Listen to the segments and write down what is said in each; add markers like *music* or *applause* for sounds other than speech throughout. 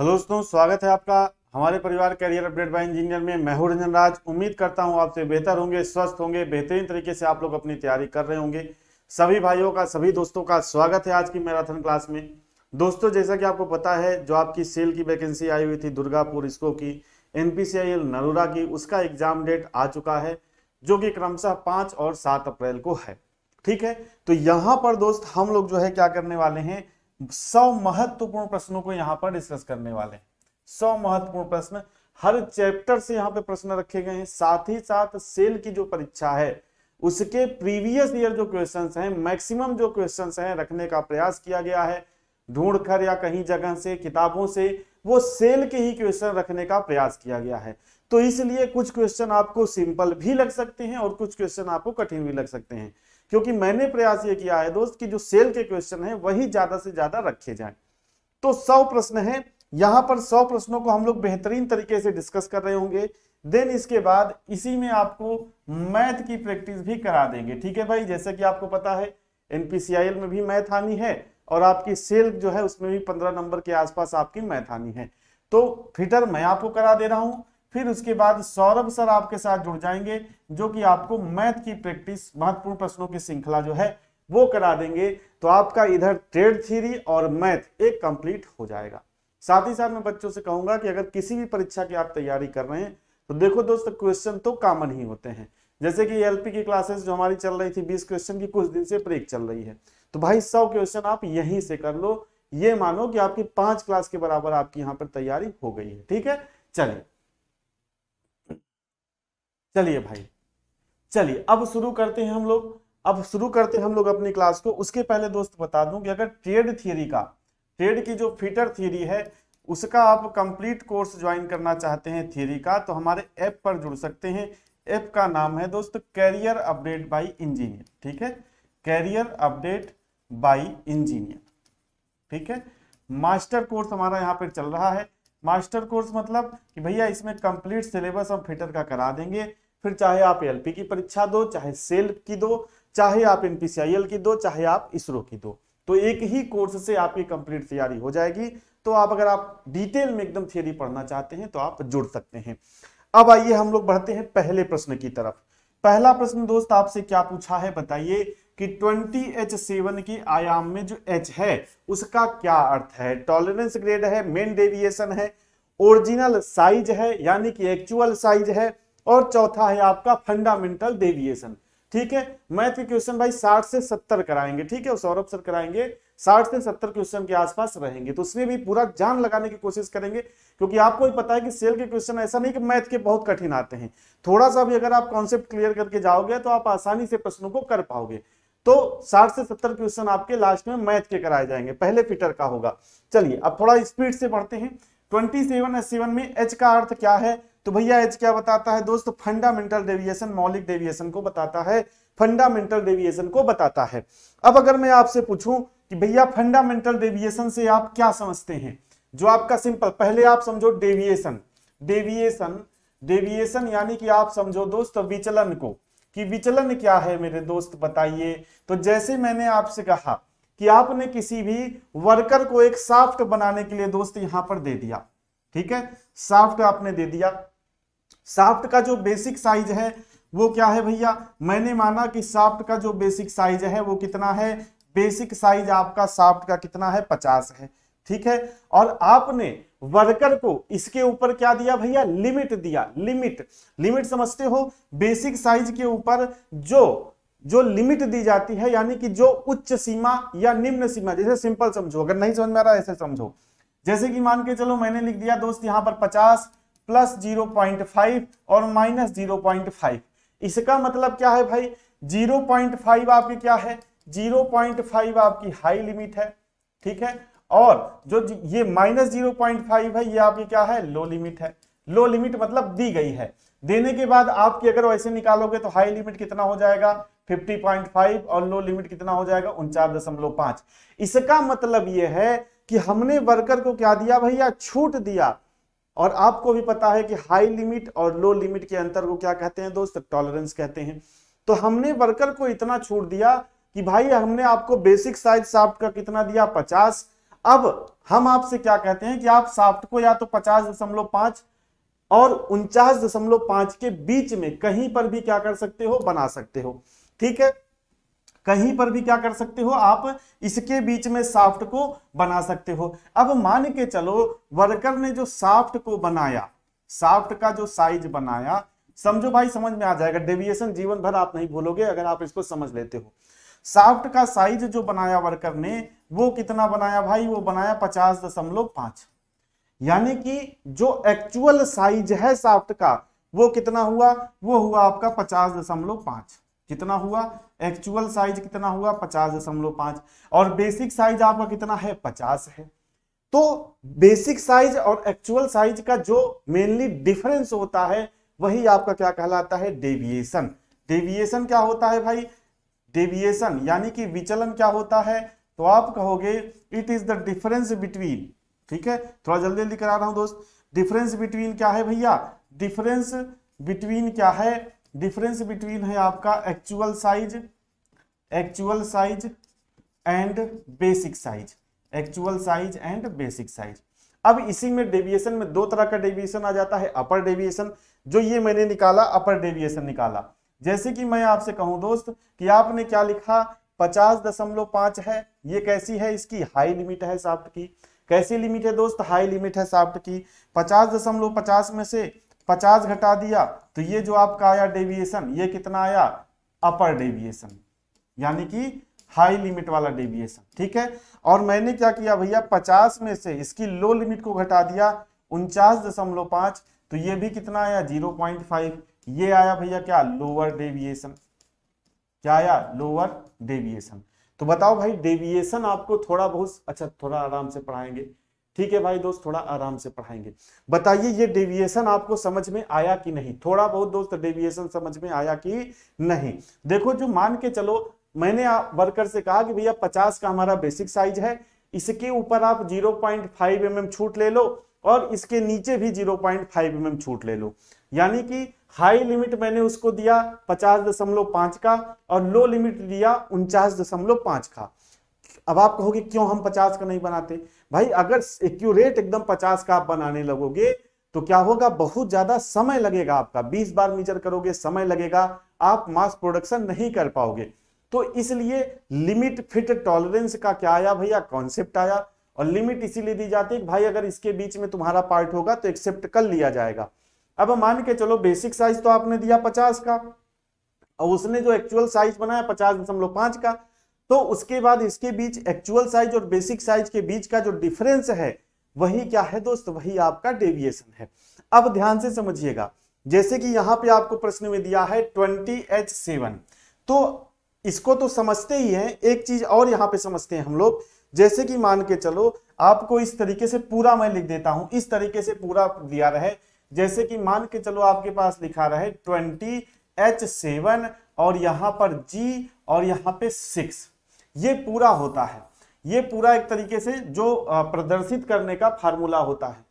Hello दोस्तों स्वागत है आपका हमारे परिवार करियर अपडेट बाय इंजीनियर में मैं हूं रंजन राज उम्मीद करता हूं आपसे बेहतर होंगे स्वस्थ होंगे बेहतरीन तरीके से आप लोग अपनी तैयारी कर रहे होंगे सभी भाइयों का सभी दोस्तों का स्वागत है आज की मैराथन क्लास में दोस्तों जैसा कि आपको पता है जो आपकी सेल की वैकेंसी आई हुई थी दुर्गापुर इसको की एन नरूरा की उसका एग्जाम डेट आ चुका है जो कि क्रमशः पाँच और सात अप्रैल को है ठीक है तो यहाँ पर दोस्त हम लोग जो है क्या करने वाले हैं सौ महत्वपूर्ण प्रश्नों को यहां पर डिस्कस करने वाले हैं सौ महत्वपूर्ण प्रश्न हर चैप्टर से यहाँ पे प्रश्न रखे गए हैं साथ ही साथ सेल की जो परीक्षा है उसके प्रीवियस ईयर जो क्वेश्चंस हैं मैक्सिमम जो क्वेश्चंस हैं रखने का प्रयास किया गया है ढूंढ कर या कहीं जगह से किताबों से वो सेल के ही क्वेश्चन रखने का प्रयास किया गया है तो इसलिए कुछ क्वेश्चन आपको सिंपल भी लग सकते हैं और कुछ क्वेश्चन आपको कठिन भी लग सकते हैं क्योंकि मैंने प्रयास ये किया है दोस्त कि जो सेल के क्वेश्चन है वही ज्यादा से ज्यादा रखे जाए तो सौ प्रश्न है यहां पर सौ प्रश्नों को हम लोग बेहतरीन तरीके से डिस्कस कर रहे होंगे देन इसके बाद इसी में आपको मैथ की प्रैक्टिस भी करा देंगे ठीक है भाई जैसे कि आपको पता है एनपीसीआईएल में भी मैथ आनी है और आपकी सेल जो है उसमें भी पंद्रह नंबर के आसपास आपकी मैथ आनी है तो फिटर मैं आपको करा दे रहा हूं फिर उसके बाद सौरभ सर आपके साथ जुड़ जाएंगे जो कि आपको मैथ की प्रैक्टिस महत्वपूर्ण प्रश्नों की श्रृंखला जो है वो करा देंगे तो आपका इधर ट्रेड थ्योरी और मैथ एक कंप्लीट हो जाएगा साथ ही साथ मैं बच्चों से कहूंगा कि अगर किसी भी परीक्षा की आप तैयारी कर रहे हैं तो देखो दोस्तों क्वेश्चन तो कॉमन ही होते हैं जैसे कि एलपी की क्लासेस जो हमारी चल रही थी बीस क्वेश्चन की कुछ दिन से ब्रेक चल रही है तो भाई सौ क्वेश्चन आप यहीं से कर लो ये मानो कि आपकी पांच क्लास के बराबर आपकी यहाँ पर तैयारी हो गई है ठीक है चलिए चलिए भाई चलिए अब शुरू करते हैं हम लोग अब शुरू करते हैं हम लोग अपनी क्लास को उसके पहले दोस्त बता दूं कि अगर ट्रेड थियरी का ट्रेड की जो फिटर थियरी है उसका आप कंप्लीट कोर्स ज्वाइन करना चाहते हैं थियरी का तो हमारे ऐप पर जुड़ सकते हैं ऐप का नाम है दोस्त कैरियर अपडेट बाई इंजीनियर ठीक है कैरियर अपडेट बाई इंजीनियर ठीक है मास्टर कोर्स हमारा यहाँ पर चल रहा है मास्टर कोर्स मतलब कि भैया इसमें कंप्लीट सिलेबस हम फिटर का करा देंगे फिर चाहे आप एल की परीक्षा दो चाहे सेल की दो चाहे आप एनपीसीआईएल की दो चाहे आप इसरो की दो तो एक ही कोर्स से आपकी कंप्लीट तैयारी हो जाएगी तो आप अगर आप डिटेल में एकदम थियरी पढ़ना चाहते हैं तो आप जुड़ सकते हैं अब आइए हम लोग बढ़ते हैं पहले प्रश्न की तरफ पहला प्रश्न दोस्त आपसे क्या पूछा है बताइए कि 20H7 की आयाम में जो H है उसका क्या अर्थ है टॉलरेंस ग्रेड है मेन डेविएशन है ओरिजिनल साइज है यानी कि एक्चुअल साइज है और चौथा है आपका फंडामेंटल डेविएशन ठीक है मैथ के क्वेश्चन भाई 60 से 70 कराएंगे ठीक है सौरभ सर कराएंगे 60 से 70 क्वेश्चन के आसपास रहेंगे तो उसमें भी पूरा जान लगाने की कोशिश करेंगे क्योंकि आपको भी पता है कि सेल के क्वेश्चन ऐसा नहीं कि मैथ के बहुत कठिन आते हैं थोड़ा सा भी अगर आप कॉन्सेप्ट क्लियर करके जाओगे तो आप आसानी से प्रश्नों को कर पाओगे तो 60 से 70 क्वेश्चन आपके लास्ट में मैथ के कराए जाएंगे पहले फिटर का होगा चलिए अब थोड़ा स्पीड से बढ़ते हैं 27 सेवन सेवन में एच का अर्थ क्या है तो भैया एच क्या बताता है दोस्तों फंडामेंटल डेविएशन मौलिक डेविएशन को बताता है फंडामेंटल डेविएशन को बताता है अब अगर मैं आपसे पूछूं कि भैया फंडामेंटल डेविएशन से आप क्या समझते हैं जो आपका सिंपल पहले आप समझो डेविएशन डेविएशन डेविएशन यानी कि आप समझो दोस्त विचलन को कि विचलन क्या है मेरे दोस्त बताइए तो जैसे मैंने आपसे कहा कि आपने किसी भी वर्कर को एक साफ्ट बनाने के लिए दोस्त यहां पर दे दिया ठीक है साफ्ट आपने दे दिया साफ्ट का जो बेसिक साइज है वो क्या है भैया मैंने माना कि साफ्ट का जो बेसिक साइज है वो कितना है बेसिक साइज आपका साफ्ट का कितना है पचास है ठीक है और आपने वर्कर को इसके ऊपर क्या दिया भैया लिमिट दिया लिमिट लिमिट समझते हो बेसिक साइज के ऊपर जो जो लिमिट दी जाती है यानी कि जो उच्च सीमा या निम्न सीमा जैसे सिंपल समझो अगर नहीं समझ में आ रहा ऐसे समझो जैसे कि मान के चलो मैंने लिख दिया दोस्त यहां पर पचास प्लस जीरो पॉइंट फाइव और माइनस जीरो पॉइंट फाइव इसका मतलब क्या है भाई जीरो पॉइंट फाइव आपकी क्या है जीरो पॉइंट फाइव आपकी हाई लिमिट है ठीक है और जो ये माइनस जीरो पॉइंट फाइव है ये आपकी क्या है लो लिमिट है लो लिमिट मतलब दी गई है देने के बाद आपकी अगर वैसे निकालोगे तो हाई लिमिट कितना हो जाएगा 50.5 और लो लिमिट कितना हो जाएगा उनचास इसका मतलब यह है कि हमने वर्कर को क्या दिया भैया छूट दिया और आपको भी पता है कि हाई लिमिट और लो लिमिट के अंतर को क्या कहते हैं दोस्त टॉलरेंस कहते हैं तो हमने वर्कर को इतना छूट दिया कि भाई हमने आपको बेसिक साइज साफ्ट का कितना दिया पचास अब हम आपसे क्या कहते हैं कि आप साफ्ट को या तो पचास दशमलव पांच और उनचास दशमलव पांच के बीच में कहीं पर भी क्या कर सकते हो बना सकते हो ठीक है कहीं पर भी क्या कर सकते हो आप इसके बीच में साफ्ट को बना सकते हो अब मान के चलो वर्कर ने जो साफ्ट को बनाया साफ्ट का जो साइज बनाया समझो भाई समझ में आ जाएगा डेविएशन जीवन भर आप नहीं भूलोगे अगर आप इसको समझ लेते हो साफ्ट का साइज जो बनाया वर्कर ने वो कितना बनाया भाई वो बनाया पचास दशमलव पांच यानी कि जो एक्चुअल साइज है साफ्ट का वो कितना हुआ वो हुआ आपका पचास दशमलव पांच कितना हुआ एक्चुअल साइज कितना हुआ पचास दशमलव पांच और बेसिक साइज आपका कितना है पचास है तो बेसिक साइज और एक्चुअल साइज का जो मेनली डिफरेंस होता है वही आपका क्या कहलाता है डेविएशन डेविएशन क्या होता है भाई डेविएशन यानी कि विचलन क्या होता है तो आप कहोगे it is the difference between ठीक है थोड़ा जल्दी जल्दी करा रहा हूं दोस्त डिफरेंस बिटवीन क्या है भैया डिफरेंस बिटवीन क्या है डिफरेंस बिटवीन है आपका actual size actual size and basic size actual size and basic size अब इसी में डेविएशन में दो तरह का डेविएशन आ जाता है अपर डेविएशन जो ये मैंने निकाला अपर डेविएशन निकाला जैसे कि मैं आपसे कहूं दोस्त कि आपने क्या लिखा पचास दशमलव पांच है ये कैसी है इसकी हाई लिमिट है साफ्ट की कैसी लिमिट है दोस्त हाई लिमिट है साफ्ट की पचास दशमलव पचास में से पचास घटा दिया तो ये जो आपका आया डेविएशन ये कितना आया अपर डेविएशन यानी कि हाई लिमिट वाला डेविएशन ठीक है और मैंने क्या किया भैया पचास में से इसकी लो लिमिट को घटा दिया उनचास दशमलव पांच तो ये भी कितना आया जीरो पॉइंट फाइव ये आया भैया क्या लोअर डेविएशन क्या आया लोअर डेविएशन तो बताओ भाई डेविएशन आपको थोड़ा बहुत अच्छा थोड़ा आराम से पढ़ाएंगे ठीक है भाई दोस्त थोड़ा आराम से पढ़ाएंगे बताइए ये डेविएशन आपको समझ में आया कि नहीं थोड़ा बहुत दोस्त डेविएशन समझ में आया कि नहीं देखो जो मान के चलो मैंने वर्कर से कहा कि भैया पचास का हमारा बेसिक साइज है इसके ऊपर आप zero point five m m छूट ले लो और इसके नीचे भी zero point five m m छूट ले लो यानी कि हाई लिमिट मैंने उसको दिया पचास दशमलव पांच का और लो लिमिट दिया उनचास दशमलव पांच का अब आप कहोगे क्यों हम पचास का नहीं बनाते भाई अगर एक्यूरेट एकदम पचास का आप बनाने लगोगे तो क्या होगा बहुत ज्यादा समय लगेगा आपका बीस बार मीटर करोगे समय लगेगा आप मास प्रोडक्शन नहीं कर पाओगे तो इसलिए लिमिट फिट टॉलरेंस का क्या आया भैया कॉन्सेप्ट आया और लिमिट इसीलिए दी जाती है भाई अगर इसके बीच में तुम्हारा पार्ट होगा तो एक्सेप्ट कर लिया जाएगा अब मान के चलो बेसिक साइज तो आपने दिया पचास का और उसने जो एक्चुअल साइज बनाया पचास दशमलव पांच का तो उसके बाद इसके बीच एक्चुअल साइज और बेसिक साइज के बीच का जो डिफरेंस है वही क्या है दोस्त वही आपका डेविएशन है अब ध्यान से समझिएगा जैसे कि यहां पे आपको प्रश्न में दिया है ट्वेंटी एच सेवन तो इसको तो समझते ही हैं एक चीज और यहां पे समझते हैं हम लोग जैसे कि मान के चलो आपको इस तरीके से पूरा मैं लिख देता हूं इस तरीके से पूरा दिया रहे जैसे कि मान के चलो आपके पास लिखा रहे ट्वेंटी एच सेवन और यहां पर जी और यहां पे सिक्स ये पूरा होता है ये पूरा एक तरीके से जो प्रदर्शित करने का फार्मूला होता है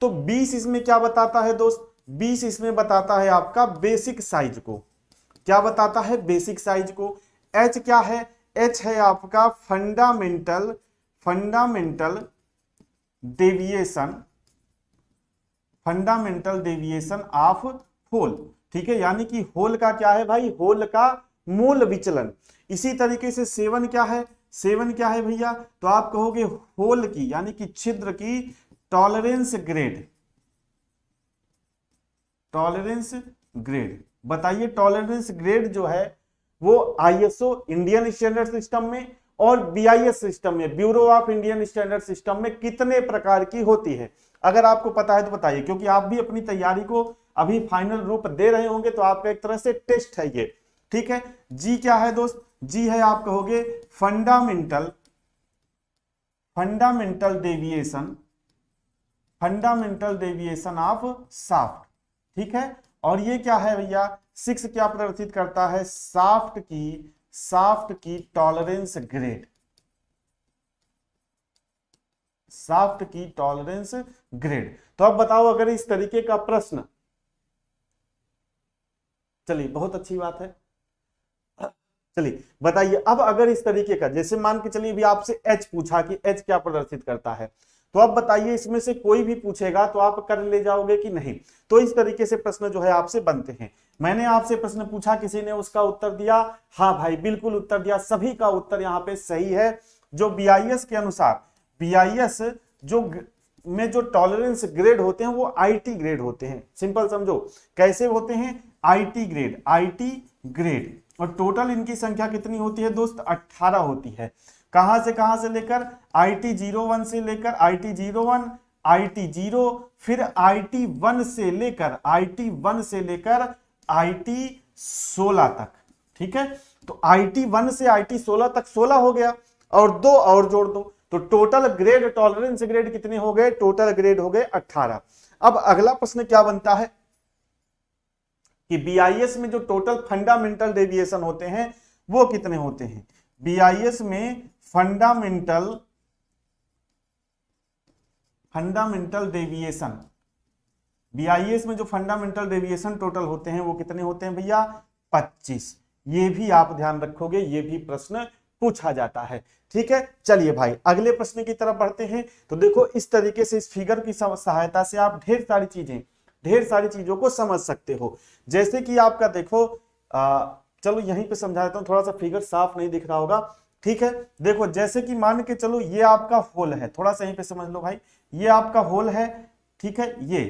तो 20 इसमें क्या बताता है दोस्त 20 इसमें बताता है आपका बेसिक साइज को क्या बताता है बेसिक साइज को एच क्या है एच है आपका fundamental fundamental deviation fundamental deviation of hole ठीक है यानी कि होल का क्या है भाई होल का मूल विचलन इसी तरीके से सेवन क्या है सेवन क्या है भैया तो आप कहोगे होल की यानी कि छिद्र की टॉलरेंस ग्रेड टॉलरेंस ग्रेड बताइए टॉलरेंस ग्रेड जो है वो आईएसओ इंडियन स्टैंडर्ड सिस्टम में और बीआईएस सिस्टम में bureau of Indian standard system में कितने प्रकार की होती है अगर आपको पता है तो बताइए क्योंकि आप भी अपनी तैयारी को अभी फाइनल रूप दे रहे होंगे तो आपका एक तरह से टेस्ट है ये ठीक है जी क्या है दोस्त जी है आप कहोगे fundamental fundamental deviation fundamental deviation of shaft ठीक है और ये क्या है भैया सिक्स क्या प्रदर्शित करता है साफ्ट की साफ्ट की टॉलरेंस ग्रेड साफ्ट की टॉलरेंस ग्रेड तो अब बताओ अगर इस तरीके का प्रश्न चलिए बहुत अच्छी बात है चलिए बताइए अब अगर इस तरीके का जैसे मान के चलिए अभी आपसे एच पूछा कि एच क्या प्रदर्शित करता है तो आप बताइए इसमें से कोई भी पूछेगा तो आप कर ले जाओगे कि नहीं तो इस तरीके से प्रश्न जो है आपसे बनते हैं मैंने आपसे प्रश्न पूछा किसी ने उसका उत्तर दिया हाँ भाई बिल्कुल उत्तर दिया सभी का उत्तर यहाँ पे सही है जो बी के अनुसार बी जो में जो टॉलरेंस ग्रेड होते हैं वो आई ग्रेड होते हैं सिंपल समझो कैसे होते हैं आई ग्रेड आई ग्रेड और टोटल इनकी संख्या कितनी होती है दोस्त 18 होती है कहां से कहां से लेकर आई टी जीरो वन से लेकर I T zero one I T zero फिर आई टी वन से लेकर आई टी वन से लेकर आई टी सोलह तक ठीक है तो आई टी वन से आई टी सोलह तक सोलह हो गया और दो और जोड़ दो तो टोटल ग्रेड टॉलरेंस ग्रेड कितने हो गए टोटल ग्रेड हो गए अट्ठारह अब अगला प्रश्न क्या बनता है कि बीआईएस में जो टोटल फंडामेंटल डेविएशन होते हैं वो कितने होते हैं बीआईएस में फंडामेंटल फंडामेंटल डेविएशन बीआईएस में जो फंडामेंटल डेविएशन टोटल होते हैं वो कितने होते हैं भैया 25 ये भी आप ध्यान रखोगे ये भी प्रश्न पूछा जाता है ठीक है चलिए भाई अगले प्रश्न की तरफ बढ़ते हैं तो देखो इस तरीके से इस फिगर की सहायता से आप ढेर सारी चीजें ढेर सारी चीजों को समझ सकते हो जैसे कि आपका देखो आ, चलो यहीं पे समझा देता हूँ थोड़ा सा फिगर साफ नहीं दिख रहा होगा ठीक है देखो जैसे कि मान के चलो ये आपका होल है थोड़ा सा यहीं पे समझ लो भाई ये आपका होल है ठीक है ये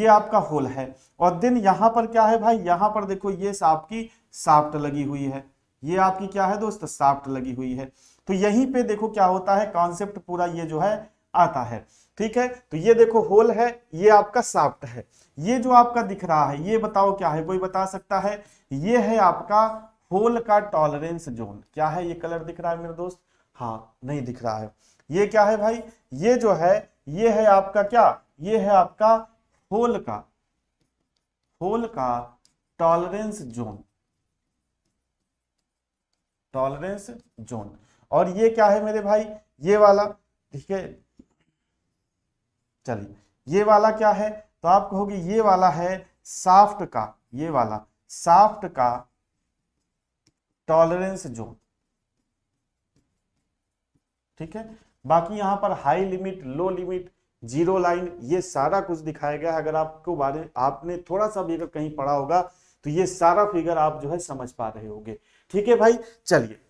ये आपका होल है और दिन यहाँ पर क्या है भाई यहाँ पर देखो ये आपकी साफ्ट लगी हुई है ये आपकी क्या है दोस्त साफ्ट लगी हुई है तो यहीं पे देखो क्या होता है कॉन्सेप्ट पूरा ये जो है आता है ठीक है तो ये देखो होल है ये आपका साफ्ट है ये जो आपका दिख रहा है ये बताओ क्या है कोई बता सकता है ये है आपका होल का टॉलरेंस जोन क्या है ये कलर दिख रहा है मेरे दोस्त हाँ नहीं दिख रहा है ये क्या है भाई ये जो है ये है आपका क्या ये है आपका होल का होल का टॉलरेंस जोन टॉलरेंस जोन और ये क्या है मेरे भाई ये वाला ठीक है चलिए ये वाला क्या है तो आप कहोगे ये वाला है साफ्ट का ये वाला साफ्ट का टॉलरेंस जोन ठीक है बाकी यहां पर high limit low limit zero line ये सारा कुछ दिखाया गया है अगर आपको बारे आपने थोड़ा सा भी अगर कहीं पढ़ा होगा तो ये सारा फिगर आप जो है समझ पा रहे होंगे ठीक है भाई चलिए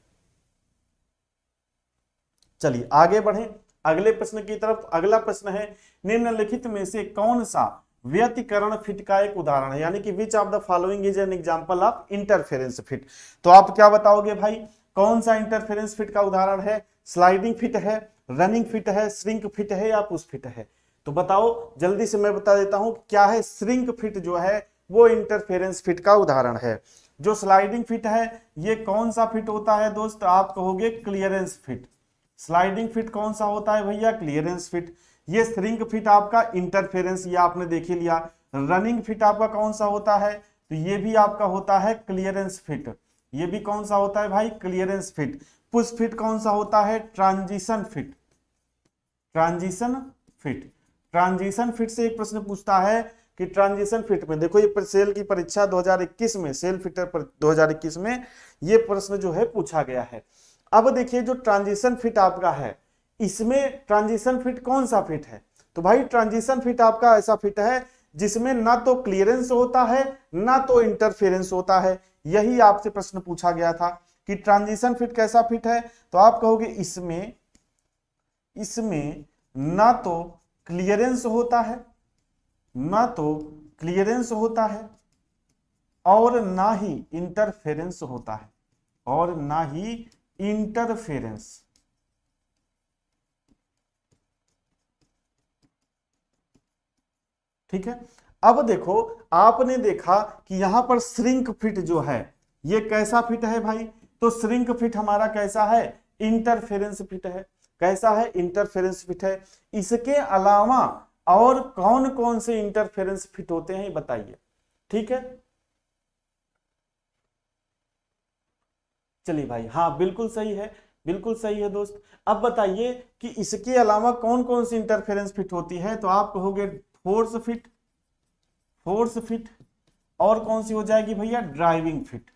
चलिए आगे बढ़े अगले प्रश्न की तरफ अगला प्रश्न है निम्नलिखित में से कौन सा व्यतिकरण फिट का एक उदाहरण है यानी कि which of the following is an example of interference fit तो आप क्या बताओगे भाई कौन सा इंटरफेरेंस फिट का उदाहरण है स्लाइडिंग फिट है रनिंग फिट है श्रिंक फिट है या पुश फिट है तो बताओ जल्दी से मैं बता देता हूं क्या है श्रिंक फिट जो है वो इंटरफेरेंस फिट का उदाहरण है जो स्लाइडिंग फिट है ये कौन सा फिट होता है दोस्त आप कहोगे क्लियरेंस फिट स्लाइडिंग फिट कौन सा होता है भैया क्लियरेंस फिट ये श्रिंक फिट आपका इंटरफेरेंस ये आपने देख ही लिया रनिंग फिट आपका कौन सा होता है तो ये भी आपका होता है क्लियरेंस फिट ये भी कौन सा होता है भाई क्लियरेंस फिट पुश फिट कौन सा होता है transition fit transition fit transition fit से एक प्रश्न पूछता है कि ट्रांजिशन फिट में देखो ये सेल की परीक्षा 2021 में सेल फिटर पर 2021 में ये प्रश्न जो है पूछा गया है अब देखिए जो ट्रांजिशन फिट आपका है इसमें ट्रांजिशन फिट कौन सा फिट है तो भाई ट्रांजिशन फिट आपका ऐसा फिट है जिसमें ना तो क्लियरेंस होता है ना तो इंटरफेरेंस होता है यही आपसे प्रश्न पूछा गया था कि ट्रांजिशन फिट कैसा फिट है तो आप कहोगे इसमें इसमें ना तो क्लियरेंस होता है ना तो क्लियरेंस होता है और ना ही इंटरफेरेंस होता है और ना ही इंटरफेरेंस ठीक है अब देखो आपने देखा कि यहां पर श्रिंक फिट जो है ये कैसा फिट है भाई तो श्रिंक फिट हमारा कैसा है इंटरफेरेंस फिट है कैसा है इंटरफेरेंस फिट है इसके अलावा और कौन कौन से इंटरफेरेंस फिट होते हैं बताइए ठीक है चलिए भाई हाँ बिल्कुल सही है बिल्कुल सही है दोस्त अब बताइए कि इसके अलावा कौन कौन सी इंटरफेरेंस फिट होती है तो आप कहोगे फोर्स फिट फोर्स फिट और कौन सी हो जाएगी भैया ड्राइविंग फिट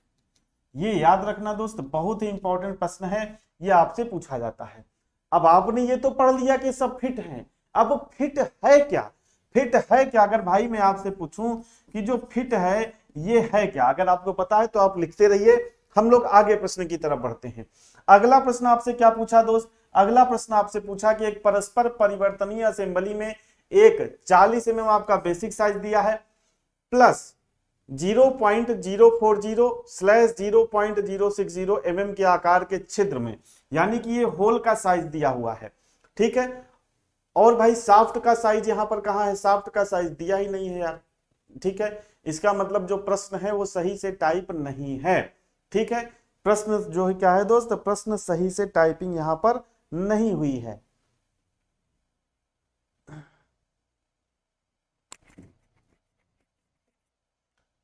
ये याद रखना दोस्त बहुत ही इंपॉर्टेंट प्रश्न है ये आपसे पूछा जाता है अब आपने ये तो पढ़ लिया कि सब फिट हैं अब फिट है क्या फिट है क्या अगर भाई मैं आपसे पूछूं कि जो फिट है ये है क्या अगर आपको पता है तो आप लिखते रहिए हम लोग आगे प्रश्न की तरफ बढ़ते हैं अगला प्रश्न आपसे क्या पूछा दोस्त अगला प्रश्न आपसे पूछा कि एक परस्पर परिवर्तनीय असेंबली में एक 40 एम mm आपका बेसिक साइज दिया है प्लस 0.040 स्लैश 0.060 mm के आकार के छिद्र में यानी कि ये होल का साइज दिया हुआ है ठीक है और भाई साफ्ट का साइज यहां पर कहा है साफ्ट का साइज दिया ही नहीं है यार ठीक है इसका मतलब जो प्रश्न है वो सही से टाइप नहीं है ठीक है प्रश्न जो है क्या है दोस्त प्रश्न सही से टाइपिंग यहां पर नहीं हुई है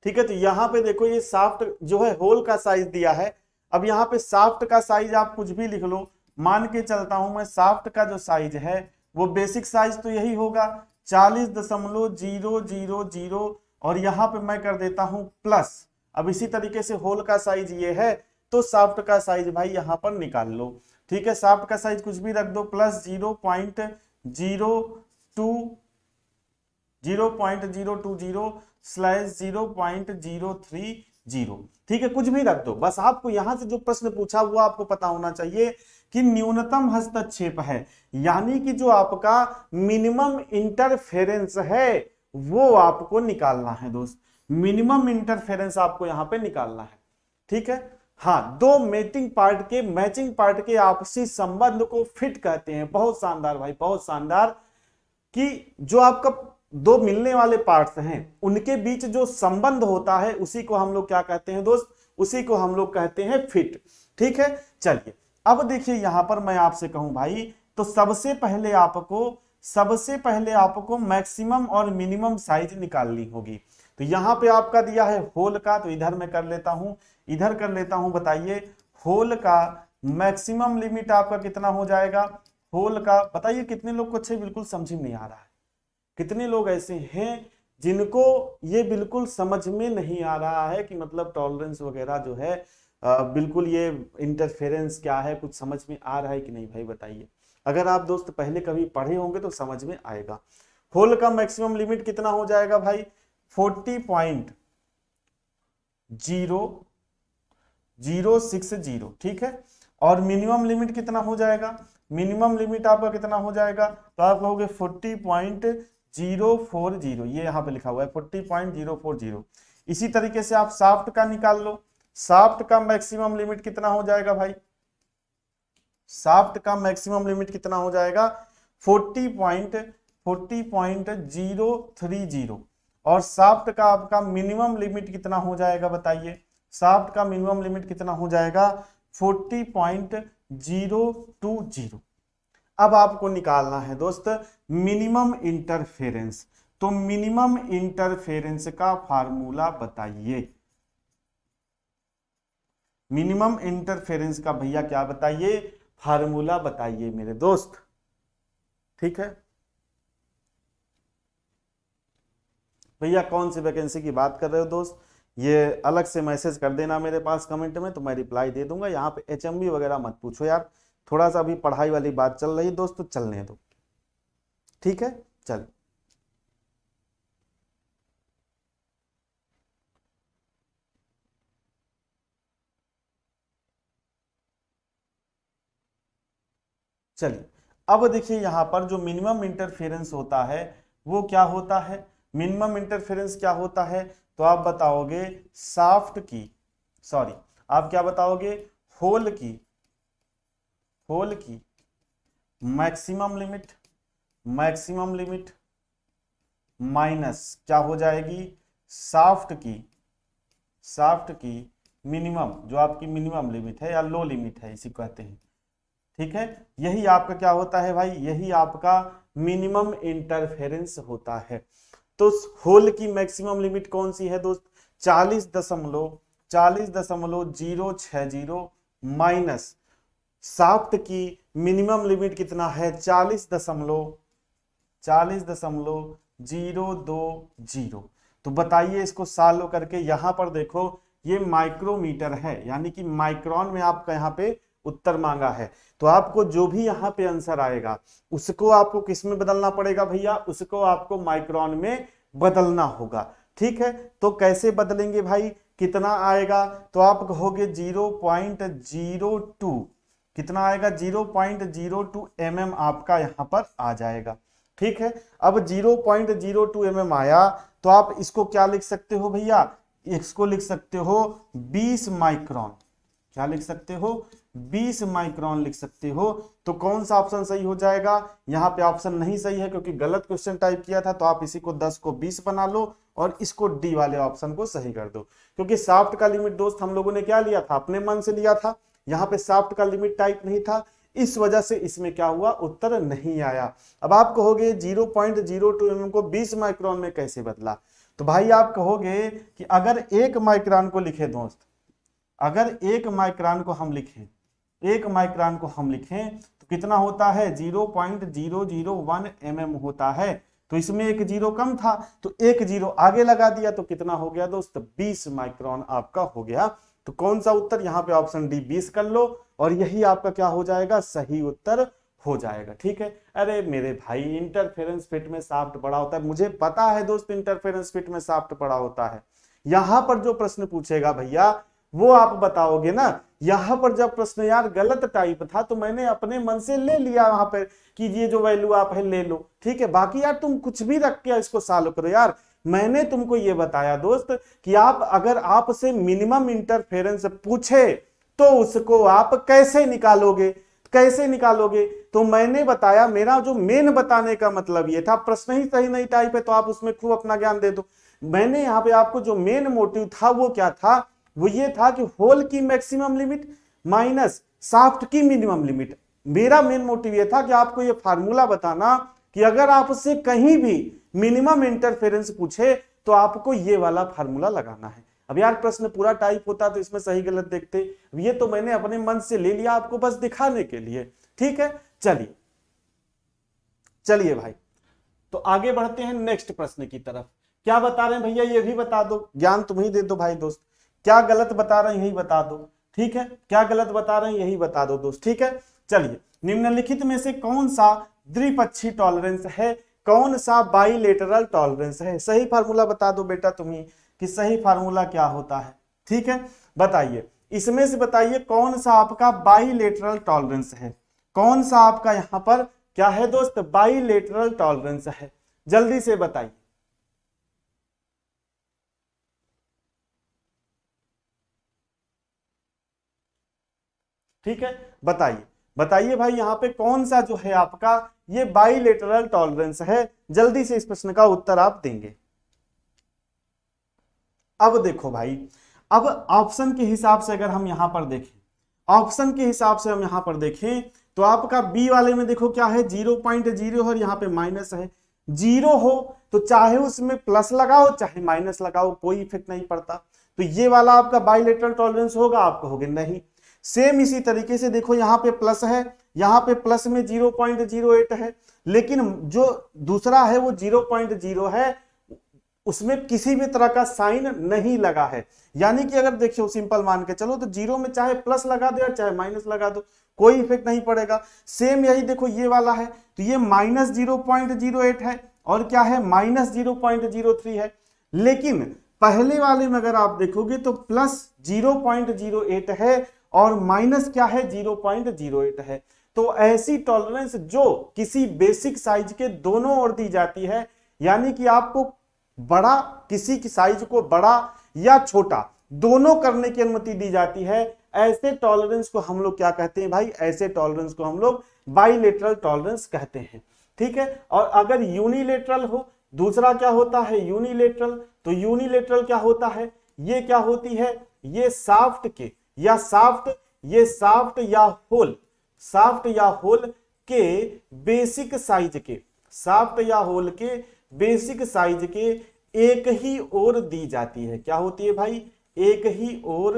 ठीक है तो यहां पे देखो ये साफ्ट जो है होल का साइज दिया है अब यहां पे साफ्ट का साइज आप कुछ भी लिख लो मान के चलता हूं मैं साफ्ट का जो साइज है वो बेसिक साइज तो यही होगा चालीस दशमलव जीरो जीरो जीरो और यहां पे मैं कर देता हूं प्लस अब इसी तरीके से होल का साइज ये है तो साफ्ट का साइज भाई यहां पर निकाल लो ठीक है साफ्ट का साइज कुछ भी रख दो plus zero point zero two zero point zero two zero slash zero point zero three zero ठीक है कुछ भी रख दो बस आपको यहां से जो प्रश्न पूछा हुआ आपको पता होना चाहिए कि न्यूनतम हस्तक्षेप है यानी कि जो आपका मिनिमम इंटरफेरेंस है वो आपको निकालना है दोस्त मिनिमम इंटरफेरेंस आपको यहां पे निकालना है ठीक है हाँ दो मेटिंग पार्ट के मैचिंग पार्ट के आपसी संबंध को फिट कहते हैं बहुत शानदार भाई बहुत शानदार कि जो आपका दो मिलने वाले पार्ट्स हैं उनके बीच जो संबंध होता है उसी को हम लोग क्या कहते हैं दोस्त उसी को हम लोग कहते हैं फिट ठीक है चलिए अब देखिए यहां पर मैं आपसे कहूं भाई तो सबसे पहले आपको सबसे पहले आपको मैक्सिमम और मिनिमम साइज निकालनी होगी तो यहां पे आपका दिया है होल का तो इधर मैं कर लेता हूं इधर कर लेता हूं बताइए होल का मैक्सिमम लिमिट आपका कितना हो जाएगा होल का बताइए कितने लोग को अच्छे बिल्कुल समझ में नहीं आ रहा है कितने लोग ऐसे हैं जिनको ये बिल्कुल समझ में नहीं आ रहा है कि मतलब टॉलरेंस वगैरह जो है बिल्कुल ये इंटरफेरेंस क्या है कुछ समझ में आ रहा है कि नहीं भाई बताइए अगर आप दोस्त पहले कभी पढ़े होंगे तो समझ में आएगा होल का मैक्सिमम लिमिट कितना हो जाएगा भाई forty point zero zero six zero ठीक है और मिनिमम लिमिट कितना हो जाएगा मिनिमम लिमिट आपका कितना हो जाएगा तो आप कहोगे forty point zero four zero ये यहां पे लिखा हुआ है forty point zero four zero इसी तरीके से आप साफ्ट का निकाल लो साफ्ट का मैक्सिमम लिमिट कितना हो जाएगा भाई साफ्ट का मैक्सिमम लिमिट कितना हो जाएगा forty point forty point zero three zero और साफ्ट का आपका मिनिमम लिमिट कितना हो जाएगा बताइए साफ्ट का मिनिमम लिमिट कितना हो जाएगा forty point zero two zero अब आपको निकालना है दोस्त मिनिमम इंटरफेरेंस तो मिनिमम इंटरफेरेंस का फार्मूला बताइए मिनिमम इंटरफेरेंस का भैया क्या बताइए फार्मूला बताइए मेरे दोस्त ठीक है भैया कौन सी वैकेंसी की बात कर रहे हो दोस्त ये अलग से मैसेज कर देना मेरे पास कमेंट में तो मैं रिप्लाई दे दूंगा यहाँ पे एच वगैरह मत पूछो यार थोड़ा सा अभी पढ़ाई वाली बात चल रही है दोस्त तो चलने दो ठीक है चल चलिए अब देखिए यहां पर जो मिनिमम इंटरफेरेंस होता है वो क्या होता है मिनिमम इंटरफेरेंस क्या होता है तो आप बताओगे साफ्ट की सॉरी आप क्या बताओगे होल की होल की maximum limit maximum limit minus क्या हो जाएगी साफ्ट की साफ्ट की मिनिमम जो आपकी मिनिमम लिमिट है या लो लिमिट है इसी कहते हैं ठीक है यही आपका क्या होता है भाई यही आपका मिनिमम इंटरफेरेंस होता है तो उस होल की मैक्सिमम लिमिट कौन सी है दोस्त चालीस दशमलव चालीस दशमलव जीरो छ जीरो माइनस साफ्ट की मिनिमम लिमिट कितना है चालीस दशमलव चालीस दशमलव जीरो दो जीरो तो बताइए इसको सालो करके यहां पर देखो ये माइक्रोमीटर है यानी कि माइक्रोन में आपका यहाँ पे उत्तर मांगा है तो आपको जो भी यहाँ पे आंसर आएगा उसको आपको किस में बदलना पड़ेगा भैया उसको आपको माइक्रॉन में बदलना होगा ठीक है तो कैसे बदलेंगे भाई कितना आएगा तो आप कहोगे जीरो पॉइंट जीरो टू कितना आएगा zero point zero two M m आपका यहाँ पर आ जाएगा ठीक है अब zero point zero two M m आया तो आप इसको क्या लिख सकते हो भैया इसको लिख सकते हो बीस माइक्रॉन क्या लिख सकते हो 20 माइक्रोन लिख सकते हो तो कौन सा ऑप्शन सही हो जाएगा यहाँ पे ऑप्शन नहीं सही है क्योंकि गलत क्वेश्चन टाइप किया था तो आप इसी को 10 को 20 बना लो और इसको डी वाले ऑप्शन को सही कर दो क्योंकि साफ्ट का लिमिट दोस्त हम लोगों ने क्या लिया था अपने मन से लिया था यहाँ पे साफ्ट का लिमिट टाइप नहीं था इस वजह से इसमें क्या हुआ उत्तर नहीं आया अब आप कहोगे zero point zero two m mm को बीस माइक्रॉन में कैसे बदला तो भाई आप कहोगे कि अगर एक माइक्रॉन को लिखे दोस्त अगर एक माइक्रॉन को हम लिखें एक माइक्रॉन को हम लिखें तो कितना होता है zero point zero zero one M m होता है तो इसमें एक जीरो कम था तो एक जीरो आगे लगा दिया तो कितना हो गया दोस्त बीस माइक्रॉन आपका हो गया तो कौन सा उत्तर यहाँ पे ऑप्शन डी बीस कर लो और यही आपका क्या हो जाएगा सही उत्तर हो जाएगा ठीक है अरे मेरे भाई इंटरफेरेंस फिट में साफ्ट बड़ा होता है मुझे पता है दोस्त इंटरफेरेंस फिट में साफ्ट बड़ा होता है यहां पर जो प्रश्न पूछेगा भैया वो आप बताओगे ना यहां पर जब प्रश्न यार गलत टाइप था तो मैंने अपने मन से ले लिया वहां पर कि ये जो वैल्यू आप है ले लो ठीक है बाकी यार तुम कुछ भी रख के इसको सॉल्व करो यार मैंने तुमको ये बताया दोस्त कि आप अगर आपसे मिनिमम इंटरफेरेंस पूछे तो उसको आप कैसे निकालोगे कैसे निकालोगे तो मैंने बताया मेरा जो मेन बताने का मतलब ये था प्रश्न ही सही नहीं टाइप है तो आप उसमें खूब अपना ज्ञान दे दो मैंने यहाँ पे आपको जो मेन मोटिव था वो क्या था वो ये था कि होल की मैक्सिमम लिमिट माइनस साफ्ट की मिनिमम लिमिट मेरा मेन मोटिव ये था कि आपको ये फार्मूला बताना कि अगर आपसे कहीं भी मिनिमम इंटरफेरेंस पूछे तो आपको ये वाला फार्मूला लगाना है अब यार प्रश्न पूरा टाइप होता तो इसमें सही गलत देखते अब ये तो मैंने अपने मन से ले लिया आपको बस दिखाने के लिए ठीक है चलिए चलिए भाई तो आगे बढ़ते हैं नेक्स्ट प्रश्न की तरफ क्या बता रहे हैं भैया ये भी बता दो ज्ञान तुम्हें दे दो भाई दोस्त क्या गलत बता रहे हैं यही बता दो ठीक है क्या गलत बता रहे हैं यही बता दो दोस्त ठीक है चलिए निम्नलिखित में से कौन सा द्विपक्षी टॉलरेंस है कौन सा बाइलेटरल टॉलरेंस है सही फार्मूला बता दो बेटा तुम्हें कि सही फार्मूला क्या होता है ठीक है बताइए इसमें से बताइए कौन सा आपका बाइलेटरल टॉलरेंस है कौन सा आपका यहाँ पर क्या है दोस्त बाइलेटरल टॉलरेंस है जल्दी से बताइए ठीक है बताइए बताइए भाई यहाँ पे कौन सा जो है आपका ये बाइलेटरल टॉलरेंस है जल्दी से इस प्रश्न का उत्तर आप देंगे अब देखो भाई अब ऑप्शन के हिसाब से अगर हम यहां पर देखें ऑप्शन के हिसाब से हम यहां पर देखें तो आपका बी वाले में देखो क्या है जीरो पॉइंट जीरो और यहां पे माइनस है जीरो हो तो चाहे उसमें प्लस लगाओ चाहे माइनस लगाओ कोई इफेक्ट नहीं पड़ता तो ये वाला आपका बाइलेटरल टॉलरेंस होगा आप कहोगे नहीं सेम इसी तरीके से देखो यहाँ पे प्लस है यहाँ पे प्लस में जीरो पॉइंट जीरो एट है लेकिन जो दूसरा है वो जीरो पॉइंट जीरो है उसमें किसी भी तरह का साइन नहीं लगा है यानी कि अगर देखियो सिंपल मान के चलो तो जीरो में चाहे प्लस लगा दो या चाहे माइनस लगा दो कोई इफेक्ट नहीं पड़ेगा सेम यही देखो ये वाला है तो ये minus zero point zero eight है और क्या है minus zero point zero three है लेकिन पहले वाले में अगर आप देखोगे तो plus zero point zero eight है और माइनस क्या है जीरो पॉइंट जीरो एट है तो ऐसी टॉलरेंस जो किसी बेसिक साइज के दोनों ओर दी जाती है यानी कि आपको बड़ा किसी की साइज को बड़ा या छोटा दोनों करने की अनुमति दी जाती है ऐसे टॉलरेंस को हम लोग क्या कहते हैं भाई ऐसे टॉलरेंस को हम लोग बाइलेटरल टॉलरेंस कहते हैं ठीक है और अगर यूनिलेटरल हो दूसरा क्या होता है यूनिलेटरल तो यूनिलेटरल क्या होता है ये क्या होती है ये साफ्ट के या साफ्ट ये साफ्ट या होल साफ्ट या होल के बेसिक साइज के साफ्ट या होल के बेसिक साइज के एक ही ओर दी जाती है क्या होती है भाई एक ही ओर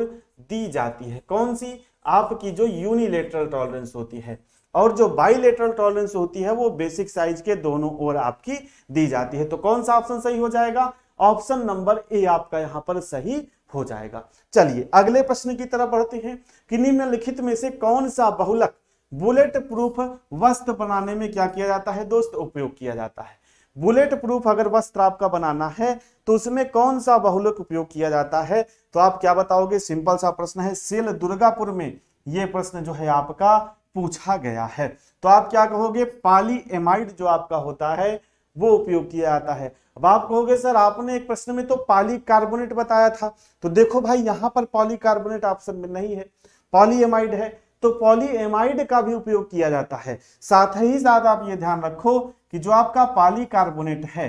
दी जाती है कौन सी आपकी जो यूनिलेटरल टॉलरेंस होती है और जो बाइलेटरल टॉलरेंस होती है वो बेसिक साइज के दोनों ओर आपकी दी जाती है तो कौन सा ऑप्शन सही हो जाएगा ऑप्शन नंबर ए आपका यहां पर सही हो जाएगा चलिए अगले प्रश्न की तरफ बढ़ते हैं कि निम्नलिखित में से कौन सा बहुलक बुलेट प्रूफ वस्त्र बनाने में क्या किया जाता है दोस्त उपयोग किया जाता है बुलेट प्रूफ अगर वस्त्र आपका बनाना है तो उसमें कौन सा बहुलक उपयोग किया जाता है तो आप क्या बताओगे सिंपल सा प्रश्न है सेल दुर्गापुर में ये प्रश्न जो है आपका पूछा गया है तो आप क्या कहोगे पाली एमाइड जो आपका होता है वो उपयोग किया जाता है अब आप कहोगे सर आपने एक प्रश्न में तो पॉलीकार्बोनेट बताया था तो देखो भाई यहाँ पर पॉलीकार्बोनेट ऑप्शन में नहीं है पॉलीएमाइड है तो पॉलीएमाइड का भी उपयोग किया जाता है साथ ही साथ आप ये ध्यान रखो कि जो आपका पॉलीकार्बोनेट है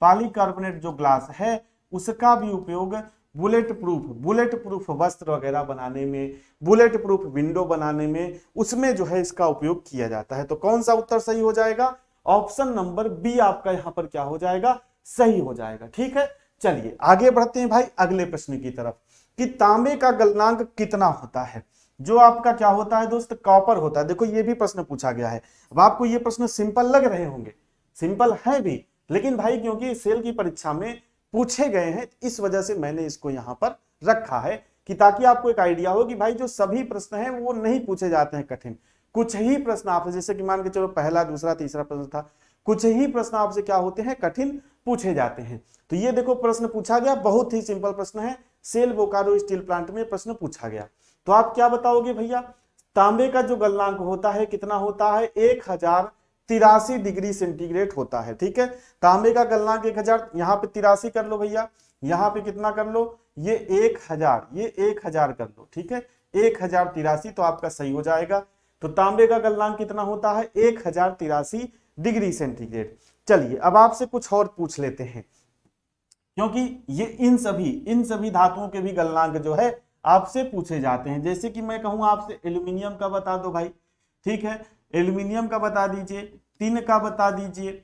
पॉलीकार्बोनेट जो ग्लास है उसका भी उपयोग बुलेट प्रूफ बुलेट प्रूफ वस्त्र वगैरह बनाने में बुलेट प्रूफ विंडो बनाने में उसमें जो है इसका उपयोग किया जाता है तो कौन सा उत्तर सही हो जाएगा ऑप्शन नंबर बी आपका यहां पर क्या हो जाएगा सही हो जाएगा ठीक है चलिए आगे बढ़ते हैं भाई अगले प्रश्न की तरफ कि तांबे का गलनांक कितना होता है जो आपका क्या होता है दोस्त कॉपर होता है देखो ये भी प्रश्न पूछा गया है अब आपको ये प्रश्न सिंपल लग रहे होंगे सिंपल है भी लेकिन भाई क्योंकि सेल की परीक्षा में पूछे गए हैं इस वजह से मैंने इसको यहां पर रखा है कि ताकि आपको एक आइडिया हो कि भाई जो सभी प्रश्न हैं वो नहीं पूछे जाते हैं कठिन कुछ ही प्रश्न आपसे जैसे कि मान के चलो पहला दूसरा तीसरा प्रश्न था कुछ ही प्रश्न आपसे क्या होते हैं कठिन पूछे जाते हैं तो ये देखो प्रश्न पूछा गया बहुत ही सिंपल प्रश्न है सेल बोकारो स्टील प्लांट में प्रश्न पूछा गया तो आप क्या बताओगे भैया तांबे का जो गलनांक होता है कितना होता है एक हजार तिरासी डिग्री सेंटीग्रेड होता है ठीक है तांबे का गलनांक एक हजार यहाँ पे तिरासी कर लो भैया यहाँ पे कितना कर लो ये एक हजार ये एक हजार कर लो ठीक है एक हजार तिरासी तो आपका सही हो जाएगा तो तांबे का गलनांक कितना होता है एक हजार तिरासी डिग्री सेंटीग्रेड चलिए अब आपसे कुछ और पूछ लेते हैं क्योंकि ये इन सभी इन सभी धातुओं के भी गलनांक जो है आपसे पूछे जाते हैं जैसे कि मैं कहूँ आपसे एल्यूमिनियम का बता दो भाई ठीक है एल्यूमिनियम का बता दीजिए टिन का बता दीजिए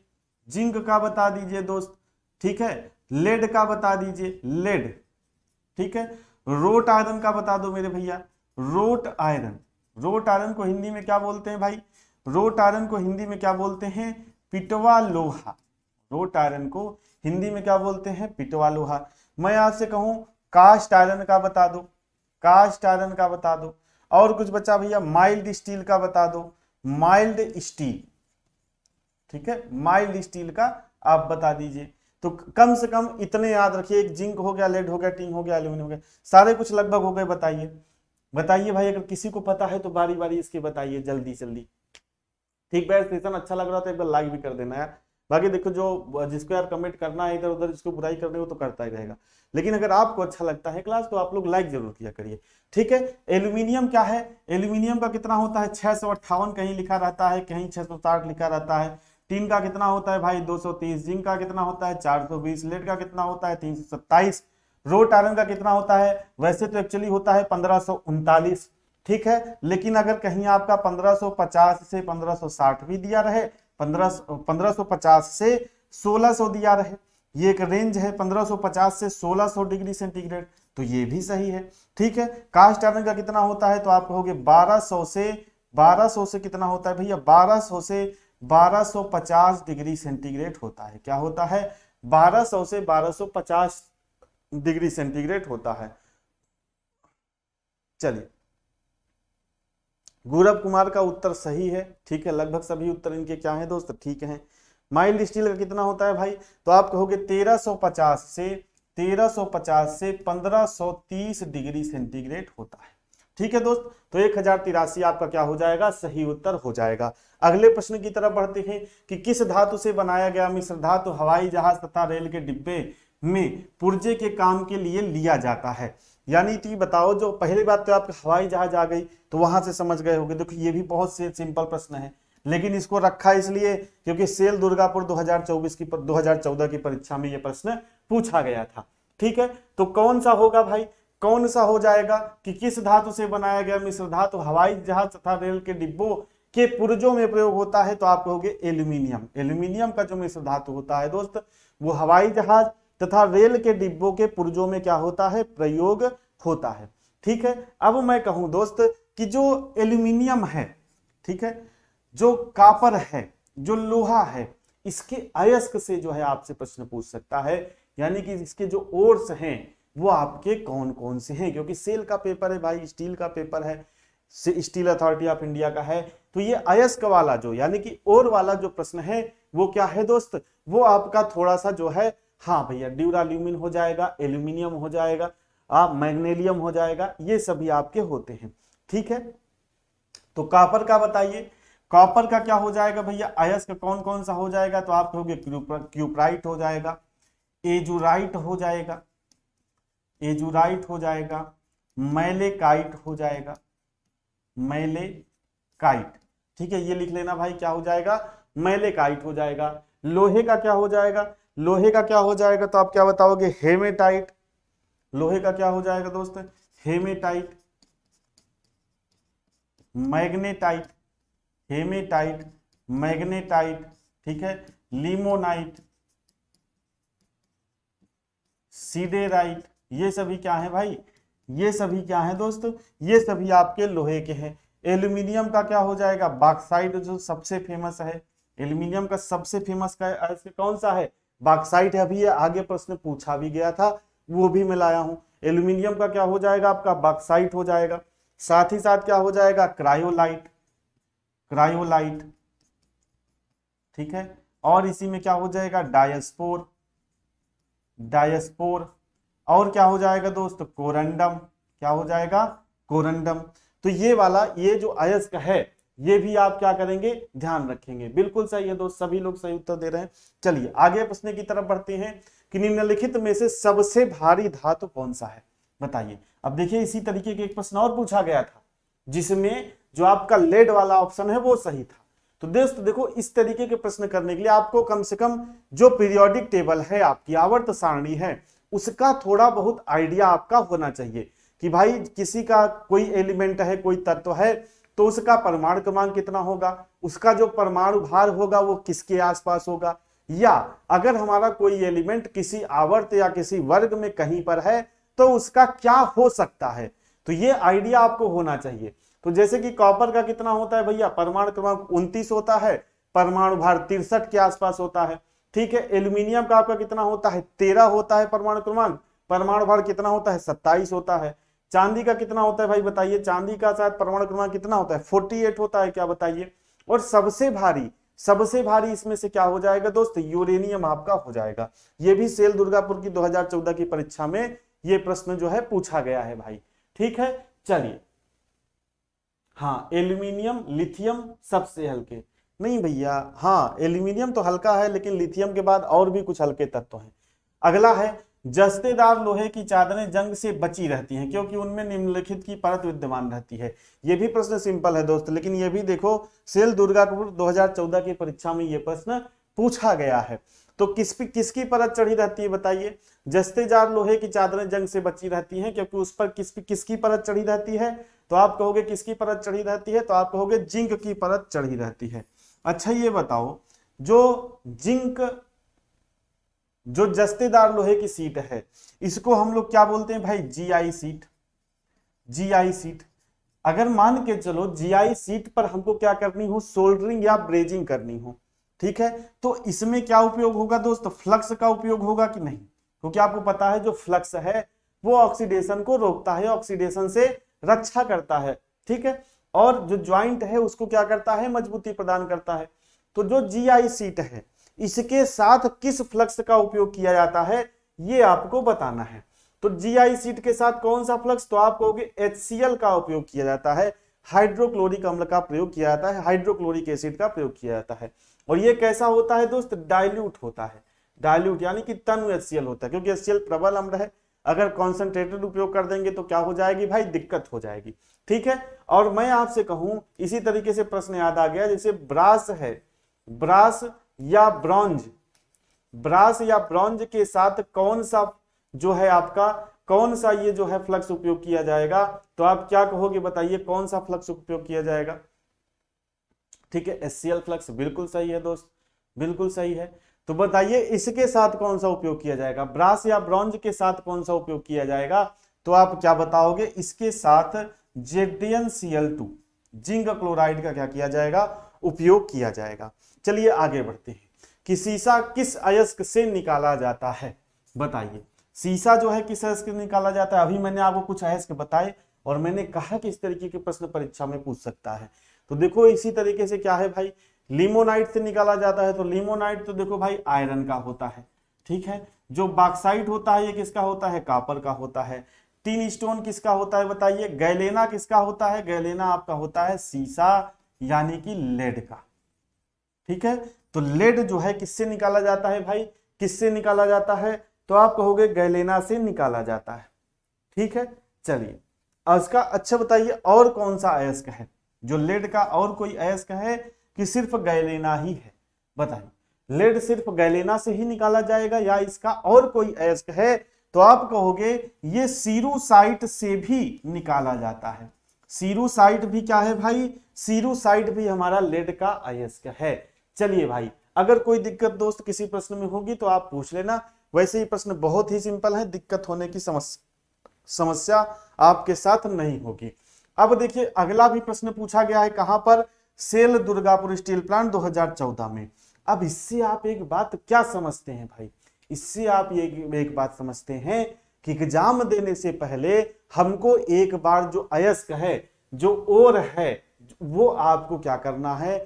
जिंक का बता दीजिए दोस्त ठीक है लेड का बता दीजिए लेड ठीक है रोट आयरन का बता दो मेरे भैया रोट आयरन रोट आयरन को हिंदी में क्या बोलते हैं भाई रोट आयरन को हिंदी में क्या बोलते हैं पिटवा लोहा रोट आयरन को हिंदी में क्या बोलते हैं पिटवा लोहा मैं आपसे कहूं कास्ट आयरन का बता दो कास्ट आयरन का बता दो और कुछ बच्चा भैया माइल्ड स्टील का बता दो माइल्ड स्टील ठीक है माइल्ड स्टील का आप बता दीजिए तो कम से कम इतने याद रखिए एक जिंक हो गया लेड हो गया टिंग हो गया एल्यूमिनियम हो गया सारे कुछ लगभग हो गए बताइए बताइए भाई अगर किसी को पता है तो बारी बारी इसके बताइए जल्दी जल्दी ठीक भाई सेशन अच्छा लग रहा था एक बार लाइक भी कर देना यार बाकी देखो जो जिसको यार कमेंट करना है इधर उधर जिसको बुराई करने को तो करता ही रहेगा लेकिन अगर आपको अच्छा लगता है क्लास तो आप लोग लाइक जरूर किया करिए ठीक है एल्यूमिनियम क्या है एल्यूमिनियम का कितना होता है छह सौ अट्ठावन कहीं लिखा रहता है कहीं छह सौ साठ लिखा रहता है टीन का कितना होता है भाई दो सौ तीस जिंक का कितना होता है चार सौ बीस लेट का कितना होता है तीन सौ सत्ताईस रोट आयरन का कितना होता है वैसे तो एक्चुअली होता है पंद्रह ठीक है लेकिन अगर कहीं आपका 1550 से 1560 भी दिया रहे 15 1550 से 1600 दिया रहे ये एक रेंज है 1550 से 1600 डिग्री सेंटीग्रेड तो ये भी सही है ठीक है कास्ट आयरन का कितना होता है तो आप कहोगे 1200 से 1200 से कितना होता है भैया 1200 से 1250 डिग्री सेंटीग्रेड होता है क्या होता है 1200 से 1250 डिग्री सेंटीग्रेड होता है चलिए गौरव कुमार का उत्तर सही है ठीक है लगभग सभी उत्तर इनके क्या है दोस्त ठीक है माइल्ड स्टील का कितना होता है भाई तो आप कहोगे 1350 से 1350 से 1530 डिग्री सेंटीग्रेड होता है ठीक है दोस्त तो एक हजार तिरासी आपका क्या हो जाएगा सही उत्तर हो जाएगा अगले प्रश्न की तरफ बढ़ते हैं कि किस धातु से बनाया गया मिश्र धातु हवाई जहाज तथा रेल के डिब्बे में पुर्जे के काम के लिए लिया जाता है यानी कि बताओ जो पहली बात तो आपके हवाई जहाज आ गई तो वहां से समझ गए होगे देखो ये भी बहुत से सिंपल प्रश्न है लेकिन इसको रखा इसलिए क्योंकि सेल दुर्गापुर 2024 की 2014 की परीक्षा में यह प्रश्न पूछा गया था ठीक है तो कौन सा होगा भाई कौन सा हो जाएगा कि किस धातु से बनाया गया मिश्र धातु हवाई जहाज तथा रेल के डिब्बों के पुर्जों में प्रयोग होता है तो आप कहोगे एल्यूमिनियम एल्यूमिनियम का जो मिश्र धातु होता है दोस्त वो हवाई जहाज तथा रेल के डिब्बों के पुर्जों में क्या होता है प्रयोग होता है ठीक है अब मैं कहूं दोस्त कि जो एल्यूमिनियम है ठीक है जो कापर है जो लोहा है इसके अयस्क से जो है आपसे प्रश्न पूछ सकता है यानी कि इसके जो ओर्स हैं वो आपके कौन कौन से हैं क्योंकि सेल का पेपर है भाई स्टील का पेपर है स्टील अथॉरिटी ऑफ इंडिया का है तो ये अयस्क वाला जो यानी कि ओर वाला जो प्रश्न है वो क्या है दोस्त वो आपका थोड़ा सा जो है हाँ भैया ड्यूरालूमिन हो जाएगा एल्यूमिनियम हो जाएगा आप मैग्नेलियम हो जाएगा ये सभी आपके होते हैं ठीक है तो कॉपर का बताइए कॉपर का क्या हो जाएगा भैया आयस का कौन कौन सा हो जाएगा तो आप कहोगे क्यूपराइट हो जाएगा एजुराइट हो जाएगा एजुराइट हो जाएगा मैलेकाइट हो जाएगा मैलेकाइट ठीक है ये लिख लेना भाई क्या हो जाएगा मैलेकाइट हो जाएगा लोहे का क्या हो जाएगा लोहे का क्या हो जाएगा तो आप क्या बताओगे हेमेटाइट लोहे का क्या हो जाएगा दोस्त हेमेटाइट मैग्नेटाइट हेमेटाइट मैग्नेटाइट ठीक है लिमोनाइट सीडेराइट ये सभी क्या है भाई ये सभी क्या है दोस्त ये सभी आपके लोहे के हैं एल्यूमिनियम का क्या हो जाएगा बाक्साइड जो सबसे फेमस है एल्यूमिनियम का सबसे फेमस का ऐसे कौन सा है बाक्साइट है अभी आगे प्रश्न पूछा भी गया था वो भी मैं लाया हूं एल्यूमिनियम का क्या हो जाएगा आपका बाक्साइट हो जाएगा साथ ही साथ क्या हो जाएगा क्रायोलाइट क्रायोलाइट ठीक है और इसी में क्या हो जाएगा डायस्पोर डायस्पोर और क्या हो जाएगा दोस्त कोरंडम क्या हो जाएगा कोरंडम तो ये वाला ये जो अयस्क है ये भी आप क्या करेंगे ध्यान रखेंगे बिल्कुल सही है दोस्त सभी लोग सही उत्तर दे रहे हैं चलिए आगे प्रश्न की तरफ बढ़ते हैं कि निम्नलिखित में से सबसे भारी धातु कौन सा है बताइए अब देखिए इसी तरीके के एक प्रश्न और पूछा गया था जिसमें जो आपका लेड वाला ऑप्शन है वो सही था तो दोस्त देखो इस तरीके के प्रश्न करने के लिए आपको कम से कम जो पीरियोडिक टेबल है आपकी आवर्त सारणी है उसका थोड़ा बहुत आइडिया आपका होना चाहिए कि भाई किसी का कोई एलिमेंट है कोई तत्व है तो उसका परमाणु क्रमांक कितना होगा उसका जो परमाणु भार होगा वो किसके आसपास होगा या अगर हमारा कोई एलिमेंट किसी आवर्त या किसी वर्ग में कहीं पर है तो उसका क्या हो सकता है तो ये आइडिया आपको होना चाहिए तो जैसे कि कॉपर का कितना होता है भैया परमाणु क्रमांक उन्तीस होता है परमाणु भार तिरसठ के आसपास होता है ठीक है एल्यूमिनियम का आपका कितना होता है तेरह होता है परमाणु क्रमांक परमाणु भार कितना होता है सत्ताईस होता है चांदी का कितना होता है भाई बताइए चांदी का शायद परमाणु क्रमांक कितना होता है 48 होता है क्या बताइए और सबसे भारी सबसे भारी इसमें से क्या हो जाएगा दोस्त यूरेनियम आपका हो जाएगा ये भी सेल दुर्गापुर की 2014 की परीक्षा में ये प्रश्न जो है पूछा गया है भाई ठीक है चलिए हाँ एल्यूमिनियम लिथियम सबसे हल्के नहीं भैया हाँ एल्यूमिनियम तो हल्का है लेकिन लिथियम के बाद और भी कुछ हल्के तत्व हैं अगला है जस्तेदार लोहे की चादरें जंग से बची रहती हैं क्योंकि उनमें निम्नलिखित की परत विद्यमान रहती है यह भी प्रश्न सिंपल है दोस्त लेकिन यह भी देखो सेल दुर्गापुर 2014 की परीक्षा में यह प्रश्न पूछा गया है तो किस किसकी परत चढ़ी रहती है बताइए जस्तेदार लोहे की चादरें जंग से बची रहती है क्योंकि उस पर किस किसकी परत चढ़ी रहती है तो आप कहोगे किसकी परत चढ़ी रहती है तो आप कहोगे जिंक की परत चढ़ी रहती है अच्छा ये बताओ जो जिंक जो जस्तेदार लोहे की सीट है इसको हम लोग क्या बोलते हैं भाई जीआई सीट जीआई सीट अगर मान के चलो जीआई सीट पर हमको क्या करनी हो सोल्डरिंग या ब्रेजिंग करनी हो ठीक है तो इसमें क्या उपयोग होगा दोस्त फ्लक्स का उपयोग होगा कि नहीं क्योंकि आपको पता है जो फ्लक्स है वो ऑक्सीडेशन को रोकता है ऑक्सीडेशन से रक्षा करता है ठीक है और जो ज्वाइंट है उसको क्या करता है मजबूती प्रदान करता है तो जो आई सीट है इसके साथ किस फ्लक्स का उपयोग किया जाता है ये आपको बताना है तो जीआई सीट के साथ कौन सा फ्लक्स तो आप कहोगे एचसीएल का उपयोग किया जाता है हाइड्रोक्लोरिक अम्ल का प्रयोग किया जाता है हाइड्रोक्लोरिक एसिड का प्रयोग किया जाता है और ये कैसा होता है दोस्त डाइल्यूट होता है डाइल्यूट यानी कि तनु एचसीएल होता है क्योंकि एचसीएल प्रबल अम्ल है अगर कॉन्सेंट्रेटेड उपयोग कर देंगे तो क्या हो जाएगी भाई दिक्कत हो जाएगी ठीक है और मैं आपसे कहूं इसी तरीके से प्रश्न याद आ गया जैसे ब्रास है ब्रास या ब्रॉन्ज ब्रास या ब्रॉन्ज के साथ कौन सा जो है आपका कौन सा ये जो है फ्लक्स उपयोग किया जाएगा तो आप क्या कहोगे बताइए कौन सा फ्लक्स उपयोग किया जाएगा ठीक है एस फ्लक्स बिल्कुल सही है दोस्त बिल्कुल सही है तो बताइए इसके साथ कौन सा उपयोग किया जाएगा ब्रास या ब्रॉन्ज के साथ कौन सा उपयोग किया जाएगा तो आप क्या बताओगे इसके साथ ZN CL two zinc chloride का क्या किया जाएगा उपयोग किया जाएगा चलिए आगे बढ़ते हैं कि सीसा किस अयस्क से निकाला जाता है बताइए सीसा जो है किस अयस्क से निकाला जाता है अभी मैंने आपको कुछ अयस्क बताए और मैंने कहा कि इस तरीके के प्रश्न परीक्षा में पूछ सकता है तो देखो इसी तरीके से क्या है भाई लिमोनाइट से निकाला जाता है तो लिमोनाइट तो देखो भाई आयरन का होता है ठीक है जो बाक्साइट होता है ये किसका होता है कापर का होता है टीन स्टोन किसका होता है बताइए गैलेना किसका होता है गैलेना आपका होता है सीसा यानी कि लेड का ठीक है तो लेड जो है किससे निकाला जाता है भाई किससे निकाला जाता है तो आप कहोगे गैलेना से निकाला जाता है ठीक है चलिए इसका अच्छा बताइए और कौन सा अयस्क है जो लेड का और कोई अयस्क है कि सिर्फ गैलेना ही है बताइए लेड सिर्फ गैलेना से ही निकाला जाएगा या इसका और कोई अयस्क है तो आप कहोगे ये सीरूसाइट से भी निकाला जाता है सीरूसाइट भी क्या है भाई सीरूसाइट भी हमारा लेड का अयस्क है चलिए भाई अगर कोई दिक्कत दोस्त किसी प्रश्न में होगी तो आप पूछ लेना वैसे ही प्रश्न बहुत ही सिंपल है दिक्कत होने की समस्या आपके साथ नहीं होगी अब देखिए अगला भी प्रश्न पूछा गया है कहां पर सेल दुर्गापुर स्टील प्लांट 2014 में अब इससे आप एक बात क्या समझते हैं भाई इससे आप ये एक बात समझते हैं कि एग्जाम देने से पहले हमको एक बार जो अयस्क है जो ओर है वो आपको क्या करना है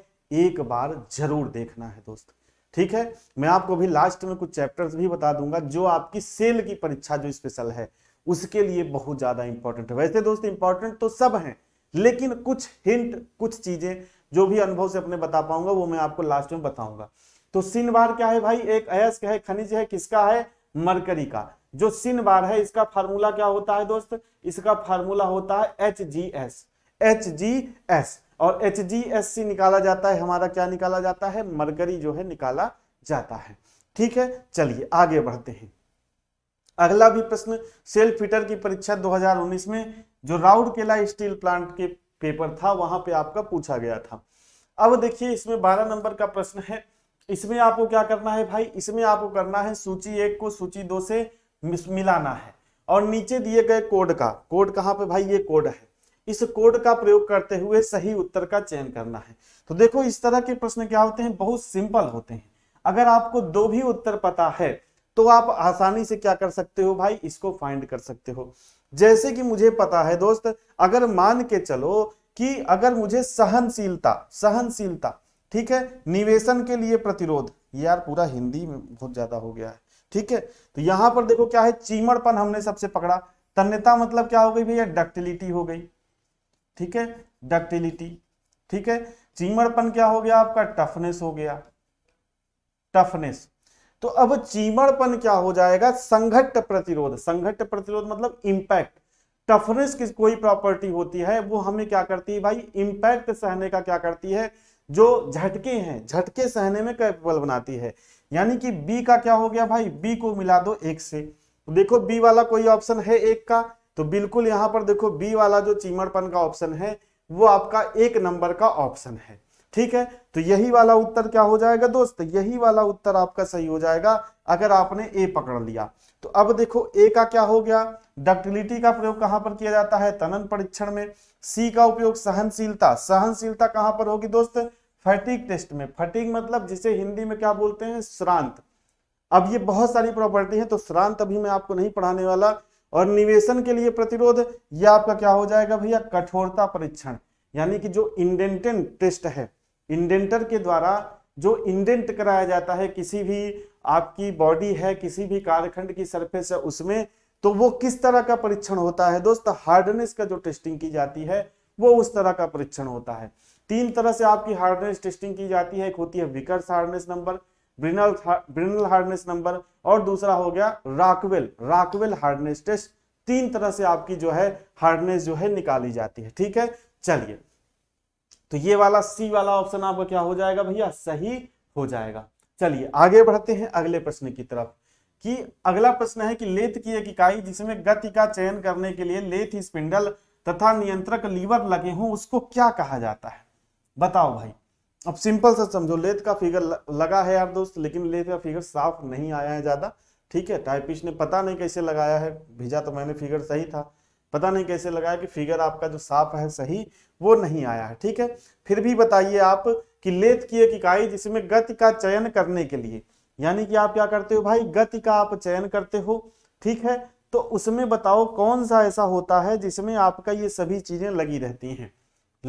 एक बार जरूर देखना है दोस्त ठीक है मैं आपको अभी लास्ट में कुछ चैप्टर्स भी बता दूंगा जो आपकी सेल की परीक्षा जो स्पेशल है उसके लिए बहुत ज्यादा इंपॉर्टेंट है वैसे दोस्त इंपॉर्टेंट तो सब हैं लेकिन कुछ हिंट कुछ चीजें जो भी अनुभव से अपने बता पाऊंगा वो मैं आपको लास्ट में बताऊंगा तो सिन बार क्या है भाई एक अयस्क है खनिज है किसका है मरकरी का जो सिन बार है इसका फार्मूला क्या होता है दोस्त इसका फार्मूला होता है H G S H G S और एच निकाला जाता है हमारा क्या निकाला जाता है मरकरी जो है निकाला जाता है ठीक है चलिए आगे बढ़ते हैं अगला भी प्रश्न सेल फिटर की परीक्षा 2019 में जो राउरकेला स्टील प्लांट के पेपर था वहां पे आपका पूछा गया था अब देखिए इसमें 12 नंबर का प्रश्न है इसमें आपको क्या करना है भाई इसमें आपको करना है सूची एक को सूची दो से मिलाना है और नीचे दिए गए कोड का कोड कहाँ पे भाई ये कोड है इस कोड का प्रयोग करते हुए सही उत्तर का चयन करना है तो देखो इस तरह के प्रश्न क्या होते हैं बहुत सिंपल होते हैं अगर आपको दो भी उत्तर पता है तो आप आसानी से क्या कर सकते हो भाई इसको फाइंड कर सकते हो जैसे कि मुझे पता है दोस्त अगर मान के चलो कि अगर मुझे सहनशीलता सहनशीलता ठीक है निवेशन के लिए प्रतिरोध यार पूरा हिंदी में बहुत ज्यादा हो गया है ठीक है तो यहां पर देखो क्या है चीमड़पन हमने सबसे पकड़ा तन्यता मतलब क्या हो गई भैया डक्टिलिटी हो गई ठीक है डक्टिलिटी ठीक है चीमड़पन क्या हो गया आपका टफनेस हो गया टफनेस तो अब चीमड़पन क्या हो जाएगा संघट्ट प्रतिरोध संघट्ट प्रतिरोध मतलब इंपैक्ट टफनेस की कोई प्रॉपर्टी होती है वो हमें क्या करती है भाई इंपैक्ट सहने का क्या करती है जो झटके हैं झटके सहने में कैपेबल बनाती है यानी कि बी का क्या हो गया भाई बी को मिला दो एक से देखो बी वाला कोई ऑप्शन है एक का तो बिल्कुल यहां पर देखो बी वाला जो चीमड़पन का ऑप्शन है वो आपका एक नंबर का ऑप्शन है ठीक है तो यही वाला उत्तर क्या हो जाएगा दोस्त तो यही वाला उत्तर आपका सही हो जाएगा अगर आपने ए पकड़ लिया तो अब देखो ए का क्या हो गया डक्टिलिटी का प्रयोग कहां पर किया जाता है तनन परीक्षण में सी का उपयोग सहनशीलता सहनशीलता कहां पर होगी दोस्त फटिक टेस्ट में फटिक मतलब जिसे हिंदी में क्या बोलते हैं श्रांत अब ये बहुत सारी प्रॉपर्टी है तो श्रांत अभी मैं आपको नहीं पढ़ाने वाला और निवेशन के लिए प्रतिरोध यह आपका क्या हो जाएगा भैया कठोरता परीक्षण यानी कि जो इंडेंटन टेस्ट है इंडेंटर के द्वारा जो इंडेंट कराया जाता है किसी भी आपकी बॉडी है किसी भी कारखंड की सरफेस है उसमें तो वो किस तरह का परीक्षण होता है दोस्त हार्डनेस का जो टेस्टिंग की जाती है वो उस तरह का परीक्षण होता है तीन तरह से आपकी हार्डनेस टेस्टिंग की जाती है एक होती है Vickers hardness number Brinell Brinell hardness number और दूसरा हो गया राकवेल राकवेल हार्डनेस टेस्ट तीन तरह से आपकी जो है हार्डनेस जो है निकाली जाती है ठीक है चलिए तो ये वाला सी वाला ऑप्शन आपका क्या हो जाएगा भैया सही हो जाएगा चलिए आगे बढ़ते हैं अगले प्रश्न की तरफ कि अगला प्रश्न है कि लेथ की एक इकाई जिसमें गति का चयन करने के लिए लेथ स्पिंडल तथा नियंत्रक लीवर लगे हों उसको क्या कहा जाता है बताओ भाई अब सिंपल सा समझो लेथ का फिगर लगा है यार दोस्त लेकिन लेथ का फिगर साफ नहीं आया है ज़्यादा ठीक है टाइपिस्ट ने पता नहीं कैसे लगाया है भेजा तो मैंने फिगर सही था पता नहीं कैसे लगाया कि फिगर आपका जो साफ है सही वो नहीं आया है ठीक है फिर भी बताइए आप कि लेथ की एक इकाई जिसमें गति का चयन करने के लिए यानी कि आप क्या करते हो भाई गति का आप चयन करते हो ठीक है तो उसमें बताओ कौन सा ऐसा होता है जिसमें आपका ये सभी चीजें लगी रहती हैं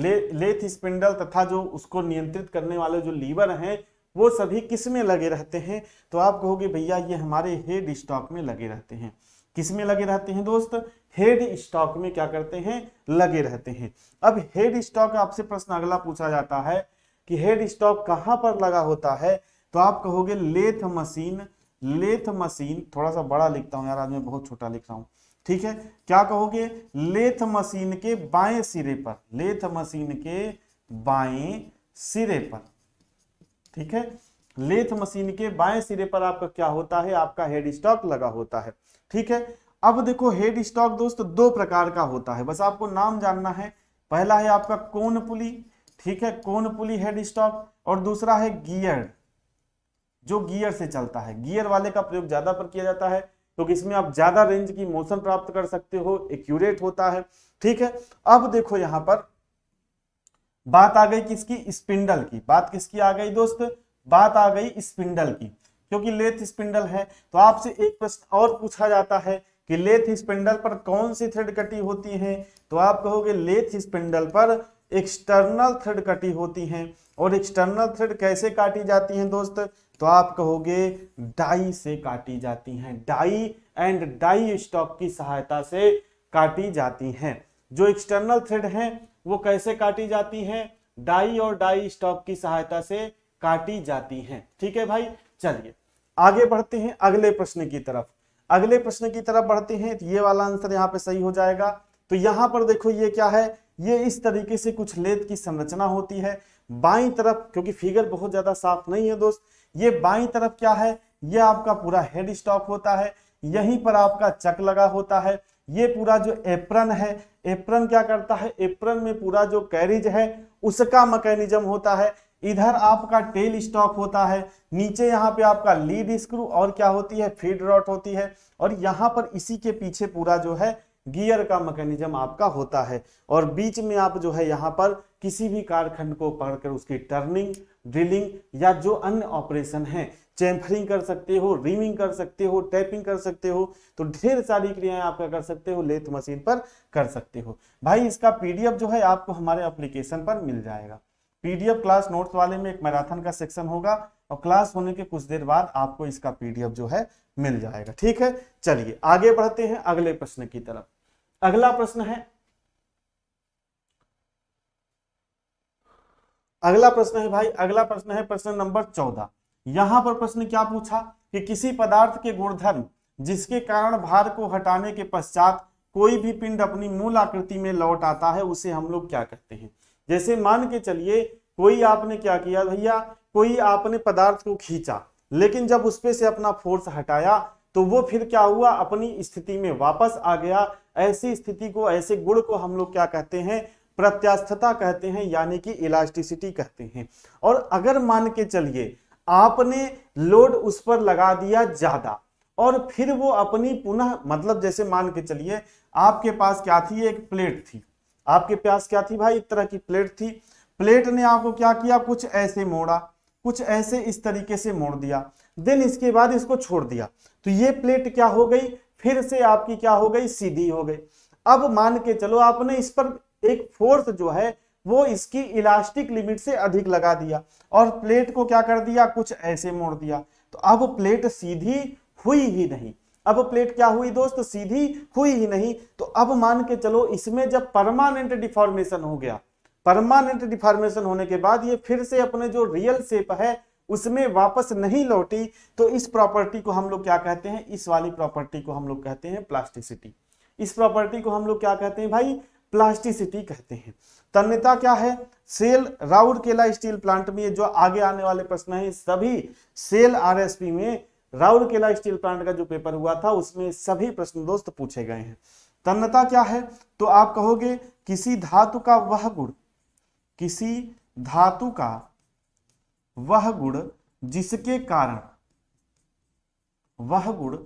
ले लेथ स्पिंडल तथा जो उसको नियंत्रित करने वाले जो लीवर हैं वो सभी किस में लगे रहते हैं तो आप कहोगे भैया ये हमारे हेड स्टॉक में लगे रहते हैं किस में लगे रहते हैं दोस्त हेड स्टॉक में क्या करते हैं लगे रहते हैं अब हेड स्टॉक आपसे प्रश्न अगला पूछा जाता है कि हेड स्टॉक कहाँ पर लगा होता है तो आप कहोगे लेथ मशीन लेथ मशीन थोड़ा सा बड़ा लिखता हूँ यार आज मैं बहुत छोटा लिख रहा हूँ ठीक है क्या कहोगे लेथ मशीन के बाएं सिरे पर लेथ मशीन के बाएं सिरे पर ठीक है लेथ मशीन के बाएं सिरे पर आपका क्या होता है आपका हेड स्टॉक लगा होता है ठीक है अब देखो हेड स्टॉक दोस्तों दो प्रकार का होता है बस आपको नाम जानना है पहला है आपका कोन पुली ठीक है कोन पुली हेड स्टॉक और दूसरा है गियर जो गियर से चलता है गियर वाले का प्रयोग ज्यादा पर किया जाता है क्योंकि तो इसमें आप ज्यादा रेंज की मोशन प्राप्त कर सकते हो एक्यूरेट होता है ठीक है अब देखो यहां पर बात आ गई किसकी स्पिंडल की बात किसकी आ गई दोस्त बात आ गई स्पिंडल की क्योंकि लेथ स्पिंडल है तो आपसे एक प्रश्न और पूछा जाता है कि लेथ स्पिंडल पर कौन सी थ्रेड कटी होती है तो आप कहोगे लेथ स्पिंडल पर एक्सटर्नल थ्रेड कटी होती है और एक्सटर्नल थ्रेड कैसे काटी जाती है दोस्त तो आप कहोगे डाई से काटी जाती हैं डाई एंड डाई स्टॉक की सहायता से काटी जाती हैं जो एक्सटर्नल थ्रेड हैं वो कैसे काटी जाती हैं डाई और डाई स्टॉक की सहायता से काटी जाती हैं ठीक है भाई चलिए आगे बढ़ते हैं अगले प्रश्न की तरफ अगले प्रश्न की तरफ बढ़ते हैं तो ये वाला आंसर यहाँ पे सही हो जाएगा तो यहाँ पर देखो ये क्या है ये इस तरीके से कुछ लेद की संरचना होती है बाई तरफ क्योंकि फिगर बहुत ज्यादा साफ नहीं है दोस्त ये बाई तरफ क्या है ये आपका पूरा हेड स्टॉक होता है यहीं पर आपका चक लगा होता है ये पूरा जो एप्रन है एप्रन क्या करता है एप्रन में पूरा जो कैरिज है उसका मैकेनिज्म होता है इधर आपका टेल स्टॉक होता है नीचे यहाँ पे आपका लीड स्क्रू और क्या होती है फीड रॉट होती है और यहाँ पर इसी के पीछे पूरा जो है गियर का मैकेनिज्म आपका होता है और बीच में आप जो है यहाँ पर किसी भी कारखंड को कर उसकी टर्निंग ड्रिलिंग या जो अन्य ऑपरेशन है चैम्फरिंग कर सकते हो रीमिंग कर सकते हो टैपिंग कर सकते हो तो ढेर सारी क्रियाएं आपका कर सकते हो लेथ मशीन पर कर सकते हो भाई इसका पीडीएफ जो है आपको हमारे एप्लीकेशन पर मिल जाएगा पीडीएफ क्लास नोट्स वाले में एक मैराथन का सेक्शन होगा और क्लास होने के कुछ देर बाद आपको इसका पीडीएफ जो है मिल जाएगा ठीक है चलिए आगे बढ़ते हैं अगले प्रश्न की तरफ अगला प्रश्न है अगला प्रश्न है भाई अगला प्रश्न है प्रश्न नंबर चौदह यहाँ पर प्रश्न क्या पूछा कि किसी पदार्थ के गुणधर्म जिसके कारण भार को हटाने के पश्चात कोई भी पिंड अपनी मूल आकृति में लौट आता है उसे हम लोग क्या कहते हैं जैसे मान के चलिए कोई आपने क्या किया भैया कोई आपने पदार्थ को खींचा लेकिन जब उसपे से अपना फोर्स हटाया तो वो फिर क्या हुआ अपनी स्थिति में वापस आ गया ऐसी स्थिति को ऐसे गुण को हम लोग क्या कहते हैं प्रत्यास्थता कहते हैं यानी कि इलास्टिसिटी कहते हैं और अगर मान के चलिए आपने लोड उस पर लगा दिया ज्यादा और फिर वो अपनी पुनः मतलब जैसे मान के चलिए आपके पास क्या थी एक प्लेट थी आपके पास क्या थी भाई एक तरह की प्लेट थी प्लेट ने आपको क्या किया कुछ ऐसे मोड़ा कुछ ऐसे इस तरीके से मोड़ दिया देन इसके बाद इसको छोड़ दिया तो ये प्लेट क्या हो गई फिर से आपकी क्या हो गई सीधी हो गई अब मान के चलो आपने इस पर एक फोर्स जो है वो इसकी इलास्टिक लिमिट से अधिक लगा दिया और प्लेट को क्या कर दिया कुछ ऐसे मोड़ दिया तो अब प्लेट सीधी हुई ही नहीं अब प्लेट क्या हुई दोस्त सीधी हुई ही नहीं तो अब मान के चलो इसमें जब परमानेंट डिफॉर्मेशन हो गया परमानेंट डिफॉर्मेशन होने के बाद ये फिर से अपने जो रियल शेप है उसमें वापस नहीं लौटी तो इस प्रॉपर्टी को हम लोग क्या कहते हैं इस वाली प्रॉपर्टी को हम लोग कहते हैं प्लास्टिसिटी इस प्रॉपर्टी को हम लोग क्या कहते हैं भाई प्लास्टिसिटी कहते हैं तन्यता क्या है सेल केला स्टील प्लांट में जो आगे आने वाले प्रश्न है सभी सेल आर में केला स्टील प्लांट का जो पेपर हुआ था उसमें सभी प्रश्न दोस्त पूछे गए हैं तन्नता क्या है तो आप कहोगे किसी धातु का वह गुण किसी धातु का वह गुण जिसके कारण वह गुण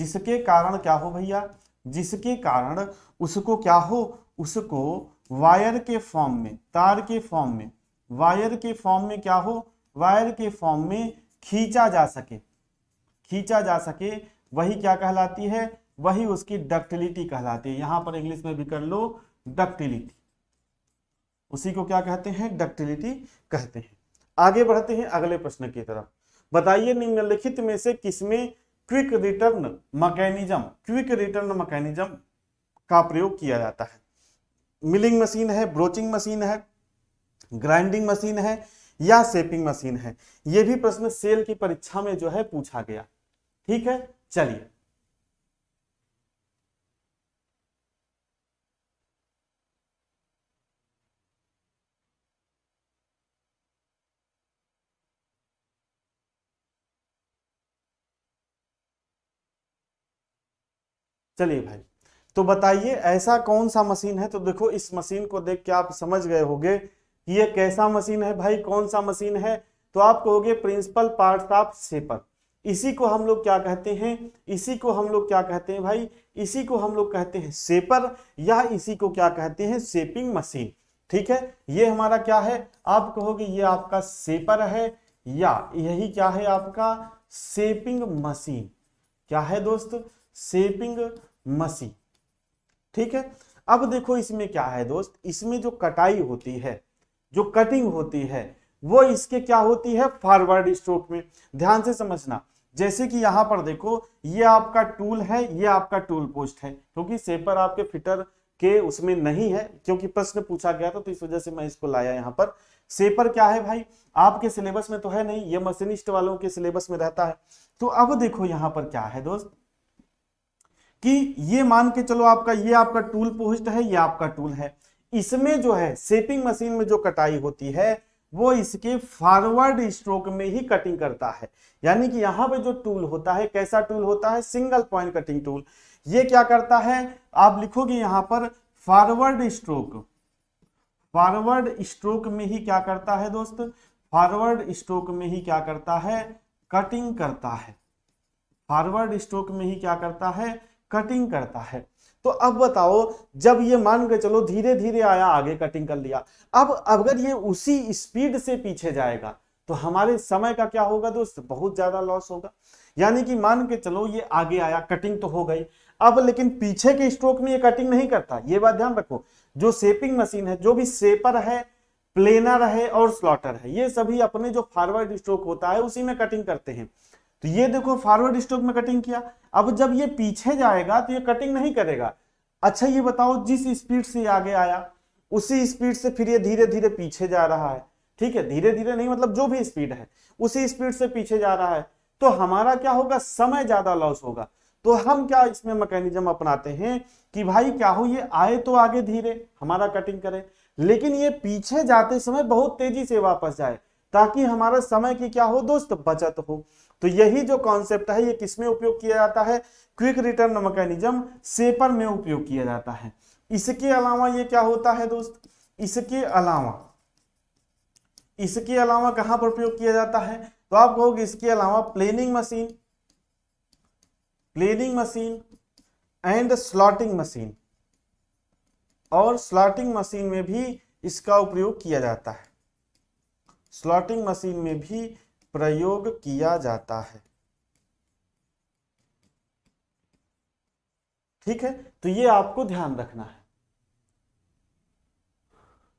जिसके कारण क्या हो भैया जिसके कारण उसको क्या हो उसको वायर के फॉर्म में तार के फॉर्म में वायर के फॉर्म में क्या हो वायर के फॉर्म में खींचा जा सके खींचा जा सके वही क्या कहलाती है वही उसकी डक्टिलिटी कहलाती है यहां पर इंग्लिश में भी कर लो डक्टिलिटी उसी को क्या कहते हैं डक्टिलिटी कहते हैं आगे बढ़ते हैं अगले प्रश्न की तरफ बताइए निम्नलिखित में से किसमें quick return mechanism quick return mechanism का प्रयोग किया जाता है मिलिंग मशीन है ब्रोचिंग मशीन है ग्राइंडिंग मशीन है या सेपिंग मशीन है यह भी प्रश्न सेल की परीक्षा में जो है पूछा गया ठीक है चलिए चलिए भाई तो बताइए ऐसा कौन सा मशीन है तो देखो इस मशीन को देख के आप समझ गए होगे कि ये कैसा मशीन है भाई कौन सा मशीन है तो आप कहोगे प्रिंसिपल पार्ट्स ऑफ सेपर इसी को हम लोग क्या कहते हैं इसी को हम लोग क्या कहते हैं भाई इसी को हम लोग कहते हैं सेपर या इसी को क्या कहते हैं सेपिंग मशीन ठीक है ये हमारा क्या है आप कहोगे ये आपका सेपर है या यही क्या है आपका सेपिंग मशीन क्या है दोस्त सेपिंग मशीन ठीक है अब देखो इसमें क्या है दोस्त इसमें जो कटाई होती है जो कटिंग होती है वो इसके क्या होती है फॉरवर्ड स्ट्रोक में ध्यान से समझना जैसे कि यहां पर देखो ये आपका टूल है ये आपका टूल पोस्ट है क्योंकि सेपर आपके फिटर के उसमें नहीं है क्योंकि प्रश्न पूछा गया था तो इस वजह से मैं इसको लाया यहाँ पर सेपर क्या है भाई आपके सिलेबस में तो है नहीं ये मशीनिस्ट वालों के सिलेबस में रहता है तो अब देखो यहाँ पर क्या है दोस्त कि ये मान के चलो आपका ये आपका टूल पोस्ट है ये आपका टूल है इसमें जो है सेपिंग मशीन में जो कटाई होती है वो इसके फॉरवर्ड स्ट्रोक में ही कटिंग करता है यानी कि यहां पे जो टूल होता है कैसा टूल होता है सिंगल पॉइंट कटिंग टूल ये क्या करता है आप लिखोगे यहां पर फॉरवर्ड स्ट्रोक फॉरवर्ड स्ट्रोक में ही क्या करता है दोस्त फॉरवर्ड स्ट्रोक में ही क्या करता है कटिंग करता है फॉरवर्ड स्ट्रोक में ही क्या करता है कटिंग करता है तो अब बताओ जब ये मान के चलो धीरे धीरे आया आगे कटिंग कर लिया अब अगर ये उसी स्पीड से पीछे जाएगा तो हमारे समय का क्या होगा दोस्त बहुत ज्यादा लॉस होगा यानी कि मान के चलो ये आगे आया कटिंग तो हो गई अब लेकिन पीछे के स्ट्रोक में ये कटिंग नहीं करता ये बात ध्यान रखो जो सेपिंग मशीन है जो भी सेपर है प्लेनर है और स्लॉटर है ये सभी अपने जो फॉरवर्ड स्ट्रोक होता है उसी में कटिंग करते हैं तो ये देखो फॉरवर्ड स्ट्रोक में कटिंग किया अब जब ये पीछे जाएगा तो ये कटिंग नहीं करेगा अच्छा ये बताओ जिस स्पीड से आगे आया उसी स्पीड से फिर ये धीरे धीरे पीछे जा रहा है ठीक है धीरे धीरे नहीं मतलब जो भी स्पीड है उसी स्पीड से पीछे जा रहा है तो हमारा क्या होगा समय ज्यादा लॉस होगा तो हम क्या इसमें मैकेनिज्म अपनाते हैं कि भाई क्या हो ये आए तो आगे धीरे हमारा कटिंग करे लेकिन ये पीछे जाते समय बहुत तेजी से वापस जाए ताकि हमारा समय की क्या हो दोस्त बचत हो तो यही जो कॉन्सेप्ट है ये किसमें उपयोग किया जाता है क्विक रिटर्न मैकेनिज्म सेपर में उपयोग किया जाता है इसके अलावा ये क्या होता है दोस्त इसके अलावा इसके अलावा कहां पर उपयोग किया जाता है तो आप कहोगे इसके अलावा planing machine planing machine and slotting machine और स्लॉटिंग मशीन में भी इसका उपयोग किया जाता है स्लॉटिंग मशीन में भी प्रयोग किया जाता है ठीक है तो ये आपको ध्यान रखना है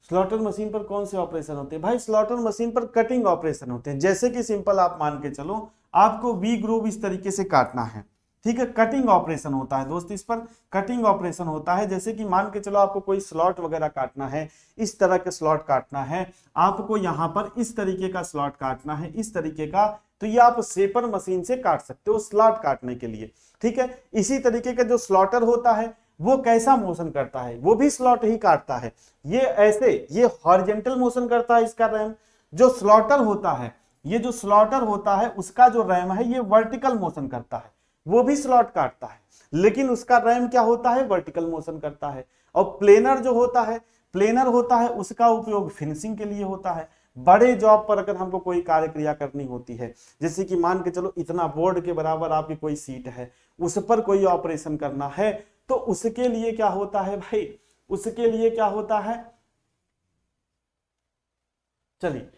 स्लॉटर मशीन पर कौन से ऑपरेशन होते हैं भाई स्लॉटर मशीन पर कटिंग ऑपरेशन होते हैं जैसे कि सिंपल आप मान के चलो आपको वी ग्रूव इस तरीके से काटना है ठीक है कटिंग ऑपरेशन होता है दोस्त इस पर कटिंग ऑपरेशन होता है जैसे कि मान के चलो आपको कोई स्लॉट वगैरह काटना है इस तरह के स्लॉट काटना है आपको यहाँ पर इस तरीके का स्लॉट काटना है इस तरीके का तो ये आप सेपर मशीन से काट सकते हो स्लॉट काटने के लिए ठीक है इसी तरीके का जो स्लॉटर होता है वो कैसा मोशन करता है वो भी स्लॉट ही काटता है ये ऐसे ये हॉर्जेंटल मोशन करता है इसका रैम जो स्लॉटर होता है ये जो स्लॉटर होता है उसका जो रैम है ये वर्टिकल मोशन करता है वो भी स्लॉट काटता है लेकिन उसका रैम क्या होता है वर्टिकल मोशन करता है और प्लेनर जो होता है प्लेनर होता है उसका उपयोग फिनिशिंग के लिए होता है बड़े जॉब पर अगर हमको कोई कार्य क्रिया करनी होती है जैसे कि मान के चलो इतना बोर्ड के बराबर आपकी कोई सीट है उस पर कोई ऑपरेशन करना है तो उसके लिए क्या होता है भाई उसके लिए क्या होता है चलिए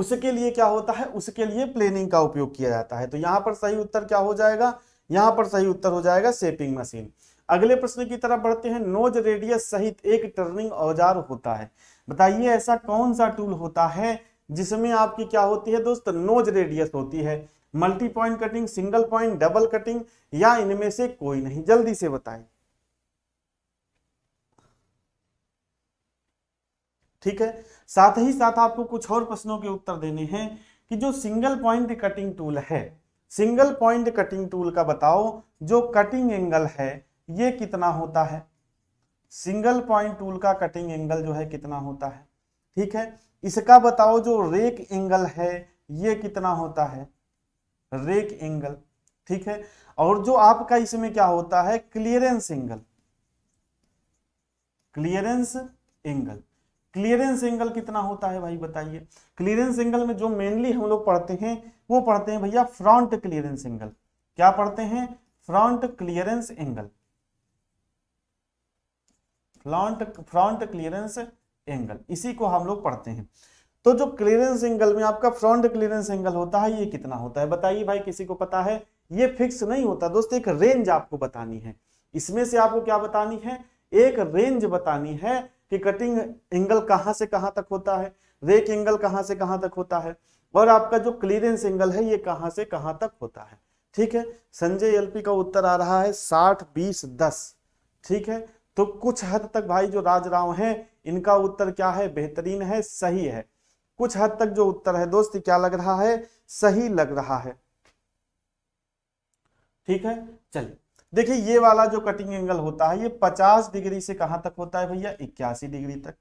उसके लिए क्या होता है उसके लिए प्लेनिंग का उपयोग किया जाता है तो यहां पर सही उत्तर क्या हो जाएगा यहां पर सही उत्तर हो जाएगा सेपिंग मशीन अगले प्रश्न की तरफ बढ़ते हैं नोज रेडियस सहित एक टर्निंग औजार होता है बताइए ऐसा कौन सा टूल होता है जिसमें आपकी क्या होती है दोस्त नोज रेडियस होती है multi point cutting single point double cutting या इनमें से कोई नहीं जल्दी से बताएं ठीक है साथ ही साथ आपको कुछ और प्रश्नों के उत्तर देने हैं कि जो सिंगल पॉइंट कटिंग टूल है सिंगल पॉइंट कटिंग टूल का बताओ जो कटिंग एंगल है ये कितना होता है सिंगल पॉइंट टूल का कटिंग एंगल जो है कितना होता है ठीक है इसका बताओ जो रेक एंगल है ये कितना होता है रेक एंगल ठीक है और जो आपका इसमें क्या होता है clearance angle clearance angle clearance angle कितना होता है भाई बताइए क्लियरेंस एंगल में जो मेनली हम लोग पढ़ते हैं वो पढ़ते हैं भैया फ्रंट क्लियरेंस एंगल क्या पढ़ते हैं front clearance angle front front clearance angle इसी को हम लोग पढ़ते हैं तो जो क्लियरेंस एंगल में आपका फ्रंट क्लियरेंस एंगल होता है ये कितना होता है बताइए भाई किसी को पता है ये फिक्स नहीं होता दोस्त एक रेंज आपको बतानी है इसमें से आपको क्या बतानी है एक रेंज बतानी है कि कटिंग एंगल कहाँ से कहाँ तक होता है रेक एंगल कहाँ से कहाँ तक होता है और आपका जो क्लियरेंस एंगल है ये कहाँ से कहाँ तक होता है ठीक है संजय एलपी का उत्तर आ रहा है साठ बीस दस ठीक है तो कुछ हद तक भाई जो राज राव हैं इनका उत्तर क्या है बेहतरीन है सही है कुछ हद तक जो उत्तर है दोस्त क्या लग रहा है सही लग रहा है ठीक है चलिए देखिए ये वाला जो कटिंग एंगल होता है ये 50 डिग्री से कहां तक होता है भैया इक्यासी डिग्री तक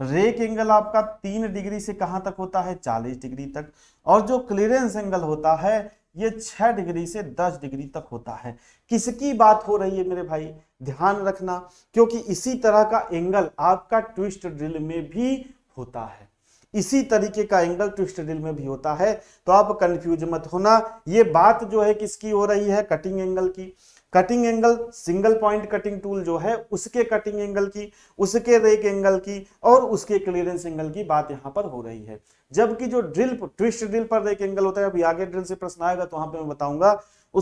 रेक एंगल आपका तीन डिग्री से कहां तक होता है 40 डिग्री तक और जो क्लियरेंस एंगल होता है ये 6 डिग्री से 10 डिग्री तक होता है किसकी बात हो रही है मेरे भाई ध्यान रखना क्योंकि इसी तरह का एंगल आपका ट्विस्ट ड्रिल में भी होता है इसी तरीके का एंगल ट्विस्ट ड्रिल में भी होता है तो आप कंफ्यूज मत होना ये बात जो है किसकी हो रही है कटिंग एंगल की cutting angle single point cutting tool जो है उसके कटिंग एंगल की उसके रेक एंगल की और उसके क्लियरेंस एंगल की बात यहाँ पर हो रही है जबकि जो ड्रिल ट्विस्ट ड्रिल पर रेक एंगल होता है अभी आगे ड्रिल से प्रश्न आएगा तो वहां पे मैं बताऊंगा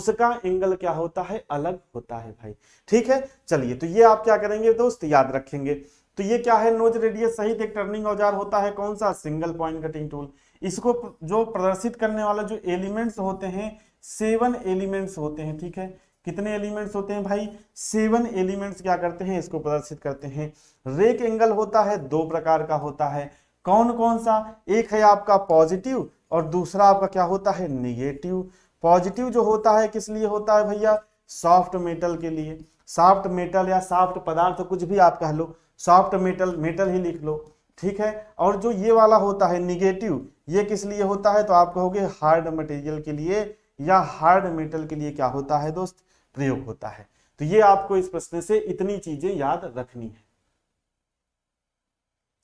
उसका एंगल क्या होता है अलग होता है भाई ठीक है चलिए तो ये आप क्या करेंगे दोस्त याद रखेंगे तो ये क्या है नोज रेडियस सहित एक टर्निंग औजार होता है कौन सा सिंगल पॉइंट कटिंग टूल इसको जो प्रदर्शित करने वाला जो एलिमेंट्स होते हैं सेवन एलिमेंट्स होते हैं ठीक है कितने एलिमेंट्स होते हैं भाई सेवन एलिमेंट्स क्या करते हैं इसको प्रदर्शित करते हैं रेक एंगल होता है दो प्रकार का होता है कौन कौन सा एक है आपका पॉजिटिव और दूसरा आपका क्या होता है निगेटिव पॉजिटिव जो होता है किस लिए होता है भैया सॉफ्ट मेटल के लिए सॉफ्ट मेटल या सॉफ्ट पदार्थ तो कुछ भी आप कह लो सॉफ्ट मेटल मेटल ही लिख लो ठीक है और जो ये वाला होता है निगेटिव ये किस लिए होता है तो आप कहोगे हार्ड मटेरियल के लिए या हार्ड मेटल के लिए क्या होता है दोस्त प्रयोग होता है तो ये आपको इस प्रश्न से इतनी चीजें याद रखनी है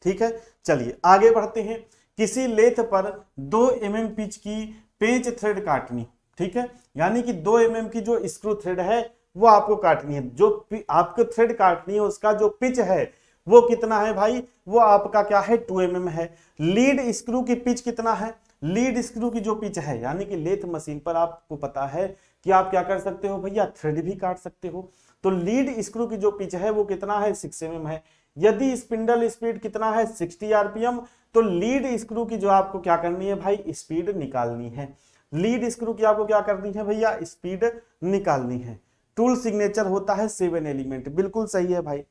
ठीक है चलिए आगे बढ़ते हैं किसी लेथ पर दो एम mm पिच की पेंच थ्रेड काटनी ठीक है यानी कि दो एम mm की जो स्क्रू थ्रेड है वो आपको काटनी है जो आपको थ्रेड काटनी है उसका जो पिच है वो कितना है भाई वो आपका क्या है टू एम mm है लीड स्क्रू की पिच कितना है लीड स्क्रू की जो पिच है यानी कि लेथ मशीन पर आपको पता है कि आप क्या कर सकते हो भैया थ्रेड भी काट सकते हो तो लीड स्क्रू की जो पिच है वो कितना है सिक्स एम है यदि स्पिंडल स्पीड कितना है सिक्सटी आरपीएम तो लीड स्क्रू की जो आपको क्या करनी है भाई स्पीड निकालनी है लीड स्क्रू की आपको क्या करनी है भैया स्पीड निकालनी है टूल सिग्नेचर होता है सेवन एलिमेंट बिल्कुल सही है भाई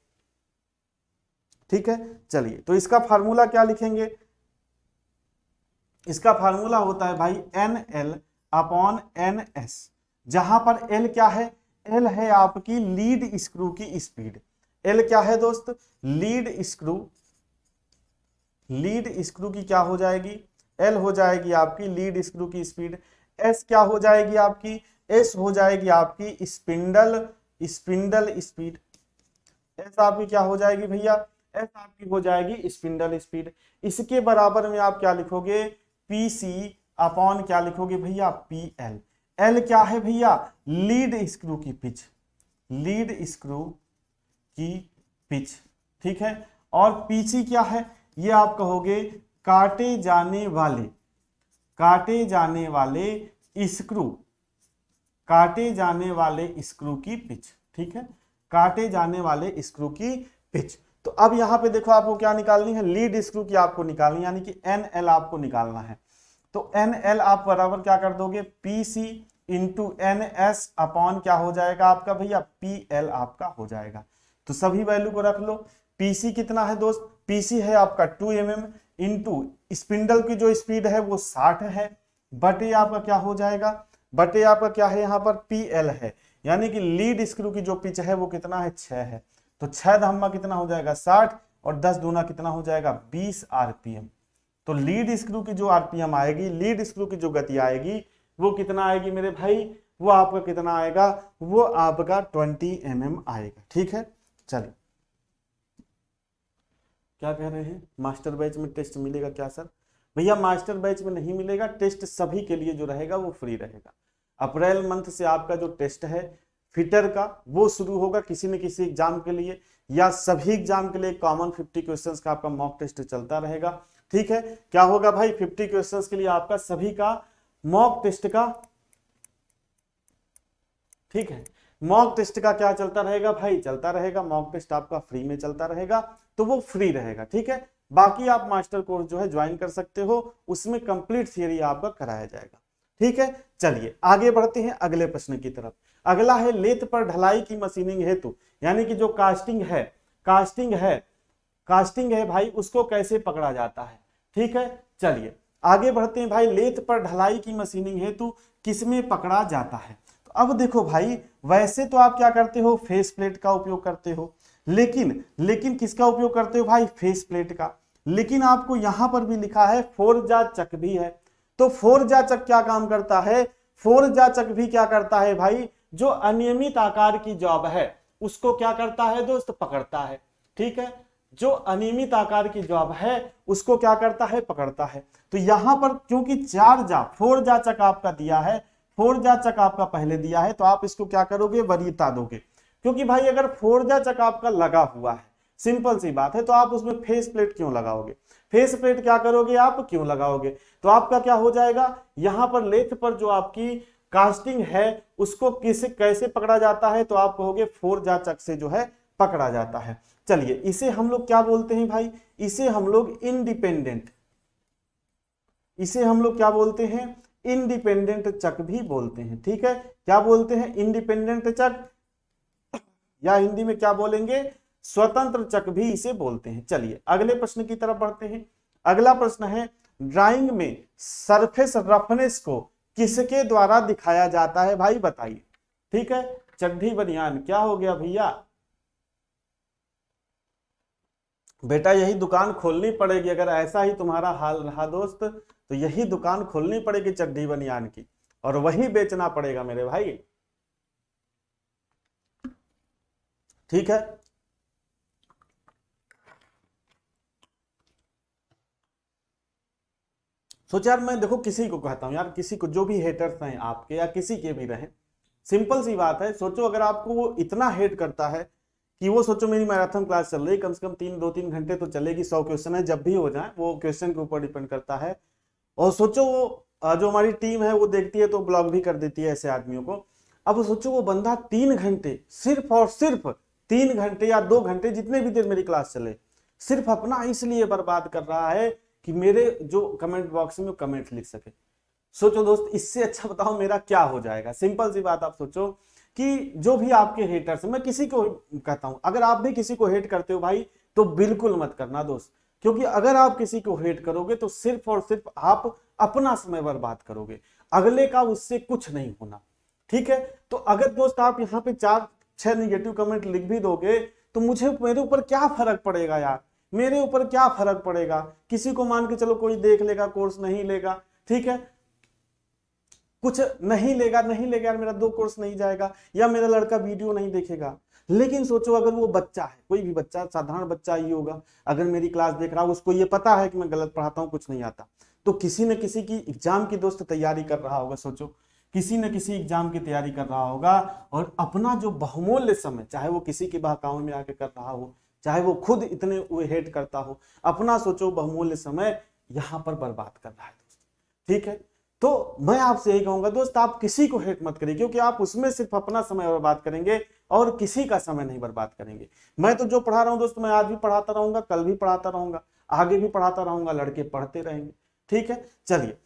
ठीक है चलिए तो इसका फार्मूला क्या लिखेंगे इसका फार्मूला होता है भाई N L upon N S जहां पर एल क्या है एल है आपकी लीड स्क्रू की स्पीड एल क्या है दोस्त लीड स्क्रू लीड स्क्रू की क्या हो जाएगी एल हो जाएगी आपकी लीड स्क्रू की स्पीड एस क्या हो जाएगी आपकी एस हो जाएगी आपकी स्पिंडल स्पिंडल स्पीड एस आपकी क्या हो जाएगी भैया एस आपकी हो जाएगी स्पिंडल स्पीड इसके बराबर में आप क्या लिखोगे पी सी अपॉन क्या लिखोगे भैया पी एल एल क्या है भैया लीड स्क्रू की पिच लीड स्क्रू की पिच ठीक है और पीसी क्या है ये आप कहोगे काटे जाने वाले काटे जाने वाले स्क्रू काटे जाने वाले स्क्रू की पिच ठीक है काटे जाने वाले स्क्रू की पिच तो अब यहां पे देखो आपको क्या निकालनी है लीड स्क्रू की आपको निकालनी यानी कि एन एल आपको निकालना है तो एन एल आप बराबर क्या कर दोगे P C into N S upon क्या हो जाएगा आपका भैया पी एल आपका हो जाएगा तो सभी वैल्यू को रख लो पीसी कितना है दोस्त पीसी है आपका two M m into spindle की जो स्पीड है वो साठ है बटे आपका क्या हो जाएगा बटे आपका क्या है यहाँ पर पी एल है यानी कि लीड स्क्रू की जो पिच है वो कितना है छः है तो छह धम्मा कितना हो जाएगा साठ और दस दूना कितना हो जाएगा बीस आरपीएम तो लीड स्क्रू की जो आरपीएम आएगी लीड स्क्रू की जो गति आएगी वो कितना आएगी मेरे भाई वो आपका कितना आएगा वो आपका 20 एम mm आएगा ठीक है चलिए क्या कह रहे हैं मास्टर बैच में टेस्ट मिलेगा क्या सर भैया मास्टर बैच में नहीं मिलेगा टेस्ट सभी के लिए जो रहेगा वो फ्री रहेगा अप्रैल मंथ से आपका जो टेस्ट है फिटर का वो शुरू होगा किसी न किसी एग्जाम के लिए या सभी एग्जाम के लिए कॉमन फिफ्टी क्वेश्चन का आपका मॉक टेस्ट चलता रहेगा ठीक है क्या होगा भाई फिफ्टी क्वेश्चन के लिए आपका सभी का मॉक टेस्ट का ठीक है मॉक टेस्ट का क्या चलता रहेगा भाई चलता रहेगा मॉक टेस्ट आपका फ्री में चलता रहेगा तो वो फ्री रहेगा ठीक है बाकी आप मास्टर कोर्स जो है ज्वाइन कर सकते हो उसमें कंप्लीट थियरी आपका कराया जाएगा ठीक है चलिए आगे बढ़ते हैं अगले प्रश्न की तरफ अगला है लेत पर ढलाई की मशीनिंग हेतु यानी कि जो कास्टिंग है कास्टिंग है कास्टिंग है भाई उसको कैसे पकड़ा जाता है ठीक है चलिए आगे बढ़ते हैं भाई लेथ पर ढलाई की मशीनिंग हेतु किसमें पकड़ा जाता है तो अब देखो भाई वैसे तो आप क्या करते हो फेस प्लेट का उपयोग करते हो लेकिन लेकिन किसका उपयोग करते हो भाई फेस प्लेट का लेकिन आपको यहां पर भी लिखा है फोर जा चक भी है तो फोर जा चक क्या काम करता है फोर जा चक भी क्या करता है भाई जो अनियमित आकार की जॉब है उसको क्या करता है दोस्त पकड़ता है ठीक है जो अनियमित आकार की जॉब है उसको क्या करता है पकड़ता है तो यहां पर क्योंकि चार जा फोर जा चक आपका दिया है फोर जा चक आपका पहले दिया है तो आप इसको क्या करोगे वरीयता दोगे क्योंकि भाई अगर फोर जा चक आपका लगा हुआ है सिंपल सी बात है तो आप उसमें फेस प्लेट क्यों लगाओगे फेस प्लेट क्या करोगे आप क्यों लगाओगे तो आपका क्या हो जाएगा यहाँ पर लेथ पर जो आपकी कास्टिंग है उसको किस कैसे पकड़ा जाता है तो आप कहोगे फोर जा चक से जो है पकड़ा जाता है चलिए इसे हम लोग क्या बोलते हैं भाई इसे हम लोग इंडिपेंडेंट इसे हम लोग क्या बोलते हैं इंडिपेंडेंट चक भी बोलते हैं ठीक है क्या बोलते हैं इंडिपेंडेंट चक या हिंदी में क्या बोलेंगे स्वतंत्र चक भी इसे बोलते हैं चलिए अगले प्रश्न की तरफ बढ़ते हैं अगला प्रश्न है ड्राइंग में सरफेस रफनेस को किसके द्वारा दिखाया जाता है भाई बताइए ठीक है चड्ढी बनियान क्या हो गया भैया बेटा यही दुकान खोलनी पड़ेगी अगर ऐसा ही तुम्हारा हाल रहा दोस्त तो यही दुकान खोलनी पड़ेगी चड्डी बनियान की और वही बेचना पड़ेगा मेरे भाई ठीक है सोच यार मैं देखो किसी को कहता हूं यार किसी को जो भी हेटर्स हैं आपके या किसी के भी रहे सिंपल सी बात है सोचो अगर आपको वो इतना हेट करता है कि वो सोचो मेरी मैराथन क्लास चल रही है कम से कम तीन दो तीन घंटे तो चलेगी सौ क्वेश्चन है जब भी हो जाए वो क्वेश्चन के ऊपर डिपेंड करता है और सोचो वो जो हमारी टीम है वो देखती है तो ब्लॉग भी कर देती है ऐसे आदमियों को अब सोचो वो बंदा तीन घंटे सिर्फ और सिर्फ तीन घंटे या दो घंटे जितने भी देर मेरी क्लास चले सिर्फ अपना इसलिए बर्बाद कर रहा है कि मेरे जो कमेंट बॉक्स में कमेंट लिख सके सोचो दोस्त इससे अच्छा बताओ मेरा क्या हो जाएगा सिंपल सी बात आप सोचो कि जो भी आपके हेटर्स मैं किसी को कहता हूं अगर आप भी किसी को हेट करते हो भाई तो बिल्कुल मत करना दोस्त क्योंकि अगर आप किसी को हेट करोगे तो सिर्फ और सिर्फ आप अपना समय बर्बाद करोगे अगले का उससे कुछ नहीं होना ठीक है तो अगर दोस्त आप यहाँ पे चार छह निगेटिव कमेंट लिख भी दोगे तो मुझे मेरे ऊपर क्या फर्क पड़ेगा यार मेरे ऊपर क्या फर्क पड़ेगा किसी को मान के चलो कोई देख लेगा कोर्स नहीं लेगा ठीक है कुछ नहीं लेगा नहीं लेगा यार मेरा दो कोर्स नहीं जाएगा या मेरा लड़का वीडियो नहीं देखेगा लेकिन सोचो अगर वो बच्चा है कोई भी बच्चा साधारण बच्चा ही होगा अगर मेरी क्लास देख रहा हो उसको ये पता है कि मैं गलत पढ़ाता हूँ कुछ नहीं आता तो किसी न किसी की एग्जाम की दोस्त तैयारी कर रहा होगा सोचो किसी न किसी एग्जाम की तैयारी कर रहा होगा और अपना जो बहुमूल्य समय चाहे वो किसी के बहकाओं में आके कर रहा हो चाहे वो खुद इतने हेट करता हो अपना सोचो बहुमूल्य समय यहाँ पर बर्बाद कर रहा है दोस्त ठीक है तो मैं आपसे यही कहूंगा दोस्त आप किसी को हेट मत करिए क्योंकि आप उसमें सिर्फ अपना समय बर्बाद करेंगे और किसी का समय नहीं बर्बाद करेंगे मैं तो जो पढ़ा रहा हूं दोस्त मैं आज भी पढ़ाता रहूंगा कल भी पढ़ाता रहूंगा आगे भी पढ़ाता रहूंगा लड़के पढ़ते रहेंगे ठीक है चलिए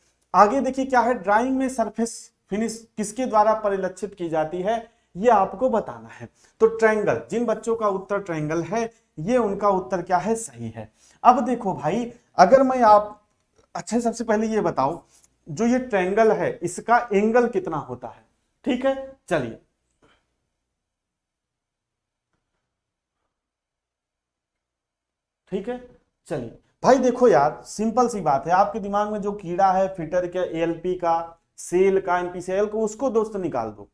आगे देखिए क्या है ड्राइंग में सरफेस फिनिश किसके द्वारा परिलक्षित की जाती है ये आपको बताना है तो ट्रैंगल जिन बच्चों का उत्तर ट्रैंगल है ये उनका उत्तर क्या है सही है अब देखो भाई अगर मैं आप अच्छा सबसे पहले ये बताऊं जो ये ट्रेंगल है इसका एंगल कितना होता है ठीक है चलिए ठीक है चलिए भाई देखो यार सिंपल सी बात है आपके दिमाग में जो कीड़ा है फिटर का एलपी का सेल का एनपीसीएल को उसको दोस्त निकाल दो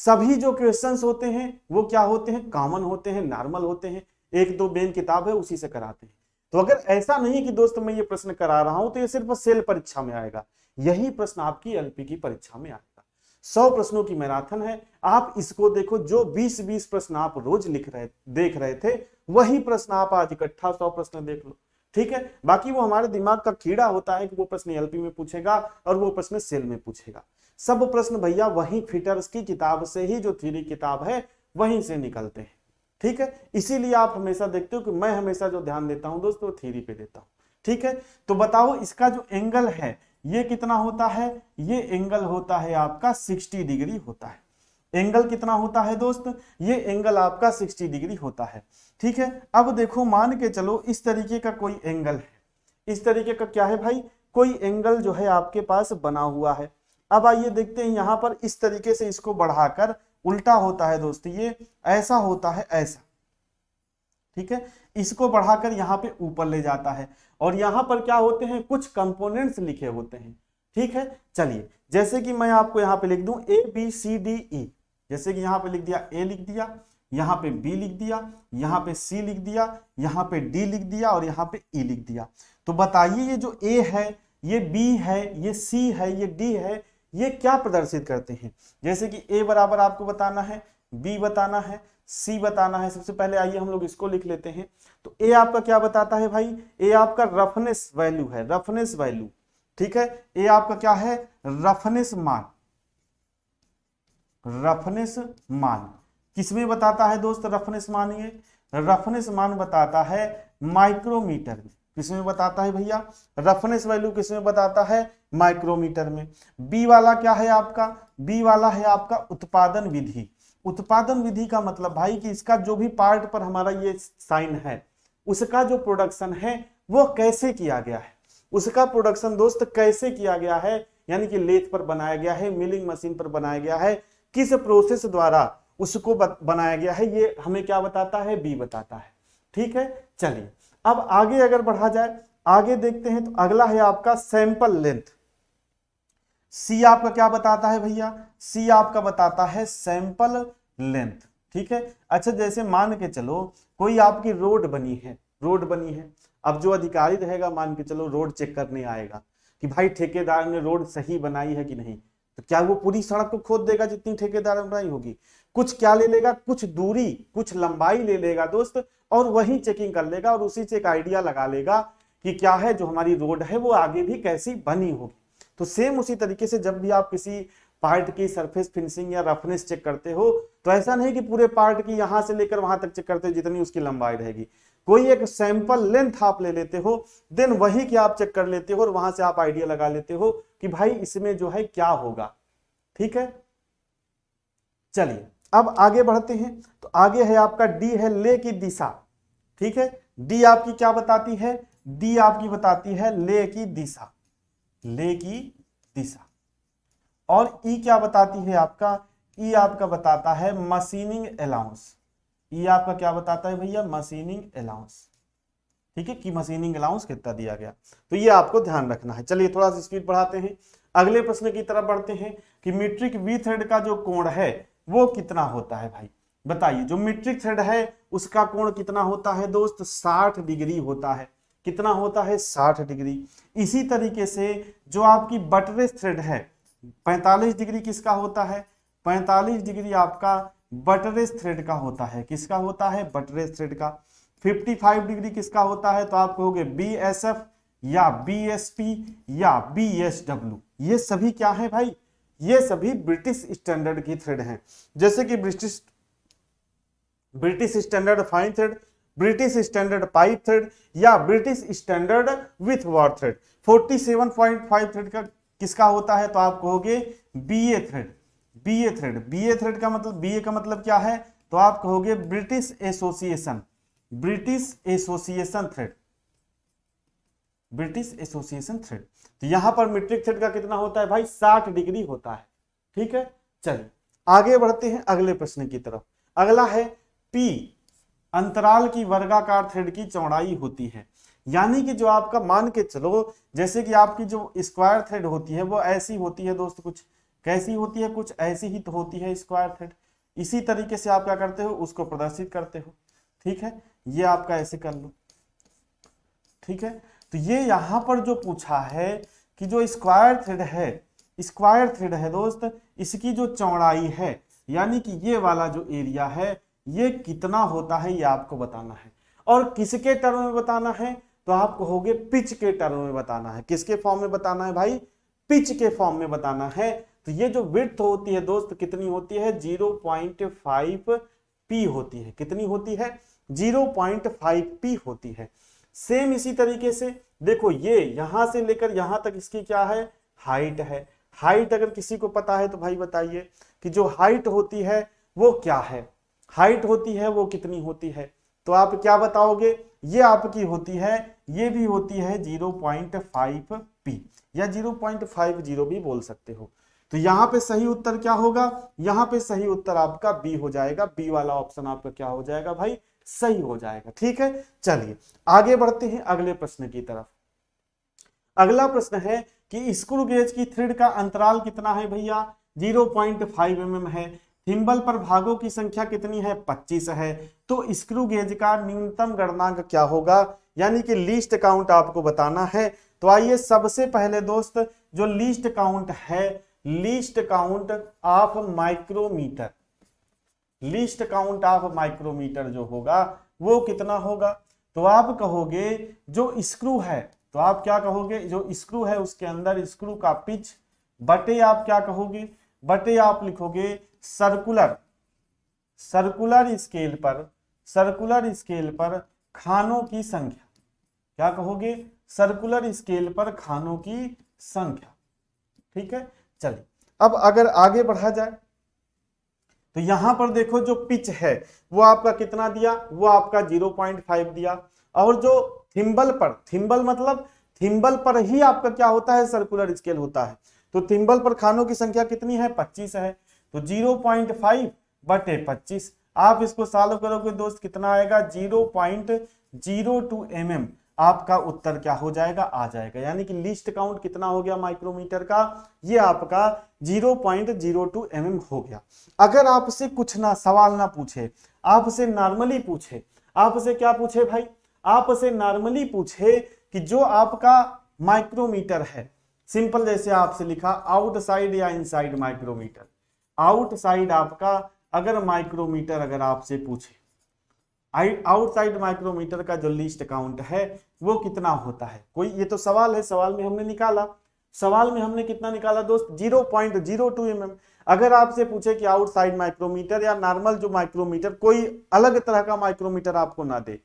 सभी जो क्वेश्चंस होते हैं वो क्या होते हैं कॉमन होते हैं नॉर्मल होते हैं एक दो बेन किताब है उसी से कराते हैं तो अगर ऐसा नहीं कि दोस्त मैं ये प्रश्न करा रहा हूं तो ये सिर्फ सेल परीक्षा में आएगा यही प्रश्न आपकी एलपी की परीक्षा में आएगा सौ प्रश्नों की मैराथन है आप इसको देखो जो बीस बीस प्रश्न आप रोज लिख रहे देख रहे थे वही प्रश्न आप आज इकट्ठा सौ प्रश्न देख लो ठीक है बाकी वो हमारे दिमाग का कीड़ा होता है कि वो प्रश्न एलपी में पूछेगा और वो प्रश्न सेल में पूछेगा सब प्रश्न भैया वही फिटर्स की किताब से ही जो थीरी किताब है वहीं से निकलते हैं ठीक है इसीलिए आप हमेशा देखते हो कि मैं हमेशा जो ध्यान देता हूं दोस्तों थ्योरी पे देता हूं ठीक है तो बताओ इसका जो एंगल है ये कितना होता है ये एंगल होता है आपका 60 डिग्री होता है एंगल कितना होता है दोस्त ये एंगल आपका 60 डिग्री होता है ठीक है अब देखो मान के चलो इस तरीके का कोई एंगल है इस तरीके का क्या है भाई कोई एंगल जो है आपके पास बना हुआ है अब आइए देखते हैं यहां पर इस तरीके से इसको बढ़ाकर उल्टा होता है दोस्तों ये ऐसा होता है ऐसा ठीक है इसको बढ़ाकर यहाँ पे ऊपर ले जाता है और यहाँ पर क्या होते हैं कुछ कंपोनेंट्स लिखे होते हैं ठीक है चलिए जैसे कि मैं आपको यहाँ पे लिख दूं A B C D E जैसे कि यहाँ पे लिख दिया ए लिख दिया यहाँ पे बी लिख दिया यहाँ पे सी लिख दिया यहाँ पे डी लिख दिया और यहाँ पे ई e लिख दिया तो बताइए ये जो ए है ये बी है ये सी है ये डी है ये क्या प्रदर्शित करते हैं जैसे कि ए बराबर आपको बताना है बी बताना है सी बताना है सबसे पहले आइए हम लोग इसको लिख लेते हैं तो ए आपका क्या बताता है भाई ए आपका रफनेस वैल्यू है रफनेस वैल्यू ठीक है ए आपका क्या है रफनेस मान रफनेस मान किसमें बताता है दोस्त रफनेस मान ये रफनेस मान बताता है माइक्रोमीटर में किसमें बताता है भैया रफनेस वैल्यू किसमें बताता है माइक्रोमीटर में बी वाला क्या है आपका बी वाला है आपका उत्पादन विधि उत्पादन विधि का मतलब भाई कि इसका जो भी पार्ट पर हमारा ये साइन है उसका जो प्रोडक्शन है वो कैसे किया गया है उसका प्रोडक्शन दोस्त कैसे किया गया है यानी कि लेथ पर बनाया गया है मिलिंग मशीन पर बनाया गया है किस प्रोसेस द्वारा उसको बनाया गया है ये हमें क्या बताता है बी बताता है ठीक है चलिए अब आगे अगर बढ़ा जाए आगे देखते हैं तो अगला है आपका सैंपल लेंथ सी आपका क्या बताता है भैया सी आपका बताता है सैंपल लेंथ ठीक है अच्छा जैसे मान के चलो कोई आपकी रोड बनी है रोड बनी है अब जो अधिकारी रहेगा मान के चलो रोड चेक करने आएगा कि भाई ठेकेदार ने रोड सही बनाई है कि नहीं तो क्या वो पूरी सड़क को खोद देगा जितनी ठेकेदार बनाई होगी कुछ क्या ले लेगा कुछ दूरी कुछ लंबाई ले लेगा दोस्त और वही चेकिंग कर लेगा और उसी से एक आइडिया लगा लेगा कि क्या है जो हमारी रोड है वो आगे भी कैसी बनी होगी तो सेम उसी तरीके से जब भी आप किसी पार्ट की सरफेस फिनिशिंग या रफनेस चेक करते हो तो ऐसा नहीं कि पूरे पार्ट की यहां से लेकर वहां तक चेक करते हो जितनी उसकी लंबाई रहेगी कोई एक सैंपल लेंथ आप ले लेते हो देन वही की आप चेक कर लेते हो और वहां से आप आइडिया लगा लेते हो कि भाई इसमें जो है क्या होगा ठीक है चलिए अब आगे बढ़ते हैं तो आगे है आपका डी है ले की दिशा ठीक है डी आपकी क्या बताती है डी आपकी बताती है ले की दिशा ले की दिशा और ई e क्या बताती है आपका ई e आपका बताता है मशीनिंग अलाउंस ई आपका क्या बताता है भैया मशीनिंग अलाउंस ठीक है कि मशीनिंग अलाउंस कितना दिया गया तो ये आपको ध्यान रखना है चलिए थोड़ा सा स्पीड बढ़ाते हैं अगले प्रश्न की तरफ बढ़ते हैं कि मीट्रिक वी थ्रेड का जो कोण है वो कितना होता है भाई बताइए जो मीट्रिक थ्रेड है उसका कोण कितना होता है दोस्त 60 डिग्री होता है कितना होता है 60 डिग्री इसी तरीके से जो आपकी बटरेस थ्रेड है 45 डिग्री किसका होता है 45 डिग्री आपका बटरेस थ्रेड का होता है किसका होता है बटरेस थ्रेड का 55 डिग्री किसका होता है तो आप कहोगे बी या बी या बी ये सभी क्या है भाई ये सभी ब्रिटिश स्टैंडर्ड की थ्रेड हैं जैसे कि British British standard fine thread British standard pipe thread या British standard Whitworth thread 47.5 thread का किसका होता है तो आप कहोगे B A thread B A thread B A thread का मतलब बी ए का मतलब क्या है तो आप कहोगे British association British association thread British association thread तो यहां पर मीट्रिक थ्रेड का कितना होता है भाई साठ डिग्री होता है ठीक है चलिए आगे बढ़ते हैं अगले प्रश्न की तरफ अगला है पी अंतराल की वर्गाकार थ्रेड की चौड़ाई होती है यानी कि जो आपका मान के चलो जैसे कि आपकी जो स्क्वायर थ्रेड होती है वो ऐसी होती है दोस्त कुछ कैसी होती है कुछ ऐसी ही तो होती है स्क्वायर थ्रेड इसी तरीके से आप क्या करते हो उसको प्रदर्शित करते हो ठीक है ये आपका ऐसे कर लो ठीक है तो ये यहां पर जो पूछा है कि जो स्क्वायर थ्रेड है स्क्वायर थ्रेड है दोस्त इसकी जो चौड़ाई है यानी कि ये वाला जो एरिया है ये कितना होता है ये आपको बताना है और किसके टर्म में बताना है तो आप कहोगे पिच के टर्म में बताना है किसके फॉर्म में बताना है भाई पिच के फॉर्म में बताना है तो ये जो विथ होती है दोस्त कितनी होती है जीरो पॉइंट फाइव पी होती है कितनी होती है जीरो पॉइंट फाइव पी होती है सेम इसी तरीके से देखो ये यहां से लेकर यहां तक इसकी क्या है हाइट है हाइट अगर किसी को पता है तो भाई बताइए कि जो हाइट होती है वो क्या है हाइट होती है वो कितनी होती है तो आप क्या बताओगे ये आपकी होती है ये भी होती है फाइव पी या 0.50 भी बोल सकते हो तो यहाँ पे सही उत्तर क्या होगा यहाँ पे सही उत्तर आपका बी हो जाएगा बी वाला ऑप्शन आपका क्या हो जाएगा भाई सही हो जाएगा ठीक है चलिए आगे बढ़ते हैं अगले प्रश्न की तरफ अगला प्रश्न है कि स्क्रू गेज की थ्रेड का अंतराल कितना है भैया 0.5 पॉइंट mm है थिम्बल पर भागों की संख्या कितनी है 25 है तो स्क्रू गेज का न्यूनतम गणनांक क्या होगा यानी कि लीस्ट काउंट आपको बताना है तो आइए सबसे पहले दोस्त जो लीस्ट काउंट है least count of micrometer least count of micrometer जो होगा वो कितना होगा तो आप कहोगे जो स्क्रू है तो आप क्या कहोगे जो स्क्रू है उसके अंदर स्क्रू का पिच बटे आप क्या कहोगे बटे आप लिखोगे सर्कुलर सर्कुलर स्केल पर सर्कुलर स्केल पर खानों की संख्या क्या कहोगे सर्कुलर स्केल पर खानों की संख्या ठीक है चलिए अब अगर आगे बढ़ा जाए तो यहां पर देखो जो पिच है वो आपका कितना दिया वो आपका 0.5 दिया और जो थिम्बल पर थिम्बल मतलब थिम्बल पर ही आपका क्या होता है सर्कुलर स्केल होता है तो थिम्बल पर खानों की संख्या कितनी है 25 है तो 0.5 बटे पच्चीस आप इसको सॉल्व करोगे दोस्त कितना आएगा zero point zero two M m आपका उत्तर क्या हो जाएगा आ जाएगा यानी कि लिस्ट काउंट कितना हो गया माइक्रोमीटर का ये आपका 0.02 पॉइंट mm हो गया अगर आपसे कुछ ना सवाल ना पूछे आपसे नॉर्मली पूछे आपसे क्या पूछे भाई आपसे नॉर्मली पूछे कि जो आपका माइक्रोमीटर है सिंपल जैसे आपसे लिखा आउटसाइड या इनसाइड माइक्रोमीटर आउटसाइड आपका अगर माइक्रोमीटर अगर आपसे पूछे आउटसाइड माइक्रोमीटर का जो लिस्ट काउंट है वो कितना होता है कोई ये तो सवाल है सवाल में हमने निकाला सवाल में हमने कितना निकाला दोस्त zero point zero two m अगर आपसे पूछे कि आउटसाइड माइक्रोमीटर या नॉर्मल जो माइक्रोमीटर कोई अलग तरह का माइक्रोमीटर आपको ना दे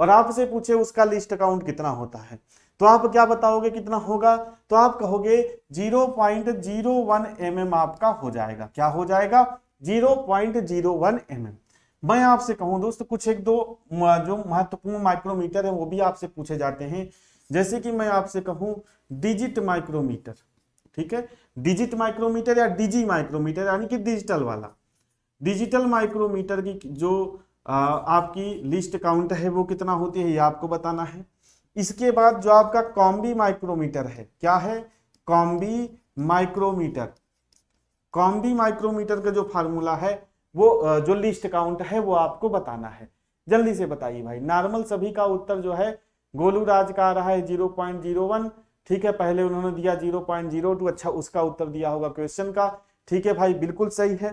और आपसे पूछे उसका लिस्ट अकाउंट कितना होता है तो आप क्या बताओगे कितना होगा तो आप कहोगे 0.01 mm आपका हो जाएगा क्या हो जाएगा जीरो पॉइंट mm मैं आपसे कहूं दोस्तों कुछ एक दो जो महत्वपूर्ण माइक्रोमीटर है वो भी आपसे पूछे जाते हैं जैसे कि मैं आपसे कहूं डिजिट माइक्रोमीटर ठीक है डिजिट माइक्रोमीटर या डिजी माइक्रोमीटर यानी कि डिजिटल वाला डिजिटल माइक्रोमीटर की जो आ, आपकी लिस्ट काउंट है वो कितना होती है ये आपको बताना है इसके बाद जो आपका कॉम्बी माइक्रोमीटर है क्या है कॉम्बी माइक्रोमीटर कॉम्बी माइक्रोमीटर का जो फार्मूला है वो जो लिस्ट काउंट है वो आपको बताना है जल्दी से बताइए भाई नॉर्मल सभी का उत्तर जो है गोलू राज का आ रहा है जीरो पॉइंट जीरो वन ठीक है पहले उन्होंने दिया जीरो पॉइंट जीरो टू अच्छा उसका उत्तर दिया होगा क्वेश्चन का ठीक है भाई बिल्कुल सही है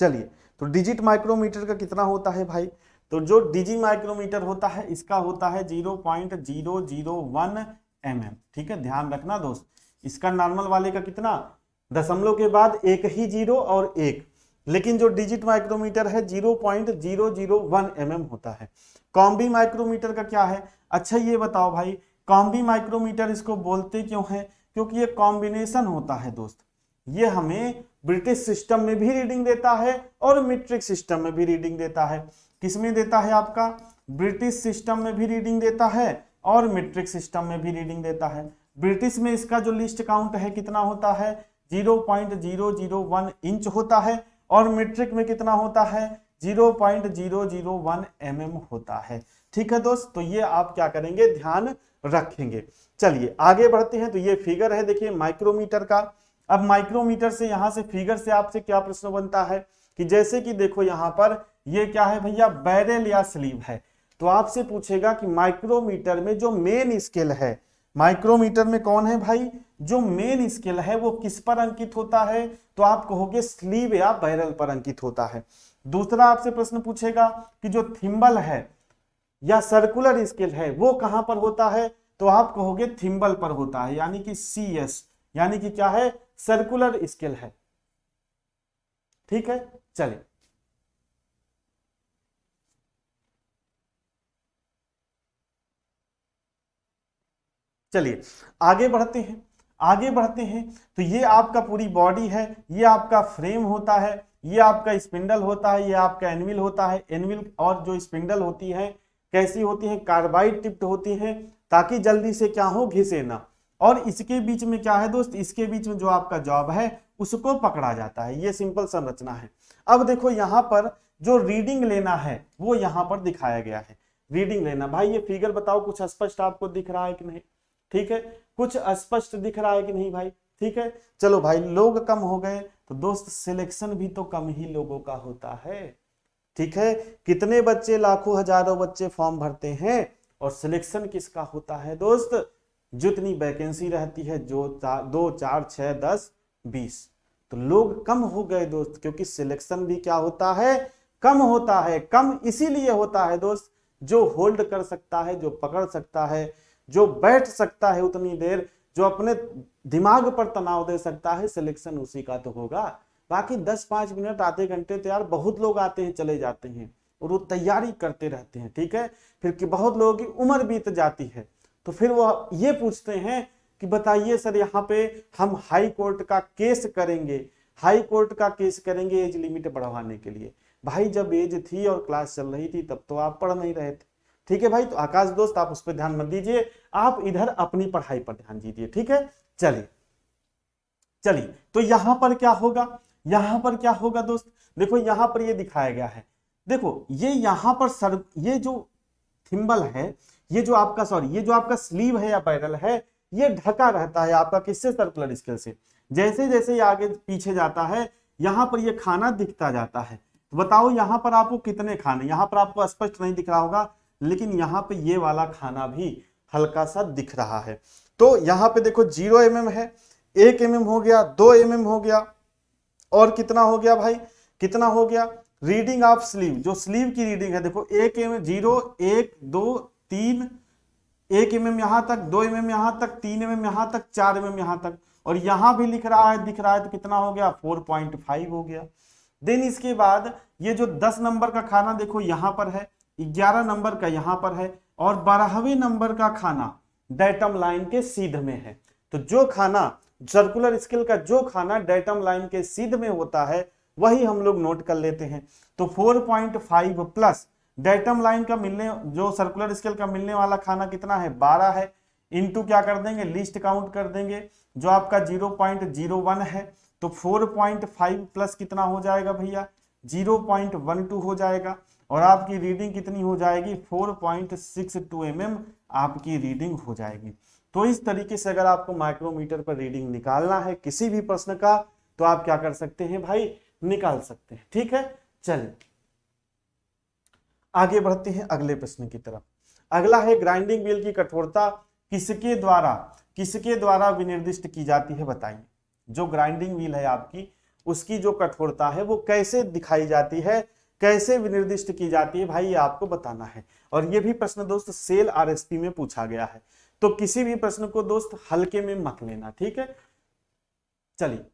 चलिए तो डिजिट माइक्रोमीटर का कितना होता है भाई तो जो डिजी माइक्रोमीटर होता है इसका होता है zero point zero zero one M M ठीक है ध्यान रखना दोस्त इसका नॉर्मल वाले का कितना दशमलव के बाद एक ही जीरो और एक लेकिन जो डिजिट माइक्रोमीटर है zero point zero zero one M m होता है कॉम्बी माइक्रोमीटर का क्या है अच्छा ये बताओ भाई कॉम्बी माइक्रोमीटर इसको बोलते क्यों है क्योंकि ये कॉम्बिनेशन होता है दोस्त ये हमें ब्रिटिश सिस्टम में भी रीडिंग देता है और मेट्रिक सिस्टम में भी रीडिंग देता है किसमें देता है आपका ब्रिटिश सिस्टम में भी रीडिंग देता है और मेट्रिक सिस्टम में भी रीडिंग देता है ब्रिटिश में इसका जो लिस्ट काउंट है कितना होता है 0.001 इंच होता है और मीट्रिक में कितना होता है 0.001 mm होता है ठीक है दोस्त तो ये आप क्या करेंगे ध्यान रखेंगे चलिए आगे बढ़ते हैं तो ये फिगर है देखिए माइक्रोमीटर का अब माइक्रोमीटर से यहाँ से फिगर से आपसे क्या प्रश्न बनता है कि जैसे कि देखो यहाँ पर ये क्या है भैया बैरल या स्लीव है तो आपसे पूछेगा कि माइक्रोमीटर में जो मेन स्केल है माइक्रोमीटर में कौन है भाई जो मेन स्केल है वो किस पर अंकित होता है तो आप कहोगे स्लीव या बैरल पर अंकित होता है दूसरा आपसे प्रश्न पूछेगा कि जो थिम्बल है या सर्कुलर स्केल है वो कहां पर होता है तो आप कहोगे थिम्बल पर होता है यानी कि सी एस यानी कि क्या है सर्कुलर स्केल है ठीक है चलिए चलिए आगे बढ़ते हैं आगे बढ़ते हैं तो ये आपका पूरी बॉडी है ये आपका फ्रेम होता है ये आपका स्पिंडल होता है ये आपका एनविल होता है एनविल और जो स्पिंडल होती है कैसी होती है कार्बाइड टिप्ट होती है ताकि जल्दी से क्या हो घिसे ना और इसके बीच में क्या है दोस्त इसके बीच में जो आपका जॉब है उसको पकड़ा जाता है ये सिंपल संरचना है अब देखो यहाँ पर जो रीडिंग लेना है वो यहाँ पर दिखाया गया है रीडिंग लेना भाई ये फिगर बताओ कुछ स्पष्ट आपको दिख रहा है कि नहीं ठीक है कुछ स्पष्ट दिख रहा है कि नहीं भाई ठीक है चलो भाई लोग कम हो गए तो दोस्त सिलेक्शन भी तो कम ही लोगों का होता है ठीक है कितने बच्चे लाखों हजारों बच्चे फॉर्म भरते हैं और सिलेक्शन किसका होता है दोस्त जितनी वैकेंसी रहती है जो दो चार छह दस बीस तो लोग कम हो गए दोस्त क्योंकि सिलेक्शन भी क्या होता है कम होता है कम इसीलिए होता है दोस्त जो होल्ड कर सकता है जो पकड़ सकता है जो बैठ सकता है उतनी देर जो अपने दिमाग पर तनाव दे सकता है सिलेक्शन उसी का तो होगा बाकी दस पांच मिनट आधे घंटे तो यार बहुत लोग आते हैं चले जाते हैं और वो तैयारी करते रहते हैं ठीक है फिर कि बहुत लोगों की उम्र बीत जाती है तो फिर वो ये पूछते हैं कि बताइए सर यहाँ पे हम हाई कोर्ट का केस करेंगे हाई कोर्ट का केस करेंगे एज लिमिट बढ़वाने के लिए भाई जब एज थी और क्लास चल रही थी तब तो आप पढ़ नहीं रहे थे ठीक है भाई तो आकाश दोस्त आप उस पर ध्यान मत दीजिए आप इधर अपनी पढ़ाई पर ध्यान दीजिए ठीक है चलिए चलिए तो यहां पर क्या होगा यहां पर क्या होगा दोस्त देखो यहां पर ये दिखाया गया है देखो ये यहां पर सर ये जो थिम्बल है ये जो आपका सॉरी ये जो आपका स्लीव है या पैरल है ये ढका रहता है आपका किससे सर्कुलर स्केल से जैसे जैसे ये आगे पीछे जाता है यहां पर ये खाना दिखता जाता है तो बताओ यहां पर आपको कितने खाने यहां पर आपको स्पष्ट नहीं दिख रहा होगा लेकिन यहाँ पे ये वाला खाना भी हल्का सा दिख रहा है तो यहाँ पे देखो जीरो एम mm है एक एम mm हो गया दो एम mm हो गया और कितना हो गया भाई कितना हो गया रीडिंग ऑफ स्लीव जो स्लीव की रीडिंग है देखो एक एम जीरो एक दो तीन एक एम एम यहां तक दो एम एम यहां तक तीन एम एम यहां तक चार एम एम यहां तक और यहां भी लिख रहा है दिख रहा है तो कितना हो गया फोर पॉइंट फाइव हो गया देन इसके बाद ये जो दस नंबर का खाना देखो यहां पर है ग्यारह नंबर का यहां पर है और बारहवें नंबर का खाना डेटम लाइन के सीध में है तो जो खाना सर्कुलर स्केल का जो खाना डेटम लाइन के सीध में होता है वही हम लोग नोट कर लेते हैं तो 4.5 प्लस डेटम लाइन का मिलने जो सर्कुलर स्केल का मिलने वाला खाना कितना है 12 है इनटू क्या कर देंगे लिस्ट काउंट कर देंगे जो आपका 0.01 है तो 4.5 प्लस कितना हो जाएगा भैया 0.12 हो जाएगा और आपकी रीडिंग कितनी हो जाएगी 4.62 पॉइंट mm आपकी रीडिंग हो जाएगी तो इस तरीके से अगर आपको माइक्रोमीटर पर रीडिंग निकालना है किसी भी प्रश्न का तो आप क्या कर सकते हैं भाई निकाल सकते हैं ठीक है चलिए आगे बढ़ते हैं अगले प्रश्न की तरफ अगला है ग्राइंडिंग व्हील की कठोरता किसके द्वारा किसके द्वारा विनिर्दिष्ट की जाती है बताइए जो ग्राइंडिंग व्हील है आपकी उसकी जो कठोरता है वो कैसे दिखाई जाती है कैसे विनिर्दिष्ट की जाती है भाई ये आपको बताना है और ये भी प्रश्न दोस्त सेल आरएसपी में पूछा गया है तो किसी भी प्रश्न को दोस्त हल्के में मत लेना ठीक है चलिए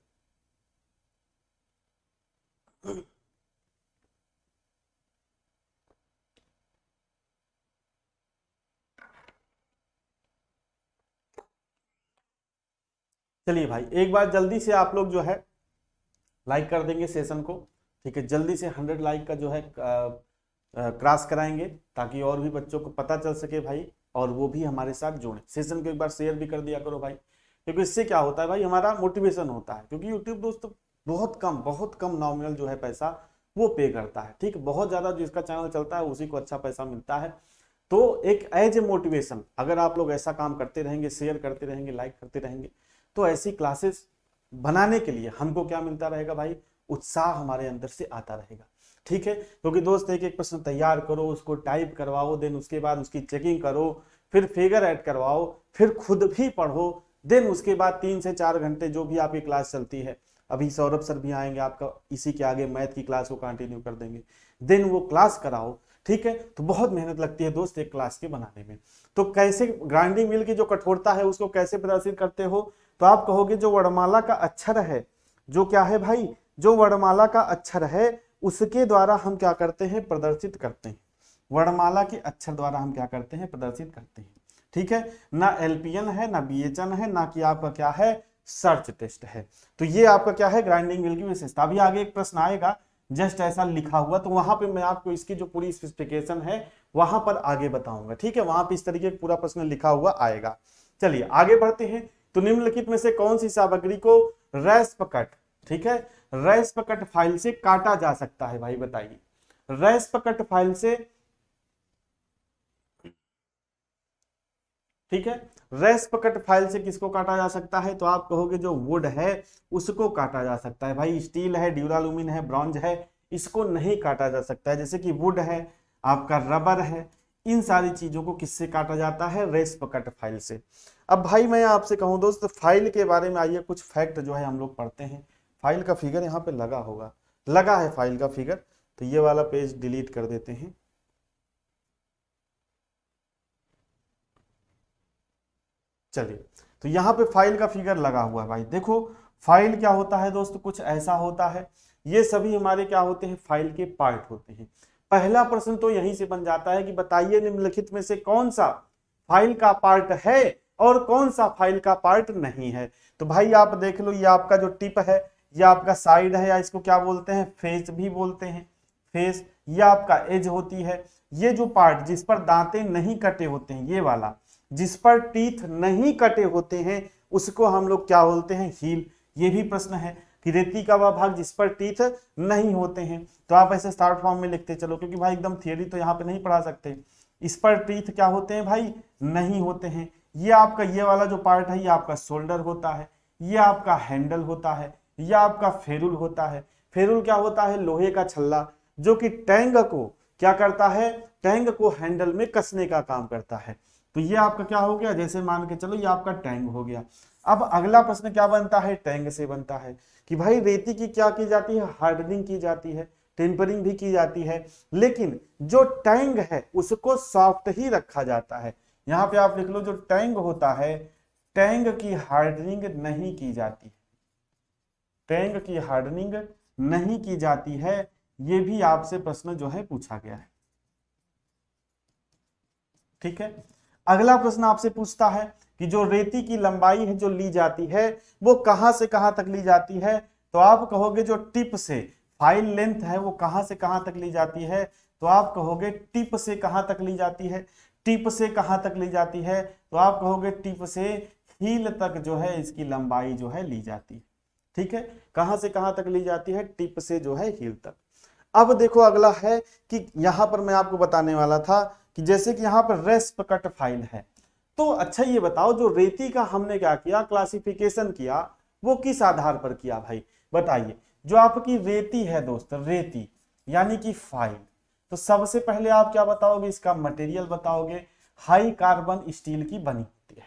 चलिए भाई एक बार जल्दी से आप लोग जो है लाइक कर देंगे सेशन को ठीक है जल्दी से हंड्रेड लाइक का जो है क्रॉस कराएंगे ताकि और भी बच्चों को पता चल सके भाई और वो भी हमारे साथ जुड़े सेशन को एक बार शेयर भी कर दिया करो भाई क्योंकि इससे क्या होता है भाई हमारा मोटिवेशन होता है क्योंकि यूट्यूब दोस्तों बहुत कम बहुत कम नॉमिनल जो है पैसा वो पे करता है ठीक बहुत ज़्यादा जो इसका चैनल चलता है उसी को अच्छा पैसा मिलता है तो एक एज ए मोटिवेशन अगर आप लोग ऐसा काम करते रहेंगे शेयर करते रहेंगे लाइक करते रहेंगे तो ऐसी क्लासेस बनाने के लिए हमको क्या मिलता रहेगा भाई उत्साह हमारे अंदर से आता रहेगा ठीक है क्योंकि दोस्त एक एक प्रश्न तैयार करो उसको टाइप करवाओ देन उसके बाद उसकी चेकिंग करो फिर फिगर ऐड करवाओ फिर खुद भी पढ़ो देन उसके बाद तीन से चार घंटे जो भी आपकी क्लास चलती है अभी सौरभ सर भी आएंगे आपका इसी के आगे मैथ की क्लास को कंटिन्यू कर देंगे देन वो क्लास कराओ ठीक है तो बहुत मेहनत लगती है दोस्त एक क्लास के बनाने में तो कैसे ग्राइंडिंग मिल की जो कठोरता है उसको कैसे प्रदर्शित करते हो तो आप कहोगे जो वर्णमाला का अक्षर है जो क्या है भाई जो वर्णमाला का अक्षर है उसके द्वारा हम क्या करते हैं प्रदर्शित करते हैं वर्णमाला के अक्षर द्वारा हम क्या करते हैं प्रदर्शित करते हैं ठीक है ना एलपीएन है ना बी है ना कि आपका क्या है सर्च टेस्ट है तो ये आपका क्या है ग्राइंडिंग व्हील की विशेषता अभी आगे एक प्रश्न आएगा जस्ट ऐसा लिखा हुआ तो वहां पे मैं आपको इसकी जो पूरी स्पेसिफिकेशन है वहां पर आगे बताऊंगा ठीक है वहां पे इस तरीके का पूरा प्रश्न लिखा हुआ आएगा चलिए आगे बढ़ते हैं तो निम्नलिखित में से कौन सी सामग्री को रैस्प कट ठीक है रैस कट फाइल से काटा जा सकता है भाई बताइए रैस पकट फाइल से ठीक है रैस पकट फाइल से किसको काटा जा सकता है तो आप कहोगे जो वुड है उसको काटा जा सकता है भाई स्टील है ड्यूरालूमिन है ब्रॉन्ज है इसको नहीं काटा जा सकता है जैसे कि वुड है आपका रबर है इन सारी चीजों को किससे काटा जाता है रेस पकट फाइल से अब भाई मैं आपसे कहूं दोस्त फाइल के बारे में आइए कुछ फैक्ट जो है हम लोग पढ़ते हैं फाइल का फिगर यहाँ पे लगा होगा लगा है फाइल का फिगर तो ये वाला पेज डिलीट कर देते हैं चलिए तो यहाँ पे फाइल का फिगर लगा हुआ है भाई देखो फाइल क्या होता है दोस्तों कुछ ऐसा होता है ये सभी हमारे क्या होते हैं फाइल के पार्ट होते हैं पहला प्रश्न तो यहीं से बन जाता है कि बताइए निम्नलिखित में से कौन सा फाइल का पार्ट है और कौन सा फाइल का पार्ट नहीं है तो भाई आप देख लो ये आपका जो टिप है ये आपका साइड है या इसको क्या बोलते हैं फेस भी बोलते हैं फेस ये आपका एज होती है ये जो पार्ट जिस पर दांते नहीं कटे होते हैं ये वाला जिस पर टीथ नहीं कटे होते हैं उसको हम लोग क्या बोलते हैं हील ये भी प्रश्न है कि रेती का वह भाग जिस पर टीथ नहीं होते हैं तो आप ऐसे स्टार्ट फॉर्म में लिखते चलो क्योंकि भाई एकदम थियोरी तो यहाँ पे नहीं पढ़ा सकते इस पर टीथ क्या होते हैं भाई नहीं होते हैं ये आपका ये वाला जो पार्ट है ये आपका शोल्डर होता है ये आपका हैंडल होता है यह आपका फेरुल होता है फेरुल क्या होता है लोहे का छल्ला जो कि टैंग को क्या करता है टैंग को हैंडल में कसने का काम करता है तो ये आपका क्या हो गया जैसे मान के चलो ये आपका टैंग हो गया अब अगला प्रश्न क्या बनता है टैंग से बनता है कि भाई रेती की क्या की जाती है हार्डनिंग की जाती है टेम्परिंग भी की जाती है लेकिन जो टैंग है उसको सॉफ्ट ही रखा जाता है यहाँ पे आप लिख लो जो टैंग होता है टैंग की हार्डनिंग नहीं की जाती टैंक की हार्डनिंग नहीं की जाती है ये भी आपसे प्रश्न जो है पूछा गया है ठीक है अगला प्रश्न आपसे पूछता है कि जो रेती की लंबाई है जो ली जाती है वो कहां से कहां तक ली जाती है तो आप कहोगे जो टिप से फाइल लेंथ है वो कहां से कहां तक ली जाती है तो आप कहोगे टिप से कहां तक ली जाती है टिप से कहां तक ली जाती है तो आप कहोगे टिप से हील तक जो है इसकी लंबाई जो है ली जाती है ठीक है कहां से कहां तक ली जाती है टिप से जो है हील तक अब देखो अगला है कि यहां पर मैं आपको बताने वाला था कि जैसे कि यहाँ पर रेस्प कट फाइल है तो अच्छा ये बताओ जो रेती का हमने क्या किया क्लासिफिकेशन किया वो किस आधार पर किया भाई बताइए जो आपकी रेती है दोस्त रेती यानी कि फाइल तो सबसे पहले आप क्या बताओगे इसका मटेरियल बताओगे हाई कार्बन स्टील की बनी होती है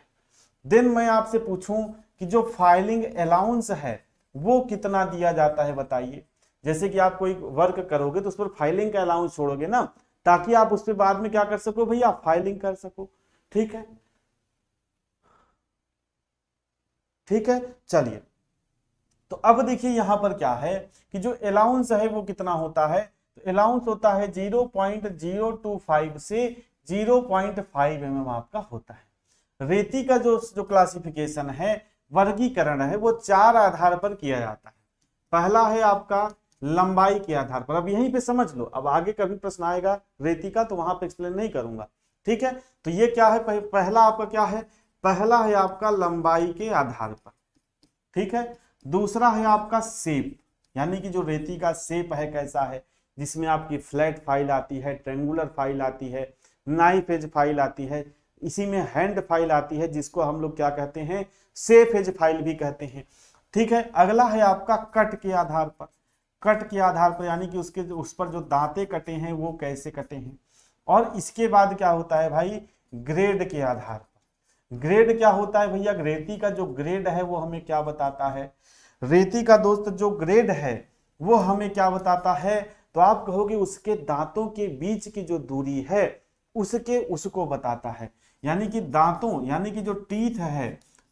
देन मैं आपसे पूछूं कि जो फाइलिंग अलाउंस है वो कितना दिया जाता है बताइए जैसे कि आप कोई वर्क करोगे तो उस पर फाइलिंग का अलाउंस छोड़ोगे ना ताकि आप उस पर बाद में क्या कर सको भैया फाइलिंग कर सको ठीक है ठीक है चलिए तो अब देखिए यहां पर क्या है कि जो अलाउंस है वो कितना होता है तो अलाउंस होता है zero point zero two five से zero point five m m आपका होता है रेती का जो जो क्लासिफिकेशन है वर्गीकरण है वो चार आधार पर किया जाता है पहला है आपका लंबाई के आधार पर अब यहीं पे समझ लो अब आगे कभी प्रश्न आएगा रेती का तो वहां पे एक्सप्लेन नहीं करूंगा ठीक है तो ये क्या है पहला आपका क्या है पहला है आपका लंबाई के आधार पर ठीक है दूसरा है आपका सेप यानी कि जो रेती का सेप है कैसा है जिसमें आपकी फ्लैट फाइल आती है ट्रेंगुलर फाइल आती है नाइफ एज फाइल आती है इसी में हैंड फाइल आती है जिसको हम लोग क्या कहते हैं सेफ एज फाइल भी कहते हैं ठीक है अगला है आपका कट के आधार पर कट के आधार पर यानी कि उसके उस पर जो दांते कटे हैं वो कैसे कटे हैं और इसके बाद क्या होता है भाई ग्रेड के आधार पर ग्रेड क्या होता है भैया रेती का जो ग्रेड है वो हमें क्या बताता है रेती का दोस्त जो ग्रेड है वो हमें क्या बताता है तो आप कहोगे उसके दांतों के बीच की जो दूरी है उसके उसको बताता है यानी कि दांतों यानी कि जो टीथ है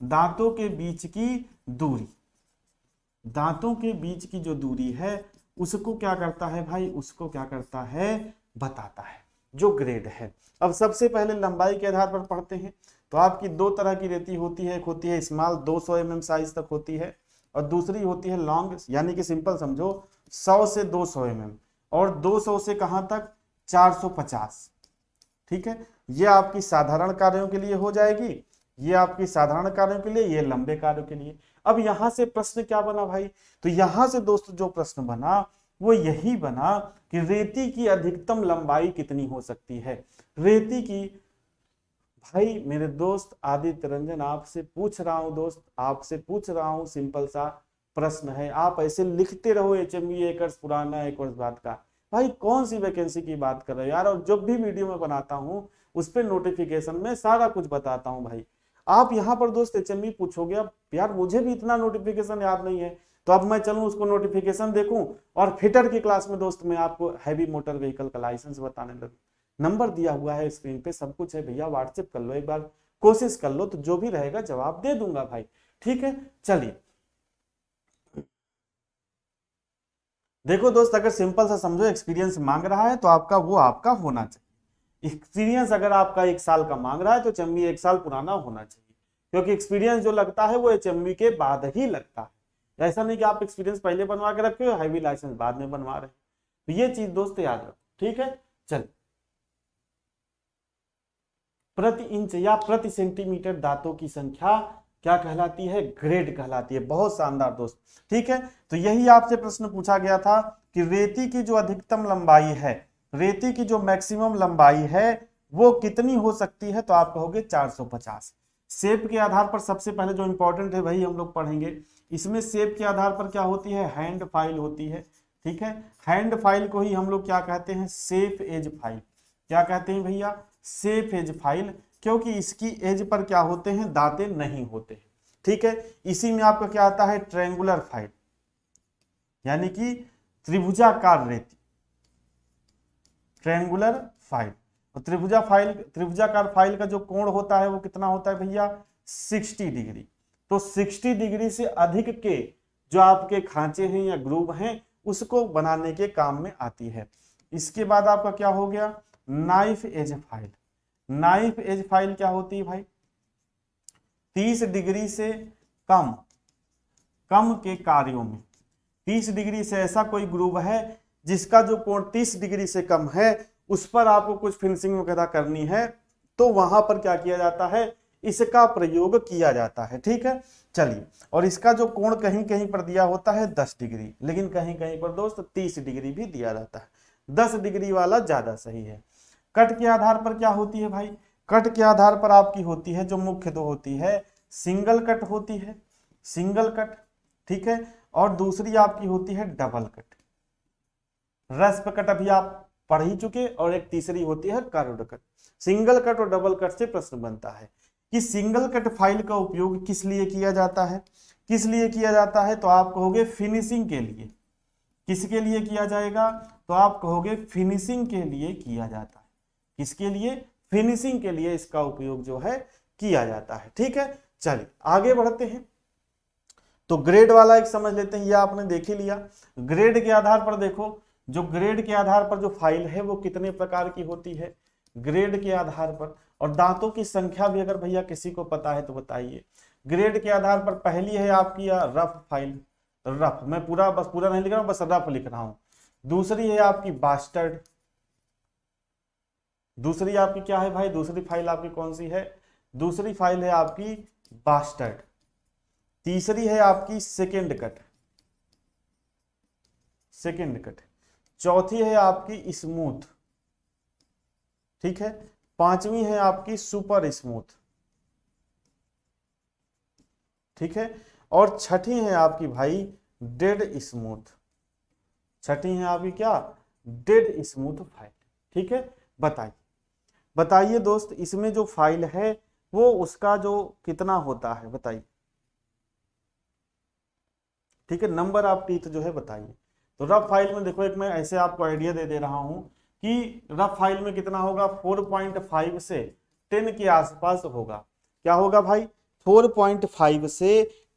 दांतों के बीच की दूरी दांतों के बीच की जो दूरी है उसको क्या करता है भाई उसको क्या करता है बताता है जो ग्रेड है अब सबसे पहले लंबाई के आधार पर पढ़ते हैं तो आपकी दो तरह की रेती होती है एक होती है स्मॉल 200 सौ mm साइज तक होती है और दूसरी होती है लॉन्ग यानी कि सिंपल समझो 100 से 200 सौ mm और 200 से कहां तक 450 ठीक है ये आपकी साधारण कार्यों के लिए हो जाएगी ये आपकी साधारण कार्यों के लिए ये लंबे कार्यों के लिए अब यहां से प्रश्न क्या बना भाई तो यहां से दोस्त जो प्रश्न बना वो यही बना कि रेती की अधिकतम लंबाई कितनी हो सकती है रेती की भाई मेरे दोस्त आदित्य रंजन आपसे पूछ रहा हूं दोस्त आपसे पूछ रहा हूं सिंपल सा प्रश्न है आप ऐसे लिखते रहो एच एम एक वर्ष पुराना एक वर्ष बाद का भाई कौन सी वैकेंसी की बात कर रहे हो यार और जब भी वीडियो में बनाता हूँ उस पर नोटिफिकेशन में सारा कुछ बताता हूँ भाई आप यहाँ पर दोस्त एच पूछोगे अब यार मुझे भी इतना नोटिफिकेशन याद नहीं है तो अब मैं चलूँ उसको नोटिफिकेशन देखूँ और फिटर की क्लास में दोस्त मैं आपको हैवी मोटर व्हीकल का लाइसेंस बताने लगूँ नंबर दिया हुआ है स्क्रीन पे सब कुछ है भैया व्हाट्सएप कर लो एक बार कोशिश कर लो तो जो भी रहेगा जवाब दे दूंगा भाई ठीक है चलिए देखो दोस्त अगर सिंपल सा समझो एक्सपीरियंस मांग रहा है तो आपका वो आपका होना चाहिए एक्सपीरियंस अगर आपका एक साल का मांग रहा है तो एच एक साल पुराना होना चाहिए क्योंकि एक्सपीरियंस जो लगता है वो एच के बाद ही लगता है ऐसा नहीं कि आप एक्सपीरियंस पहले बनवा के रखे हो हाईवी लाइसेंस बाद में बनवा रहे तो ये चीज दोस्त याद रखो ठीक है चल प्रति इंच या प्रति सेंटीमीटर दांतों की संख्या क्या कहलाती है ग्रेड कहलाती है बहुत शानदार दोस्त ठीक है तो यही आपसे प्रश्न पूछा गया था कि रेती की जो अधिकतम लंबाई है रेती की जो मैक्सिमम लंबाई है वो कितनी हो सकती है तो आप कहोगे 450 सेप के आधार पर सबसे पहले जो इंपॉर्टेंट है वही हम लोग पढ़ेंगे इसमें सेप के आधार पर क्या होती है हैंड फाइल होती है ठीक है हैंड फाइल को ही हम लोग क्या कहते हैं सेफ एज फाइल क्या कहते हैं भैया सेफ एज फाइल क्योंकि इसकी एज पर क्या होते हैं दाते नहीं होते हैं ठीक है इसी में आपका क्या आता है ट्रेंगुलर फाइल यानी कि त्रिभुजाकार रेती ट्रेंगुलर फाइल और त्रिभुजा फाइल त्रिभुजाकार फाइल का जो कोण होता है वो कितना होता है भैया 60 डिग्री तो 60 डिग्री से अधिक के जो आपके खांचे हैं या ग्रूव हैं उसको बनाने के काम में आती है इसके बाद आपका क्या हो गया knife edge file knife edge file क्या होती है भाई 30 डिग्री से कम कम के कार्यों में 30 डिग्री से ऐसा कोई ग्रुप है जिसका जो कोण 30 डिग्री से कम है उस पर आपको कुछ फिनिशिंग वगैरह करनी है तो वहां पर क्या किया जाता है इसका प्रयोग किया जाता है ठीक है चलिए और इसका जो कोण कहीं कहीं पर दिया होता है 10 डिग्री लेकिन कहीं कहीं पर दोस्त 30 डिग्री भी दिया जाता है 10 डिग्री वाला ज्यादा सही है कट के आधार पर क्या होती है भाई कट के आधार पर आपकी होती है जो मुख्य दो होती है सिंगल कट होती है सिंगल कट ठीक है और दूसरी आपकी होती है डबल कट रस प्रकट अभी आप पढ़ ही चुके और एक तीसरी होती है कार्ड कट सिंगल कट और डबल कट से प्रश्न बनता है कि सिंगल कट फाइल का उपयोग किस लिए किया जाता है किस लिए किया जाता है तो आप कहोगे फिनिशिंग के लिए किसके लिए किया जाएगा तो आप कहोगे फिनिशिंग के लिए किया जाता है किसके लिए फिनिशिंग के लिए इसका उपयोग जो है किया जाता है ठीक है चलिए आगे बढ़ते हैं तो ग्रेड वाला एक समझ लेते हैं यह आपने देख ही लिया ग्रेड के आधार पर देखो जो ग्रेड के आधार पर जो फाइल है वो कितने प्रकार की होती है ग्रेड के आधार पर और दांतों की संख्या भी अगर भैया किसी को पता है तो बताइए ग्रेड के आधार पर पहली है आपकी रफ फाइल रफ मैं पूरा बस पूरा नहीं लिख रहा हूं बस रफ लिख रहा हूं दूसरी है आपकी बास्टर्ड दूसरी आपकी क्या है भाई दूसरी फाइल आपकी कौन सी है दूसरी फाइल है आपकी बास्टर्ड तीसरी है आपकी सेकेंड कट सेकेंड कट चौथी है आपकी स्मूथ ठीक है पांचवी है आपकी सुपर स्मूथ ठीक है और छठी है आपकी भाई डेड स्मूथ छठी है आपकी क्या डेड स्मूथ फाइल ठीक है बताइए बताइए दोस्त इसमें जो फाइल है वो उसका जो कितना होता है बताइए ठीक है नंबर ऑफ टीथ जो है बताइए तो रफ फाइल में देखो एक मैं ऐसे आपको आइडिया दे दे रहा हूं कि रफ फाइल में कितना होगा 4.5 से 10 के आसपास होगा क्या होगा भाई 4.5 से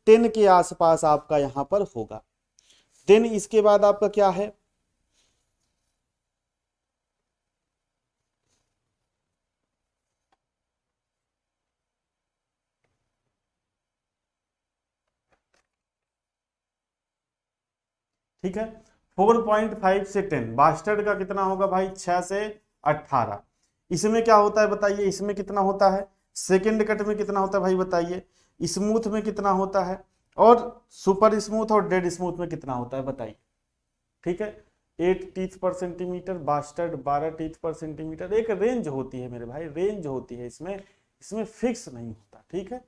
10 के आसपास आपका यहां पर होगा देन इसके बाद आपका क्या है ठीक है फोर पॉइंट फाइव से टेन बास्टर्ड का कितना होगा भाई छह से अट्ठारह इसमें क्या होता है बताइए इसमें कितना होता है सेकेंड कट में कितना होता है भाई बताइए स्मूथ में कितना होता है और सुपर स्मूथ और डेड स्मूथ में कितना होता है बताइए ठीक है एट टीथ पर सेंटीमीटर बास्टर्ड बारह टीथ पर सेंटीमीटर एक रेंज होती है मेरे भाई रेंज होती है इसमें इसमें फिक्स नहीं होता ठीक है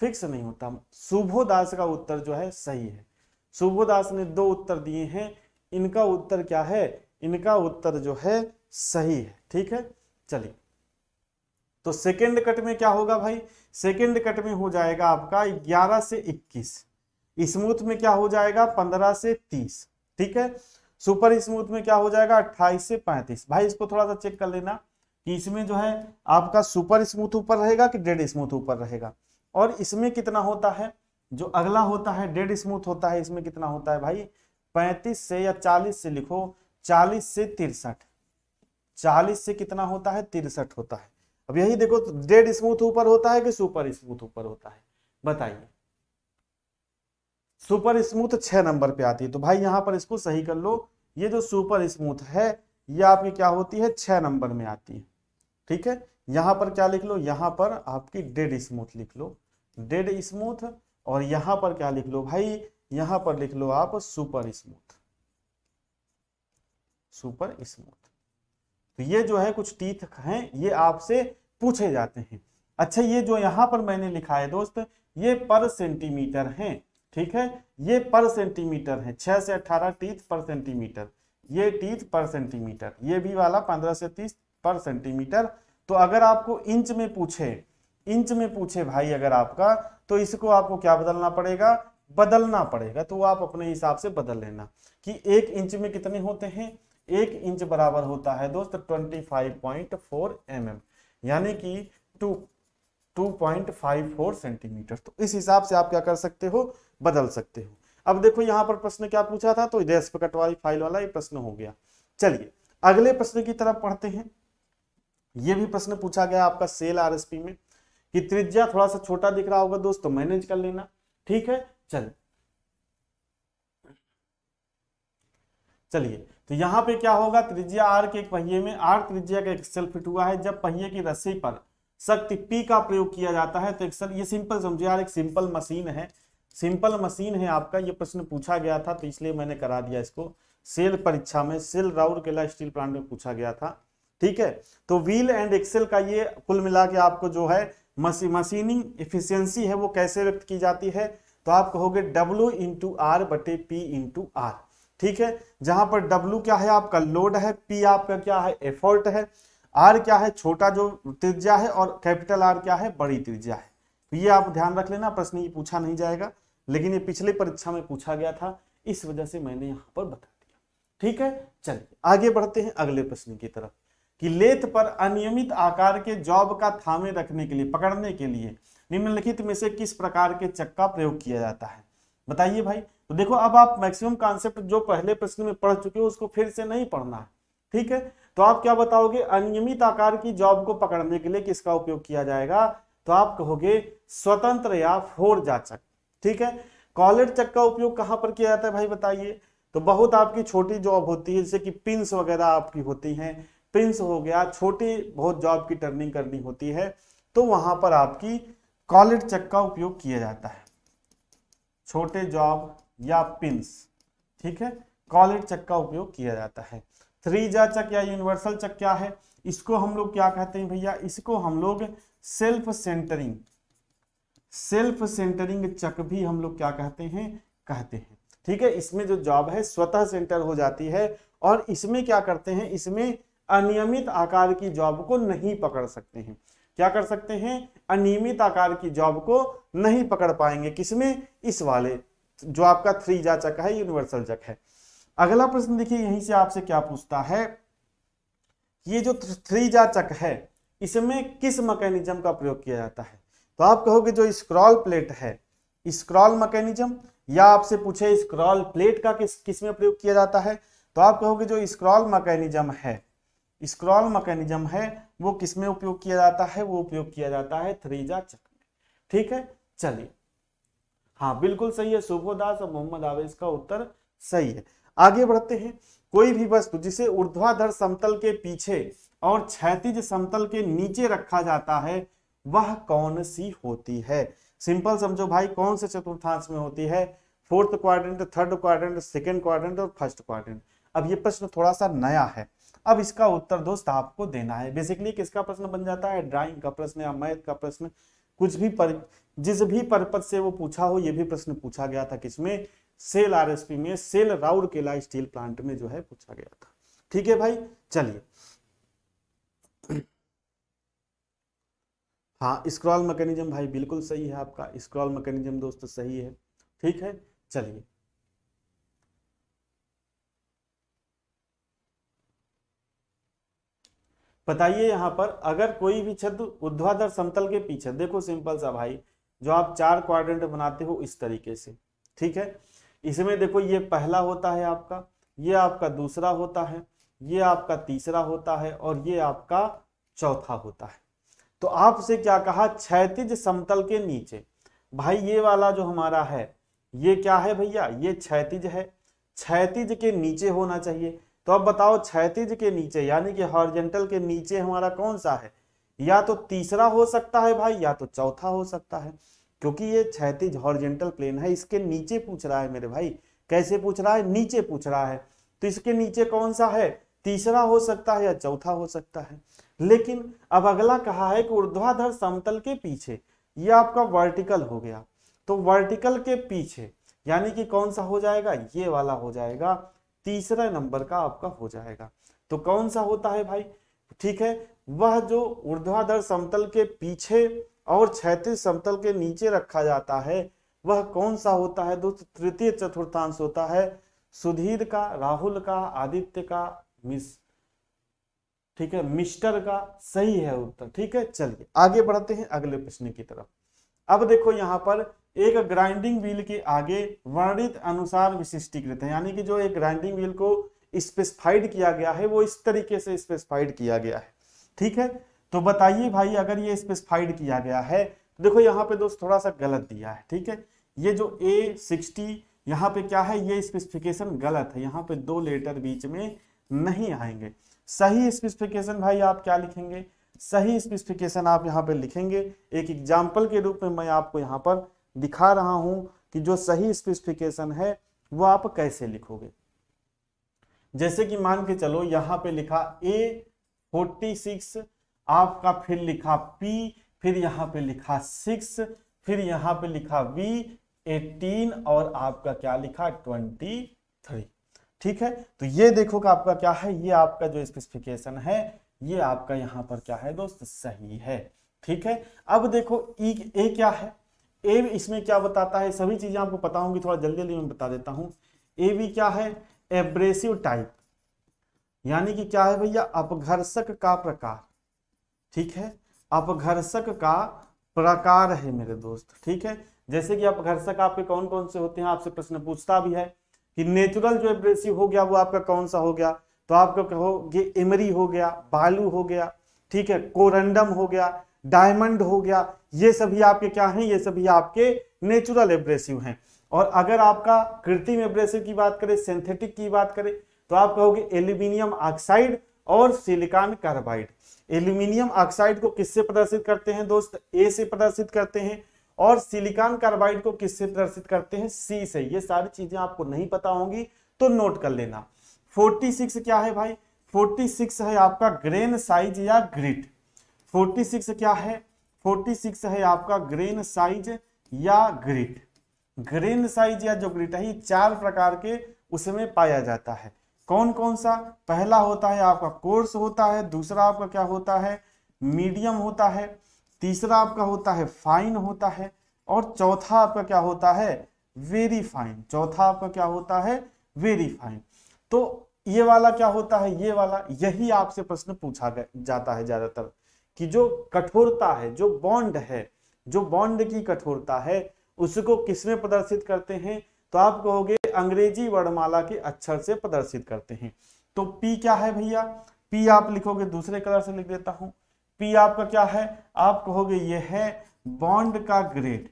फिक्स नहीं होता सुबोदास का उत्तर जो है सही है सुबोदास ने दो उत्तर दिए हैं इनका उत्तर क्या है इनका उत्तर जो है सही है ठीक है चलिए तो सेकेंड कट में क्या होगा भाई सेकेंड कट में हो जाएगा आपका 11 से 21 स्मूथ में क्या हो जाएगा 15 से 30 ठीक है सुपर स्मूथ में क्या हो जाएगा 28 से 35 भाई इसको थोड़ा सा चेक कर लेना कि इसमें जो है आपका सुपर स्मूथ ऊपर रहेगा कि डेड स्मूथ ऊपर रहेगा और इसमें कितना होता है जो अगला होता है डेड स्मूथ होता है इसमें कितना होता है भाई पैंतीस से या चालीस से लिखो चालीस से तिरसठ चालीस से कितना होता है तिरसठ होता है अब यही देखो डेड तो स्मूथ ऊपर होता है कि सुपर स्मूथ ऊपर होता है बताइए सुपर स्मूथ छह नंबर पे आती है तो भाई यहां पर इसको सही कर लो ये जो सुपर स्मूथ है ये आपकी क्या होती है छह नंबर में आती है ठीक है यहां पर क्या लिख लो यहां पर आपकी डेड स्मूथ लिख लो डेड स्मूथ और यहां पर क्या लिख लो भाई यहां पर लिख लो आप सुपर स्मूथ सुपर स्मूथ तो ये जो है कुछ टीथ हैं ये आपसे पूछे जाते हैं अच्छा ये जो यहाँ पर मैंने लिखा है दोस्त ये पर सेंटीमीटर हैं ठीक है ये पर सेंटीमीटर है छह से अठारह टीथ पर सेंटीमीटर ये टीथ पर सेंटीमीटर ये भी वाला पंद्रह से तीस पर सेंटीमीटर तो अगर आपको इंच में पूछे इंच में पूछे भाई अगर आपका तो इसको आपको क्या बदलना पड़ेगा बदलना पड़ेगा तो आप अपने हिसाब से बदल लेना कि एक इंच में कितने होते हैं एक इंच बराबर होता है दोस्त 25.4 फाइव पॉइंट यानी कि टू टू सेंटीमीटर तो इस हिसाब से आप क्या कर सकते हो बदल सकते हो अब देखो यहां पर प्रश्न क्या पूछा था तो डेस्क वाली फाइल वाला ये प्रश्न हो गया चलिए अगले प्रश्न की तरफ पढ़ते हैं ये भी प्रश्न पूछा गया आपका सेल आरएसपी में कि त्रिज्या थोड़ा सा छोटा दिख रहा होगा दोस्तों मैनेज कर लेना ठीक है चल चलिए तो यहाँ पे क्या होगा त्रिज्या आर के एक पहिए में आर त्रिज्या का एक्सेल फिट हुआ है जब पहिए की रस्सी पर शक्ति पी का प्रयोग किया जाता है तो एक्सेल ये सिंपल समझिए यार एक सिंपल मशीन है सिंपल मशीन है आपका ये प्रश्न पूछा गया था तो इसलिए मैंने करा दिया इसको सेल परीक्षा में सेल राउर केला स्टील प्लांट में पूछा गया था ठीक है तो व्हील एंड एक्सेल का ये कुल मिला के आपको जो है मशीनिंग एफिशिएंसी है वो कैसे व्यक्त की जाती है तो आप कहोगे W इंटू आर बटे पी इंटू आर ठीक है जहां पर W क्या है आपका लोड है P आपका क्या है एफर्ट है R क्या है छोटा जो त्रिज्या है और कैपिटल R क्या है बड़ी त्रिज्या है तो ये आप ध्यान रख लेना प्रश्न ये पूछा नहीं जाएगा लेकिन ये पिछले परीक्षा में पूछा गया था इस वजह से मैंने यहाँ पर बता दिया ठीक है चलिए आगे बढ़ते हैं अगले प्रश्न की तरफ कि लेथ पर अनियमित आकार के जॉब का थामे रखने के लिए पकड़ने के लिए निम्नलिखित में से किस प्रकार के चक का प्रयोग किया जाता है बताइए भाई तो देखो अब आप मैक्सिमम कॉन्सेप्ट जो पहले प्रश्न में पढ़ चुके हो उसको फिर से नहीं पढ़ना है ठीक है तो आप क्या बताओगे अनियमित आकार की जॉब को पकड़ने के लिए किसका उपयोग किया जाएगा तो आप कहोगे स्वतंत्र या फोर जाचक ठीक है कॉलेट चक का उपयोग कहाँ पर किया जाता है भाई बताइए तो बहुत आपकी छोटी जॉब होती है जैसे कि पिंस वगैरह आपकी होती हैं पिंस हो गया छोटी बहुत जॉब की टर्निंग करनी होती है तो वहां पर आपकी कॉलेट चक का उपयोग किया जाता है छोटे जॉब या पिंस ठीक है कॉलेट चक का उपयोग किया जाता है थ्री जा चक या यूनिवर्सल चक क्या है इसको हम लोग क्या कहते हैं भैया इसको हम लोग self centring self centring chuck भी हम लोग क्या कहते हैं कहते हैं ठीक है इसमें जो जॉब है स्वतः सेंटर हो जाती है और इसमें क्या करते हैं इसमें अनियमित आकार की जॉब को नहीं पकड़ सकते हैं क्या कर सकते हैं अनियमित आकार की जॉब को नहीं पकड़ पाएंगे किसमें इस वाले जो आपका थ्री जा चक है यूनिवर्सल चक है अगला प्रश्न देखिए यहीं से आपसे क्या पूछता है ये जो थ्री जा चक है इसमें किस मैकेनिज्म का प्रयोग किया जाता है तो आप कहोगे जो स्क्रॉल प्लेट है स्क्रॉल मैकेनिज्म या आपसे पूछे स्क्रॉल प्लेट का किस किस में प्रयोग किया जाता है तो आप कहोगे जो स्क्रॉल मैकेनिज्म है स्क्रॉल मैकेनिज्म है वो किसमें उपयोग किया जाता है वो उपयोग किया जाता है थ्रीजा चक में ठीक है चलिए हाँ बिल्कुल सही है सुभोदास और मोहम्मद आवेश का उत्तर सही है आगे बढ़ते हैं कोई भी वस्तु जिसे ऊर्ध्वाधर समतल के पीछे और क्षैतिज समतल के नीचे रखा जाता है वह कौन सी होती है सिंपल समझो भाई कौन से चतुर्थांश में होती है fourth quadrant third quadrant second quadrant और फर्स्ट क्वाड्रेंट अब ये प्रश्न थोड़ा सा नया है अब इसका उत्तर दोस्त आपको देना है बेसिकली किसका प्रश्न बन जाता है ड्राइंग का प्रश्न या मैथ का प्रश्न कुछ भी पर जिस भी परपज से वो पूछा हो ये भी प्रश्न पूछा गया था किसमें सेल पी में सेल राउर केला स्टील प्लांट में जो है पूछा गया था ठीक है भाई चलिए हाँ स्क्रॉल मैकेनिज्म भाई बिल्कुल सही है आपका स्क्रॉल मैकेनिज्म दोस्त सही है ठीक है चलिए बताइए यहाँ पर अगर कोई भी छद उध्वाधर समतल के पीछे देखो सिंपल सा भाई जो आप चार क्वाड्रेंट बनाते हो इस तरीके से ठीक है इसमें देखो ये पहला होता है आपका ये आपका दूसरा होता है ये आपका तीसरा होता है और ये आपका चौथा होता है तो आपसे क्या कहा क्षैतिज समतल के नीचे भाई ये वाला जो हमारा है ये क्या है भैया ये क्षैतिज है क्षैतिज के नीचे होना चाहिए तो अब बताओ क्षैतिज के नीचे यानी कि हॉर्जेंटल के नीचे हमारा कौन सा है या तो तीसरा हो सकता है भाई या तो चौथा हो सकता है क्योंकि ये क्षैतिज हॉर्जेंटल प्लेन है इसके नीचे पूछ रहा है मेरे भाई कैसे पूछ रहा है नीचे पूछ रहा है तो इसके नीचे कौन सा है तीसरा हो सकता है या चौथा हो सकता है लेकिन अब अगला कहा है कि ऊर्ध्वाधर समतल के पीछे ये आपका वर्टिकल हो गया तो वर्टिकल के पीछे यानी कि कौन सा हो जाएगा ये वाला हो जाएगा तीसरा नंबर का आपका हो जाएगा तो कौन सा होता है भाई ठीक है वह जो ऊर्ध्वाधर समतल के पीछे और क्षेत्र समतल के नीचे रखा जाता है वह कौन सा होता है दोस्तों तृतीय चतुर्थांश होता है सुधीर का राहुल का आदित्य का मिस ठीक है मिस्टर का सही है उत्तर ठीक है चलिए आगे बढ़ते हैं अगले प्रश्न की तरफ अब देखो यहाँ पर एक ग्राइंडिंग व्हील के आगे वर्णित अनुसार विशिष्टीकृत है यानी कि जो एक ग्राइंडिंग व्हील को स्पेसिफाइड किया गया है वो इस तरीके से स्पेसिफाइड किया गया है ठीक है तो बताइए भाई अगर ये स्पेसिफाइड किया गया है तो देखो यहाँ पे दोस्त थोड़ा सा गलत दिया है ठीक है ये जो ए सिक्सटी यहाँ पे क्या है ये स्पेसिफिकेशन गलत है यहाँ पे दो लेटर बीच में नहीं आएंगे सही स्पेसिफिकेशन भाई आप क्या लिखेंगे सही स्पेसिफिकेशन आप यहाँ पे लिखेंगे एक एग्जाम्पल के रूप में मैं आपको यहाँ पर दिखा रहा हूं कि जो सही स्पेसिफिकेशन है वो आप कैसे लिखोगे जैसे कि मान के चलो यहां पे लिखा ए फोर्टी सिक्स आपका फिर लिखा पी फिर यहां पे लिखा सिक्स फिर यहां पे लिखा बी एटीन और आपका क्या लिखा ट्वेंटी थ्री ठीक है तो ये देखो कि आपका क्या है ये आपका जो स्पेसिफिकेशन है ये आपका यहाँ पर क्या है दोस्त सही है ठीक है अब देखो ई e, ए क्या है ए इसमें क्या बताता है सभी चीज़ें आपको पता होंगी थोड़ा जल्दी जल्दी मैं बता देता हूं ए भी क्या है एब्रेसिव टाइप यानी कि क्या है भैया अपघर्षक का प्रकार ठीक है अपघर्षक का प्रकार है मेरे दोस्त ठीक है जैसे कि अपघर्षक आपके कौन कौन से होते हैं आपसे प्रश्न पूछता भी है कि नेचुरल जो एब्रेसिव हो गया वो आपका कौन सा हो गया तो आपको कहोगे इमरी हो गया बालू हो गया ठीक है कोरंडम हो गया डायमंड हो गया ये सभी आपके क्या हैं ये सभी आपके नेचुरल एब्रेसिव हैं और अगर आपका कृत्रिम एब्रेसिव की बात करें सिंथेटिक की बात करें तो आप कहोगे एल्यूमिनियम ऑक्साइड और सिलिकॉन कार्बाइड एल्यूमिनियम ऑक्साइड को किससे प्रदर्शित करते हैं दोस्त ए से प्रदर्शित करते हैं और सिलिकॉन कार्बाइड को किससे प्रदर्शित करते हैं सी से ये सारी चीजें आपको नहीं पता होंगी तो नोट कर लेना 46 क्या है भाई 46 है आपका ग्रेन साइज या ग्रिड 46 क्या है 46 है आपका ग्रेन साइज या ग्रिट ग्रेन साइज या जो ग्रिट है चार प्रकार के उसमें पाया जाता है कौन कौन सा पहला होता है आपका कोर्स होता है दूसरा आपका क्या होता है मीडियम होता है तीसरा आपका होता है फाइन होता है और चौथा आपका क्या होता है वेरी फाइन चौथा आपका क्या होता है वेरी फाइन तो ये वाला क्या होता है ये वाला यही आपसे प्रश्न पूछा जाता है ज्यादातर कि जो कठोरता है जो बॉन्ड है जो बॉन्ड की कठोरता है उसको किसमें प्रदर्शित करते हैं तो आप कहोगे अंग्रेजी वर्णमाला के अक्षर से प्रदर्शित करते हैं तो पी क्या है भैया पी आप लिखोगे दूसरे कलर से लिख देता हूं पी आपका क्या है आप कहोगे ये है बॉन्ड का ग्रेड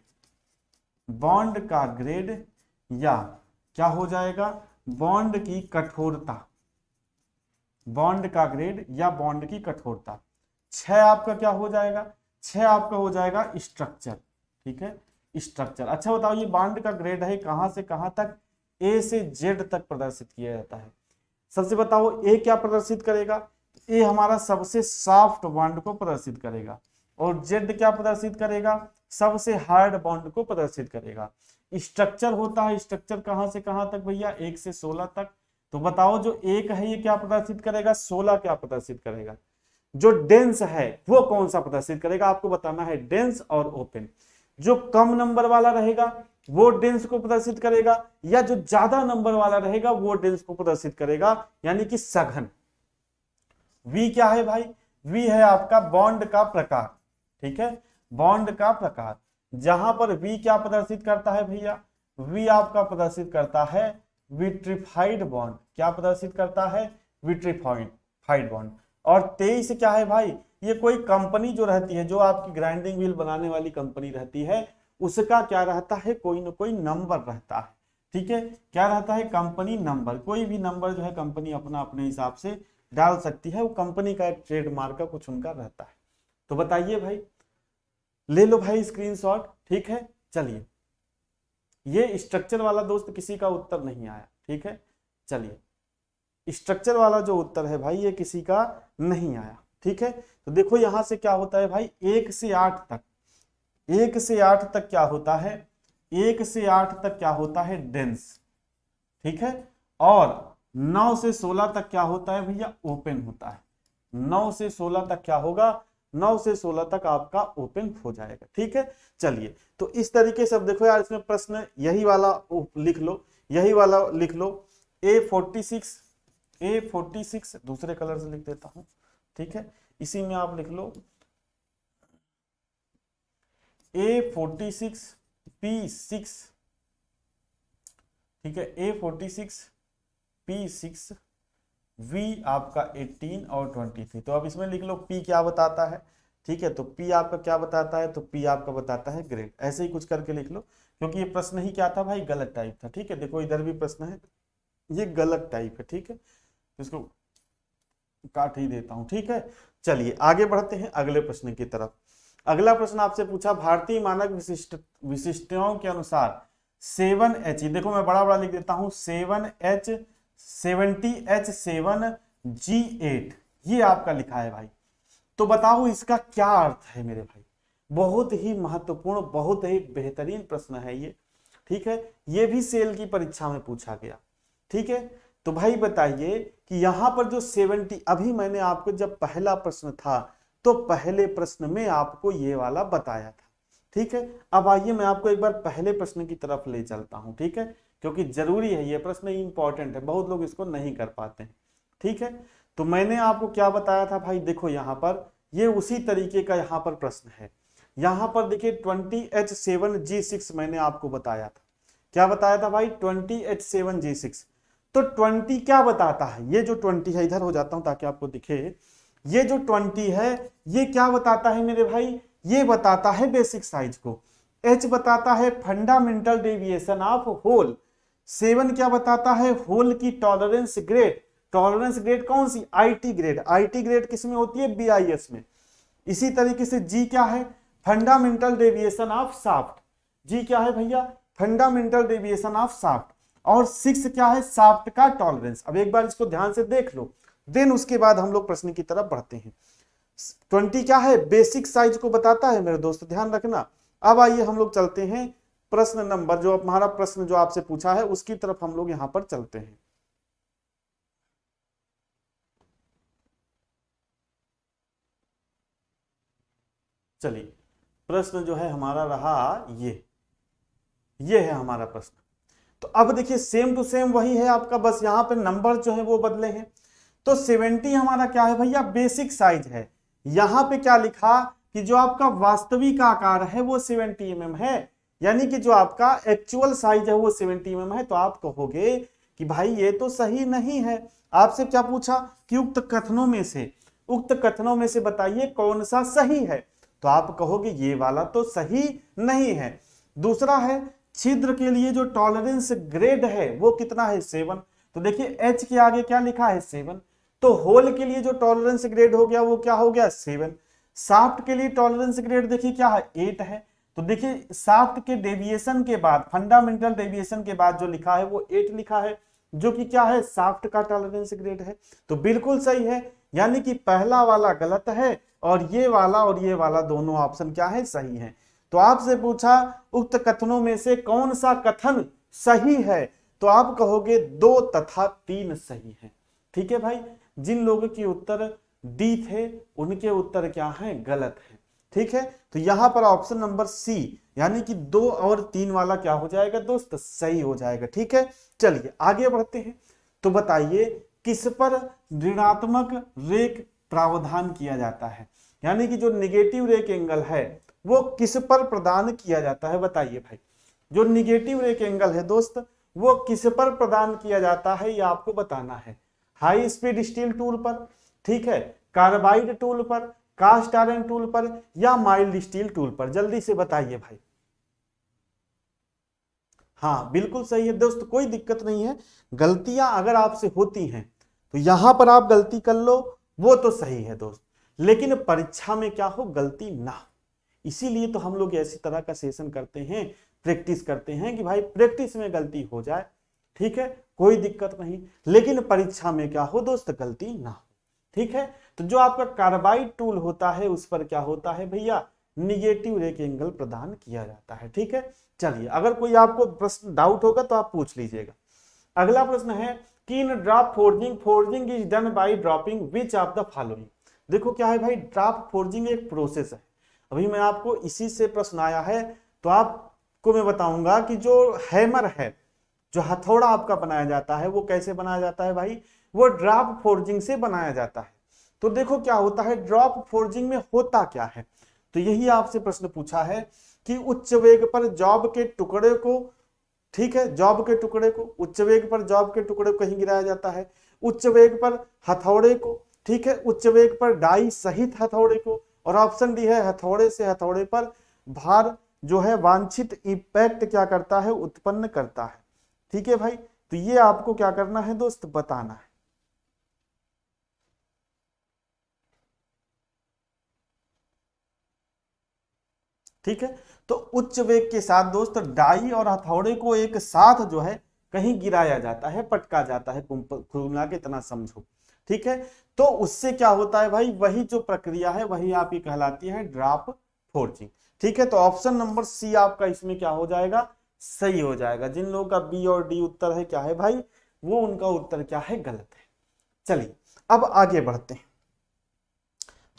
बॉन्ड का ग्रेड या क्या हो जाएगा बॉन्ड की कठोरता बॉन्ड का ग्रेड या बॉन्ड की कठोरता छह आपका क्या हो जाएगा छह आपका हो जाएगा स्ट्रक्चर ठीक है स्ट्रक्चर अच्छा बताओ ये बांड का ग्रेड है कहां से कहां तक ए से जेड तक प्रदर्शित किया जाता है सबसे बताओ ए क्या प्रदर्शित करेगा ए हमारा सबसे सॉफ्ट बॉन्ड को प्रदर्शित करेगा और जेड क्या प्रदर्शित करेगा सबसे हार्ड बॉन्ड को प्रदर्शित करेगा स्ट्रक्चर होता है स्ट्रक्चर कहां से कहां तक भैया एक से सोलह तक तो बताओ जो एक है ये क्या प्रदर्शित करेगा सोलह क्या प्रदर्शित करेगा जो डेंस है वो कौन सा प्रदर्शित करेगा आपको बताना है डेंस और ओपन जो कम नंबर वाला रहेगा वो डेंस को प्रदर्शित करेगा या जो ज्यादा नंबर वाला रहेगा वो डेंस को प्रदर्शित करेगा यानी कि सघन वी क्या है भाई वी है आपका बॉन्ड का प्रकार ठीक है बॉन्ड का प्रकार जहां पर वी क्या प्रदर्शित करता है भैया वी आपका प्रदर्शित करता है विट्रीफाइड बॉन्ड क्या प्रदर्शित करता है विट्रीफाइड फाइड बॉन्ड और तेईस क्या है भाई ये कोई कंपनी जो रहती है जो आपकी ग्राइंडिंग व्हील बनाने वाली कंपनी रहती है उसका क्या रहता है कोई ना कोई नंबर रहता है ठीक है क्या रहता है कंपनी नंबर कोई भी नंबर जो है कंपनी अपना अपने हिसाब से डाल सकती है वो कंपनी का एक ट्रेडमार्क का कुछ उनका रहता है तो बताइए भाई ले लो भाई स्क्रीनशॉट ठीक है चलिए ये स्ट्रक्चर वाला दोस्त किसी का उत्तर नहीं आया ठीक है चलिए स्ट्रक्चर वाला जो उत्तर है भाई ये किसी का नहीं आया ठीक है तो देखो यहां से क्या होता है भाई एक से आठ तक एक से आठ तक क्या होता है एक से आठ तक क्या होता है डेंस ठीक है और नौ से सोलह तक क्या होता है भैया ओपन होता है नौ से सोलह तक क्या होगा नौ से सोलह तक आपका ओपन हो जाएगा ठीक है चलिए तो इस तरीके से अब देखो यार इसमें प्रश्न यही वाला लिख लो यही वाला लिख लो A forty six A forty six दूसरे कलर से लिख देता हूं ठीक है इसी में आप लिख लो A forty six P six ठीक है A forty six P six V आपका 18 और 23 तो अब इसमें लिख लो पी क्या बताता है ठीक है तो पी आपका क्या बताता है तो पी आपका बताता है ग्रेड ऐसे ही कुछ करके लिख लो क्योंकि ये प्रश्न ही क्या था भाई गलत टाइप था ठीक है देखो इधर भी प्रश्न है ये गलत टाइप है ठीक है इसको काट ही देता हूं ठीक है चलिए आगे बढ़ते हैं अगले प्रश्न की तरफ अगला प्रश्न आपसे पूछा भारतीय मानक विशिष्ट विशिष्टताओं के अनुसार सेवन एच देखो मैं बड़ा बड़ा लिख देता हूं seven H seventy H seven G eight ये आपका लिखा है भाई तो बताओ इसका क्या अर्थ है मेरे भाई बहुत ही महत्वपूर्ण बहुत ही बेहतरीन प्रश्न है ये ठीक है ये भी सेल की परीक्षा में पूछा गया ठीक है तो भाई बताइए कि यहाँ पर जो सेवेंटी अभी मैंने आपको जब पहला प्रश्न था तो पहले प्रश्न में आपको ये वाला बताया था ठीक है अब आइए मैं आपको एक बार पहले प्रश्न की तरफ ले चलता हूं ठीक है क्योंकि जरूरी है ये प्रश्न इंपॉर्टेंट है बहुत लोग इसको नहीं कर पाते ठीक है तो मैंने आपको क्या बताया था भाई देखो यहाँ पर ये उसी तरीके का यहाँ पर प्रश्न है यहां पर देखिए twenty H seven G six मैंने आपको बताया था क्या बताया था भाई twenty H seven G six तो ट्वेंटी क्या बताता है ये जो ट्वेंटी है इधर हो जाता हूं ताकि आपको दिखे ये जो ट्वेंटी है ये क्या बताता है मेरे भाई ये बताता है बेसिक साइज को एच बताता है fundamental deviation of hole seven क्या बताता है होल की टॉलरेंस ग्रेड टॉलरेंस ग्रेड कौन सी आईटी ग्रेड आईटी ग्रेड किस में होती है बीआईएस में इसी तरीके से जी क्या है fundamental deviation of shaft G क्या है भैया फंडामेंटल डेविएशन ऑफ साफ्ट और सिक्स क्या है साफ्ट का टॉलरेंस अब एक बार इसको ध्यान से देख लो देन उसके बाद हम लोग प्रश्न की तरफ बढ़ते हैं ट्वेंटी क्या है बेसिक साइज को बताता है मेरे दोस्त ध्यान रखना अब आइए हम लोग चलते हैं प्रश्न नंबर जो हमारा प्रश्न जो आपसे पूछा है उसकी तरफ हम लोग यहां पर चलते हैं चलिए प्रश्न जो है हमारा रहा ये ये है हमारा प्रश्न तो अब देखिए सेम टू सेम वही है आपका बस यहाँ पे नंबर जो है वो बदले हैं तो सेवेंटी हमारा क्या है भैया बेसिक साइज है यहाँ पे क्या लिखा कि जो आपका वास्तविक आकार है वो सेवेंटी एम mm है यानी कि जो आपका एक्चुअल साइज है वो सेवेंटी एम mm है तो आप कहोगे कि भाई ये तो सही नहीं है आपसे क्या पूछा कि उक्त कथनों में से उक्त कथनों में से बताइए कौन सा सही है तो आप कहोगे ये वाला तो सही नहीं है दूसरा है छिद्र के लिए जो टॉलरेंस ग्रेड है वो कितना है सेवन तो देखिए एच के आगे क्या लिखा है सेवन तो होल के लिए जो टॉलरेंस ग्रेड हो गया वो क्या हो गया सेवन साफ्ट के लिए टॉलरेंस ग्रेड देखिए क्या है एट है तो देखिए साफ्ट के डेविएशन के बाद फंडामेंटल डेविएशन के बाद जो लिखा है वो एट लिखा है जो कि क्या है साफ्ट का टॉलरेंस ग्रेड है तो बिल्कुल सही है यानी कि पहला वाला गलत है और ये वाला और ये वाला दोनों ऑप्शन क्या है सही है तो आपसे पूछा उक्त कथनों में से कौन सा कथन सही है तो आप कहोगे दो तथा तीन सही है ठीक है भाई जिन लोगों की उत्तर डी थे उनके उत्तर क्या है गलत है ठीक है तो यहां पर ऑप्शन नंबर सी यानी कि दो और तीन वाला क्या हो जाएगा दोस्त सही हो जाएगा ठीक है चलिए आगे बढ़ते हैं तो बताइए किस पर ऋणात्मक रेक प्रावधान किया जाता है यानी कि जो निगेटिव रेक एंगल है वो किस पर प्रदान किया जाता है बताइए भाई जो निगेटिव रेक एंगल है दोस्त वो किस पर प्रदान किया जाता है ये आपको बताना है हाई स्पीड स्टील टूल पर ठीक है कार्बाइड टूल पर कास्ट आयरन टूल पर या माइल्ड स्टील टूल पर जल्दी से बताइए भाई हाँ बिल्कुल सही है दोस्त कोई दिक्कत नहीं है गलतियां अगर आपसे होती हैं तो यहां पर आप गलती कर लो वो तो सही है दोस्त लेकिन परीक्षा में क्या हो गलती ना हो इसीलिए तो हम लोग ऐसी तरह का सेशन करते हैं प्रैक्टिस करते हैं कि भाई प्रैक्टिस में गलती हो जाए ठीक है कोई दिक्कत नहीं लेकिन परीक्षा में क्या हो दोस्त गलती ना हो ठीक है तो जो आपका कार्बाइड टूल होता है उस पर क्या होता है भैया निगेटिव रेक एंगल प्रदान किया जाता है ठीक है चलिए अगर कोई आपको प्रश्न डाउट होगा तो आप पूछ लीजिएगा अगला प्रश्न है कि in draft forging forging is done by dropping which of the following देखो क्या है भाई ड्राफ्ट फोर्जिंग एक प्रोसेस है अभी मैं आपको इसी से प्रश्न आया है तो आपको मैं बताऊंगा कि जो हैमर है जो हथौड़ा आपका बनाया जाता है वो कैसे बनाया जाता है भाई वो ड्रॉप फोर्जिंग से बनाया जाता है तो देखो क्या होता है ड्रॉप फोर्जिंग में होता क्या है तो यही आपसे प्रश्न पूछा है कि उच्च वेग पर जॉब के टुकड़े को ठीक है जॉब के टुकड़े को उच्च वेग पर जॉब के टुकड़े को कहीं गिराया जाता है उच्च वेग पर हथौड़े को ठीक है उच्च वेग पर डाई सहित हथौड़े को और ऑप्शन डी है हथौड़े से हथौड़े पर भार जो है वांछित इम्पैक्ट क्या करता है उत्पन्न करता है ठीक है भाई तो ये आपको क्या करना है दोस्त बताना है ठीक है तो उच्च वेग के साथ दोस्त डाई और हथौड़े को एक साथ जो है कहीं गिराया जाता है पटका जाता है कुल खुलना के इतना समझो ठीक है तो उससे क्या होता है भाई वही जो प्रक्रिया है वही आपकी कहलाती है ड्राप फोर्जिंग ठीक है तो ऑप्शन नंबर सी आपका इसमें क्या हो जाएगा सही हो जाएगा जिन लोगों का बी और डी उत्तर है क्या है भाई वो उनका उत्तर क्या है गलत है चलिए अब आगे बढ़ते हैं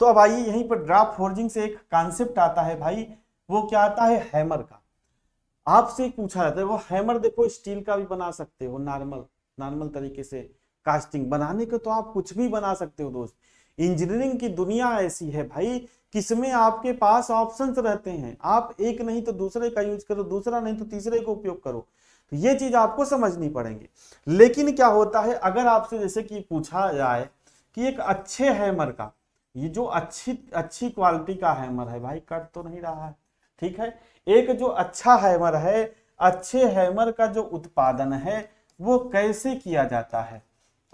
तो अब आइए यहीं पर ड्राफ्ट फोर्जिंग से एक कॉन्सेप्ट आता है भाई वो क्या आता है हैमर का आपसे पूछा जाता है वो हैमर देखो स्टील का भी बना सकते हो नॉर्मल नॉर्मल तरीके से कास्टिंग बनाने के तो आप कुछ भी बना सकते हो दोस्त इंजीनियरिंग की दुनिया ऐसी है भाई किसमें आपके पास ऑप्शंस रहते हैं आप एक नहीं तो दूसरे का यूज करो दूसरा नहीं तो तीसरे का उपयोग करो तो ये चीज आपको समझनी पड़ेंगे लेकिन क्या होता है अगर आपसे जैसे कि पूछा जाए कि एक अच्छे हैमर का ये जो अच्छी अच्छी क्वालिटी का हैमर है भाई कट तो नहीं रहा है ठीक है एक जो अच्छा हैमर है अच्छे हैमर का जो उत्पादन है वो कैसे किया जाता है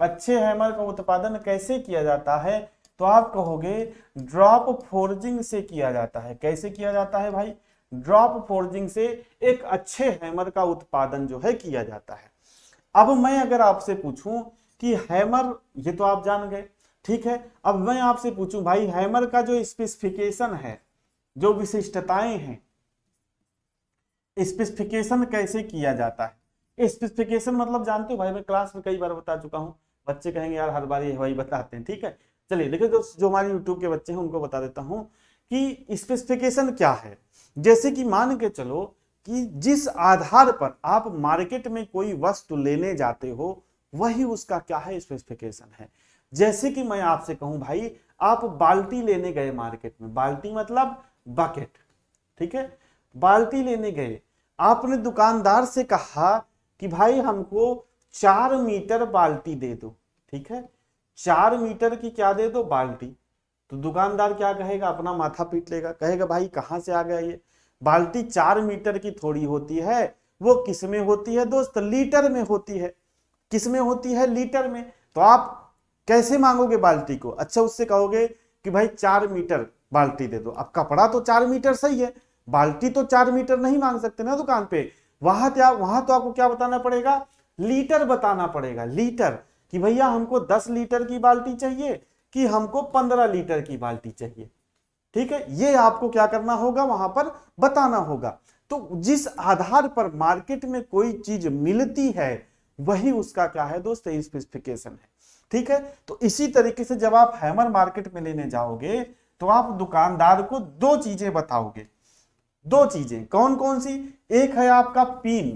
अच्छे हैमर का उत्पादन कैसे किया जाता है तो आप कहोगे ड्रॉप फोर्जिंग से किया जाता है कैसे किया जाता है भाई ड्रॉप फोर्जिंग से एक अच्छे हैमर का उत्पादन जो है किया जाता है अब मैं अगर आपसे पूछूं कि हैमर ये तो आप जान गए ठीक है अब मैं आपसे पूछूं भाई हैमर का जो स्पेसिफिकेशन है जो विशिष्टताएं हैं स्पेसिफिकेशन कैसे किया जाता है स्पेसिफिकेशन मतलब जानते हो भाई मैं क्लास में कई बार बता चुका हूं बच्चे कहेंगे यार हर बार ये वही बताते हैं ठीक है चलिए देखिए जो जो हमारे यूट्यूब के बच्चे हैं उनको बता देता हूँ कि स्पेसिफिकेशन क्या है जैसे कि मान के चलो कि जिस आधार पर आप मार्केट में कोई वस्तु लेने जाते हो वही उसका क्या है स्पेसिफिकेशन है जैसे कि मैं आपसे कहूं भाई आप बाल्टी लेने गए मार्केट में बाल्टी मतलब बकेट ठीक है बाल्टी लेने गए आपने दुकानदार से कहा कि भाई हमको चार मीटर बाल्टी दे दो ठीक है चार मीटर की क्या दे दो बाल्टी तो दुकानदार क्या कहेगा अपना माथा पीट लेगा कहेगा भाई कहाँ से आ गया ये बाल्टी चार मीटर की थोड़ी होती है वो किस में होती है दोस्त लीटर में होती है किस में होती है लीटर में तो आप कैसे मांगोगे बाल्टी को अच्छा उससे कहोगे कि भाई चार मीटर बाल्टी दे दो अब कपड़ा तो चार मीटर सही है बाल्टी तो चार मीटर नहीं मांग सकते ना दुकान पे वहां क्या वहां तो आपको क्या बताना पड़ेगा लीटर बताना पड़ेगा लीटर कि भैया हमको दस लीटर की बाल्टी चाहिए कि हमको पंद्रह लीटर की बाल्टी चाहिए ठीक है ये आपको क्या करना होगा वहां पर बताना होगा तो जिस आधार पर मार्केट में कोई चीज मिलती है वही उसका क्या है दोस्त स्पेसिफिकेशन है ठीक है तो इसी तरीके से जब आप हैमर मार्केट में लेने जाओगे तो आप दुकानदार को दो चीजें बताओगे दो चीजें कौन कौन सी एक है आपका पिन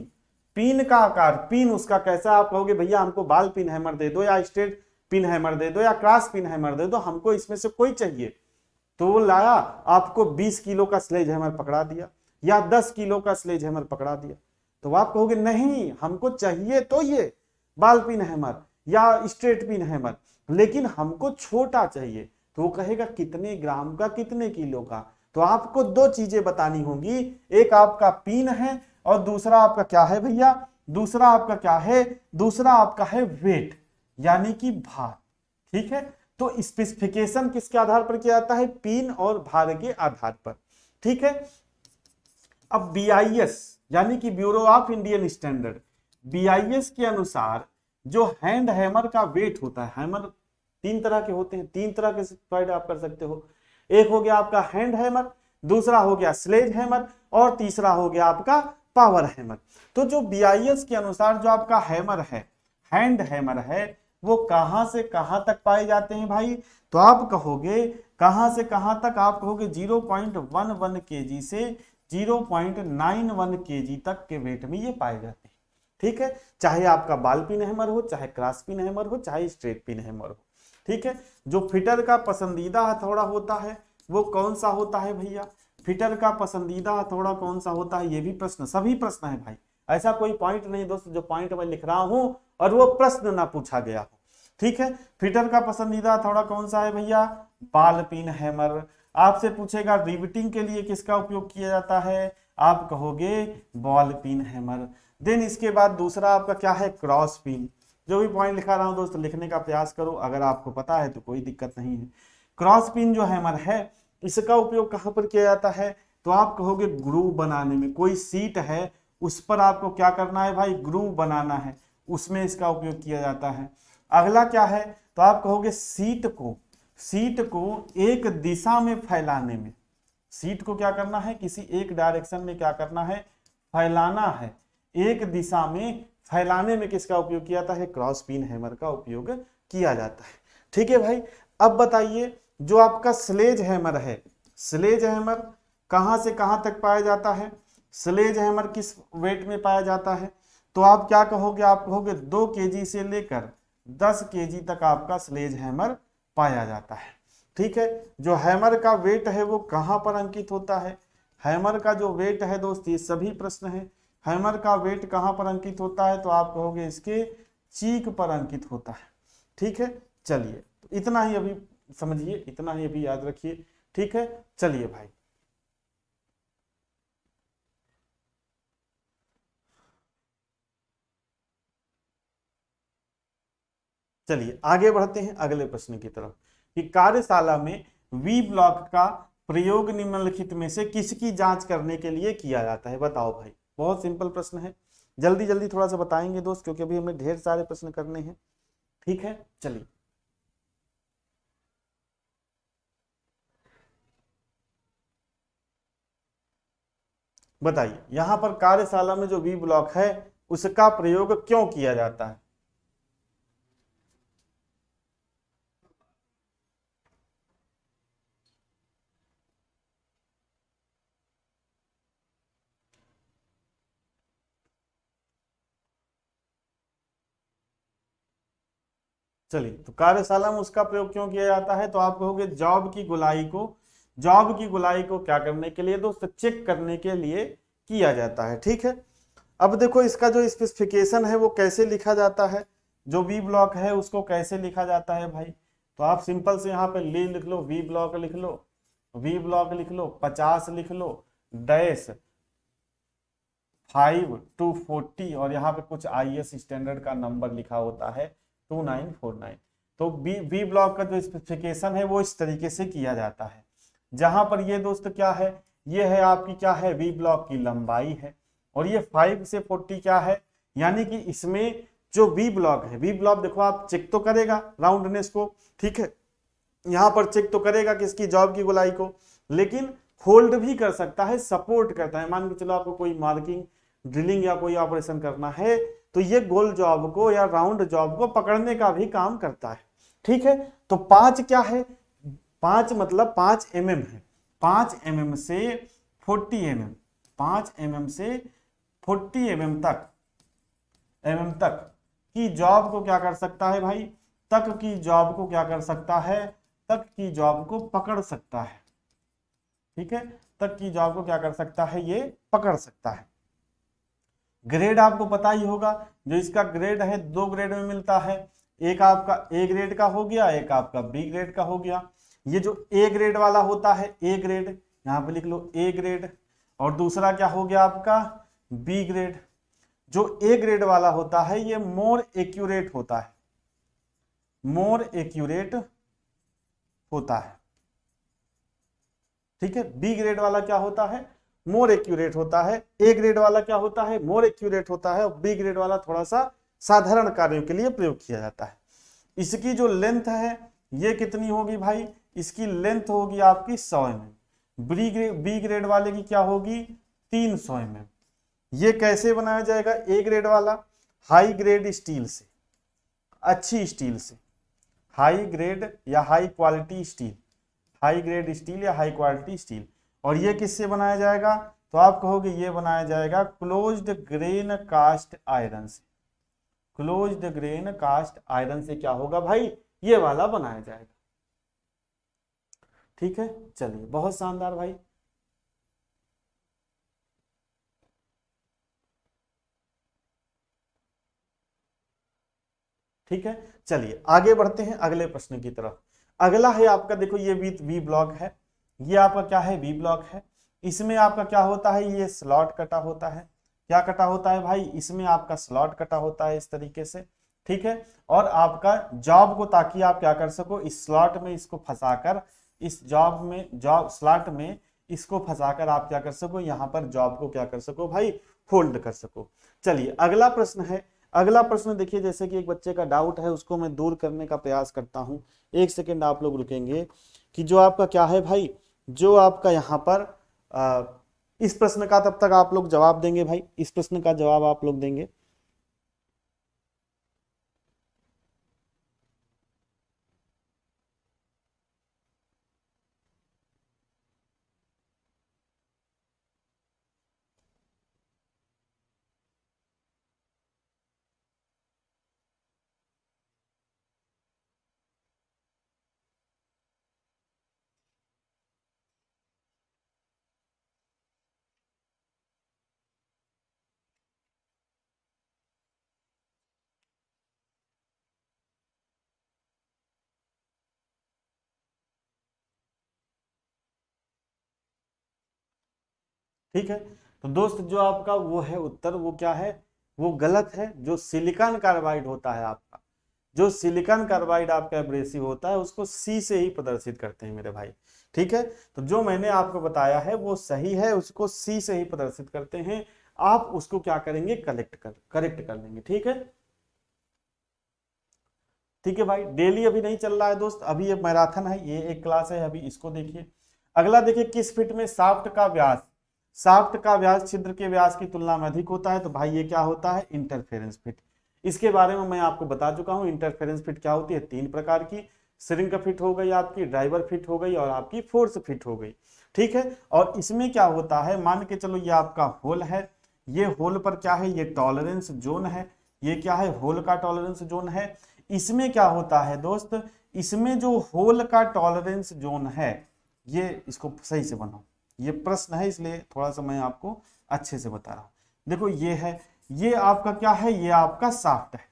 पिन का आकार पिन उसका कैसा आप कहोगे भैया हमको बाल पिन हैमर दे दो या स्ट्रेट पिन हैमर दे दो या क्रॉस पिन हैमर दे दो हमको इसमें से कोई चाहिए तो वो लाया आपको 20 किलो का स्लेज हैमर पकड़ा दिया या 10 किलो का स्लेज हैमर पकड़ा दिया तो आप कहोगे नहीं हमको चाहिए तो ये बाल पिन हैमर या स्ट्रेट पिन हैमर लेकिन हमको छोटा चाहिए तो वो कहेगा कितने ग्राम का कितने किलो का तो आपको दो चीजें बतानी होंगी एक आपका पिन है और दूसरा आपका क्या है भैया दूसरा आपका क्या है दूसरा आपका है वेट यानी कि भार ठीक है तो स्पेसिफिकेशन किसके आधार पर किया जाता है पीन और भार के आधार पर ठीक है अब बीआईएस यानी कि bureau of Indian standard BIS के अनुसार जो हैंड हैमर का वेट होता है हैमर तीन तरह के होते हैं तीन तरह के प्रोवाइड आप कर सकते हो एक हो गया आपका हैंड हैमर दूसरा हो गया स्लेज हैमर और तीसरा हो गया आपका पावर हैमर तो जो बी के अनुसार जो आपका हैमर है हैंड हैमर है वो कहां से कहां तक पाए जाते हैं भाई तो आप कहोगे कहां से कहां तक आप कहोगे 0.11 पॉइंट से 0.91 पॉइंट तक के वेट में ये पाए जाते हैं ठीक है चाहे आपका बाल पिन हैमर हो चाहे क्रास पिन हैमर हो चाहे स्ट्रेट पिन हैमर हो ठीक है जो फिटर का पसंदीदा हथौड़ा होता है वो कौन सा होता है भैया फिटर का पसंदीदा हथौड़ा कौन सा होता है ये भी प्रश्न सभी प्रश्न है भाई ऐसा कोई पॉइंट नहीं दोस्त जो पॉइंट मैं लिख रहा हूं और वो प्रश्न ना पूछा गया हो ठीक है फिटर का पसंदीदा हथौड़ा कौन सा है भैया बाल पिन हैमर आपसे पूछेगा रिविटिंग के लिए किसका उपयोग किया जाता है आप कहोगे बॉल पिन हैमर देन इसके बाद दूसरा आपका क्या है क्रॉस पिन जो भी पॉइंट लिखा रहा हूँ दोस्तों लिखने का प्रयास करो अगर आपको पता है तो कोई दिक्कत नहीं है क्रॉस पिन जो हैमर है इसका उपयोग कहाँ पर किया जाता है तो आप कहोगे ग्रूव बनाने में कोई सीट है उस पर आपको क्या करना है भाई ग्रूव बनाना है उसमें इसका उपयोग किया जाता है अगला क्या है तो आप कहोगे सीट को सीट को एक दिशा में फैलाने में सीट को क्या करना है किसी एक डायरेक्शन में क्या करना है फैलाना है एक दिशा में फैलाने में किसका उपयोग किया जाता है क्रॉस पिन हैमर का उपयोग किया जाता है ठीक है भाई अब बताइए जो आपका स्लेज हैमर है स्लेज हैमर कहाँ से कहाँ तक पाया जाता है स्लेज हैमर किस वेट में पाया जाता है तो आप क्या कहोगे आप कहोगे दो के से लेकर दस के तक आपका स्लेज हैमर पाया जाता है ठीक है जो हैमर का वेट है वो कहाँ पर अंकित होता है हैमर का जो वेट है दोस्त ये सभी प्रश्न है हैमर का वेट कहाँ पर अंकित होता है तो आप कहोगे इसके चीक पर अंकित होता है ठीक है चलिए तो इतना ही अभी समझिए इतना ही अभी याद रखिए ठीक है चलिए भाई चलिए आगे बढ़ते हैं अगले प्रश्न की तरफ कि कार्यशाला में वी ब्लॉक का प्रयोग निम्नलिखित में से किसकी जांच करने के लिए किया जाता है बताओ भाई बहुत सिंपल प्रश्न है जल्दी जल्दी थोड़ा सा बताएंगे दोस्त क्योंकि अभी हमें ढेर सारे प्रश्न करने हैं ठीक है चलिए बताइए यहां पर कार्यशाला में जो बी ब्लॉक है उसका प्रयोग क्यों किया जाता है चलिए तो कार्यशाला में उसका प्रयोग क्यों किया जाता है तो आप कहोगे जॉब की गुलाई को जॉब की गुलाई को क्या करने के लिए दोस्त चेक करने के लिए किया जाता है ठीक है अब देखो इसका जो स्पेसिफिकेशन है वो कैसे लिखा जाता है जो वी ब्लॉक है उसको कैसे लिखा जाता है भाई तो आप सिंपल से यहाँ पे ली लिख लो वी ब्लॉक लिख लो वी ब्लॉक लिख लो पचास लिख लो डैश फाइव टू फोर्टी और यहाँ पे कुछ आई एस स्टैंडर्ड का नंबर लिखा होता है टू नाइन फोर नाइन तो बी बी ब्लॉक का जो स्पेसिफिकेशन है वो इस तरीके से किया जाता है जहां पर ये दोस्त क्या है ये है आपकी क्या है वी ब्लॉक की लंबाई है और ये फाइव से फोर्टी क्या है यानी कि इसमें जो वी ब्लॉक है वी ब्लॉक देखो आप चेक तो करेगा राउंडनेस को ठीक है यहां पर चेक तो करेगा किसकी जॉब की गुलाई को लेकिन होल्ड भी कर सकता है सपोर्ट करता है मान के चलो आपको कोई मार्किंग ड्रिलिंग या कोई ऑपरेशन करना है तो ये गोल जॉब को या राउंड जॉब को पकड़ने का भी काम करता है ठीक है तो पांच क्या है पांच मतलब पांच एम mm है पांच एम mm से फोर्टी एम एम पांच एम एम से फोर्टी एम mm तक एम mm तक की जॉब को क्या कर सकता है भाई तक की जॉब को क्या कर सकता है तक की जॉब को पकड़ सकता है ठीक है तक की जॉब को क्या कर सकता है ये पकड़ सकता है ग्रेड आपको पता ही होगा जो इसका ग्रेड है दो ग्रेड में मिलता है एक आपका ए ग्रेड का हो गया एक आपका बी ग्रेड का हो गया ये जो ए ग्रेड वाला होता है ए ग्रेड यहां पे लिख लो ए ग्रेड और दूसरा क्या हो गया आपका बी ग्रेड जो ए ग्रेड वाला होता है ये मोर एक्यूरेट होता है मोर एक्यूरेट होता है ठीक है बी ग्रेड वाला क्या होता है मोर एक्यूरेट होता है ए ग्रेड वाला क्या होता है मोर एक्यूरेट होता है और बी ग्रेड वाला थोड़ा सा साधारण कार्यों के लिए प्रयोग किया जाता है इसकी जो लेंथ है ये कितनी होगी भाई इसकी लेंथ होगी आपकी सौ m m B grade B grade वाले की क्या होगी तीन सौ एम एम ये कैसे बनाया जाएगा ए ग्रेड वाला हाई ग्रेड स्टील से अच्छी स्टील से हाई ग्रेड या high quality steel high grade steel या हाई क्वालिटी स्टील और ये किससे बनाया जाएगा तो आप कहोगे ये बनाया जाएगा क्लोज्ड ग्रेन कास्ट आयरन से क्लोज्ड ग्रेन कास्ट आयरन से क्या होगा भाई ये वाला बनाया जाएगा ठीक है चलिए बहुत शानदार भाई ठीक है चलिए आगे बढ़ते हैं अगले प्रश्न की तरफ अगला है आपका देखो ये वी वी ब्लॉक है ये आपका क्या है बी ब्लॉक है इसमें आपका क्या होता है ये स्लॉट कटा होता है क्या कटा होता है भाई इसमें आपका स्लॉट कटा होता है इस तरीके से ठीक है और आपका जॉब को ताकि आप क्या कर सको इस स्लॉट में इसको फंसा कर इस जॉब में जॉब स्लॉट में इसको फंसाकर आप क्या कर सको यहाँ पर जॉब को क्या कर सको भाई होल्ड कर सको चलिए अगला प्रश्न है अगला प्रश्न देखिए जैसे कि एक बच्चे का डाउट है उसको मैं दूर करने का प्रयास करता हूँ एक सेकेंड आप लोग रुकेंगे कि जो आपका क्या है भाई जो आपका यहाँ पर आ, इस प्रश्न का तब तक आप लोग जवाब देंगे भाई इस प्रश्न का जवाब आप लोग देंगे ठीक है तो दोस्त जो आपका वो है उत्तर वो क्या है वो गलत है जो सिलिकॉन कार्बाइड होता है आपका जो सिलिकॉन कार्बाइड आपका एब्रेसिव होता है उसको सी से ही प्रदर्शित करते हैं मेरे भाई ठीक है तो जो मैंने आपको बताया है वो सही है उसको सी से ही प्रदर्शित करते हैं आप उसको क्या करेंगे कलेक्ट कर करेक्ट कर लेंगे ठीक है ठीक है भाई डेली अभी नहीं चल रहा है दोस्त अभी ये मैराथन है ये एक क्लास है अभी इसको देखिए अगला देखिए किस फिट में साफ्ट का व्यास साफ्ट का व्यास छिद्र के व्यास की तुलना में अधिक होता है तो भाई ये क्या होता है इंटरफेरेंस फिट इसके बारे में मैं आपको बता चुका हूं इंटरफेरेंस फिट क्या होती है तीन प्रकार की सिरिंग फिट हो गई आपकी ड्राइवर फिट हो गई और आपकी फोर्स फिट हो गई ठीक है और इसमें क्या होता है मान के चलो ये आपका होल है ये होल पर क्या है ये टॉलरेंस जोन है ये क्या है होल का टॉलरेंस जोन है इसमें क्या होता है दोस्त इसमें जो होल का टॉलरेंस जोन है ये इसको सही से बनाओ ये प्रश्न है इसलिए थोड़ा सा मैं आपको अच्छे से बता रहा हूँ देखो ये है ये आपका क्या है ये आपका साफ्ट है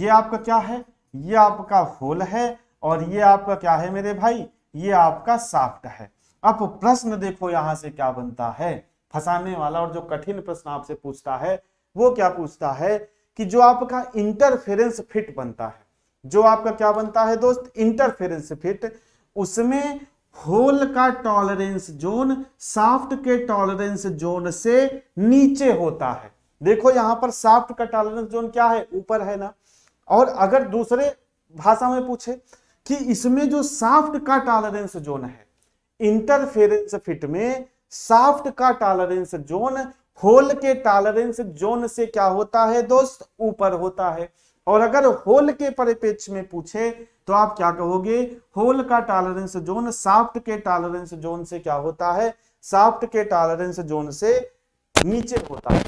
ये आपका क्या है ये आपका होल है और ये आपका क्या है मेरे भाई ये आपका साफ्ट है अब प्रश्न देखो यहां से क्या बनता है फंसाने वाला और जो कठिन प्रश्न आपसे पूछता है वो क्या पूछता है कि जो आपका इंटरफेरेंस फिट बनता है जो आपका क्या बनता है दोस्त इंटरफेरेंस फिट उसमें होल का टॉलरेंस जोन साफ्ट के टॉलरेंस जोन से नीचे होता है देखो यहां पर साफ्ट का टॉलरेंस जोन क्या है ऊपर है ना और अगर दूसरे भाषा में पूछे कि इसमें जो साफ्ट का टॉलरेंस जोन है इंटरफेरेंस फिट में साफ्ट का टॉलरेंस जोन होल के टॉलरेंस जोन से क्या होता है दोस्त ऊपर होता है और अगर होल के परिपेक्ष में पूछे तो आप क्या कहोगे होल का टॉलरेंस जोन साफ्ट के टॉलरेंस जोन से क्या होता है साफ्ट के टॉलरेंस जोन से नीचे होता है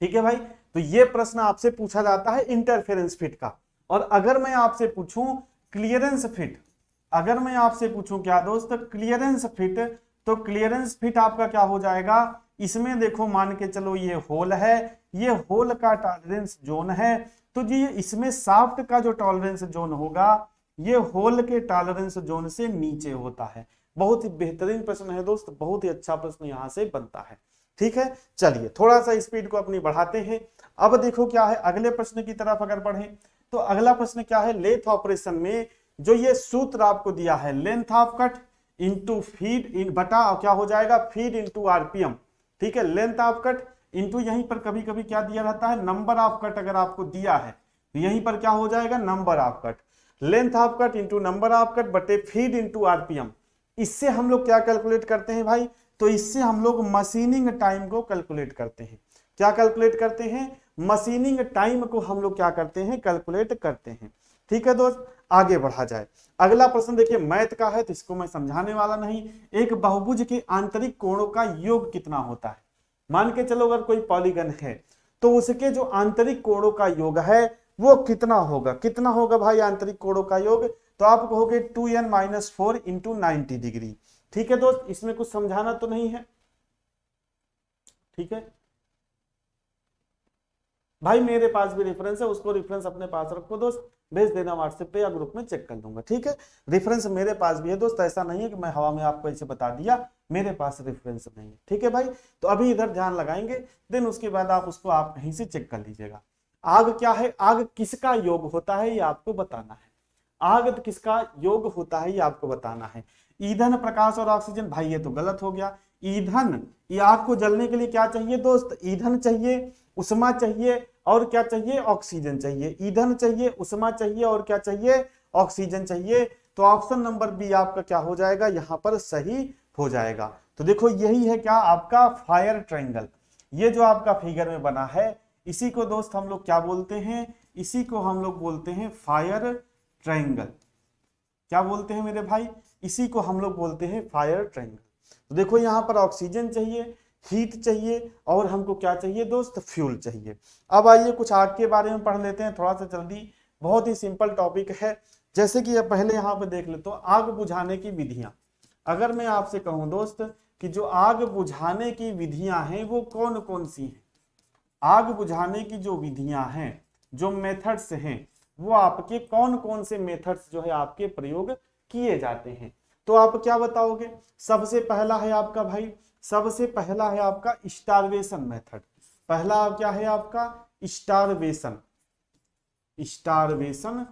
ठीक है भाई तो ये प्रश्न आपसे पूछा जाता है इंटरफेरेंस फिट का और अगर मैं आपसे पूछूं क्लियरेंस फिट अगर मैं आपसे पूछूं क्या दोस्त क्लियरेंस फिट तो क्लियरेंस फिट आपका क्या हो जाएगा इसमें देखो मान के चलो ये होल है ये होल का टॉलरेंस जोन है तो जी इसमें साफ्ट का जो टॉलरेंस जोन होगा ये होल के टॉलरेंस जोन से नीचे होता है बहुत ही बेहतरीन प्रश्न है दोस्त बहुत ही अच्छा प्रश्न यहाँ से बनता है ठीक है चलिए थोड़ा सा स्पीड को अपनी बढ़ाते हैं अब देखो क्या है अगले प्रश्न की तरफ अगर बढ़े तो अगला प्रश्न क्या है लेथ ऑपरेशन में जो ये सूत्र आपको दिया है length of cut into feed N बटा क्या हो जाएगा फीड इंटू आरपीएम ठीक है लेंथ ऑफ कट इंटू यहीं पर कभी कभी क्या दिया रहता है नंबर ऑफ कट अगर आपको दिया है तो यहीं पर क्या हो जाएगा number of cut length of cut into number of cut बटे फीड इंटू आरपीएम इससे हम लोग क्या कैलकुलेट करते हैं भाई तो इससे हम लोग मशीनिंग टाइम को कैलकुलेट करते हैं क्या कैलकुलेट करते हैं मशीनिंग टाइम को हम लोग क्या करते हैं कैलकुलेट करते हैं ठीक है दोस्त आगे बढ़ा जाए अगला प्रश्न देखिए मैथ का है तो इसको मैं समझाने वाला नहीं एक बहुभुज के आंतरिक कोणों का योग कितना होता है मान के चलो अगर कोई पॉलीगन है तो उसके जो आंतरिक कोणों का योग है वो कितना होगा कितना होगा भाई आंतरिक कोणों का योग तो आप कहोगे two N minus four into ninety degree ठीक है दोस्त इसमें कुछ समझाना तो नहीं है ठीक है भाई मेरे पास भी रेफरेंस है उसको रेफरेंस अपने पास रखो दोस्त भेज देना व्हाट्सएप पे या ग्रुप में चेक कर दूंगा ठीक है रेफरेंस मेरे पास भी है दोस्त ऐसा नहीं है कि मैं हवा में आपको ऐसे बता दिया मेरे पास रेफरेंस नहीं है ठीक है भाई तो अभी इधर ध्यान लगाएंगे देन उसके बाद आप उसको आप कहीं से चेक कर लीजिएगा आग क्या है आग किसका योग होता है ये आपको बताना है आग किसका योग होता है ये आपको बताना है ईंधन प्रकाश और ऑक्सीजन भाई ये तो गलत हो गया ईंधन आग को जलने के लिए क्या चाहिए दोस्त ईंधन चाहिए उष्मा चाहिए और क्या चाहिए ऑक्सीजन चाहिए ईंधन चाहिए उष्मा चाहिए और क्या चाहिए ऑक्सीजन चाहिए तो ऑप्शन नंबर बी आपका क्या हो जाएगा यहाँ पर सही हो जाएगा तो देखो यही है क्या आपका फायर ट्रायंगल ये जो आपका फिगर में बना है इसी को दोस्त हम लोग क्या बोलते हैं इसी को हम लोग बोलते हैं फायर ट्रायंगल क्या बोलते हैं मेरे भाई इसी को हम लोग बोलते हैं फायर ट्रायंगल तो देखो यहाँ पर ऑक्सीजन चाहिए हीट चाहिए और हमको क्या चाहिए दोस्त फ्यूल चाहिए अब आइए कुछ आग के बारे में पढ़ लेते हैं थोड़ा सा जल्दी बहुत ही सिंपल टॉपिक है जैसे कि पहले यहाँ पर देख लेते हो आग बुझाने की विधियाँ अगर मैं आपसे कहूँ दोस्त कि जो आग बुझाने की विधियाँ हैं वो कौन कौन सी हैं आग बुझाने की जो विधियाँ हैं जो मेथड्स हैं वो आपके कौन कौन से मेथड्स जो है आपके प्रयोग किए जाते हैं तो आप क्या बताओगे सबसे पहला है आपका भाई सबसे पहला है आपका स्टारवेशन मेथड पहला क्या है आपका स्टारवेशन स्टारवेशन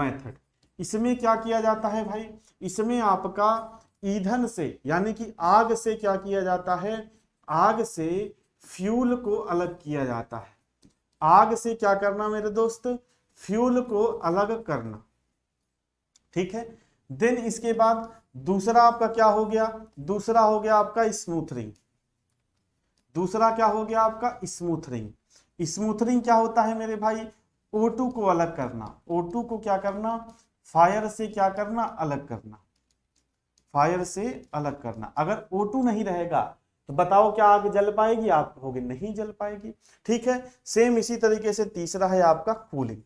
मेथड इसमें क्या किया जाता है भाई इसमें आपका ईंधन से यानी कि आग से क्या किया जाता है आग से फ्यूल को अलग किया जाता है आग से क्या करना मेरे दोस्त फ्यूल को अलग करना ठीक है देन इसके बाद दूसरा आपका क्या हो गया दूसरा हो गया आपका स्मूथ रिंग दूसरा क्या हो गया आपका स्मूथ रिंग स्मूथ रिंग क्या होता है मेरे भाई O2 को अलग करना O2 को क्या करना फायर से क्या करना अलग करना फायर से अलग करना अगर O2 नहीं रहेगा तो बताओ क्या आग जल पाएगी आप होगी नहीं जल पाएगी ठीक है सेम इसी तरीके से तीसरा है आपका कूलिंग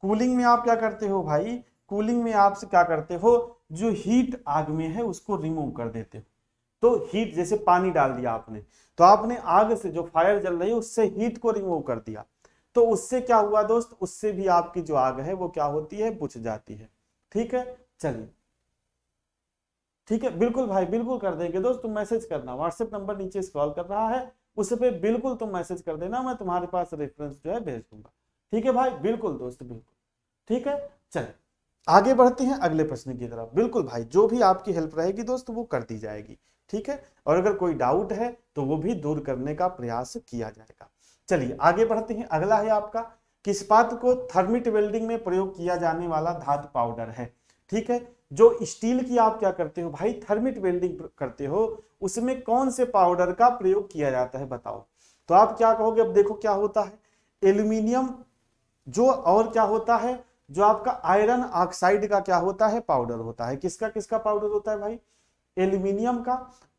कूलिंग में आप क्या करते हो भाई कूलिंग में आप क्या करते हो जो हीट आग में है उसको रिमूव कर देते हो तो हीट जैसे पानी डाल दिया आपने तो आपने आग से जो फायर जल रही है उससे हीट को रिमूव कर दिया तो उससे क्या हुआ दोस्त उससे भी आपकी जो आग है वो क्या होती है बुझ जाती है ठीक है चलिए ठीक है बिल्कुल भाई बिल्कुल कर देंगे दोस्त तुम मैसेज करना व्हाट्सएप नंबर नीचे स्क्रॉल कर रहा है उस पर बिल्कुल तुम मैसेज कर देना मैं तुम्हारे पास रेफरेंस जो है भेज दूंगा ठीक है भाई बिल्कुल दोस्त बिल्कुल ठीक है चलिए आगे बढ़ते हैं अगले प्रश्न की तरफ बिल्कुल भाई जो भी आपकी हेल्प रहेगी दोस्त वो कर दी जाएगी ठीक है और अगर कोई डाउट है तो वो भी दूर करने का प्रयास किया जाएगा चलिए आगे बढ़ते हैं अगला है आपका किस पात को थर्मिट वेल्डिंग में प्रयोग किया जाने वाला धातु पाउडर है ठीक है जो स्टील की आप क्या करते हो भाई थर्मिट वेल्डिंग करते हो उसमें कौन से पाउडर का प्रयोग किया जाता है बताओ तो आप क्या कहोगे अब देखो क्या होता है एल्यूमिनियम जो और क्या होता है जो आपका आयरन ऑक्साइड का क्या होता है पाउडर होता है किसका किसका पाउडर होता है भाई एल्यूमिनियम का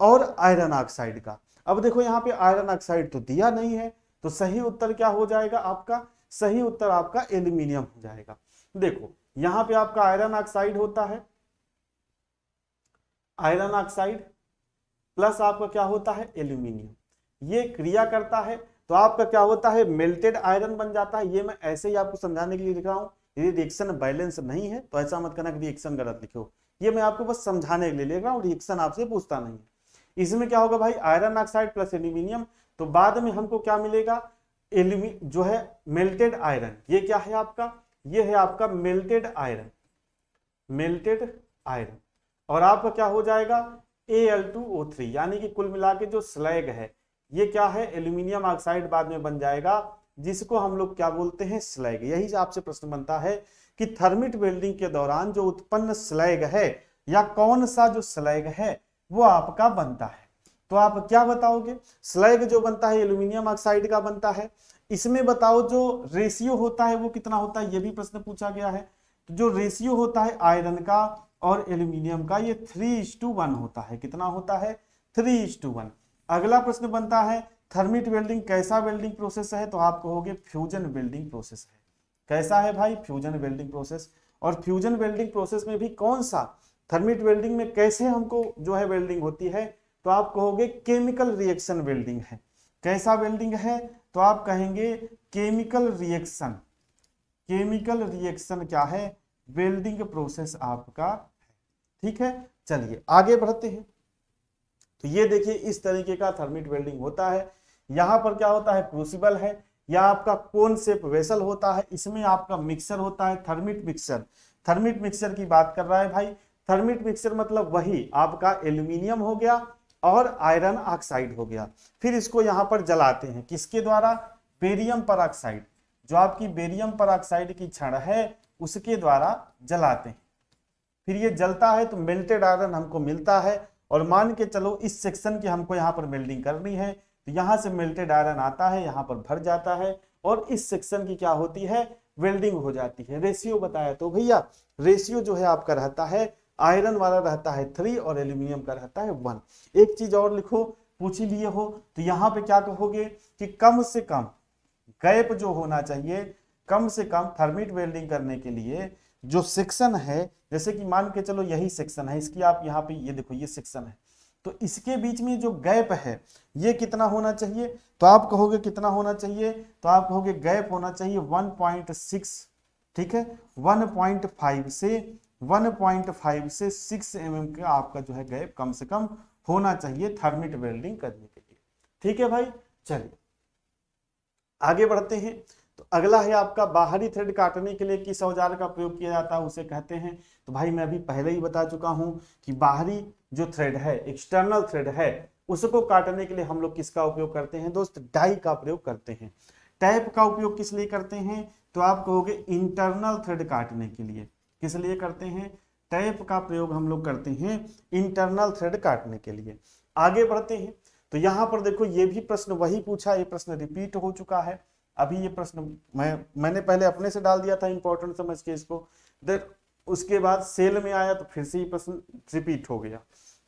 और आयरन ऑक्साइड का अब देखो यहाँ पे आयरन ऑक्साइड तो दिया नहीं है तो सही उत्तर क्या हो जाएगा आपका सही उत्तर आपका एल्यूमिनियम हो जाएगा देखो यहाँ पे आपका आयरन ऑक्साइड होता है आयरन ऑक्साइड प्लस आपका क्या होता है एल्यूमिनियम ये क्रिया करता है तो आपका क्या होता है मेल्टेड आयरन बन जाता है ये मैं ऐसे ही आपको समझाने के लिए लिख रहा हूं यदि रिएक्शन बैलेंस नहीं है तो ऐसा मत करना कि रिएक्शन गलत लिखो ये मैं आपको बस समझाने के लिए ले रहा हूँ रिएक्शन आपसे पूछता नहीं है इसमें क्या होगा भाई आयरन ऑक्साइड प्लस एल्यूमिनियम तो बाद में हमको क्या मिलेगा एल्यूमि जो है मेल्टेड आयरन ये क्या है आपका ये है आपका मेल्टेड आयरन मेल्टेड आयरन और आपका क्या हो जाएगा ए यानी कि कुल मिला के जो स्लैग है ये क्या है एल्यूमिनियम ऑक्साइड बाद में बन जाएगा जिसको हम लोग क्या बोलते हैं स्लैग यही आपसे प्रश्न बनता है कि थर्मिट वेल्डिंग के दौरान जो उत्पन्न स्लैग है या कौन सा जो स्लैग है वो आपका बनता है तो आप क्या बताओगे स्लैग जो बनता है एल्यूमिनियम ऑक्साइड का बनता है इसमें बताओ जो रेशियो होता है वो कितना होता है ये भी प्रश्न पूछा गया है तो जो रेशियो होता है आयरन का और एल्यूमिनियम का ये थ्री इज टू वन होता है कितना होता है थ्री इज टू वन अगला प्रश्न बनता है थर्मिट वेल्डिंग कैसा वेल्डिंग प्रोसेस है तो आप कहोगे फ्यूजन वेल्डिंग प्रोसेस है कैसा है भाई फ्यूजन वेल्डिंग प्रोसेस और फ्यूजन वेल्डिंग प्रोसेस में भी कौन सा थर्मिट वेल्डिंग में कैसे हमको जो है वेल्डिंग होती है तो आप कहोगे केमिकल रिएक्शन वेल्डिंग है कैसा वेल्डिंग है तो आप कहेंगे केमिकल रिएक्शन केमिकल रिएक्शन क्या है वेल्डिंग प्रोसेस आपका है ठीक है चलिए आगे बढ़ते हैं तो ये देखिए इस तरीके का थर्मिट वेल्डिंग होता है यहाँ पर क्या होता है क्रूसिबल है या आपका कौन सेप वेसल होता है इसमें आपका मिक्सर होता है थर्मिट मिक्सर थर्मिट मिक्सर की बात कर रहा है भाई थर्मिट मिक्सर मतलब वही आपका एल्यूमिनियम हो गया और आयरन ऑक्साइड हो गया फिर इसको यहाँ पर जलाते हैं किसके द्वारा बेरियम पर जो आपकी बेरियम पर की क्षण है उसके द्वारा जलाते हैं फिर ये जलता है तो मेल्टेड आयरन हमको मिलता है और मान के चलो इस सेक्शन की हमको यहाँ पर मेल्डिंग करनी है तो यहाँ से मेल्टेड आयरन आता है यहाँ पर भर जाता है और इस सेक्शन की क्या होती है वेल्डिंग हो जाती है रेशियो बताया तो भैया रेशियो जो है आपका रहता है आयरन वाला रहता है थ्री और एल्यूमिनियम का रहता है वन एक चीज और लिखो पूछ ही लिए हो तो यहाँ पे क्या कहोगे कि कम से कम गैप जो होना चाहिए कम से कम थर्मिट वेल्डिंग करने के लिए जो सेक्शन है जैसे कि मान के चलो यही सेक्शन है इसकी आप यहाँ पे ये देखो ये सेक्शन है तो इसके बीच में जो गैप है ये कितना होना चाहिए तो आप कहोगे कितना होना चाहिए तो आप कहोगे गैप होना चाहिए 1.6 ठीक है 1.5 से 1.5 से 6 एम mm का आपका जो है गैप कम से कम होना चाहिए थर्मिट वेल्डिंग करने के लिए ठीक है भाई चलिए आगे बढ़ते हैं अगला है आपका बाहरी थ्रेड काटने के लिए किस औजार का प्रयोग किया जाता है उसे कहते हैं तो भाई मैं अभी पहले ही बता चुका हूं कि बाहरी जो थ्रेड है एक्सटर्नल थ्रेड है उसको काटने के लिए हम लोग किसका उपयोग करते हैं दोस्त डाई का प्रयोग करते हैं टैप का उपयोग किस लिए करते हैं तो आप कहोगे इंटरनल थ्रेड काटने के लिए किस लिए करते हैं टैप का प्रयोग हम लोग करते हैं इंटरनल थ्रेड काटने के लिए आगे बढ़ते हैं तो यहाँ पर देखो ये भी प्रश्न वही पूछा ये प्रश्न रिपीट हो चुका है अभी ये प्रश्न मैं मैंने पहले अपने से डाल दिया था इंपॉर्टेंट समझ के इसको देर उसके बाद सेल में आया तो फिर से ये प्रश्न रिपीट हो गया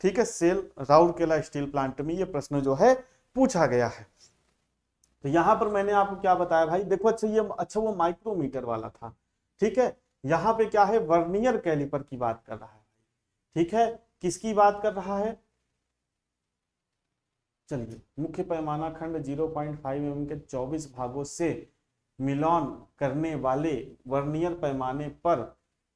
ठीक है सेल राउरकेला स्टील प्लांट में ये प्रश्न जो है पूछा गया है तो यहाँ पर मैंने आपको क्या बताया भाई देखो अच्छा ये अच्छा वो माइक्रोमीटर वाला था ठीक है यहाँ पे क्या है वर्नियर कैलिपर की बात कर रहा है ठीक है किसकी बात कर रहा है चलिए मुख्य पैमाना खंड 0.5 पॉइंट mm के 24 भागों से मिलान करने वाले वर्नियर पैमाने पर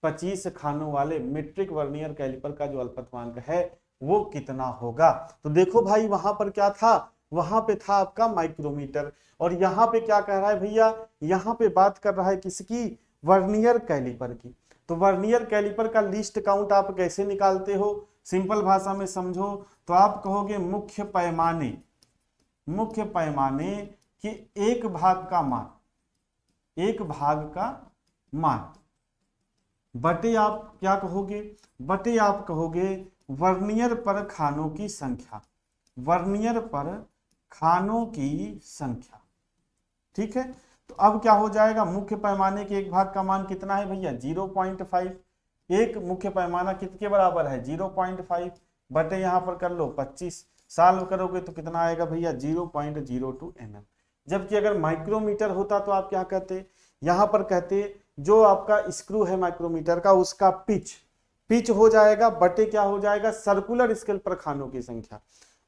25 खानों वाले मेट्रिक वर्नियर कैलिपर का जो अल्पतमांक है वो कितना होगा तो देखो भाई वहां पर क्या था वहां पे था आपका माइक्रोमीटर और यहाँ पे क्या कह रहा है भैया यहाँ पे बात कर रहा है किसकी वर्नियर कैलिपर की तो वर्नियर कैलिपर का लिस्ट काउंट आप कैसे निकालते हो सिंपल भाषा में समझो तो आप कहोगे मुख्य पैमाने मुख्य पैमाने के एक भाग का मान एक भाग का मान बटे आप क्या कहोगे बटे आप कहोगे वर्नियर पर खानों की संख्या वर्नियर पर खानों की संख्या ठीक है तो अब क्या हो जाएगा मुख्य पैमाने के एक भाग का मान कितना है भैया जीरो पॉइंट फाइव एक मुख्य पैमाना कितने बराबर है जीरो पॉइंट फाइव बटे यहाँ पर कर लो पच्चीस साल करोगे तो कितना आएगा भैया zero point zero two M m जबकि अगर माइक्रोमीटर होता तो आप क्या कहते यहाँ पर कहते जो आपका स्क्रू है माइक्रोमीटर का उसका पिच पिच हो जाएगा बटे क्या हो जाएगा सर्कुलर स्केल पर खानों की संख्या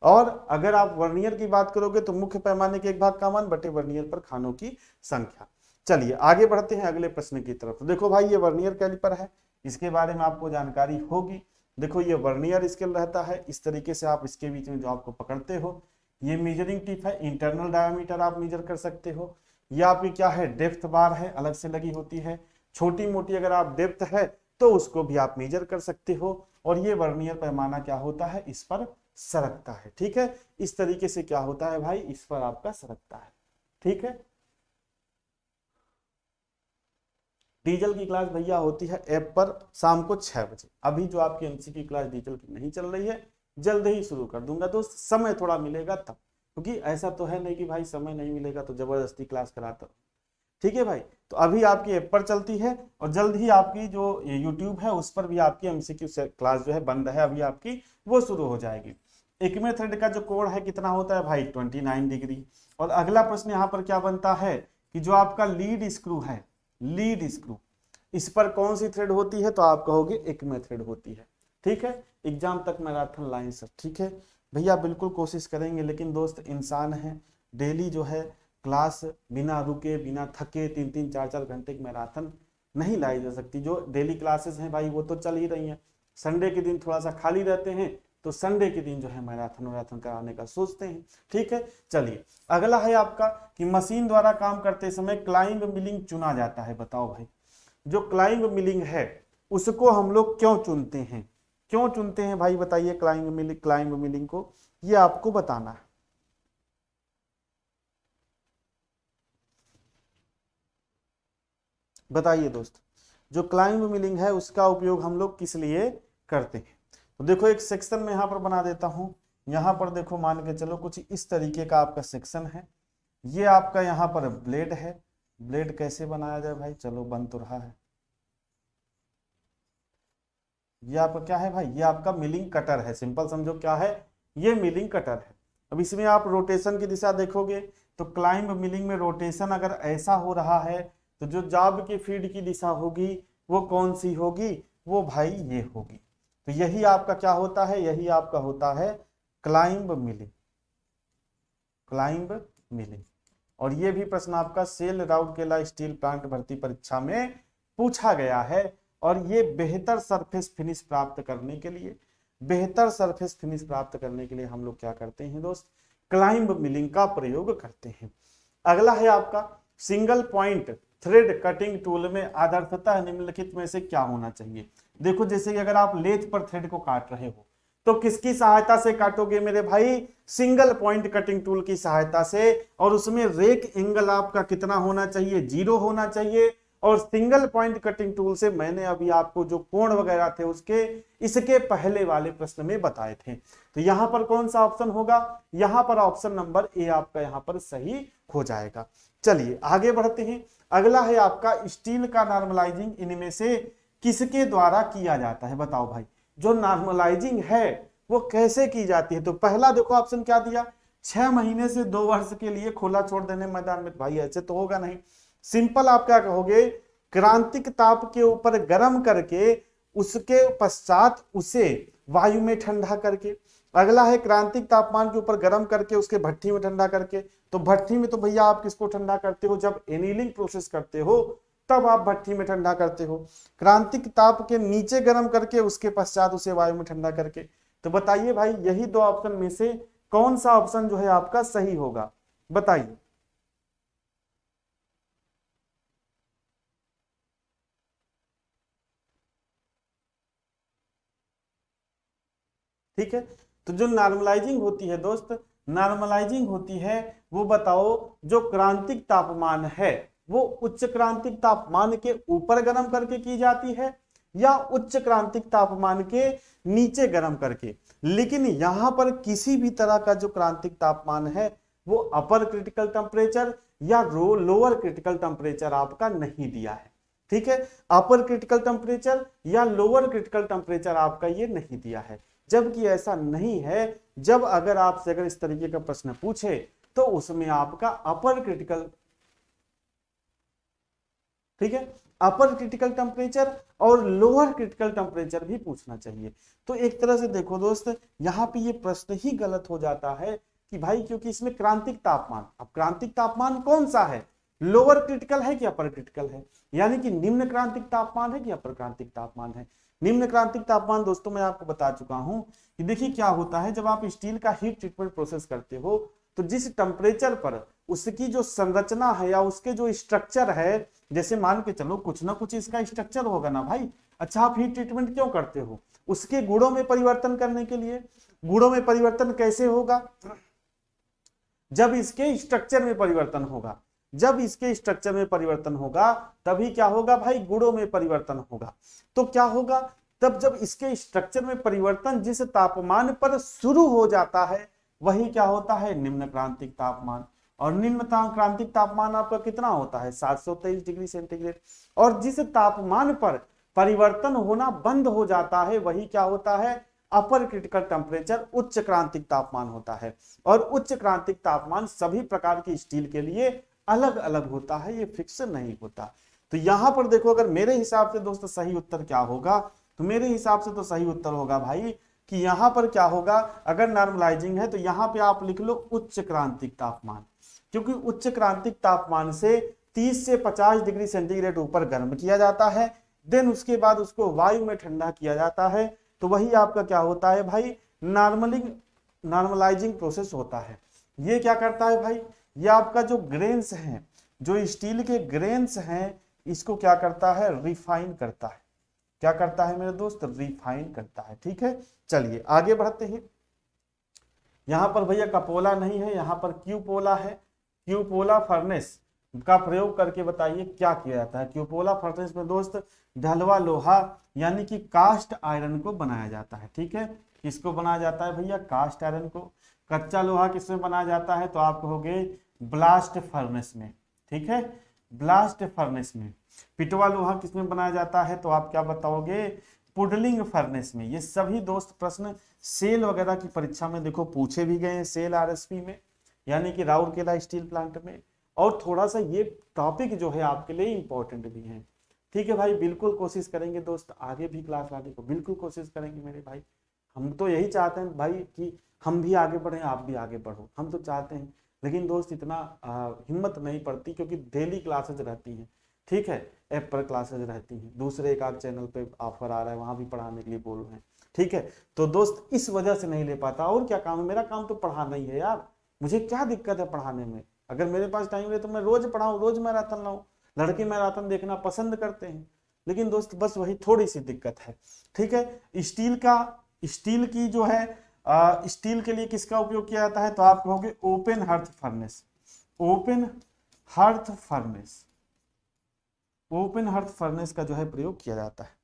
और अगर आप वर्नियर की बात करोगे तो मुख्य पैमाने के एक भाग का मान बटे वर्नियर पर खानों की संख्या चलिए आगे बढ़ते हैं अगले प्रश्न की तरफ देखो भाई ये वर्नियर कैलिपर है इसके बारे में आपको जानकारी होगी देखो ये वर्नियर स्केल रहता है इस तरीके से आप इसके बीच में जो आपको पकड़ते हो ये मेजरिंग टिप है इंटरनल डायमीटर आप मेजर कर सकते हो या आपकी क्या है डेप्थ बार है अलग से लगी होती है छोटी मोटी अगर आप डेप्थ है तो उसको भी आप मेजर कर सकते हो और ये वर्नियर पैमाना क्या होता है इस पर सरकता है ठीक है इस तरीके से क्या होता है भाई इस पर आपका सरकता है ठीक है डीजल की क्लास भैया होती है ऐप पर शाम को छह बजे अभी जो आपकी एमसी की क्लास डीजल की नहीं चल रही है जल्द ही शुरू कर दूंगा दोस्त समय थोड़ा मिलेगा तब क्योंकि ऐसा तो है नहीं कि भाई समय नहीं मिलेगा तो ज़बरदस्ती क्लास कराता ठीक है भाई तो अभी आपकी ऐप पर चलती है और जल्द ही आपकी जो यूट्यूब है उस पर भी आपकी एम क्लास जो है बंद है अभी आपकी वो शुरू हो जाएगी एकमे थ्रेड का जो कोड है कितना होता है भाई 29 डिग्री और अगला प्रश्न यहाँ पर क्या बनता है कि जो आपका लीड स्क्रू है लीड स्क्रू इस पर कौन सी थ्रेड होती है तो आप कहोगे एक में थ्रेड होती है ठीक है एग्जाम तक मैराथन लाइन सर ठीक है भैया बिल्कुल कोशिश करेंगे लेकिन दोस्त इंसान है डेली जो है क्लास बिना रुके बिना थके तीन तीन चार चार घंटे की मैराथन नहीं लाई जा सकती जो डेली क्लासेस हैं भाई वो तो चल ही रही हैं संडे के दिन थोड़ा सा खाली रहते हैं तो संडे के दिन जो है मैराथन वैराथन कराने का सोचते हैं ठीक है चलिए अगला है आपका कि मशीन द्वारा काम करते समय क्लाइंब मिलिंग चुना जाता है बताओ भाई जो क्लाइंब मिलिंग है उसको हम लोग क्यों चुनते हैं क्यों चुनते हैं भाई बताइए क्लाइंब मिलिंग क्लाइंब मिलिंग को ये आपको बताना है बताइए दोस्त जो क्लाइंब मिलिंग है उसका उपयोग हम लोग किस लिए करते हैं तो देखो एक सेक्शन में यहां पर बना देता हूं यहां पर देखो मान के चलो कुछ इस तरीके का आपका सेक्शन है ये आपका यहाँ पर ब्लेड है ब्लेड कैसे बनाया जाए भाई चलो बन तो रहा है ये आपका क्या है भाई ये आपका मिलिंग कटर है सिंपल समझो क्या है ये मिलिंग कटर है अब इसमें आप रोटेशन की दिशा देखोगे तो क्लाइंब मिलिंग में रोटेशन अगर ऐसा हो रहा है तो जो जाब की फीड की दिशा होगी वो कौन सी होगी वो भाई ये होगी तो यही आपका क्या होता है यही आपका होता है क्लाइंब मिलिंग क्लाइंब मिलिंग और ये भी प्रश्न आपका सेल राउरकेला स्टील प्लांट भर्ती परीक्षा में पूछा गया है और ये बेहतर सरफेस फिनिश प्राप्त करने के लिए बेहतर सरफेस फिनिश प्राप्त करने के लिए हम लोग क्या करते हैं दोस्त क्लाइंब मिलिंग का प्रयोग करते हैं अगला है आपका single point thread cutting tool में आदर्शता निम्नलिखित में से क्या होना चाहिए देखो जैसे कि अगर आप लेथ पर थ्रेड को काट रहे हो तो किसकी सहायता से काटोगे मेरे भाई सिंगल पॉइंट कटिंग टूल की सहायता से और उसमें रेक एंगल आपका कितना होना चाहिए जीरो होना चाहिए और सिंगल पॉइंट कटिंग टूल से मैंने अभी आपको जो कोण वगैरह थे उसके इसके पहले वाले प्रश्न में बताए थे तो यहाँ पर कौन सा ऑप्शन होगा यहां पर ऑप्शन नंबर ए आपका यहाँ पर सही हो जाएगा चलिए आगे बढ़ते हैं अगला है आपका स्टील का नॉर्मलाइजिंग इनमें से किसके द्वारा किया जाता है बताओ भाई जो नॉर्मलाइजिंग है वो कैसे की जाती है तो पहला देखो ऑप्शन क्या दिया छह महीने से दो वर्ष के लिए खुला छोड़ देने मैदान में भाई ऐसे तो होगा नहीं सिंपल आप क्या कहोगे क्रांतिक ताप के ऊपर गर्म करके उसके पश्चात उसे वायु में ठंडा करके अगला है क्रांतिक तापमान के ऊपर गर्म करके उसके भट्टी में ठंडा करके तो भट्टी में तो भैया आप किसको ठंडा करते हो जब एनीलिंग प्रोसेस करते हो तब आप भट्टी में ठंडा करते हो क्रांतिक ताप के नीचे गर्म करके उसके पश्चात उसे वायु में ठंडा करके तो बताइए भाई यही दो ऑप्शन में से कौन सा ऑप्शन जो है आपका सही होगा बताइए ठीक है तो जो नॉर्मलाइजिंग होती है दोस्त नॉर्मलाइजिंग होती है वो बताओ जो क्रांतिक तापमान है वो उच्च क्रांतिक तापमान के ऊपर गर्म करके की जाती है या उच्च क्रांतिक तापमान के नीचे गर्म करके लेकिन यहां पर किसी भी तरह का जो क्रांतिक तापमान है वो अपर क्रिटिकल टेम्परेचर या रो लोअर क्रिटिकल टेम्परेचर आपका नहीं दिया है ठीक है अपर क्रिटिकल टेम्परेचर या लोअर क्रिटिकल टेम्परेचर आपका ये नहीं दिया है जबकि ऐसा नहीं है जब अगर आपसे अगर इस तरीके का प्रश्न पूछे तो उसमें आपका अपर क्रिटिकल ठीक है अपर क्रिटिकल टेम्परेचर और लोअर क्रिटिकल टेम्परेचर भी पूछना चाहिए तो एक तरह से देखो दोस्त यहाँ पे ये प्रश्न ही गलत हो जाता है कि भाई क्योंकि इसमें क्रांतिक तापमान अब क्रांतिक तापमान कौन सा है लोअर क्रिटिकल है कि अपर क्रिटिकल है यानी कि निम्न क्रांतिक तापमान है कि अपर क्रांतिक तापमान है निम्न क्रांतिक तापमान दोस्तों मैं आपको बता चुका हूं कि देखिए क्या होता है जब आप स्टील का हीट ट्रीटमेंट प्रोसेस करते हो तो जिस टेम्परेचर पर उसकी जो संरचना है या उसके जो स्ट्रक्चर है जैसे मान के चलो कुछ ना कुछ इसका स्ट्रक्चर होगा ना भाई अच्छा आप हीट ट्रीटमेंट क्यों करते हो उसके गुड़ों में परिवर्तन करने के लिए गुड़ों में परिवर्तन कैसे होगा जब इसके स्ट्रक्चर में परिवर्तन होगा जब इसके स्ट्रक्चर में परिवर्तन होगा तभी क्या होगा भाई गुड़ों में परिवर्तन होगा तो क्या होगा तब जब इसके स्ट्रक्चर में परिवर्तन जिस तापमान पर शुरू हो जाता है वही क्या होता है निम्न क्रांतिक तापमान और क्रांतिक तापमान आपका कितना होता है तेईस डिग्री सेंटीग्रेड और जिस तापमान पर परिवर्तन होना बंद हो जाता है वही क्या होता है अपर क्रिटिकल टेम्परेचर उच्च क्रांतिक तापमान होता है और उच्च क्रांतिक तापमान सभी प्रकार की स्टील के लिए अलग अलग होता है ये फिक्स नहीं होता तो यहां पर देखो अगर मेरे हिसाब से दोस्तों सही उत्तर क्या होगा तो मेरे हिसाब से तो सही उत्तर होगा भाई कि यहाँ पर क्या होगा अगर नॉर्मलाइजिंग है तो यहाँ पे आप लिख लो उच्च क्रांतिक तापमान क्योंकि उच्च क्रांतिक तापमान से 30 से 50 डिग्री सेंटीग्रेड ऊपर गर्म किया जाता है देन उसके बाद उसको वायु में ठंडा किया जाता है तो वही आपका क्या होता है भाई नॉर्मलिंग नॉर्मलाइजिंग प्रोसेस होता है ये क्या करता है भाई ये आपका जो ग्रेन्स हैं जो स्टील के ग्रेन्स हैं इसको क्या करता है रिफाइन करता है क्या करता है मेरे दोस्त रिफाइन करता है ठीक है चलिए आगे बढ़ते हैं यहाँ पर भैया कपोला नहीं है यहाँ पर क्यूपोला है क्यूपोला फर्नेस का प्रयोग करके बताइए क्या किया जाता है क्यूपोला फर्नेस में दोस्त ढलवा लोहा यानी कि कास्ट आयरन को बनाया जाता है ठीक है किसको बनाया जाता है भैया कास्ट आयरन को कच्चा लोहा किसमें बनाया जाता है तो आप कहोगे ब्लास्ट फर्नेस में ठीक है ब्लास्ट फर्नेस में पिटवा लोहा किसमें बनाया जाता है तो आप क्या बताओगे पुडलिंग फर्नेस में ये सभी दोस्त प्रश्न सेल वगैरह की परीक्षा में देखो पूछे भी गए हैं सेल आरएसपी में यानी कि राउरकेला स्टील प्लांट में और थोड़ा सा ये टॉपिक जो है आपके लिए इम्पोर्टेंट भी है ठीक है भाई बिल्कुल कोशिश करेंगे दोस्त आगे भी क्लास लाने को बिल्कुल कोशिश करेंगे मेरे भाई हम तो यही चाहते हैं भाई कि हम भी आगे बढ़ें आप भी आगे बढ़ो हम तो चाहते हैं लेकिन दोस्त इतना आ, हिम्मत नहीं पड़ती क्योंकि डेली क्लासेज रहती हैं ठीक है ऐप पर क्लासेज रहती हैं दूसरे एक आध चैनल पर ऑफर आ रहा है वहाँ भी पढ़ाने के लिए बोल रहे हैं ठीक है तो दोस्त इस वजह से नहीं ले पाता और क्या काम है मेरा काम तो पढ़ाना ही है यार मुझे क्या दिक्कत है पढ़ाने में अगर मेरे पास टाइम है तो मैं रोज पढ़ाऊँ रोज मैराथन लाऊँ लड़के मैराथन देखना पसंद करते हैं लेकिन दोस्त बस वही थोड़ी सी दिक्कत है ठीक है स्टील का स्टील की जो है स्टील के लिए किसका उपयोग किया जाता है तो आप कहोगे open hearth furnace open hearth furnace open hearth furnace का जो है प्रयोग किया जाता है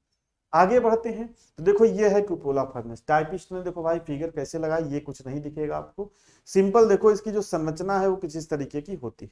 आगे बढ़ते हैं तो देखो ये है कुपोला फर्नेस टाइपिस्ट ने देखो भाई फिगर कैसे लगा ये कुछ नहीं दिखेगा आपको सिंपल देखो इसकी जो संरचना है वो किसी तरीके की होती है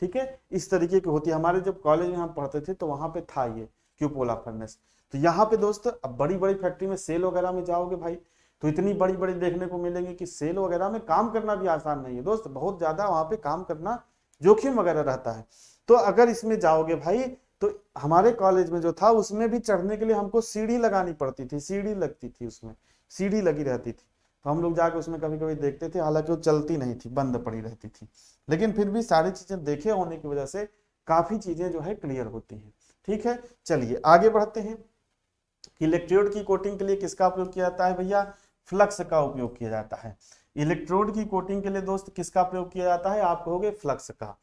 ठीक है इस तरीके की होती है हमारे जब कॉलेज में हम पढ़ते थे तो वहां पे था ये क्यूपोला फर्नेस तो यहाँ पे दोस्त अब बड़ी बड़ी फैक्ट्री में सेल वगैरह में जाओगे भाई तो इतनी बड़ी बड़ी देखने को मिलेंगे कि सेल वगैरह में काम करना भी आसान नहीं है दोस्त बहुत ज्यादा वहां पे काम करना जोखिम वगैरह रहता है तो अगर इसमें जाओगे भाई तो हमारे कॉलेज में जो था उसमें भी चढ़ने के लिए हमको सीढ़ी लगानी पड़ती थी सीढ़ी लगती थी उसमें सीढ़ी लगी रहती थी तो हम लोग जाके उसमें कभी कभी देखते थे हालांकि वो चलती नहीं थी बंद पड़ी रहती थी लेकिन फिर भी सारी चीजें देखे होने की वजह से काफी चीजें जो है क्लियर होती हैं ठीक है चलिए आगे बढ़ते हैं इलेक्ट्रोड की कोटिंग के लिए किसका उपयोग किया जाता है भैया फ्लक्स का उपयोग किया जाता है इलेक्ट्रोड की कोटिंग के लिए दोस्त किसका प्रयोग किया जाता है आप कहोगे फ्लक्स का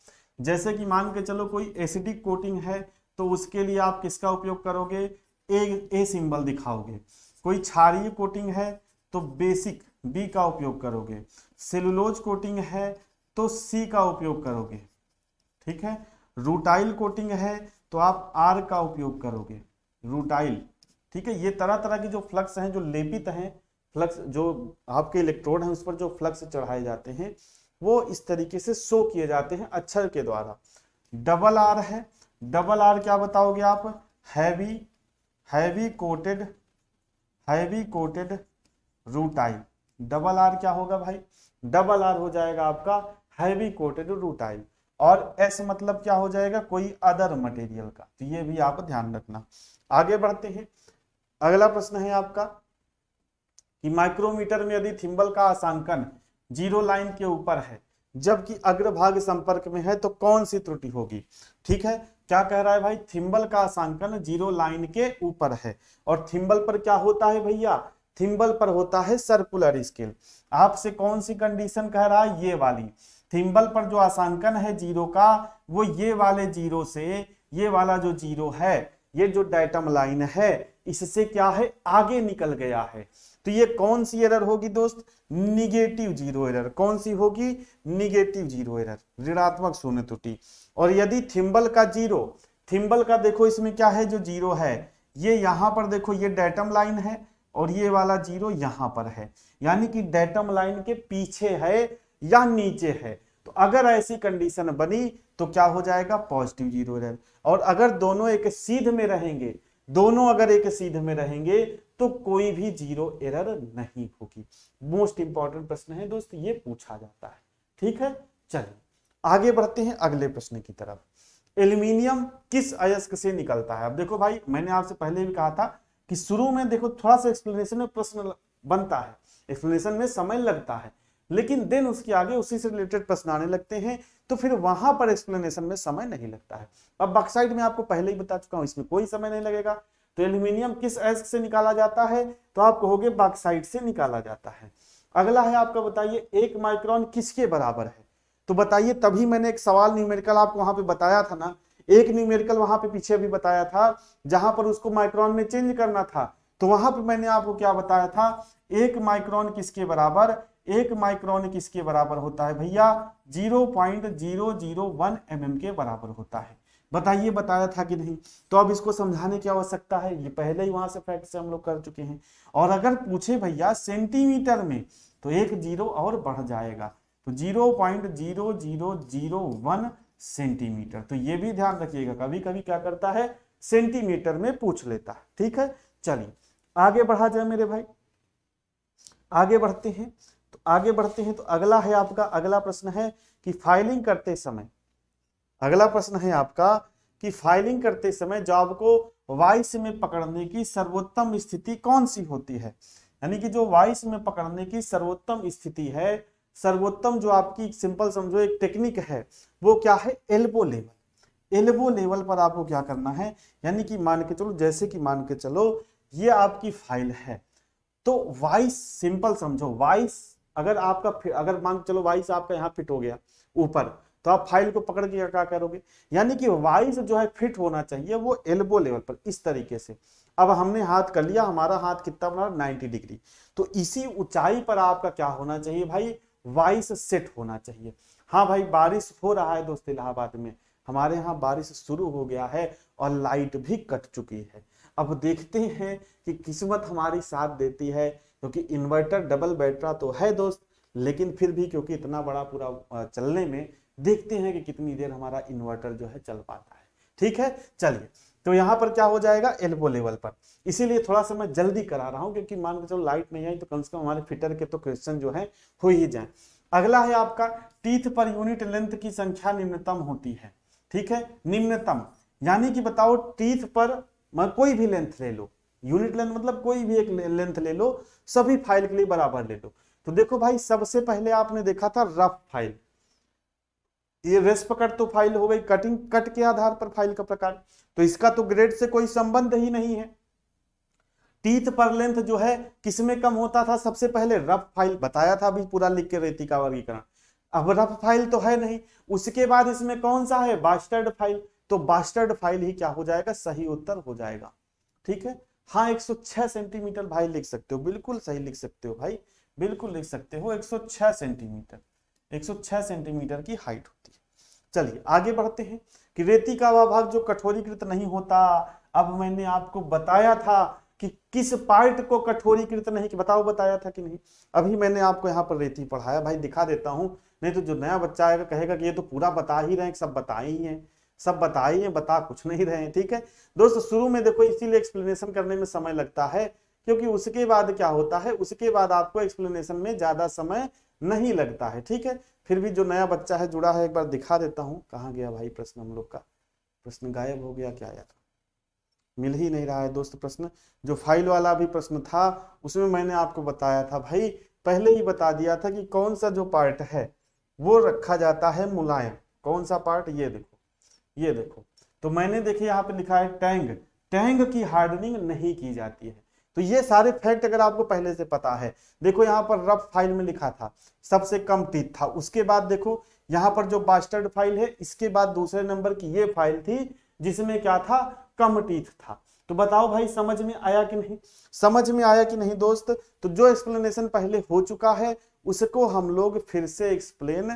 जैसे कि मान के चलो कोई एसिडिक कोटिंग है तो उसके लिए आप किसका उपयोग करोगे ए ए सिंबल दिखाओगे कोई क्षारीय कोटिंग है तो बेसिक बी का उपयोग करोगे सेलुलोज कोटिंग है तो सी का उपयोग करोगे ठीक है रूटाइल कोटिंग है तो आप आर का उपयोग करोगे रूटाइल ठीक है ये तरह तरह के जो फ्लक्स हैं जो लेपित हैं फ्लक्स जो आपके इलेक्ट्रोड हैं उस पर जो फ्लक्स चढ़ाए जाते हैं वो इस तरीके से शो किए जाते हैं अक्षर के द्वारा डबल आर है डबल आर क्या बताओगे आप heavy heavy coated heavy coated root I double R क्या होगा भाई डबल आर हो जाएगा आपका हैवी कोटेड रूट आई और एस मतलब क्या हो जाएगा कोई अदर मटेरियल का तो ये भी आप ध्यान रखना आगे बढ़ते हैं अगला प्रश्न है आपका कि माइक्रोमीटर में यदि थिम्बल का आशांकन जीरो लाइन के ऊपर है जबकि अग्रभाग संपर्क में है तो कौन सी त्रुटि होगी ठीक है क्या कह रहा है भाई थिम्बल का सांकन जीरो लाइन के ऊपर है और थिम्बल पर क्या होता है भैया थिम्बल पर होता है सर्कुलर स्केल आपसे कौन सी कंडीशन कह रहा है ये वाली थिम्बल पर जो आसांकन है जीरो का वो ये वाले जीरो से ये वाला जो जीरो है ये जो डाइटम लाइन है इससे क्या है आगे निकल गया है तो ये कौन सी एरर होगी दोस्त निगेटिव जीरो एरर कौन सी होगी निगेटिव जीरो एरर ऋणात्मक शून्य त्रुटि और यदि थिम्बल का जीरो थिम्बल का देखो इसमें क्या है जो जीरो है ये यहाँ पर देखो ये डेटम लाइन है और ये वाला जीरो यहाँ पर है यानी कि डेटम लाइन के पीछे है या नीचे है तो अगर ऐसी कंडीशन बनी तो क्या हो जाएगा पॉजिटिव जीरो रहे और अगर दोनों एक सीध में रहेंगे दोनों अगर एक सीध में रहेंगे तो कोई भी जीरो एरर नहीं होगी मोस्ट इंपॉर्टेंट प्रश्न है दोस्त ये पूछा जाता है ठीक है चलिए आगे बढ़ते हैं अगले प्रश्न की तरफ एल्यूमिनियम किस अयस्क से निकलता है अब देखो भाई मैंने आपसे पहले भी कहा था कि शुरू में देखो थोड़ा सा एक्सप्लेनेशन में प्रश्न बनता है एक्सप्लेनेशन में समय लगता है लेकिन देन उसके आगे उसी से रिलेटेड प्रश्न आने लगते हैं तो फिर वहां पर एक्सप्लेनेशन में समय नहीं लगता है अब बक्साइड में आपको पहले ही बता चुका हूं इसमें कोई समय नहीं लगेगा तो एल्यूमिनियम किस अयस्क से निकाला जाता है तो आप कहोगे बाक्साइड से निकाला जाता है अगला है आपका बताइए एक माइक्रॉन किसके बराबर है तो बताइए तभी मैंने एक सवाल न्यूमेरिकल आपको वहां पे बताया था ना एक न्यूमेरिकल वहां पे पीछे भी बताया था जहां पर उसको माइक्रॉन में चेंज करना था तो वहां पे मैंने आपको क्या बताया था एक माइक्रॉन किसके बराबर एक माइक्रॉन किसके बराबर होता है भैया zero point zero zero one m के बराबर होता है बताइए बताया था कि नहीं तो अब इसको समझाने की आवश्यकता है ये पहले ही वहां से फैक्ट से हम लोग कर चुके हैं और अगर पूछे भैया सेंटीमीटर में तो एक जीरो और बढ़ जाएगा तो zero point zero zero zero one centimetre तो ये भी ध्यान रखिएगा कभी कभी क्या करता है सेंटीमीटर में पूछ लेता है ठीक है चलिए आगे बढ़ा जाए मेरे भाई आगे बढ़ते हैं तो आगे बढ़ते हैं तो अगला है आपका अगला प्रश्न है कि फाइलिंग करते समय अगला प्रश्न है आपका कि फाइलिंग करते समय जॉब को वाइस में पकड़ने की सर्वोत्तम स्थिति कौन सी होती है यानी कि जो वाइस में पकड़ने की सर्वोत्तम स्थिति है सर्वोत्तम जो आपकी सिंपल समझो एक टेक्निक है वो क्या है एल्बो लेवल एल्बो लेवल पर आपको क्या करना है यानी कि मान के चलो जैसे कि मान के चलो ये आपकी फाइल है तो वाइस सिंपल समझो वाइस अगर आपका अगर मान चलो वाइस आपका यहाँ फिट हो गया ऊपर तो आप फाइल को पकड़ के क्या करोगे यानी कि वाइस जो है फिट होना चाहिए वो एल्बो लेवल पर इस तरीके से अब हमने हाथ कर लिया हमारा हाथ कितना बना 90 डिग्री तो इसी ऊंचाई पर आपका क्या होना चाहिए भाई वाइस सेट होना चाहिए हाँ भाई बारिश हो रहा है दोस्त इलाहाबाद में हमारे यहाँ बारिश शुरू हो गया है और लाइट भी कट चुकी है अब देखते हैं कि किस्मत हमारी साथ देती है क्योंकि इन्वर्टर डबल बैटरा तो है दोस्त लेकिन फिर भी क्योंकि इतना बड़ा पूरा चलने में देखते हैं कि कितनी देर हमारा इन्वर्टर जो है चल पाता है ठीक है चलिए तो यहाँ पर क्या हो जाएगा एल्बो लेवल पर इसीलिए थोड़ा सा मैं जल्दी करा रहा हूँ क्योंकि मान के चलो लाइट नहीं आई तो कम से कम हमारे फिटर के तो क्वेश्चन जो है हो ही जाए अगला है आपका टीथ पर यूनिट लेंथ की संख्या निम्नतम होती है ठीक है निम्नतम यानी कि बताओ टीथ पर कोई भी लेंथ ले लो यूनिट लेंथ मतलब कोई भी एक लेंथ ले लो सभी फाइल के लिए बराबर ले लो तो देखो भाई सबसे पहले आपने देखा था रफ फाइल ये रेस पकड़ तो फाइल हो गई कटिंग कट के आधार पर फाइल का प्रकार तो इसका तो ग्रेड से कोई संबंध ही नहीं है टीथ पर लेंथ जो है किसमें कम होता था सबसे पहले रफ फाइल बताया था अभी पूरा लिख के रेती का वर्गीकरण अब रफ फाइल तो है नहीं उसके बाद इसमें कौन सा है बास्टर्ड फाइल तो बास्टर्ड फाइल ही क्या हो जाएगा सही उत्तर हो जाएगा ठीक है हाँ 106 सेंटीमीटर भाई लिख सकते हो बिल्कुल सही लिख सकते हो भाई बिल्कुल लिख सकते हो 106 सेंटीमीटर 106 सेंटीमीटर की हाइट होती है चलिए आगे बढ़ते हैं कि रेती का वह भाग जो कठोरीकृत नहीं होता अब मैंने आपको बताया था कि किस पार्ट को कठोरीकृत नहीं कि बताओ बताया था कि नहीं अभी मैंने आपको यहाँ पर रेती पढ़ाया भाई दिखा देता हूँ नहीं तो जो नया बच्चा आएगा कहेगा कि ये तो पूरा बता ही रहे सब बता ही है सब बता ही हैं बता कुछ नहीं रहे ठीक है दोस्तों शुरू में देखो इसीलिए एक्सप्लेनेशन करने में समय लगता है क्योंकि उसके बाद क्या होता है उसके बाद आपको एक्सप्लेनेशन में ज्यादा समय नहीं लगता है ठीक है फिर भी जो नया बच्चा है जुड़ा है एक बार दिखा देता हूँ कहाँ गया भाई प्रश्न हम लोग का प्रश्न गायब हो गया क्या यार मिल ही नहीं रहा है दोस्त प्रश्न जो फाइल वाला भी प्रश्न था उसमें मैंने आपको बताया था भाई पहले ही बता दिया था कि कौन सा जो पार्ट है वो रखा जाता है मुलायम कौन सा पार्ट ये देखो ये देखो तो मैंने देखिए यहाँ पे लिखा है टैंग टैंग की हार्डनिंग नहीं की जाती है तो ये सारे फैक्ट अगर आपको पहले से पता है देखो यहाँ पर रफ फाइल में लिखा था सबसे कम टीथ था उसके बाद देखो यहाँ पर जो बास्टर्ड फाइल है इसके बाद दूसरे नंबर की ये फाइल थी जिसमें क्या था कम टीथ था तो बताओ भाई समझ में आया कि नहीं समझ में आया कि नहीं दोस्त तो जो एक्सप्लेनेशन पहले हो चुका है उसको हम लोग फिर से एक्सप्लेन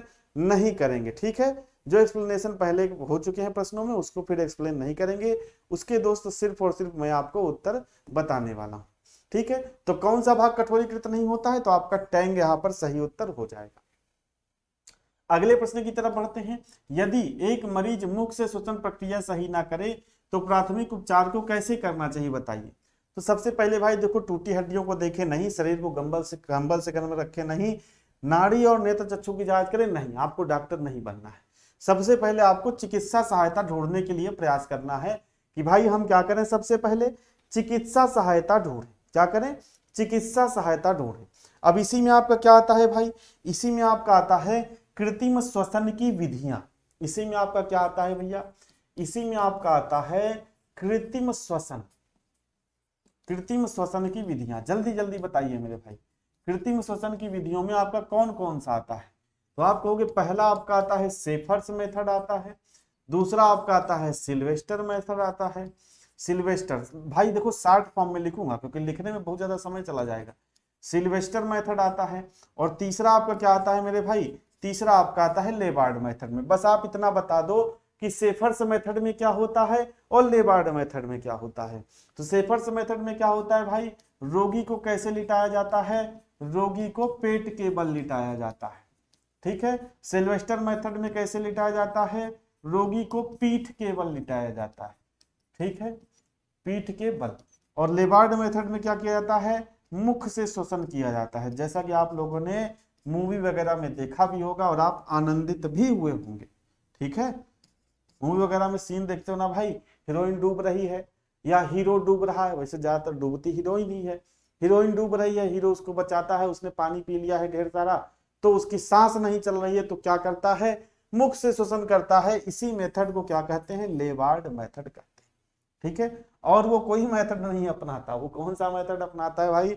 नहीं करेंगे ठीक है जो एक्सप्लेनेशन पहले हो चुके हैं प्रश्नों में उसको फिर एक्सप्लेन नहीं करेंगे उसके दोस्त सिर्फ और सिर्फ मैं आपको उत्तर बताने वाला हूं ठीक है तो कौन सा भाग कठोरीकृत नहीं होता है तो आपका टैंग यहां पर सही उत्तर हो जाएगा अगले प्रश्न की तरफ बढ़ते हैं यदि एक मरीज मुख से श्वसन प्रक्रिया सही ना करे तो प्राथमिक उपचार को कैसे करना चाहिए बताइए तो सबसे पहले भाई देखो टूटी हड्डियों को देखे नहीं शरीर को गंबल से गंबल से गर्म रखे नहीं नाड़ी और नेत्र चक्षु की जांच करें नहीं आपको डॉक्टर नहीं बनना है सबसे पहले आपको चिकित्सा सहायता ढूंढने के लिए प्रयास करना है कि भाई हम क्या करें सबसे पहले चिकित्सा सहायता ढूंढें क्या करें चिकित्सा सहायता ढूंढे अब इसी में आपका क्या आता है भाई इसी में आपका आता है कृत्रिम श्वसन की विधियां इसी में आपका क्या आता है भैया इसी में आपका आता है कृत्रिम श्वसन कृत्रिम श्वसन की विधियां जल्दी जल्दी बताइए मेरे भाई कृत्रिम श्वसन की विधियों में आपका कौन कौन सा आता है तो आप कहोगे पहला आपका आता है सेफर्स मेथड आता है दूसरा आपका आता है सिल्वेस्टर मेथड आता है सिल्वेस्टर भाई देखो शार्ट फॉर्म में लिखूंगा क्योंकि लिखने में बहुत ज्यादा समय चला जाएगा सिल्वेस्टर मेथड आता है और तीसरा आपका क्या आता है मेरे भाई तीसरा आपका आता है लेबार्ड मेथड में बस आप इतना बता दो कि सेफर्स मेथड में क्या होता है और लेबार्ड मेथड में क्या होता है तो सेफर्स मेथड में क्या होता है भाई रोगी को कैसे लिटाया जाता है रोगी को पेट के बल लिटाया जाता है ठीक है सिल्वेस्टर मेथड में कैसे लिटाया जाता है रोगी को पीठ के बल लिटाया जाता है ठीक है पीठ के बल और लेबार्ड मेथड में क्या किया जाता है मुख से श्वसन किया जाता है जैसा कि आप लोगों ने मूवी वगैरह में देखा भी होगा और आप आनंदित भी हुए होंगे ठीक है मूवी वगैरह में सीन देखते हो ना भाई हीरोइन डूब रही है या हीरो डूब रहा है वैसे ज्यादातर डूबती हीरोइन ही है हीरोइन डूब रही है हीरो उसको बचाता है उसने पानी पी लिया है ढेर सारा तो उसकी सांस नहीं चल रही है तो क्या करता है मुख से श्वसन करता है इसी मेथड को क्या कहते हैं लेबार्ड मेथड कहते हैं ठीक है और वो कोई मेथड नहीं अपनाता वो कौन सा मेथड अपनाता है भाई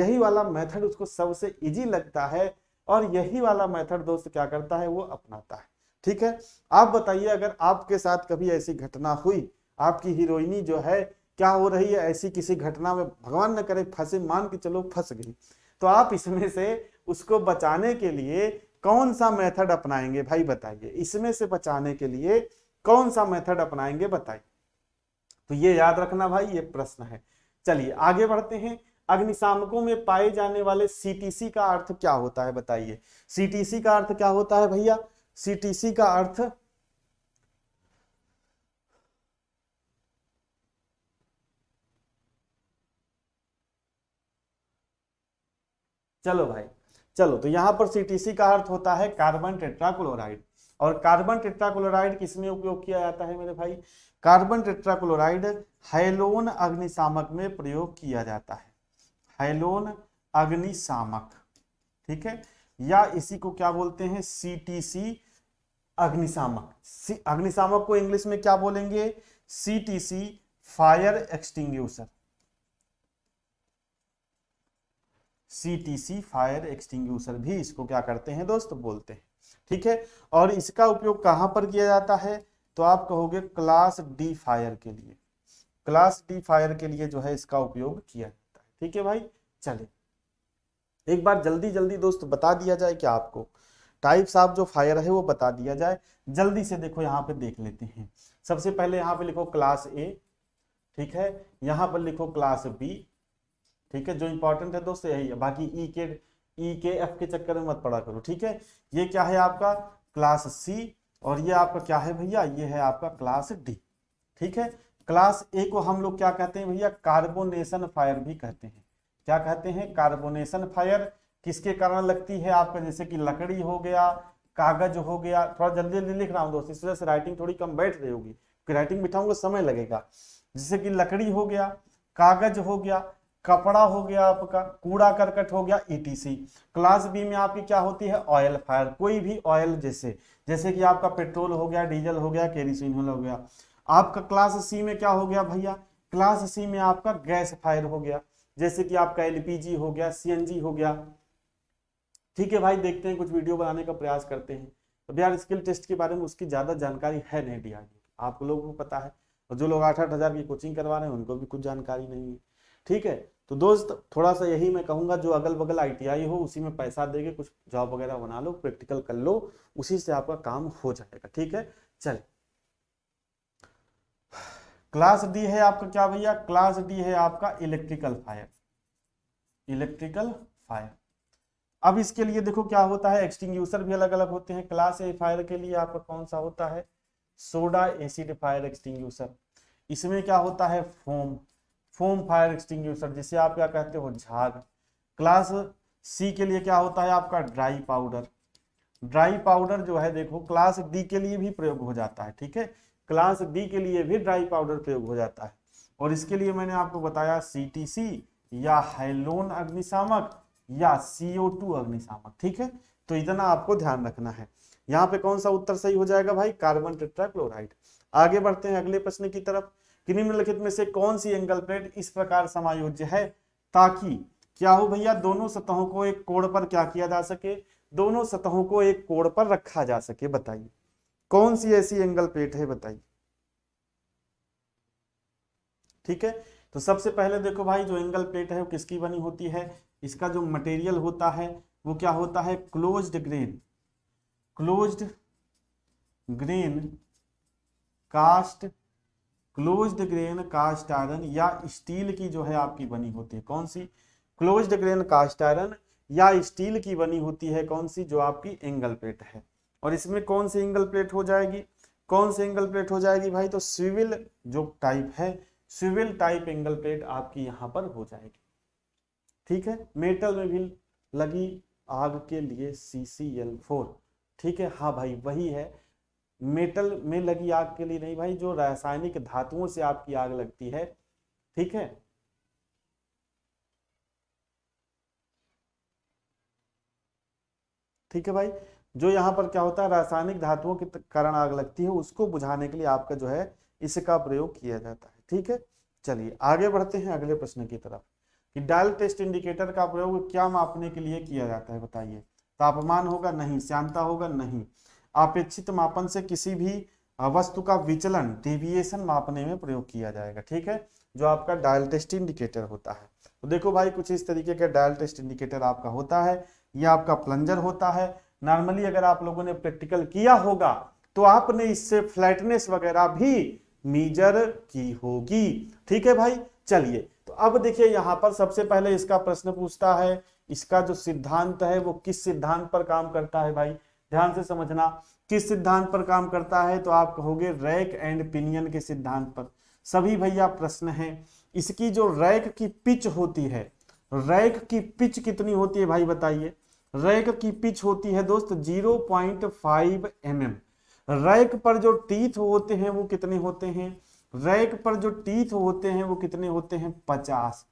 यही वाला मेथड उसको सबसे इजी लगता है और यही वाला मेथड दोस्त क्या करता है वो अपनाता है ठीक है आप बताइए अगर आपके साथ कभी ऐसी घटना हुई आपकी हीरोइनी जो है क्या हो रही है ऐसी किसी घटना में भगवान न करे फंसे मान के चलो फंस गई तो आप इसमें से उसको बचाने के लिए कौन सा मेथड अपनाएंगे भाई बताइए इसमें से बचाने के लिए कौन सा मेथड अपनाएंगे बताइए तो ये याद रखना भाई ये प्रश्न है चलिए आगे बढ़ते हैं अग्निशामकों में पाए जाने वाले सीटीसी का अर्थ क्या होता है बताइए सीटीसी का अर्थ क्या होता है भैया सीटीसी का अर्थ चलो भाई चलो तो यहां पर सीटीसी का अर्थ होता है कार्बन टेट्राक्लोराइड और कार्बन टेट्राक्लोराइड किसमें उपयोग किया जाता है मेरे भाई कार्बन टेट्राक्लोराइड हाइलोन अग्निशामक में प्रयोग किया जाता है हाइलोन अग्निशामक ठीक है या इसी को क्या बोलते हैं सीटीसी अग्निशामक अग्निशामक को इंग्लिश में क्या बोलेंगे CTC fire T CTC fire extinguisher भी इसको क्या करते हैं दोस्त बोलते हैं ठीक है और इसका उपयोग कहां पर किया जाता है तो आप कहोगे क्लास डी फायर के लिए क्लास डी फायर के लिए जो है इसका उपयोग किया जाता है ठीक है भाई चले एक बार जल्दी जल्दी दोस्त बता दिया जाए कि आपको टाइप आप जो फायर है वो बता दिया जाए जल्दी से देखो यहाँ पे देख लेते हैं सबसे पहले यहाँ पे लिखो क्लास ए ठीक है यहाँ पर लिखो क्लास बी ठीक है जो इंपॉर्टेंट है दोस्त यही है बाकी ई e के ई e के एफ के चक्कर में मत पड़ा करो ठीक है ये क्या है आपका क्लास सी और ये आपका क्या है भैया ये है आपका क्लास डी ठीक है क्लास ए को हम लोग क्या कहते हैं भैया कार्बोनेशन फायर भी कहते हैं क्या कहते हैं कार्बोनेशन फायर किसके कारण लगती है आपका जैसे कि लकड़ी हो गया कागज हो गया थोड़ा जल्दी जल्दी लिख रहा हूँ दोस्त इस वजह से राइटिंग थोड़ी कम बैठ रही होगी क्योंकि राइटिंग बिठाऊंगा समय लगेगा जैसे कि लकड़ी हो गया कागज हो गया कपड़ा हो गया आपका कूड़ा करकट हो गया ई क्लास बी में आपकी क्या होती है ऑयल फायर कोई भी ऑयल जैसे जैसे कि आपका पेट्रोल हो गया डीजल हो गया केरोसिन हो गया आपका क्लास सी में क्या हो गया भैया क्लास सी में आपका गैस फायर हो गया जैसे कि आपका एलपीजी हो गया सीएनजी हो गया ठीक है भाई देखते हैं कुछ वीडियो बनाने का प्रयास करते हैं तो बिहार स्किल टेस्ट के बारे में उसकी ज़्यादा जानकारी है नहीं बिहार की आप लोगों को पता है और जो लोग आठ आठ हज़ार की कोचिंग करवा रहे हैं उनको भी कुछ जानकारी नहीं है ठीक है तो दोस्त थोड़ा सा यही मैं कहूंगा जो अगल बगल आईटीआई हो उसी में पैसा देके कुछ जॉब वगैरह बना लो प्रैक्टिकल कर लो उसी से आपका काम हो जाएगा ठीक है चल क्लास डी है आपका क्या भैया क्लास डी है आपका इलेक्ट्रिकल फायर इलेक्ट्रिकल फायर अब इसके लिए देखो क्या होता है एक्सटिंग्यूसर भी अलग अलग होते हैं क्लास ए फायर के लिए आपका कौन सा होता है सोडा एसिड फायर एक्सटिंग इसमें क्या होता है फोम फोम फायर एक्सटिंग जिसे आप क्या कहते हो झाग क्लास सी के लिए क्या होता है आपका ड्राई पाउडर ड्राई पाउडर जो है देखो क्लास डी के लिए भी प्रयोग हो जाता है ठीक है क्लास डी के लिए भी ड्राई पाउडर प्रयोग हो जाता है और इसके लिए मैंने आपको बताया सी या हाइलोन अग्निशामक या सीओ टू अग्निशामक ठीक है तो इतना आपको ध्यान रखना है यहाँ पे कौन सा उत्तर सही हो जाएगा भाई कार्बन टेट्राक्लोराइड आगे बढ़ते हैं अगले प्रश्न की तरफ कि निम्नलिखित में से कौन सी एंगल प्लेट इस प्रकार समायोज्य है ताकि क्या हो भैया दोनों सतहों को एक कोण पर क्या किया जा सके दोनों सतहों को एक कोण पर रखा जा सके बताइए कौन सी ऐसी एंगल प्लेट है बताइए ठीक है तो सबसे पहले देखो भाई जो एंगल प्लेट है वो किसकी बनी होती है इसका जो मटेरियल होता है वो क्या होता है closed grain closed grain cast closed grain cast iron या स्टील की जो है आपकी बनी होती है कौन सी क्लोज्ड ग्रेन कास्ट आयरन या स्टील की बनी होती है कौन सी जो आपकी एंगल प्लेट है और इसमें कौन सी एंगल प्लेट हो जाएगी कौन सी एंगल प्लेट हो जाएगी भाई तो सिविल जो टाइप है सिविल टाइप एंगल प्लेट आपकी यहाँ पर हो जाएगी ठीक है मेटल में भी लगी आग के लिए सी सी एल फोर ठीक है हाँ भाई वही है मेटल में लगी आग के लिए नहीं भाई जो रासायनिक धातुओं से आपकी आग लगती है ठीक है ठीक है भाई जो यहां पर क्या होता है रासायनिक धातुओं के कारण आग लगती है उसको बुझाने के लिए आपका जो है इसका प्रयोग किया जाता है ठीक है चलिए आगे बढ़ते हैं अगले प्रश्न की तरफ कि डायल टेस्ट इंडिकेटर का प्रयोग क्या मापने के लिए किया जाता है बताइए तापमान होगा नहीं श्यांता होगा नहीं अपेक्षित मापन से किसी भी वस्तु का विचलन डेविएशन मापने में प्रयोग किया जाएगा ठीक है जो आपका डायल टेस्ट इंडिकेटर होता है तो देखो भाई कुछ इस तरीके का डायल टेस्ट इंडिकेटर आपका होता है या आपका प्लंजर होता है नॉर्मली अगर आप लोगों ने प्रैक्टिकल किया होगा तो आपने इससे फ्लैटनेस वगैरह भी मीजर की होगी ठीक है भाई चलिए तो अब देखिए यहाँ पर सबसे पहले इसका प्रश्न पूछता है इसका जो सिद्धांत है वो किस सिद्धांत पर काम करता है भाई ध्यान से समझना किस सिद्धांत पर काम करता है तो आप कहोगे रैक एंड पिनियन के सिद्धांत पर सभी भैया प्रश्न है इसकी जो रैक की पिच होती है रैक की पिच कितनी होती है भाई बताइए रैक की पिच होती है दोस्त 0.5 पॉइंट mm. रैक पर जो टीथ होते हैं वो कितने होते हैं रैक पर जो टीथ होते हैं वो कितने होते हैं 50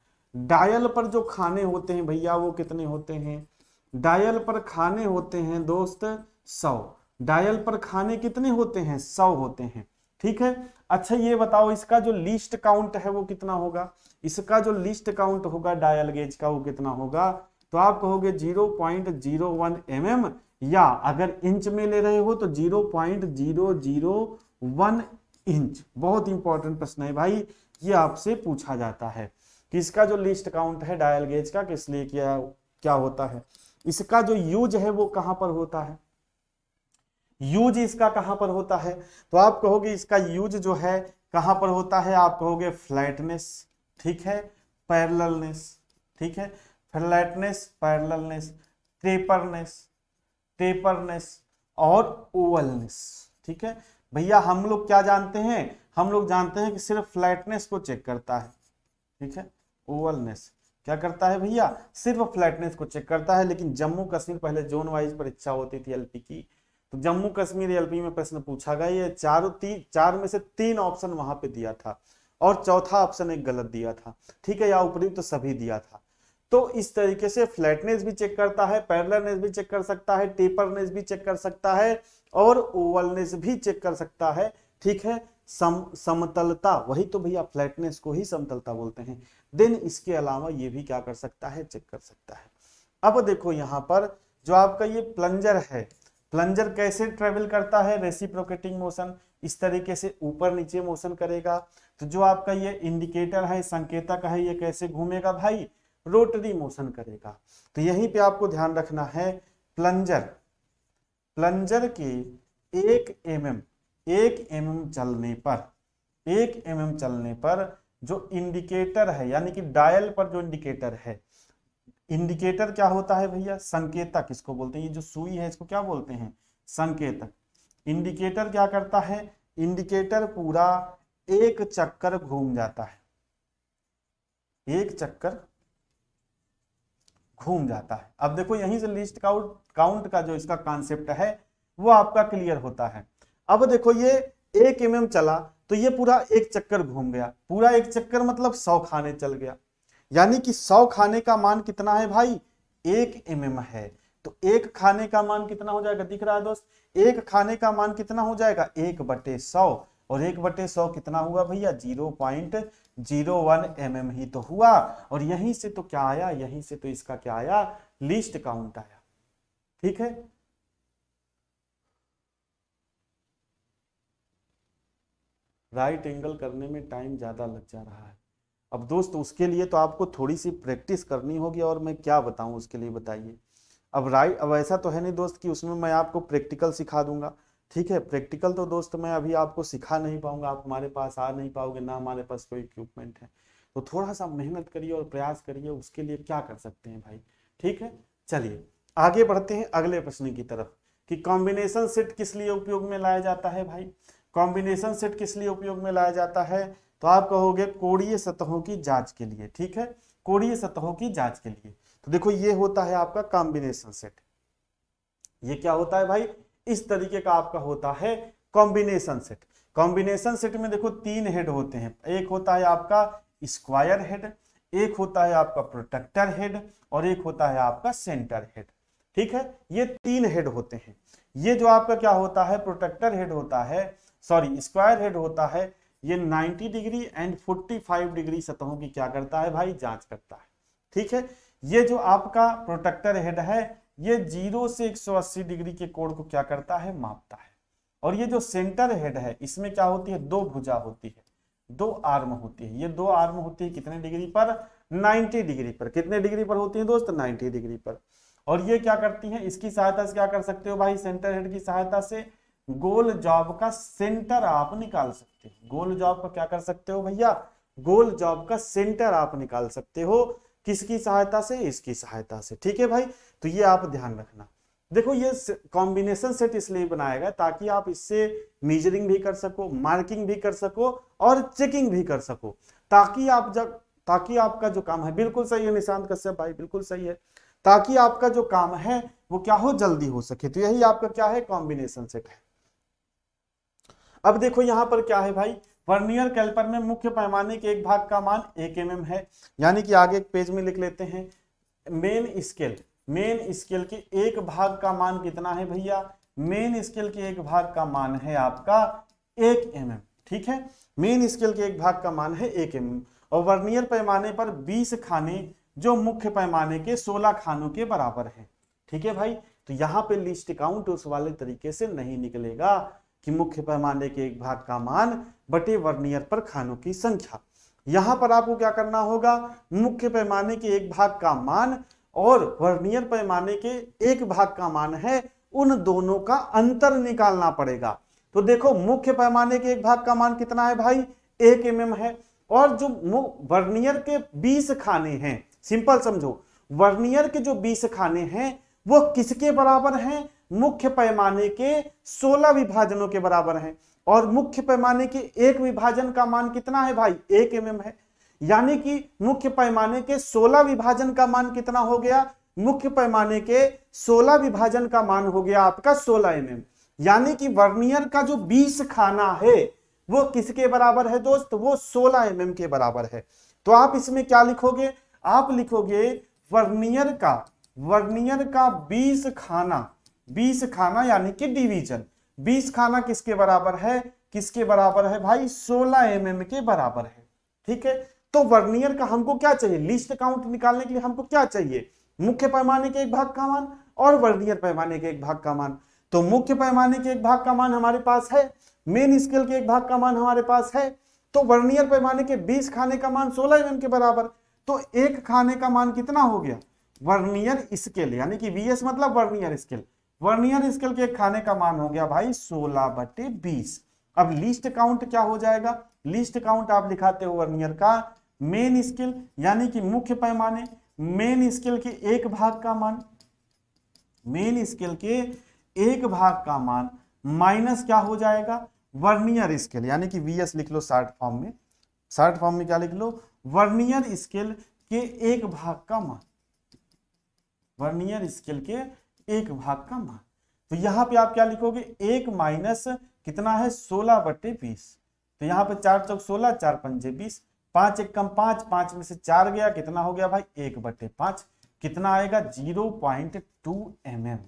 डायल पर जो खाने होते हैं भैया वो कितने होते हैं डायल पर खाने होते हैं दोस्त सौ डायल पर खाने कितने होते हैं सौ होते हैं ठीक है अच्छा ये बताओ इसका जो लिस्ट काउंट है वो कितना होगा इसका जो लिस्ट काउंट होगा डायल गेज का वो कितना होगा तो आप कहोगे 0.01 पॉइंट mm या अगर इंच में ले रहे हो तो 0.001 इंच बहुत इंपॉर्टेंट प्रश्न है भाई ये आपसे पूछा जाता है कि इसका जो लिस्ट काउंट है डायल गेज का किस लिए क्या क्या होता है इसका जो यूज है वो कहां पर होता है यूज इसका कहां पर होता है तो आप कहोगे इसका यूज जो है कहां पर होता है आप कहोगे फ्लैटनेस ठीक है पैरलनेस ठीक है फ्लैटनेस पैरलनेस टेपरनेस टेपरनेस और ओवलनेस ठीक है भैया हम लोग क्या जानते हैं हम लोग जानते हैं कि सिर्फ फ्लैटनेस को चेक करता है ठीक है ओवलनेस क्या करता है भैया सिर्फ फ्लैटनेस को चेक करता है लेकिन जम्मू कश्मीर पहले जोन वाइज परीक्षा होती थी एलपी की तो जम्मू कश्मीर एलपी में प्रश्न पूछा गया ये चारों तीन चार में से तीन ऑप्शन वहां पे दिया था और चौथा ऑप्शन एक गलत दिया था ठीक है या उपरी तो सभी दिया था तो इस तरीके से फ्लैटनेस भी चेक करता है पैरलरनेस भी चेक कर सकता है टेपरनेस भी चेक कर सकता है और ओवलनेस भी चेक कर सकता है ठीक है सम समतलता वही तो भैया फ्लैटनेस को ही समतलता बोलते हैं देन इसके अलावा ये भी क्या कर सकता है चेक कर सकता है अब देखो यहाँ पर जो आपका ये प्लंजर है प्लंजर कैसे ट्रेवल करता है रेसिप्रोकेटिंग मोशन इस तरीके से ऊपर नीचे मोशन करेगा तो जो आपका ये इंडिकेटर है संकेतक है ये कैसे घूमेगा भाई रोटरी मोशन करेगा तो यहीं पे आपको ध्यान रखना है प्लंजर प्लंजर के एक एम mm, एक एम mm चलने पर एक एम mm चलने पर जो इंडिकेटर है यानी कि डायल पर जो इंडिकेटर है इंडिकेटर क्या होता है भैया संकेतक इसको बोलते हैं ये जो सुई है इसको क्या बोलते हैं संकेतक इंडिकेटर क्या करता है इंडिकेटर पूरा एक चक्कर घूम जाता है एक चक्कर घूम जाता है अब देखो यहीं से लिस्ट काउंट काउंट का जो इसका कॉन्सेप्ट है वो आपका क्लियर होता है अब देखो ये एक एम चला तो ये पूरा एक चक्कर घूम गया पूरा एक चक्कर मतलब सौ खाने चल गया यानी कि सौ खाने का मान कितना है भाई एक एम है तो एक खाने का मान कितना हो जाएगा दिख रहा है दोस्त एक खाने का मान कितना हो जाएगा एक बटे सौ और एक बटे सौ कितना हुआ भैया zero point zero one M M ही तो हुआ और यहीं से तो क्या आया यहीं से तो इसका क्या आया लिस्ट काउंट आया ठीक है राइट एंगल करने में टाइम ज़्यादा लग जा रहा है अब दोस्त उसके लिए तो आपको थोड़ी सी प्रैक्टिस करनी होगी और मैं क्या बताऊँ उसके लिए बताइए अब राइट अब ऐसा तो है नहीं दोस्त कि उसमें मैं आपको प्रैक्टिकल सिखा दूंगा ठीक है प्रैक्टिकल तो दोस्त मैं अभी आपको सिखा नहीं पाऊंगा आप हमारे पास आ नहीं पाओगे ना हमारे पास कोई इक्विपमेंट है तो थोड़ा सा मेहनत करिए और प्रयास करिए उसके लिए क्या कर सकते हैं भाई ठीक है चलिए आगे बढ़ते हैं अगले प्रश्न की तरफ कि कॉम्बिनेशन सेट किस लिए उपयोग में लाया जाता है भाई कॉम्बिनेशन सेट किस लिए उपयोग में लाया जाता है तो आप कहोगे कोड़ीय सतहों की जांच के लिए ठीक है कोड़ीय सतहों की जांच के लिए तो देखो ये होता है आपका कॉम्बिनेशन सेट ये क्या होता है भाई इस तरीके का आपका होता है कॉम्बिनेशन सेट कॉम्बिनेशन सेट में देखो तीन हेड होते हैं एक होता है आपका स्क्वायर हेड एक होता है आपका प्रोटेक्टर हेड और एक होता है आपका सेंटर हेड ठीक है ये तीन हेड होते हैं ये जो आपका क्या होता है प्रोटेक्टर हेड होता है सॉरी स्क्वायर हेड होता है ये 90 डिग्री एंड 45 डिग्री सतहों की क्या करता है भाई जांच करता है ठीक है ये जो आपका प्रोटेक्टर हेड है ये जीरो से 180 डिग्री के कोण को क्या करता है मापता है और ये जो सेंटर हेड है इसमें क्या होती है दो भुजा होती है दो आर्म होती है ये दो आर्म होती है कितने डिग्री पर 90 डिग्री पर कितने डिग्री पर होती है दोस्त 90 डिग्री पर और ये क्या करती है इसकी सहायता से क्या कर सकते हो भाई सेंटर हेड की सहायता से गोल जॉब का सेंटर आप निकाल सकते हो गोल जॉब का क्या कर सकते हो भैया गोल जॉब का सेंटर आप निकाल सकते हो किसकी सहायता से इसकी सहायता से ठीक है भाई तो ये आप ध्यान रखना देखो ये कॉम्बिनेशन सेट इसलिए बनाया गया ताकि आप इससे मेजरिंग भी कर सको मार्किंग भी कर सको और चेकिंग भी कर सको ताकि आप जब ताकि आपका जो काम है बिल्कुल सही है निशांत कश्यप भाई बिल्कुल सही है ताकि आपका जो काम है वो क्या हो जल्दी हो सके तो यही आपका क्या है कॉम्बिनेशन सेट है अब देखो यहाँ पर क्या है भाई वर्नियर कैल्पर में मुख्य पैमाने के एक भाग का मान एक एम है यानी कि आगे एक पेज में लिख लेते हैं मेन स्केल मेन स्केल के एक भाग का मान कितना है भैया मेन स्केल के एक भाग का मान है आपका एक एम ठीक है मेन स्केल के एक भाग का मान है एक एम और वर्नियर पैमाने पर बीस खाने जो मुख्य पैमाने के सोलह खानों के बराबर है ठीक है भाई तो यहाँ पे लिस्ट काउंट उस वाले तरीके से नहीं निकलेगा कि मुख्य पैमाने के एक भाग का मान बटे वर्नियर पर खानों की संख्या यहां पर आपको क्या करना होगा मुख्य पैमाने के एक भाग का मान और वर्नियर पैमाने के एक भाग का मान है उन दोनों का अंतर निकालना पड़ेगा तो देखो मुख्य पैमाने के एक भाग का मान कितना है भाई एक एम mm है और जो वर्नियर के बीस खाने हैं सिंपल समझो वर्नियर के जो बीस खाने हैं वो किसके बराबर हैं मुख्य पैमाने के 16 विभाजनों के बराबर है और मुख्य पैमाने के एक विभाजन का मान कितना है भाई एक एम है यानी कि मुख्य पैमाने के 16 विभाजन का मान कितना हो गया मुख्य पैमाने के 16 विभाजन का मान हो गया आपका 16 एम mm. यानी कि वर्नियर का जो बीस खाना है वो किसके बराबर है दोस्त वो 16 एम mm के बराबर है तो आप इसमें क्या लिखोगे आप लिखोगे वर्नियर का वर्नियर का बीस खाना बीस खाना यानी कि डिवीजन बीस खाना किसके बराबर है किसके बराबर है भाई सोलह एम mm के बराबर है ठीक है तो वर्नियर का हमको क्या चाहिए लिस्ट काउंट निकालने के लिए हमको क्या चाहिए मुख्य पैमाने के एक भाग का मान और वर्नियर पैमाने के एक भाग का मान तो मुख्य पैमाने के एक भाग का मान हमारे पास है मेन स्केल के एक भाग का मान हमारे पास है तो वर्नियर पैमाने के 20 खाने का मान 16 एम के बराबर तो एक खाने का मान कितना हो गया वर्नियर स्केल यानी कि वीएस मतलब वर्नियर स्केल वर्नियर स्केल के खाने का मान हो गया भाई सोलह बटे बीस अब लिस्ट काउंट क्या हो जाएगा लिस्ट काउंट आप दिखाते हो वर्नियर का मेन स्केल यानी कि मुख्य पैमाने मेन स्केल के एक भाग का मान मेन स्केल के एक भाग का मान माइनस क्या हो जाएगा वर्नियर स्केल यानी कि वीएस लिख लो शार्ट फॉर्म में शार्ट फॉर्म में क्या लिख लो वर्नियर स्केल के एक भाग का मान वर्नियर स्केल के एक भाग का मान तो यहाँ पे आप क्या लिखोगे एक माइनस कितना है सोलह बटे बीस तो यहाँ पे चार चौक सोलह चार पंजे बीस पांच एक कम पांच पांच में से चार गया कितना हो गया भाई एक बटे पांच कितना आएगा zero point two M M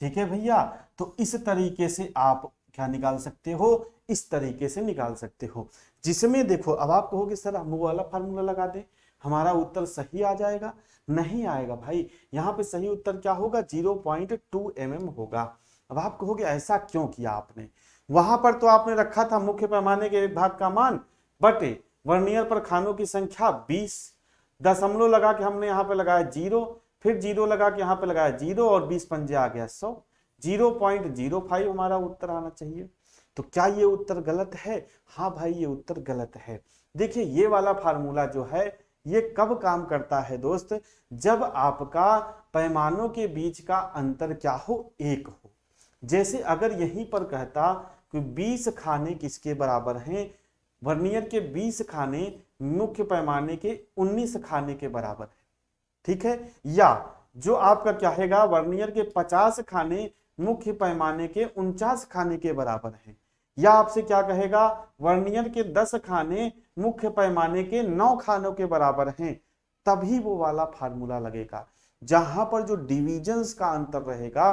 ठीक है भैया तो इस तरीके से आप क्या निकाल सकते हो इस तरीके से निकाल सकते हो जिसमें देखो अब आप कहोगे सर हम वो वाला फार्मूला लगा दें हमारा उत्तर सही आ जाएगा नहीं आएगा भाई यहाँ पे सही उत्तर क्या होगा zero point two M M होगा अब आप कहोगे ऐसा क्यों किया आपने वहां पर तो आपने रखा था मुख्य पैमाने के एक भाग का मान बटे वर्नियर पर खानों की संख्या बीस दशमलव लगा के हमने यहाँ पे लगाया जीरो फिर जीरो लगा के यहाँ पे लगाया जीरो और बीस पंजे आ गया सौ जीरो पॉइंट जीरो फाइव हमारा उत्तर आना चाहिए तो क्या ये उत्तर गलत है हाँ भाई ये उत्तर गलत है देखिए ये वाला फार्मूला जो है ये कब काम करता है दोस्त जब आपका पैमानों के बीच का अंतर क्या हो एक हो जैसे अगर यहीं पर कहता कि 20 खाने किसके बराबर हैं वर्नियर के 20 खाने मुख्य पैमाने के 19 खाने के बराबर है ठीक है या जो आपका क्या हैगा वर्नियर के 50 खाने मुख्य पैमाने के उनचास खाने के बराबर है या आपसे क्या कहेगा वर्नियर के दस खाने मुख्य पैमाने के नौ खानों के बराबर हैं तभी वो वाला फार्मूला लगेगा जहां पर जो डिविजन्स का अंतर रहेगा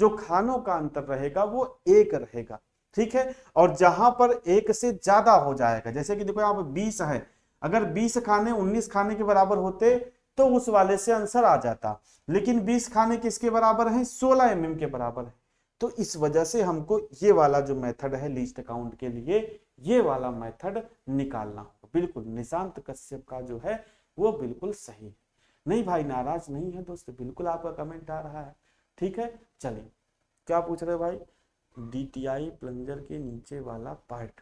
जो खानों का अंतर रहेगा वो एक रहेगा ठीक है और जहां पर एक से ज्यादा हो जाएगा जैसे कि देखो यहाँ पर बीस है अगर बीस खाने उन्नीस खाने के बराबर होते तो उस वाले से आंसर आ जाता लेकिन बीस खाने किसके बराबर है सोलह एम के बराबर है तो इस वजह से हमको ये वाला जो मेथड है लिस्ट अकाउंट के लिए ये वाला मेथड निकालना होगा बिल्कुल निशांत कश्यप का जो है वो बिल्कुल सही है नहीं भाई नाराज नहीं है दोस्त बिल्कुल आपका कमेंट आ रहा है ठीक है चलिए क्या पूछ रहे भाई डी टी आई प्लंजर के नीचे वाला पार्ट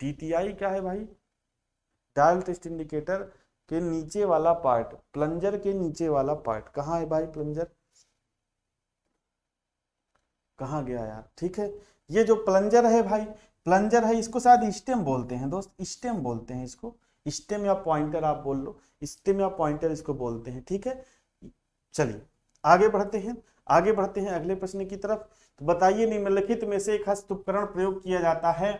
डी टी आई क्या है भाई डायल टेस्ट इंडिकेटर के नीचे वाला पार्ट प्लंजर के नीचे वाला पार्ट कहाँ है भाई प्लंजर कहाँ गया यार ठीक है ये जो प्लंजर है भाई प्लंजर है इसको शायद स्टेम बोलते हैं दोस्त स्टेम बोलते हैं इसको स्टेम या पॉइंटर आप बोल लो स्टेम या पॉइंटर इसको बोलते हैं ठीक है चलिए आगे बढ़ते हैं आगे बढ़ते हैं अगले प्रश्न की तरफ तो बताइए निम्नलिखित में से एक हस्त उपकरण प्रयोग किया जाता है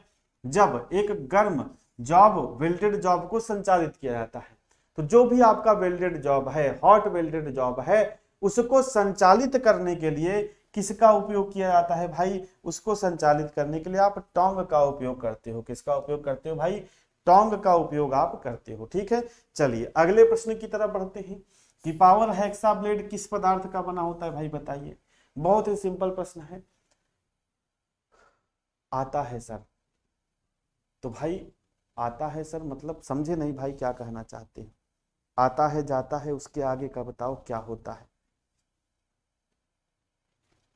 जब एक गर्म जॉब वेल्डेड जॉब को संचालित किया जाता है तो जो भी आपका वेल्डेड जॉब है हॉट वेल्डेड जॉब है उसको संचालित करने के लिए किसका उपयोग किया जाता है भाई उसको संचालित करने के लिए आप टोंग का उपयोग करते हो किसका उपयोग करते हो भाई टोंग का उपयोग आप करते हो ठीक है चलिए अगले प्रश्न की तरफ बढ़ते हैं कि पावर हेक्सा ब्लेड किस पदार्थ का बना होता है भाई बताइए बहुत ही सिंपल प्रश्न है आता है सर तो भाई आता है सर मतलब समझे नहीं भाई क्या कहना चाहते हैं आता है जाता है उसके आगे का बताओ क्या होता है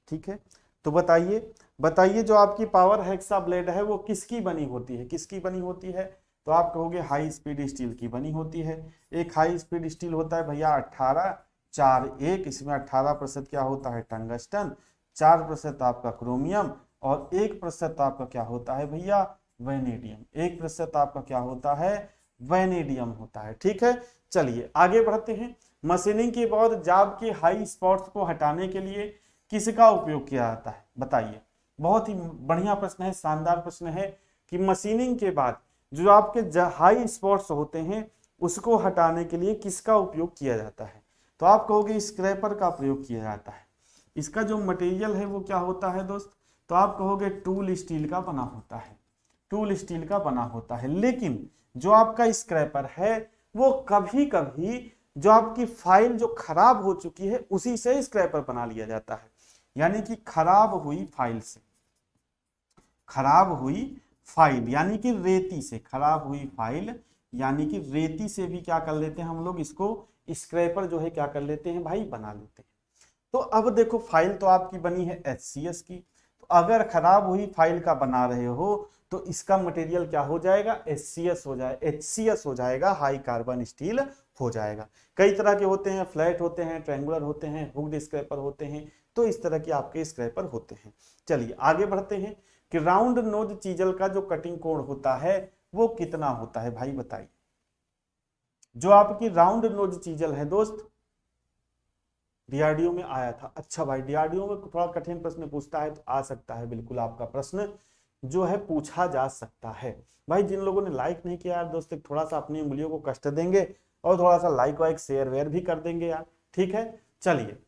ठीक है तो बताइए बताइए जो आपकी पावर हेक्सा ब्लेड है वो किसकी बनी होती है किसकी बनी होती है तो आप कहोगे हाई स्पीड स्टील की बनी होती है एक हाई स्पीड स्टील होता है भैया अट्ठारह चार एक इसमें अट्ठारह प्रतिशत क्या होता है टंगस्टन चार प्रतिशत आपका क्रोमियम और एक प्रतिशत आपका क्या होता है भैया वेनेडियम एक प्रतिशत आपका क्या होता है वेनेडियम होता है ठीक है चलिए आगे बढ़ते हैं मशीनिंग के बाद जाब के हाई स्पॉट्स को हटाने के लिए किसका उपयोग किया जाता है बताइए बहुत ही बढ़िया प्रश्न है शानदार प्रश्न है कि मशीनिंग के बाद जो आपके हाई स्पॉट्स होते हैं उसको हटाने के लिए किसका उपयोग किया जाता है तो आप कहोगे स्क्रैपर का प्रयोग किया जाता है इसका जो मटेरियल है वो क्या होता है दोस्त तो आप कहोगे टूल स्टील का बना होता है टूल स्टील का बना होता है लेकिन जो आपका स्क्रैपर है वो कभी कभी जो आपकी फाइल जो खराब हो चुकी है उसी से स्क्रैपर बना लिया जाता है यानी कि खराब हुई फाइल से खराब हुई फाइल यानी कि रेती से खराब हुई फाइल यानी कि रेती से भी क्या कर लेते हैं हम लोग इसको स्क्रैपर जो है क्या कर लेते हैं भाई बना लेते हैं तो अब देखो फाइल तो आपकी बनी है एच की तो अगर खराब हुई फाइल का बना रहे हो तो इसका मटेरियल क्या हो जाएगा एच हो जाए एच हो जाएगा हाई कार्बन स्टील हो जाएगा कई तरह के होते हैं फ्लैट होते हैं ट्रेंगुलर होते हैं हुक्ड स्क्रैपर होते हैं तो इस तरह के आपके स्क्रैपर होते हैं चलिए आगे बढ़ते हैं कि राउंड नोज चीजल का जो कटिंग कोण होता है वो कितना होता है भाई बताइए जो आपकी राउंड नोज चीजल है दोस्त डीआरडीओ में आया था अच्छा भाई डीआरडीओ में थोड़ा कठिन प्रश्न पूछता है तो आ सकता है बिल्कुल आपका प्रश्न जो है पूछा जा सकता है भाई जिन लोगों ने लाइक नहीं किया यार दोस्त थोड़ा सा अपनी उंगलियों को कष्ट देंगे और थोड़ा सा लाइक वाइक शेयर वेयर भी कर देंगे यार ठीक है चलिए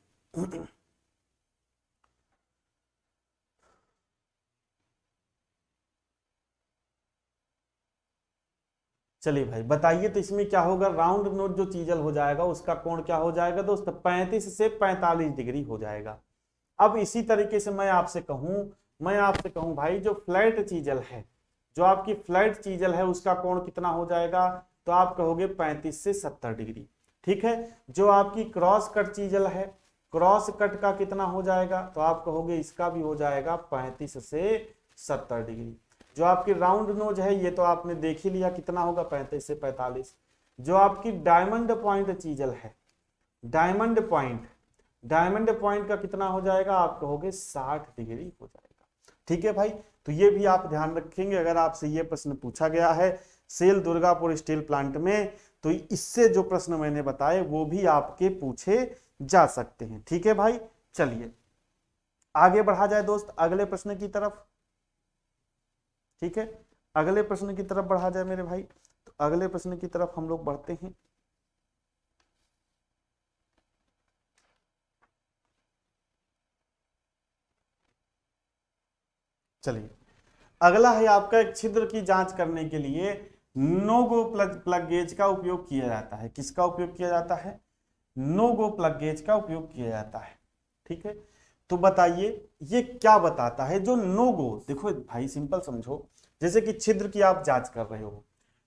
चलिए भाई बताइए तो इसमें क्या होगा राउंड नोट जो चीजल हो जाएगा उसका कोण क्या हो जाएगा दोस्त पैंतीस से पैंतालीस डिग्री हो जाएगा अब इसी तरीके से मैं आपसे कहूं मैं आपसे कहूं भाई जो फ्लैट चीजल है जो आपकी फ्लैट चीजल है उसका कोण कितना हो जाएगा तो आप कहोगे पैंतीस से सत्तर डिग्री ठीक है जो आपकी क्रॉस कट चीजल है क्रॉस कट का कितना हो जाएगा तो आप कहोगे इसका भी हो जाएगा पैंतीस से सत्तर डिग्री जो आपकी राउंड नोज है ये तो आपने देख ही लिया कितना होगा पैंतीस से पैंतालीस जो आपकी डायमंड पॉइंट चीजल है डायमंड पॉइंट डायमंड पॉइंट का कितना हो जाएगा आप कहोगे साठ डिग्री हो जाएगा ठीक है भाई तो ये भी आप ध्यान रखेंगे अगर आपसे ये प्रश्न पूछा गया है सेल दुर्गापुर स्टील प्लांट में तो इससे जो प्रश्न मैंने बताए वो भी आपके पूछे जा सकते हैं ठीक है भाई चलिए आगे बढ़ा जाए दोस्त अगले प्रश्न की तरफ ठीक है अगले प्रश्न की तरफ बढ़ा जाए मेरे भाई तो अगले प्रश्न की तरफ हम लोग बढ़ते हैं चलिए अगला है आपका एक छिद्र की जांच करने के लिए no go plug plug gauge का उपयोग किया जाता है किसका उपयोग किया जाता है नो गो प्लग गेज का उपयोग किया जाता है ठीक है तो बताइए ये क्या बताता है जो नो गो देखो भाई सिंपल समझो जैसे कि छिद्र की आप जांच कर रहे हो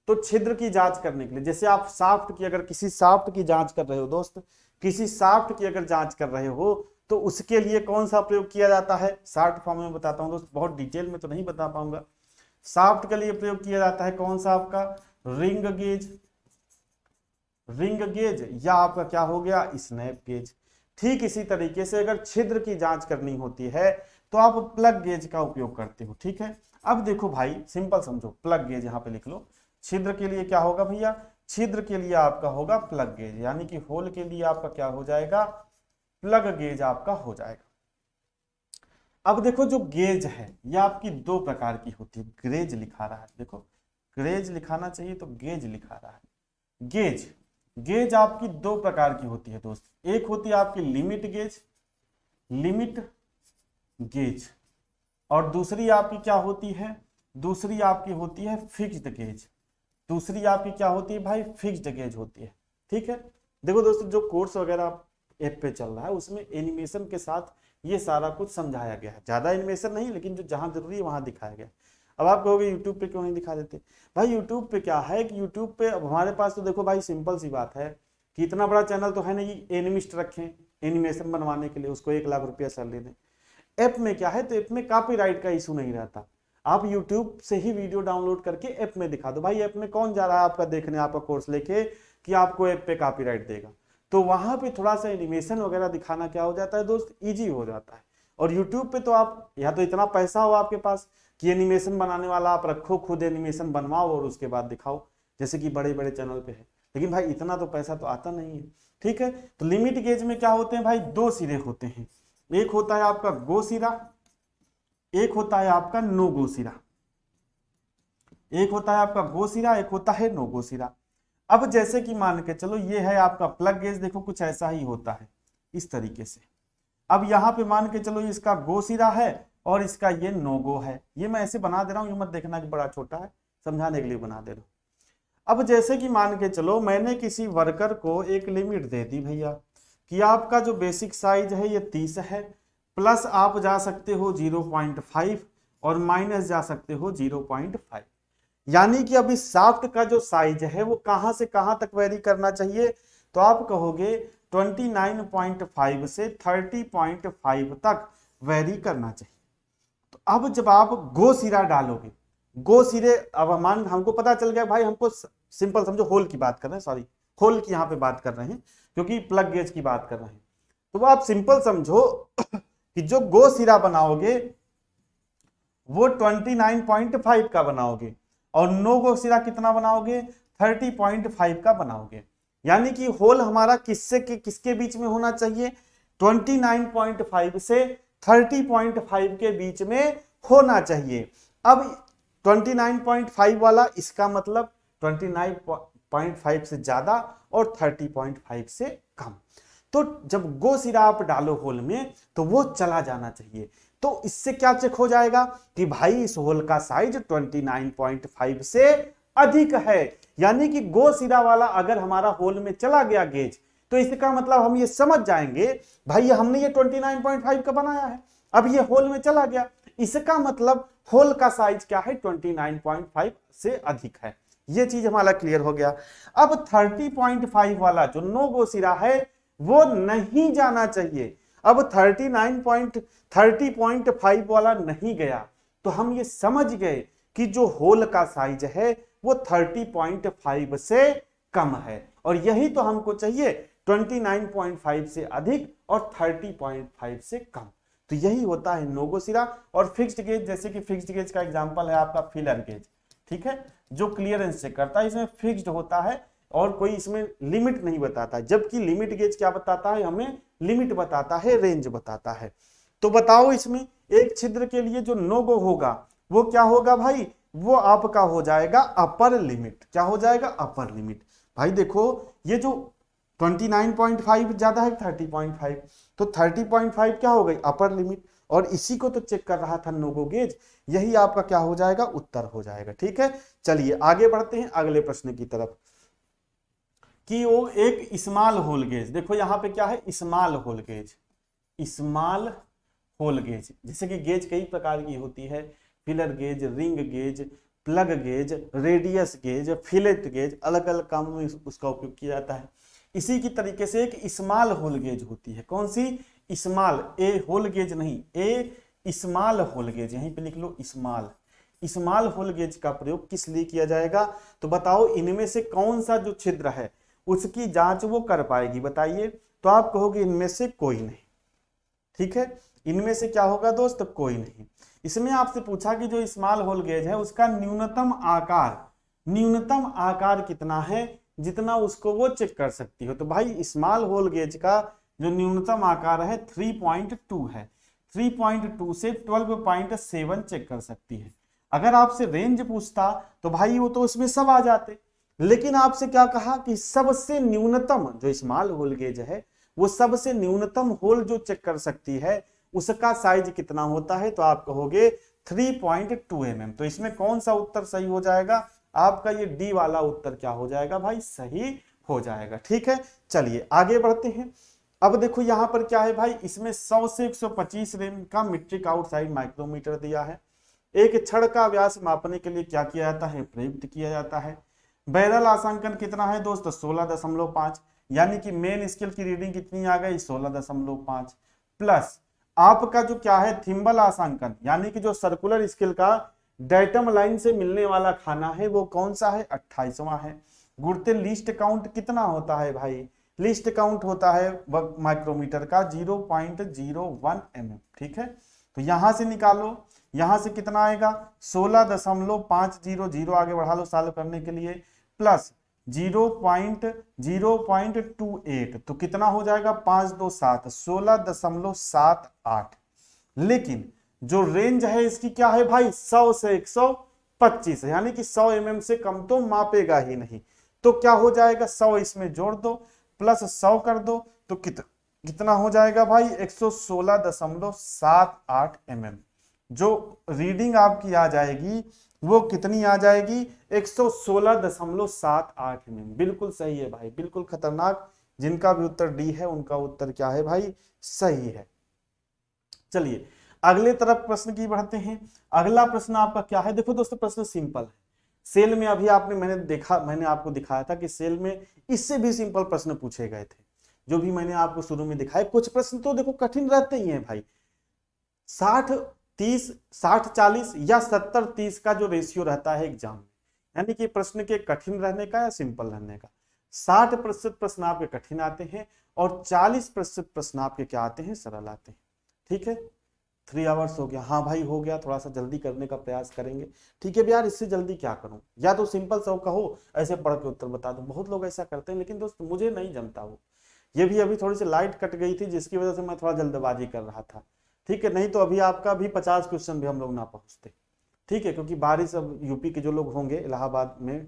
तो छिद्र की जांच करने के लिए जैसे आप साफ्ट की अगर किसी साफ्ट की जांच कर रहे हो दोस्त किसी साफ्ट की अगर जांच कर रहे हो तो उसके लिए कौन सा प्रयोग किया जाता है साफ्ट फॉर्म में बताता हूँ दोस्त बहुत डिटेल में तो नहीं बता पाऊंगा साफ्ट के लिए प्रयोग किया जाता है कौन सा आपका रिंग गेज रिंग गेज या आपका क्या हो गया स्नैप गेज ठीक इसी तरीके से अगर छिद्र की जांच करनी होती है तो आप प्लग गेज का उपयोग करते हो ठीक है अब देखो भाई सिंपल समझो प्लग गेज यहाँ पे लिख लो छिद्र के लिए क्या होगा भैया छिद्र के लिए आपका होगा प्लग गेज यानी कि होल के लिए आपका क्या हो जाएगा प्लग गेज आपका हो जाएगा अब देखो जो गेज है यह आपकी दो प्रकार की होती है ग्रेज लिखा रहा है देखो ग्रेज लिखाना चाहिए तो गेज लिखा रहा है गेज गेज आपकी दो प्रकार की होती है दोस्त एक होती है आपकी लिमिट गेज लिमिट गेज और दूसरी आपकी क्या होती है दूसरी आपकी होती है फिक्स्ड गेज दूसरी आपकी क्या होती है भाई फिक्स्ड गेज होती है ठीक है देखो दोस्तों जो कोर्स वगैरह ऐप पे चल रहा है उसमें एनिमेशन के साथ ये सारा कुछ समझाया गया है ज़्यादा एनिमेशन नहीं लेकिन जो जहां जरूरी है वहां दिखाया गया अब आप कहोगे यूट्यूब पे क्यों नहीं दिखा देते भाई यूट्यूब पे क्या है कि यूट्यूब पे अब हमारे पास तो देखो भाई सिंपल सी बात है कि इतना बड़ा चैनल तो है ना कि एनिमिस्ट रखें एनिमेशन बनवाने के लिए उसको एक लाख रुपया सैलरी दें ऐप में क्या है तो ऐप में कॉपीराइट का इशू नहीं रहता आप यूट्यूब से ही वीडियो डाउनलोड करके ऐप में दिखा दो भाई ऐप में कौन जा रहा है आपका देखने आपका कोर्स लेके कि आपको ऐप पे कॉपीराइट देगा तो वहां पे थोड़ा सा एनिमेशन वगैरह दिखाना क्या हो जाता है दोस्त इजी हो जाता है और यूट्यूब पे तो आप या तो इतना पैसा हो आपके पास कि एनिमेशन बनाने वाला आप रखो खुद एनिमेशन बनवाओ और उसके बाद दिखाओ जैसे कि बड़े बड़े चैनल पे है लेकिन भाई इतना तो पैसा तो आता नहीं है ठीक है तो लिमिट गेज में क्या होते हैं भाई दो सिरे होते हैं एक होता है आपका गो सिरा एक होता है आपका नो गो सिरा एक होता है आपका गो सिरा एक होता है नो गो सिरा अब जैसे कि मान के चलो ये है आपका प्लग गेज देखो कुछ ऐसा ही होता है इस तरीके से अब यहां पे मान के चलो इसका गो सिरा है और इसका ये नोगो है ये मैं ऐसे बना दे रहा हूँ ये मत देखना कि बड़ा छोटा है समझाने के लिए बना दे रहा हूँ अब जैसे कि मान के चलो मैंने किसी वर्कर को एक लिमिट दे दी भैया कि आपका जो बेसिक साइज है ये तीस है प्लस आप जा सकते हो जीरो पॉइंट फाइव और माइनस जा सकते हो जीरो पॉइंट फाइव यानी कि अभी साफ्ट का जो साइज है वो कहाँ से कहाँ तक वेरी करना चाहिए तो आप कहोगे 29.5 से 30.5 तक वेरी करना चाहिए अब जब आप गो सिरा डालोगे गो सिरे अब मान हमको पता चल गया भाई हमको सिंपल समझो होल की बात कर रहे हैं सॉरी होल की यहाँ पे बात कर रहे हैं क्योंकि प्लग गेज की बात कर रहे हैं तो आप सिंपल समझो *coughs* कि जो गो सिरा बनाओगे वो 29.5 का बनाओगे और नो गो सिरा कितना बनाओगे 30.5 का बनाओगे यानी कि होल हमारा किससे किसके बीच में होना चाहिए 29.5 से 30.5 के बीच में होना चाहिए अब 29.5 वाला इसका मतलब 29.5 से ज़्यादा और 30.5 से कम तो जब गो सिराप डालो होल में तो वो चला जाना चाहिए तो इससे क्या चेक हो जाएगा कि भाई इस होल का साइज 29.5 से अधिक है यानी कि गो सिरा वाला अगर हमारा होल में चला गया गेज तो इसका मतलब हम ये समझ जाएंगे भाई हमने ये 29.5 का बनाया है अब ये होल में चला गया इसका मतलब होल का साइज क्या है 29.5 से अधिक है ये चीज हमारा क्लियर हो गया अब 30.5 वाला जो नो गो सिरा है वो नहीं जाना चाहिए अब 39. 30.5 वाला नहीं गया तो हम ये समझ गए कि जो होल का साइज है वो 30.5 से कम है और यही तो हमको चाहिए 29.5 से अधिक और 30.5 से कम तो यही होता है नोगो सिरा और फिक्स्ड गेज जैसे कि फिक्स्ड गेज का एग्जांपल है आपका फिलर गेज ठीक है जो क्लियरेंस से करता है इसमें फिक्स्ड होता है और कोई इसमें लिमिट नहीं बताता जबकि लिमिट गेज क्या बताता है हमें लिमिट बताता है रेंज बताता है तो बताओ इसमें एक छिद्र के लिए जो नोगो होगा वो क्या होगा भाई वो आपका हो जाएगा अपर लिमिट क्या हो जाएगा अपर लिमिट भाई देखो ये जो ट्वेंटी नाइन पॉइंट फाइव ज़्यादा है थर्टी पॉइंट फाइव तो थर्टी पॉइंट फाइव क्या हो गई अपर लिमिट और इसी को तो चेक कर रहा था नोगो गेज यही आपका क्या हो जाएगा उत्तर हो जाएगा ठीक है चलिए आगे बढ़ते हैं अगले प्रश्न की तरफ कि वो एक स्मॉल होल गेज देखो यहाँ पे क्या है small hole gauge small hole gauge जैसे कि गेज कई प्रकार की होती है feeler gauge ring gauge plug gauge radius gauge fillet gauge अलग अलग कामों में उसका उपयोग किया जाता है इसी की तरीके से एक स्मॉल होल गेज होती है कौन सी स्मॉल ए होल गेज नहीं ए स्मॉल होल गेज यहीं पे लिख लो स्मॉल स्मॉल होल गेज का प्रयोग किस लिए किया जाएगा तो बताओ इनमें से कौन सा जो छिद्र है उसकी जांच वो कर पाएगी बताइए तो आप कहोगे इनमें से कोई नहीं ठीक है इनमें से क्या होगा दोस्त कोई नहीं इसमें आपसे पूछा कि जो स्मॉल होल गेज है उसका न्यूनतम आकार न्यूनतम आकार कितना है जितना उसको वो चेक कर सकती हो तो भाई स्मॉल होल गेज का जो न्यूनतम आकार है 3.2 है 3.2 से 12.7 चेक कर सकती है अगर आपसे रेंज पूछता तो भाई वो तो उसमें सब आ जाते लेकिन आपसे क्या कहा कि सबसे न्यूनतम जो स्मॉल होल गेज है वो सबसे न्यूनतम होल जो चेक कर सकती है उसका साइज कितना होता है तो आप कहोगे 3.2 पॉइंट mm तो इसमें कौन सा उत्तर सही हो जाएगा आपका ये डी वाला उत्तर क्या हो जाएगा भाई सही हो जाएगा ठीक है चलिए आगे बढ़ते हैं अब देखो यहां पर क्या है भाई इसमें 100 से 125 रेम का मीट्रिक आउटसाइड माइक्रोमीटर दिया है एक छड़ का व्यास मापने के लिए क्या किया जाता है प्रयुक्त किया जाता है बैरल आसांकन कितना है दोस्तों सोलह दशमलव पांच यानी कि मेन स्केल की रीडिंग कितनी आ गई सोलह दशमलव पांच प्लस आपका जो क्या है थिम्बल आसांकन यानी कि जो सर्कुलर स्केल का डेटम लाइन से मिलने वाला खाना है वो कौन सा है अट्ठाईसवां है गुड़ते लिस्ट काउंट कितना होता है भाई लिस्ट काउंट होता है माइक्रोमीटर का zero point zero one M ठीक है तो यहां से निकालो यहां से कितना आएगा सोलह दशमलव पांच जीरो जीरो आगे बढ़ा लो सॉल्व करने के लिए plus zero point zero point two eight तो कितना हो जाएगा पांच दो सात सोलह दशमलव सात आठ लेकिन जो रेंज है इसकी क्या है भाई 100 से 125 है यानी कि 100 एम mm से कम तो मापेगा ही नहीं तो क्या हो जाएगा 100 इसमें जोड़ दो प्लस 100 कर दो तो कित, कितना हो जाएगा भाई 116.78 mm जो रीडिंग आपकी आ जाएगी वो कितनी आ जाएगी 116.78 mm बिल्कुल सही है भाई बिल्कुल खतरनाक जिनका भी उत्तर डी है उनका उत्तर क्या है भाई सही है चलिए अगले तरफ प्रश्न की बढ़ते हैं अगला प्रश्न आपका क्या है देखो दोस्तों प्रश्न सिंपल है सेल में अभी आपने मैंने देखा मैंने आपको दिखाया था कि सेल में इससे भी सिंपल प्रश्न पूछे गए थे जो भी मैंने आपको शुरू में दिखाया कुछ प्रश्न तो देखो कठिन रहते ही हैं भाई साठ तीस साठ चालीस या सत्तर तीस का जो रेशियो रहता है एग्जाम में यानी कि प्रश्न के कठिन रहने का या सिंपल रहने का साठ प्रतिशत प्रश्न आपके कठिन आते हैं और चालीस प्रतिशत प्रश्न आपके क्या आते हैं सरल आते हैं ठीक है थ्री आवर्स हो गया हाँ भाई हो गया थोड़ा सा जल्दी करने का प्रयास करेंगे ठीक है यार इससे जल्दी क्या करूँ या तो सिंपल सा कहो ऐसे पढ़ के उत्तर बता दो बहुत लोग ऐसा करते हैं लेकिन दोस्त मुझे नहीं जमता वो ये भी अभी थोड़ी सी लाइट कट गई थी जिसकी वजह से मैं थोड़ा जल्दबाजी कर रहा था ठीक है नहीं तो अभी आपका भी पचास क्वेश्चन भी हम लोग ना पहुँचते ठीक है क्योंकि बारिश अब यूपी के जो लोग होंगे इलाहाबाद में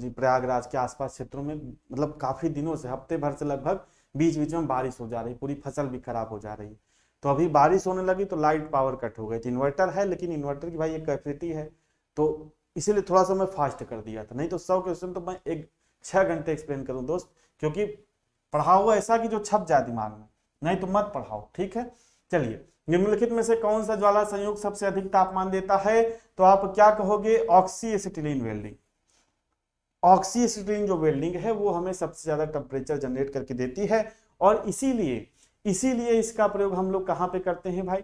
जी प्रयागराज के आसपास क्षेत्रों में मतलब काफी दिनों से हफ्ते भर से लगभग बीच बीच में बारिश हो जा रही पूरी फसल भी खराब हो जा रही है तो अभी बारिश होने लगी तो लाइट पावर कट हो गई थी तो इन्वर्टर है लेकिन इन्वर्टर की भाई एक कैपेसिटी है तो इसीलिए थोड़ा सा मैं फास्ट कर दिया था नहीं तो सौ क्वेश्चन तो मैं एक छः घंटे एक्सप्लेन करूँ दोस्त क्योंकि पढ़ाओ ऐसा कि जो छप जाए दिमाग में नहीं तो मत पढ़ाओ ठीक है चलिए निम्नलिखित में से कौन सा ज्वाला संयोग सबसे अधिक तापमान देता है तो आप क्या कहोगे ऑक्सी वेल्डिंग ऑक्सी जो वेल्डिंग है वो हमें सबसे ज्यादा टेम्परेचर जनरेट करके देती है और इसीलिए इसीलिए इसका प्रयोग हम लोग कहाँ पे करते हैं भाई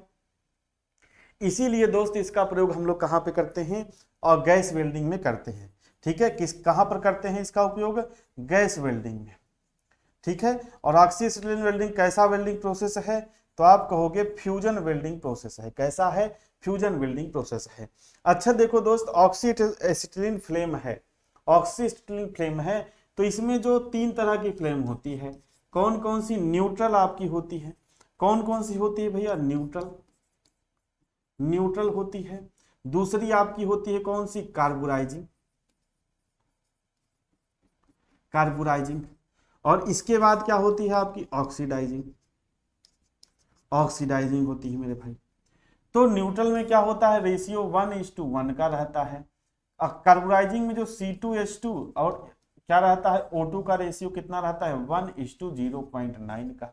इसीलिए दोस्त इसका प्रयोग हम लोग कहाँ पे करते हैं और गैस वेल्डिंग में करते हैं ठीक है किस कहाँ पर करते हैं इसका उपयोग गैस वेल्डिंग में ठीक है और ऑक्सीजन वेल्डिंग कैसा वेल्डिंग प्रोसेस है तो आप कहोगे फ्यूजन वेल्डिंग प्रोसेस है कैसा है फ्यूजन वेल्डिंग प्रोसेस है अच्छा देखो दोस्त ऑक्सी फ्लेम है ऑक्सीटिलिन फ्लेम है तो इसमें जो तीन तरह की फ्लेम होती है कौन कौन सी न्यूट्रल आपकी होती है कौन कौन सी होती है भैया न्यूट्रल न्यूट्रल होती है दूसरी आपकी होती है कौन सी कार्बोराइजिंग कार्बोराइजिंग और इसके बाद क्या होती है आपकी ऑक्सीडाइजिंग ऑक्सीडाइजिंग होती है मेरे भाई तो न्यूट्रल में क्या होता है ratio one is to one का रहता है कार्बोराइजिंग में जो सी टू एच टू और क्या रहता है O2 का रेशियो कितना रहता है one is to zero point nine का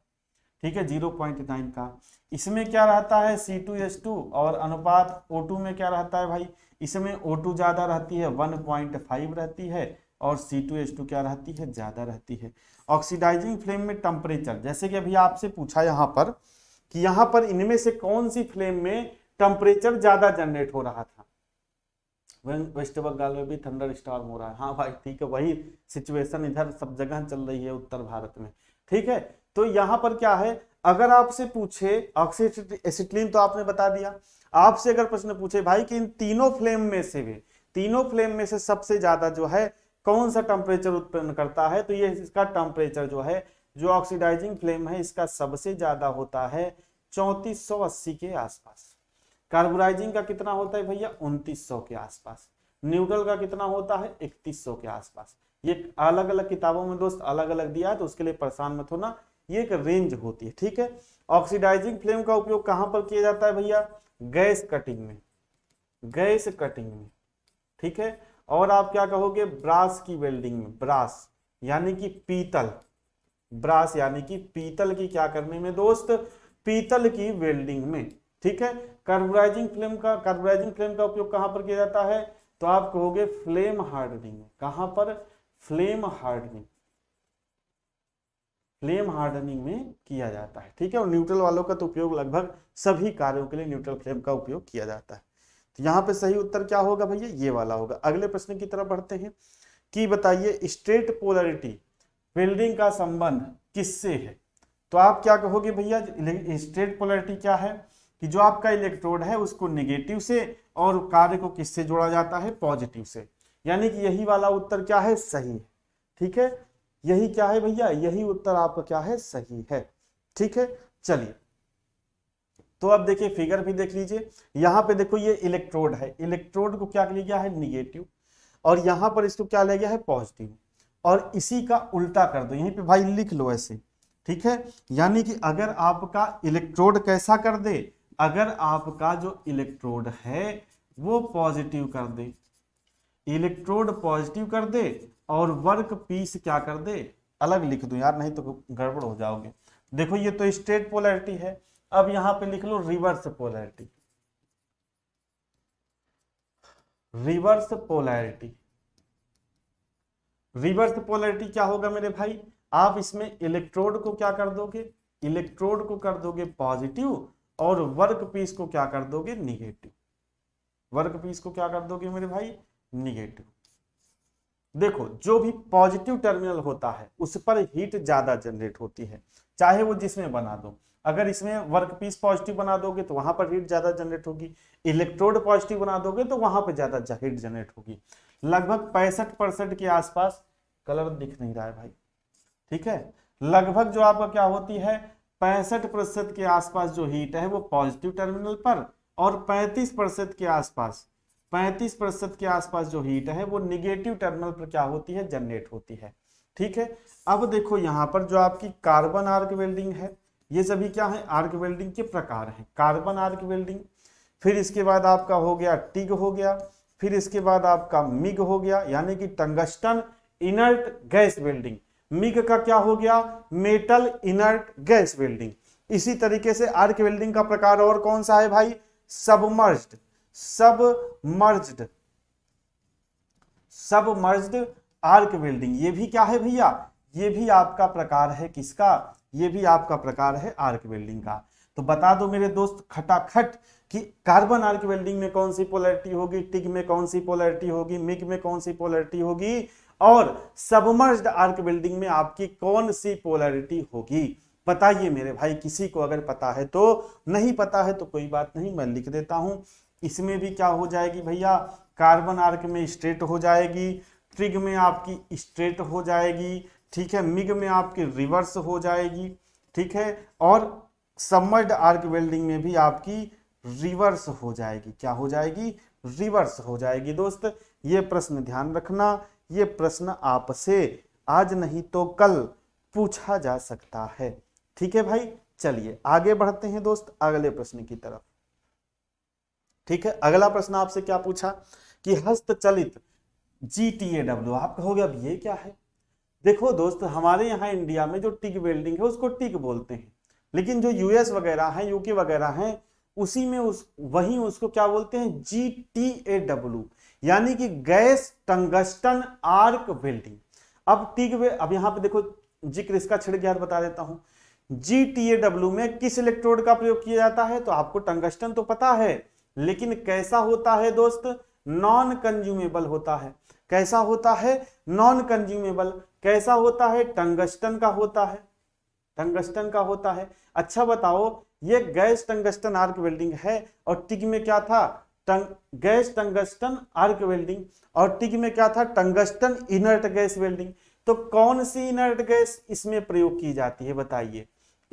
ठीक है जीरो पॉइंट नाइन का इसमें क्या रहता है सी टू एस टू और अनुपात O2 में क्या रहता है भाई इसमें O2 ज़्यादा रहती है वन पॉइंट फाइव रहती है और सी टू एस टू क्या रहती है ज़्यादा रहती है ऑक्सीडाइजिंग फ्लेम में टेम्परेचर जैसे कि अभी आपसे पूछा यहाँ पर कि यहाँ पर इनमें से कौन सी फ्लेम में टेम्परेचर ज़्यादा जनरेट हो रहा था वेस्ट बंगाल में भी थंडर स्टॉर्म हो रहा है हाँ भाई ठीक है वही सिचुएशन इधर सब जगह चल रही है उत्तर भारत में ठीक है तो यहाँ पर क्या है अगर आपसे पूछे ऑक्सीड तो आपने बता दिया आपसे अगर प्रश्न पूछे भाई कि इन तीनों फ्लेम में से भी तीनों फ्लेम में से सबसे ज्यादा जो है कौन सा टेम्परेचर उत्पन्न करता है तो ये इसका टेम्परेचर जो है जो ऑक्सीडाइजिंग फ्लेम है इसका सबसे ज्यादा होता है चौंतीस के आसपास कार्बोराइजिंग का कितना होता है भैया उनतीस के आसपास न्यूट्रल का कितना होता है इकतीस के आसपास ये अलग अलग किताबों में दोस्त अलग अलग दिया है तो उसके लिए परेशान मत होना ये एक रेंज होती है ठीक है ऑक्सीडाइजिंग फ्लेम का उपयोग कहां पर किया जाता है भैया गैस कटिंग में गैस कटिंग में ठीक है और आप क्या कहोगे ब्रास की वेल्डिंग में ब्रास यानी कि पीतल ब्रास यानी कि पीतल की क्या करने में दोस्त पीतल की वेल्डिंग में ठीक है कार्बोराइजिंग फ्लेम का कार्बोराइजिंग फ्लेम का उपयोग कहाँ पर किया जाता है तो आप कहोगे फ्लेम हार्डनिंग कहाँ पर फ्लेम हार्डनिंग फ्लेम हार्डनिंग में किया जाता है ठीक है और न्यूट्रल वालों का तो उपयोग लगभग सभी कार्यों के लिए न्यूट्रल फ्लेम का उपयोग किया जाता है तो यहाँ पे सही उत्तर क्या होगा भैया ये वाला होगा अगले प्रश्न की तरफ बढ़ते हैं कि बताइए स्ट्रेट पोलरिटी वेल्डिंग का संबंध किससे है तो आप क्या कहोगे भैया स्ट्रेट पोलरिटी क्या है कि जो आपका इलेक्ट्रोड है उसको नेगेटिव से और कार्य को किससे जोड़ा जाता है पॉजिटिव से यानी कि यही वाला उत्तर क्या है सही है ठीक है यही क्या है भैया यही उत्तर आपका क्या है सही है ठीक है चलिए तो अब देखिए फिगर भी देख लीजिए यहां पे देखो ये इलेक्ट्रोड है इलेक्ट्रोड को क्या लिया गया है निगेटिव और यहां पर इसको क्या लिया गया है पॉजिटिव और इसी का उल्टा कर दो यहीं पे भाई लिख लो ऐसे ठीक है यानी कि अगर आपका इलेक्ट्रोड कैसा कर दे अगर आपका जो इलेक्ट्रोड है वो पॉजिटिव कर दे इलेक्ट्रोड पॉजिटिव कर दे और वर्क पीस क्या कर दे अलग लिख दो यार नहीं तो गड़बड़ हो जाओगे देखो ये तो स्ट्रेट पोलैरिटी है अब यहां पे लिख लो reverse polarity reverse polarity reverse polarity क्या होगा मेरे भाई आप इसमें इलेक्ट्रोड को क्या कर दोगे इलेक्ट्रोड को कर दोगे पॉजिटिव और वर्क पीस को क्या कर दोगे निगेटिव वर्क पीस को क्या कर दोगे मेरे भाई निगेटिव देखो जो भी पॉजिटिव टर्मिनल होता है उस पर हीट ज्यादा जनरेट होती है चाहे वो जिसमें बना दो अगर इसमें वर्क पीस पॉजिटिव बना दोगे तो वहां पर हीट ज्यादा जनरेट होगी इलेक्ट्रोड पॉजिटिव बना दोगे तो वहां पर ज्यादा हीट जनरेट होगी लगभग पैंसठ परसेंट के आसपास कलर दिख नहीं रहा है भाई ठीक है लगभग जो आपका क्या होती है पैंसठ प्रतिशत के आसपास जो हीट है वो पॉजिटिव टर्मिनल पर और 35 प्रतिशत के आसपास 35 प्रतिशत के आसपास जो हीट है वो निगेटिव टर्मिनल पर क्या होती है जनरेट होती है ठीक है अब देखो यहाँ पर जो आपकी कार्बन आर्क वेल्डिंग है ये सभी क्या है आर्क वेल्डिंग के प्रकार हैं कार्बन आर्क वेल्डिंग फिर इसके बाद आपका हो गया टिग हो गया फिर इसके बाद आपका मिग हो गया यानी कि tungsten inert gas welding MIG का क्या हो गया मेटल इनर्ट गैस वेल्डिंग इसी तरीके से आर्क वेल्डिंग का प्रकार और कौन सा है भाई submerged submerged submerged arc welding ये भी क्या है भैया ये भी आपका प्रकार है किसका ये भी आपका प्रकार है आर्क वेल्डिंग का तो बता दो मेरे दोस्त खटाखट कि कार्बन आर्क वेल्डिंग में कौन सी पोलैरिटी होगी टिग में कौन सी पोलैरिटी होगी मिग में कौन सी पोलैरिटी होगी और सबमर्ज्ड आर्क वेल्डिंग में आपकी कौन सी पोलैरिटी होगी बताइए मेरे भाई किसी को अगर पता है तो नहीं पता है तो कोई बात नहीं मैं लिख देता हूँ इसमें भी क्या हो जाएगी भैया कार्बन आर्क में स्ट्रेट हो जाएगी ट्रिग में आपकी स्ट्रेट हो जाएगी ठीक है मिग में आपकी रिवर्स हो जाएगी ठीक है और सबमर्ड आर्क वेल्डिंग में भी आपकी रिवर्स हो जाएगी क्या हो जाएगी रिवर्स हो जाएगी दोस्त ये प्रश्न ध्यान रखना ये प्रश्न आपसे आज नहीं तो कल पूछा जा सकता है ठीक है भाई चलिए आगे बढ़ते हैं दोस्त अगले प्रश्न की तरफ ठीक है अगला प्रश्न आपसे क्या पूछा कि हस्तचलित जी टी ए डब्ल्यू आप कहोगे अब ये क्या है देखो दोस्त हमारे यहाँ इंडिया में जो टिक वेल्डिंग है उसको टिक बोलते हैं लेकिन जो यूएस वगैरह है यूके वगैरह है उसी में उस वही उसको क्या बोलते हैं जी टी ए डब्ल्यू यानी कि गैस टंगस्टन आर्क वेल्डिंग अब टीक अब यहां पे देखो जिक्र इसका छिड़ गया बता देता हूं जी टी ए डब्ल्यू में किस इलेक्ट्रोड का प्रयोग किया जाता है तो आपको टंगस्टन तो पता है लेकिन कैसा होता है दोस्त नॉन कंज्यूमेबल होता है कैसा होता है नॉन कंज्यूमेबल कैसा होता है टंगस्टन का होता है टंगस्टन का होता है अच्छा बताओ ये गैस टंगस्टन आर्क वेल्डिंग है और टिग में क्या था tung gas tungsten arc welding और टिग में क्या था टंगस्टन इनर्ट गैस वेल्डिंग तो कौन सी इनर्ट गैस इसमें प्रयोग की जाती है बताइए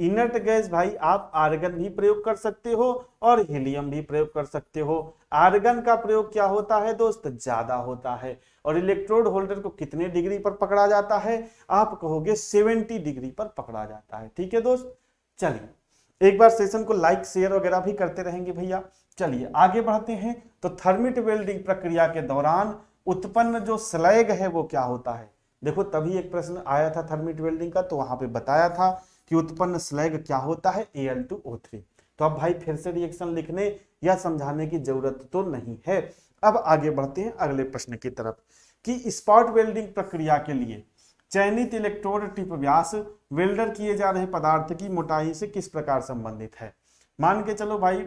इनर्ट गैस भाई आप आर्गन भी प्रयोग कर सकते हो और हीलियम भी प्रयोग कर सकते हो आर्गन का प्रयोग क्या होता है दोस्त ज्यादा होता है और इलेक्ट्रोड होल्डर को कितने डिग्री पर पकड़ा जाता है आप कहोगे सेवेंटी डिग्री पर पकड़ा जाता है ठीक है दोस्त चलिए एक बार सेशन को लाइक शेयर वगैरह भी करते रहेंगे भैया चलिए आगे बढ़ते हैं तो थर्मिट वेल्डिंग प्रक्रिया के दौरान उत्पन्न जो स्लैग है वो क्या होता है देखो तभी एक प्रश्न आया था थर्मिट वेल्डिंग का तो वहां पे बताया था कि उत्पन्न स्लैग क्या होता है एल टू ओ थ्री तो अब भाई फिर से रिएक्शन लिखने या समझाने की जरूरत तो नहीं है अब आगे बढ़ते हैं अगले प्रश्न की तरफ कि स्पॉट वेल्डिंग प्रक्रिया के लिए चयनित इलेक्ट्रोड टिप व्यास वेल्डर किए जा रहे पदार्थ की मोटाई से किस प्रकार संबंधित है मान के चलो भाई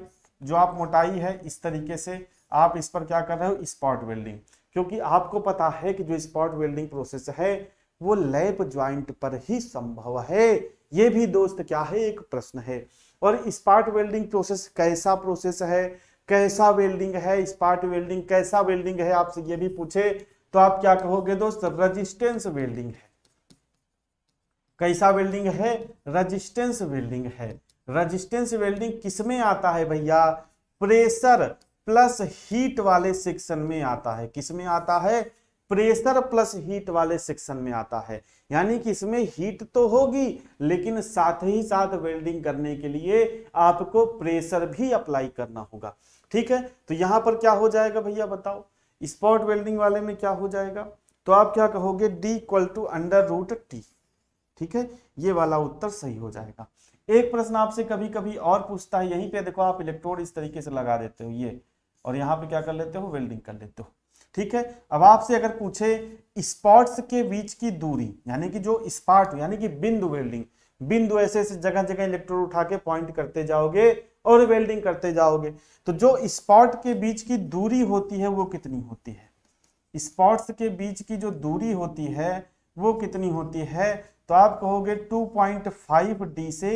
जो आप मोटाई है इस तरीके से आप इस पर क्या कर रहे हो स्पॉट वेल्डिंग क्योंकि आपको पता है कि जो स्पॉट वेल्डिंग प्रोसेस है वो लैप ज्वाइंट पर ही संभव है ये भी दोस्त क्या है एक प्रश्न है और स्पार्ट वेल्डिंग प्रोसेस कैसा प्रोसेस है कैसा वेल्डिंग है स्पार्ट वेल्डिंग कैसा वेल्डिंग है आपसे ये भी पूछे तो आप क्या कहोगे दोस्त रजिस्टेंस वेल्डिंग है कैसा वेल्डिंग है रजिस्टेंस वेल्डिंग है रजिस्टेंस वेल्डिंग किसमें आता है भैया प्रेशर प्लस हीट वाले सेक्शन में आता है किसमें आता है प्रेशर प्लस हीट वाले सेक्शन में आता है यानी कि इसमें हीट तो होगी लेकिन साथ ही साथ वेल्डिंग करने के लिए आपको प्रेशर भी अप्लाई करना होगा ठीक है तो यहां पर क्या हो जाएगा भैया बताओ स्पॉट वेल्डिंग वाले में क्या हो जाएगा तो आप क्या कहोगे D equal to under root T ठीक है ये वाला उत्तर सही हो जाएगा एक प्रश्न आपसे कभी कभी और पूछता है यहीं पे देखो आप इलेक्ट्रोड इस तरीके से लगा देते हो ये और यहाँ पे क्या कर लेते हो वेल्डिंग कर लेते हो ठीक है अब आपसे अगर पूछे स्पॉट्स के बीच की दूरी यानी कि जो स्पॉट यानी कि बिंदु वेल्डिंग बिंदु ऐसे ऐसे जगह जगह इलेक्ट्रोड उठा के पॉइंट करते जाओगे और वेल्डिंग करते जाओगे तो जो स्पॉट के बीच की दूरी होती है वो कितनी होती है स्पॉट्स के बीच की जो दूरी होती है वो कितनी होती है तो आप कहोगे फाइव डी से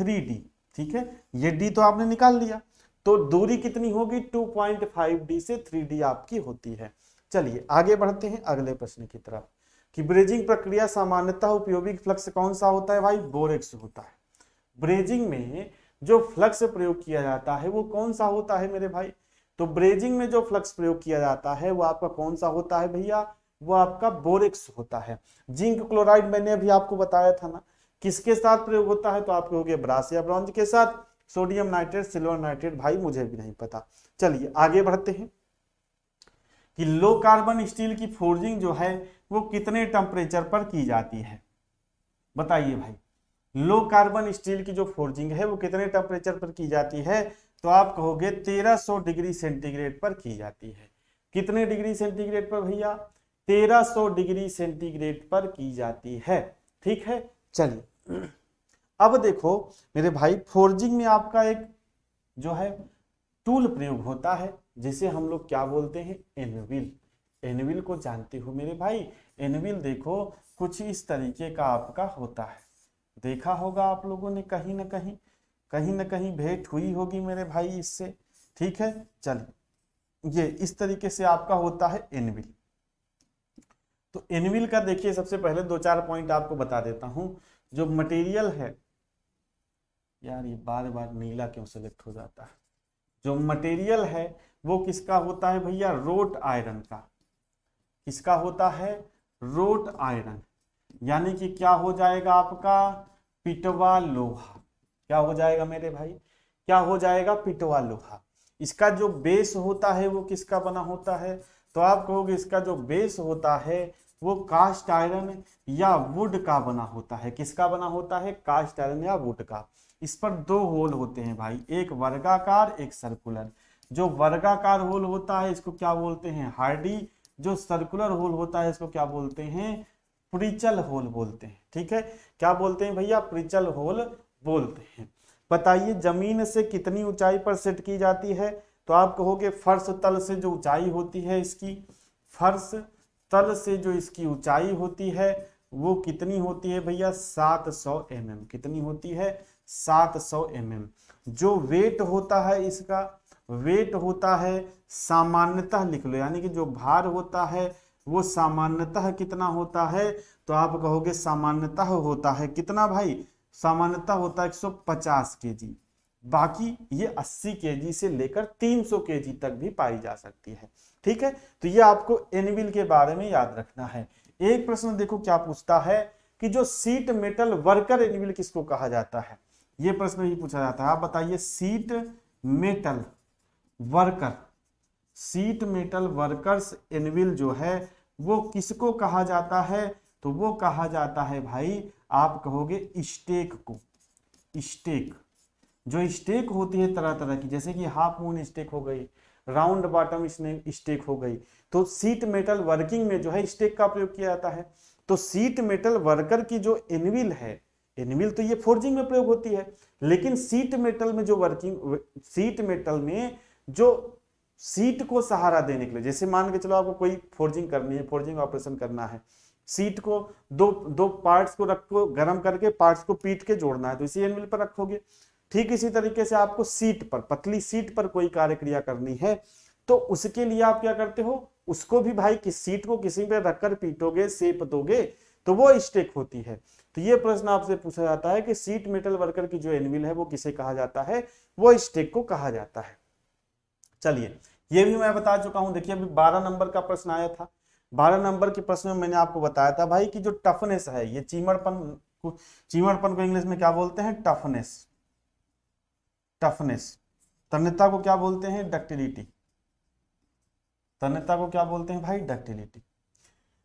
3d ठीक है ये d तो आपने निकाल लिया तो दूरी कितनी होगी 2.5d से 3d आपकी होती है चलिए आगे बढ़ते हैं अगले प्रश्न की तरफ कि ब्रेजिंग प्रक्रिया सामान्यतः उपयोगी फ्लक्स कौन सा होता है भाई बोरेक्स होता है ब्रेजिंग में जो फ्लक्स प्रयोग किया जाता है वो कौन सा होता है मेरे भाई तो ब्रेजिंग में जो फ्लक्स प्रयोग किया जाता है वो आपका कौन सा होता है भैया वो आपका बोरेक्स होता है जिंक क्लोराइड मैंने अभी आपको बताया था ना किसके साथ प्रयोग होता है तो आपके हो गए ब्रास या ब्रॉन्ज के साथ सोडियम नाइट्रेट सिल्वर नाइट्रेट भाई मुझे भी नहीं पता चलिए आगे बढ़ते हैं कि लो कार्बन स्टील की फोर्जिंग जो है वो कितने टेम्परेचर पर की जाती है बताइए भाई लो कार्बन स्टील की जो फोर्जिंग है वो कितने टेम्परेचर पर की जाती है तो आप कहोगे 1300 डिग्री सेंटीग्रेड पर की जाती है कितने डिग्री सेंटीग्रेड पर भैया 1300 डिग्री सेंटीग्रेड पर की जाती है ठीक है चलिए अब देखो मेरे भाई फोर्जिंग में आपका एक जो है टूल प्रयोग होता है जिसे हम लोग क्या बोलते हैं एनविल एनविल को जानते हो मेरे भाई एनविल देखो कुछ इस तरीके का आपका होता है देखा होगा आप लोगों ने कहीं ना कहीं कहीं ना कहीं भेंट हुई होगी मेरे भाई इससे ठीक है चलिए ये इस तरीके से आपका होता है एनविल तो एनविल का देखिए सबसे पहले दो चार पॉइंट आपको बता देता हूं जो मटेरियल है यार ये बार बार नीला क्यों सेलेक्ट हो जाता है जो मटेरियल है वो किसका होता है भैया रोट आयरन का किसका होता है रोट आयरन यानी कि क्या हो जाएगा आपका पिटवा लोहा क्या हो जाएगा मेरे भाई क्या हो जाएगा पिटवा लोहा इसका जो बेस होता है वो किसका बना होता है तो आप कहोगे इसका जो बेस होता है वो कास्ट आयरन या वुड का बना होता है किसका बना होता है कास्ट आयरन या वुड का इस पर दो होल होते हैं भाई एक वर्गाकार एक सर्कुलर जो वर्गाकार होल होता है इसको क्या बोलते हैं हार्डी जो सर्कुलर होल होता है इसको क्या बोलते हैं प्रिचल होल बोलते हैं ठीक है क्या बोलते हैं भैया प्रिचल होल बोलते हैं बताइए जमीन से कितनी ऊंचाई पर सेट की जाती है तो आप कहोगे फर्श तल से जो ऊंचाई होती है इसकी फर्श तल से जो इसकी ऊंचाई होती है वो कितनी होती है भैया 700 सौ mm. कितनी होती है 700 सौ mm. जो वेट होता है इसका वेट होता है सामान्यतः लिख लो यानी कि जो भार होता है वो सामान्यतः कितना होता है तो आप कहोगे सामान्यतः होता है कितना भाई सामान्यतः होता है 150 केजी बाकी ये 80 केजी से लेकर 300 केजी तक भी पाई जा सकती है ठीक है तो ये आपको एनविल के बारे में याद रखना है एक प्रश्न देखो क्या पूछता है कि जो सीट मेटल वर्कर एनविल किसको कहा जाता है ये प्रश्न भी पूछा जाता है आप बताइए sheet metal worker sheet metal workers anvil जो है वो किसको कहा जाता है तो वो कहा जाता है भाई आप कहोगे स्टेक को स्टेक जो स्टेक होती है तरह तरह की जैसे कि हाफ मून स्टेक हो गई राउंड बॉटम इसमें स्टेक हो गई तो सीट मेटल वर्किंग में जो है स्टेक का प्रयोग किया जाता है तो सीट मेटल वर्कर की जो एनविल है एनविल तो ये फोर्जिंग में प्रयोग होती है लेकिन सीट मेटल में जो वर्किंग सीट मेटल में जो सीट को सहारा देने के लिए जैसे मान के चलो आपको कोई फोर्जिंग करनी है फोर्जिंग ऑपरेशन करना है सीट को दो दो पार्ट्स को रख गरम गर्म करके पार्ट्स को पीट के जोड़ना है तो इसी एनविल पर रखोगे ठीक इसी तरीके से आपको सीट पर पतली सीट पर कोई कार्य क्रिया करनी है तो उसके लिए आप क्या करते हो उसको भी भाई किस सीट को किसी पे रखकर पीटोगे सेप दोगे तो वो स्टेक होती है तो ये प्रश्न आपसे पूछा जाता है कि सीट मेटल वर्कर की जो एनविल है वो किसे कहा जाता है वो स्टेक को कहा जाता है चलिए ये भी मैं बता चुका हूं देखिए अभी बारह नंबर का प्रश्न आया था बारह नंबर के प्रश्न में मैंने आपको बताया था भाई कि जो टफनेस है ये चीमड़पन चीमड़पन को इंग्लिश में क्या बोलते हैं टफनेस टफनेस तन्यता को क्या बोलते हैं डक्टिलिटी तन्यता को क्या बोलते हैं भाई डक्टिलिटी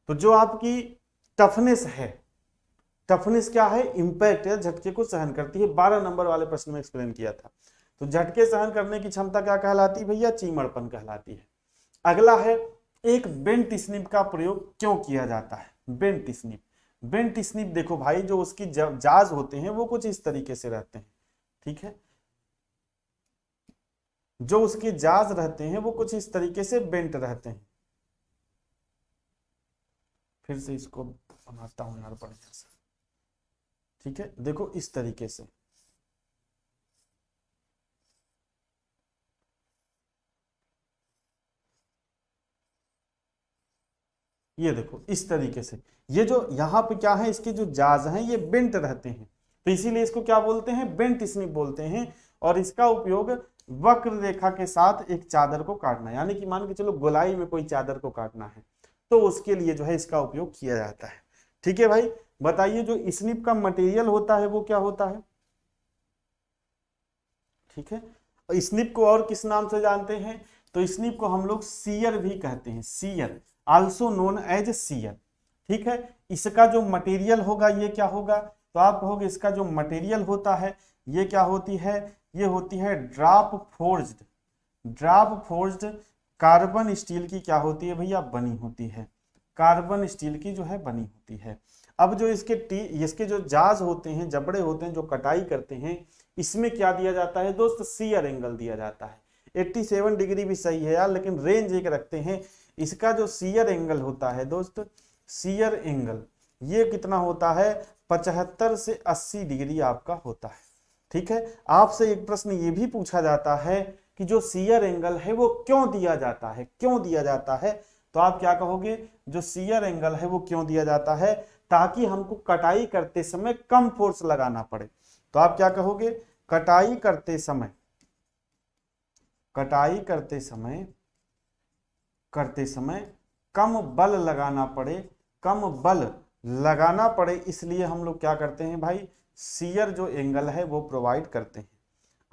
तो जो आपकी टफनेस है टफनेस क्या है इंपैक्ट है झटके को सहन करती है बारह नंबर वाले प्रश्न में एक्सप्लेन किया था तो झटके सहन करने की क्षमता क्या कहलाती है भैया चीमड़पन कहलाती है अगला है एक बेंट स्निप का प्रयोग क्यों किया जाता है बेंट स्निप बेंट स्निप देखो भाई जो उसकी जाज होते हैं वो कुछ इस तरीके से रहते हैं ठीक है जो उसके जाज रहते हैं वो कुछ इस तरीके से बेंट रहते हैं फिर से इसको बनाता हूं यार बढ़िया से ठीक है देखो इस तरीके से ये देखो इस तरीके से ये जो यहां पे क्या है इसके जो जाज हैं ये बेंट रहते हैं तो इसीलिए इसको क्या बोलते हैं बेंट इसमें बोलते हैं और इसका उपयोग वक्र रेखा के साथ एक चादर को काटना यानी कि मान के चलो गोलाई में कोई चादर को काटना है तो उसके लिए जो है इसका उपयोग किया जाता है ठीक है भाई बताइए जो स्लिप का मटेरियल होता है वो क्या होता है ठीक है और स्निप को और किस नाम से जानते हैं तो स्निप को हम लोग सीयर भी कहते हैं shear also known as shear ठीक है इसका जो मटेरियल होगा ये क्या होगा तो आप कहोगे इसका जो मटेरियल होता है ये क्या होती है ये होती है drop forged drop forged carbon steel की क्या होती है भैया बनी होती है कार्बन स्टील की जो है बनी होती है अब जो इसके टी इसके जो जाज होते हैं जबड़े होते हैं जो कटाई करते हैं इसमें क्या दिया जाता है दोस्त सीयर एंगल दिया जाता है 87 डिग्री भी सही है यार लेकिन रेंज एक रखते हैं इसका जो सीयर एंगल होता है दोस्त सीयर एंगल ये कितना होता है पचहत्तर से अस्सी डिग्री आपका होता है ठीक है आपसे एक प्रश्न ये भी पूछा जाता है कि जो सीयर एंगल है वो क्यों दिया जाता है क्यों दिया जाता है तो आप क्या कहोगे जो सीयर एंगल है वो क्यों दिया जाता है ताकि हमको कटाई करते समय कम फोर्स लगाना पड़े तो आप क्या कहोगे कटाई करते समय कटाई करते समय करते समय कम बल लगाना पड़े कम बल लगाना पड़े इसलिए हम लोग क्या करते हैं भाई सीयर जो एंगल है वो प्रोवाइड करते हैं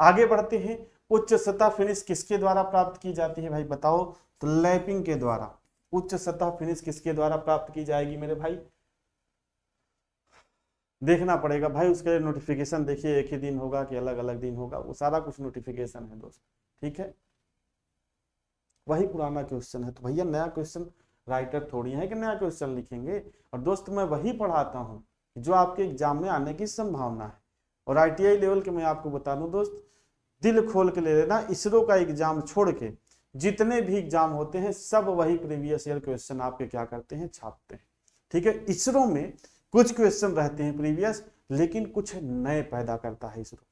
आगे बढ़ते हैं उच्च सतह फिनिश किसके द्वारा प्राप्त की जाती है भाई बताओ तो लैपिंग के द्वारा उच्च सतह फिनिश किसके द्वारा प्राप्त की जाएगी मेरे भाई देखना पड़ेगा भाई उसके लिए नोटिफिकेशन देखिए एक ही दिन होगा कि अलग अलग दिन होगा वो सारा कुछ नोटिफिकेशन है दोस्त ठीक है वही पुराना क्वेश्चन है तो भैया नया क्वेश्चन राइटर थोड़ी है कि नया क्वेश्चन लिखेंगे और दोस्त मैं वही पढ़ाता हूँ जो आपके एग्जाम में आने की संभावना है और आईटीआई लेवल के मैं आपको बता दूं दोस्त दिल खोल के ले लेना इसरो का एग्जाम छोड़ के जितने भी एग्जाम होते हैं सब वही प्रीवियस ईयर क्वेश्चन आपके क्या करते हैं छापते हैं ठीक है इसरो में कुछ क्वेश्चन रहते हैं प्रीवियस लेकिन कुछ नए पैदा करता है इसरो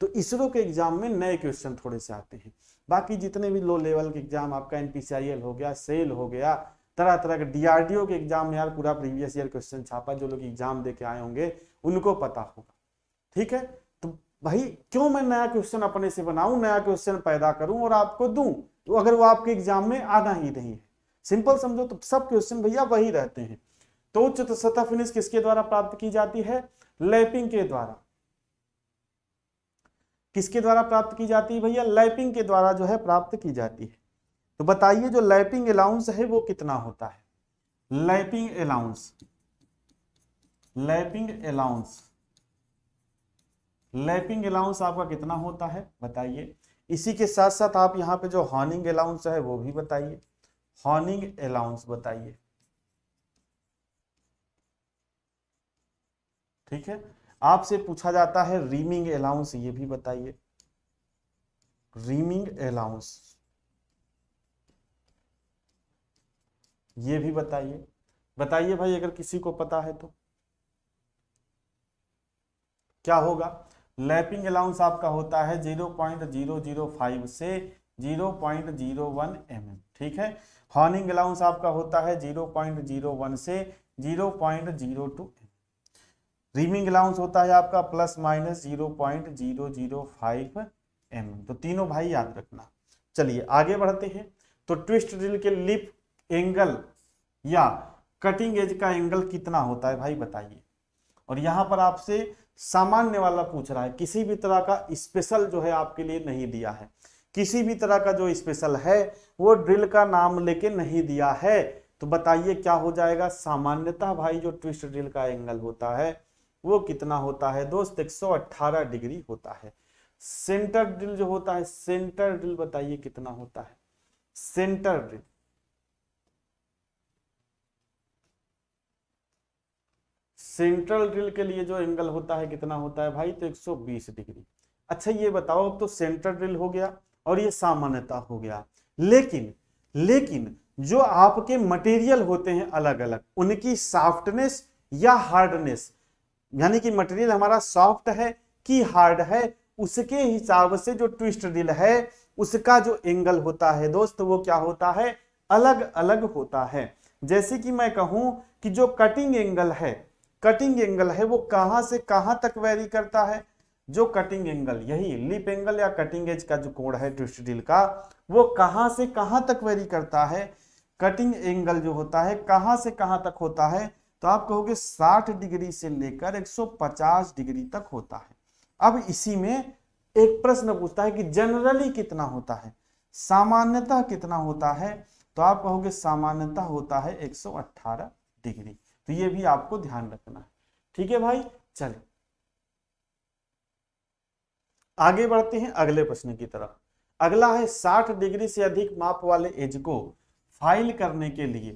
तो इसरो के एग्जाम में नए क्वेश्चन थोड़े से आते हैं बाकी जितने भी लो लेवल के एग्जाम आपका एनपीसीआईएल हो गया सेल e हो गया तरह तरह के डीआरडीओ के एग्जाम में यार पूरा प्रीवियस ईयर क्वेश्चन छापा जो लोग एग्जाम दे के आए होंगे उनको पता होगा ठीक है तो भाई क्यों मैं नया क्वेश्चन अपने से बनाऊं नया क्वेश्चन पैदा करूं और आपको दूं तो अगर वो आपके एग्जाम में आना ही नहीं है सिंपल समझो तो सब क्वेश्चन भैया वही रहते हैं तो उच्च तो सतह फिनिश किसके द्वारा प्राप्त की जाती है लैपिंग के द्वारा किसके द्वारा प्राप्त की जाती है भैया लैपिंग के द्वारा जो है प्राप्त की जाती है तो बताइए जो लैपिंग अलाउंस है वो कितना होता है lapping allowance lapping allowance lapping allowance आपका कितना होता है बताइए इसी के साथ साथ आप यहां पे जो हॉर्निंग अलाउंस है वो भी बताइए हॉर्निंग अलाउंस बताइए ठीक है आपसे पूछा जाता है रीमिंग अलाउंस ये भी बताइए रीमिंग अलाउंस ये भी बताइए बताइए भाई अगर किसी को पता है तो क्या होगा लैपिंग अलाउंस आपका होता है zero point zero zero five से zero point zero one M M ठीक है हॉर्निंग अलाउंस आपका होता है जीरो पॉइंट जीरो वन से zero point zero two reaming allowance होता है आपका plus minus zero point zero zero five M तो तीनों भाई याद रखना चलिए आगे बढ़ते हैं तो ट्विस्ट ड्रिल के लिप एंगल या कटिंग एज का एंगल कितना होता है भाई बताइए और यहां पर आपसे सामान्य वाला पूछ रहा है किसी भी तरह का स्पेशल जो है आपके लिए नहीं दिया है किसी भी तरह का जो स्पेशल है वो ड्रिल का नाम लेके नहीं दिया है तो बताइए क्या हो जाएगा सामान्यतः भाई जो ट्विस्ट ड्रिल का एंगल होता है वो कितना होता है दोस्त अट्ठारह डिग्री होता है सेंटर ड्रिल जो होता है सेंटर ड्रिल बताइए कितना होता है सेंटर ड्रिल सेंट्रल ड्रिल के लिए जो एंगल होता है कितना होता है भाई तो 120 डिग्री अच्छा ये बताओ अब तो सेंट्रल ड्रिल हो गया और ये सामान्यता हो गया लेकिन लेकिन जो आपके मटेरियल होते हैं अलग अलग उनकी सॉफ्टनेस या हार्डनेस यानी कि मटेरियल हमारा सॉफ्ट है कि हार्ड है उसके हिसाब से जो ट्विस्ट ड्रिल है उसका जो एंगल होता है दोस्त वो क्या होता है अलग अलग होता है जैसे कि मैं कहूं कि जो कटिंग एंगल है कटिंग एंगल है वो कहां से कहां तक वेरी करता है जो कटिंग एंगल यही लिप एंगल या कटिंग एज का जो कोण है डील का वो कहां से कहां तक वेरी करता है कटिंग एंगल जो होता है कहां से कहां तक होता है तो आप कहोगे 60 डिग्री से लेकर 150 डिग्री तक होता है अब इसी में एक प्रश्न पूछता है कि जनरली कितना होता है सामान्यतः कितना होता है तो आप कहोगे सामान्यतः होता है एक डिग्री तो ये भी आपको ध्यान रखना है ठीक है भाई चलिए आगे बढ़ते हैं अगले प्रश्न की तरफ अगला है 60 डिग्री से अधिक माप वाले एज को फाइल करने के लिए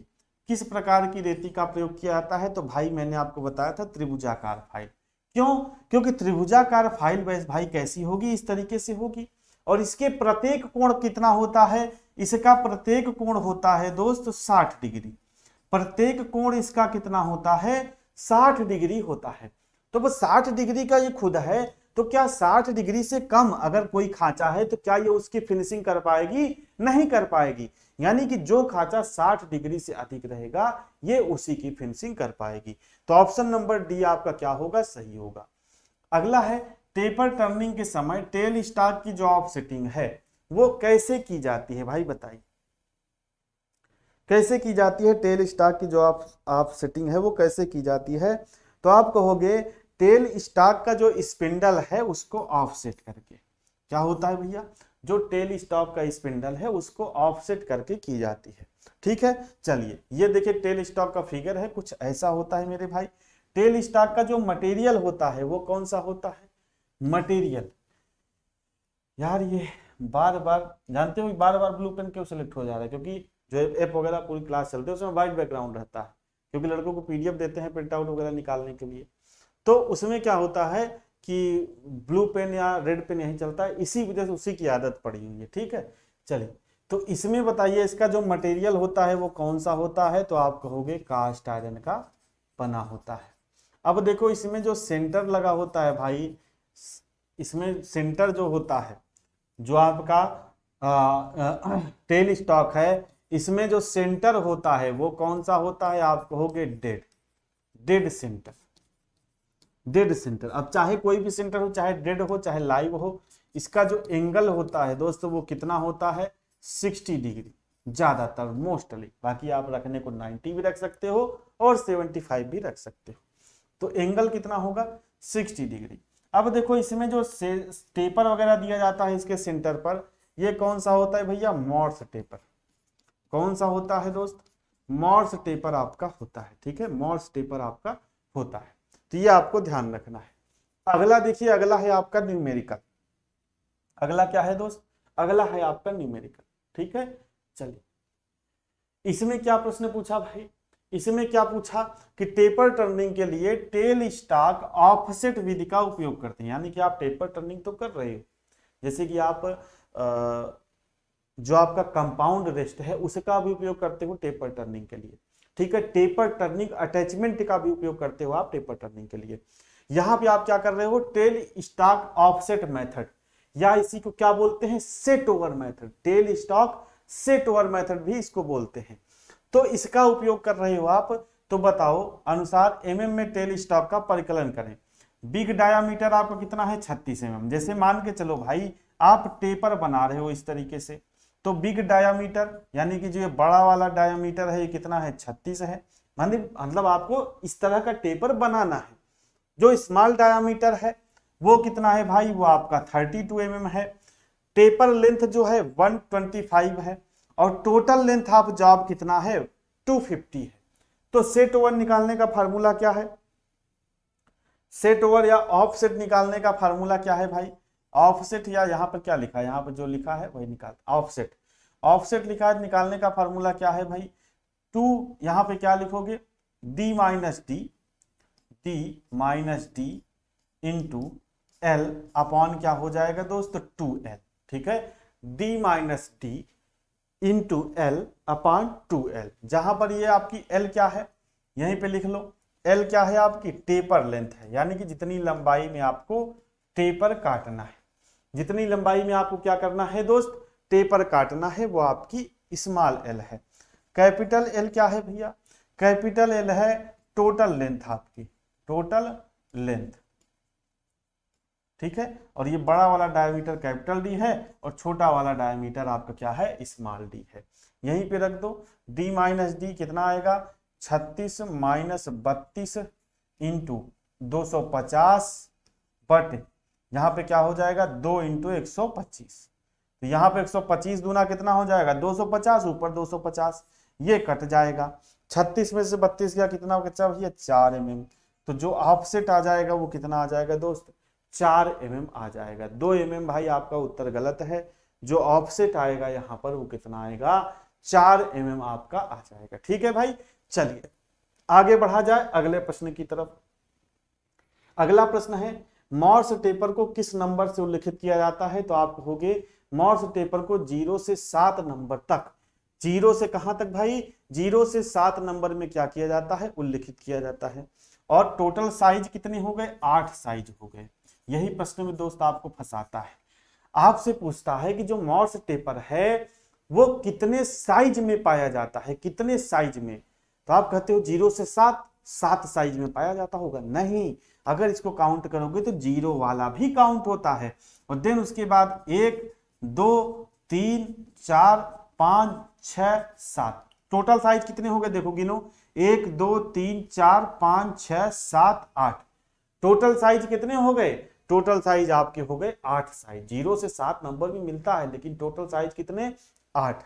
किस प्रकार की रेती का प्रयोग किया जाता है तो भाई मैंने आपको बताया था त्रिभुजाकार फाइल क्यों क्योंकि त्रिभुजाकार फाइल भाई कैसी होगी इस तरीके से होगी और इसके प्रत्येक कोण कितना होता है इसका प्रत्येक कोण होता है दोस्त साठ डिग्री प्रत्येक कोण इसका कितना होता है 60 डिग्री होता है तो वो 60 डिग्री का ये खुद है तो क्या 60 डिग्री से कम अगर कोई खांचा है तो क्या ये उसकी फिनिशिंग कर पाएगी नहीं कर पाएगी यानी कि जो खांचा 60 डिग्री से अधिक रहेगा ये उसी की फिनिशिंग कर पाएगी तो ऑप्शन नंबर डी आपका क्या होगा सही होगा अगला है टेपर टर्निंग के समय टेल स्टार की जो ऑफ सेटिंग है वो कैसे की जाती है भाई बताइए कैसे की जाती है टेल स्टॉक की जो आप आप सेटिंग है वो कैसे की जाती है तो आप कहोगे टेल स्टॉक का जो स्पिंडल है उसको ऑफसेट करके क्या होता है भैया जो टेल स्टॉक का स्पिंडल है उसको ऑफसेट करके की जाती है ठीक है चलिए ये देखिए टेल स्टॉक का फिगर है कुछ ऐसा होता है मेरे भाई टेल स्टॉक का जो मटेरियल होता है वो कौन सा होता है मटेरियल यार ये बार बार जानते हो बार बार ब्लू पेन क्यों सेलेक्ट हो जा रहा है क्योंकि जो ऐप वगैरह पूरी क्लास चलती है उसमें वाइट बैकग्राउंड रहता है क्योंकि लड़कों को पीडीएफ देते हैं प्रिंट आउट वगैरह निकालने के लिए तो उसमें क्या होता है कि ब्लू पेन या रेड पेन यही चलता है इसी वजह से उसी की आदत पड़ी हुई है ठीक है चलिए तो इसमें बताइए इसका जो मटेरियल होता है वो कौन सा होता है तो आप कहोगे कास्ट आयरन का बना होता है अब देखो इसमें जो सेंटर लगा होता है भाई इसमें सेंटर जो होता है जो आपका आ, आ, टेल *clears throat* स्टॉक है इसमें जो सेंटर होता है वो कौन सा होता है आप कहोगे dead dead centre dead centre अब चाहे कोई भी सेंटर हो चाहे डेड हो चाहे लाइव हो इसका जो एंगल होता है दोस्तों वो कितना होता है 60 डिग्री ज्यादातर मोस्टली बाकी आप रखने को 90 भी रख सकते हो और 75 भी रख सकते हो तो एंगल कितना होगा 60 डिग्री अब देखो इसमें जो टेपर वगैरह दिया जाता है इसके सेंटर पर ये कौन सा होता है भैया मॉर्स टेपर कौन सा होता है दोस्त मॉर्स टेपर आपका होता है ठीक है मॉर्स टेपर आपका होता है तो ये आपको ध्यान रखना है अगला देखिए अगला है आपका न्यूमेरिकल अगला क्या है दोस्त अगला है आपका न्यूमेरिकल ठीक है चलिए इसमें क्या प्रश्न पूछा भाई इसमें क्या पूछा कि टेपर टर्निंग के लिए टेल स्टॉक ऑफसेट विधि का उपयोग करते हैं यानी कि आप टेपर टर्निंग तो कर रहे हो जैसे कि आप आ, जो आपका कंपाउंड रेस्ट है उसका भी उपयोग करते हो टेपर टर्निंग के लिए ठीक है टेपर टर्निंग अटैचमेंट का भी उपयोग करते हो आप टेपर टर्निंग के लिए यहां पे आप क्या कर रहे हो टेल स्टॉक ऑफसेट मेथड या इसी को क्या बोलते हैं set over method tailstock set over method भी इसको बोलते हैं तो इसका उपयोग कर रहे हो आप तो बताओ अनुसार एम mm में टेल स्टॉक का परिकलन करें बिग डायामीटर आपका कितना है छत्तीस एम mm. जैसे मान के चलो भाई आप टेपर बना रहे हो इस तरीके से तो बिग डायामीटर यानी कि जो ये बड़ा वाला डायामीटर है ये कितना है छत्तीस है मतलब आपको इस तरह का टेपर बनाना है जो स्मॉल डायामीटर है वो कितना है भाई वो आपका थर्टी टू एम है टेपर लेंथ जो है वन ट्वेंटी फाइव है और टोटल लेंथ ऑफ जॉब कितना है टू फिफ्टी है तो सेट ओवर निकालने का फार्मूला क्या है सेट ओवर या ऑफ सेट निकालने का फार्मूला क्या है भाई ऑफसेट या यहाँ पर क्या लिखा है यहाँ पर जो लिखा है वही निकाल ऑफसेट ऑफसेट लिखा है निकालने का फॉर्मूला क्या है भाई टू यहाँ पे क्या लिखोगे D minus D D minus D into L upon क्या हो जाएगा दोस्त टू एल ठीक है D minus D into L upon two L जहां पर ये आपकी एल क्या है यहीं पे लिख लो एल क्या है आपकी टेपर लेंथ है यानी कि जितनी लंबाई में आपको टेपर काटना है जितनी लंबाई में आपको क्या करना है दोस्त टेपर काटना है वो आपकी स्मॉल एल है कैपिटल एल क्या है भैया कैपिटल एल है टोटल लेंथ आपकी टोटल लेंथ ठीक है और ये बड़ा वाला डायमीटर कैपिटल डी है और छोटा वाला डायमीटर आपका क्या है स्मॉल डी है यहीं पे रख दो डी माइनस डी कितना आएगा छत्तीस माइनस बत्तीस इंटू दो सौ पचास बट यहाँ पे क्या हो जाएगा दो इंटू एक सौ पच्चीस तो यहाँ पे एक सौ पच्चीस दूना कितना हो जाएगा दो सौ पचास ऊपर दो सौ पचास ये कट जाएगा छत्तीस में से बत्तीस गया कितना बचा भैया चार एम एम तो जो ऑफसेट आ जाएगा वो कितना आ जाएगा दोस्त चार एम एम आ जाएगा दो एम एम भाई आपका उत्तर गलत है जो ऑफसेट आएगा यहाँ पर वो कितना आएगा चार एम एम आपका आ जाएगा ठीक है भाई चलिए आगे बढ़ा जाए अगले प्रश्न की तरफ अगला प्रश्न है मॉर्स टेपर को किस नंबर से उल्लिखित किया जाता है तो आप कहोगे मॉर्स टेपर को जीरो से सात नंबर तक जीरो से कहां तक भाई जीरो से सात नंबर में क्या किया जाता है उल्लिखित किया जाता है और टोटल साइज कितने हो गए आठ साइज हो गए यही प्रश्न में दोस्त आपको फंसाता है आपसे पूछता है कि जो मॉर्स टेपर है वो कितने साइज में पाया जाता है कितने साइज में तो आप कहते हो जीरो से सात सात साइज में पाया जाता होगा नहीं अगर इसको काउंट करोगे तो जीरो वाला भी काउंट होता है और देन उसके बाद एक दो तीन चार पाँच छ सात टोटल साइज कितने हो गए देखो गिनो एक दो तीन चार पाँच छ सात आठ टोटल साइज कितने हो गए टोटल साइज आपके हो गए आठ साइज जीरो से सात नंबर भी मिलता है लेकिन टोटल साइज कितने आठ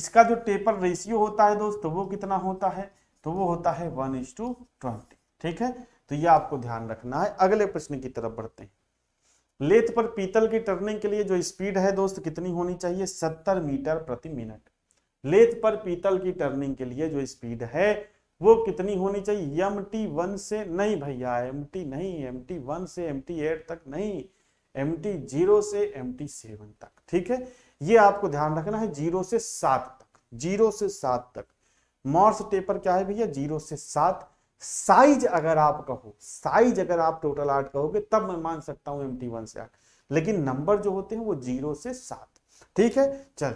इसका जो टेपर रेशियो होता है दोस्तों वो कितना होता है तो वो होता है वन इज टू ट्वेंटी ठीक है तो यह आपको ध्यान रखना है अगले प्रश्न की तरफ बढ़ते हैं लेथ पर पीतल की टर्निंग के लिए जो स्पीड है दोस्त कितनी होनी चाहिए सत्तर मीटर प्रति मिनट लेथ पर पीतल की टर्निंग के लिए जो स्पीड है वो कितनी होनी चाहिए एम टी वन से नहीं भैया एम टी नहीं एम टी वन से एम टी एट तक नहीं एम टी जीरो से एम टी सेवन तक ठीक है ये आपको ध्यान रखना है जीरो से सात तक जीरो से सात तक मॉर्स टेपर क्या है भैया जीरो से सात साइज अगर आप कहो साइज अगर आप टोटल आठ कहोगे तब मैं मान सकता हूं एम टी वन से आठ लेकिन नंबर जो होते हैं वो जीरो से सात ठीक है चल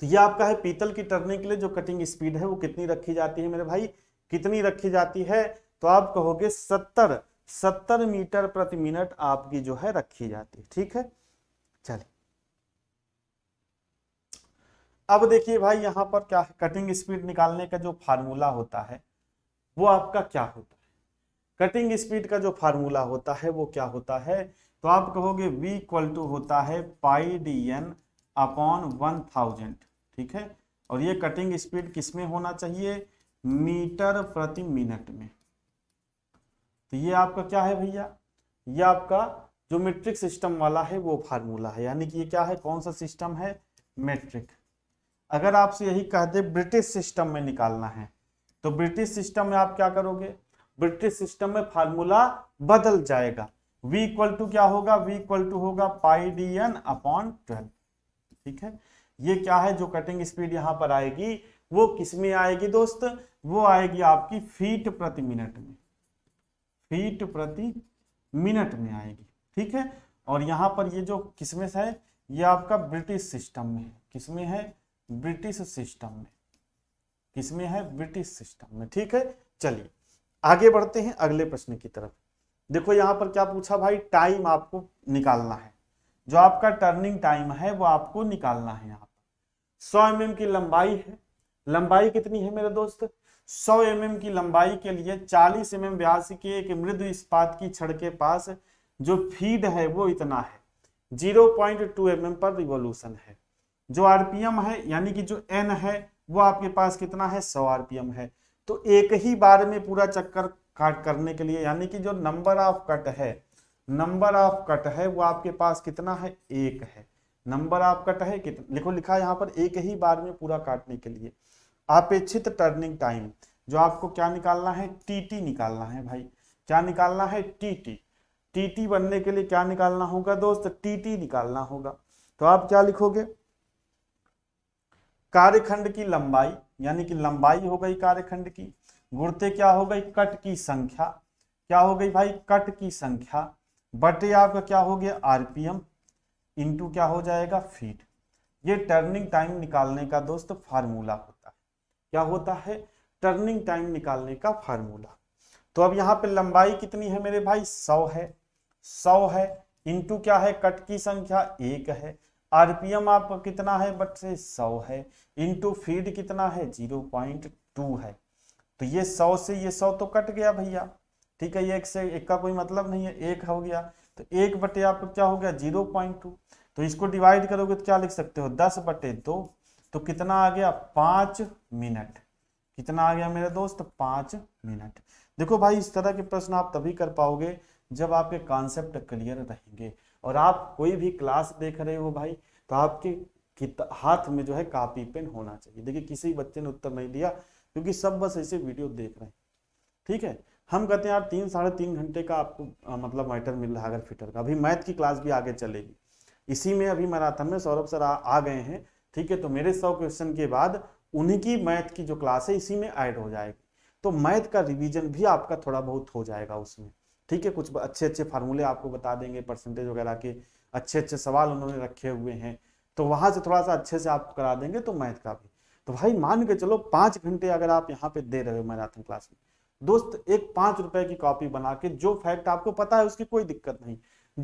तो ये आपका है पीतल की टर्निंग के लिए जो कटिंग स्पीड है वो कितनी रखी जाती है मेरे भाई कितनी रखी जाती है तो आप कहोगे सत्तर सत्तर मीटर प्रति मिनट आपकी जो है रखी जाती है ठीक है चलिए अब देखिए भाई यहां पर क्या है कटिंग स्पीड निकालने का जो फार्मूला होता है वो आपका क्या होता है कटिंग स्पीड का जो फार्मूला होता है वो क्या होता है तो आप कहोगे v इक्वल टू होता है pi D N upon one thousand ठीक है और ये कटिंग स्पीड किस में होना चाहिए मीटर प्रति मिनट में तो ये आपका क्या है भैया ये आपका जो मेट्रिक सिस्टम वाला है वो फार्मूला है यानी कि ये क्या है कौन सा सिस्टम है मेट्रिक अगर आपसे यही कह दे ब्रिटिश सिस्टम में निकालना है तो ब्रिटिश सिस्टम में आप क्या करोगे ब्रिटिश सिस्टम में फार्मूला बदल जाएगा v इक्वल टू क्या होगा v इक्वल टू होगा pi D N upon twelve ठीक है ये क्या है जो कटिंग स्पीड यहाँ पर आएगी वो किस में आएगी दोस्त वो आएगी आपकी फीट प्रति मिनट में फीट प्रति मिनट में आएगी ठीक है और यहाँ पर ये जो किसमें है ये आपका ब्रिटिश सिस्टम में है किसमें है ब्रिटिश सिस्टम में किसमें है ब्रिटिश सिस्टम में ठीक है चलिए आगे बढ़ते हैं अगले प्रश्न की तरफ देखो यहाँ पर क्या पूछा भाई टाइम आपको निकालना है जो आपका टर्निंग टाइम है वो आपको निकालना है यहाँ पर सौ एम mm की लंबाई है लंबाई कितनी है मेरे दोस्त 100 एम mm की लंबाई के लिए 40 एम mm व्यास के एक मृदु इस्पात की छड़ के पास जो फीड है वो इतना है 0.2 पॉइंट mm पर रिवोल्यूशन है जो आरपीएम है यानी कि जो एन है वो आपके पास कितना है सौ आरपीएम है तो एक ही बार में पूरा चक्कर काट करने के लिए यानी कि जो नंबर ऑफ कट है नंबर ऑफ कट है वो आपके पास कितना है एक है नंबर ऑफ कट है कितना लिखो लिखा यहाँ पर एक ही बार में पूरा काटने के लिए अपेक्षित टर्निंग टाइम जो आपको क्या निकालना है टीटी निकालना है भाई क्या निकालना है टीटी टीटी बनने के लिए क्या निकालना होगा दोस्त टीटी निकालना होगा तो आप क्या लिखोगे कार्यखंड की लंबाई यानी कि लंबाई हो गई कार्यखंड की गुड़ते क्या हो गई कट की संख्या क्या हो गई भाई कट की संख्या बटे आपका क्या हो गया आरपीएम इंटू क्या हो जाएगा फीट ये टर्निंग टाइम निकालने का दोस्त फार्मूला होता है क्या होता है टर्निंग टाइम निकालने का फार्मूला तो अब यहाँ पे लंबाई कितनी है मेरे भाई सौ है सौ है इंटू क्या है कट की संख्या एक है आरपीएम आपका कितना है बच्चे सौ है इनटू फीड कितना है जीरो पॉइंट टू है तो ये सौ से ये सौ तो कट गया भैया ठीक है ये एक से एक का कोई मतलब नहीं है एक हो गया तो एक बटे आपको क्या हो गया जीरो पॉइंट टू तो इसको डिवाइड करोगे तो क्या लिख सकते हो दस बटे दो तो कितना आ गया पांच मिनट कितना आ गया मेरे दोस्त पाँच मिनट देखो भाई इस तरह के प्रश्न आप तभी कर पाओगे जब आपके कॉन्सेप्ट क्लियर रहेंगे और आप कोई भी क्लास देख रहे हो भाई तो आपके हाथ में जो है कापी पेन होना चाहिए देखिए किसी बच्चे ने उत्तर नहीं दिया क्योंकि सब बस ऐसे वीडियो देख रहे हैं ठीक है हम कहते हैं यार तीन साढ़े तीन घंटे का आपको आ, मतलब मैटर मिल रहा है अगर फिटर का अभी मैथ की क्लास भी आगे चलेगी इसी में अभी मैराथन में सौरभ सर आ, आ गए हैं ठीक है तो मेरे सौ क्वेश्चन के बाद उन्हीं की मैथ की जो क्लास है इसी में ऐड हो जाएगी तो मैथ का रिवीजन भी आपका थोड़ा बहुत हो जाएगा उसमें ठीक है कुछ अच्छे अच्छे फार्मूले आपको बता देंगे परसेंटेज वगैरह के अच्छे अच्छे सवाल उन्होंने रखे हुए हैं तो वहाँ से थोड़ा सा अच्छे से आपको करा देंगे तो मैथ का भी तो भाई मान के चलो पाँच घंटे अगर आप यहाँ पे दे रहे हो मैराथन क्लास में दोस्त एक पाँच रुपए की कॉपी बना के जो फैक्ट आपको पता है उसकी कोई दिक्कत नहीं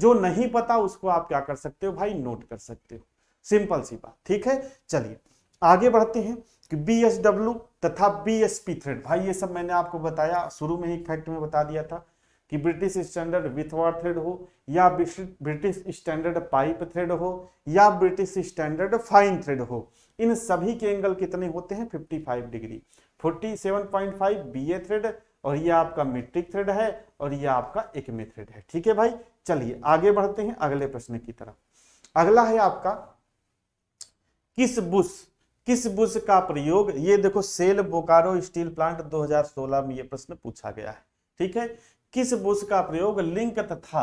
जो नहीं पता उसको आप क्या कर सकते हो भाई नोट कर सकते हो सिंपल सी बात ठीक है चलिए आगे बढ़ते हैं कि बी एस तथा बी एस पी थ्रेड भाई ये सब मैंने आपको बताया शुरू में ही फैक्ट में बता दिया था कि ब्रिटिश स्टैंडर्ड विथवा थ्रेड हो या ब्रिटिश स्टैंडर्ड पाइप थ्रेड हो या ब्रिटिश स्टैंडर्ड फाइन थ्रेड हो इन सभी के एंगल कितने होते हैं 55 डिग्री 47.5 बीए थ्रेड और ये आपका मेट्रिक थ्रेड है और ये आपका एक मे थ्रेड है ठीक है भाई चलिए आगे बढ़ते हैं अगले प्रश्न की तरफ अगला है आपका किस बुश किस बुश का प्रयोग ये देखो सेल बोकारो स्टील प्लांट 2016 में ये प्रश्न पूछा गया है ठीक है किस बुश का प्रयोग लिंक तथा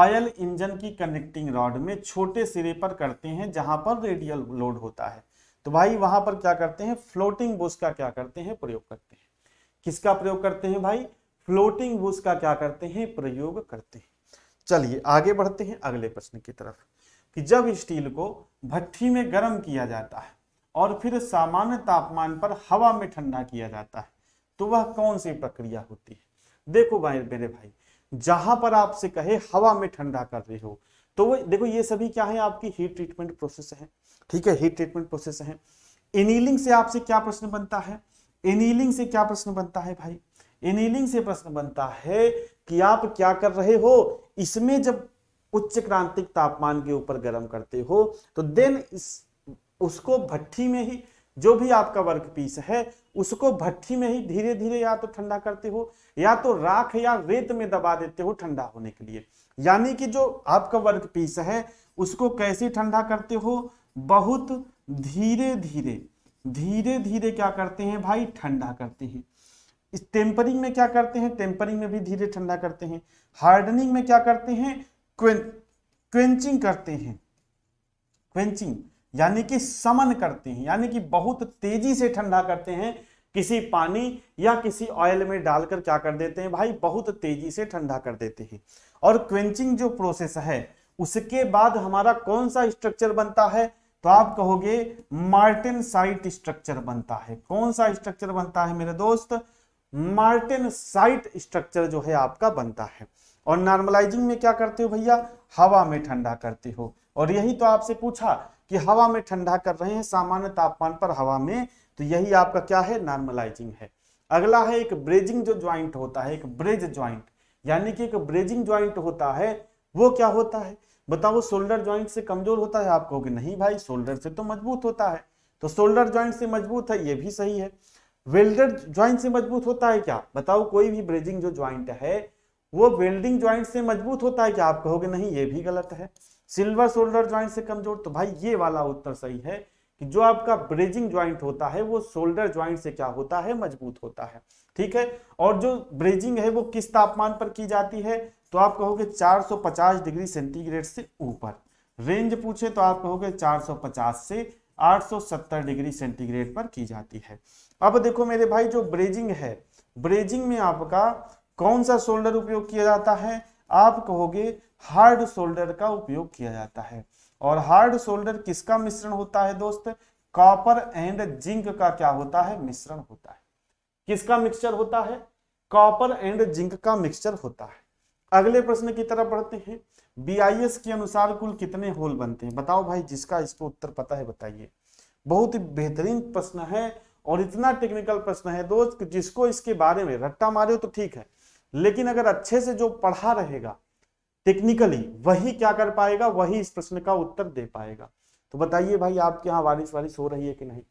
ऑयल इंजन की कनेक्टिंग रॉड में छोटे सिरे पर करते हैं जहां पर रेडियल लोड होता है तो भाई वहां पर क्या करते हैं फ्लोटिंग बुश का क्या करते हैं प्रयोग करते हैं किसका प्रयोग करते हैं भाई फ्लोटिंग बुश का क्या करते हैं प्रयोग करते हैं चलिए आगे बढ़ते हैं अगले प्रश्न की तरफ कि जब स्टील को भट्टी में गर्म किया जाता है और फिर सामान्य तापमान पर हवा में ठंडा किया जाता है तो वह कौन सी प्रक्रिया होती है देखो भाई मेरे भाई जहां पर आपसे कहे हवा में ठंडा कर रहे हो तो वो देखो ये सभी क्या है आपकी हीट ट्रीटमेंट प्रोसेस है ठीक है हीट ट्रीटमेंट प्रोसेस है इनिलिंग से आपसे क्या प्रश्न बनता है इनिलिंग से क्या प्रश्न बनता है भाई इनिलिंग से प्रश्न बनता है कि आप क्या कर रहे हो इसमें जब उच्च क्रांतिक तापमान के ऊपर गर्म करते हो तो देन इस उसको भट्टी में ही जो भी आपका वर्क पीस है उसको भट्टी में ही धीरे धीरे या तो ठंडा करते हो या तो राख या रेत में दबा देते हो ठंडा होने के लिए यानी कि जो आपका वर्क पीस है उसको कैसे ठंडा करते हो बहुत धीरे धीरे धीरे धीरे क्या करते हैं भाई ठंडा करते हैं इस टेम्परिंग में क्या करते हैं टेम्परिंग में भी धीरे ठंडा करते हैं हार्डनिंग में क्या करते हैं क्वेंचिंग करते हैं क्वेंचिंग यानी कि समन करते हैं यानी कि बहुत तेजी से ठंडा करते हैं किसी पानी या किसी ऑयल में डालकर क्या कर देते हैं भाई बहुत तेजी से ठंडा कर देते हैं और क्वेंचिंग जो प्रोसेस है उसके बाद हमारा कौन सा स्ट्रक्चर बनता है तो आप कहोगे मार्टिन साइट स्ट्रक्चर बनता है कौन सा स्ट्रक्चर बनता है मेरे दोस्त मार्टिन साइट स्ट्रक्चर जो है आपका बनता है और नॉर्मलाइजिंग में क्या करते हो भैया हवा में ठंडा करते हो और यही तो आपसे पूछा कि हवा में ठंडा कर रहे हैं सामान्य तापमान पर हवा में तो यही आपका क्या है नॉर्मलाइजिंग है अगला है एक ब्रेजिंग जो ज्वाइंट होता है एक ब्रेज ज्वाइंट यानी कि एक ब्रेजिंग ज्वाइंट होता है वो क्या होता है बताओ शोल्डर ज्वाइंट से कमजोर होता है आप कहोगे नहीं भाई शोल्डर से तो मजबूत होता है तो शोल्डर ज्वाइंट से मजबूत है ये भी सही है वेल्डर ज्वाइंट से मजबूत होता है क्या बताओ कोई भी ब्रेजिंग जो ज्वाइंट है वो वेल्डिंग ज्वाइंट से मजबूत होता है क्या आप कहोगे नहीं ये भी गलत है सिल्वर शोल्डर ज्वाइंट से कमजोर तो भाई ये वाला उत्तर सही है कि जो आपका ब्रेजिंग ज्वाइंट होता है वो शोल्डर ज्वाइंट से क्या होता है मजबूत होता है ठीक है और जो ब्रेजिंग है वो किस तापमान पर की जाती है तो आप कहोगे 450 डिग्री सेंटीग्रेड से ऊपर रेंज पूछे तो आप कहोगे 450 से 870 डिग्री सेंटीग्रेड पर की जाती है अब देखो मेरे भाई जो ब्रेजिंग है ब्रेजिंग में आपका कौन सा शोल्डर उपयोग किया जाता है आप कहोगे हार्ड सोल्डर का उपयोग किया जाता है और हार्ड सोल्डर किसका मिश्रण होता है दोस्त कॉपर एंड जिंक का क्या होता है मिश्रण होता है किसका मिक्सचर होता है कॉपर एंड जिंक का मिक्सचर होता है अगले प्रश्न की तरफ बढ़ते हैं बीआईएस के अनुसार कुल कितने होल बनते हैं बताओ भाई जिसका इसको उत्तर पता है बताइए बहुत ही बेहतरीन प्रश्न है और इतना टेक्निकल प्रश्न है दोस्त जिसको इसके बारे में रट्टा मारे तो ठीक है लेकिन अगर अच्छे से जो पढ़ा रहेगा टेक्निकली वही क्या कर पाएगा वही इस प्रश्न का उत्तर दे पाएगा तो बताइए भाई आपके यहाँ बारिश वारिश हो रही है कि नहीं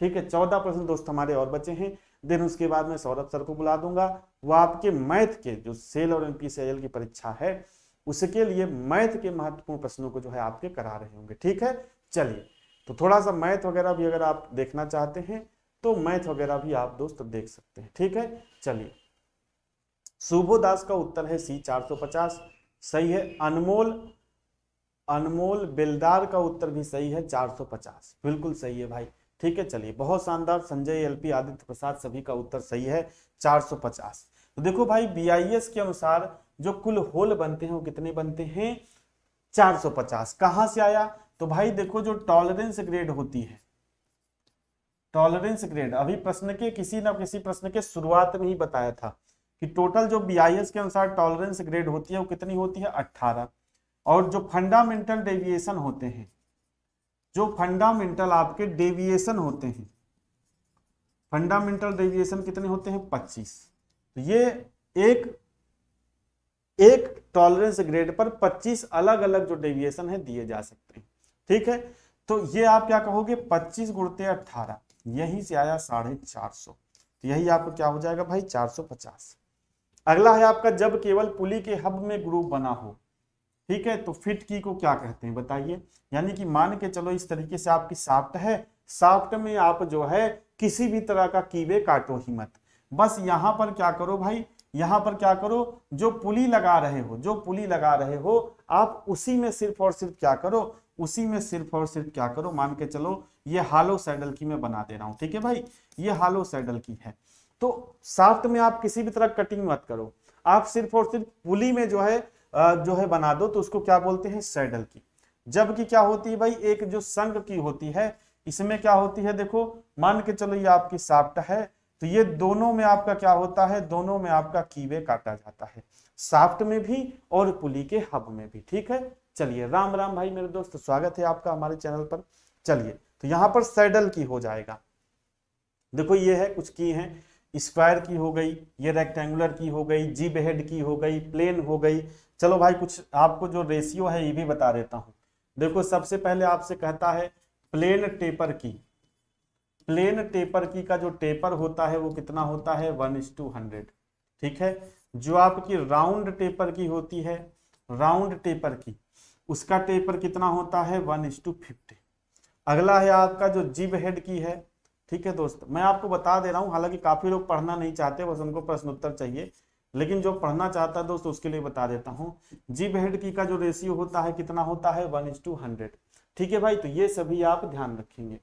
ठीक है चौदह प्रश्न दोस्त हमारे और बचे हैं देन उसके बाद मैं सौरभ सर को बुला दूंगा वो आपके मैथ के जो सेल और एनपीसीएल की परीक्षा है उसके लिए मैथ के महत्वपूर्ण प्रश्नों को जो है आपके करा रहे होंगे ठीक है चलिए तो थोड़ा सा मैथ वगैरह भी अगर आप देखना चाहते हैं तो मैथ वगैरह भी आप दोस्त देख सकते हैं ठीक है चलिए शुभो दास का उत्तर है सी पचास सही है अनमोल अनमोल बेलदार का उत्तर भी सही है 450 बिल्कुल सही है भाई ठीक है चलिए बहुत शानदार संजय एलपी आदित्य प्रसाद सभी का उत्तर सही है 450 तो देखो भाई बीआईएस के अनुसार जो कुल होल बनते हैं वो कितने बनते हैं 450 कहां से आया तो भाई देखो जो टॉलरेंस ग्रेड होती है टॉलरेंस ग्रेड अभी प्रश्न के किसी ना किसी प्रश्न के शुरुआत में ही बताया था कि टोटल जो बी के अनुसार टॉलरेंस ग्रेड होती है वो कितनी होती है अट्ठारह और जो फंडामेंटल डेविएशन होते हैं जो फंडामेंटल आपके डेविएशन होते हैं फंडामेंटल डेविएशन कितने होते हैं पच्चीस तो ये एक एक टॉलरेंस ग्रेड पर 25 अलग अलग जो डेविएशन है दिए जा सकते हैं ठीक है तो ये आप क्या कहोगे पच्चीस गुड़ते अट्ठारह यही से आया साढ़े चार सौ तो यही आपको क्या हो जाएगा भाई 450 अगला है आपका जब केवल पुली के हब में ग्रुप बना हो ठीक है तो फिट की को क्या कहते हैं बताइए यानी कि मान के चलो इस तरीके से आपकी साफ्ट है साफ्ट में आप जो है किसी भी तरह का कीवे काटो ही मत बस यहाँ पर क्या करो भाई यहाँ पर क्या करो जो पुली लगा रहे हो जो पुली लगा रहे हो आप उसी में सिर्फ और सिर्फ क्या करो उसी में सिर्फ और सिर्फ क्या करो मान के चलो ये हालो सैडल की मैं बना दे रहा हूँ ठीक है भाई ये हालो सैडल की है तो साफ्ट में आप किसी भी तरह कटिंग मत करो आप सिर्फ और सिर्फ पुली में जो है जो है बना दो तो उसको क्या बोलते हैं सैडल की जबकि क्या होती है भाई एक जो संघ की होती है इसमें क्या होती है देखो मान के चलो ये आपकी साफ्ट है तो ये दोनों में आपका क्या होता है दोनों में आपका कीवे काटा जाता है साफ्ट में भी और पुली के हब में भी ठीक है चलिए राम राम भाई मेरे दोस्त स्वागत है आपका हमारे चैनल पर चलिए तो यहाँ पर सैडल की हो जाएगा देखो ये है कुछ की हैं स्क्वायर की हो गई ये रेक्टेंगुलर की हो गई जी बेहेड की हो गई प्लेन हो गई चलो भाई कुछ आपको जो रेशियो है ये भी बता देता हूँ देखो सबसे पहले आपसे कहता है प्लेन टेपर की प्लेन टेपर की का जो टेपर होता है वो कितना होता है वन इज टू हंड्रेड ठीक है जो आपकी राउंड टेपर की होती है राउंड टेपर की उसका टेपर कितना होता है वन इज टू फिफ्टी अगला है आपका जो जीब हेड की है ठीक है दोस्त मैं आपको बता दे रहा हूँ हालांकि काफी लोग पढ़ना नहीं चाहते बस उनको प्रश्न उत्तर चाहिए लेकिन जो पढ़ना चाहता है दोस्त उसके लिए बता देता हूँ जी हेड की का जो रेशियो होता है कितना होता है वन इज टू हंड्रेड ठीक है भाई तो ये सभी आप ध्यान रखेंगे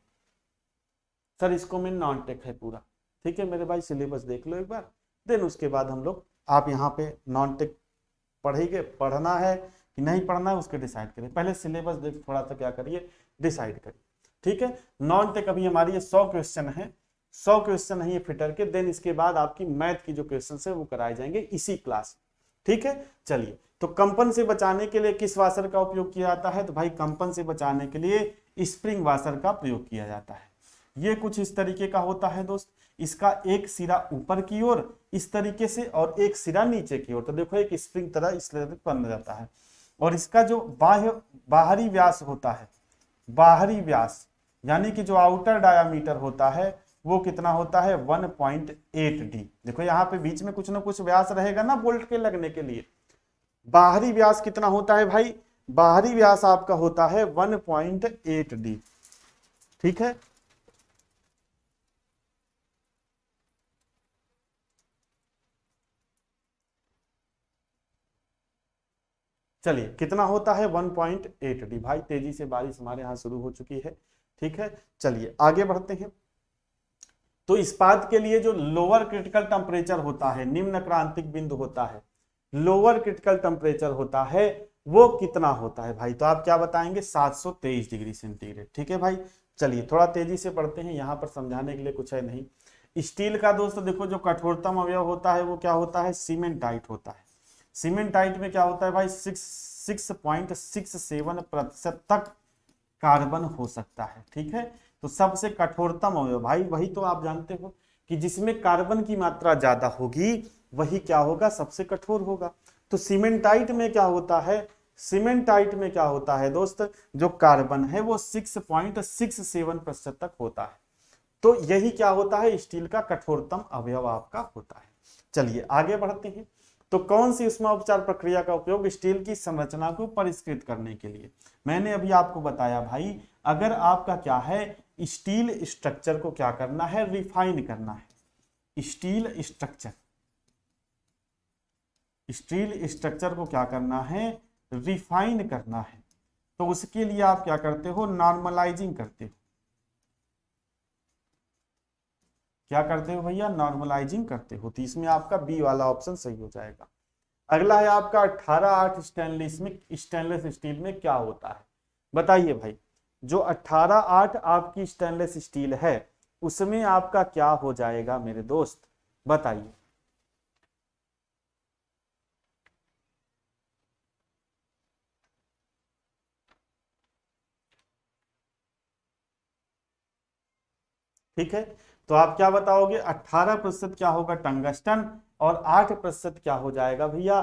सर इसको में नॉन टेक है पूरा ठीक है मेरे भाई सिलेबस देख लो एक बार देन उसके बाद हम लोग आप यहाँ पे नॉन टेक पढ़ेंगे पढ़ना है कि नहीं पढ़ना है उसके डिसाइड करें पहले सिलेबस देख थोड़ा सा क्या करिए डिसाइड करिए ठीक है नॉन टेक अभी हमारी ये सौ क्वेश्चन है सौ क्वेश्चन है ये फिटर के देन इसके बाद आपकी मैथ की जो क्वेश्चन है वो कराए जाएंगे इसी क्लास ठीक है चलिए तो कंपन से बचाने के लिए किस वाशर का उपयोग किया जाता है तो भाई कंपन से बचाने के लिए स्प्रिंग वाशर का प्रयोग किया जाता है ये कुछ इस तरीके का होता है दोस्त इसका एक सिरा ऊपर की ओर इस तरीके से और एक सिरा नीचे की ओर तो देखो एक स्प्रिंग तरह इस तरह बन जाता है और इसका जो बाह्य बाहरी व्यास होता है बाहरी व्यास यानी कि जो आउटर डायामीटर होता है वो कितना होता है 1.8 डी देखो यहाँ पे बीच में कुछ ना कुछ व्यास रहेगा ना बोल्ट के लगने के लिए बाहरी व्यास कितना होता है भाई बाहरी व्यास आपका होता है 1.8 डी ठीक है चलिए कितना होता है 1.8 डी भाई तेजी से बारिश हमारे यहां शुरू हो चुकी है ठीक है चलिए आगे बढ़ते हैं तो इस्पात के लिए जो लोअर क्रिटिकल टेम्परेचर होता है निम्न क्रांतिक बिंदु होता है लोअर क्रिटिकल टेम्परेचर होता है वो कितना होता है भाई तो आप क्या बताएंगे 723 डिग्री सेंटीग्रेड ठीक है भाई चलिए थोड़ा तेजी से पढ़ते हैं यहाँ पर समझाने के लिए कुछ है नहीं स्टील का दोस्तों देखो जो कठोरतम अवयव होता है वो क्या होता है सीमेंटाइट होता है सीमेंटाइट में क्या होता है भाई six six point six seven प्रतिशत तक कार्बन हो सकता है ठीक है तो सबसे कठोरतम अवयव भाई वही तो आप जानते हो कि जिसमें कार्बन की मात्रा ज्यादा होगी वही क्या होगा सबसे कठोर होगा तो सीमेंटाइट में क्या होता है सीमेंटाइट में क्या होता है दोस्त जो कार्बन है वो 6.67 प्रतिशत तक होता है तो यही क्या होता है स्टील का कठोरतम अवयव आपका होता है चलिए आगे बढ़ते हैं तो कौन सी उष्मा उपचार प्रक्रिया का उपयोग स्टील की संरचना को परिष्कृत करने के लिए मैंने अभी आपको बताया भाई अगर आपका क्या है स्टील स्ट्रक्चर को क्या करना है रिफाइन करना है स्टील स्ट्रक्चर स्टील स्ट्रक्चर को क्या करना है रिफाइन करना है तो उसके लिए आप क्या करते हो नॉर्मलाइजिंग करते हो क्या करते हो भैया नॉर्मलाइजिंग करते हो तो इसमें आपका बी वाला ऑप्शन सही हो जाएगा अगला है आपका अट्ठारह आठ स्टेनलेस में स्टेनलेस स्टील में क्या होता है बताइए भाई जो अट्ठारह आठ आपकी स्टेनलेस स्टील है उसमें आपका क्या हो जाएगा मेरे दोस्त बताइए ठीक है तो आप क्या बताओगे 18 प्रतिशत क्या होगा टंगस्टन और 8 प्रतिशत क्या हो जाएगा भैया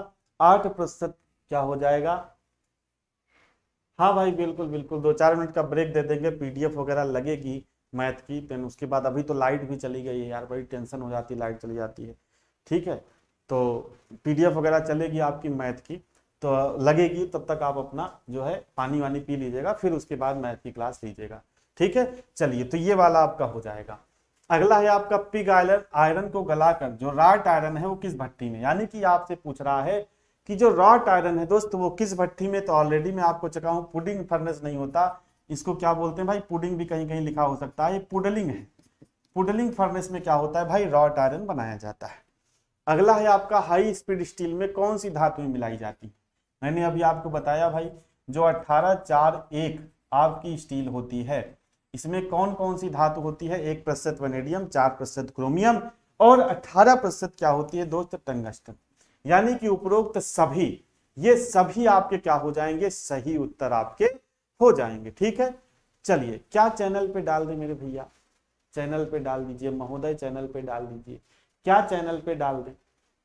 8 प्रतिशत क्या हो जाएगा हाँ भाई बिल्कुल बिल्कुल दो चार मिनट का ब्रेक दे देंगे पीडीएफ वगैरह लगेगी मैथ की देन उसके बाद अभी तो लाइट भी चली गई है यार बड़ी टेंशन हो जाती है लाइट चली जाती है ठीक है तो पीडीएफ वगैरह चलेगी आपकी मैथ की तो लगेगी तब तक आप अपना जो है पानी वानी पी लीजिएगा फिर उसके बाद मैथ की क्लास लीजिएगा ठीक है चलिए तो ये वाला आपका हो जाएगा अगला है आपका पिग आयरन आयरन को गलाकर जो राट आयरन है वो किस भट्टी में यानी कि आपसे पूछ रहा है कि जो रॉट आयरन है दोस्त वो किस भट्टी में तो ऑलरेडी मैं आपको चुका हूँ पुडिंग फर्नेस नहीं होता इसको क्या बोलते हैं भाई पुडिंग भी कहीं कहीं लिखा हो सकता है ये पुडलिंग है पुडलिंग फर्नेस में क्या होता है भाई रॉट आयरन बनाया जाता है अगला है आपका हाई स्पीड स्टील में कौन सी धातुएं मिलाई जाती है मैंने अभी आपको बताया भाई जो अट्ठारह चार एक आपकी स्टील होती है इसमें कौन कौन सी धातु होती है एक प्रतिशत वनेडियम चार प्रतिशत क्रोमियम और अठारह प्रतिशत क्या होती है दोस्त टंगस्टन यानी कि उपरोक्त सभी ये सभी आपके क्या हो जाएंगे सही उत्तर आपके हो जाएंगे ठीक है चलिए क्या चैनल पे डाल दें मेरे भैया चैनल पे डाल दीजिए महोदय चैनल पे डाल दीजिए क्या चैनल पे डाल दें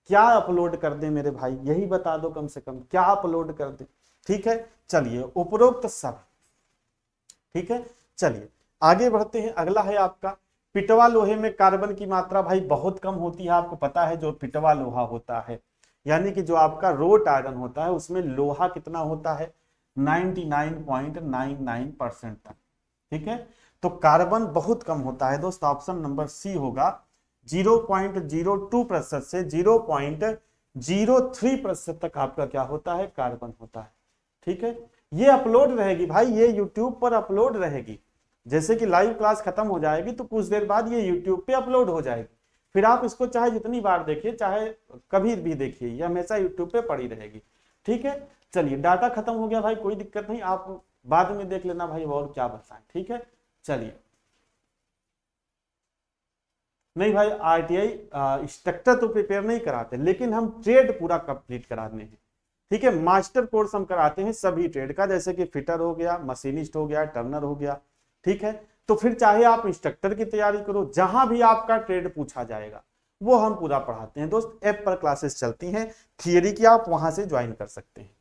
क्या अपलोड कर दें मेरे भाई यही बता दो कम से कम क्या अपलोड कर दें ठीक है चलिए उपरोक्त सब ठीक है चलिए आगे बढ़ते हैं अगला है आपका पिटवा लोहे में कार्बन की मात्रा भाई बहुत कम होती है आपको पता है जो पिटवा लोहा होता है यानी कि जो आपका रोट आयरन होता है उसमें लोहा कितना होता है 99.99 परसेंट तक ठीक है तो कार्बन बहुत कम होता है दोस्तों ऑप्शन नंबर सी होगा 0.02 प्रतिशत से 0.03 प्रतिशत तक आपका क्या होता है कार्बन होता है ठीक है ये अपलोड रहेगी भाई ये यूट्यूब पर अपलोड रहेगी जैसे कि लाइव क्लास खत्म हो जाएगी तो कुछ देर बाद ये यूट्यूब पे अपलोड हो जाएगी फिर आप इसको चाहे जितनी बार देखिए चाहे कभी भी देखिए ये हमेशा यूट्यूब पे पड़ी रहेगी ठीक है चलिए डाटा खत्म हो गया भाई कोई दिक्कत नहीं आप बाद में देख लेना भाई और क्या बताएं ठीक है चलिए नहीं भाई आरटीआई स्ट्रक्चर तो प्रिपेयर नहीं कराते लेकिन हम ट्रेड पूरा कंप्लीट कराने हैं ठीक है मास्टर कोर्स हम कराते हैं सभी ट्रेड का जैसे कि फिटर हो गया मशीनिस्ट हो गया टर्नर हो गया ठीक है तो फिर चाहे आप इंस्ट्रक्टर की तैयारी करो जहां भी आपका ट्रेड पूछा जाएगा वो हम पूरा पढ़ाते हैं दोस्त ऐप पर क्लासेस चलती हैं थियरी की आप वहां से ज्वाइन कर सकते हैं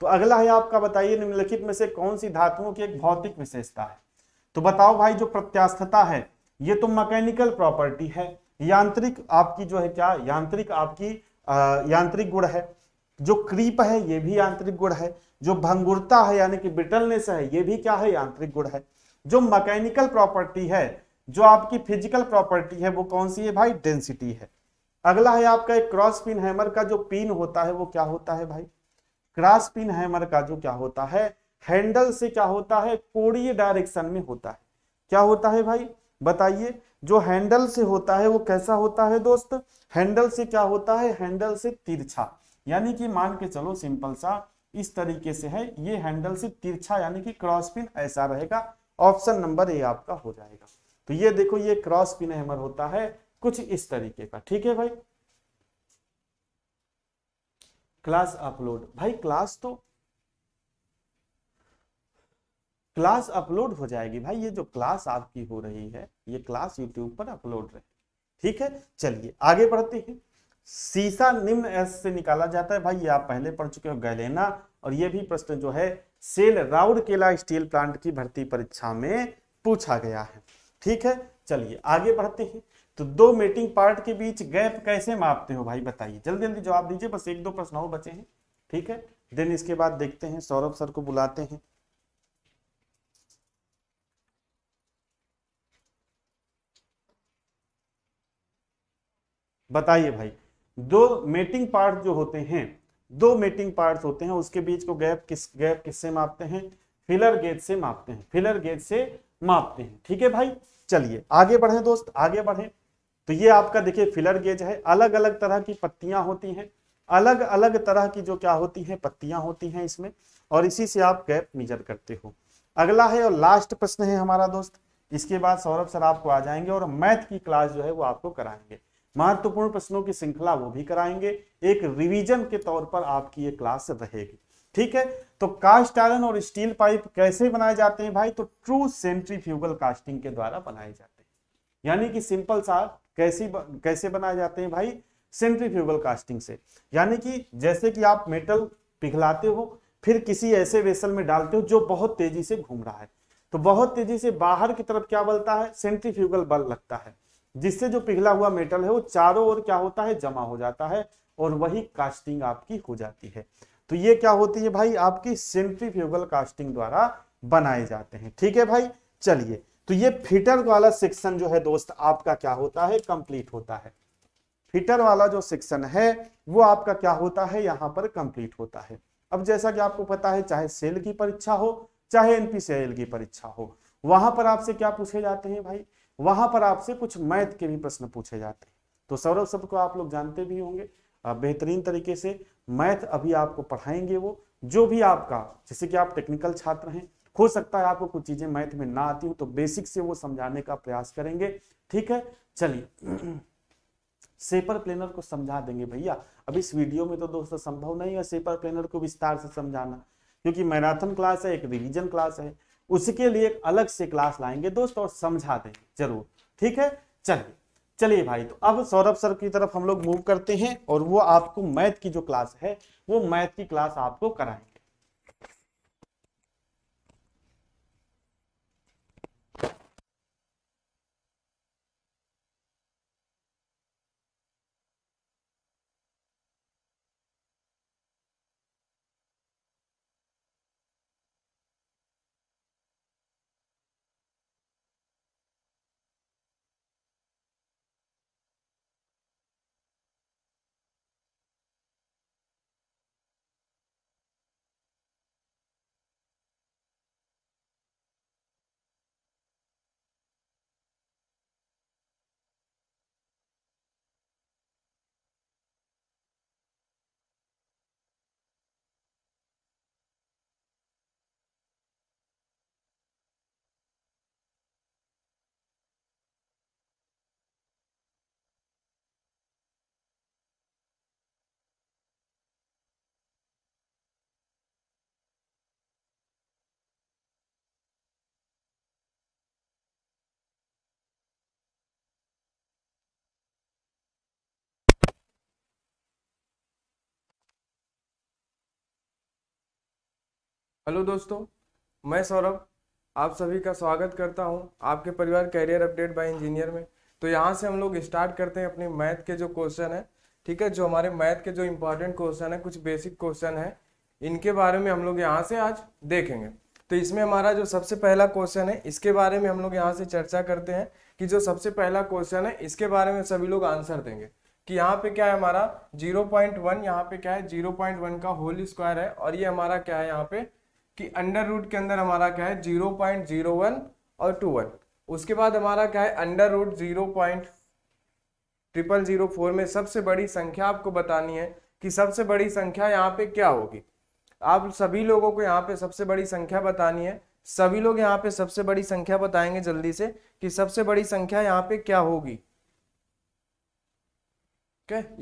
तो अगला है आपका बताइए निम्नलिखित में से कौन सी धातुओं की एक भौतिक विशेषता है तो बताओ भाई जो प्रत्यास्थता है ये तो मैकेनिकल प्रॉपर्टी है यांत्रिक आपकी जो है क्या यांत्रिक आपकी यांत्रिक गुण है जो क्रीप है ये भी यांत्रिक गुण है जो भंगुरता है यानी कि ब्रिटलनेस है ये भी क्या है यांत्रिक गुण है जो मैकेनिकल प्रॉपर्टी है जो आपकी फिजिकल प्रॉपर्टी है वो कौन सी है भाई डेंसिटी है अगला है आपका एक क्रॉस पिन हैमर का जो पिन होता है वो क्या होता है भाई क्रॉस पिन हैमर का जो क्या होता है हैंडल से क्या होता है कोणीय डायरेक्शन में होता है क्या होता है भाई बताइए जो हैंडल से होता है वो कैसा होता है दोस्त हैंडल से क्या होता है हैंडल से तिरछा यानी कि मान के चलो सिंपल सा इस तरीके से है ये हैंडल से तिरछा यानी कि क्रॉस पिन ऐसा रहेगा ऑप्शन नंबर ए आपका हो जाएगा तो ये देखो ये क्रॉस पिन हैमर होता है कुछ इस तरीके का ठीक है भाई क्लास अपलोड भाई क्लास तो क्लास अपलोड हो जाएगी भाई ये जो क्लास आपकी हो रही है ये क्लास यूट्यूब पर अपलोड रहे ठीक है चलिए आगे बढ़ते हैं सीसा निम्न एस से निकाला जाता है भाई ये आप पहले पढ़ चुके हो गैलेना और ये भी प्रश्न जो है सेल राउरकेला स्टील प्लांट की भर्ती परीक्षा में पूछा गया है ठीक है चलिए आगे बढ़ते हैं तो दो मेटिंग पार्ट के बीच गैप कैसे मापते हो भाई बताइए जल्दी जल्दी जवाब दीजिए बस एक दो प्रश्न और बचे हैं ठीक है देन इसके बाद देखते हैं सौरभ सर को बुलाते हैं बताइए भाई दो मेटिंग पार्ट जो होते हैं दो मेटिंग पार्ट होते हैं उसके बीच को गैप किस गैप किससे मापते हैं फिलर गेज से मापते हैं फिलर गेज से मापते हैं ठीक है भाई चलिए आगे बढ़े दोस्त आगे बढ़े तो ये आपका देखिए फिलर गेज है अलग अलग तरह की पत्तियां होती हैं अलग अलग तरह की जो क्या होती हैं पत्तियां होती हैं इसमें और इसी से आप गैप मेजर करते हो अगला है और लास्ट प्रश्न है हमारा दोस्त इसके बाद सौरभ सर आपको आ जाएंगे और मैथ की क्लास जो है वो आपको कराएंगे महत्वपूर्ण प्रश्नों की श्रृंखला वो भी कराएंगे एक रिवीजन के तौर पर आपकी ये क्लास रहेगी ठीक है तो कास्ट आयरन और स्टील पाइप कैसे बनाए जाते हैं भाई तो ट्रू सेंट्रीफ्यूगल कास्टिंग के द्वारा बनाए जाते हैं यानी कि सिंपल सा कैसी कैसे बनाए जाते हैं भाई सेंट्रीफ्यूगल कास्टिंग से यानी कि जैसे कि आप मेटल पिघलाते हो फिर किसी ऐसे वेसल में डालते हो जो बहुत तेजी से घूम रहा है तो बहुत तेजी से बाहर की तरफ क्या बलता है सेंट्रीफ्यूगल बल लगता है जिससे जो पिघला हुआ मेटल है वो चारों ओर क्या होता है जमा हो जाता है और वही कास्टिंग आपकी हो जाती है तो ये क्या होती है भाई आपकी सेंट्रीफ्यूगल कास्टिंग द्वारा बनाए जाते हैं ठीक है भाई चलिए तो ये फिटर वाला सेक्शन जो है दोस्त आपका क्या होता है कंप्लीट होता है फिटर वाला जो सेक्शन है वो आपका क्या होता है यहाँ पर कंप्लीट होता है अब जैसा कि आपको पता है चाहे सेल की परीक्षा हो चाहे एनपीसीएल की परीक्षा हो वहां पर आपसे क्या पूछे जाते हैं भाई वहां पर आपसे कुछ मैथ के भी प्रश्न पूछे जाते हैं तो सौरभ शब्द को आप लोग जानते भी होंगे बेहतरीन तरीके से मैथ अभी आपको पढ़ाएंगे वो जो भी आपका जैसे कि आप टेक्निकल छात्र हैं हो सकता है आपको कुछ चीजें मैथ में ना आती हो तो बेसिक से वो समझाने का प्रयास करेंगे ठीक है चलिए सेपर *clears throat* प्लेनर को समझा देंगे भैया अब इस वीडियो में तो दोस्तों संभव नहीं है सेपर प्लेनर को विस्तार से समझाना क्योंकि मैराथन क्लास है एक रिविजन क्लास है उसके लिए एक अलग से क्लास लाएंगे दोस्त और समझा देंगे जरूर ठीक है चलिए चलिए भाई तो अब सौरभ सर की तरफ हम लोग मूव करते हैं और वो आपको मैथ की जो क्लास है वो मैथ की क्लास आपको कराएंगे हेलो दोस्तों मैं सौरभ आप सभी का स्वागत करता हूं आपके परिवार कैरियर अपडेट बाय इंजीनियर में तो यहां से हम लोग स्टार्ट करते हैं अपने मैथ के जो क्वेश्चन है ठीक है जो हमारे मैथ के जो इम्पोर्टेंट क्वेश्चन है कुछ बेसिक क्वेश्चन है इनके बारे में हम लोग यहाँ से आज देखेंगे तो इसमें हमारा जो सबसे पहला क्वेश्चन है इसके बारे में हम लोग यहाँ से चर्चा करते हैं कि जो सबसे पहला क्वेश्चन है इसके बारे में सभी लोग आंसर देंगे कि यहाँ पे क्या है हमारा 0.1 यहाँ पे क्या है 0.1 का होल स्क्वायर है और ये हमारा क्या है यहाँ पे कि अंडर रूट के अंदर हमारा क्या है जीरो पॉइंट जीरो वन और टू वन उसके बाद हमारा क्या है under root zero point triple zero four में सबसे बड़ी संख्या आपको बतानी है कि सबसे बड़ी संख्या यहाँ पे क्या होगी आप सभी लोगों को यहाँ पे सबसे बड़ी संख्या बतानी है सभी लोग यहाँ पे सबसे बड़ी संख्या बताएंगे जल्दी से कि सबसे बड़ी संख्या यहाँ पे क्या होगी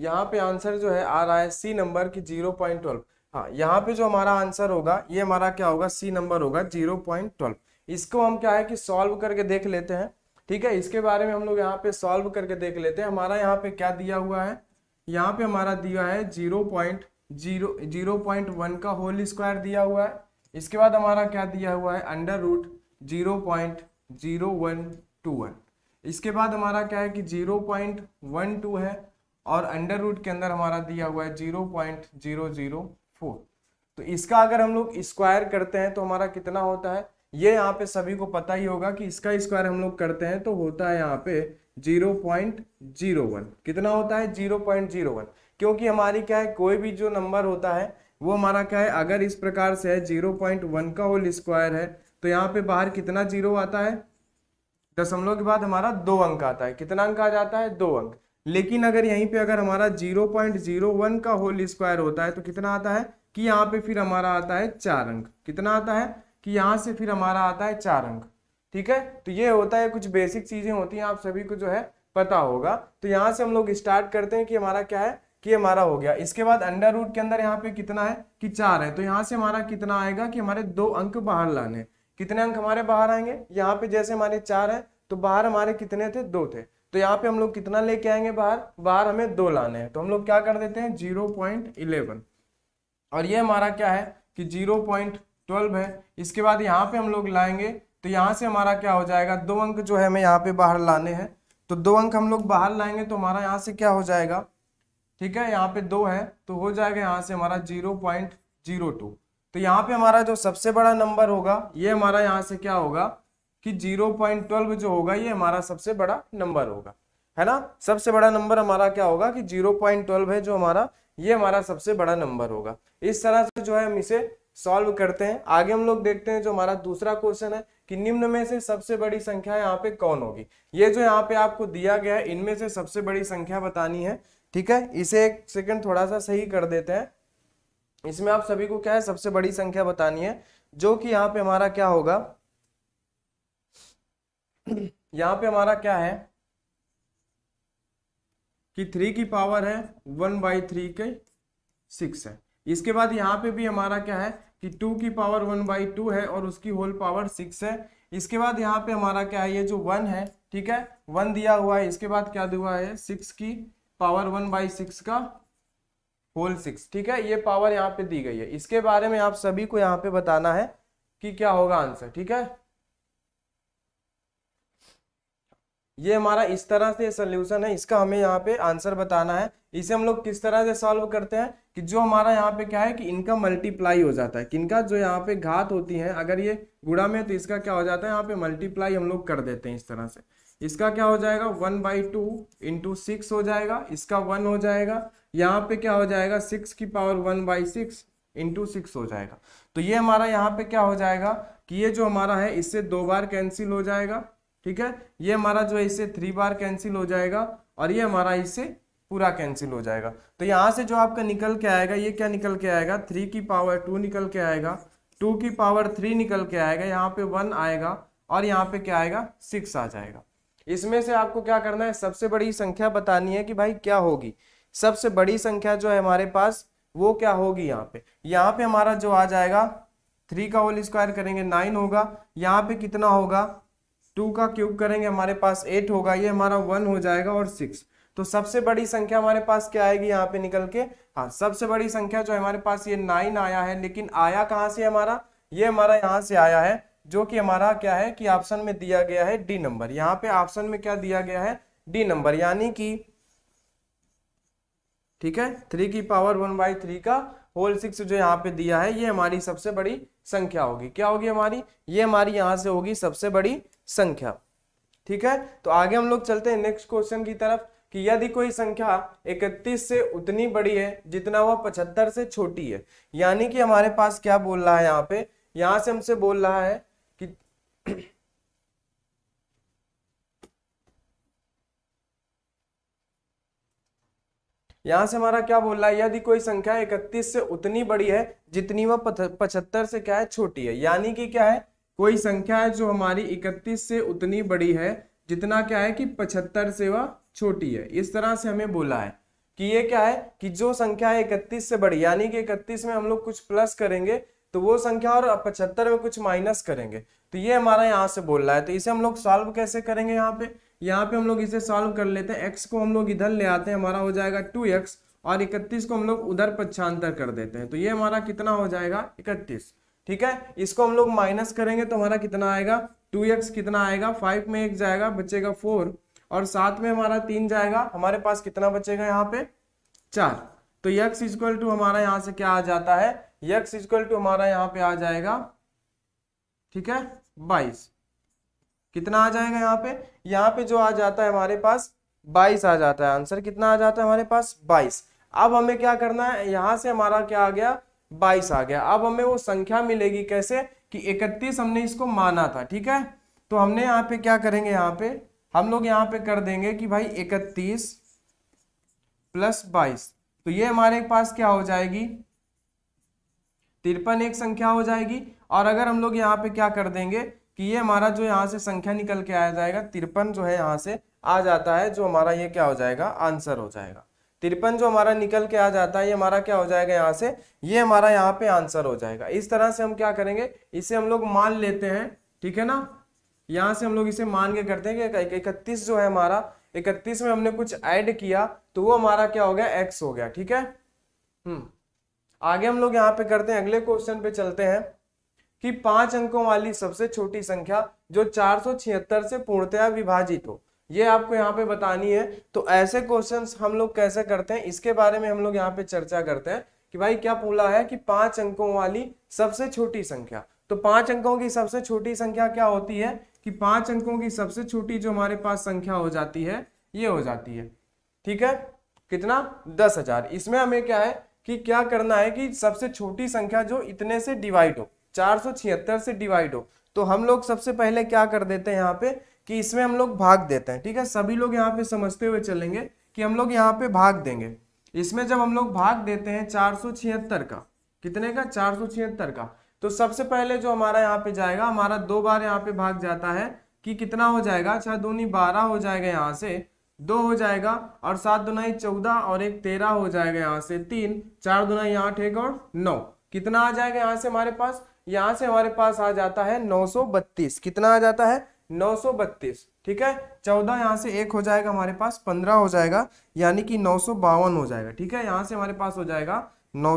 यहाँ पे आंसर जो है आ रहा है सी नंबर की जीरो पॉइंट ट्वेल्व हाँ यहाँ पे जो हमारा आंसर होगा ये हमारा क्या होगा सी नंबर होगा जीरो पॉइंट ट्वेल्व इसको हम क्या है कि सॉल्व करके देख लेते हैं ठीक है इसके बारे में हम लोग यहाँ पे सॉल्व करके देख लेते हैं हमारा यहाँ पे क्या दिया हुआ है यहाँ पे हमारा दिया है zero point zero zero point one का होल स्क्वायर दिया हुआ है इसके बाद हमारा क्या दिया हुआ है under root zero point zero one two one इसके बाद हमारा क्या है कि जीरो पॉइंट वन टू है और अंडर रूट के अंदर हमारा दिया हुआ है zero point zero zero four तो इसका अगर हम लोग स्क्वायर करते हैं तो हमारा कितना होता है ये यहाँ पे सभी को पता ही होगा कि इसका स्क्वायर हम लोग करते हैं तो होता है यहाँ पे जीरो पॉइंट जीरो वन कितना होता है जीरो पॉइंट जीरो वन क्योंकि हमारी क्या है कोई भी जो नंबर होता है वो हमारा क्या है अगर इस प्रकार से है जीरो पॉइंट वन का होल स्क्वायर है तो यहाँ पे बाहर कितना जीरो आता है दशमलव के बाद हमारा दो अंक आता है कितना अंक आ जाता है दो अंक लेकिन अगर यहीं पे अगर हमारा 0.01 का होल स्क्वायर होता है तो कितना आता है कि यहाँ पे फिर हमारा आता है चार अंक कितना आता है कि यहाँ से फिर हमारा आता है चार अंक ठीक है तो ये होता है कुछ बेसिक चीज़ें होती हैं आप सभी को जो है पता होगा तो यहाँ से हम लोग स्टार्ट करते हैं कि हमारा क्या है कि हमारा हो गया इसके बाद अंडर रूट के अंदर यहाँ पे कितना है कि चार है तो यहाँ से हमारा कितना आएगा कि हमारे दो अंक बाहर लाने कितने अंक हमारे बाहर आएंगे यहाँ पे जैसे हमारे चार है तो बाहर हमारे कितने थे दो थे तो यहाँ पे हम लोग कितना लेके आएंगे बाहर बाहर हमें दो लाने हैं तो हम लोग क्या कर देते हैं जीरो पॉइंट इलेवन और ये हमारा क्या है कि जीरो पॉइंट ट्वेल्व है इसके बाद यहाँ पे हम लोग लाएंगे तो यहाँ से हमारा क्या हो जाएगा दो अंक जो है हमें यहाँ पे बाहर लाने हैं तो दो अंक हम लोग बाहर लाएंगे तो हमारा यहाँ से क्या हो जाएगा ठीक है यहाँ पे दो है तो हो जाएगा यहाँ से हमारा जीरो पॉइंट जीरो टू तो यहाँ पे हमारा जो सबसे बड़ा नंबर होगा ये हमारा यहाँ से क्या होगा कि 0.12 जो होगा ये हमारा सबसे बड़ा नंबर होगा है ना सबसे बड़ा नंबर हमारा क्या होगा कि 0.12 है जो हमारा ये हमारा सबसे बड़ा नंबर होगा इस तरह से जो है हम इसे सॉल्व करते हैं आगे हम लोग देखते हैं जो हमारा दूसरा क्वेश्चन है कि निम्न में से सबसे बड़ी संख्या यहाँ पे कौन होगी ये जो यहाँ पे आपको दिया गया है इनमें से सबसे बड़ी संख्या बतानी है ठीक है इसे एक सेकंड थोड़ा सा सही कर देते हैं इसमें आप सभी को क्या है सबसे बड़ी संख्या बतानी है जो कि यहाँ पे हमारा क्या होगा *coughs* यहाँ पे हमारा क्या है कि थ्री की पावर है वन बाई थ्री के सिक्स है इसके बाद यहाँ पे भी हमारा क्या है कि टू की पावर वन बाई टू है और उसकी होल पावर सिक्स है इसके बाद यहाँ पे हमारा क्या है ये जो वन है ठीक है वन दिया हुआ है इसके बाद क्या हुआ है सिक्स की पावर वन बाई सिक्स का होल सिक्स ठीक है ये पावर यहाँ पे दी गई है इसके बारे में आप सभी को यहाँ पे बताना है कि क्या होगा आंसर ठीक है ये हमारा इस तरह से सोल्यूशन है इसका हमें यहाँ पे आंसर बताना है इसे हम लोग किस तरह से सॉल्व करते हैं कि जो हमारा यहाँ पे क्या है कि इनका मल्टीप्लाई हो जाता है किनका जो यहाँ पे घात होती है अगर ये गुड़ा में तो इसका क्या हो जाता है यहाँ पे मल्टीप्लाई हम लोग कर देते हैं इस तरह से इसका क्या हो जाएगा one by two into six हो जाएगा इसका वन हो जाएगा यहाँ पे क्या हो जाएगा सिक्स की power one by six into six हो जाएगा तो ये हमारा यहाँ पे क्या हो जाएगा कि ये जो हमारा है इससे दो बार कैंसिल हो जाएगा ठीक है ये हमारा जो है इससे थ्री बार कैंसिल हो जाएगा और ये हमारा इससे पूरा कैंसिल हो जाएगा तो यहाँ से जो आपका निकल के आएगा ये क्या निकल के आएगा थ्री की पावर टू निकल के आएगा टू की पावर थ्री निकल के आएगा यहाँ पे वन आएगा और यहाँ पे क्या आएगा सिक्स आ जाएगा इसमें से आपको क्या करना है सबसे बड़ी संख्या बतानी है कि भाई क्या होगी सबसे बड़ी संख्या जो है हमारे पास वो क्या होगी यहाँ पे यहाँ पे हमारा जो आ जाएगा थ्री का होल स्क्वायर करेंगे नाइन होगा यहाँ पे कितना होगा टू का क्यूब करेंगे हमारे पास एट होगा ये हमारा वन हो जाएगा और सिक्स तो सबसे बड़ी संख्या हमारे पास क्या आएगी यहाँ पे निकल के हाँ सबसे बड़ी संख्या जो हमारे पास ये नाइन आया है लेकिन आया कहाँ से हमारा ये हमारा यहाँ से आया है जो कि हमारा क्या है कि ऑप्शन में दिया गया है डी नंबर यहाँ पे ऑप्शन में क्या दिया गया है डी नंबर यानी कि ठीक है थ्री की पावर वन बाई थ्री का होल सिक्स जो यहाँ पे दिया है ये हमारी सबसे बड़ी संख्या होगी क्या होगी हमारी ये हमारी यहाँ से होगी सबसे बड़ी संख्या ठीक है तो आगे हम लोग चलते हैं नेक्स्ट क्वेश्चन की तरफ कि यदि कोई संख्या 31 से उतनी बड़ी है जितना वह पचहत्तर से छोटी है यानी कि हमारे पास क्या बोल रहा है यहाँ पे यहाँ से हमसे बोल रहा है कि यहाँ से हमारा क्या बोल रहा है यदि कोई संख्या इकतीस से उतनी बड़ी है जितनी वह पचहत्तर से क्या है छोटी है यानी कि क्या है कोई संख्या है जो हमारी इकतीस से उतनी बड़ी है जितना क्या है कि पचहत्तर से वह छोटी है इस तरह से हमें बोला है कि ये क्या है कि जो संख्या है इकतीस से बड़ी यानी कि इकतीस में हम लोग कुछ प्लस करेंगे तो वो संख्या और पचहत्तर में कुछ माइनस करेंगे तो ये हमारा यहाँ से बोल रहा है तो इसे हम लोग सॉल्व कैसे करेंगे यहाँ पे यहाँ पे हम लोग इसे सॉल्व कर लेते हैं एक्स को हम लोग इधर ले आते हैं हमारा हो जाएगा टू एक्स और इकतीस को हम लोग उधर पक्षांतर कर देते हैं तो ये हमारा कितना हो जाएगा इकतीस ठीक है इसको हम लोग माइनस करेंगे तो हमारा कितना आएगा टू एक्स कितना आएगा फाइव में एक जाएगा बचेगा फोर और सात में हमारा तीन जाएगा हमारे पास कितना बचेगा यहाँ पे चार तो यक्स इक्वल टू हमारा यहाँ से क्या आ जाता है यक्स इक्वल टू हमारा यहाँ पे आ जाएगा ठीक है बाईस कितना आ जाएगा यहाँ पे यहाँ पे जो आ जाता है हमारे पास बाईस आ जाता है आंसर कितना आ जाता है हमारे पास बाईस अब हमें क्या करना है यहाँ से हमारा क्या आ गया बाईस आ गया अब हमें वो संख्या मिलेगी कैसे कि इकतीस हमने इसको माना था ठीक है तो हमने यहाँ पे क्या करेंगे यहाँ पे हम लोग यहाँ पे कर देंगे कि भाई इकतीस प्लस बाईस तो ये हमारे पास क्या हो जाएगी तिरपन एक संख्या हो जाएगी और अगर हम लोग यहाँ पे क्या कर देंगे कि ये हमारा जो यहाँ से संख्या निकल के आ जाएगा तिरपन जो है यहाँ से आ जाता है जो हमारा ये क्या हो जाएगा आंसर हो जाएगा तिरपन जो हमारा निकल के आ जाता है ये हमारा क्या हो जाएगा यहाँ से ये हमारा यहाँ पे आंसर हो जाएगा इस तरह से हम क्या करेंगे इसे हम लोग मान लेते हैं ठीक है ना यहाँ से हम लोग इसे मान के करते हैं कि इकतीस जो है हमारा इकतीस में हमने कुछ ऐड किया तो वो हमारा क्या हो गया एक्स हो गया ठीक है हम्म आगे हम लोग यहाँ पे करते हैं अगले क्वेश्चन पे चलते हैं कि पांच अंकों वाली सबसे छोटी संख्या जो चार से पूर्णतया विभाजित हो ये आपको यहाँ पे बतानी है तो ऐसे क्वेश्चन हम लोग कैसे करते हैं इसके बारे में हम लोग यहाँ पे चर्चा करते हैं कि भाई क्या बोला है कि पांच अंकों वाली सबसे छोटी संख्या तो पांच अंकों की सबसे छोटी संख्या क्या होती है कि पांच अंकों की सबसे छोटी जो हमारे पास संख्या हो जाती है ये हो जाती है ठीक है कितना दस हजार इसमें हमें क्या है कि क्या करना है कि सबसे छोटी संख्या जो इतने से डिवाइड हो चार से डिवाइड हो तो हम लोग सबसे पहले क्या कर देते हैं यहाँ पे कि इसमें हम लोग भाग देते हैं ठीक है सभी लोग यहाँ पे समझते हुए चलेंगे कि हम लोग यहाँ पे भाग देंगे इसमें जब हम लोग भाग देते हैं चार का कितने का चार का तो सबसे पहले जो हमारा यहाँ पे जाएगा हमारा दो बार यहाँ पे भाग जाता है कि कितना हो जाएगा अच्छा दूनी बारह हो जाएगा यहाँ से दो हो जाएगा और सात दुनाई चौदह और एक तेरह हो जाएगा यहाँ से तीन चार दुनाई आठ एक और नौ कितना आ जाएगा यहाँ से हमारे पास यहाँ से हमारे पास आ जाता है 932 कितना आ जाता है 932 ठीक है 14 यहाँ से एक हो जाएगा हमारे पास 15 हो जाएगा यानी कि नौ हो जाएगा ठीक है यहाँ से हमारे पास हो जाएगा नौ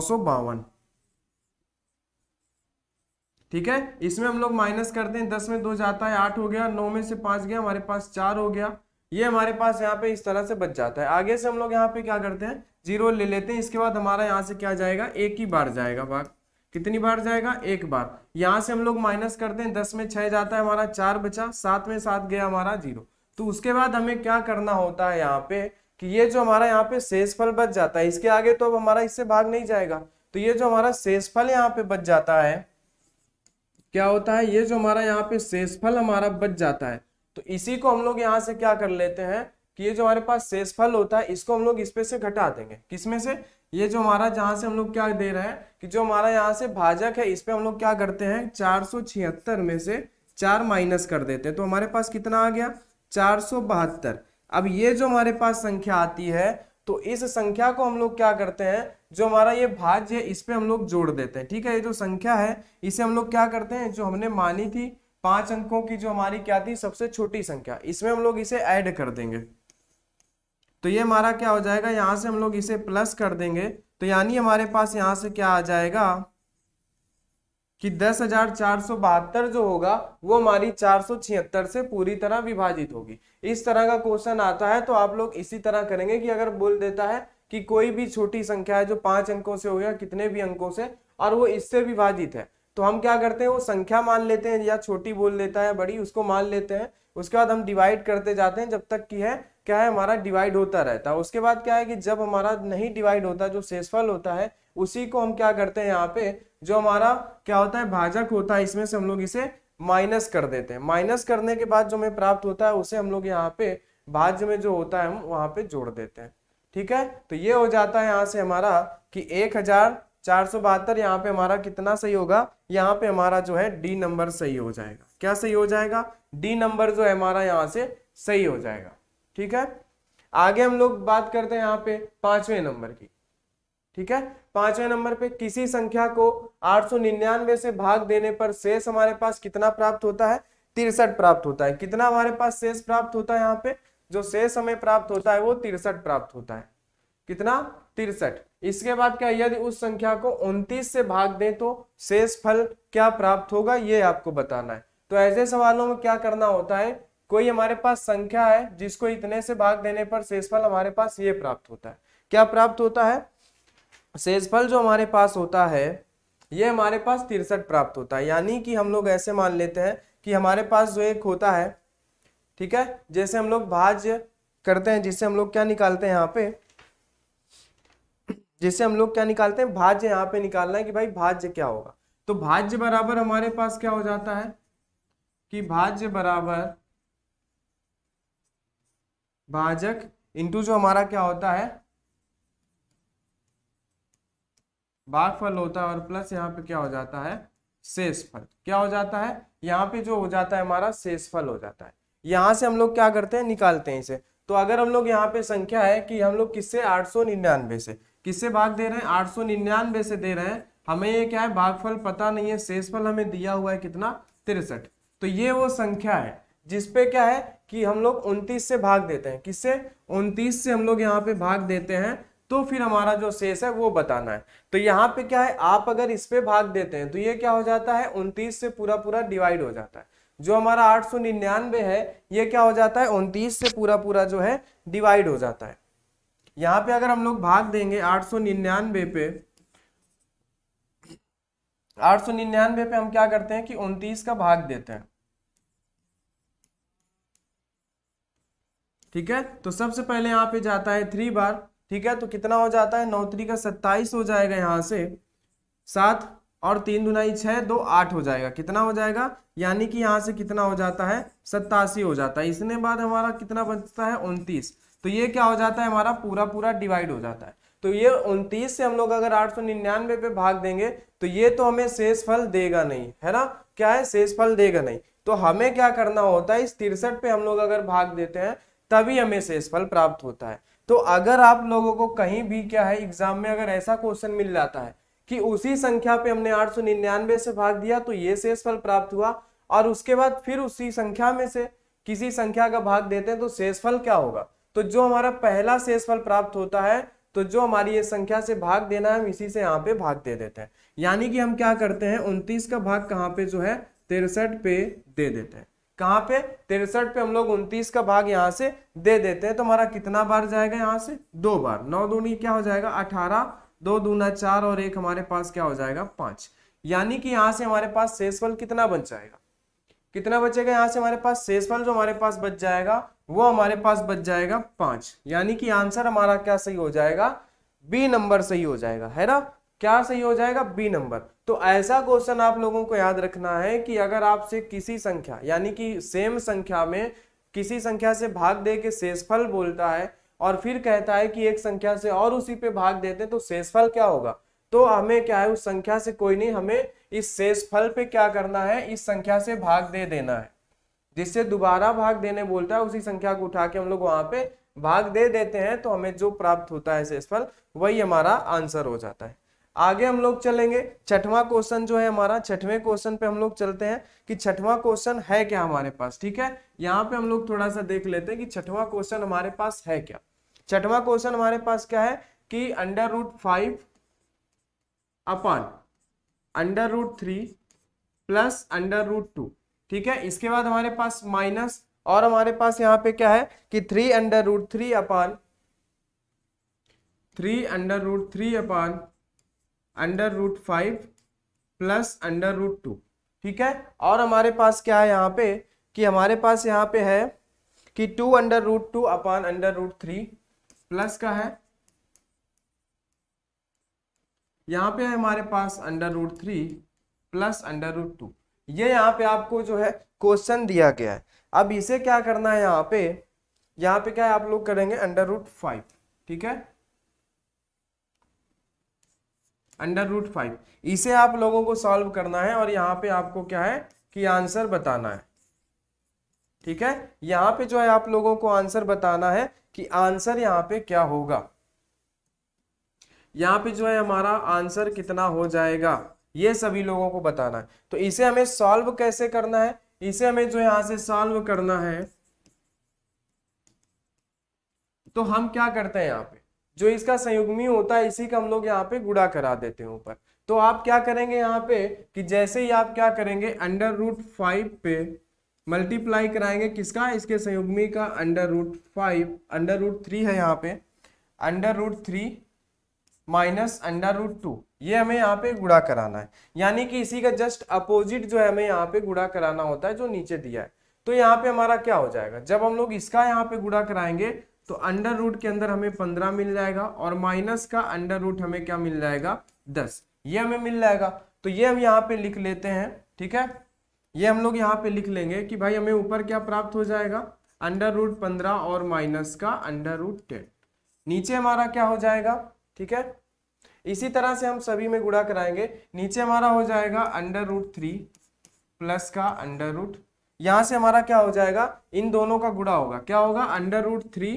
ठीक है इसमें हम लोग माइनस करते हैं दस में दो जाता है आठ हो गया नौ में से पांच गया हमारे पास चार हो गया ये हमारे पास यहाँ पे इस तरह से बच जाता है आगे से हम लोग यहाँ पे क्या करते हैं जीरो ले लेते हैं इसके बाद हमारा यहाँ से क्या जाएगा एक ही बार जाएगा भाग कितनी बार जाएगा एक बार यहाँ से हम लोग माइनस करते हैं दस में छः जाता है हमारा चार बचा सात में सात गया हमारा जीरो तो उसके बाद हमें क्या करना होता है यहाँ पे कि ये जो हमारा यहाँ पे शेषफल बच जाता है इसके आगे तो अब हमारा इससे भाग नहीं जाएगा तो ये जो हमारा शेषफल यहाँ पे बच जाता है क्या होता है ये जो हमारा यहाँ पे शेषफल हमारा बच जाता है तो इसी को हम लोग यहाँ से क्या कर लेते हैं कि ये जो हमारे पास शेषफल होता है इसको हम लोग इसमें से घटा देंगे किसमें से ये जो हमारा जहां से हम लोग क्या दे रहे हैं कि जो हमारा यहाँ से भाजक है इस पर हम लोग क्या करते हैं चार में से चार माइनस कर देते हैं तो हमारे पास कितना आ गया चार अब ये जो हमारे पास संख्या आती है तो इस संख्या को हम लोग क्या करते हैं जो हमारा ये भाज्य है इस पे हम लोग जोड़ देते हैं ठीक है ये जो संख्या है इसे हम लोग क्या करते हैं जो हमने मानी थी पांच अंकों की जो हमारी क्या थी सबसे छोटी संख्या इसमें हम लोग इसे ऐड कर देंगे तो ये हमारा क्या हो जाएगा यहाँ से हम लोग इसे प्लस कर देंगे तो यानी हमारे पास यहाँ से क्या आ जाएगा कि दस हजार चार सौ बहत्तर जो होगा वो हमारी चार सौ छिहत्तर से पूरी तरह विभाजित होगी इस तरह का क्वेश्चन आता है तो आप लोग इसी तरह करेंगे कि अगर बोल देता है कि कोई भी छोटी संख्या है जो पांच अंकों से हो गया कितने भी अंकों से और वो इससे विभाजित है तो हम क्या करते हैं वो संख्या मान लेते हैं या छोटी बोल लेता है बड़ी उसको मान लेते हैं उसके बाद हम डिवाइड करते जाते हैं जब तक की है क्या है हमारा डिवाइड होता रहता है उसके बाद क्या है कि जब हमारा नहीं डिवाइड होता जो शेषफल होता है उसी को हम क्या करते हैं यहाँ पे जो हमारा क्या होता है भाजक होता है इसमें से हम लोग इसे माइनस कर देते हैं माइनस करने के बाद जो हमें प्राप्त होता है उसे हम लोग यहाँ पे भाज्य में जो होता है हम वहाँ पे जोड़ देते हैं ठीक है तो ये हो जाता है यहाँ से हमारा कि एक हजार चार सौ बहत्तर यहाँ पे हमारा कितना सही होगा यहाँ पे हमारा जो है डी नंबर सही हो जाएगा क्या सही हो जाएगा डी नंबर जो है हमारा यहाँ से सही हो जाएगा ठीक है आगे हम लोग बात करते हैं यहाँ पे पांचवें नंबर की ठीक है पांचवें नंबर पे किसी संख्या को निन्यानवे से भाग देने पर शेष हमारे पास कितना प्राप्त होता है तिरसठ प्राप्त होता है कितना हमारे पास शेष प्राप्त होता है यहाँ पे जो शेष हमें प्राप्त होता है वो तिरसठ प्राप्त होता है कितना तिरसठ इसके बाद क्या यदि उस संख्या को उनतीस से भाग दें तो शेष फल क्या प्राप्त होगा ये आपको बताना है तो ऐसे सवालों में क्या करना होता है कोई हमारे पास संख्या है जिसको इतने से भाग देने पर शेषफल हमारे पास ये प्राप्त होता है क्या प्राप्त होता है शेषफल जो हमारे पास होता है ये हमारे पास तिरसठ प्राप्त होता है यानी कि हम लोग ऐसे मान लेते हैं कि हमारे पास जो एक होता है ठीक है जैसे हम लोग भाज्य करते हैं जिससे हम लोग क्या निकालते हैं यहाँ पे जिससे हम लोग क्या निकालते हैं भाज्य यहाँ पे निकालना है कि भाई भाज्य क्या होगा तो भाज्य बराबर हमारे पास क्या हो जाता है कि भाज्य बराबर भाजक इंटू जो हमारा क्या होता है भागफल होता है और प्लस यहाँ पे क्या हो जाता है शेषफल क्या हो जाता है यहाँ पे जो हो जाता है हमारा शेषफल हो जाता है यहां से हम लोग क्या करते हैं निकालते हैं इसे तो अगर हम लोग यहाँ पे संख्या है कि हम लोग किससे आठ सौ निन्यानवे से किससे भाग दे रहे हैं आठ सौ निन्यानवे से दे रहे हैं हमें ये क्या है भागफल पता नहीं है शेषफल हमें दिया हुआ है कितना तिरसठ तो ये वो संख्या है जिसपे क्या है कि हम लोग उनतीस से भाग देते हैं किससे उनतीस से हम लोग यहाँ पे भाग देते हैं तो फिर हमारा जो शेष है वो बताना है तो यहाँ पे क्या है आप अगर इस पे भाग देते हैं तो ये क्या हो जाता है उनतीस से पूरा पूरा डिवाइड हो जाता है जो हमारा आठ सौ निन्यानवे है ये क्या हो जाता है उनतीस से पूरा पूरा जो है डिवाइड हो जाता है यहाँ पे अगर हम लोग भाग देंगे आठ सौ निन्यानवे पे आठ सौ निन्यानवे पे हम क्या करते हैं कि उनतीस का भाग देते हैं ठीक है तो सबसे पहले यहाँ पे जाता है थ्री बार ठीक है तो कितना हो जाता है नौ का सत्ताईस हो जाएगा यहाँ से सात और तीन दुनाई छः दो आठ हो जाएगा कितना हो जाएगा यानी कि यहाँ से कितना हो जाता है सत्तासी हो जाता है इसने बाद हमारा कितना बचता है उनतीस तो ये क्या हो जाता है हमारा पूरा पूरा डिवाइड हो जाता है तो ये उनतीस से हम लोग अगर आठ सौ निन्यानवे पे भाग देंगे तो ये तो हमें शेष फल देगा नहीं है ना क्या है शेष फल देगा नहीं तो हमें क्या करना होता है इस तिरसठ पे हम लोग अगर भाग देते हैं तभी हमें शेष फल प्राप्त होता है तो अगर आप लोगों को कहीं भी क्या है एग्जाम में अगर ऐसा क्वेश्चन मिल जाता है कि उसी संख्या पे हमने आठ से भाग दिया तो ये शेष फल प्राप्त हुआ और उसके बाद फिर उसी संख्या में से किसी संख्या का भाग देते हैं तो शेष फल क्या होगा तो जो हमारा पहला शेष फल प्राप्त होता है तो जो हमारी ये संख्या से भाग देना है हम इसी से यहाँ पे भाग दे देते हैं यानी कि हम क्या करते हैं उनतीस का भाग कहाँ पे जो है तिरसठ पे दे देते हैं कहाँ पे तिरसठ पे हम लोग उनतीस का भाग यहाँ से दे देते हैं तो हमारा कितना बार जाएगा यहाँ से दो बार नौ दूनी क्या हो जाएगा अठारह दो दूना चार और एक हमारे पास क्या हो जाएगा पांच यानी कि यहाँ से हमारे पास शेषफल कितना बच जाएगा कितना बचेगा यहाँ से हमारे पास शेषफल जो हमारे पास बच जाएगा वो हमारे पास बच जाएगा पांच यानी कि आंसर हमारा क्या सही हो जाएगा बी नंबर सही हो जाएगा है ना क्या सही हो जाएगा बी नंबर तो ऐसा क्वेश्चन आप लोगों को याद रखना है कि अगर आपसे किसी संख्या यानी कि सेम संख्या में किसी संख्या से भाग दे के शेषफल बोलता है और फिर कहता है कि एक संख्या से और उसी पे भाग देते हैं तो शेषफल क्या होगा तो हमें क्या है उस संख्या से कोई नहीं हमें इस शेषफल पे क्या करना है इस संख्या से भाग दे देना है जिससे दोबारा भाग देने बोलता है उसी संख्या को उठा के हम लोग वहां पे भाग दे देते हैं तो हमें जो प्राप्त होता है शेषफल वही हमारा आंसर हो जाता है आगे हम लोग चलेंगे छठवां क्वेश्चन जो है हमारा छठवें क्वेश्चन पे हम लोग चलते हैं कि छठवां क्वेश्चन है क्या हमारे पास ठीक है यहाँ पे हम लोग थोड़ा सा देख लेते हैं कि छठवां क्वेश्चन हमारे पास है क्या छठवां क्वेश्चन हमारे पास क्या है कि under root five upon under root three plus under root two ठीक है इसके बाद हमारे पास माइनस और हमारे पास यहाँ पे क्या है कि three under root three upon three under root three upon under root five plus under root two ठीक है और हमारे पास क्या है यहाँ पे कि हमारे पास यहाँ पे है कि two under root two upon under root three plus का है यहाँ पे है हमारे पास under root three plus under root two ये यहाँ पे आपको जो है क्वेश्चन दिया गया है अब इसे क्या करना है यहाँ पे यहाँ पे क्या है आप लोग करेंगे अंडर रूट फाइव ठीक है अंडर रूट फाइव इसे आप लोगों को सॉल्व करना है और यहाँ पे आपको क्या है कि आंसर बताना है ठीक है यहाँ पे जो है आप लोगों को आंसर बताना है कि आंसर यहाँ पे क्या होगा यहाँ पे जो है हमारा आंसर कितना हो जाएगा ये सभी लोगों को बताना है तो इसे हमें सॉल्व कैसे करना है इसे हमें जो यहाँ से सॉल्व करना है तो हम क्या करते हैं यहाँ पे जो इसका संयुग्मी होता है इसी का हम लोग यहाँ पे गुड़ा करा देते हैं ऊपर तो आप क्या करेंगे यहाँ पे कि जैसे ही आप क्या करेंगे अंडर रूट फाइव पे मल्टीप्लाई कराएंगे किसका इसके संयुग्मी का under root five under root three है यहाँ पे under root three minus under root two ये हमें यहाँ पे गुड़ा कराना है यानी कि इसी का जस्ट अपोजिट जो है हमें यहाँ पे गुड़ा कराना होता है जो नीचे दिया है तो यहाँ पे हमारा क्या हो जाएगा जब हम लोग इसका यहाँ पे गुड़ा कराएंगे तो अंडर रूट के अंदर हमें पंद्रह मिल जाएगा और माइनस का अंडर रूट हमें क्या मिल जाएगा दस ये हमें मिल जाएगा तो ये हम यहाँ पे लिख लेते हैं ठीक है ये हम लोग यहाँ पे लिख लेंगे कि भाई हमें ऊपर क्या प्राप्त हो जाएगा अंडर रूट पंद्रह और माइनस का अंडर रूट टेन नीचे हमारा क्या हो जाएगा ठीक है इसी तरह से हम सभी में गुड़ा कराएंगे नीचे हमारा हो जाएगा अंडर रूट थ्री प्लस का अंडर रूट यहाँ से हमारा क्या हो जाएगा इन दोनों का गुड़ा होगा क्या होगा under root three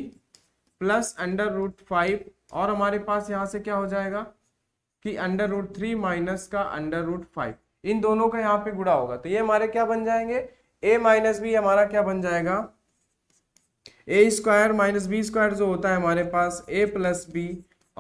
plus under root five और हमारे पास यहाँ से क्या हो जाएगा कि अंडर रूट थ्री माइनस का अंडर रूट फाइव इन दोनों का यहाँ पे गुड़ा होगा तो ये हमारे क्या बन जाएंगे ए माइनस बी हमारा क्या बन जाएगा A square minus B square जो होता है हमारे पास ए प्लस बी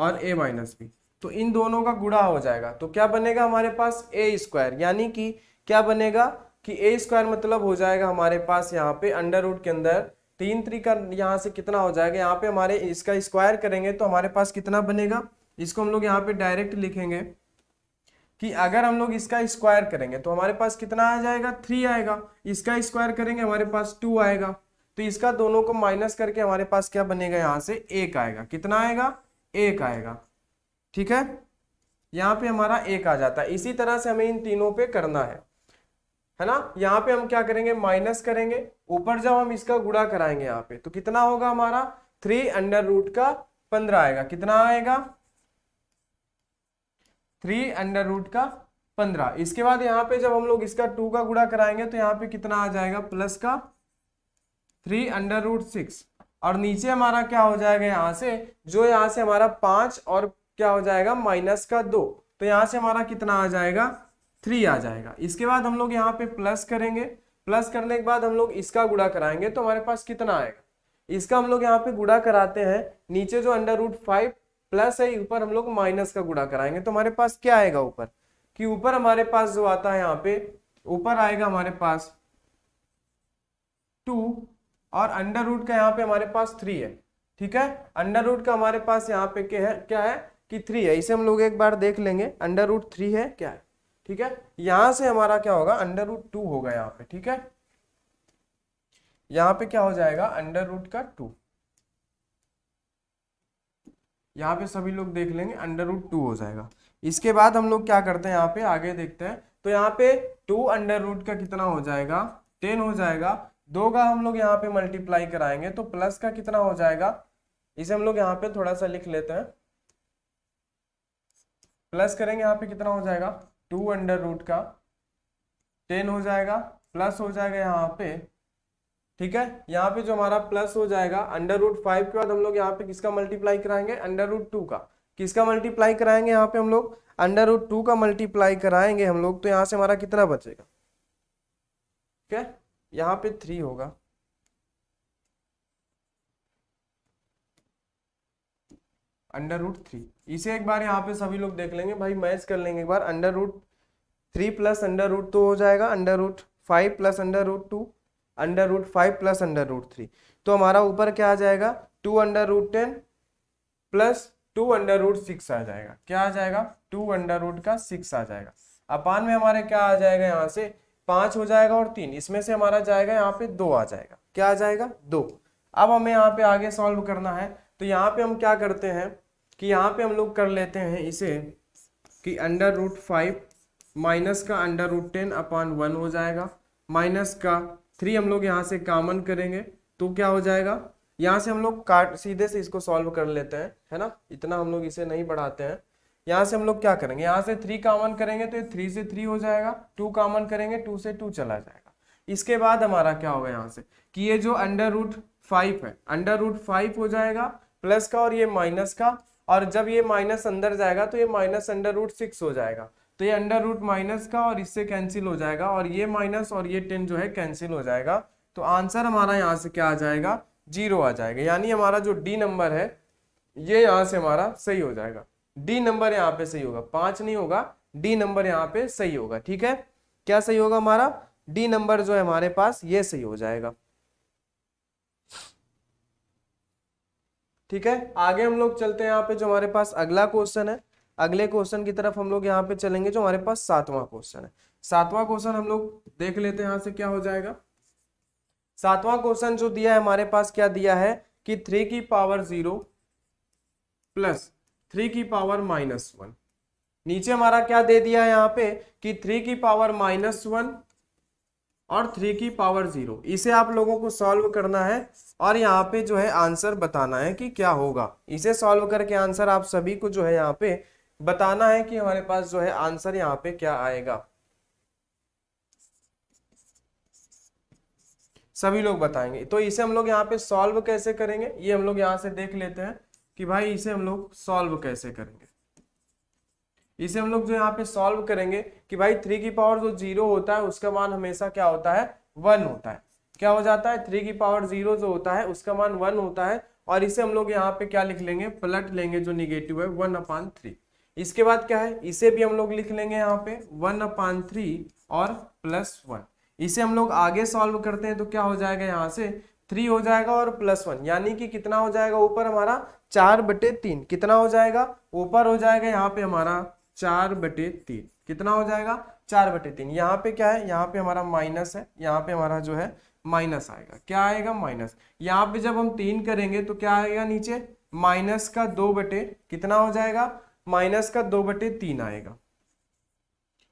और ए माइनस बी तो इन दोनों का गुड़ा हो जाएगा तो क्या बनेगा हमारे पास ए स्क्वायर यानी कि क्या बनेगा कि ए स्क्वायर मतलब हो जाएगा हमारे पास यहाँ पे अंडर रूट के अंदर तीन त्रिका यहाँ से कितना हो जाएगा यहाँ पे हमारे इसका स्क्वायर करेंगे तो हमारे पास कितना बनेगा इसको हम लोग यहाँ पे डायरेक्ट लिखेंगे कि अगर हम लोग इसका स्क्वायर करेंगे तो हमारे पास कितना आ जाएगा थ्री आएगा इसका स्क्वायर करेंगे हमारे पास टू आएगा तो इसका दोनों को माइनस करके हमारे पास क्या बनेगा यहाँ से एक आएगा कितना आएगा एक आएगा ठीक है यहाँ पे हमारा एक आ जाता है इसी तरह से हमें इन तीनों पे करना है है ना यहाँ पे हम क्या करेंगे माइनस करेंगे ऊपर जब हम इसका गुड़ा कराएंगे यहाँ पे तो कितना होगा हमारा थ्री अंडर रूट का पंद्रह आएगा कितना आएगा थ्री अंडर रूट का पंद्रह इसके बाद यहाँ पे जब हम लोग इसका टू का गुड़ा कराएंगे तो यहाँ पे कितना आ जाएगा प्लस का थ्री अंडर रूट सिक्स और नीचे हमारा क्या हो जाएगा यहाँ से जो यहाँ से हमारा पांच और क्या हो जाएगा माइनस का दो तो यहाँ से हमारा कितना आ जाएगा थ्री आ जाएगा इसके बाद हम लोग यहाँ पे प्लस करेंगे प्लस करने के बाद हम लोग इसका गुड़ा कराएंगे तो हमारे पास कितना आएगा इसका हम लोग यहाँ पे गुड़ा कराते हैं नीचे जो अंडर रूट फाइव प्लस है ऊपर हम लोग माइनस का गुड़ा कराएंगे तो हमारे पास क्या आएगा ऊपर कि ऊपर हमारे पास जो आता है यहाँ पे ऊपर आएगा हमारे पास टू और अंडर रूट का यहाँ पे हमारे पास थ्री है ठीक है अंडर रूट का हमारे पास यहाँ पे क्या है क्या है कि थ्री है इसे हम लोग एक बार देख लेंगे अंडर रूट थ्री है क्या है ठीक है यहां से हमारा क्या होगा अंडर रूट टू होगा यहाँ पे ठीक है यहाँ पे क्या हो जाएगा अंडर रूट का टू यहां पे सभी लोग देख लेंगे अंडर रूट टू हो जाएगा इसके बाद हम लोग क्या करते हैं यहां पे आगे देखते हैं तो यहाँ पे टू अंडर रूट का कितना हो जाएगा टेन हो जाएगा दो का हम लोग यहाँ पे मल्टीप्लाई कराएंगे तो प्लस का कितना हो जाएगा इसे हम लोग यहाँ पे थोड़ा सा लिख लेते हैं प्लस करेंगे यहाँ पे कितना हो जाएगा टू अंडर रूट का टेन हो जाएगा प्लस हो जाएगा यहाँ पे ठीक है यहाँ पे जो हमारा प्लस हो जाएगा अंडर रूट फाइव के बाद हम लोग यहाँ पे किसका मल्टीप्लाई कराएंगे अंडर रूट टू का किसका मल्टीप्लाई कराएंगे यहाँ पे हम लोग अंडर रूट टू का मल्टीप्लाई कराएंगे हम लोग तो यहाँ से हमारा कितना बचेगा ठीक है यहाँ पे थ्री होगा अंडर रूट थ्री इसे एक बार यहाँ पे सभी लोग देख लेंगे भाई मैच कर लेंगे एक बार under root three plus under root तो हो जाएगा under root five plus under root two under root five plus under root three तो हमारा ऊपर क्या आ जाएगा two under root ten plus two under root six आ जाएगा क्या आ जाएगा टू अंडर रूट का सिक्स आ जाएगा अपान में हमारे क्या आ जाएगा यहाँ से पाँच हो जाएगा और तीन इसमें से हमारा जाएगा यहाँ पे दो आ जाएगा क्या आ जाएगा दो अब हमें यहाँ पे आगे सॉल्व करना है तो यहाँ पे हम क्या करते हैं कि यहाँ पे हम लोग कर लेते हैं इसे कि अंडर रूट फाइव माइनस का under root ten upon one हो जाएगा माइनस का थ्री हम लोग यहाँ से कामन करेंगे तो क्या हो जाएगा यहाँ से हम लोग काट सीधे से इसको सॉल्व कर लेते हैं है ना इतना हम लोग इसे नहीं बढ़ाते हैं यहाँ से हम लोग क्या करेंगे यहाँ से थ्री कामन करेंगे तो ये थ्री से थ्री हो जाएगा टू कामन करेंगे टू से टू चला जाएगा इसके बाद हमारा क्या होगा यहाँ से कि ये जो अंडर रूट फाइव है अंडर रूट फाइव हो जाएगा प्लस का और ये माइनस का और जब ये माइनस अंदर जाएगा तो ये माइनस अंडर रूट सिक्स हो जाएगा तो ये अंडर रूट माइनस का और इससे कैंसिल हो जाएगा और ये माइनस और ये टेन जो है कैंसिल हो जाएगा तो आंसर हमारा यहाँ से क्या आ जाएगा जीरो आ जाएगा यानी हमारा जो डी नंबर है ये यहाँ से हमारा सही हो जाएगा डी नंबर यहाँ पे सही होगा पांच नहीं होगा डी नंबर यहाँ पे सही होगा ठीक है क्या सही होगा हमारा डी नंबर जो है हमारे पास ये सही हो जाएगा ठीक है आगे हम लोग चलते हैं यहाँ पे जो हमारे पास अगला क्वेश्चन है अगले क्वेश्चन की तरफ हम लोग यहाँ पे चलेंगे जो हमारे पास सातवां क्वेश्चन है सातवां क्वेश्चन हम लोग देख लेते हैं यहाँ से क्या हो जाएगा सातवां क्वेश्चन जो दिया है हमारे पास क्या दिया है कि थ्री की पावर जीरो प्लस थ्री की पावर माइनस वन नीचे हमारा क्या दे दिया है यहाँ पे कि थ्री की पावर माइनस वन और थ्री की पावर जीरो इसे आप लोगों को सॉल्व करना है और यहाँ पे जो है आंसर बताना है कि क्या होगा इसे सॉल्व करके आंसर आप सभी को जो है यहाँ पे बताना है कि हमारे पास जो है आंसर यहाँ पे क्या आएगा सभी लोग बताएंगे तो इसे हम लोग यहाँ पे सॉल्व कैसे करेंगे ये हम लोग यहाँ से देख लेते हैं कि भाई इसे हम लोग सॉल्व कैसे करेंगे इसे हम लोग जो यहाँ पे सॉल्व करेंगे कि भाई थ्री की पावर जो जीरो होता है उसका मान हमेशा क्या होता है वन होता है क्या हो जाता है थ्री की पावर जीरो जो होता है उसका मान वन होता है और इसे हम लोग यहाँ पे क्या लिख लेंगे पलट लेंगे जो निगेटिव है वन अपान थ्री इसके बाद क्या है इसे भी हम लोग लिख लेंगे यहाँ पे वन अपान थ्री और प्लस वन इसे हम लोग आगे सॉल्व करते हैं तो क्या हो जाएगा यहाँ से थ्री हो जाएगा और प्लस वन यानी कि कितना हो जाएगा ऊपर हमारा चार बटे तीन कितना हो जाएगा ऊपर हो जाएगा यहाँ पे हमारा चार बटे तीन कितना हो जाएगा चार बटे तीन यहाँ पे क्या है यहाँ पे हमारा माइनस है यहाँ पे हमारा जो है माइनस आएगा क्या आएगा माइनस यहाँ पे जब हम तीन करेंगे तो क्या आएगा नीचे माइनस का दो बटे कितना हो जाएगा माइनस का दो बटे तीन आएगा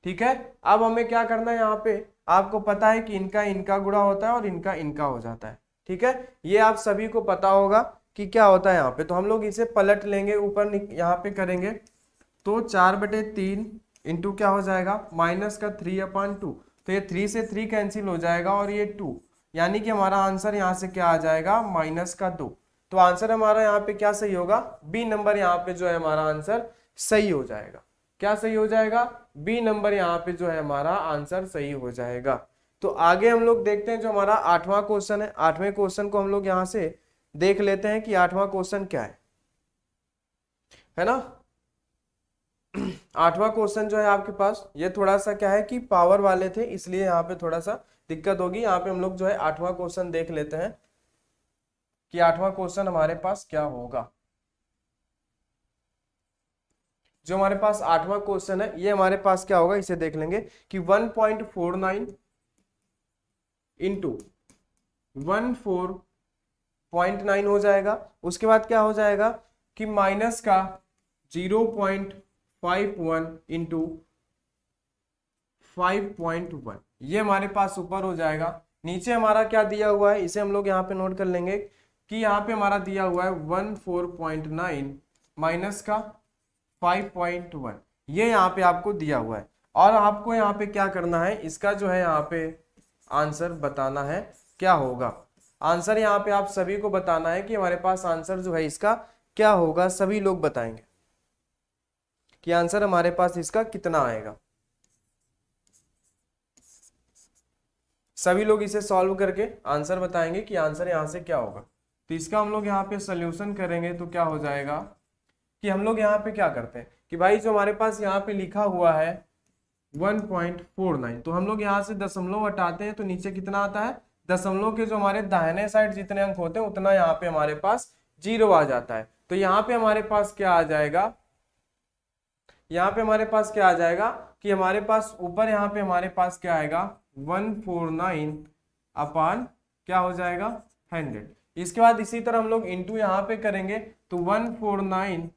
ठीक है अब हमें क्या करना है यहाँ पे आपको पता है कि इनका इनका गुड़ा होता है और इनका इनका हो जाता है ठीक है ये आप सभी को पता होगा कि क्या होता है यहाँ पे तो हम लोग इसे पलट लेंगे ऊपर यहाँ पे करेंगे तो चार बटे तीन इंटू क्या हो जाएगा माइनस का थ्री अपॉन टू तो ये थ्री से थ्री कैंसिल हो जाएगा और ये टू यानी कि हमारा आंसर यहाँ से क्या आ जाएगा माइनस का दो तो आंसर हमारा यहाँ पे क्या सही होगा बी नंबर यहाँ पे जो है हमारा आंसर सही हो जाएगा क्या सही हो जाएगा बी नंबर यहाँ पे जो है हमारा आंसर सही हो जाएगा तो आगे हम लोग देखते हैं जो हमारा आठवां क्वेश्चन है आठवें क्वेश्चन को हम लोग यहाँ से देख लेते हैं कि आठवां क्वेश्चन क्या है है ना आठवां क्वेश्चन जो है आपके पास ये थोड़ा सा क्या है कि पावर वाले थे इसलिए यहाँ पे थोड़ा सा दिक्कत होगी यहाँ पे हम लोग जो है आठवां क्वेश्चन देख लेते हैं कि आठवां क्वेश्चन हमारे पास क्या होगा जो हमारे पास आठवां क्वेश्चन है ये हमारे पास क्या होगा इसे देख लेंगे कि 1.49 point four nine into one four point nine हो जाएगा उसके बाद क्या हो जाएगा कि माइनस का zero point five one into five point one ये हमारे पास ऊपर हो जाएगा नीचे हमारा क्या दिया हुआ है इसे हम लोग यहाँ पे नोट कर लेंगे कि यहाँ पे हमारा दिया हुआ है one four point nine minus का फाइव पॉइंट वन ये यहाँ पे आपको दिया हुआ है और आपको यहाँ पे क्या करना है इसका जो है यहाँ पे आंसर बताना है क्या होगा आंसर यहाँ पे आप सभी को बताना है कि हमारे पास आंसर जो है इसका क्या होगा सभी लोग बताएंगे कि आंसर हमारे पास इसका कितना आएगा सभी लोग इसे सॉल्व करके आंसर बताएंगे कि आंसर यहां से क्या होगा तो इसका हम लोग यहाँ पे सोल्यूशन करेंगे तो क्या हो जाएगा कि हम लोग यहाँ पे क्या करते हैं कि भाई जो हमारे पास यहाँ पे लिखा हुआ है 1.49 तो हम लोग यहाँ से दशमलव हटाते हैं तो नीचे कितना आता है दशमलव के जो हमारे दाहिने साइड जितने अंक होते हैं उतना यहाँ पे हमारे पास जीरो आ जाता है तो यहाँ पे हमारे पास क्या आ जाएगा यहाँ पे हमारे पास क्या आ जाएगा कि हमारे पास ऊपर यहाँ पे हमारे पास क्या आएगा वन फोर नाइन अपान क्या हो जाएगा हंड्रेड इसके बाद इसी तरह हम लोग इंटू यहाँ पे करेंगे तो वन फोर नाइन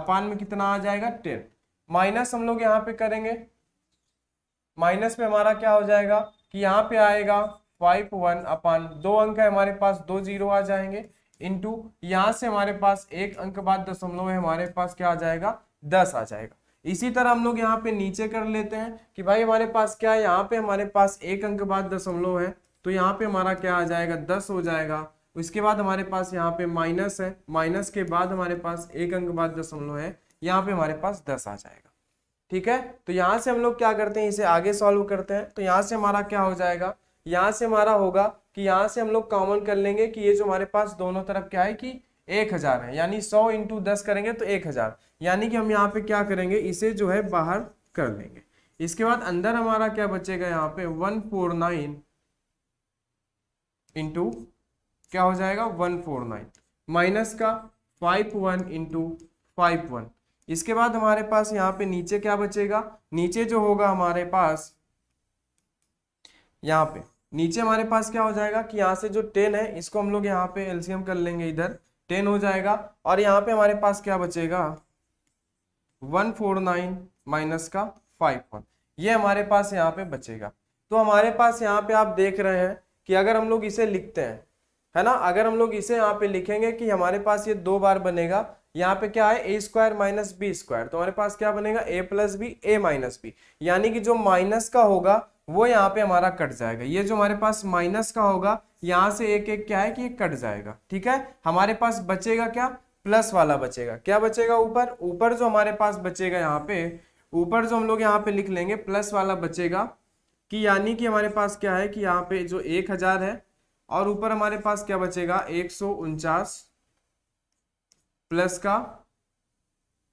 अपान में कितना आ जाएगा टेन माइनस हम लोग यहाँ पे करेंगे माइनस में हमारा क्या हो जाएगा कि यहाँ पे आएगा फाइव वन अपान दो अंक है हमारे पास दो जीरो आ जाएंगे इंटू यहाँ से हमारे पास एक अंक बाद दशमलव है हमारे पास क्या आ जाएगा दस आ जाएगा इसी तरह हम लोग यहाँ पे नीचे कर लेते हैं कि भाई हमारे पास क्या है यहाँ पे हमारे पास एक अंक बाद दशमलव है तो यहाँ पे हमारा क्या आ जाएगा दस हो जाएगा उसके बाद हमारे पास यहाँ पे माइनस है माइनस के बाद हमारे पास एक अंक बाद दशमलव है यहाँ पे हमारे पास दस आ जाएगा ठीक है तो यहाँ से हम लोग क्या करते हैं इसे आगे सॉल्व करते हैं तो यहाँ से हमारा क्या हो जाएगा यहाँ से हमारा होगा कि यहाँ से हम लोग कॉमन कर लेंगे कि ये जो हमारे पास दोनों तरफ क्या है कि एक हजार है यानी सौ इंटू दस करेंगे तो एक हजार यानी कि हम यहाँ पे क्या करेंगे इसे जो है बाहर कर देंगे इसके बाद अंदर हमारा क्या बचेगा यहाँ पे वन फोर नाइन इंटू क्या हो जाएगा वन फोर नाइन माइनस का five one into five one इसके बाद हमारे पास यहाँ पे नीचे क्या बचेगा नीचे जो होगा हमारे पास यहाँ पे नीचे हमारे पास क्या हो जाएगा कि यहाँ से जो टेन है इसको हम लोग यहाँ पे एल्सियम कर लेंगे इधर टेन हो जाएगा और यहाँ पे हमारे पास क्या बचेगा वन फोर नाइन माइनस का फाइव वन ये हमारे पास यहाँ पे बचेगा तो हमारे पास यहाँ पे आप देख रहे हैं कि अगर हम लोग इसे लिखते हैं है ना अगर हम लोग इसे यहाँ पे लिखेंगे कि हमारे पास ये दो बार बनेगा यहाँ पे क्या है A square minus B square तो हमारे पास क्या बनेगा A plus B A minus B यानी कि जो माइनस का होगा वो यहाँ पे हमारा कट जाएगा ये जो हमारे पास माइनस का होगा यहाँ से एक एक क्या है कि ये कट जाएगा ठीक है हमारे पास बचेगा क्या प्लस वाला बचेगा क्या बचेगा ऊपर ऊपर जो हमारे पास बचेगा यहाँ पे ऊपर जो हम लोग यहाँ पे लिख लेंगे प्लस वाला बचेगा कि यानी कि हमारे पास क्या है कि यहाँ पे जो एक हजार है और ऊपर हमारे पास क्या बचेगा एक सौ उनचास प्लस का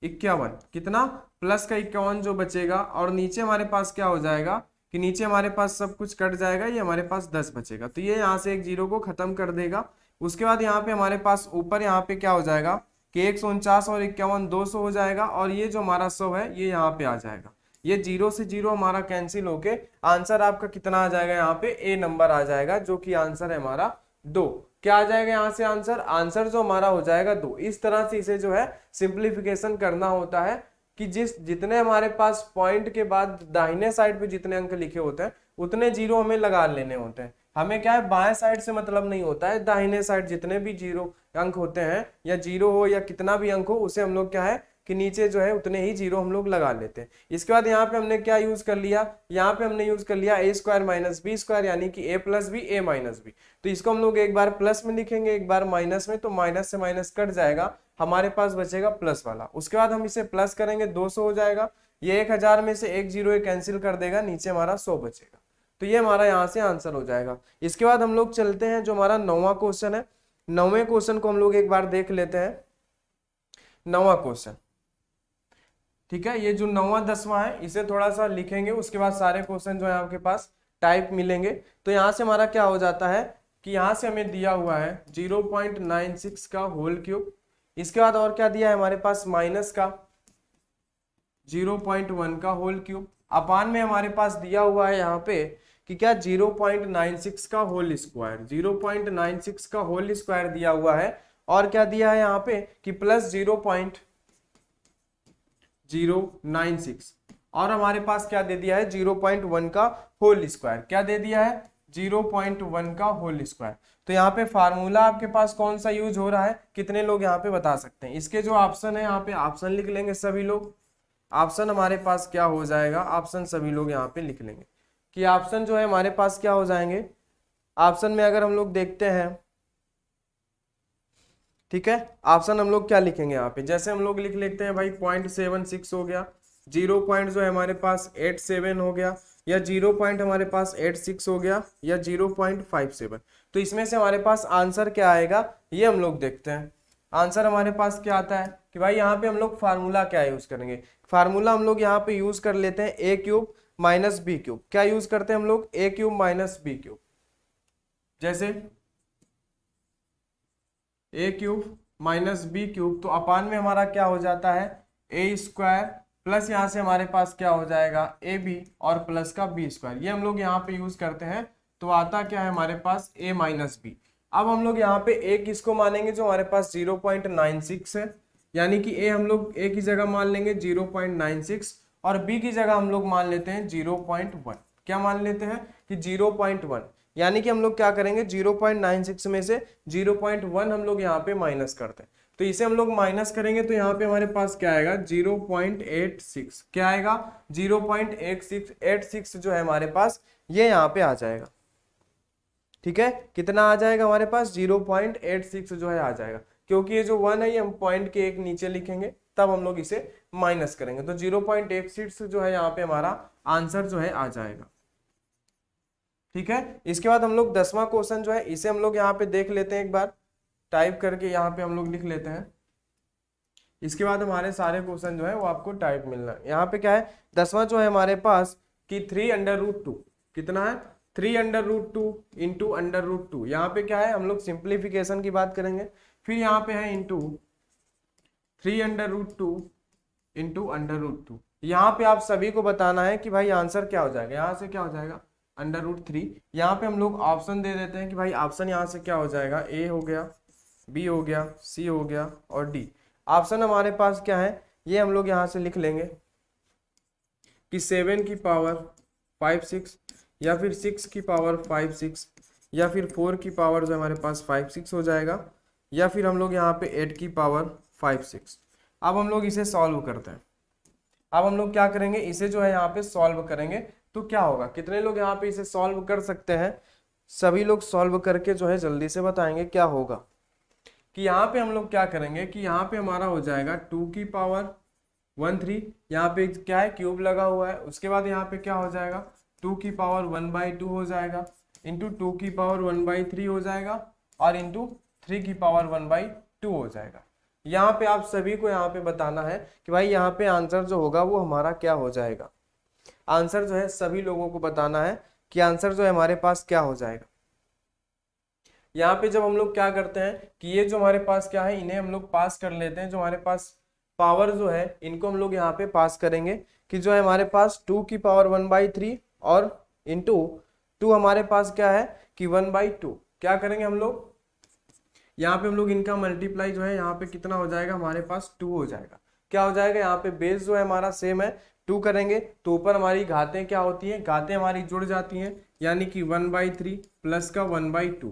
इक्यावन कितना प्लस का इक्यावन जो बचेगा और नीचे हमारे पास क्या हो जाएगा कि नीचे हमारे पास सब कुछ कट जाएगा ये हमारे पास दस बचेगा तो ये यहाँ से एक जीरो को खत्म कर देगा उसके बाद यहाँ पे हमारे पास ऊपर यहाँ पे क्या हो जाएगा कि एक सौ उनचास और इक्यावन दो सौ हो जाएगा और ये जो हमारा सौ है ये यहाँ पे आ जाएगा ये जीरो से जीरो हमारा कैंसिल होके आंसर आपका कितना आ जाएगा यहाँ पे ए नंबर आ जाएगा जो कि आंसर है हमारा दो क्या आ जाएगा यहाँ से आंसर आंसर जो हमारा हो जाएगा दो इस तरह से इसे जो है सिंप्लीफिकेशन करना होता है कि जिस जितने हमारे पास पॉइंट के बाद दाहिने साइड पे जितने अंक लिखे होते हैं उतने जीरो हमें लगा लेने होते हैं हमें क्या है बाएं साइड से मतलब नहीं होता है दाहिने साइड जितने भी जीरो अंक होते हैं या जीरो हो या कितना भी अंक हो उसे हम लोग क्या है कि नीचे जो है उतने ही जीरो हम लोग लगा लेते हैं इसके बाद यहाँ पे हमने क्या यूज कर लिया यहाँ पे हमने यूज कर लिया A square minus B square यानी कि A plus B A minus B तो इसको हम लोग एक बार प्लस में लिखेंगे एक बार माइनस में तो माइनस से माइनस कट जाएगा हमारे पास बचेगा प्लस वाला उसके बाद हम इसे प्लस करेंगे दो हो जाएगा ये एक हजार में से एक जीरो कैंसिल कर देगा नीचे हमारा सौ बचेगा तो ये हमारा यहाँ से आंसर हो जाएगा इसके बाद हम लोग चलते हैं जो हमारा नौवा क्वेश्चन है नौवे क्वेश्चन को हम लोग एक बार देख लेते हैं नौवा क्वेश्चन ठीक है ये जो नौवा दसवा है इसे थोड़ा सा लिखेंगे उसके बाद सारे क्वेश्चन जो है आपके पास टाइप मिलेंगे तो यहाँ से हमारा क्या हो जाता है कि यहाँ से हमें दिया हुआ है 0.96 का होल क्यूब इसके बाद और क्या दिया है हमारे पास माइनस का 0.1 का होल क्यूब अपान में हमारे पास दिया हुआ है यहाँ पे कि क्या 0.96 का होल स्क्वायर 0.96 का होल स्क्वायर दिया हुआ है और क्या दिया है यहां पे कि plus zero point zero nine six और हमारे पास क्या दे दिया है जीरो पॉइंट वन का होल स्क्वायर क्या दे दिया है जीरो पॉइंट वन का होल स्क्वायर तो यहाँ पे फार्मूला आपके पास कौन सा यूज हो रहा है कितने लोग यहाँ पे बता सकते हैं इसके जो ऑप्शन है यहाँ पे ऑप्शन लिख लेंगे सभी लोग ऑप्शन हमारे पास क्या हो जाएगा ऑप्शन सभी लोग यहाँ पे लिख लेंगे कि ऑप्शन जो है हमारे पास क्या हो जाएंगे ऑप्शन में अगर हम लोग देखते हैं ठीक है ऑप्शन हम लोग क्या लिखेंगे यहाँ पे जैसे हम लोग लिख लेते हैं भाई पॉइंट सेवन सिक्स हो गया जीरो पॉइंट जो है हमारे पास एट सेवन हो गया या जीरो पॉइंट हमारे पास एट सिक्स हो गया या जीरो पॉइंट फाइव सेवन तो इसमें से हमारे पास आंसर क्या आएगा ये हम लोग देखते हैं आंसर हमारे पास क्या आता है कि भाई यहाँ पे हम लोग फार्मूला क्या यूज़ करेंगे फार्मूला हम लोग यहाँ पे यूज़ कर लेते हैं A cube minus B cube क्या यूज करते हैं हम लोग A cube minus B cube जैसे A cube minus B cube तो अपान में हमारा क्या हो जाता है ए स्क्वायर प्लस यहाँ से हमारे पास क्या हो जाएगा ए बी और प्लस का बी स्क्वायर ये हम लोग यहाँ पे यूज करते हैं तो आता क्या है हमारे पास ए माइनस बी अब हम लोग यहाँ पे ए किसको मानेंगे जो हमारे पास जीरो पॉइंट नाइन सिक्स है यानी कि ए हम लोग ए की जगह मान लेंगे जीरो पॉइंट नाइन सिक्स और बी की जगह हम लोग मान लेते हैं जीरो पॉइंट वन क्या मान लेते हैं कि जीरो पॉइंट वन यानी कि हम लोग क्या करेंगे जीरो पॉइंट नाइन सिक्स में से जीरो पॉइंट वन हम लोग यहाँ पे माइनस करते हैं तो इसे हम लोग माइनस करेंगे तो यहाँ पे हमारे पास क्या आएगा जीरो पॉइंट एट सिक्स क्या आएगा zero point eight six eight six जो है हमारे पास ये यह यहाँ पे आ जाएगा ठीक है कितना आ जाएगा हमारे पास जीरो पॉइंट एट सिक्स जो है आ जाएगा क्योंकि ये जो वन है ये हम पॉइंट के एक नीचे लिखेंगे तब हम लोग इसे माइनस करेंगे तो जीरो पॉइंट एट सिक्स जो है यहाँ पे हमारा आंसर जो है आ जाएगा ठीक है इसके बाद हम लोग दसवां क्वेश्चन जो है इसे हम लोग यहाँ पे देख लेते हैं एक बार टाइप करके यहाँ पे हम लोग लिख लेते हैं इसके बाद हमारे सारे क्वेश्चन जो है वो आपको टाइप मिलना है यहाँ पे क्या है दसवां जो है हमारे पास कि थ्री अंडर रूट टू कितना है three under root two into under root two यहाँ पे क्या है हम लोग सिंप्लीफिकेशन की बात करेंगे फिर यहाँ पे है into three under root two into under root two यहाँ पे आप सभी को बताना है कि भाई आंसर क्या हो जाएगा यहाँ से क्या हो जाएगा अंडर रूट थ्री यहाँ पे हम लोग ऑप्शन दे देते हैं कि भाई ऑप्शन यहाँ से क्या हो जाएगा ए हो गया बी हो गया सी हो गया और डी ऑप्शन हमारे पास क्या है ये हम लोग यहाँ से लिख लेंगे कि सेवन की पावर फाइव सिक्स या फिर सिक्स की पावर फाइव सिक्स या फिर फोर की पावर जो हमारे पास फाइव सिक्स हो जाएगा या फिर हम लोग यहाँ पे एट की पावर फाइव सिक्स अब हम लोग इसे सॉल्व करते हैं अब हम लोग क्या करेंगे इसे जो है यहाँ पे सॉल्व करेंगे तो क्या होगा कितने लोग यहाँ पे इसे सॉल्व कर सकते हैं सभी लोग सॉल्व करके जो है जल्दी से बताएंगे क्या होगा कि यहाँ पे हम लोग क्या करेंगे कि यहाँ पे हमारा हो जाएगा टू की पावर वन थ्री यहाँ पे क्या है क्यूब लगा हुआ है उसके बाद यहाँ पे क्या हो जाएगा टू की पावर वन बाई टू हो जाएगा इंटू टू की पावर वन बाई थ्री हो जाएगा और इंटू थ्री की पावर वन बाई टू हो जाएगा यहाँ पे आप सभी को यहाँ पे बताना है कि भाई यहाँ पे आंसर जो होगा वो हमारा क्या हो जाएगा आंसर जो है सभी लोगों को बताना है कि आंसर जो है हमारे पास क्या हो जाएगा यहाँ पे जब हम लोग क्या करते हैं कि ये जो हमारे पास क्या है इन्हें हम लोग पास कर लेते हैं जो हमारे पास पावर जो है इनको हम लोग यहाँ पे पास करेंगे कि जो है हमारे पास टू की पावर वन बाई थ्री और इंटू टू हमारे पास क्या है कि वन बाई टू क्या करेंगे हम लोग यहाँ पे हम लोग इनका मल्टीप्लाई जो है यहाँ पे कितना हो जाएगा हमारे पास टू हो जाएगा क्या हो जाएगा यहाँ पे बेस जो है हमारा सेम है टू करेंगे तो ऊपर हमारी घातें क्या होती हैं घातें हमारी जुड़ जाती हैं यानी कि वन बाई थ्री प्लस का वन बाई टू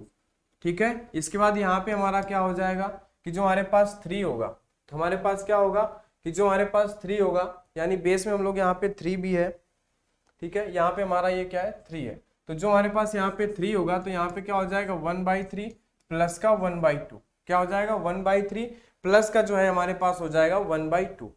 ठीक है इसके बाद यहाँ पे हमारा क्या हो जाएगा कि जो हमारे पास थ्री होगा तो हमारे पास क्या होगा कि जो हमारे पास थ्री होगा यानी बेस में हम लोग यहाँ पे थ्री भी है ठीक है यहाँ पे हमारा ये क्या है थ्री है तो जो हमारे पास यहाँ पे थ्री होगा तो यहाँ पे क्या हो जाएगा वन बाई थ्री प्लस का वन बाई टू क्या हो जाएगा वन बाई थ्री प्लस का जो है हमारे पास हो जाएगा वन बाई टू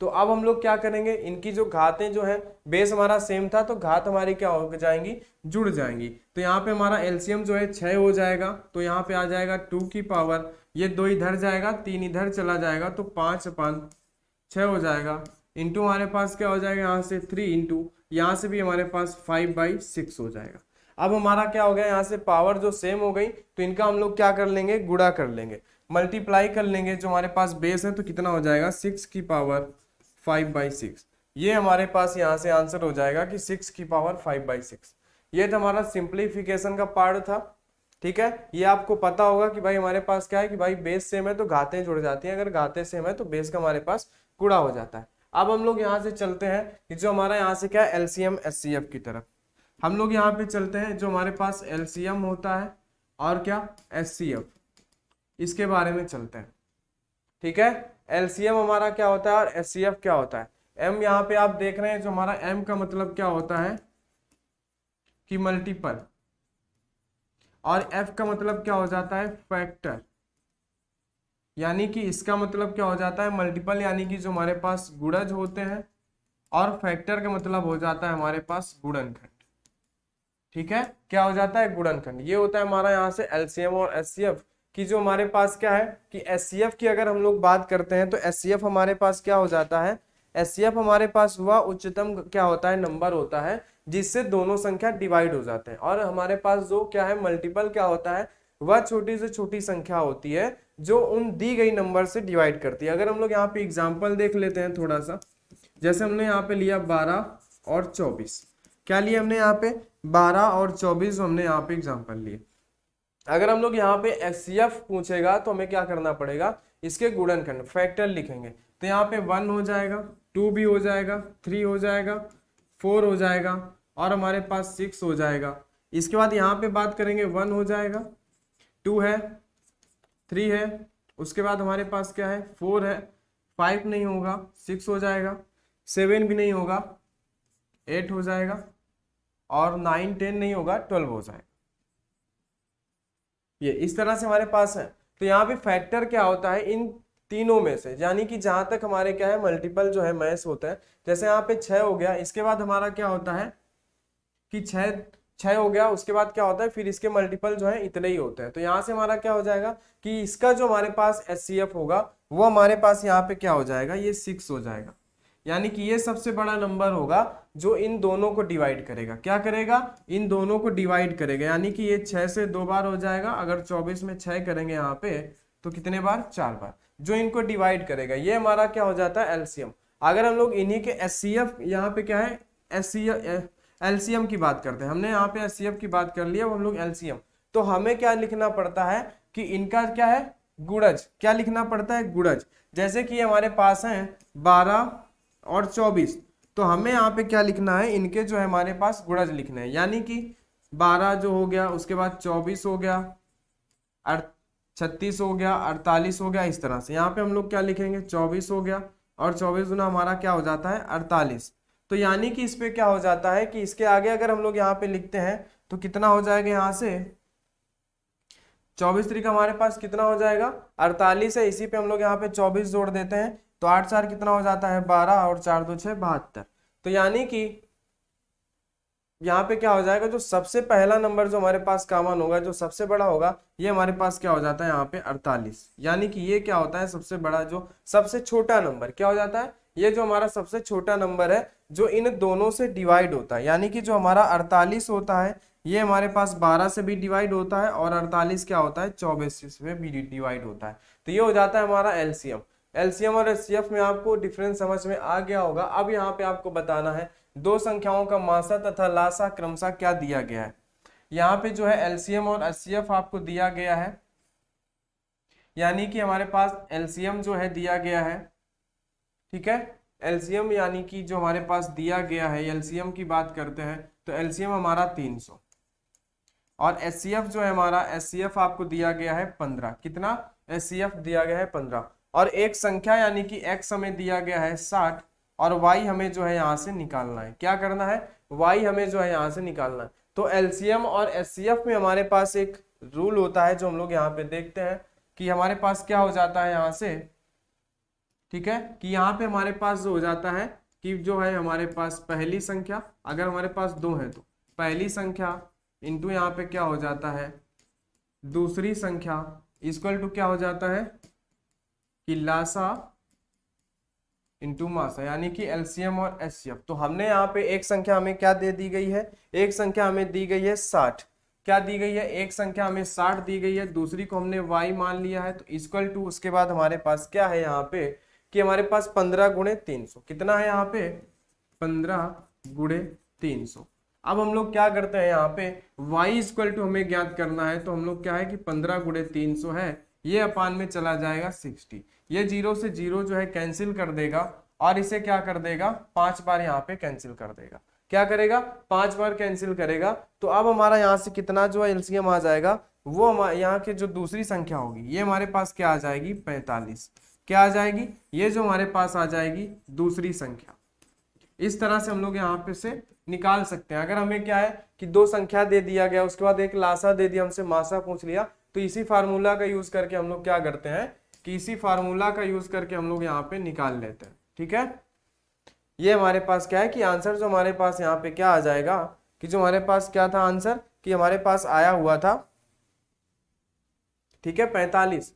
तो अब हम लोग क्या करेंगे इनकी जो घातें जो है बेस हमारा सेम था तो घात हमारी क्या हो जाएंगी जुड़ जाएंगी तो यहाँ पे हमारा एल्सियम जो है छः हो जाएगा तो यहाँ पे आ जाएगा टू की पावर ये दो इधर जाएगा तीन इधर चला जाएगा तो पाँच पाँच छः हो जाएगा इंटू हमारे पास क्या हो जाएगा यहाँ से थ्री इंटू यहाँ से भी हमारे पास फाइव बाई सिक्स हो जाएगा अब हमारा क्या हो गया यहाँ से पावर जो सेम हो गई तो इनका हम लोग क्या कर लेंगे गुड़ा कर लेंगे मल्टीप्लाई कर लेंगे जो हमारे पास बेस है तो कितना हो जाएगा सिक्स की पावर फाइव बाई सिक्स ये हमारे पास यहाँ से आंसर हो जाएगा कि सिक्स की पावर फाइव बाई सिक्स ये तो हमारा सिंप्लीफिकेशन का पार्ट था ठीक है ये आपको पता होगा कि भाई हमारे पास क्या है कि भाई बेस सेम है तो घाते जुड़ जाती हैं अगर घातें सेम है तो बेस का हमारे पास गुड़ा हो जाता है अब हम लोग यहाँ से चलते हैं कि जो हमारा यहाँ से क्या है एल सी की तरफ हम लोग यहाँ पे चलते हैं जो हमारे पास एल होता है और क्या एस इसके बारे में चलते हैं ठीक है एल हमारा क्या होता है और एस क्या होता है एम यहाँ पे आप देख रहे हैं जो हमारा एम का मतलब क्या होता है कि मल्टीपल और एफ का मतलब क्या हो जाता है फैक्टर यानी कि इसका मतलब क्या हो जाता है मल्टीपल यानी कि जो हमारे पास गुड़ज होते हैं और फैक्टर का मतलब हो जाता है हमारे पास गुणनखंड ठीक है क्या हो जाता है गुणनखंड ये होता है हमारा यहाँ से एलसीएम और एस कि जो हमारे पास क्या है कि एस की अगर हम लोग बात करते हैं तो एस हमारे पास क्या हो जाता है एस हमारे पास हुआ उच्चतम क्या होता है नंबर होता है जिससे दोनों संख्या डिवाइड हो जाते हैं और हमारे पास जो क्या है मल्टीपल क्या होता है वह छोटी से छोटी संख्या होती है जो उन दी गई नंबर से डिवाइड करती है अगर हम लोग यहाँ पे एग्जाम्पल देख लेते हैं थोड़ा सा जैसे हमने यहाँ पे लिया बारह और चौबीस क्या लिए हमने यहाँ पे बारह और चौबीस हमने यहाँ पे एग्जाम्पल लिए अगर हम लोग यहाँ पे एफ पूछेगा तो हमें क्या करना पड़ेगा इसके खंड फैक्टर लिखेंगे तो यहाँ पे वन हो जाएगा टू भी हो जाएगा थ्री हो जाएगा फोर हो जाएगा और हमारे पास सिक्स हो जाएगा इसके बाद यहाँ पे बात करेंगे वन हो जाएगा टू है थ्री है उसके बाद हमारे पास क्या है फोर है फाइव नहीं होगा सिक्स हो जाएगा सेवन भी नहीं होगा एट हो जाएगा और नाइन टेन नहीं होगा ट्वेल्व हो जाएगा ये इस तरह से हमारे पास है तो यहाँ पे फैक्टर क्या होता है इन तीनों में से यानी कि जहां तक हमारे क्या है मल्टीपल जो है मैस होता है जैसे यहाँ पे छह हो गया इसके बाद हमारा क्या होता है कि छह छह हो गया उसके बाद क्या होता है फिर इसके मल्टीपल जो है इतने ही होते हैं तो यहाँ से हमारा क्या हो जाएगा कि इसका जो हमारे पास एस होगा वो हमारे पास यहाँ पे क्या हो जाएगा ये सिक्स हो जाएगा यानी कि ये सबसे बड़ा नंबर होगा जो इन दोनों को डिवाइड करेगा क्या करेगा इन दोनों को डिवाइड करेगा यानी कि ये छः से दो बार हो जाएगा अगर चौबीस में छः करेंगे यहाँ पे तो कितने बार चार बार जो इनको डिवाइड करेगा ये हमारा क्या हो जाता है एलसीएम अगर हम लोग इन्हीं के एस सी एफ यहाँ पे क्या है एस सी एम की बात करते हैं हमने यहाँ पे एस सी एफ की बात कर लिया हम लोग एम तो हमें क्या लिखना पड़ता है कि इनका क्या है गुड़ज क्या लिखना पड़ता है गुड़ज जैसे कि हमारे पास है बारह और चौबीस तो हमें यहाँ पे क्या लिखना है इनके जो है हमारे पास गुणज लिखना है यानी कि बारह जो हो गया उसके बाद चौबीस हो गया छत्तीस हो गया अड़तालीस हो गया इस तरह से यहाँ पे हम लोग क्या लिखेंगे चौबीस हो गया और चौबीस गुना हमारा क्या हो जाता है अड़तालीस तो यानी कि इस पर क्या हो जाता है कि इसके आगे अगर हम लोग यहाँ पे लिखते हैं तो कितना हो जाएगा यहाँ से चौबीस तरीका हमारे पास कितना हो जाएगा अड़तालीस है इसी पे हम लोग यहाँ पे चौबीस जोड़ देते हैं तो आठ चार कितना हो जाता है बारह और चार दो छः बहत्तर तो यानी कि यहाँ पे क्या हो जाएगा जो सबसे पहला नंबर जो हमारे पास कामन होगा जो सबसे बड़ा होगा ये हमारे पास क्या हो जाता है यहाँ पे अड़तालीस यानी कि ये क्या होता है सबसे बड़ा जो सबसे छोटा नंबर क्या हो जाता है ये जो हमारा सबसे छोटा नंबर है जो इन दोनों से डिवाइड होता है यानी कि जो हमारा अड़तालीस होता है ये हमारे पास 12 से भी डिवाइड होता है और 48 क्या होता है चौबीस से भी डिवाइड होता है तो ये हो जाता है हमारा एलसीएम एलसीएम और एचसीएफ में आपको डिफरेंस समझ में आ गया होगा अब यहाँ पे आपको बताना है दो संख्याओं का मासा तथा लासा क्रमशः क्या दिया गया है यहाँ पे जो है एलसीएम और एचसीएफ आपको दिया गया है यानी कि हमारे पास एलसीएम जो है दिया गया है ठीक है एलसीएम यानी कि जो हमारे पास दिया गया है एलसीएम की बात करते हैं तो एलसीएम हमारा तीन और एस जो है हमारा एस आपको दिया गया है पंद्रह कितना एस दिया गया है पंद्रह और एक संख्या यानी कि एक्स हमें दिया गया है साठ और वाई हमें जो है यहाँ से निकालना है क्या करना है वाई हमें जो है यहाँ से निकालना है तो एलसीएम और एस में हमारे पास एक रूल होता है जो हम लोग यहाँ पे देखते हैं कि हमारे पास क्या हो जाता है यहाँ से ठीक है कि यहाँ पे हमारे पास जो हो जाता है कि जो है हमारे पास पहली संख्या अगर हमारे पास दो है तो पहली संख्या इंटू यहाँ पे क्या हो जाता है दूसरी संख्या इक्वल टू क्या हो जाता है कि लासा इंटू मासा यानी कि एलसीएम और एस तो हमने यहाँ पे एक संख्या हमें क्या दे दी गई है एक संख्या हमें दी गई है साठ क्या दी गई है एक संख्या हमें साठ दी गई है दूसरी को हमने वाई मान लिया है तो इक्वल टू उसके बाद हमारे पास क्या है यहाँ पे कि हमारे पास पंद्रह गुणे तीन सौ कितना है यहाँ पे पंद्रह गुणे तीन सौ अब हम लोग क्या करते हैं यहाँ पे y इक्वल टू हमें ज्ञात करना है तो हम लोग क्या है कि पंद्रह गुणे तीन सौ है ये अपान में चला जाएगा सिक्सटी ये जीरो से जीरो जो है कैंसिल कर देगा और इसे क्या कर देगा पांच बार यहाँ पे कैंसिल कर देगा क्या करेगा पांच बार कैंसिल करेगा तो अब हमारा यहाँ से कितना जो है एलसीएम आ जाएगा वो हमारे यहाँ के जो दूसरी संख्या होगी ये हमारे पास क्या आ जाएगी पैंतालीस क्या आ जाएगी ये जो हमारे पास आ जाएगी दूसरी संख्या इस तरह से हम लोग यहाँ पे से निकाल सकते हैं अगर हमें क्या है कि दो संख्या दे दिया गया उसके बाद एक लाशा दे दिया हमसे मासा पूछ लिया तो इसी फार्मूला का यूज करके हम लोग क्या करते हैं कि इसी फार्मूला का यूज करके हम लोग यहाँ पे निकाल लेते हैं ठीक है ये हमारे पास क्या है कि आंसर जो हमारे पास यहाँ पे क्या आ जाएगा कि जो हमारे पास क्या था आंसर कि हमारे पास आया हुआ था ठीक है पैंतालीस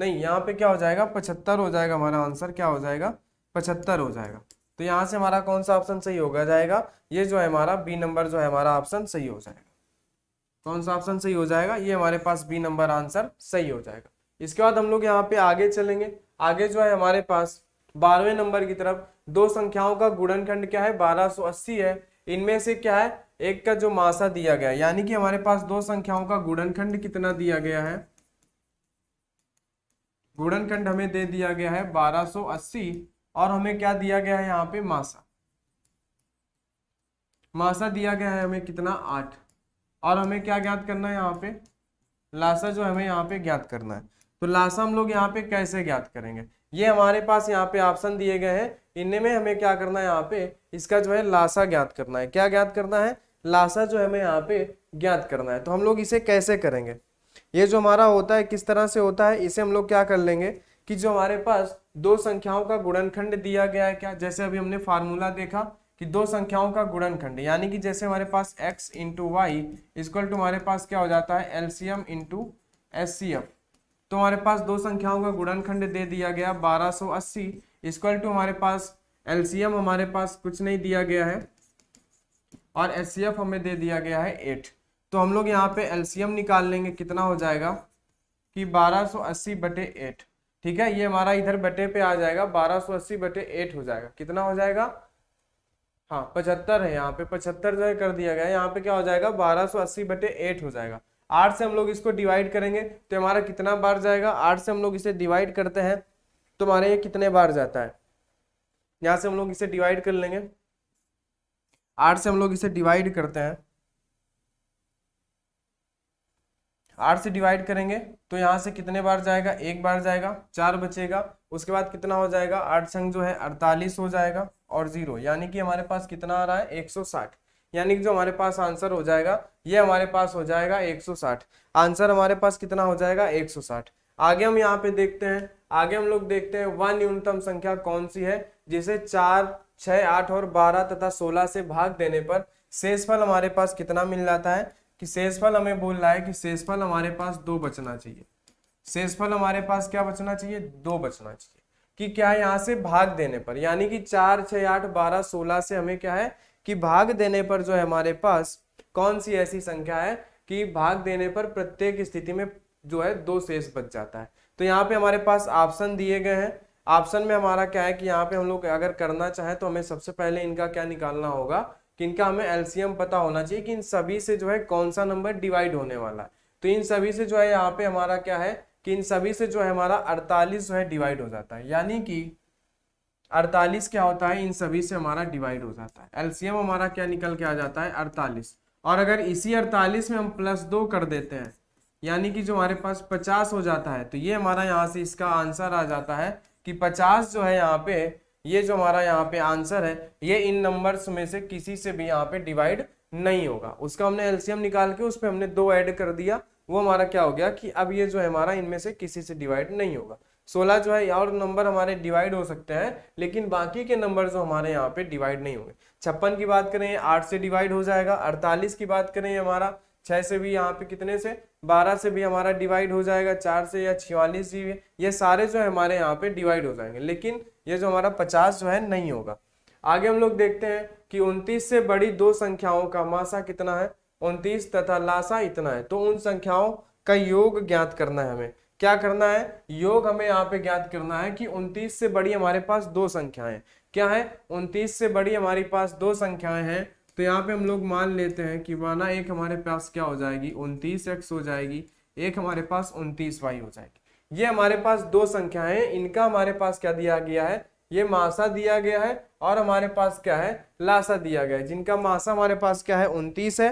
नहीं यहाँ पे क्या हो जाएगा पचहत्तर हो जाएगा हमारा आंसर क्या हो जाएगा पचहत्तर हो जाएगा तो यहाँ से हमारा कौन सा ऑप्शन सही होगा जाएगा ये जो है हमारा बी नंबर जो है हमारा ऑप्शन सही हो जाएगा कौन सा ऑप्शन सही हो जाएगा ये हमारे पास बी नंबर आंसर सही हो जाएगा इसके बाद हम लोग यहाँ पे आगे चलेंगे आगे जो है हमारे पास बारहवें नंबर की तरफ दो संख्याओं का गुणनखंड क्या है 1280 है इनमें से क्या है एक का जो मासा दिया गया यानी कि हमारे पास दो संख्याओं का गुणनखंड कितना दिया गया है गुणनखंड हमें दे दिया गया है 1280 और हमें क्या दिया गया है यहाँ पे मासा मासा दिया गया है हमें कितना आठ और हमें क्या ज्ञात करना है यहाँ पे लासा जो हमें यहाँ पे ज्ञात करना है तो लासा हम लोग यहाँ पे कैसे ज्ञात करेंगे ये हमारे पास यहाँ पे ऑप्शन दिए गए हैं इनमें में हमें क्या करना है यहाँ पे इसका जो है लासा ज्ञात करना है क्या ज्ञात करना है लासा जो हमें यहाँ पे ज्ञात करना है तो हम लोग इसे कैसे करेंगे ये जो हमारा होता है किस तरह से होता है इसे हम लोग क्या कर लेंगे कि जो हमारे पास दो संख्याओं का गुणनखंड दिया गया है क्या जैसे अभी हमने फार्मूला देखा कि दो संख्याओं का गुणनखंड यानी कि जैसे हमारे पास x इंटू वाई इसको टू हमारे पास क्या हो जाता है LCM into S C F तो हमारे पास दो संख्याओं का गुणनखंड दे दिया गया 1280 इक्वल टू हमारे पास एलसीएम हमारे पास कुछ नहीं दिया गया है और एफ हमें दे दिया गया है एट तो हम लोग यहाँ पे एलसीएम निकाल लेंगे कितना हो जाएगा कि 1280 बटे एट ठीक है ये हमारा इधर बटे पे आ जाएगा 1280 बटे एट हो जाएगा कितना हो जाएगा हाँ पचहत्तर है यहाँ पे पचहत्तर जो कर दिया गया यहाँ पे क्या हो जाएगा बारह अस्सी बटे एट हो जाएगा आठ से हम लोग इसको डिवाइड करेंगे तो हमारा कितना बार जाएगा आठ से हम लोग इसे डिवाइड करते हैं तो हमारे ये कितने बार जाता है यहाँ से हम लोग इसे डिवाइड कर लेंगे आठ से हम लोग इसे डिवाइड करते हैं आठ से डिवाइड करेंगे तो यहाँ से कितने बार जाएगा एक बार जाएगा चार बचेगा उसके बाद कितना हो जाएगा आठ संग जो है अड़तालीस हो जाएगा और जीरो यानी कि हमारे पास कितना आ रहा है एक सौ साठ यानी कि जो हमारे पास आंसर हो जाएगा ये हमारे पास हो जाएगा 160 आंसर हमारे पास कितना हो जाएगा 160 आगे हम यहाँ पे देखते हैं आगे हम लोग देखते हैं वह न्यूनतम संख्या कौन सी है जिसे चार छह आठ और बारह तथा सोलह से भाग देने पर शेषफल हमारे पास कितना मिल जाता है कि शेषफल हमें बोल रहा है कि शेषफल हमारे पास दो बचना चाहिए शेषफल हमारे पास क्या बचना चाहिए दो बचना चाहिए कि क्या यहाँ से भाग देने पर यानी कि चार छह आठ बारह सोलह से हमें क्या है कि भाग देने पर जो है हमारे पास कौन सी ऐसी संख्या है कि भाग देने पर प्रत्येक स्थिति में जो है दो शेष बच जाता है तो यहाँ पे हमारे पास ऑप्शन दिए गए हैं ऑप्शन में हमारा क्या है कि यहाँ पे हम लोग अगर करना चाहें तो हमें सबसे पहले इनका क्या निकालना होगा कि इनका हमें एलसीएम पता होना चाहिए कि इन सभी से जो है कौन सा नंबर डिवाइड होने वाला है तो इन सभी से जो है यहाँ पे हमारा क्या है कि इन सभी से जो है हमारा अड़तालीस जो है डिवाइड हो जाता है यानी कि अड़तालीस क्या होता है इन सभी से हमारा डिवाइड हो जाता है एलसीएम हमारा क्या निकल के आ जाता है अड़तालीस और अगर इसी अड़तालीस में हम प्लस दो कर देते हैं यानी कि जो हमारे पास पचास हो जाता है तो ये हमारा यहाँ से इसका आंसर आ जाता है कि पचास जो है यहाँ पे ये जो हमारा यहाँ पे आंसर है ये इन नंबर्स में से किसी से भी यहाँ पे डिवाइड नहीं होगा उसका हमने एलसीएम निकाल के उस पर हमने दो ऐड कर दिया वो हमारा क्या हो गया कि अब ये जो है हमारा इनमें से किसी से डिवाइड नहीं होगा सोलह जो है और नंबर हमारे डिवाइड हो सकते हैं लेकिन बाकी के नंबर जो हमारे यहाँ पे डिवाइड नहीं होंगे छप्पन की बात करें आठ से डिवाइड हो जाएगा अड़तालीस की बात करें हमारा छः से भी यहाँ पे कितने से बारह से भी हमारा डिवाइड हो जाएगा चार से या छियालीस जी ये सारे जो है हमारे यहाँ पे डिवाइड हो जाएंगे लेकिन ये जो हमारा पचास जो है नहीं होगा आगे हम लोग देखते हैं कि उनतीस से बड़ी दो संख्याओं का मासा कितना है उनतीस तथा लासा इतना है तो उन संख्याओं का योग ज्ञात करना है हमें क्या करना है योग हमें यहाँ पे ज्ञात करना है कि 29 से बड़ी हमारे पास दो संख्याएं क्या है 29 से बड़ी हमारे पास दो संख्याएं हैं तो यहाँ पे हम लोग मान लेते हैं कि माना एक हमारे पास क्या हो जाएगी उनतीस एक्स हो जाएगी एक हमारे पास उनतीस वाई हो जाएगी ये हमारे पास दो संख्याएं हैं इनका हमारे पास क्या दिया गया है ये मासा दिया गया है और हमारे पास क्या है लासा दिया गया है जिनका मासा हमारे पास क्या है उनतीस है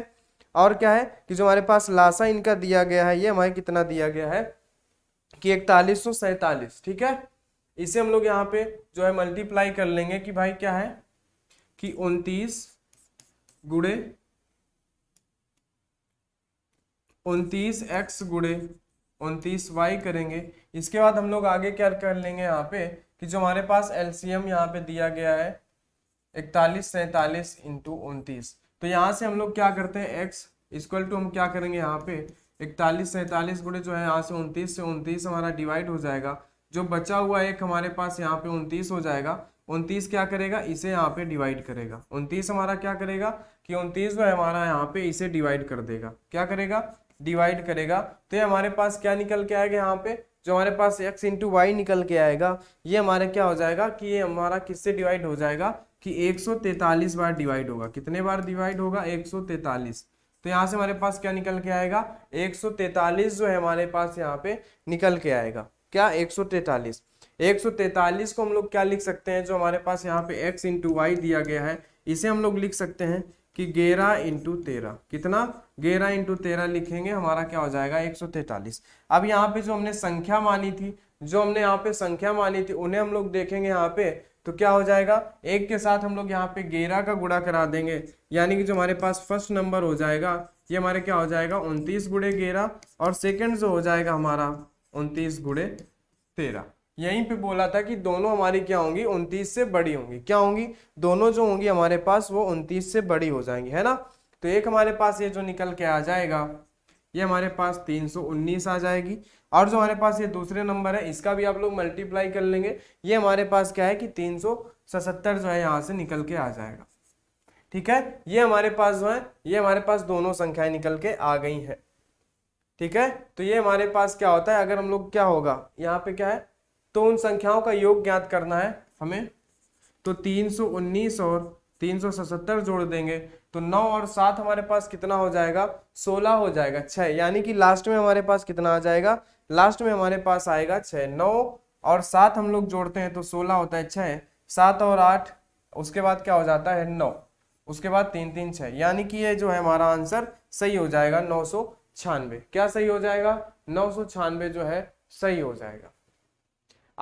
और क्या है कि जो हमारे पास लासा इनका दिया गया है ये हमारे कितना दिया गया है कि इकतालीस सौ सैतालीस ठीक है इसे हम लोग यहाँ पे जो है मल्टीप्लाई कर लेंगे कि भाई क्या है कि उनतीस गुड़े उनतीस एक्स गुड़े उनतीस वाई करेंगे इसके बाद हम लोग आगे क्या कर लेंगे यहाँ पे कि जो हमारे पास एलसीएम यहाँ पे दिया गया है इकतालीस सैतालीस इंटू उनतीस तो यहाँ से हम लोग क्या करते हैं एक्स इक्वल टू हम क्या करेंगे यहाँ पे इकतालीस सैंतालीस गुड़े जो है यहाँ से उनतीस से उनतीस हमारा डिवाइड हो जाएगा जो बचा हुआ एक हमारे पास यहाँ पे उनतीस हो जाएगा उनतीस क्या करेगा इसे यहाँ पे डिवाइड करेगा उनतीस हमारा क्या करेगा कि उनतीस जो है हमारा यहाँ पे इसे डिवाइड कर देगा क्या करेगा डिवाइड करेगा तो ये हमारे पास क्या निकल के आएगा यहाँ पे जो हमारे पास एक्स इंटू वाई निकल के आएगा ये हमारे क्या हो जाएगा कि ये हमारा किससे डिवाइड हो जाएगा कि 143 बार डिवाइड होगा कितने बार डिवाइड होगा 143 तो यहाँ से हमारे पास क्या निकल के आएगा 143 जो है हमारे पास यहाँ पे निकल के आएगा क्या 143 143 को हम लोग क्या लिख सकते हैं जो हमारे पास यहाँ पे x इंटू वाई दिया गया है इसे हम लोग लिख सकते हैं कि ग्यारह इंटू तेरह कितना ग्यारह इंटू तेरह लिखेंगे हमारा क्या हो जाएगा एक सौ तैतालीस अब यहाँ पे जो हमने संख्या मानी थी जो हमने यहाँ पे संख्या मानी थी उन्हें हम लोग देखेंगे यहाँ पे तो क्या हो जाएगा एक के साथ हम लोग यहाँ पे गेरा का गुड़ा करा देंगे यानी कि जो हमारे पास फर्स्ट नंबर हो जाएगा ये हमारे क्या हो जाएगा उनतीस गुड़े गेरा और सेकेंड जो हो जाएगा हमारा उनतीस गुड़े तेरह यहीं पे बोला था कि दोनों हमारी क्या होंगी उनतीस से बड़ी होंगी क्या होंगी दोनों जो होंगी हमारे पास वो उनतीस से बड़ी हो जाएंगी है ना तो एक हमारे पास ये जो निकल के आ जाएगा ये हमारे पास तीन सौ उन्नीस आ जाएगी और जो हमारे पास ये दूसरे नंबर है इसका भी आप लोग मल्टीप्लाई कर लेंगे ये हमारे पास क्या है कि तीन सौ जो है यहाँ से निकल के आ जाएगा ठीक है ये हमारे पास जो है ये हमारे पास दोनों संख्याएं निकल के आ गई है ठीक है तो ये हमारे पास क्या होता है अगर हम लोग क्या होगा यहाँ पे क्या है तो उन संख्याओं का योग ज्ञात करना है हमें तो तीन सौ उन्नीस और तीन सौ सतहत्तर जोड़ देंगे तो नौ और सात हमारे पास कितना हो जाएगा सोलह हो जाएगा छह यानी कि लास्ट में हमारे पास कितना आ जाएगा लास्ट में हमारे पास आएगा छः नौ और सात हम लोग जोड़ते हैं तो सोलह होता है छः सात और आठ उसके बाद क्या हो जाता है नौ उसके बाद तीन तीन छः यानी कि ये जो है हमारा आंसर सही हो जाएगा नौ सौ छियानवे क्या सही हो जाएगा नौ सौ छियानवे जो है सही हो जाएगा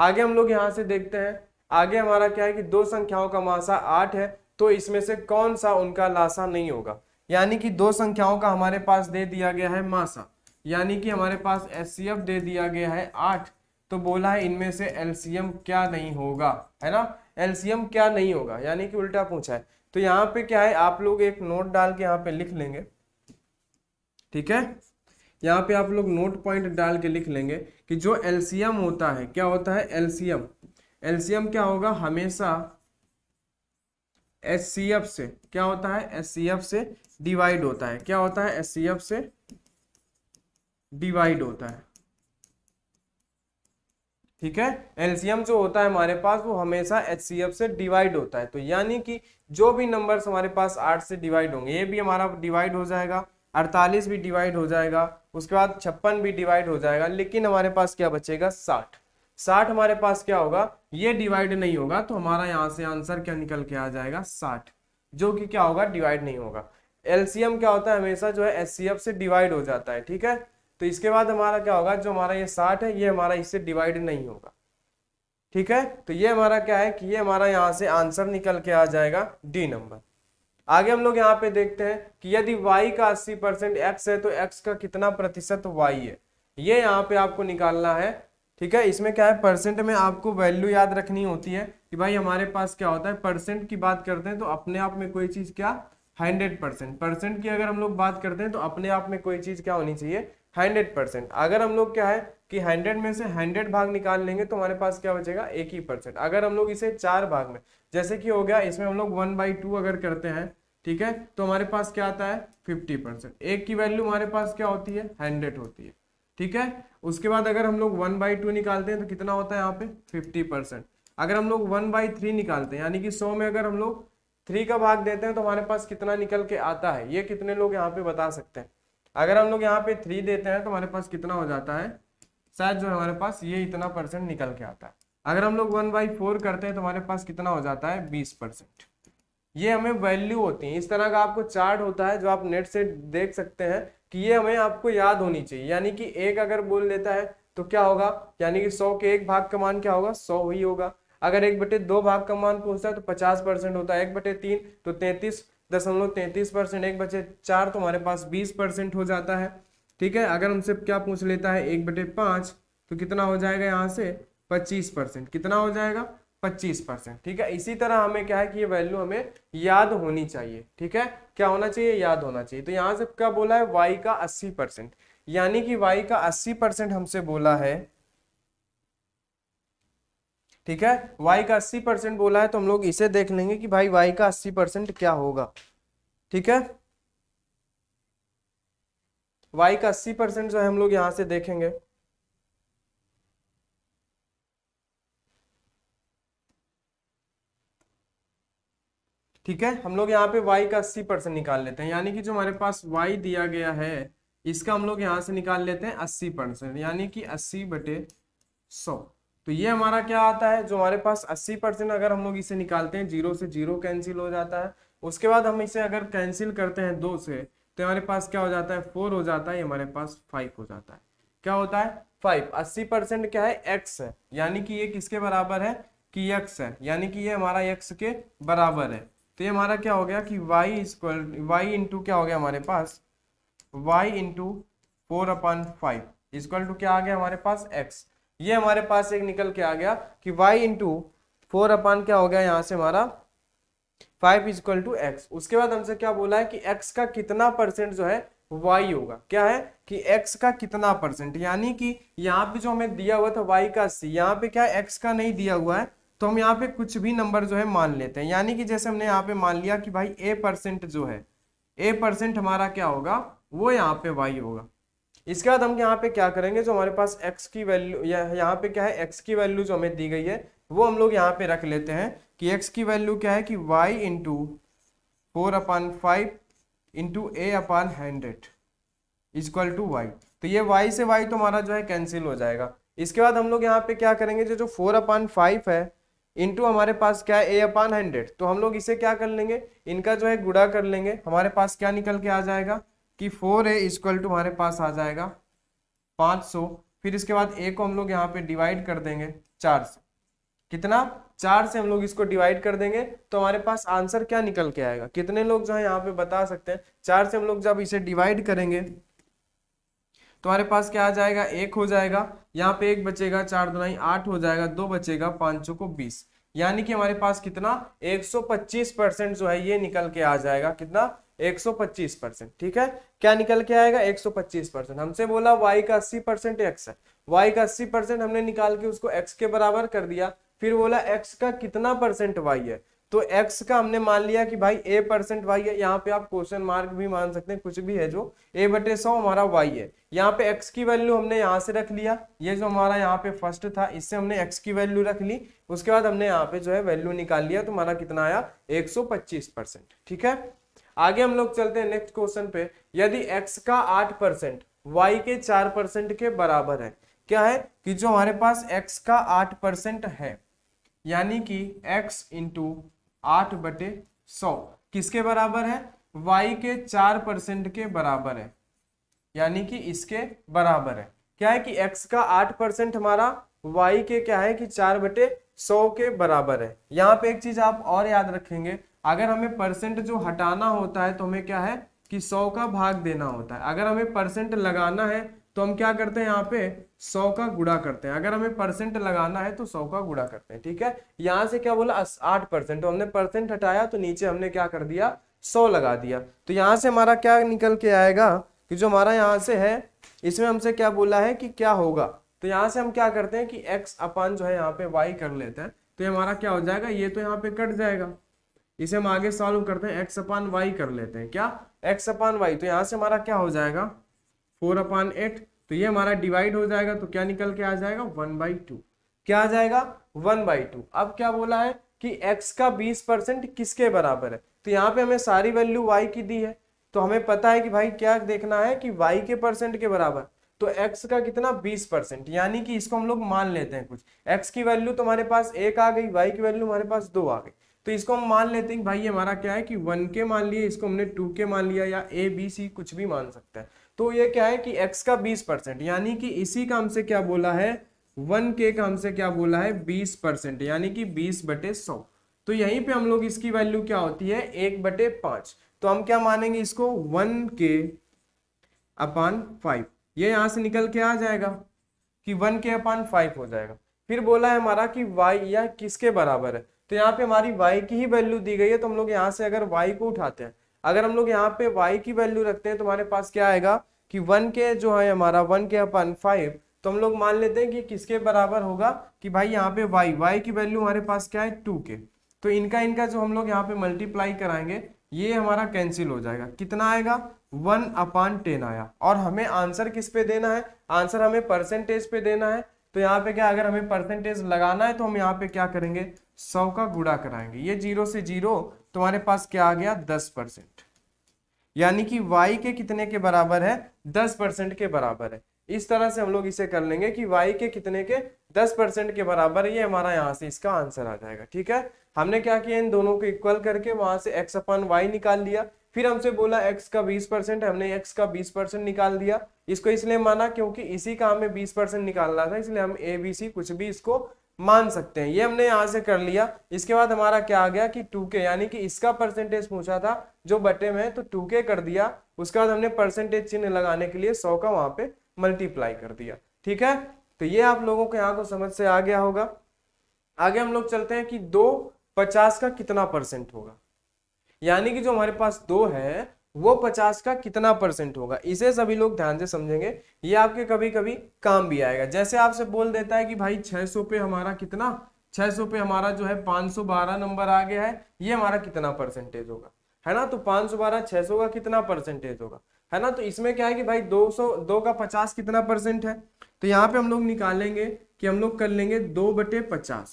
आगे हम लोग यहाँ से देखते हैं आगे हमारा क्या है कि दो संख्याओं का मासा आठ है तो इसमें से कौन सा उनका लासा नहीं होगा यानी कि दो संख्याओं का हमारे पास दे दिया गया है मासा यानी कि हमारे पास एस दे दिया गया है आठ तो बोला है इनमें से एलसीएम क्या नहीं होगा है ना एलसीएम क्या नहीं होगा यानी कि उल्टा पूछा है तो यहाँ पे क्या है आप लोग एक नोट डाल के यहाँ पे लिख लेंगे ठीक है यहाँ पे आप लोग नोट पॉइंट डाल के लिख लेंगे कि जो एलसीएम होता है क्या होता है एलसीएम एलसीएम क्या होगा हमेशा एस से क्या होता है एस से डिवाइड होता है क्या होता है एस से डिवाइड होता है ठीक है एलसीएम जो होता है हमारे पास वो हमेशा एच से डिवाइड होता है तो यानी कि जो भी नंबर्स हमारे पास आठ से डिवाइड होंगे ये भी हमारा डिवाइड हो जाएगा अड़तालीस भी डिवाइड हो जाएगा उसके बाद छप्पन भी डिवाइड हो जाएगा लेकिन हमारे पास क्या बचेगा साठ साठ हमारे पास क्या होगा ये डिवाइड नहीं होगा तो हमारा यहाँ से आंसर क्या निकल के आ जाएगा साठ जो कि क्या होगा डिवाइड नहीं होगा एलसीएम क्या होता है हमेशा जो है एच से डिवाइड हो जाता है ठीक है तो इसके बाद हमारा क्या होगा जो हमारा ये साठ है ये हमारा इससे डिवाइड नहीं होगा ठीक है तो ये हमारा क्या है कि ये हमारा यहाँ से आंसर निकल के आ जाएगा डी नंबर आगे हम लोग यहाँ पे देखते हैं कि यदि वाई का अस्सी परसेंट एक्स है तो एक्स का कितना प्रतिशत वाई है ये यहाँ पे आपको निकालना है ठीक है इसमें क्या है परसेंट में आपको वैल्यू याद रखनी होती है कि भाई हमारे पास क्या होता है परसेंट की बात करते हैं तो अपने आप में कोई चीज़ क्या हंड्रेड परसेंट परसेंट की अगर हम लोग बात करते हैं तो अपने आप में कोई चीज़ क्या होनी चाहिए हंड्रेड परसेंट अगर हम लोग क्या है कि हंड्रेड में से हंड्रेड भाग निकाल लेंगे तो हमारे पास क्या बचेगा एक ही परसेंट अगर हम लोग इसे चार भाग में जैसे कि हो गया इसमें हम लोग वन बाई टू अगर करते हैं ठीक है तो हमारे पास क्या आता है फिफ्टी परसेंट एक की वैल्यू हमारे पास क्या होती है हंड्रेड होती है ठीक है उसके बाद अगर हम लोग वन बाई टू निकालते हैं तो कितना होता है यहाँ पे फिफ्टी परसेंट अगर हम लोग वन बाई थ्री निकालते हैं यानी कि सौ में अगर हम लोग थ्री का भाग देते हैं तो हमारे पास कितना निकल के आता है ये कितने लोग यहाँ पे बता सकते हैं अगर हम लोग यहाँ पे थ्री देते हैं तो हमारे पास कितना हो जाता है शायद जो हमारे पास ये इतना परसेंट निकल के आता है अगर हम लोग वन बाई फोर करते हैं तो हमारे पास कितना हो जाता है बीस परसेंट ये हमें वैल्यू होती है इस तरह का आपको चार्ट होता है जो आप नेट से देख सकते हैं कि ये हमें आपको याद होनी चाहिए यानी कि एक अगर बोल देता है तो क्या होगा यानी कि सौ के एक भाग का मान क्या होगा सौ ही होगा अगर एक बटे दो भाग का मान पूछता है तो पचास परसेंट होता है एक बटे तीन तो तैतीस दशमलव तैंतीस परसेंट एक बचे चार तो हमारे पास बीस परसेंट हो जाता है ठीक है अगर हमसे क्या पूछ लेता है एक बटे पाँच तो कितना हो जाएगा यहाँ से पच्चीस परसेंट कितना हो जाएगा पच्चीस परसेंट ठीक है इसी तरह हमें क्या है कि ये वैल्यू हमें याद होनी चाहिए ठीक है क्या होना चाहिए याद होना चाहिए तो यहाँ से क्या बोला है वाई का अस्सी परसेंट यानी कि वाई का अस्सी परसेंट हमसे बोला है ठीक है y का 80 परसेंट बोला है तो हम लोग इसे देख लेंगे कि भाई y का 80 परसेंट क्या होगा ठीक है y का 80 परसेंट जो है हम लोग यहां से देखेंगे ठीक है हम लोग यहाँ पे y का 80 परसेंट निकाल लेते हैं यानी कि जो हमारे पास y दिया गया है इसका हम लोग यहाँ से निकाल लेते हैं 80 परसेंट यानी कि 80 बटे सौ तो ये हमारा क्या आता है जो हमारे पास 80 परसेंट अगर हम लोग इसे निकालते हैं जीरो से जीरो कैंसिल हो जाता है उसके बाद हम इसे अगर कैंसिल करते हैं दो से तो हमारे पास क्या हो जाता है फोर हो जाता है हमारे पास फाइव हो जाता है क्या होता है फाइव अस्सी परसेंट क्या है एक्स है यानी कि ये किसके बराबर है कि यक्स है यानी कि ये हमारा यक्स के बराबर है तो ये हमारा क्या हो गया कि वाई स्क्वायर वाई इंटू क्या हो गया हमारे पास Y into four upon five equal to क्या आ गया हमारे पास एक्स ये हमारे पास एक निकल के आ गया कि y इंटू फोर अपान क्या हो गया यहाँ से हमारा फाइव इजक्वल टू एक्स उसके बाद हमसे क्या बोला है कि x का कितना परसेंट जो है y होगा क्या है कि x का कितना परसेंट यानी कि यहाँ पे जो हमें दिया हुआ था y का सी यहाँ पे क्या x का नहीं दिया हुआ है तो हम यहाँ पे कुछ भी नंबर जो है मान लेते हैं यानी कि जैसे हमने यहाँ पे मान लिया कि भाई ए परसेंट जो है ए परसेंट हमारा क्या होगा वो यहाँ पे वाई होगा इसके बाद हम यहाँ पे क्या करेंगे जो हमारे पास x की वैल्यू या यहाँ पे क्या है x की वैल्यू जो हमें दी गई है वो हम लोग यहाँ पे रख लेते हैं कि x की वैल्यू क्या है कि y into four upon five into A upon hundred equal to Y तो ये y से y तो हमारा जो है कैंसिल हो जाएगा इसके बाद हम लोग यहाँ पे क्या करेंगे जो जो फोर अपान फाइव है इंटू हमारे पास क्या है ए अपान हंड्रेड तो हम लोग इसे क्या कर लेंगे इनका जो है गुड़ा कर लेंगे हमारे पास क्या निकल के आ जाएगा कि फोर ए इजक्वल टू हमारे पास आ जाएगा पाँच सौ फिर इसके बाद ए को हम लोग यहाँ पे डिवाइड कर देंगे चार से कितना चार से हम लोग इसको डिवाइड कर देंगे तो हमारे पास आंसर क्या निकल के आएगा कितने लोग जो है यहाँ पे बता सकते हैं चार से हम लोग जब इसे डिवाइड करेंगे तो हमारे पास क्या आ जाएगा एक हो जाएगा यहाँ पे एक बचेगा चार दुनाई आठ हो जाएगा दो बचेगा सौ को बीस यानी कि हमारे पास कितना 125 परसेंट जो है ये निकल के आ जाएगा कितना 125 परसेंट ठीक है क्या निकल के आएगा 125 परसेंट हमसे बोला y का 80 परसेंट एक्स है y का 80 परसेंट हमने निकाल के उसको x के बराबर कर दिया फिर बोला x का कितना परसेंट y है तो x का हमने मान लिया कि भाई a परसेंट वाई है यहाँ पे आप क्वेश्चन मार्क भी मान सकते हैं कुछ भी है जो a बटे सौ हमारा y है यहाँ पे x की वैल्यू हमने यहाँ से रख लिया ये जो हमारा यहाँ पे फर्स्ट था इससे हमने x की वैल्यू रख ली उसके बाद हमने यहाँ पे जो है वैल्यू निकाल लिया तो हमारा कितना आया 125 परसेंट ठीक है आगे हम लोग चलते हैं नेक्स्ट क्वेश्चन पे यदि एक्स का आठ परसेंट वाई के चार परसेंट के बराबर है क्या है कि जो हमारे पास एक्स का आठ परसेंट है यानी कि एक्स इंटू आठ बटे सौ किसके बराबर है वाई के चार परसेंट के बराबर है यानी कि इसके बराबर है क्या है कि एक्स का आठ परसेंट हमारा वाई के क्या है कि चार बटे सौ के बराबर है यहाँ पे एक चीज आप और याद रखेंगे अगर हमें परसेंट जो हटाना होता है तो हमें क्या है कि सौ का भाग देना होता है अगर हमें परसेंट लगाना है तो हम क्या करते हैं यहाँ पे सौ का गुड़ा करते हैं अगर हमें परसेंट लगाना है तो सौ का गुड़ा करते हैं ठीक है यहाँ से क्या बोला आठ परसेंट तो हमने परसेंट हटाया तो नीचे हमने क्या कर दिया सौ लगा दिया तो यहाँ से हमारा क्या निकल के आएगा कि जो हमारा यहाँ से है इसमें हमसे क्या बोला है कि क्या होगा तो यहाँ से हम क्या करते हैं कि एक्स अपान जो है यहाँ पे वाई कर लेते हैं तो ये हमारा क्या हो जाएगा ये तो यहाँ पे कट जाएगा इसे हम आगे सॉल्व करते हैं एक्स अपान वाई कर लेते हैं क्या एक्स अपान वाई तो यहाँ से हमारा क्या हो जाएगा फोर अपान एट तो ये हमारा डिवाइड हो जाएगा तो क्या निकल के आ जाएगा वन बाई टू क्या आ जाएगा वन बाई टू अब क्या बोला है कि x का बीस परसेंट किसके बराबर है तो यहाँ पे हमें सारी वैल्यू y की दी है तो हमें पता है कि भाई क्या देखना है कि y के परसेंट के बराबर तो x का कितना बीस परसेंट यानी कि इसको हम लोग मान लेते हैं कुछ x की वैल्यू तुम्हारे तो पास एक आ गई y की वैल्यू हमारे पास दो आ गई तो इसको हम मान लेते हैं भाई हमारा क्या है कि वन के मान लिए इसको हमने टू के मान लिया या ए बी सी कुछ भी मान सकता है तो ये क्या है कि एक्स का बीस परसेंट यानी कि इसी का हमसे क्या बोला है वन के का हमसे क्या बोला है बीस परसेंट यानी कि बीस बटे सौ तो यहीं पे हम लोग इसकी वैल्यू क्या होती है एक बटे पांच तो हम क्या मानेंगे इसको वन के अपान फाइव ये यहां से निकल के आ जाएगा कि वन के अपान फाइव हो जाएगा फिर बोला है हमारा कि वाई या किसके बराबर है तो यहाँ पे हमारी वाई की ही वैल्यू दी गई है तो हम लोग यहाँ से अगर वाई को उठाते हैं अगर हम लोग यहाँ पे वाई की वैल्यू रखते हैं तो हमारे पास क्या आएगा कि वन के जो है हमारा वन के अपन फाइव तो हम लोग मान लेते हैं कि किसके बराबर होगा कि भाई यहाँ पे वाई वाई की वैल्यू हमारे पास क्या है टू के तो इनका इनका जो हम लोग यहाँ पे मल्टीप्लाई कराएंगे ये हमारा कैंसिल हो जाएगा कितना आएगा वन अपान टेन आया और हमें आंसर किस पे देना है आंसर हमें परसेंटेज पे देना है तो यहाँ पे क्या अगर हमें परसेंटेज लगाना है तो हम यहाँ पे क्या करेंगे सौ का गुड़ा कराएंगे ये जीरो से जीरो तुम्हारे पास क्या आ गया दस परसेंट यानी कि वाई के कितने के बराबर है दस परसेंट के बराबर है इस तरह से हम लोग इसे कर लेंगे कि वाई के कितने के दस परसेंट के बराबर ये हमारा यहाँ से इसका आंसर आ जाएगा ठीक है हमने क्या किया इन दोनों को इक्वल करके वहां से एक्स अपन वाई निकाल लिया फिर हमसे बोला एक्स का बीस परसेंट हमने एक्स का बीस परसेंट निकाल दिया इसको इसलिए माना क्योंकि इसी का हमें बीस परसेंट निकालना था इसलिए हम ए बी सी कुछ भी इसको मान सकते हैं ये हमने यहाँ से कर लिया इसके बाद हमारा क्या आ गया कि 2k यानी कि इसका परसेंटेज पूछा था जो बटे में तो 2k कर दिया उसके बाद हमने परसेंटेज चिन्ह लगाने के लिए सौ का वहां पे मल्टीप्लाई कर दिया ठीक है तो ये आप लोगों को यहाँ को समझ से आ गया होगा आगे हम लोग चलते हैं कि दो पचास का कितना परसेंट होगा यानी कि जो हमारे पास दो है वो पचास का कितना परसेंट होगा इसे सभी लोग ध्यान से समझेंगे ये आपके कभी कभी काम भी आएगा जैसे आपसे बोल देता है कि भाई छह सौ पे हमारा कितना छह सौ पे हमारा जो है पांच सौ बारह नंबर आ गया है ये हमारा कितना परसेंटेज होगा है ना तो पांच सौ बारह छह सौ का कितना परसेंटेज होगा है ना तो इसमें क्या है कि भाई दो सौ दो का पचास कितना परसेंट है तो यहाँ पे हम लोग निकालेंगे कि हम लोग कर लेंगे दो बटे पचास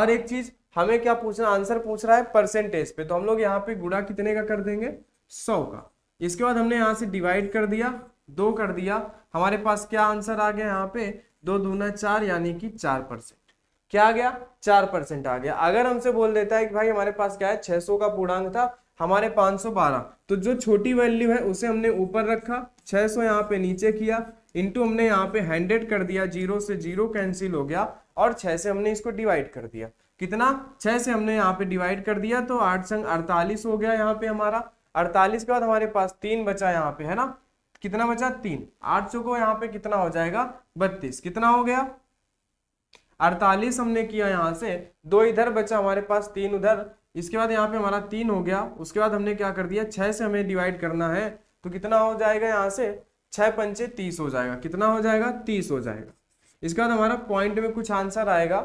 और एक चीज हमें क्या पूछना आंसर पूछ रहा है परसेंटेज पे तो हम लोग यहाँ पे गुड़ा कितने का कर देंगे सौ का इसके बाद हमने यहाँ से डिवाइड कर दिया दो कर दिया हमारे पास क्या आंसर आ गया यहाँ पे दो दूना चार यानी कि चार परसेंट क्या आ गया चार परसेंट आ गया अगर हमसे बोल देता है कि भाई हमारे पास क्या है छह सौ का पूर्णांक था हमारे पाँच सौ बारह तो जो छोटी वैल्यू है उसे हमने ऊपर रखा छह सौ यहाँ पे नीचे किया इंटू हमने यहाँ पे हंड्रेड कर दिया जीरो से जीरो कैंसिल हो गया और छह से हमने इसको डिवाइड कर दिया कितना छः से हमने यहाँ पे डिवाइड कर दिया तो आठ संग अड़तालीस हो गया यहाँ पे हमारा अड़तालीस के बाद हमारे पास तीन बचा यहाँ पे है ना कितना बचा तीन आठ सौ को यहाँ पे कितना हो जाएगा बत्तीस कितना हो गया अड़तालीस हमने किया यहाँ से दो इधर बचा हमारे पास तीन उधर इसके बाद यहाँ पे हमारा तीन हो गया उसके बाद हमने क्या कर दिया छः से हमें डिवाइड करना है तो कितना हो जाएगा यहाँ से छः पंचे तीस हो जाएगा कितना हो जाएगा तीस हो जाएगा इसके बाद हमारा पॉइंट में कुछ आंसर आएगा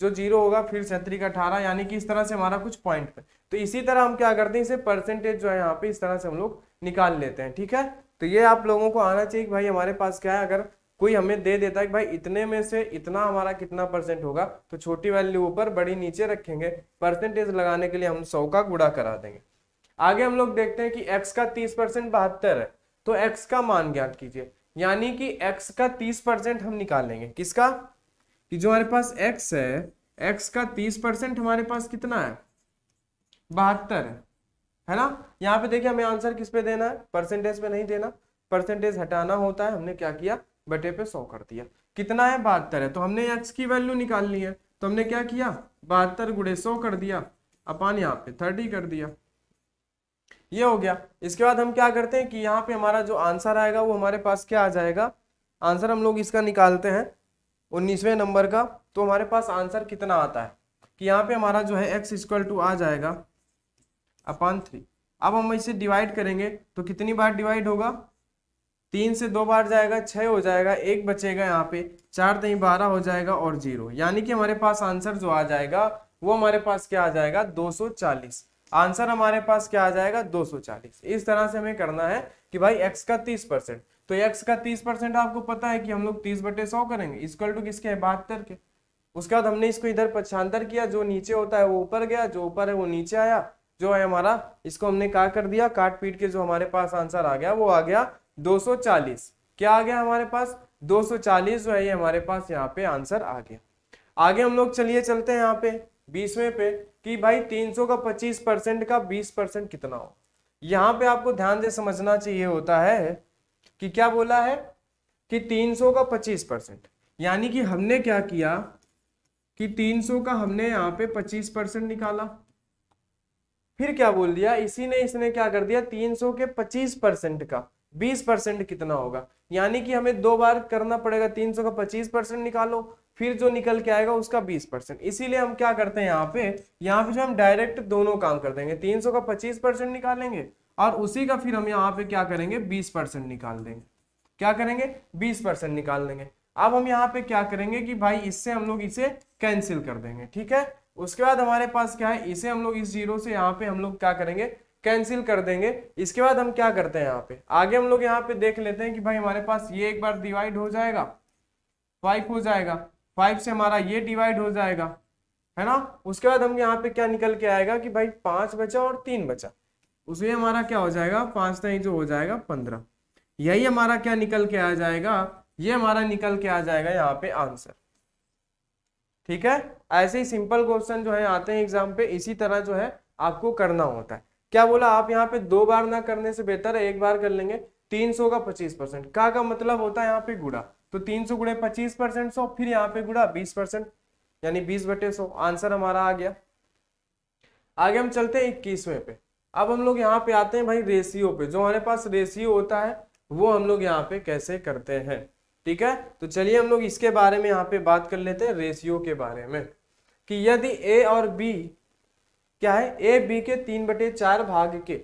जो जीरो होगा फिर छत्री का अठारह यानी कि इस तरह से हमारा कुछ पॉइंट पे तो इसी तरह हम क्या करते हैं इसे परसेंटेज जो है यहाँ पे इस तरह से हम लोग निकाल लेते हैं ठीक है तो ये आप लोगों को आना चाहिए कि भाई हमारे पास क्या है अगर कोई हमें दे देता है कि भाई इतने में से इतना हमारा कितना परसेंट होगा तो छोटी वैल्यू ऊपर बड़ी नीचे रखेंगे परसेंटेज लगाने के लिए हम सौ का गुड़ा करा देंगे आगे हम लोग देखते हैं कि एक्स का तीस परसेंट बहत्तर है तो एक्स का मान ज्ञात कीजिए यानी कि एक्स का तीस परसेंट हम निकालेंगे किसका कि जो हमारे पास x है x का 30 परसेंट हमारे पास कितना है बहत्तर है, है ना यहाँ पे देखिए हमें आंसर किस पे देना है परसेंटेज पे नहीं देना परसेंटेज हटाना होता है हमने क्या किया बटे पे सौ कर दिया कितना है बहत्तर है तो हमने एक्स की वैल्यू निकालनी है तो हमने क्या किया बहत्तर गुड़े सौ कर दिया अपान यहाँ पे थर्टी कर दिया ये हो गया इसके बाद हम क्या करते हैं कि यहाँ पे हमारा जो आंसर आएगा वो हमारे पास क्या आ जाएगा आंसर हम लोग इसका निकालते हैं उन्नीसवें नंबर का तो हमारे पास आंसर कितना आता है कि यहाँ पे हमारा जो है एक्स स्क्वल टू आ जाएगा अपान थ्री अब हम इसे डिवाइड करेंगे तो कितनी बार डिवाइड होगा तीन से दो बार जाएगा छः हो जाएगा एक बचेगा यहाँ पे चार तीन बारह हो जाएगा और जीरो यानी कि हमारे पास आंसर जो आ जाएगा वो हमारे पास क्या आ जाएगा दो आंसर हमारे पास क्या आ जाएगा 240 इस तरह से हमें करना है कि भाई x का 30 परसेंट तो एक्स का तीस परसेंट आपको पता है कि हम लोग तीस बटे सौ करेंगे इक्वल टू किसके है बहत्तर के उसके बाद हमने इसको इधर पछांतर किया जो नीचे होता है वो ऊपर गया जो ऊपर है वो नीचे आया जो है हमारा इसको हमने कहा कर दिया काट पीट के जो हमारे पास आंसर आ गया वो आ गया दो क्या आ गया हमारे पास दो जो है ये हमारे पास यहाँ पे आंसर आ गया आगे हम लोग चलिए चलते हैं यहाँ पे बीसवें पे कि भाई 300 का 25 परसेंट का 20 परसेंट कितना हो यहाँ पे आपको ध्यान से समझना चाहिए होता है कि क्या बोला है कि 300 का 25 परसेंट यानी कि हमने क्या किया कि 300 का हमने यहाँ पे 25 परसेंट निकाला फिर क्या बोल दिया इसी ने इसने क्या कर दिया 300 के 25 परसेंट का 20 परसेंट कितना होगा यानी कि हमें दो बार करना पड़ेगा 300 का 25 परसेंट निकालो फिर जो निकल के आएगा उसका 20 परसेंट इसीलिए हम क्या करते हैं यहाँ पे यहाँ पे जो हम डायरेक्ट दोनों काम कर देंगे 300 का 25 परसेंट निकालेंगे और उसी का फिर हम यहाँ पे क्या करेंगे बीस परसेंट निकाल देंगे क्या करेंगे बीस परसेंट निकाल देंगे अब हम यहाँ पे क्या करेंगे कि भाई इससे हम लोग इसे कैंसिल कर देंगे ठीक है उसके बाद हमारे पास क्या है इसे हम लोग इस जीरो से यहाँ पे हम लोग क्या करेंगे कैंसिल कर देंगे इसके बाद हम क्या करते हैं यहाँ पे आगे हम लोग यहाँ पे देख लेते हैं कि भाई हमारे पास ये एक बार डिवाइड हो जाएगा फाइव हो जाएगा फाइव से हमारा ये डिवाइड हो जाएगा है ना उसके बाद हम यहाँ पे क्या निकल के आएगा कि भाई पांच बचा और तीन बचा उसमें हमारा क्या हो जाएगा पांच तय जो हो जाएगा पंद्रह यही हमारा क्या निकल के आ जाएगा ये हमारा निकल के आ जाएगा यहाँ पे आंसर ठीक है ऐसे ही सिंपल क्वेश्चन जो है आते हैं एग्जाम पे इसी तरह जो है आपको करना होता है क्या बोला आप यहाँ पे दो बार ना करने से बेहतर है एक बार कर लेंगे तीन सौ का पच्चीस परसेंट का का मतलब होता है यहाँ पे गुड़ा तो तीन सौ गुड़े पच्चीस परसेंट सौ फिर यहाँ पे गुड़ा बीस परसेंट यानी बीस बटे सौ आंसर हमारा आ गया आगे हम चलते हैं इक्कीसवें पे अब हम लोग यहाँ पे आते हैं भाई रेशियो पे जो हमारे पास रेशियो होता है वो हम लोग यहाँ पे कैसे करते हैं ठीक है तो चलिए हम लोग इसके बारे में यहाँ पे बात कर लेते हैं रेशियो के बारे में कि यदि ए और बी क्या है ए बी के तीन बटे चार भाग के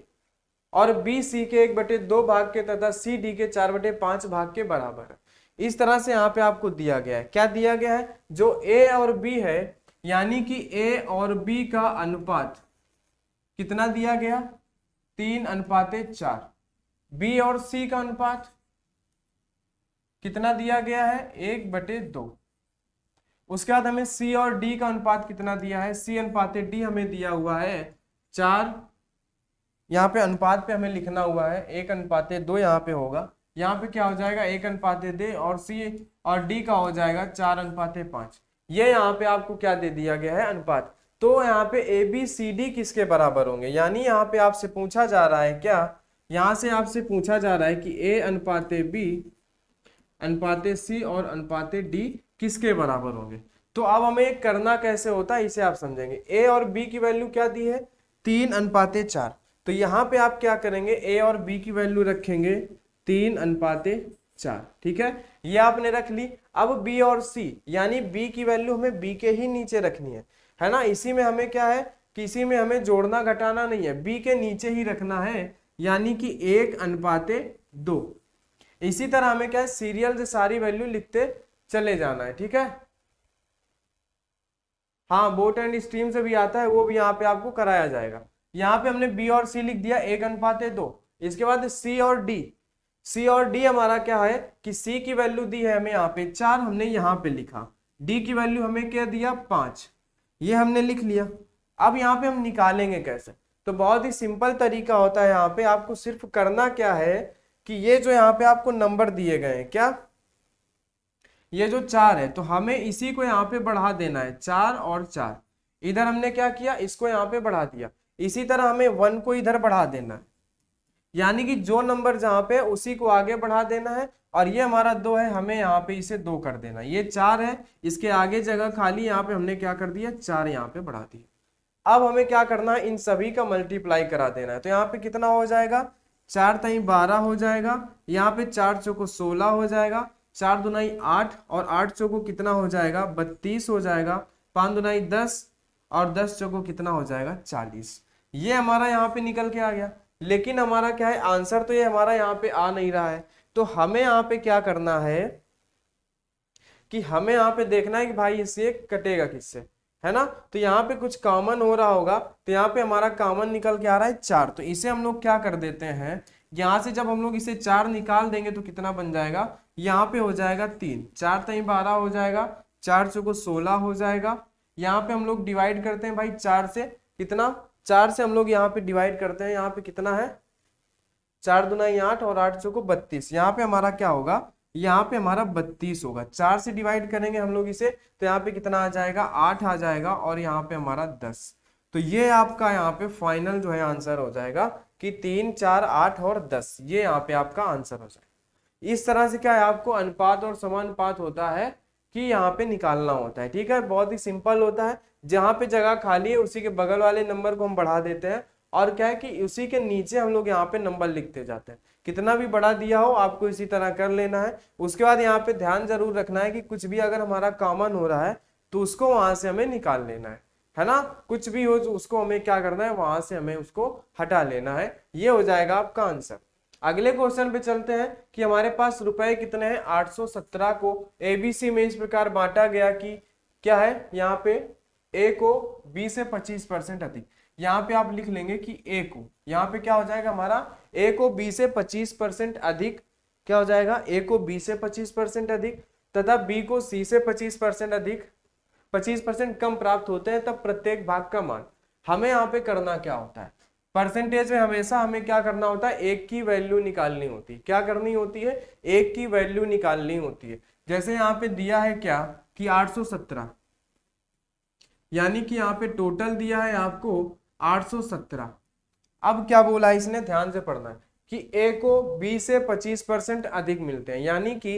और बी सी के एक बटे दो भाग के तथा सी डी के चार बटे पांच भाग के बराबर है इस तरह से यहाँ पे आपको दिया गया है क्या दिया गया है जो ए और बी है यानी कि ए और बी का अनुपात कितना दिया गया तीन अनुपात चार बी और सी का अनुपात कितना दिया गया है एक बटे दो उसके बाद हमें सी और डी का अनुपात कितना दिया है सी अनुपात डी हमें दिया हुआ है चार यहाँ पे अनुपात पे हमें लिखना हुआ है एक अनुपात दो यहाँ पे होगा यहाँ पे क्या हो जाएगा एक अनुपात दे और सी और डी का हो जाएगा चार अनुपात पांच ये यहाँ पे आपको क्या दे दिया गया है अनुपात तो यहाँ पे ए बी सी डी किसके बराबर होंगे यानी यहाँ पे आपसे पूछा जा रहा है क्या यहाँ से आपसे पूछा जा रहा है कि ए अनुपाते बी अनुपाते सी और अनुपाते डी किसके बराबर होंगे तो अब हमें करना कैसे होता है इसे आप समझेंगे ए और बी की वैल्यू क्या दी है तीन अनुपाते चार तो यहाँ पे आप क्या करेंगे ए और बी की वैल्यू रखेंगे तीन अनुपाते चार ठीक है ये आपने रख ली अब बी और सी यानी बी की वैल्यू हमें बी के ही नीचे रखनी है है ना इसी में हमें क्या है किसी में हमें जोड़ना घटाना नहीं है बी के नीचे ही रखना है यानी कि एक अनुपाते दो इसी तरह हमें क्या है सीरियल से सारी वैल्यू लिखते चले जाना है ठीक है हाँ बोट एंड स्ट्रीम से भी आता है वो भी यहाँ पे आपको कराया जाएगा यहाँ पे हमने बी और सी लिख दिया एक अनुपाते दो इसके बाद सी और डी सी और डी हमारा क्या है कि सी की वैल्यू दी है हमें यहाँ पे चार हमने यहाँ पे लिखा डी की वैल्यू हमें क्या दिया पांच ये हमने लिख लिया अब यहाँ पे हम निकालेंगे कैसे तो बहुत ही सिंपल तरीका होता है यहाँ पे आपको सिर्फ करना क्या है कि ये जो यहाँ पे आपको नंबर दिए गए हैं क्या ये जो चार है तो हमें इसी को यहाँ पे बढ़ा देना है चार और चार इधर हमने क्या किया इसको यहाँ पे बढ़ा दिया इसी तरह हमें वन को इधर बढ़ा देना है यानी कि जो नंबर जहाँ पे उसी को आगे बढ़ा देना है और ये हमारा दो है हमें यहाँ पे इसे दो कर देना ये चार है इसके आगे जगह खाली यहाँ पे हमने क्या कर दिया चार यहाँ पे बढ़ा दी अब हमें क्या करना है इन सभी का मल्टीप्लाई करा देना है तो यहाँ पे कितना हो जाएगा चार तई बारह हो जाएगा यहाँ पे चार चौको सोलह हो जाएगा चार दुनाई आठ और आठ चौको कितना हो जाएगा बत्तीस हो जाएगा पाँच दुनाई दस और दस चौको कितना हो जाएगा चालीस ये हमारा यहाँ पे निकल के आ गया लेकिन हमारा क्या है आंसर तो ये हमारा यहाँ पे आ नहीं रहा है तो हमें यहाँ पे क्या करना है कि हमें यहाँ पे देखना है कि भाई इससे कटेगा किससे है ना तो यहाँ पे कुछ कॉमन हो रहा होगा तो यहाँ पे हमारा कॉमन निकल के आ रहा है चार तो इसे हम लोग क्या कर देते हैं यहाँ से जब हम लोग इसे चार निकाल देंगे तो कितना बन जाएगा यहाँ पे हो जाएगा तीन चार तीन बारह हो जाएगा चार चौको सोलह हो जाएगा यहाँ पे हम लोग डिवाइड करते हैं भाई चार से कितना चार से हम लोग यहाँ पे डिवाइड करते हैं यहाँ पे कितना है चार दुनाई आठ और आठ चौको बत्तीस यहाँ पे हमारा क्या होगा यहाँ पे हमारा बत्तीस होगा चार से डिवाइड करेंगे हम लोग इसे तो यहाँ पे कितना आ जाएगा आठ आ जाएगा और यहाँ पे हमारा दस तो ये आपका यहाँ पे फाइनल जो है आंसर हो जाएगा कि तीन चार आठ और दस ये यहाँ पे आपका आंसर हो जाएगा इस तरह से क्या है आपको अनुपात और समानुपात होता है कि यहाँ पे निकालना होता है ठीक है बहुत ही सिंपल होता है जहाँ पे जगह खाली है उसी के बगल वाले नंबर को हम बढ़ा देते हैं और क्या है कि उसी के नीचे हम लोग यहाँ पे नंबर लिखते जाते हैं कितना भी बड़ा दिया हो आपको इसी तरह कर लेना है उसके बाद यहाँ पे ध्यान जरूर रखना है कि कुछ भी अगर हमारा कॉमन हो रहा है तो उसको वहां से हमें निकाल लेना है है ना कुछ भी हो तो उसको हमें क्या करना है वहां से हमें उसको हटा लेना है ये हो जाएगा आपका आंसर अगले क्वेश्चन पे चलते हैं कि हमारे पास रुपए कितने हैं 817 को एबीसी में इस प्रकार बांटा गया कि क्या है यहाँ पे ए को बी से 25 परसेंट अधिक यहाँ पे आप लिख लेंगे कि ए को यहाँ पे क्या हो जाएगा हमारा ए को बी से पच्चीस परसेंट अधिक क्या हो जाएगा ए को बी से पच्चीस परसेंट अधिक तथा बी को सी से पच्चीस परसेंट अधिक पच्चीस परसेंट कम प्राप्त होते हैं तब प्रत्येक भाग का मान हमें यहाँ पे करना क्या होता है परसेंटेज में हमेशा हमें क्या करना होता है एक की वैल्यू निकालनी होती है क्या करनी होती है एक की वैल्यू निकालनी होती है जैसे यहाँ पे दिया है क्या कि आठ यानी कि यहाँ पे टोटल दिया है आपको 817 अब क्या बोला है इसने ध्यान से पढ़ना है कि ए को बी से 25 परसेंट अधिक मिलते हैं यानी कि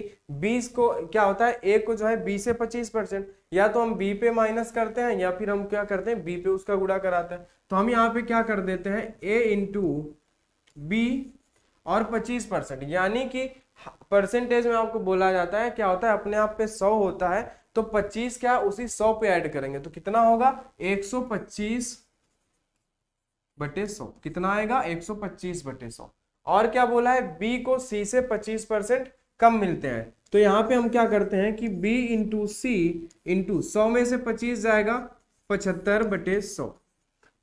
20 को क्या होता है ए को जो है बी से 25 परसेंट या तो हम बी पे माइनस करते हैं या फिर हम क्या करते हैं बी पे उसका गुड़ा कराते हैं तो हम यहाँ पे क्या कर देते हैं ए इंटू बी और 25 परसेंट यानी कि परसेंटेज में आपको बोला जाता है क्या होता है अपने आप पे 100 होता है तो 25 क्या उसी 100 पे ऐड करेंगे तो कितना होगा 125 बटे सौ कितना आएगा 125 बटे सौ और क्या बोला है बी को सी से 25 परसेंट कम मिलते हैं तो यहाँ पे हम क्या करते हैं कि बी इंटू सी इंटू सौ में से 25 जाएगा पचहत्तर बटे सौ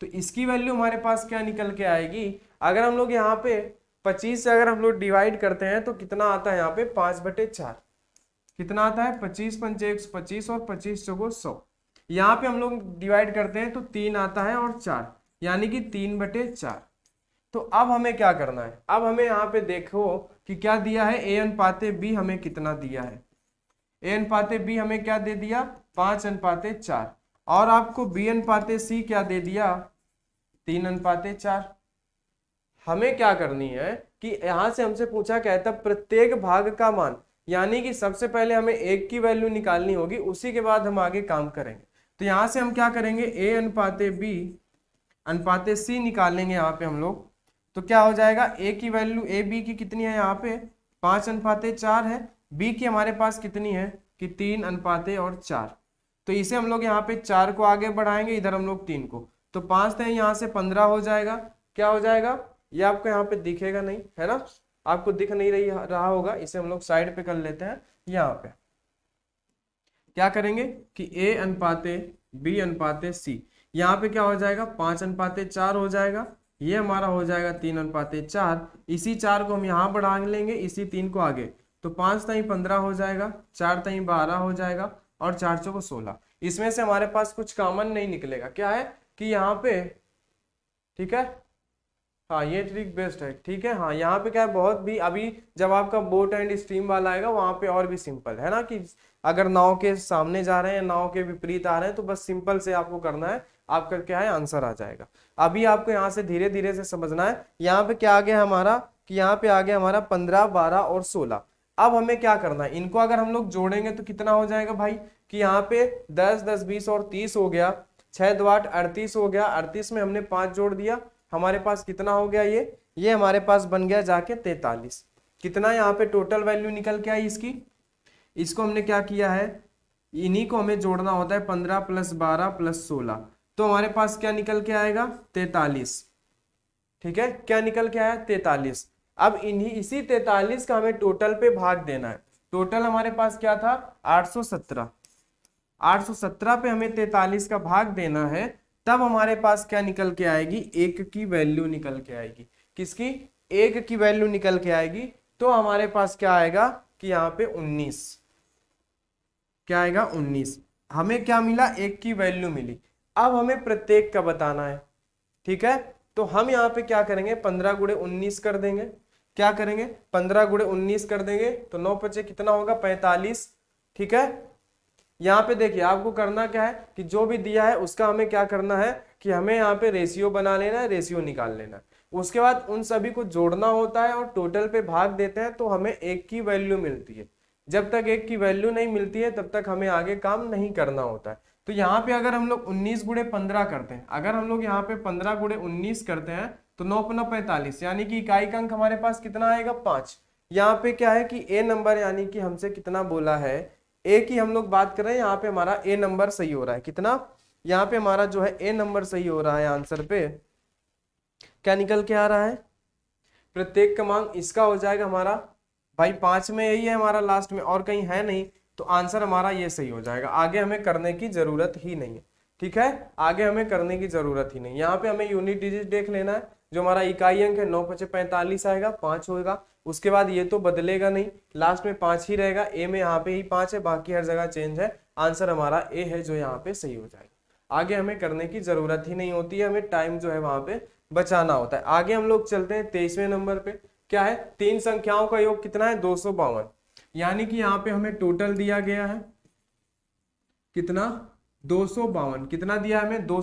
तो इसकी वैल्यू हमारे पास क्या निकल के आएगी अगर हम लोग यहाँ पे 25 से अगर हम लोग डिवाइड करते हैं तो कितना आता है यहाँ पे पाँच बटे चार कितना आता है पच्चीस पंचे एक पच्चीस और पच्चीस चौको सौ यहाँ पे हम लोग डिवाइड करते हैं तो तीन आता है और चार यानी कि तीन बटे चार तो अब हमें क्या करना है अब हमें यहाँ पे देखो कि क्या दिया है ए अनुपाते बी हमें कितना दिया है ए अनुपाते बी हमें क्या दे दिया अन अनुपाते चार और आपको बी अनुपाते सी क्या दे दिया तीन अनुपाते चार हमें क्या करनी है कि यहां से हमसे पूछा क्या है तब प्रत्येक भाग का मान यानी कि सबसे पहले हमें एक की वैल्यू निकालनी होगी उसी के बाद हम आगे काम करेंगे तो यहाँ से हम क्या करेंगे ए अनुपाते बी अनुपात सी निकालेंगे यहाँ पे हम लोग तो क्या हो जाएगा ए की वैल्यू ए बी की कितनी है यहाँ पे पांच अनुपाते चार है बी की हमारे पास कितनी है कि तीन अनुपाते और चार तो इसे हम लोग यहाँ पे चार को आगे बढ़ाएंगे इधर हम लोग तीन को तो पांच थे यहाँ से पंद्रह हो जाएगा क्या हो जाएगा ये आपको यहाँ पे दिखेगा नहीं है ना आपको दिख नहीं रही रहा होगा इसे हम लोग साइड पे कर लेते हैं यहाँ पे क्या करेंगे कि ए अनुपाते बी अनुपाते सी यहाँ पे क्या हो जाएगा पांच अनुपाते चार हो जाएगा ये हमारा हो जाएगा तीन अनुपाते चार इसी चार को हम यहाँ बढ़ा लेंगे इसी तीन को आगे तो पांच तई पंद्रह हो जाएगा चार तई बारह हो जाएगा और चार को सोलह इसमें से हमारे पास कुछ कॉमन नहीं निकलेगा क्या है कि यहाँ पे ठीक है हाँ ये ट्रिक बेस्ट है ठीक है हाँ यहाँ पे क्या है बहुत भी अभी जब आपका बोट एंड स्ट्रीम वाला आएगा वहाँ पे और भी सिंपल है ना कि अगर नाव के सामने जा रहे हैं नाव के विपरीत आ रहे हैं तो बस सिंपल से आपको करना है आपका क्या है आंसर आ जाएगा अभी आपको यहाँ से धीरे धीरे से समझना है यहाँ पे क्या आ गया हमारा कि यहाँ पे आ गया हमारा पंद्रह बारह और सोलह अब हमें क्या करना है इनको अगर हम लोग जोड़ेंगे तो कितना हो जाएगा भाई कि यहाँ पे दस दस बीस और तीस हो गया छह दो आठ अड़तीस हो गया अड़तीस में हमने पांच जोड़ दिया हमारे पास कितना हो गया ये ये हमारे पास बन गया जाके तैतालीस कितना यहाँ पे टोटल वैल्यू निकल के आई इसकी इसको हमने क्या किया है इन्हीं को हमें जोड़ना होता है पंद्रह प्लस बारह प्लस सोलह तो हमारे पास क्या निकल के आएगा तैतालीस ठीक है क्या निकल के आया तैतालीस अब इन्हीं इसी तैतालीस का हमें टोटल पे भाग देना है टोटल हमारे पास क्या था 817 817 पे हमें तैतालीस का भाग देना है तब हमारे पास क्या निकल के आएगी एक की वैल्यू निकल के आएगी किसकी एक की वैल्यू निकल के आएगी तो हमारे पास क्या आएगा कि यहाँ पे 19 क्या आएगा 19 हमें क्या मिला एक की वैल्यू मिली अब हमें प्रत्येक का बताना है ठीक है तो हम यहाँ पे क्या करेंगे पंद्रह गुड़े उन्नीस कर देंगे क्या करेंगे पंद्रह गुड़े उन्नीस कर देंगे तो नौ पचे कितना होगा पैंतालीस ठीक है यहाँ पे देखिए आपको करना क्या है कि जो भी दिया है उसका हमें क्या करना है कि हमें यहाँ पे रेशियो बना लेना है रेशियो निकाल लेना है उसके बाद उन सभी को जोड़ना होता है और टोटल पे भाग देते हैं तो हमें एक की वैल्यू मिलती है जब तक एक की वैल्यू नहीं मिलती है तब तक हमें आगे काम नहीं करना होता है तो यहाँ पे अगर हम लोग उन्नीस गुड़े पंद्रह करते हैं अगर हम लोग यहाँ पे पंद्रह गुड़े उन्नीस करते हैं तो नौ पुनः पैंतालीस यानी कि इकाई का अंक हमारे पास कितना आएगा पांच यहाँ पे क्या है कि ए नंबर यानी कि हमसे कितना बोला है ए की हम लोग बात कर रहे हैं यहाँ पे हमारा ए नंबर सही हो रहा है कितना यहाँ पे हमारा जो है ए नंबर सही हो रहा है आंसर पे क्या निकल के आ रहा है प्रत्येक क्रमांक इसका हो जाएगा हमारा भाई पांच में यही है हमारा लास्ट में और कहीं है नहीं तो आंसर हमारा ये सही हो जाएगा आगे हमें करने की ज़रूरत ही नहीं है ठीक है आगे हमें करने की ज़रूरत ही नहीं यहाँ पे हमें यूनिट डिजिट देख लेना है जो हमारा इकाई अंक है नौ पचे पैंतालीस आएगा पाँच होगा उसके बाद ये तो बदलेगा नहीं लास्ट में पाँच ही रहेगा ए में यहाँ पे ही पाँच है बाकी हर जगह चेंज है आंसर हमारा ए है जो यहाँ पे सही हो जाएगा आगे हमें करने की ज़रूरत ही नहीं होती है हमें टाइम जो है वहाँ पे बचाना होता है आगे हम लोग चलते हैं तेईसवें नंबर पे क्या है तीन संख्याओं का योग कितना है दो सौ बावन यानी कि यहाँ पे हमें टोटल दिया गया है कितना दो कितना दिया हमें दो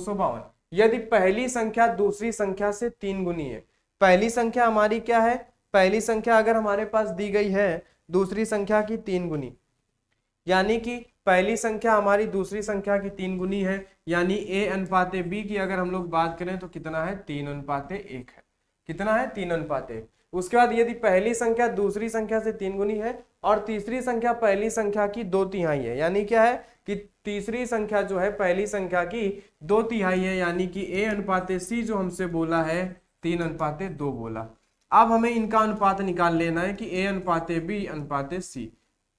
यदि पहली संख्या दूसरी संख्या से तीन गुनी है पहली संख्या हमारी क्या है पहली संख्या अगर हमारे पास दी गई है दूसरी संख्या की तीन गुनी यानी कि पहली संख्या हमारी दूसरी संख्या की तीन गुनी है यानी ए अनुपाते बी की अगर हम लोग बात करें तो कितना है तीन अनुपाते एक है कितना है तीन अनुपाते उसके बाद यदि पहली संख्या दूसरी संख्या से तीन गुनी है और तीसरी संख्या पहली संख्या की दो तिहाई है यानी क्या है कि तीसरी संख्या जो है पहली संख्या की दो तिहाई है यानी कि ए अनुपाते सी जो हमसे बोला है तीन अनुपाते दो बोला अब हमें इनका अनुपात निकाल लेना है कि ए अनुपाते बी अनुपाते सी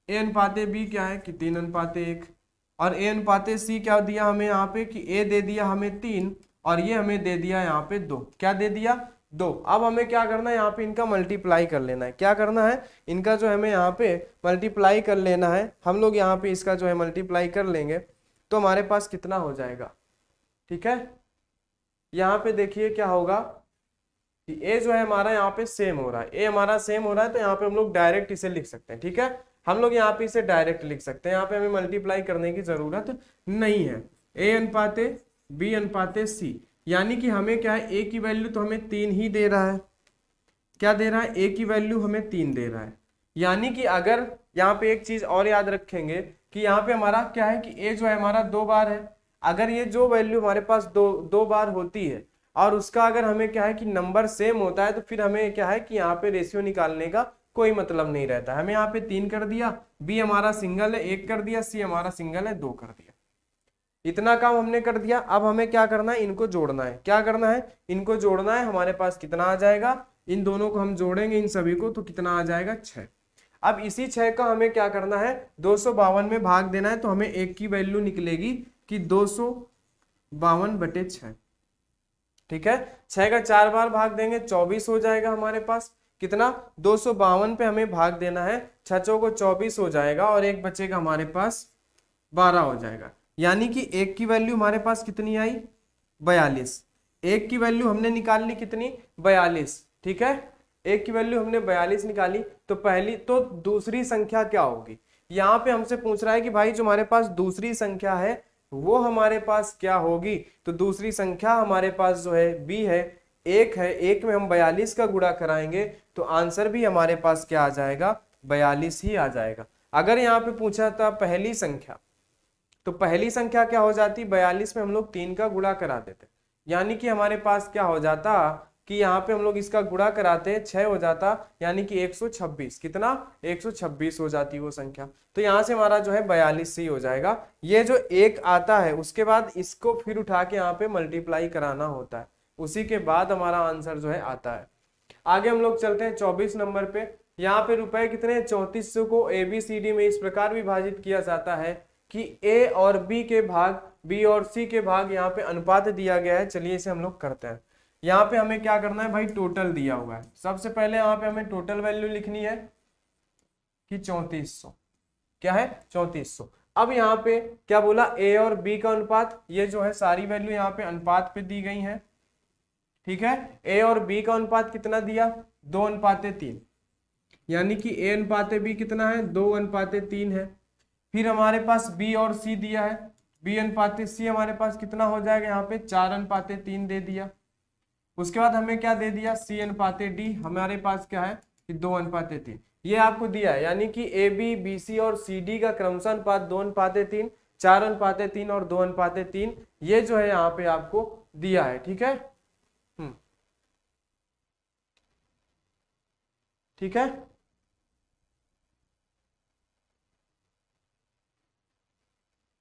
ए अनुपाते बी क्या है कि तीन अनुपाते एक और ए अनुपाते सी क्या दिया हमें यहाँ पे कि ए दे दिया हमें तीन और ये हमें दे दिया यहाँ पे दो क्या दे दिया दो अब हमें क्या करना है यहाँ पे इनका मल्टीप्लाई कर लेना है क्या करना है इनका जो हमें यहाँ पे मल्टीप्लाई कर लेना है हम लोग यहाँ पे इसका जो है मल्टीप्लाई कर लेंगे तो हमारे पास कितना हो जाएगा ठीक है यहाँ पे देखिए क्या होगा कि ए जो है हमारा यहाँ पे सेम हो रहा है ए हमारा सेम हो रहा है तो यहाँ पे हम लोग डायरेक्ट इसे लिख सकते हैं ठीक है हम लोग यहाँ पे इसे डायरेक्ट लिख सकते हैं यहाँ पे हमें मल्टीप्लाई करने की जरूरत नहीं है ए अनपाते बी अनपाते सी यानी कि हमें क्या है ए की वैल्यू तो हमें तीन ही दे रहा है क्या दे रहा है ए की वैल्यू हमें तीन दे रहा है यानी कि अगर यहाँ पे एक चीज़ और याद रखेंगे कि यहाँ पे हमारा क्या है कि ए जो है हमारा दो बार है अगर ये जो वैल्यू हमारे पास दो दो बार होती है और उसका अगर हमें क्या है कि नंबर सेम होता है तो फिर हमें क्या है कि यहाँ पे रेशियो निकालने का कोई मतलब नहीं रहता हमें यहाँ पे तीन कर दिया बी हमारा सिंगल है एक कर दिया सी हमारा सिंगल है दो कर दिया इतना काम हमने कर दिया अब हमें क्या करना है इनको जोड़ना है क्या करना है इनको जोड़ना है हमारे पास कितना आ जाएगा इन दोनों को हम जोड़ेंगे इन सभी को तो कितना आ जाएगा छः अब इसी छः का हमें क्या करना है दो में भाग देना है तो हमें एक की वैल्यू निकलेगी कि दो सौ बावन बटे छः ठीक है छः का चार बार भाग देंगे चौबीस हो जाएगा हमारे पास कितना दो सौ बावन पे हमें भाग देना है छचों को चौबीस हो जाएगा और एक बचेगा हमारे पास बारह हो जाएगा यानी कि एक की वैल्यू हमारे पास कितनी आई बयालीस एक की वैल्यू हमने निकाल ली कितनी बयालीस ठीक है एक की वैल्यू हमने बयालीस निकाली तो पहली तो दूसरी संख्या क्या होगी यहाँ पे हमसे पूछ रहा है कि भाई जो हमारे पास दूसरी संख्या है वो हमारे पास क्या होगी तो दूसरी संख्या हमारे पास जो है बी है एक है एक में हम बयालीस का गुड़ा कराएंगे तो आंसर भी हमारे पास क्या आ जाएगा बयालीस ही आ जाएगा अगर यहाँ पे पूछा था पहली संख्या तो पहली संख्या क्या हो जाती बयालीस में हम लोग तीन का गुड़ा करा देते यानी कि हमारे पास क्या हो जाता कि यहाँ पे हम लोग इसका गुड़ा कराते छः हो जाता यानी कि 126 कितना 126 हो जाती वो संख्या तो यहाँ से हमारा जो है बयालीस सही हो जाएगा ये जो एक आता है उसके बाद इसको फिर उठा के यहाँ पे मल्टीप्लाई कराना होता है उसी के बाद हमारा आंसर जो है आता है आगे हम लोग चलते हैं चौबीस नंबर पे यहाँ पे रुपए कितने चौंतीस को ए सी डी में इस प्रकार विभाजित किया जाता है कि ए और बी के भाग बी और सी के भाग यहाँ पे अनुपात दिया गया है चलिए इसे हम लोग करते हैं यहाँ पे हमें क्या करना है भाई टोटल दिया हुआ है सबसे पहले यहाँ पे हमें टोटल वैल्यू लिखनी है कि चौंतीस क्या है चौंतीस अब यहाँ पे क्या बोला ए और बी का अनुपात ये जो है सारी वैल्यू यहाँ पे अनुपात पे दी गई है ठीक है ए और बी का अनुपात कितना दिया दो अनुपात तीन यानी कि ए अनुपाते बी कितना है दो अनुपाते तीन है फिर हमारे पास बी और सी दिया है बी अनुपाते सी हमारे पास कितना हो जाएगा यहाँ पे चार अनुपाते तीन दे दिया उसके बाद हमें क्या दे दिया सी अनुपाते डी हमारे पास क्या है कि दो अनुपाते तीन ये आपको दिया है यानी कि ए बी बी सी और सी डी का क्रमश अनुपात दो अनुपाते तीन चार अनुपाते तीन और दो अनुपाते तीन ये जो है यहाँ पे आपको दिया है ठीक है हम्म। ठीक है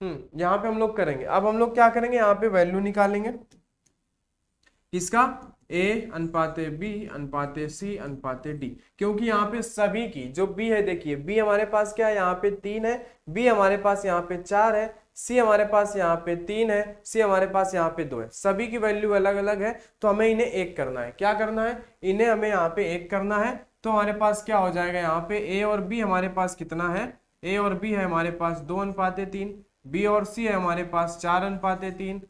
हम्म यहाँ पे हम लोग करेंगे अब हम लोग क्या करेंगे यहाँ पे वैल्यू निकालेंगे किसका ए अनुपाते बी अनुपाते सी अनुपाते डी क्योंकि यहाँ पे सभी की जो बी है देखिए बी हमारे पास क्या है यहाँ पे तीन है बी हमारे पास यहाँ पे चार है सी हमारे पास यहाँ पे तीन है सी हमारे पास यहाँ पे दो है सभी की वैल्यू अलग अलग है तो हमें इन्हें एक करना है क्या करना है इन्हें हमें यहाँ पे एक करना है तो हमारे पास क्या हो जाएगा यहाँ पे ए और बी हमारे पास कितना है ए और बी है हमारे पास दो अनुपाते तीन बी और सी है हमारे पास चार अनुपातें तीन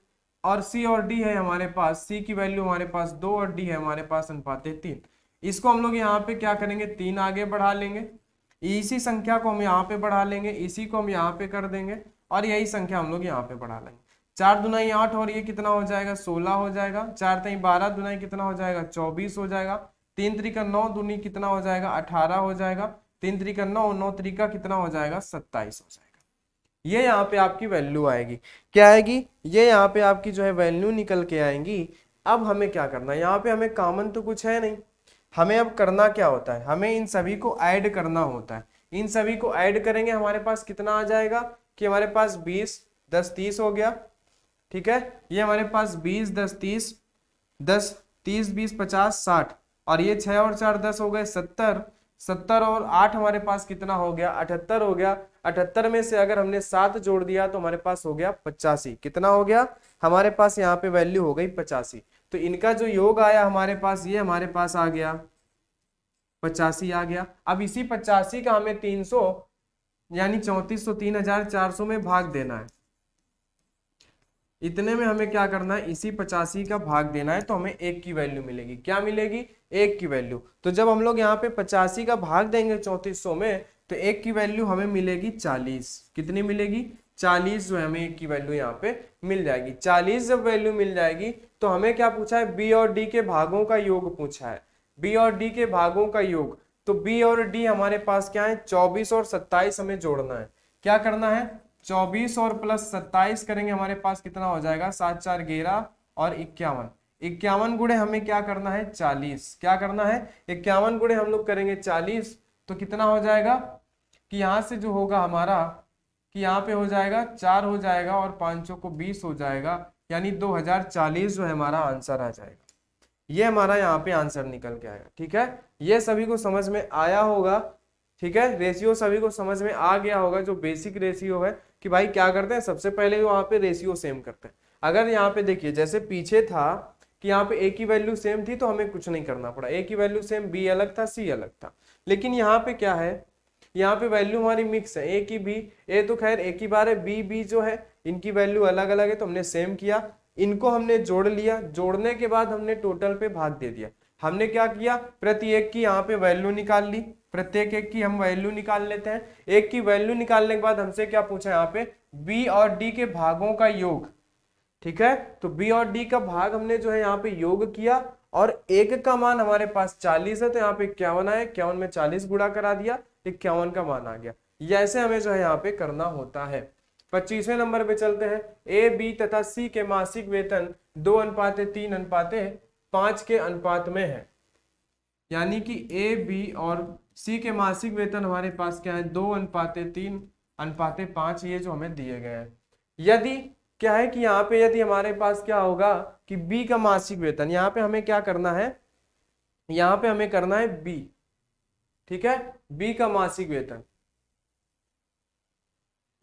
और सी और डी है हमारे पास सी की वैल्यू हमारे पास दो और डी है हमारे पास अनुपातें तीन इसको हम लोग यहाँ पे क्या करेंगे तीन आगे बढ़ा लेंगे इसी संख्या को हम यहाँ पे बढ़ा लेंगे इसी को हम यहाँ पे कर देंगे और यही संख्या हम लोग यहाँ पे बढ़ा लेंगे चार दुनाई आठ और ये कितना हो जाएगा सोलह हो जाएगा चार तई बारह दुनाई कितना हो जाएगा चौबीस हो जाएगा तीन त्रिका नौ दुनी कितना हो जाएगा अठारह हो जाएगा तीन त्रिका नौ नौ त्रिका कितना हो जाएगा सत्ताईस हो जाएगा ये यहाँ पे आपकी वैल्यू आएगी क्या आएगी ये यहाँ पे आपकी जो है वैल्यू निकल के आएंगी अब हमें क्या करना है यहाँ पे हमें कॉमन तो कुछ है नहीं हमें अब करना क्या होता है हमें इन सभी को ऐड करना होता है इन सभी को ऐड करेंगे हमारे पास कितना आ जाएगा कि हमारे पास बीस दस तीस हो गया ठीक है ये हमारे पास बीस दस तीस दस तीस बीस पचास साठ और ये छः और चार दस हो गए सत्तर सत्तर और आठ हमारे पास कितना हो गया अठहत्तर हो गया अठहत्तर में से अगर हमने सात जोड़ दिया तो हमारे पास हो गया पचासी कितना हो गया हमारे पास यहाँ पे वैल्यू हो गई पचासी तो इनका जो योग आया हमारे पास ये हमारे पास आ गया पचासी आ गया अब इसी पचासी का हमें तीन सौ यानी चौंतीस सौ तीन हजार चार सौ में भाग देना है इतने में हमें क्या करना है इसी पचासी का भाग देना है तो हमें एक की वैल्यू मिलेगी क्या मिलेगी एक की वैल्यू तो जब हम लोग यहाँ पे पचासी का भाग देंगे चौंतीस में तो एक की वैल्यू हमें मिलेगी चालीस कितनी मिलेगी चालीस जो हमें एक की वैल्यू यहाँ पे मिल जाएगी चालीस जब वैल्यू मिल जाएगी तो हमें क्या पूछा है बी और डी के भागों का योग पूछा है बी और डी के भागों का योग तो बी और डी हमारे पास क्या है चौबीस और सत्ताईस हमें जोड़ना है क्या करना है चौबीस और प्लस सत्ताईस करेंगे हमारे पास कितना हो जाएगा सात चार ग्यारह और इक्यावन इक्यावन गुड़े हमें क्या करना है चालीस क्या करना है इक्यावन गुड़े हम लोग करेंगे चालीस तो कितना हो जाएगा कि यहाँ से जो होगा हमारा कि यहाँ पे हो जाएगा चार हो जाएगा और पाँचों को बीस हो जाएगा यानी दो हजार चालीस जो है हमारा आंसर आ जाएगा ये हमारा यहाँ पे आंसर निकल के आएगा ठीक है ये सभी को समझ में आया होगा ठीक है रेशियो सभी को समझ में आ गया होगा जो बेसिक रेशियो है कि भाई क्या करते हैं सबसे पहले वहां पे रेशियो सेम करते हैं अगर यहाँ पे देखिए जैसे पीछे था कि यहाँ पे ए की वैल्यू सेम थी तो हमें कुछ नहीं करना पड़ा ए की वैल्यू सेम बी अलग था सी अलग था लेकिन यहाँ पे क्या है यहाँ पे वैल्यू हमारी मिक्स है ए की बी ए तो खैर ए की बार है बी बी जो है इनकी वैल्यू अलग अलग है तो हमने सेम किया इनको हमने जोड़ लिया जोड़ने के बाद हमने टोटल पे भाग दे दिया हमने क्या किया प्रत्येक की यहाँ पे वैल्यू निकाल ली प्रत्येक एक की हम वैल्यू निकाल लेते हैं एक की वैल्यू निकालने के बाद हमसे क्या पूछा यहाँ पे बी और डी के भागों का योग ठीक है तो बी और डी का भाग हमने जो है यहाँ पे योग किया और एक का मान हमारे पास चालीस है तो यहाँ पे इक्यावन आया इक्यावन में चालीस गुड़ा करा दिया इक्यावन का मान आ गया ऐसे हमें जो है यहाँ पे करना होता है पच्चीसवें नंबर पे चलते हैं ए बी तथा सी के मासिक वेतन दो अनुपाते तीन अनुपाते पाँच के अनुपात में है यानी कि ए बी और सी के मासिक वेतन हमारे पास क्या है दो अनुपाते तीन अनुपाते पाँच ये जो हमें दिए गए हैं यदि क्या है कि यहाँ पे यदि हमारे पास क्या होगा कि बी का मासिक वेतन यहाँ पे हमें क्या करना है यहाँ पे हमें करना है बी ठीक है बी का मासिक वेतन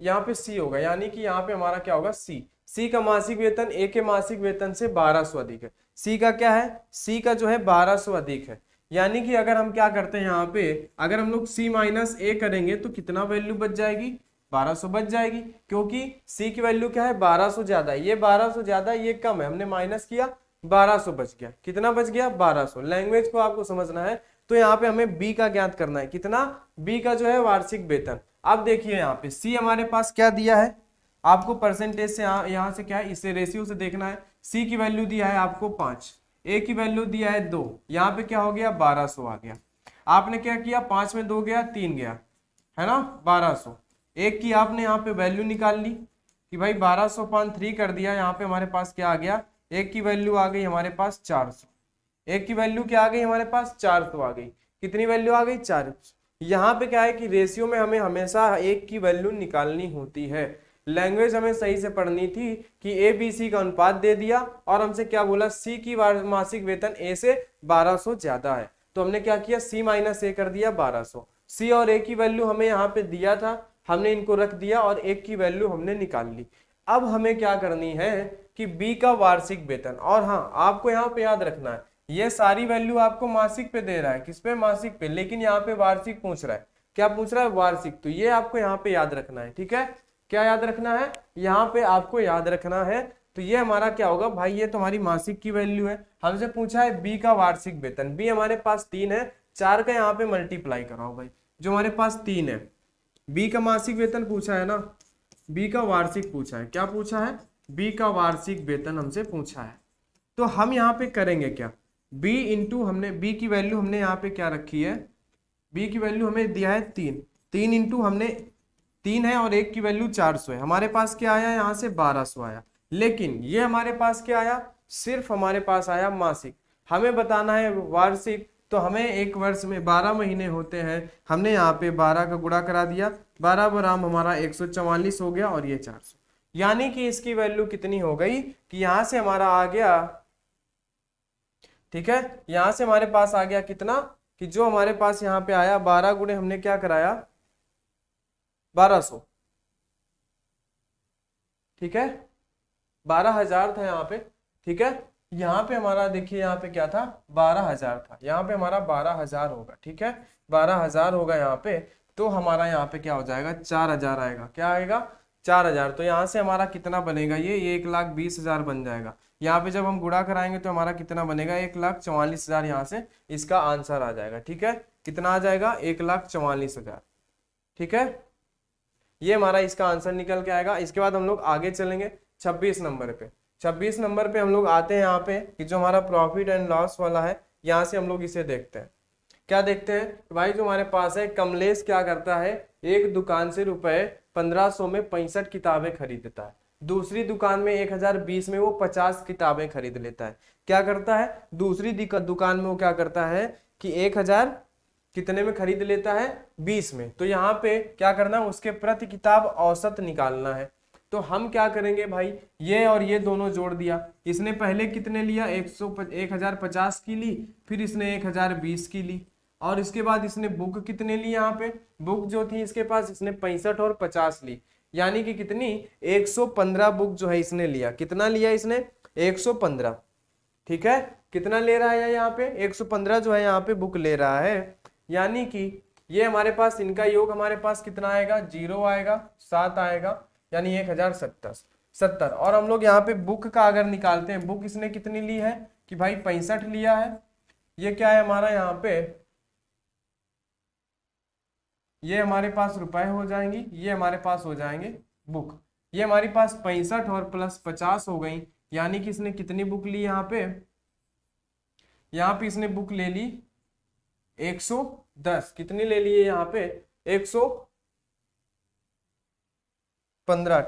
यहाँ पे सी होगा यानी कि यहाँ पे हमारा क्या होगा सी सी का मासिक वेतन ए के मासिक वेतन से बारह सौ अधिक है सी का क्या है सी का जो है बारह सौ अधिक है यानी कि अगर हम क्या करते हैं यहाँ पे अगर हम लोग सी माइनस ए करेंगे तो कितना वैल्यू बच जाएगी 1200 बच जाएगी क्योंकि सी की वैल्यू क्या है 1200 ज्यादा ये 1200 ज्यादा ये कम है हमने माइनस किया 1200 बच गया कितना बच गया 1200 लैंग्वेज को आपको समझना है तो यहाँ पे हमें बी का ज्ञात करना है कितना बी का जो है वार्षिक वेतन अब देखिए यहाँ पे सी हमारे पास क्या दिया है आपको परसेंटेज से यहाँ यहाँ से क्या है इसे रेशियो से देखना है सी की वैल्यू दिया है आपको पांच ए की वैल्यू दिया है दो यहाँ पे क्या हो गया बारह सौ आ गया आपने क्या किया पांच में दो गया तीन गया है ना बारह सौ एक की आपने यहाँ पे वैल्यू निकाल ली कि भाई बारह सौ पान थ्री कर दिया यहाँ पे हमारे पास क्या आ गया एक की वैल्यू आ गई हमारे पास चार सौ एक की वैल्यू क्या आ गई हमारे पास चार सौ आ गई कितनी वैल्यू आ गई चार यहाँ पे क्या है कि रेशियो में हमें हमेशा एक की वैल्यू निकालनी होती है लैंग्वेज हमें सही से पढ़नी थी कि ए बी सी का अनुपात दे दिया और हमसे क्या बोला सी की मासिक वेतन ए से 1200 ज़्यादा है तो हमने क्या किया सी माइनस ए कर दिया 1200 सी और ए की वैल्यू हमें यहाँ पे दिया था हमने इनको रख दिया और एक की वैल्यू हमने निकाल ली अब हमें क्या करनी है कि बी का वार्षिक वेतन और हाँ आपको यहाँ पे याद रखना है ये सारी वैल्यू आपको मासिक पे दे रहा है किस पे मासिक पे लेकिन यहाँ पे वार्षिक पूछ रहा है क्या पूछ रहा है वार्षिक तो ये आपको यहाँ पे याद रखना है ठीक है क्या याद रखना है यहाँ पे आपको याद रखना है तो ये हमारा क्या होगा भाई ये तुम्हारी मासिक की वैल्यू है हमसे पूछा है बी का वार्षिक वेतन बी हमारे पास तीन है चार का यहाँ पे मल्टीप्लाई कराओ भाई जो हमारे पास तीन है बी का मासिक वेतन पूछा है ना बी का वार्षिक पूछा है क्या पूछा है बी का वार्षिक वेतन हमसे पूछा है तो हम यहाँ पे करेंगे क्या बी इंटू हमने बी की वैल्यू हमने यहाँ पे क्या रखी है बी की वैल्यू हमें दिया है तीन तीन इंटू हमने तीन है और एक की वैल्यू चार सौ है हमारे पास क्या आया यहाँ से बारह सौ आया लेकिन ये हमारे पास क्या आया सिर्फ हमारे पास आया मासिक हमें बताना है वार्षिक तो हमें एक वर्ष में बारह महीने होते हैं हमने यहाँ पे बारह का गुड़ा करा दिया बारह बराम हमारा एक सौ चवालीस हो गया और ये चार सौ यानी कि इसकी वैल्यू कितनी हो गई कि यहाँ से हमारा आ गया ठीक है यहाँ से हमारे पास आ गया कितना कि जो हमारे पास यहाँ पे आया बारह गुणे हमने क्या कराया बारह सौ ठीक है बारह हजार था यहाँ पे ठीक है यहाँ पे हमारा देखिए यहाँ पे क्या था बारह हजार था यहाँ पे हमारा बारह हजार होगा ठीक है बारह हजार होगा यहाँ पे तो हमारा यहाँ पे क्या हो जाएगा चार हजार आएगा क्या आएगा चार हजार तो यहाँ से हमारा कितना बनेगा ये एक लाख बीस हजार बन जाएगा यहाँ पे जब हम गुड़ा कराएंगे तो हमारा कितना बनेगा एक लाख चौवालीस हजार यहाँ से इसका आंसर आ जाएगा ठीक है कितना आ जाएगा एक लाख चौवालीस हजार ठीक है ये हमारा इसका आंसर निकल के आएगा इसके बाद हम लोग आगे चलेंगे छब्बीस नंबर पे छब्बीस नंबर पे हम लोग आते हैं यहाँ पे कि जो हमारा प्रॉफिट एंड लॉस वाला है यहाँ से हम लोग इसे देखते हैं क्या देखते हैं भाई जो हमारे पास है कमलेश क्या करता है एक दुकान से रुपए पंद्रह सौ में पैंसठ किताबें खरीदता है दूसरी दुकान में एक हजार बीस में वो पचास किताबें खरीद लेता है क्या करता है दूसरी दुकान में वो क्या करता है कि एक हजार कितने में खरीद लेता है बीस में तो यहाँ पे क्या करना है उसके प्रति किताब औसत निकालना है तो हम क्या करेंगे भाई ये और ये दोनों जोड़ दिया इसने पहले कितने लिया एक सौ एक हज़ार पचास की ली फिर इसने एक हज़ार बीस की ली और इसके बाद इसने बुक कितने ली यहाँ पे बुक जो थी इसके पास इसने पैंसठ और पचास ली यानी कि कितनी एक सौ पंद्रह बुक जो है इसने लिया कितना लिया इसने एक सौ पंद्रह ठीक है कितना ले रहा है यहाँ पे एक सौ पंद्रह जो है यहाँ पे बुक ले रहा है यानी कि ये हमारे पास इनका योग हमारे पास कितना आएगा जीरो आएगा सात आएगा यानी एक हजार सत्तर सत्तर और हम लोग यहाँ पे बुक का अगर निकालते हैं बुक इसने कितनी ली है कि भाई पैंसठ लिया है ये क्या है हमारा यहाँ पे ये हमारे पास रुपए हो जाएंगी ये हमारे पास हो जाएंगे बुक ये हमारे पास पैंसठ और प्लस पचास हो गई यानी कि इसने कितनी बुक ली यहाँ पे यहाँ पे इसने बुक ले ली 110 कितनी ले लिए यहाँ पे 115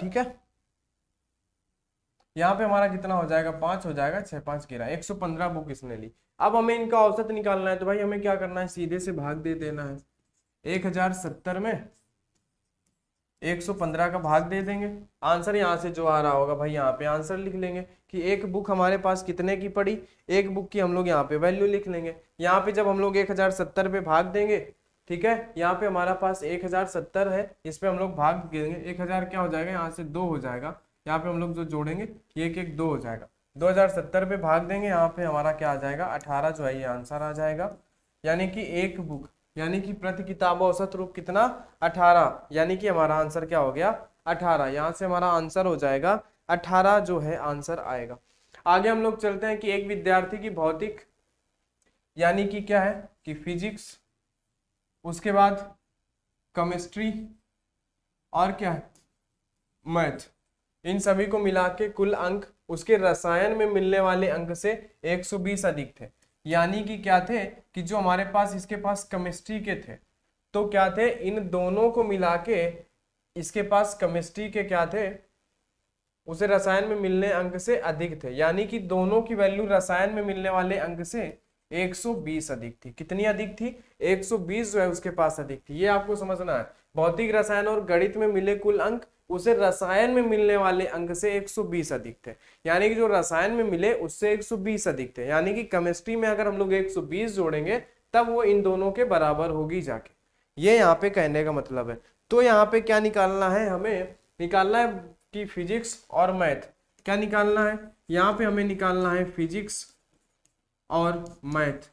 ठीक है यहाँ पे हमारा कितना हो जाएगा पांच हो जाएगा छह पांच गिरा 115 बुक इसने ली अब हमें इनका औसत निकालना है तो भाई हमें क्या करना है सीधे से भाग दे देना है एक हजार सत्तर में 115 का भाग दे देंगे आंसर यहाँ से जो आ रहा होगा भाई यहाँ पे आंसर लिख लेंगे कि एक बुक हमारे पास कितने की पड़ी एक बुक की हम लोग यहाँ पे वैल्यू लिख लेंगे यहाँ पे जब हम लोग 1070 पे भाग देंगे ठीक है यहाँ पे हमारा पास 1070 है इस पर हम लोग भाग देंगे 1000 क्या हो जाएगा यहाँ से दो हो जाएगा यहाँ पे हम लोग जो जोड़ेंगे एक एक दो हो जाएगा सत्तर पे भाग देंगे यहाँ पे हमारा क्या आ जाएगा अठारह जो है ये आंसर आ जाएगा यानी कि एक बुक यानी कि प्रति किताब औसत रूप कितना अठारह यानी कि हमारा आंसर क्या हो गया अठारह यहाँ से हमारा आंसर हो जाएगा अठारह जो है आंसर आएगा आगे हम लोग चलते हैं कि एक विद्यार्थी की भौतिक यानी कि क्या है कि फिजिक्स उसके बाद केमिस्ट्री और क्या है मैथ इन सभी को मिला के कुल अंक उसके रसायन में मिलने वाले अंक से 120 अधिक थे यानी कि क्या थे कि जो हमारे पास इसके पास केमिस्ट्री के थे तो क्या थे इन दोनों को मिला के इसके पास केमिस्ट्री के क्या थे उसे रसायन में मिलने अंक से अधिक थे यानी कि दोनों की वैल्यू रसायन में मिलने वाले अंक से 120 अधिक थी कितनी अधिक थी 120 जो है उसके पास अधिक थी ये आपको समझना है भौतिक रसायन और गणित में मिले कुल अंक उसे रसायन में मिलने वाले अंक से 120 अधिक थे यानी कि जो रसायन में मिले उससे 120 अधिक थे यानी कि केमिस्ट्री में अगर हम लोग 120 जोड़ेंगे तब वो इन दोनों के बराबर होगी जाके ये यहाँ पे कहने का मतलब है तो यहाँ पे क्या निकालना है हमें निकालना है कि फिजिक्स और मैथ क्या निकालना है यहाँ पे हमें निकालना है फिजिक्स और मैथ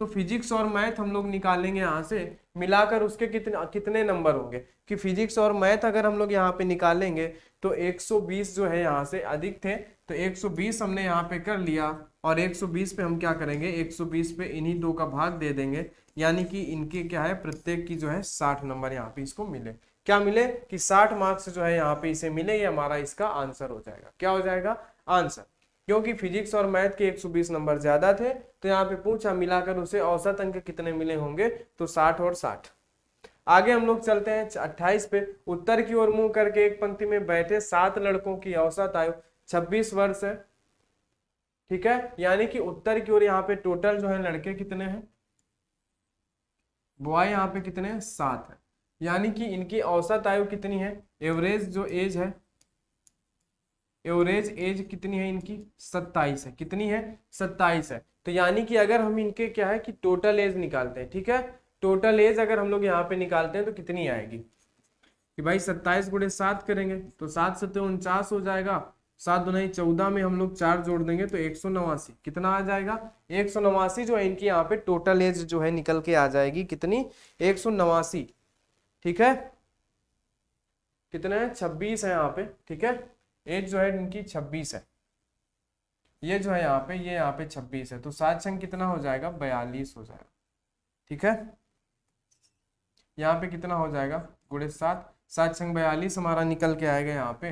तो फिजिक्स और मैथ हम लोग निकालेंगे यहाँ से मिलाकर उसके कितने कितने नंबर होंगे कि फिजिक्स और मैथ अगर हम लोग यहाँ पे निकालेंगे तो 120 जो है यहाँ से अधिक थे तो 120 हमने यहाँ पे कर लिया और 120 पे हम क्या करेंगे 120 पे इन्हीं दो का भाग दे देंगे यानी कि इनके क्या है प्रत्येक की जो है 60 नंबर यहाँ पे इसको मिले क्या मिले कि 60 मार्क्स जो है यहाँ पे इसे मिले ये हमारा इसका आंसर हो जाएगा क्या हो जाएगा आंसर क्योंकि फिजिक्स और मैथ के 120 नंबर ज़्यादा थे तो यहाँ पे पूछा मिलाकर उसे औसत अंक कितने मिले होंगे तो 60 और 60 आगे हम लोग चलते हैं 28 पे उत्तर की ओर मुंह करके एक पंक्ति में बैठे सात लड़कों की औसत आयु 26 वर्ष है ठीक है यानी कि उत्तर की ओर यहाँ पे टोटल जो है लड़के कितने हैं बॉय यहाँ पे कितने हैं सात है यानी कि इनकी औसत आयु कितनी है एवरेज जो एज है एवरेज एज कितनी है इनकी सत्ताईस है कितनी है सत्ताईस है तो यानी कि अगर हम इनके क्या है कि टोटल एज निकालते हैं ठीक है टोटल एज अगर हम लोग यहाँ पे निकालते हैं तो कितनी आएगी कि भाई सत्ताईस गुड़े सात करेंगे तो सात सत्य उनचास हो जाएगा सात दुनाई चौदह में हम लोग चार जोड़ देंगे तो एक सौ नवासी कितना आ जाएगा एक सौ नवासी जो है इनकी यहाँ पे टोटल एज जो है निकल के आ जाएगी कितनी एक सौ नवासी ठीक है कितना है छब्बीस है यहाँ पे ठीक है एज जो है इनकी छब्बीस है ये जो है यहाँ पे ये यहाँ पे छब्बीस है तो सात संघ कितना हो जाएगा बयालीस हो जाएगा ठीक है यहाँ पे कितना हो जाएगा गुड़े सात सात संघ बयालीस हमारा निकल के आएगा यहाँ पे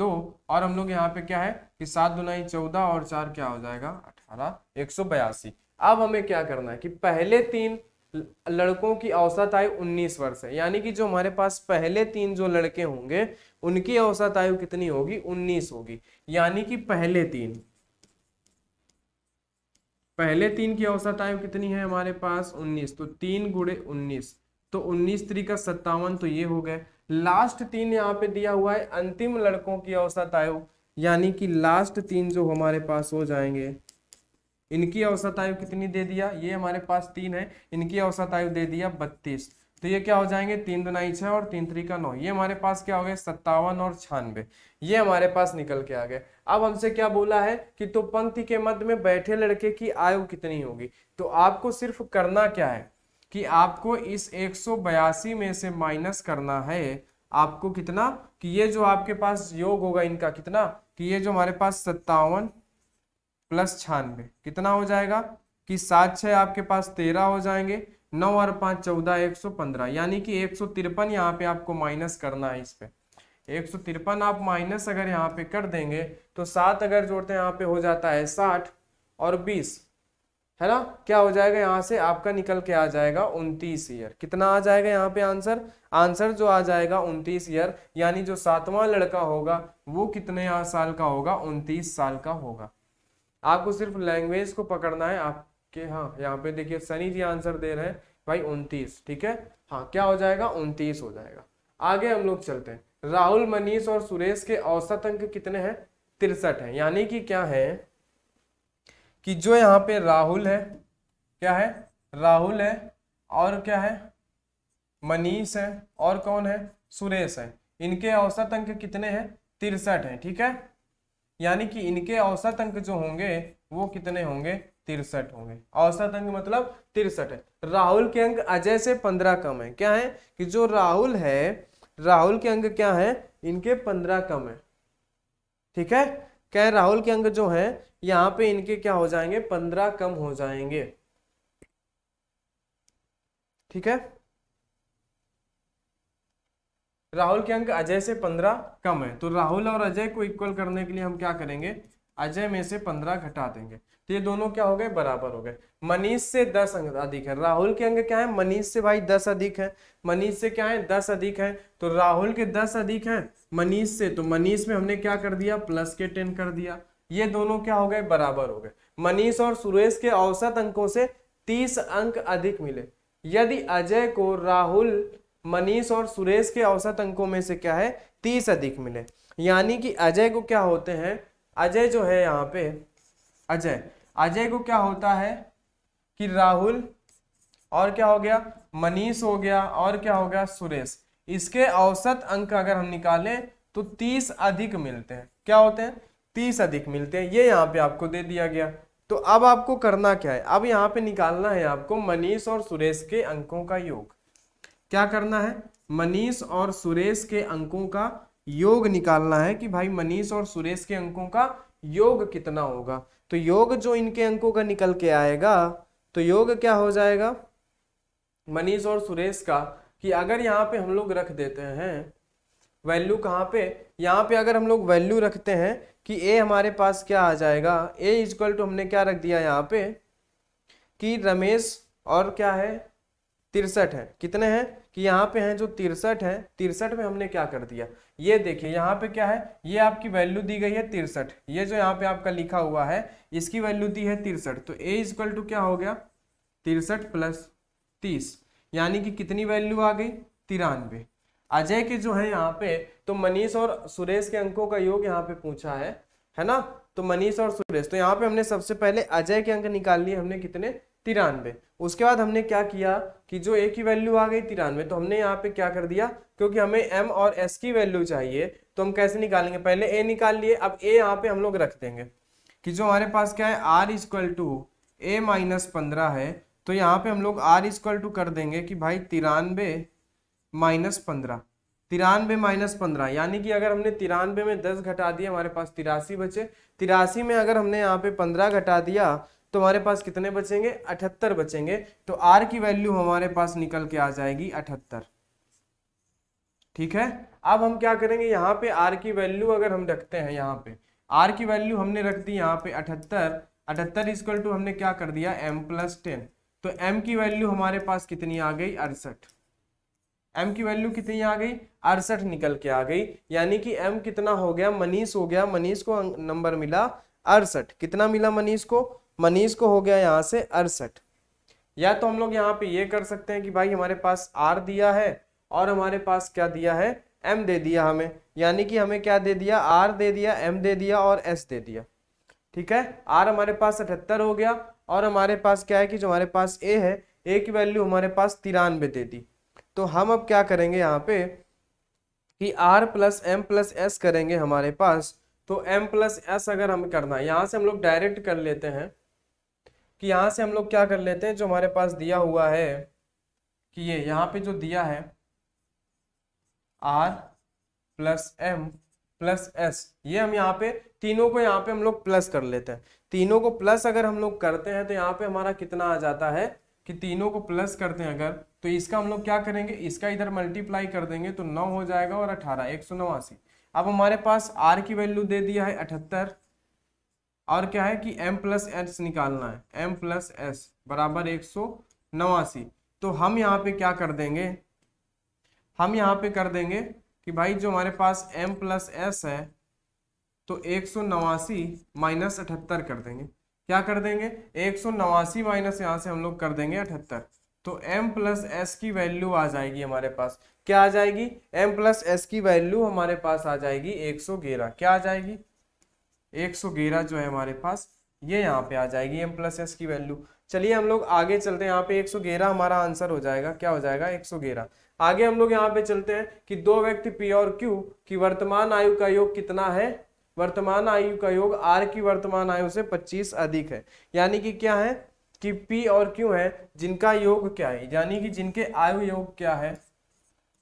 दो और हम लोग यहाँ पे क्या है कि सात दुनाई चौदह और चार क्या हो जाएगा अठारह एक सौ बयासी अब हमें क्या करना है कि पहले तीन लड़कों की औसत आयु 19 वर्ष है यानी कि जो हमारे पास पहले तीन जो लड़के होंगे उनकी औसत आयु कितनी होगी 19 होगी यानी कि पहले तीन पहले तीन की औसत आयु कितनी है हमारे पास 19 तो तीन गुड़े उन्नीस तो उन्नीस तरीका सत्तावन तो ये हो गए लास्ट तीन यहाँ पे दिया हुआ है अंतिम लड़कों की औसत आयु यानी कि लास्ट तीन जो हमारे पास हो जाएंगे इनकी औसत आयु कितनी दे दिया ये हमारे पास तीन है इनकी औसत आयु दे दिया बत्तीस तो ये क्या हो जाएंगे तीन दुनाई छः और तीन का नौ ये हमारे पास क्या हो गए सत्तावन और छानबे ये हमारे पास निकल के आ गए अब हमसे क्या बोला है कि तो पंक्ति के मध्य में बैठे लड़के की आयु कितनी होगी तो आपको सिर्फ करना क्या है कि आपको इस एक में से माइनस करना है आपको कितना कि ये जो आपके पास योग होगा इनका कितना कि ये जो हमारे पास सत्तावन प्लस छियानवे कितना हो जाएगा कि सात छः आपके पास तेरह हो जाएंगे नौ और पाँच चौदह एक सौ पंद्रह यानी कि एक सौ तिरपन यहाँ पे आपको माइनस करना है इस पर एक सौ तिरपन आप माइनस अगर यहाँ पे कर देंगे तो सात अगर जोड़ते हैं यहाँ पे हो जाता है साठ और बीस है ना क्या हो जाएगा यहाँ से आपका निकल के आ जाएगा उनतीस ईयर कितना आ जाएगा यहाँ पे आंसर आंसर जो आ जाएगा उनतीस ईयर यानी जो सातवां लड़का होगा वो कितने साल का होगा उनतीस साल का होगा आपको सिर्फ लैंग्वेज को पकड़ना है आपके हाँ यहाँ पे देखिए सनी जी आंसर दे रहे हैं भाई उनतीस ठीक है हाँ क्या हो जाएगा उनतीस हो जाएगा आगे हम लोग चलते हैं राहुल मनीष और सुरेश के औसत अंक कितने हैं तिरसठ है यानी कि क्या है कि जो यहाँ पे राहुल है क्या है राहुल है और क्या है मनीष है और कौन है सुरेश है इनके औसत अंक कितने हैं तिरसठ है ठीक है यानी कि इनके औसत अंक जो होंगे वो कितने होंगे तिरसठ होंगे औसत अंक मतलब तिरसठ है राहुल के अंक अजय से पंद्रह कम है क्या है कि जो राहुल है राहुल के अंक क्या है इनके पंद्रह कम है ठीक है क्या राहुल के अंक जो है यहाँ पे इनके क्या हो जाएंगे पंद्रह कम हो जाएंगे ठीक है राहुल के अंक अजय से पंद्रह कम है तो राहुल और अजय को इक्वल करने के लिए हम क्या करेंगे अजय में से पंद्रह घटा देंगे तो ये दोनों क्या हो गए बराबर हो गए मनीष से दस अंक अधिक है राहुल के अंक क्या है मनीष से भाई दस अधिक है मनीष से क्या है दस अधिक है तो राहुल के दस अधिक है मनीष से तो मनीष में हमने क्या कर दिया प्लस के टेन कर दिया ये दोनों क्या हो गए बराबर हो गए मनीष और सुरेश के औसत अंकों से तीस अंक अधिक मिले यदि अजय को राहुल मनीष और सुरेश के औसत अंकों में से क्या है तीस अधिक मिले यानी कि अजय को क्या होते हैं अजय जो है यहाँ पे अजय अजय को क्या होता है कि राहुल और क्या हो गया मनीष हो गया और क्या हो गया सुरेश इसके औसत अंक अगर हम निकालें तो तीस अधिक मिलते हैं क्या होते हैं तीस अधिक मिलते हैं ये यहाँ पे आपको दे दिया गया तो अब आपको करना क्या है अब यहाँ पे निकालना है आपको मनीष और सुरेश के अंकों का योग क्या करना है मनीष और सुरेश के अंकों का योग निकालना है कि भाई मनीष और सुरेश के अंकों का योग कितना होगा तो योग जो इनके अंकों का निकल के आएगा तो योग क्या हो जाएगा मनीष और सुरेश का कि अगर यहाँ पे हम लोग रख देते हैं वैल्यू कहाँ पे यहाँ पे अगर हम लोग वैल्यू रखते हैं कि ए हमारे पास क्या आ जाएगा ए इजक्ल टू हमने क्या रख दिया यहाँ पे कि रमेश और क्या है तिरसठ है कितने हैं कि यहाँ पे हैं जो तिरसठ है तिरसठ में हमने क्या कर दिया ये देखिए यहाँ पे क्या है ये आपकी वैल्यू दी गई है तिरसठ ये जो यहाँ पे आपका लिखा हुआ है इसकी वैल्यू दी है तिरसठ तो ए इजक्वल टू क्या हो गया तिरसठ प्लस तीस यानी कि कितनी वैल्यू आ गई तिरानवे अजय के जो है यहाँ पे तो मनीष और सुरेश के अंकों का योग यहाँ पे पूछा है है ना तो मनीष और सुरेश तो यहाँ पे हमने सबसे पहले अजय के अंक निकाल लिए हमने कितने तिरानवे उसके बाद हमने क्या किया कि जो ए की वैल्यू आ गई तिरानवे तो हमने यहाँ पे क्या कर दिया क्योंकि हमें एम और एस की वैल्यू चाहिए तो हम कैसे निकालेंगे पहले ए निकाल लिए अब ए यहाँ पे हम लोग रख देंगे कि जो हमारे पास क्या है R equal to A minus पंद्रह है तो यहाँ पे हम लोग आर इजक्वल टू कर देंगे कि भाई तिरानवे माइनस पंद्रह तिरानवे माइनस पंद्रह यानी कि अगर हमने तिरानवे में दस घटा दिया हमारे पास तिरासी बचे तिरासी में अगर हमने यहाँ पे पंद्रह घटा दिया तो हमारे पास कितने बचेंगे अठहत्तर बचेंगे तो आर की वैल्यू हमारे पास निकल के आ जाएगी अठहत्तर ठीक है अब हम क्या करेंगे यहाँ पे आर की वैल्यू अगर हम रखते हैं यहाँ पे आर की वैल्यू हमने रख दी यहाँ पे अठहत्तर अठहत्तर इजक्वल टू हमने क्या कर दिया एम प्लस टेन तो एम की वैल्यू हमारे पास कितनी आ गई अड़सठ एम की वैल्यू कितनी आ गई अड़सठ निकल के आ गई यानी कि एम कितना हो गया मनीष हो गया मनीष को नंबर मिला अड़सठ कितना मिला मनीष को मनीष को हो गया यहाँ से अड़सठ या तो हम लोग यहाँ पे ये कर सकते हैं कि भाई हमारे पास आर दिया है और हमारे पास क्या दिया है एम दे दिया हमें यानी कि हमें क्या दे दिया आर दे दिया एम दे दिया और एस दे दिया ठीक है आर हमारे पास अठहत्तर हो गया और हमारे पास क्या है कि जो हमारे पास ए है ए की वैल्यू हमारे पास तिरानवे दे दी तो हम अब क्या करेंगे यहाँ पे कि R plus M plus S करेंगे हमारे पास तो एम प्लस एस अगर हम करना है यहाँ से हम लोग डायरेक्ट कर लेते हैं कि यहाँ से हम लोग क्या कर लेते हैं जो हमारे पास दिया हुआ है कि ये यहाँ पे जो दिया है R plus M plus S ये हम यहाँ पे तीनों को यहाँ पे हम लोग प्लस कर लेते हैं तीनों को प्लस अगर हम लोग करते हैं तो यहाँ पे हमारा कितना आ जाता है कि तीनों को प्लस करते हैं अगर तो इसका हम लोग क्या करेंगे इसका इधर मल्टीप्लाई कर देंगे तो नौ हो जाएगा और अठारह एक सौ नवासी अब हमारे पास आर की वैल्यू दे दिया है अठहत्तर और क्या है कि m प्लस एस निकालना है m प्लस एस बराबर एक सौ नवासी तो हम यहाँ पे क्या कर देंगे हम यहाँ पे कर देंगे कि भाई जो हमारे पास m प्लस एस है तो एक सौ नवासी माइनस अठहत्तर कर देंगे क्या कर देंगे एक सौ नवासी माइनस यहाँ से हम लोग कर देंगे अठहत्तर तो m प्लस एस की वैल्यू आ जाएगी हमारे पास क्या आ जाएगी m प्लस एस की वैल्यू हमारे पास आ जाएगी एक सौ ग्यारह क्या आ जाएगी एक सौ ग्यारह जो है हमारे पास ये यहाँ पे आ जाएगी एम प्लस एस की वैल्यू चलिए हम लोग आगे चलते हैं यहाँ पे एक सौ ग्यारह हमारा आंसर हो जाएगा क्या हो जाएगा एक सौ ग्यारह आगे हम लोग यहाँ पे चलते हैं कि दो व्यक्ति पी और क्यू की वर्तमान आयु का योग कितना है वर्तमान आयु का योग आर की वर्तमान आयु से पच्चीस अधिक है यानी कि क्या है कि पी और क्यू है जिनका योग क्या है यानी कि जिनके आयु योग क्या है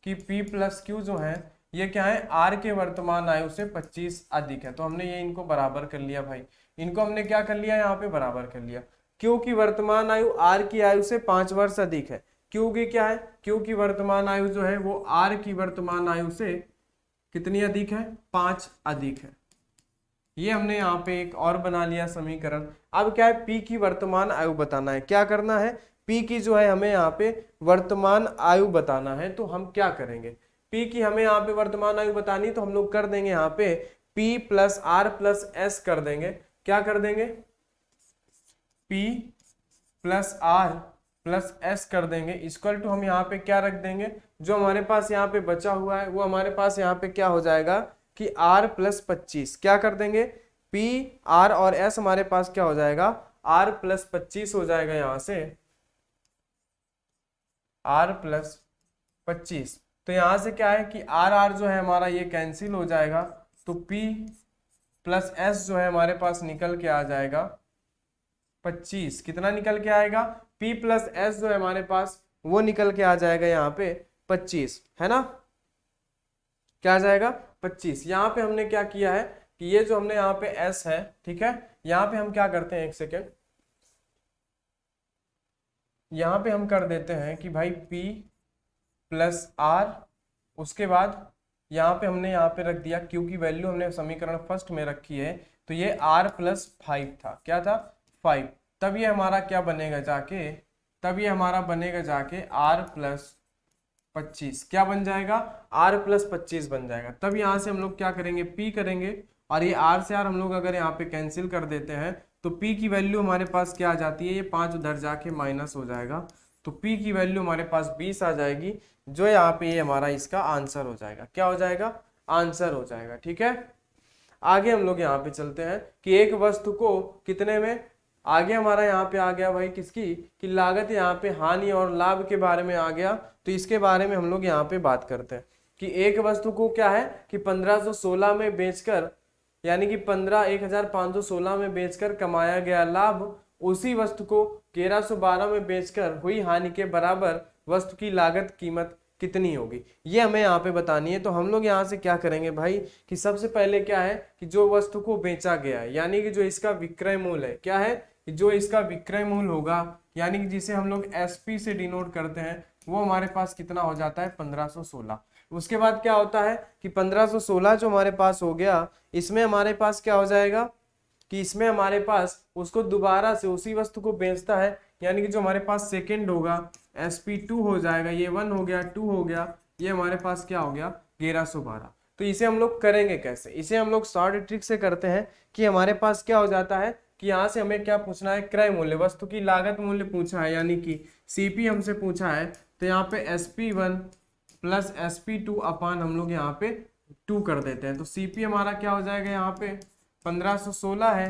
कि पी प्लस क्यू जो है ये क्या है आर के वर्तमान आयु से पच्चीस अधिक है तो हमने ये इनको बराबर कर लिया भाई इनको हमने क्या कर लिया यहाँ पे बराबर कर लिया क्योंकि वर्तमान आयु आर की आयु से पांच वर्ष अधिक है क्योंकि क्या है क्योंकि वर्तमान आयु जो है वो आर की वर्तमान आयु से कितनी अधिक है पांच अधिक है ये हमने यहाँ पे एक और बना लिया समीकरण अब क्या है पी की वर्तमान आयु बताना है क्या करना है पी की जो है हमें यहाँ पे वर्तमान आयु बताना है तो हम क्या करेंगे पी की हमें यहाँ पे वर्तमान आयु बतानी तो हम लोग कर देंगे यहाँ पे P plus R plus S कर देंगे क्या कर देंगे P plus R plus S कर देंगे इक्वल टू हम यहाँ पे क्या रख देंगे जो हमारे पास यहाँ पे बचा हुआ है वो हमारे पास यहाँ पे क्या हो जाएगा कि आर प्लस पच्चीस क्या कर देंगे पी आर और एस हमारे पास क्या हो जाएगा आर प्लस पच्चीस हो जाएगा यहाँ से आर प्लस पच्चीस तो यहाँ से क्या है कि आर आर जो है हमारा ये कैंसिल हो जाएगा तो पी प्लस एस जो है हमारे पास निकल के आ जाएगा पच्चीस कितना निकल के आएगा पी प्लस एस जो है हमारे पास वो निकल के आ जाएगा यहाँ पे पच्चीस है ना क्या आ जाएगा पच्चीस यहाँ पे हमने क्या किया है कि ये जो हमने यहाँ पे एस है ठीक है यहाँ पे हम क्या करते हैं एक सेकेंड यहाँ पे हम कर देते हैं कि भाई पी प्लस आर उसके बाद यहाँ पे हमने यहाँ पे रख दिया क्यू की वैल्यू हमने समीकरण फर्स्ट में रखी है तो ये आर प्लस फाइव था क्या था फाइव तब ये हमारा क्या बनेगा जाके तब ये हमारा बनेगा जाके आर प्लस पच्चीस क्या बन जाएगा आर प्लस पच्चीस बन जाएगा तब यहाँ से हम लोग क्या करेंगे पी करेंगे और ये आर से आर हम लोग अगर यहाँ पे कैंसिल कर देते हैं तो पी की वैल्यू हमारे पास क्या आ जाती है ये पाँच उधर जाके माइनस हो जाएगा तो P की वैल्यू हमारे पास 20 आ जाएगी जो यहाँ पे ये हमारा इसका आंसर हो जाएगा क्या हो जाएगा आंसर हो जाएगा ठीक है आगे हम लोग यहाँ पे चलते हैं कि एक वस्तु को कितने में आगे हमारा यहाँ पे आ गया भाई किसकी कि लागत यहाँ पे हानि और लाभ के बारे में आ गया तो इसके बारे में हम लोग यहाँ पे बात करते हैं कि एक वस्तु को क्या है कि 1516 में बेचकर यानी कि 15 1516 में बेचकर कमाया गया लाभ उसी वस्तु को 1312 में बेचकर हुई हानि के बराबर वस्तु की लागत कीमत कितनी होगी ये हमें यहाँ पे बतानी है तो हम लोग यहाँ से क्या करेंगे भाई कि सबसे पहले क्या है कि जो वस्तु को बेचा गया है यानी कि जो इसका विक्रय मूल है क्या है कि जो इसका विक्रय मूल होगा यानी कि जिसे हम लोग पी से डिनोट करते हैं वो हमारे पास कितना हो जाता है सोलह उसके बाद क्या होता है कि 1516 जो हमारे पास हो गया इसमें हमारे पास क्या हो जाएगा कि इसमें हमारे पास उसको दोबारा से उसी वस्तु को बेचता है यानी कि जो हमारे पास सेकेंड होगा एस पी टू हो जाएगा ये वन हो गया टू हो गया ये हमारे पास क्या हो गया ग्यारह सौ बारह तो इसे हम लोग करेंगे कैसे इसे हम लोग शॉर्ट ट्रिक से करते हैं कि हमारे पास क्या हो जाता है कि यहाँ से हमें क्या पूछना है क्रय मूल्य वस्तु की लागत मूल्य पूछा है यानी कि पी हमसे पूछा है तो यहाँ पे S P one plus S P two upon हम लोग यहाँ पे टू कर देते हैं तो पी हमारा क्या हो जाएगा यहाँ पे 1516 है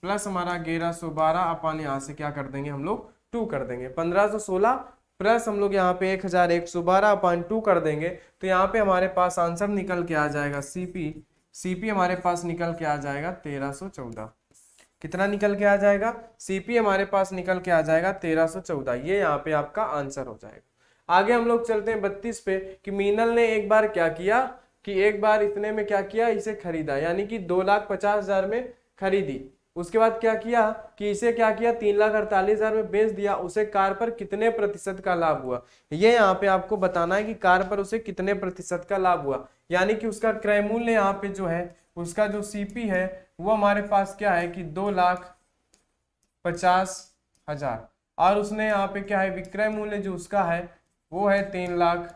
प्लस हमारा 1112 अपन यहाँ से क्या कर देंगे हम लोग टू कर देंगे 1516 प्लस हम लोग यहाँ पे एक हजार एक सौ बारह पॉइंट टू कर देंगे तो यहाँ पे हमारे पास आंसर निकल के आ जाएगा सीपी सीपी हमारे पास निकल के आ जाएगा तेरह सो चौदह कितना निकल के आ जाएगा सीपी हमारे पास निकल के आ जाएगा तेरह सो चौदह ये यहाँ पे आपका आंसर हो जाएगा आगे हम लोग चलते हैं बत्तीस पे कि मीनल ने एक बार क्या किया कि एक बार इतने में क्या किया इसे खरीदा यानी कि दो लाख पचास हज़ार में खरीदी उसके बाद क्या किया कि इसे क्या किया तीन लाख अड़तालीस हज़ार में बेच दिया उसे कार पर कितने प्रतिशत का लाभ हुआ ये यहाँ पे आपको बताना है कि कार पर उसे कितने प्रतिशत का लाभ हुआ यानी कि उसका क्रय मूल्य यहाँ पे जो है उसका जो सी है वो हमारे पास क्या है कि दो लाख पचास हजार और उसने यहाँ पे क्या है विक्रय मूल्य जो उसका है वो है तीन लाख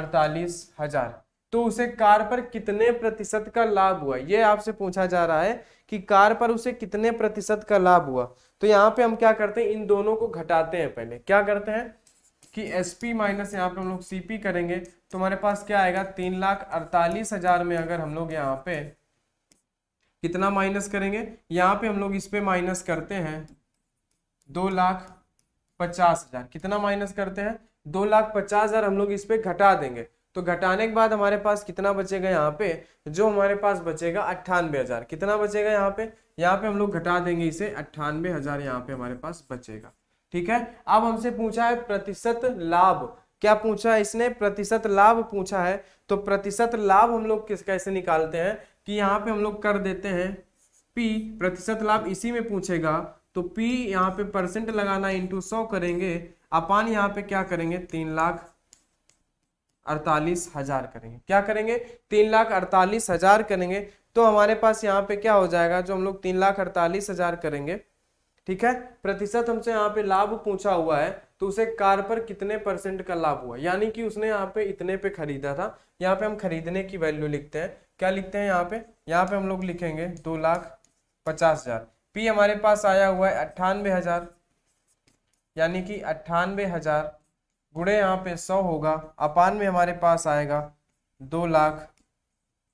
अड़तालीस हजार तो उसे कार पर कितने प्रतिशत का लाभ हुआ ये आपसे पूछा जा रहा है कि कार पर उसे कितने प्रतिशत का लाभ हुआ तो यहाँ पे हम क्या करते हैं इन दोनों को घटाते हैं पहले क्या करते हैं कि एस पी माइनस यहाँ पे हम लोग सी पी करेंगे तो हमारे पास क्या आएगा तीन लाख अड़तालीस हजार में अगर हम लोग यहाँ पे कितना माइनस करेंगे यहाँ पे हम लोग इस पे माइनस करते हैं दो लाख पचास हजार कितना माइनस करते हैं दो लाख पचास हजार हम लोग इस पे घटा देंगे तो घटाने के बाद हमारे पास कितना बचेगा यहाँ पे जो हमारे पास बचेगा अट्ठानबे हज़ार कितना बचेगा यहाँ पे यहाँ पे हम लोग घटा देंगे इसे अट्ठानवे हज़ार यहाँ पे हमारे पास बचेगा ठीक है अब हमसे पूछा है प्रतिशत लाभ क्या पूछा है इसने प्रतिशत लाभ पूछा है तो प्रतिशत लाभ हम लोग किस कैसे निकालते हैं कि यहाँ पे हम लोग कर देते हैं पी प्रतिशत लाभ इसी में पूछेगा तो पी यहाँ पे परसेंट लगाना इंटू सौ करेंगे अपान यहाँ पे क्या करेंगे तीन लाख अड़तालीस हजार करेंगे क्या करेंगे तीन लाख अड़तालीस हजार करेंगे तो हमारे पास यहाँ पे क्या हो जाएगा जो हम लोग तीन लाख अड़तालीस हजार करेंगे ठीक है प्रतिशत हमसे यहाँ पे लाभ पूछा हुआ है तो उसे कार पर कितने परसेंट का लाभ हुआ यानी कि उसने यहाँ पे इतने पे खरीदा था यहाँ पे हम खरीदने की वैल्यू लिखते हैं क्या लिखते हैं यहाँ पे यहाँ पे हम लोग लिखेंगे दो लाख पचास हजार पी हमारे पास आया हुआ है अट्ठानवे हजार यानी कि अट्ठानवे हजार गुड़े यहाँ पे सौ होगा अपान में हमारे पास आएगा दो लाख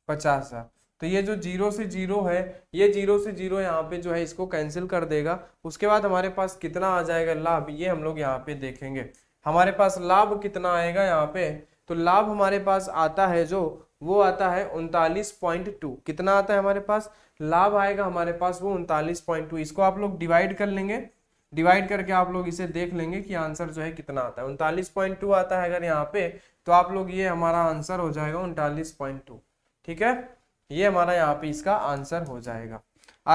पचास हज़ार तो ये जो जीरो से जीरो है ये जीरो से जीरो यहाँ पे जो है इसको कैंसिल कर देगा उसके बाद हमारे पास कितना आ जाएगा लाभ ये हम लोग यहाँ पे देखेंगे हमारे पास लाभ कितना आएगा यहाँ पे तो लाभ हमारे पास आता है जो वो आता है उनतालीस पॉइंट टू कितना आता है हमारे पास लाभ आएगा हमारे पास वो उनतालीस पॉइंट टू इसको आप लोग डिवाइड कर लेंगे डिवाइड करके आप लोग इसे देख लेंगे कि आंसर जो है कितना आता है उनतालीस पॉइंट टू आता है अगर यहाँ पे तो आप लोग ये हमारा आंसर हो जाएगा उनतालीस पॉइंट टू ठीक है ये हमारा यहाँ पे इसका आंसर हो जाएगा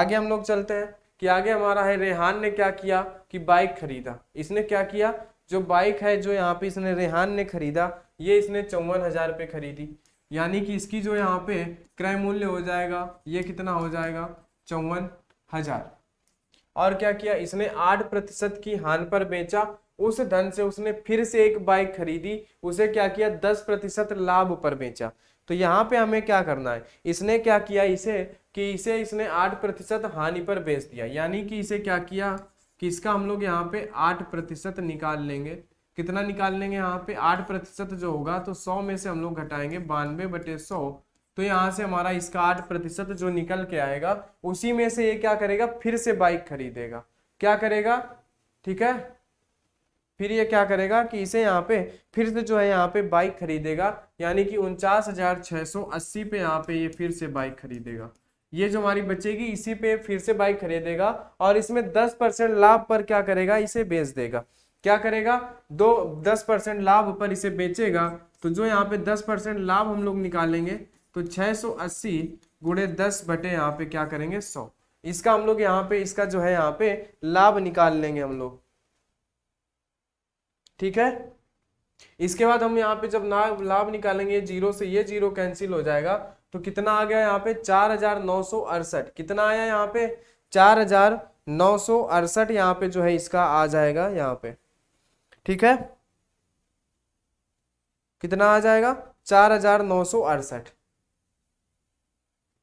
आगे हम लोग चलते हैं कि आगे हमारा है रेहान ने क्या किया कि बाइक खरीदा इसने क्या किया जो बाइक है जो यहाँ पे इसने रेहान ने खरीदा ये इसने चौवन हजार रुपये खरीदी यानी कि इसकी जो यहाँ पे क्रय मूल्य हो जाएगा ये कितना हो जाएगा चौवन हजार और क्या किया इसने आठ प्रतिशत की हान पर बेचा उस धन से उसने फिर से एक बाइक खरीदी उसे क्या किया दस प्रतिशत लाभ पर बेचा तो यहाँ पे हमें क्या करना है इसने क्या किया इसे कि इसे इसने आठ प्रतिशत हानि पर बेच दिया यानी कि इसे क्या किया कि इसका हम लोग यहाँ पे आठ प्रतिशत निकाल लेंगे कितना निकाल लेंगे यहाँ पे आठ प्रतिशत जो होगा तो सौ में से हम लोग घटाएंगे बानवे बटे सौ तो यहाँ से हमारा इसका आठ प्रतिशत जो निकल के आएगा उसी में से ये क्या करेगा फिर से बाइक खरीदेगा क्या करेगा ठीक है फिर ये क्या करेगा कि इसे यहाँ पे फिर से जो है यहाँ पे बाइक खरीदेगा यानी कि उनचास हजार छः सौ अस्सी पे यहाँ पे ये फिर से बाइक खरीदेगा ये जो हमारी बचेगी इसी पे फिर से बाइक खरीदेगा और इसमें दस परसेंट लाभ पर क्या करेगा इसे बेच देगा क्या करेगा दो दस परसेंट लाभ पर इसे बेचेगा तो जो यहाँ पे दस परसेंट लाभ हम लोग निकालेंगे तो 680 सौ अस्सी गुड़े दस बटे यहाँ पे क्या करेंगे 100 इसका हम लोग यहाँ पे इसका जो है यहाँ पे लाभ निकाल लेंगे हम लोग ठीक है इसके बाद हम यहाँ पे जब लाभ लाभ निकालेंगे जीरो से ये जीरो कैंसिल हो जाएगा तो कितना आ गया यहाँ पे चार हजार नौ अड़सठ कितना आया यहाँ पे चार हजार नौ सौ अड़सठ यहाँ पे जो है इसका आ जाएगा यहाँ पे ठीक है कितना आ जाएगा चार हजार नौ सौ अड़सठ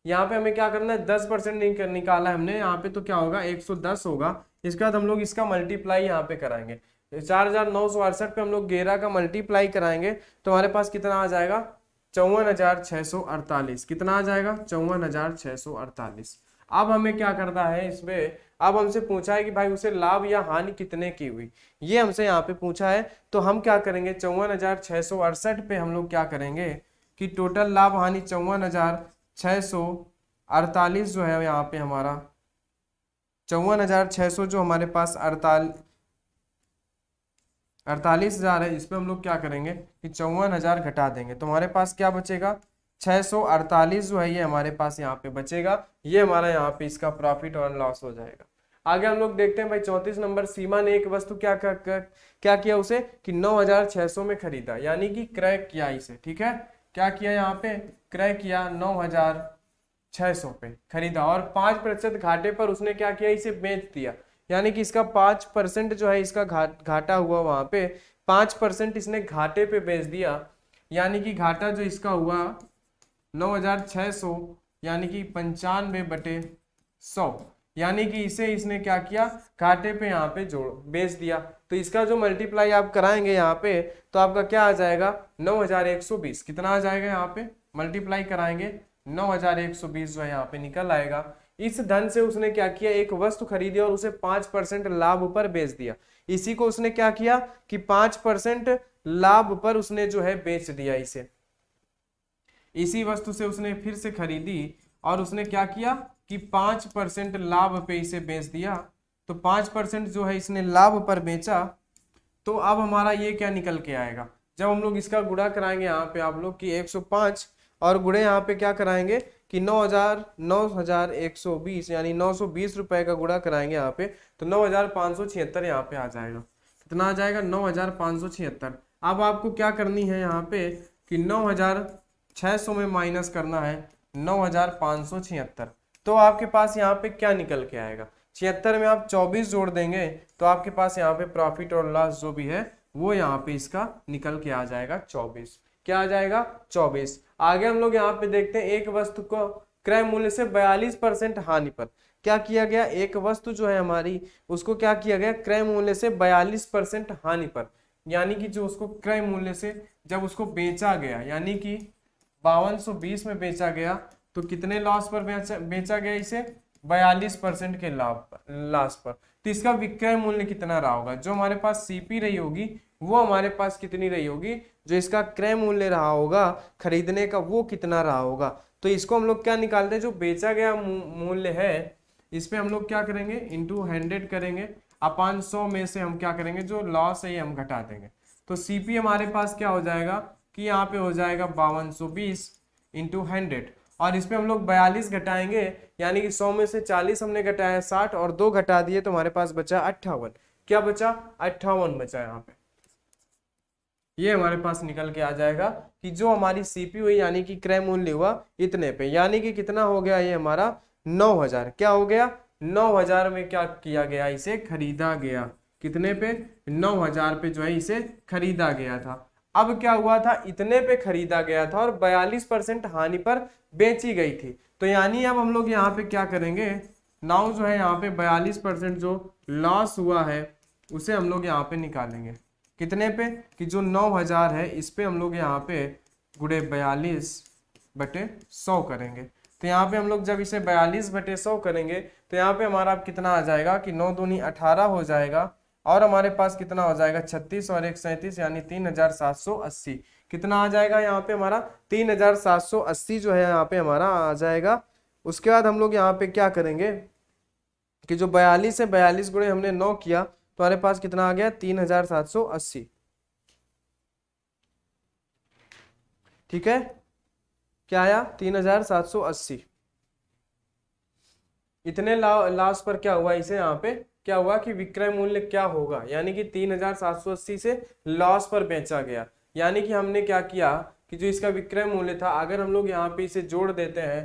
यहाँ पे हमें क्या करना है दस परसेंट निकाला है हमने यहाँ पे तो क्या होगा एक सौ दस होगा इसके बाद हम लोग इसका मल्टीप्लाई यहाँ पे कराएंगे चार हजार नौ सौ अड़सठ पे हम लोग गेरा का मल्टीप्लाई कराएंगे तो हमारे पास कितना आ जाएगा चौवन हजार छह सौ अड़तालीस कितना आ जाएगा चौवन हजार छह सौ अड़तालीस अब हमें क्या करना है इसमें अब हमसे पूछा है कि भाई उसे लाभ या हानि कितने की हुई ये हमसे यहाँ पे पूछा है तो हम क्या करेंगे चौवन हजार छह सौ अड़सठ पे हम लोग क्या करेंगे कि टोटल लाभ हानि चौवन हजार छः सौ अड़तालीस जो है यहाँ पे हमारा चौवन हज़ार छः सौ जो हमारे पास अड़ताल अड़तालीस हज़ार है इस पर हम लोग क्या करेंगे कि चौवन हज़ार घटा देंगे तो हमारे पास क्या बचेगा छः सौ अड़तालीस जो है ये हमारे पास यहाँ पे बचेगा ये हमारा यहाँ पे इसका प्रॉफिट और लॉस हो जाएगा आगे हम लोग देखते हैं भाई चौंतीस नंबर सीमा ने एक वस्तु क्या क्या क्या किया उसे कि नौ हजार सौ में खरीदा यानी कि क्रैक किया इसे ठीक है क्या किया यहाँ पे क्रय किया नौ हजार छः सौ पे खरीदा और पाँच प्रतिशत घाटे पर उसने क्या किया इसे बेच दिया यानी कि इसका पाँच परसेंट जो है इसका घाट घाटा हुआ वहाँ पे पाँच परसेंट इसने घाटे पे बेच दिया यानी कि घाटा जो इसका हुआ नौ हजार छह सौ यानी कि पंचानवे बटे सौ यानी कि इसे इसने क्या किया घाटे पे यहाँ पे जोड़ बेच दिया तो इसका जो मल्टीप्लाई आप कराएंगे यहाँ पे तो आपका क्या आ जाएगा नौ हजार एक सौ बीस कितना आ जाएगा यहाँ पे मल्टीप्लाई कराएंगे नौ हजार एक सौ बीस जो है यहाँ पे निकल आएगा इस धन से उसने क्या किया एक वस्तु खरीदी और उसे पांच परसेंट लाभ पर बेच दिया इसी को उसने क्या किया कि पांच परसेंट लाभ पर उसने जो है बेच दिया इसे इसी वस्तु से उसने फिर से खरीदी और उसने क्या किया कि पांच परसेंट लाभ पे इसे बेच दिया तो पांच परसेंट जो है इसने लाभ पर बेचा तो अब हमारा ये क्या निकल के आएगा जब हम लोग इसका गुड़ा कराएंगे यहाँ पे आप लोग कि 105 और गुड़े यहाँ पे क्या कराएंगे कि नौ हजार नौ हजार एक सौ बीस यानी नौ सौ बीस रुपए का गुड़ा कराएंगे यहाँ पे तो नौ हजार पाँच सौ छिहत्तर यहाँ पे आ जाएगा कितना आ जाएगा नौ हजार पाँच सौ छिहत्तर अब आपको क्या करनी है यहाँ पे कि नौ हजार छः सौ में माइनस करना है नौ हजार पाँच सौ छिहत्तर तो आपके पास यहाँ पे क्या निकल के आएगा छिहत्तर में आप चौबीस जोड़ देंगे तो आपके पास यहाँ पे प्रॉफिट और लॉस जो भी है वो यहाँ पे इसका निकल के आ जाएगा चौबीस क्या आ जाएगा चौबीस आगे हम लोग यहाँ पे देखते हैं एक वस्तु को क्रय मूल्य से बयालीस परसेंट हानि पर क्या किया गया एक वस्तु जो है हमारी उसको क्या किया गया क्रय मूल्य से बयालीस परसेंट हानि पर यानी कि जो उसको क्रय मूल्य से जब उसको बेचा गया यानी कि बावन में बेचा गया तो कितने लॉस पर बेचा बेचा गया इसे बयालीस परसेंट के लाभ पर लॉस पर तो इसका विक्रय मूल्य कितना रहा होगा जो हमारे पास सीपी रही होगी वो हमारे पास कितनी रही होगी जो इसका क्रय मूल्य रहा होगा खरीदने का वो कितना रहा होगा तो इसको हम लोग क्या निकालते हैं जो बेचा गया मूल्य है इस पर हम लोग क्या करेंगे इंटू हंड्रेड करेंगे अपान सौ में से हम क्या करेंगे जो लॉस है ये हम घटा देंगे तो पी हमारे पास क्या हो जाएगा कि यहाँ पे हो जाएगा बावन सौ बीस इंटू हंड्रेड और इसमें हम लोग बयालीस घटाएंगे यानी कि सौ में से चालीस हमने घटाया साठ और दो घटा दिए तो हमारे पास बचा अट्ठावन क्या बचा अट्ठावन बचा यहाँ पे ये हमारे पास निकल के आ जाएगा कि जो हमारी सी पी हुई यानी कि क्रय मूल्य हुआ इतने पे यानी कि कितना हो गया ये हमारा नौ हजार क्या हो गया नौ हजार में क्या किया गया इसे खरीदा गया कितने पे नौ हजार पे जो है इसे खरीदा गया था अब क्या हुआ था इतने पे खरीदा गया था और बयालीस परसेंट हानि पर बेची गई थी तो यानी अब हम लोग यहाँ पे क्या करेंगे नाउ जो है यहाँ पे बयालीस परसेंट जो लॉस हुआ है उसे हम लोग यहाँ पे निकालेंगे कितने पे कि जो नौ हज़ार है इस पर हम लोग यहाँ पे गुड़े बयालीस बटे सौ करेंगे तो यहाँ पे हम लोग जब इसे बयालीस बटे सौ करेंगे तो यहाँ पे हमारा कितना आ जाएगा कि नौ दूनी अठारह हो जाएगा और हमारे पास कितना हो जाएगा छत्तीस और एक सैंतीस यानी तीन हजार सात सौ अस्सी कितना आ जाएगा यहाँ पे हमारा तीन हजार सात सौ अस्सी जो है यहाँ पे हमारा आ जाएगा उसके बाद हम लोग यहाँ पे क्या करेंगे कि जो बयालीस है बयालीस गुड़े हमने नौ किया तुम्हारे पास कितना आ गया तीन हजार सात सौ अस्सी ठीक है क्या आया तीन हजार सात सौ अस्सी इतने ला, लास्ट पर क्या हुआ इसे यहाँ पे क्या हुआ कि विक्रय मूल्य क्या होगा यानी कि तीन हजार सात सौ अस्सी से लॉस पर बेचा गया यानी कि हमने क्या किया कि जो इसका विक्रय मूल्य था अगर हम लोग यहाँ पे इसे जोड़ देते हैं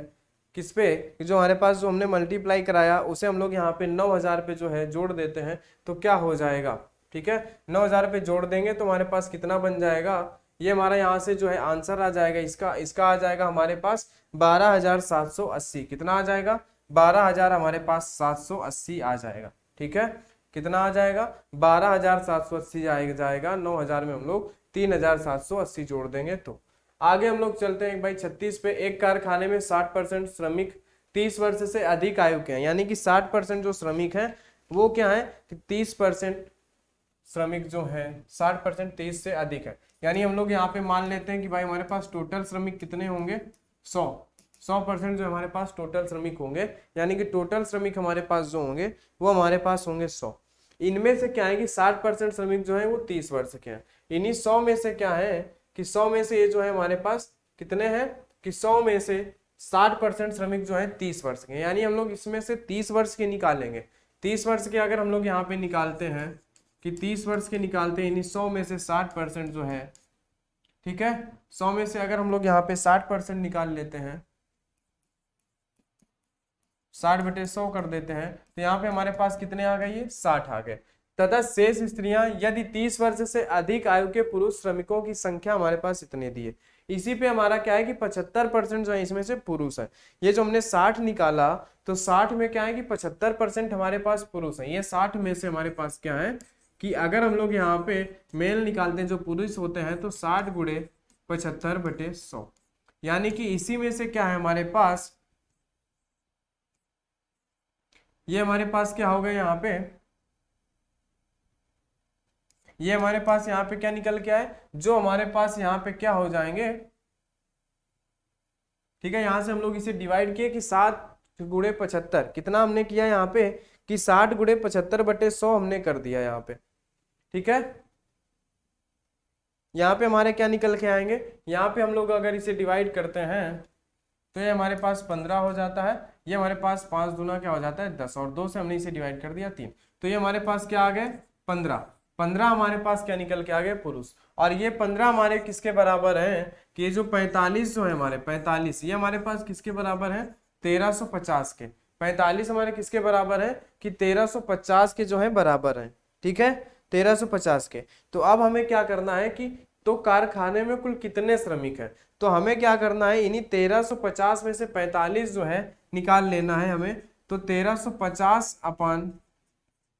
किस पे जो हमारे पास जो हमने मल्टीप्लाई कराया उसे हम लोग यहाँ पे नौ हज़ार पे जो है जोड़ देते हैं तो क्या हो जाएगा ठीक है नौ हज़ार पे जोड़ देंगे तो हमारे पास कितना बन जाएगा ये हमारा यहाँ से जो है आंसर आ जाएगा इसका इसका आ जाएगा हमारे पास बारह हज़ार सात सौ अस्सी कितना आ जाएगा बारह हज़ार हमारे पास सात सौ अस्सी आ जाएगा ठीक है कितना आ जाएगा बारह हज़ार सात सौ अस्सी जाएगा नौ हज़ार में हम लोग तीन हज़ार सात सौ अस्सी जोड़ देंगे तो आगे हम लोग चलते हैं भाई छत्तीस पे एक कारखाने में साठ परसेंट श्रमिक तीस वर्ष से अधिक आयु के हैं यानी कि साठ परसेंट जो श्रमिक हैं वो क्या है कि तीस परसेंट श्रमिक जो है साठ परसेंट तीस से अधिक है यानी हम लोग यहाँ पे मान लेते हैं कि भाई हमारे पास टोटल श्रमिक कितने होंगे सौ सौ परसेंट जो हमारे पास टोटल श्रमिक होंगे यानी कि टोटल श्रमिक हमारे पास जो होंगे वो हमारे पास होंगे सौ इनमें से क्या है कि साठ परसेंट श्रमिक जो है वो तीस वर्ष के हैं इन्हीं सौ में से क्या है कि सौ में से ये जो है हमारे पास कितने हैं कि सौ में से साठ परसेंट श्रमिक जो है तीस वर्ष के यानी हम लोग इसमें से तीस वर्ष के निकालेंगे तीस वर्ष के अगर हम लोग यहाँ पे निकालते हैं कि तीस वर्ष के निकालते हैं यानी सौ में से साठ परसेंट जो है ठीक है सौ में से अगर हम लोग यहाँ पे साठ परसेंट निकाल लेते हैं साठ बटे सौ कर देते हैं तो यहाँ पे हमारे पास कितने आ गए ये साठ आ गए तथा शेष स्त्रियां यदि 30 वर्ष से अधिक आयु के पुरुष श्रमिकों की संख्या हमारे पास इतने दी है इसी पे हमारा क्या है कि 75 परसेंट जो है इसमें से पुरुष है ये जो हमने 60 निकाला तो 60 में क्या है कि 75 परसेंट हमारे पास पुरुष है ये 60 में से हमारे पास क्या है कि अगर हम लोग यहाँ पे मेल निकालते हैं जो पुरुष होते हैं तो साठ गुड़े पचहत्तर बटे सौ यानी कि इसी में से क्या है हमारे पास ये हमारे पास क्या होगा यहाँ पे ये हमारे पास यहाँ पे क्या निकल के आए जो हमारे पास यहाँ पे क्या हो जाएंगे ठीक है यहाँ से हम लोग इसे डिवाइड किए कि सात गुड़े पचहत्तर कितना हमने किया यहाँ पे कि साठ गुड़े पचहत्तर बटे सौ हमने कर दिया यहाँ पे ठीक है यहाँ पे हमारे क्या निकल के आएंगे यहाँ पे हम लोग अगर इसे डिवाइड करते हैं तो ये हमारे पास पंद्रह हो जाता है ये हमारे पास पांच दुना क्या हो जाता है दस और दो से हमने इसे डिवाइड कर दिया तीन तो ये हमारे पास क्या आ गए पंद्रह पंद्रह हमारे पास क्या निकल के आ गए पुरुष और ये पंद्रह हमारे किसके बराबर है कि जो पैंतालीस जो है हमारे पैंतालीस ये हमारे पास किसके बराबर है तेरह सौ पचास के पैंतालीस हमारे किसके बराबर है कि तेरह सौ पचास के जो है बराबर है ठीक है तेरह सौ पचास के तो अब हमें क्या करना है कि तो कारखाने में कुल कितने श्रमिक है तो हमें क्या करना है इन्हीं तेरह सौ पचास में से पैंतालीस जो है निकाल लेना है हमें तो तेरह सौ पचास अपन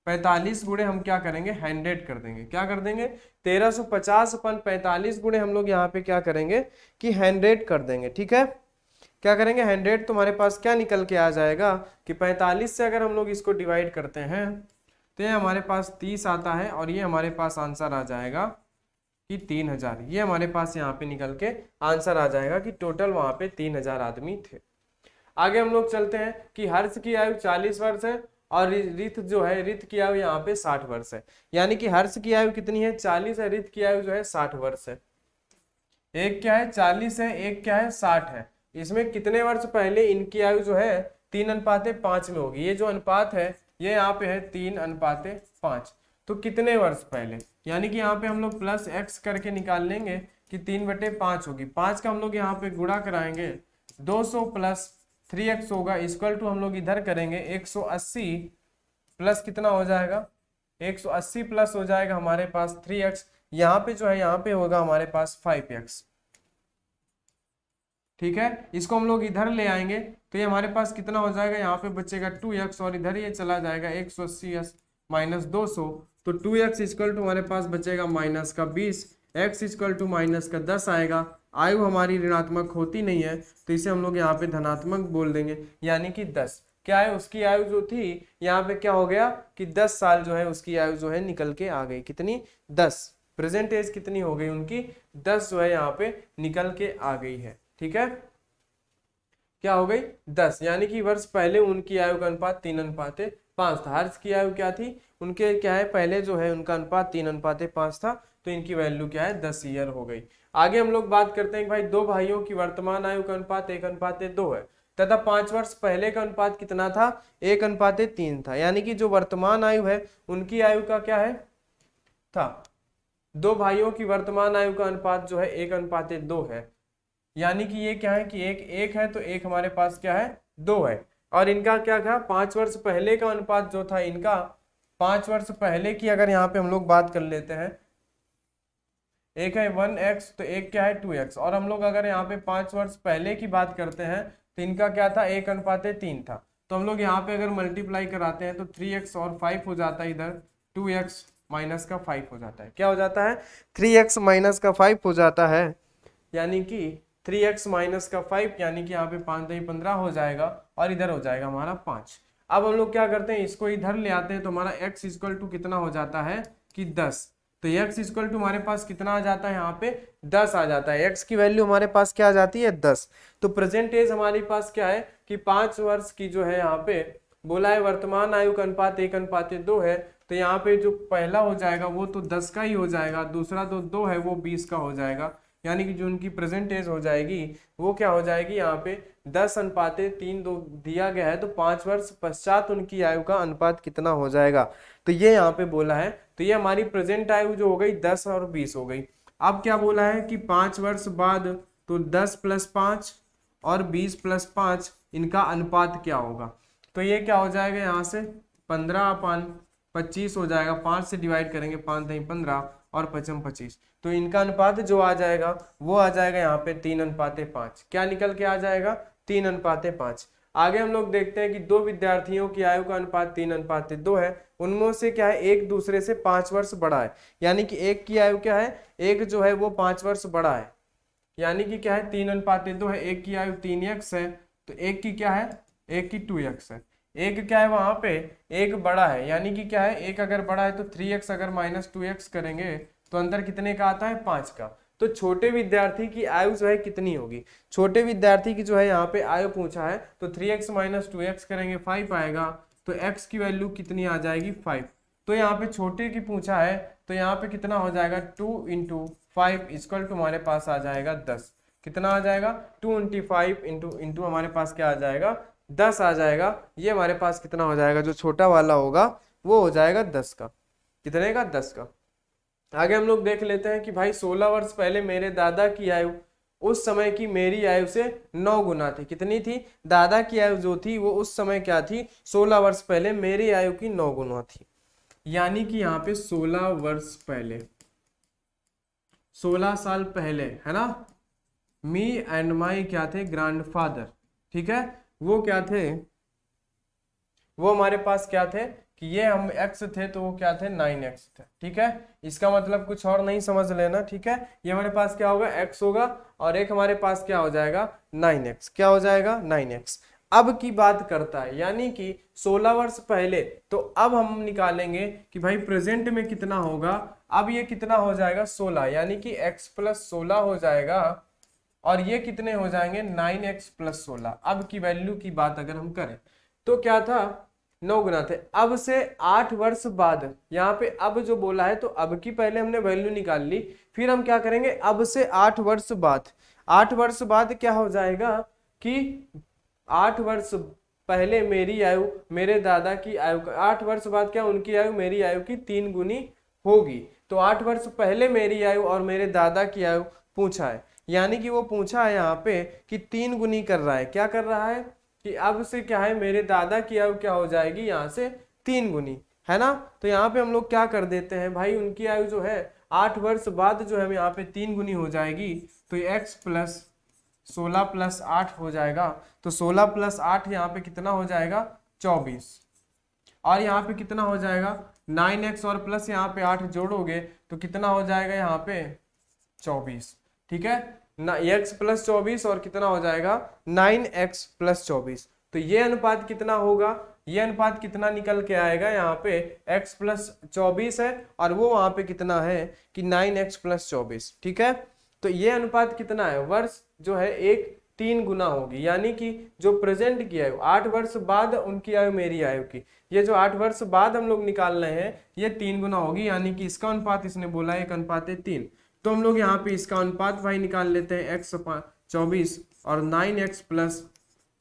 पैंतालीस गुड़े हम क्या करेंगे हंड्रेड कर देंगे क्या कर देंगे तेरह सौ पचास अपन पैंतालीस गुड़े हम लोग यहाँ पे क्या करेंगे कि हंड्रेड कर देंगे ठीक है क्या करेंगे हंड्रेड तुम्हारे पास क्या निकल के आ जाएगा कि पैंतालीस से अगर हम लोग इसको डिवाइड करते हैं तो ये हमारे पास तीस आता है और ये हमारे पास आंसर आ जाएगा कि तीन हजार ये हमारे पास यहाँ पे निकल के आंसर आ जाएगा कि टोटल वहाँ पे तीन हजार आदमी थे आगे हम लोग चलते हैं कि हर्ष की आयु चालीस वर्ष है और रित जो है रित की आयु यहाँ पे साठ वर्ष है यानी कि हर्ष की आयु कितनी है चालीस है रित की आयु जो है साठ वर्ष है एक क्या है चालीस है एक क्या है साठ है इसमें कितने वर्ष पहले इनकी आयु जो है तीन अनुपातें पांच में होगी ये जो अनुपात है ये यहाँ पे है तीन अनुपाते पांच तो कितने वर्ष पहले यानी कि यहाँ पे हम लोग प्लस एक्स करके निकाल लेंगे कि तीन बटे पांच होगी पांच का हम लोग यहाँ पे गुड़ा कराएंगे दो सौ प्लस थ्री एक्स होगा इक्वल टू हम लोग इधर करेंगे एक सौ अस्सी प्लस कितना हो जाएगा एक सौ अस्सी प्लस हो जाएगा हमारे पास थ्री एक्स यहाँ पे जो है यहाँ पे होगा हमारे पास फाइव एक्स ठीक है इसको हम लोग इधर ले आएंगे तो ये हमारे पास कितना हो जाएगा यहाँ पे बचेगा टू एक्स और इधर ये चला जाएगा एक सौ अस्सी एक्स माइनस दो सौ तो टू एक्स इक्वल टू हमारे पास बचेगा माइनस का बीस एक्स इजक्ल टू माइनस का दस आएगा आयु हमारी ऋणात्मक होती नहीं है तो इसे हम लोग यहाँ पे धनात्मक बोल देंगे यानी कि दस क्या है उसकी आयु जो थी यहाँ पे क्या हो गया कि दस साल जो है उसकी आयु जो है निकल के आ गई कितनी दस प्रेजेंट एज कितनी हो गई उनकी दस जो है यहाँ पे निकल के आ गई है ठीक है क्या हो गई दस यानी कि वर्ष पहले उनकी आयु का अनुपात तीन अनुपात पांच था हर्ष की आयु क्या थी उनके क्या है पहले जो है उनका अनुपात तीन अनुपात पांच था तो इनकी वैल्यू क्या है दस ईयर हो गई आगे हम लोग बात करते हैं भाई दो भाइयों की वर्तमान आयु का अनुपात एक अनुपात दो है तथा पांच वर्ष पहले का अनुपात कितना था एक अनुपात तीन था यानी कि जो वर्तमान आयु है उनकी आयु का क्या है था दो भाइयों की वर्तमान आयु का अनुपात जो है एक अनुपात दो है यानी कि ये क्या है कि एक एक है तो एक हमारे पास क्या है दो है और इनका क्या था पांच वर्ष पहले का अनुपात जो था इनका पांच वर्ष पहले की अगर यहाँ पे हम लोग बात कर लेते हैं एक है वन एक्स तो एक क्या है टू एक्स और हम लोग अगर यहाँ पे पाँच वर्ष पहले की बात करते हैं तो इनका क्या था एक अनुपात तीन था तो हम लोग यहाँ पे अगर मल्टीप्लाई कराते हैं तो थ्री एक्स और फाइव हो जाता है इधर टू एक्स माइनस का फाइव हो जाता है क्या हो जाता है थ्री एक्स माइनस का फाइव हो जाता है यानी कि थ्री एक्स माइनस का फाइव यानी कि यहाँ पे पाँच दही पंद्रह हो जाएगा और इधर हो जाएगा हमारा पाँच अब हम लोग क्या करते हैं इसको इधर ले आते हैं तो हमारा एक्स इक्वल टू कितना हो जाता है कि दस तो x इक्वल टू हमारे पास कितना आ जाता है यहाँ पे 10 आ जाता है x की वैल्यू हमारे पास क्या आ जाती है 10 तो प्रेजेंट एज हमारे पास क्या है कि पांच वर्ष की जो है यहाँ पे बोला है वर्तमान आयु का अनुपात एक अनुपात दो है तो यहाँ पे जो पहला हो जाएगा वो तो दस का ही हो जाएगा दूसरा जो तो दो है वो बीस का हो जाएगा यानी कि जो उनकी प्रेजेंट एज हो जाएगी वो क्या हो जाएगी यहाँ पे दस अनुपातें तीन दो दिया गया है तो पाँच वर्ष पश्चात उनकी आयु का अनुपात कितना हो जाएगा तो ये यहाँ पे बोला है तो ये हमारी प्रेजेंट आयु जो हो गई दस और बीस हो गई अब क्या बोला है कि पाँच वर्ष बाद तो दस प्लस पाँच और बीस प्लस पाँच इनका अनुपात क्या होगा तो ये क्या हो जाएगा यहाँ से पंद्रह अपान पच्चीस हो जाएगा पाँच से डिवाइड करेंगे पाँच दही पंद्रह और पचम पच्चीस तो इनका अनुपात जो आ जाएगा वो आ जाएगा यहाँ पे तीन अनुपाते पाँच क्या निकल के आ जाएगा तीन अनुपातें पाँच आगे हम लोग देखते हैं कि दो विद्यार्थियों की आयु का अनुपात तीन अनुपात दो है उनमें से क्या है एक दूसरे से पांच वर्ष बड़ा है यानी कि एक की आयु क्या है एक जो है वो पांच वर्ष बड़ा है यानी कि क्या है तीन अनुपात दो है एक की आयु तीन एक्स है तो एक की क्या है एक की टू एक्स है एक क्या है वहाँ पे एक बड़ा है यानी कि क्या है एक अगर बड़ा है तो थ्री एक्स अगर माइनस टू एक्स करेंगे तो अंतर कितने का आता है पांच का तो छोटे विद्यार्थी की आयु जो है कितनी होगी छोटे विद्यार्थी की जो है यहाँ पे आयु पूछा है तो three X minus two X करेंगे फाइव आएगा तो एक्स की वैल्यू कितनी आ जाएगी फाइव तो यहाँ पे छोटे की पूछा है तो यहाँ पे कितना हो जाएगा two into five equal to हमारे पास आ जाएगा दस कितना आ जाएगा two into five into into हमारे पास क्या आ जाएगा दस आ जाएगा ये हमारे पास कितना हो जाएगा जो छोटा वाला होगा वो हो जाएगा दस का कितने का दस का आगे हम लोग देख लेते हैं कि भाई सोलह वर्ष पहले मेरे दादा की आयु उस समय की मेरी आयु से नौ गुना थी कितनी थी दादा की आयु जो थी वो उस समय क्या थी सोलह वर्ष पहले मेरी आयु की नौ गुना थी यानी कि यहाँ पे सोलह वर्ष पहले सोलह साल पहले है ना मी एंड माई क्या थे ग्रैंडफादर ठीक है वो क्या थे वो हमारे पास क्या थे कि ये हम एक्स थे तो वो क्या थे नाइन एक्स थे ठीक है इसका मतलब कुछ और नहीं समझ लेना ठीक है ये हमारे पास क्या होगा एक्स होगा और एक हमारे पास क्या हो जाएगा नाइन एक्स क्या हो जाएगा नाइन एक्स अब की बात करता है यानी कि 16 वर्ष पहले तो अब हम निकालेंगे कि भाई प्रेजेंट में कितना होगा अब ये कितना हो जाएगा 16 यानी कि x प्लस सोलह हो जाएगा और ये कितने हो जाएंगे नाइन एक्स प्लस सोलह अब की वैल्यू की बात अगर हम करें तो क्या था नौ गुना थे अब से आठ वर्ष बाद यहाँ पे अब जो बोला है तो अब की पहले हमने वैल्यू निकाल ली फिर हम क्या करेंगे अब से आठ वर्ष बाद आठ वर्ष बाद क्या हो जाएगा कि आठ वर्ष पहले मेरी आयु मेरे दादा की आयु आठ वर्ष बाद क्या उनकी आयु मेरी आयु की तीन गुनी होगी तो आठ वर्ष पहले मेरी आयु और मेरे दादा की आयु पूछा है यानी कि वो पूछा है यहाँ पे कि तीन गुनी कर रहा है क्या कर रहा है कि अब से क्या है मेरे दादा की आयु क्या हो जाएगी यहाँ से तीन गुनी है ना तो यहाँ पे हम लोग क्या कर देते हैं भाई उनकी आयु जो है आठ वर्ष बाद जो है यहाँ पे तीन गुनी हो जाएगी तो एक्स प्लस सोलह प्लस आठ हो जाएगा तो सोलह प्लस आठ यहाँ पे कितना हो जाएगा चौबीस और यहाँ पे कितना हो जाएगा नाइन एक्स और प्लस यहाँ पे आठ जोड़ोगे तो कितना हो जाएगा यहाँ पे चौबीस ठीक है एक्स प्लस चौबीस और कितना हो जाएगा नाइन एक्स प्लस चौबीस तो ये अनुपात कितना होगा ये अनुपात कितना निकल के आएगा यहाँ पे x प्लस चौबीस है और वो वहां पे कितना है कि नाइन एक्स प्लस चौबीस ठीक है तो ये अनुपात कितना है वर्ष जो है एक तीन गुना होगी यानी कि जो प्रेजेंट की आयु आठ वर्ष बाद उनकी आयु मेरी आयु की ये जो आठ वर्ष बाद हम लोग निकाल रहे हैं ये तीन गुना होगी यानी कि इसका अनुपात इसने बोला एक अनुपात है तीन तो हम लोग यहाँ पे इसका अनुपात वाई निकाल लेते हैं एक्स चौबीस और नाइन एक्स प्लस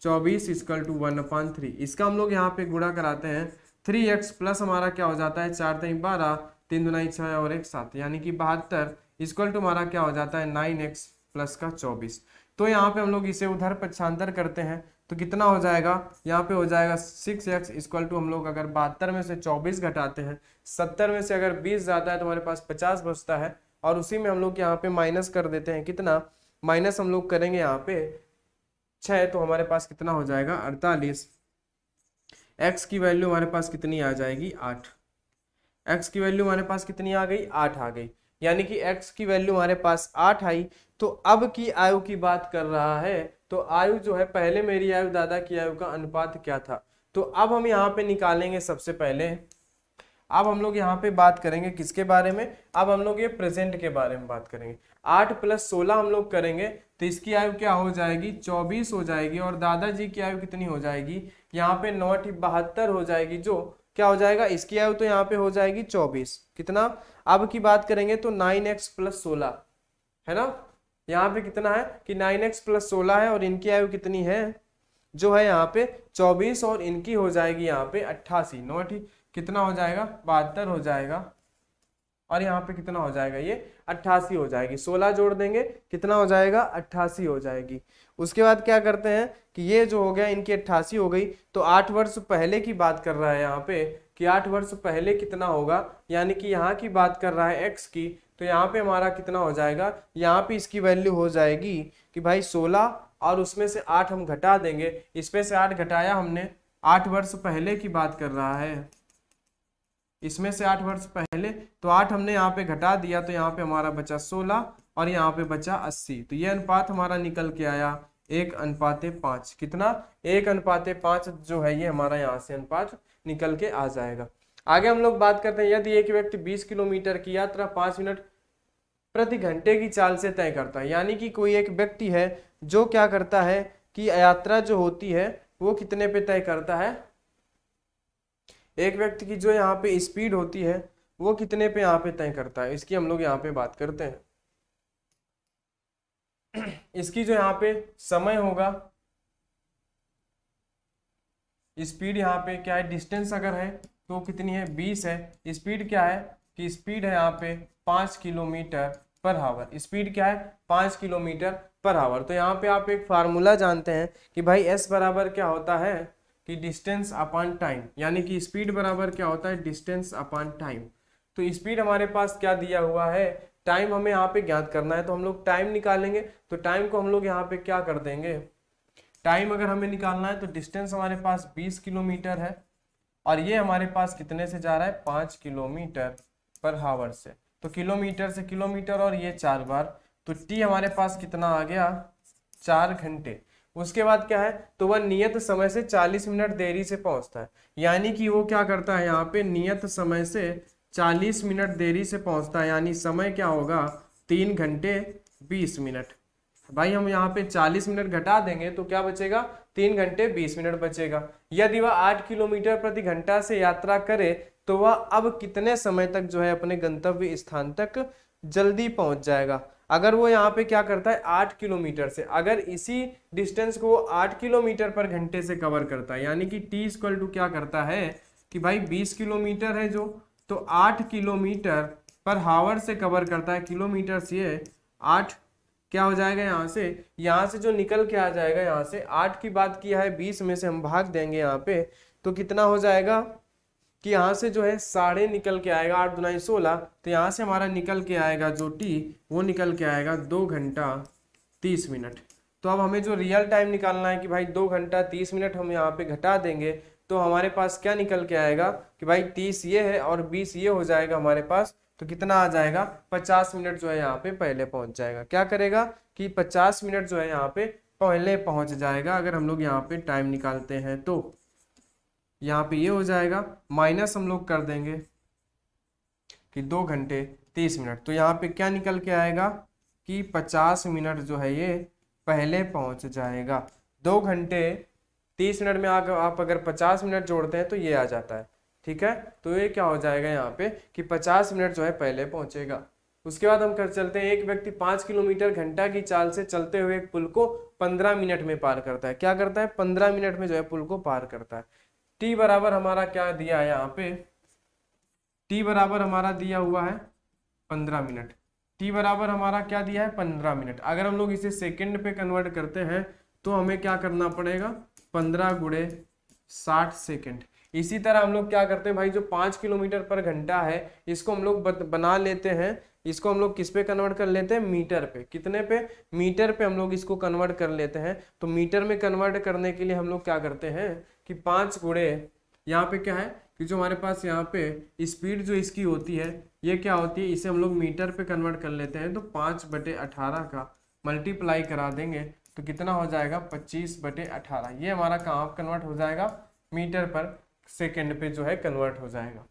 चौबीस equal to one upon three इसका हम लोग यहाँ पे गुड़ा कराते हैं थ्री एक्स प्लस हमारा क्या हो जाता है चार तीन बारह तीन दुनाई छः और एक सात यानी कि बहत्तर इजक्वल टू हमारा क्या हो जाता है नाइन एक्स प्लस का चौबीस तो यहाँ पे हम लोग इसे उधर पक्षांतर करते हैं तो कितना हो जाएगा यहाँ पे हो जाएगा सिक्स एक्स इक्वल टू हम लोग अगर बहत्तर में से चौबीस घटाते हैं सत्तर में से अगर बीस जाता है तो हमारे पास पचास बचता है और उसी में हम लोग यहाँ पे माइनस कर देते हैं कितना माइनस हम लोग करेंगे यहाँ पे छः तो हमारे पास कितना हो जाएगा अड़तालीस एक्स की वैल्यू हमारे पास कितनी आ जाएगी आठ एक्स की वैल्यू हमारे पास कितनी आ गई आठ आ गई यानी कि एक्स की वैल्यू हमारे पास आठ आई तो अब की आयु की बात कर रहा है तो आयु जो है पहले मेरी आयु दादा की आयु का अनुपात क्या था तो अब हम यहाँ पे निकालेंगे सबसे पहले अब हम लोग यहाँ पे बात करेंगे किसके बारे में अब हम लोग ये प्रेजेंट के बारे में बात करेंगे आठ प्लस सोलह हम लोग करेंगे तो इसकी आयु क्या हो जाएगी चौबीस हो जाएगी और दादाजी की आयु कितनी हो जाएगी यहाँ पे नौट बहत्तर हो जाएगी जो क्या हो जाएगा इसकी आयु तो यहाँ पे हो जाएगी चौबीस कितना अब की बात करेंगे तो नाइन एक्स प्लस सोलह है ना यहाँ पे कितना है कि नाइन एक्स प्लस सोलह है और इनकी आयु कितनी है जो है यहाँ पे चौबीस और इनकी हो जाएगी यहाँ पे अट्ठासी नॉट कितना हो जाएगा बहत्तर हो जाएगा और यहाँ पे कितना हो जाएगा ये अट्ठासी हो जाएगी सोलह जोड़ देंगे कितना हो जाएगा अट्ठासी हो जाएगी उसके बाद क्या करते हैं कि ये जो हो गया इनकी अट्ठासी हो गई तो आठ वर्ष पहले की बात कर रहा है यहाँ पे कि आठ वर्ष पहले कितना होगा यानी कि यहाँ की बात कर रहा है एक्स की तो यहाँ पे हमारा कितना हो जाएगा यहाँ पे इसकी वैल्यू हो जाएगी कि भाई सोलह और उसमें से आठ हम घटा देंगे इसमें से आठ घटाया हमने आठ वर्ष पहले की बात कर रहा है इसमें से आठ वर्ष पहले तो आठ हमने यहाँ पे घटा दिया तो यहाँ पे हमारा बचा सोलह और यहाँ पे बचा अस्सी तो ये अनुपात हमारा निकल के आया एक अनुपात पाँच कितना एक अनुपात पाँच जो है ये हमारा यहाँ से अनुपात निकल के आ जाएगा आगे हम लोग बात करते हैं यदि एक व्यक्ति बीस किलोमीटर की यात्रा पाँच मिनट प्रति घंटे की चाल से तय करता है यानी कि कोई एक व्यक्ति है जो क्या करता है कि यात्रा जो होती है वो कितने पे तय करता है एक व्यक्ति की जो यहाँ पे स्पीड होती है वो कितने पे यहाँ पे तय करता है इसकी हम लोग यहाँ पे बात करते हैं *clears throat* इसकी जो यहाँ पे समय होगा स्पीड यहाँ पे क्या है डिस्टेंस अगर है तो कितनी है बीस है स्पीड क्या है कि स्पीड है यहाँ पे पाँच किलोमीटर पर हावर स्पीड क्या है पाँच किलोमीटर पर हावर तो यहाँ पे आप एक फार्मूला जानते हैं कि भाई एस बराबर क्या होता है कि डिस्टेंस अपॉन टाइम यानी कि स्पीड बराबर क्या होता है डिस्टेंस अपॉन टाइम तो स्पीड हमारे पास क्या दिया हुआ है टाइम हमें यहाँ पे ज्ञात करना है तो हम लोग टाइम निकालेंगे तो टाइम को हम लोग यहाँ पे क्या कर देंगे टाइम अगर हमें निकालना है तो डिस्टेंस हमारे पास 20 किलोमीटर है और ये हमारे पास कितने से जा रहा है पाँच किलोमीटर पर हावर से तो किलोमीटर से किलोमीटर और ये चार बार तो टी हमारे पास कितना आ गया चार घंटे उसके बाद क्या है तो वह नियत समय से 40 मिनट देरी से पहुंचता है यानी कि वो क्या करता है यहाँ पे नियत समय से 40 मिनट देरी से पहुंचता है यानी समय क्या होगा तीन घंटे 20 मिनट भाई हम यहाँ पे 40 मिनट घटा देंगे तो क्या बचेगा तीन घंटे 20 मिनट बचेगा यदि वह आठ किलोमीटर प्रति घंटा से यात्रा करे तो वह अब कितने समय तक जो है अपने गंतव्य स्थान तक जल्दी पहुंच जाएगा अगर वो यहाँ पे क्या करता है आठ किलोमीटर से अगर इसी डिस्टेंस को आठ किलोमीटर पर घंटे से कवर करता है यानी कि टी इक्वल टू क्या करता है कि भाई बीस किलोमीटर है जो तो आठ किलोमीटर पर हावर से कवर करता है किलोमीटर से आठ क्या हो जाएगा यहाँ से यहाँ से जो निकल के आ जाएगा यहाँ से आठ की बात किया है बीस में से हम भाग देंगे यहाँ पे तो कितना हो जाएगा कि यहाँ से जो है साढ़े निकल के आएगा आठ दुनाई सोलह तो यहाँ से हमारा निकल के आएगा जो टी वो निकल के आएगा दो घंटा तीस मिनट तो अब हमें जो रियल टाइम निकालना है कि भाई दो घंटा तीस मिनट हम यहाँ पे घटा देंगे तो हमारे पास क्या निकल के आएगा कि भाई तीस ये है और बीस ये हो जाएगा हमारे पास तो कितना आ जाएगा पचास मिनट जो है यहाँ पे पहले पहुँच जाएगा क्या करेगा कि पचास मिनट जो है यहाँ पे पहले पहुँच जाएगा अगर हम लोग यहाँ पे टाइम निकालते हैं तो यहाँ पे ये हो जाएगा माइनस हम लोग कर देंगे कि दो घंटे तीस मिनट तो यहाँ पे क्या निकल के आएगा कि पचास मिनट जो है ये पहले पहुँच जाएगा दो घंटे तीस मिनट में आकर आप अगर पचास मिनट जोड़ते हैं तो ये आ जाता है ठीक है तो ये क्या हो जाएगा यहाँ पे कि पचास मिनट जो है पहले पहुँचेगा उसके बाद हम कर चलते हैं एक व्यक्ति पाँच किलोमीटर घंटा की चाल से चलते हुए एक पुल को पंद्रह मिनट में पार करता है क्या करता है पंद्रह मिनट में जो है पुल को पार करता है टी बराबर हमारा क्या दिया है यहाँ पे टी बराबर हमारा दिया हुआ है पंद्रह मिनट टी बराबर हमारा क्या दिया है पंद्रह मिनट अगर हम लोग इसे सेकेंड पे कन्वर्ट करते हैं तो हमें क्या करना पड़ेगा पंद्रह गुड़े साठ सेकेंड इसी तरह हम लोग क्या करते हैं भाई जो पाँच किलोमीटर पर घंटा है इसको हम लोग बना लेते हैं इसको हम लोग किस पे कन्वर्ट कर लेते हैं मीटर पे कितने पे मीटर पे हम लोग इसको कन्वर्ट कर लेते हैं तो मीटर में कन्वर्ट करने के लिए हम लोग क्या करते हैं कि पाँच गुड़े यहाँ पे क्या है कि जो हमारे पास यहाँ पे स्पीड जो इसकी होती है ये क्या होती है इसे हम लोग मीटर पे कन्वर्ट कर लेते हैं तो पाँच बटे अठारह का मल्टीप्लाई करा देंगे तो कितना हो जाएगा पच्चीस बटे अठारह ये हमारा कहाँ कन्वर्ट हो जाएगा मीटर पर सेकेंड पे जो है कन्वर्ट हो जाएगा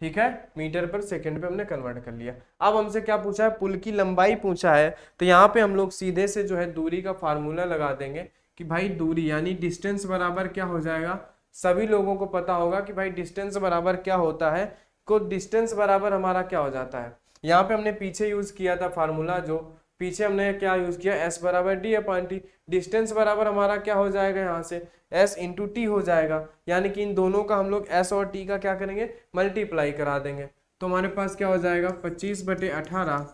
ठीक है मीटर पर सेकंड पे हमने कन्वर्ट कर लिया अब हमसे क्या पूछा है पुल की लंबाई पूछा है तो यहाँ पे हम लोग सीधे से जो है दूरी का फार्मूला लगा देंगे कि भाई दूरी यानी डिस्टेंस बराबर क्या हो जाएगा सभी लोगों को पता होगा कि भाई डिस्टेंस बराबर क्या होता है को डिस्टेंस बराबर हमारा क्या हो जाता है यहाँ पे हमने पीछे यूज़ किया था फार्मूला जो पीछे हमने क्या यूज़ किया एस बराबर डी अपॉन टी डिस्टेंस बराबर हमारा क्या हो जाएगा यहाँ से एस इंटू टी हो जाएगा यानी कि इन दोनों का हम लोग एस और टी का क्या करेंगे मल्टीप्लाई करा देंगे तो हमारे पास क्या हो जाएगा पच्चीस बटे अठारह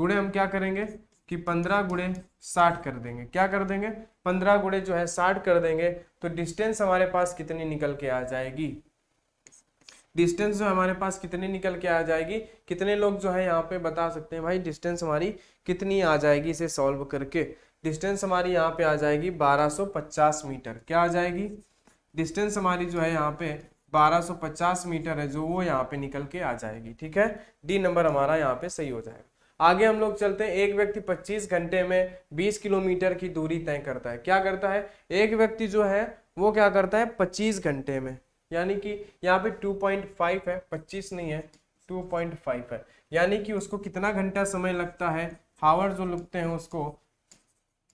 गुणे हम क्या करेंगे कि पंद्रह गुड़े साठ कर देंगे क्या कर देंगे पंद्रह गुड़े जो है साठ कर देंगे तो डिस्टेंस हमारे पास कितनी निकल के आ जाएगी डिस्टेंस जो हमारे पास कितनी निकल के आ जाएगी कितने लोग जो है यहाँ पे बता सकते हैं भाई डिस्टेंस हमारी कितनी आ जाएगी इसे सॉल्व करके डिस्टेंस हमारी यहाँ पे आ जाएगी 1250 मीटर क्या आ जाएगी डिस्टेंस हमारी जो है यहाँ पे 1250 मीटर है जो वो यहाँ पे निकल के आ जाएगी ठीक है डी नंबर हमारा यहाँ पे सही हो जाएगा आगे हम लोग चलते हैं एक व्यक्ति 25 घंटे में 20 किलोमीटर की दूरी तय करता है क्या करता है एक व्यक्ति जो है वो क्या करता है 25 घंटे में यानी कि यहाँ पे 2.5 है 25 नहीं है 2.5 है यानी कि उसको कितना घंटा समय लगता है हावर जो लगते हैं उसको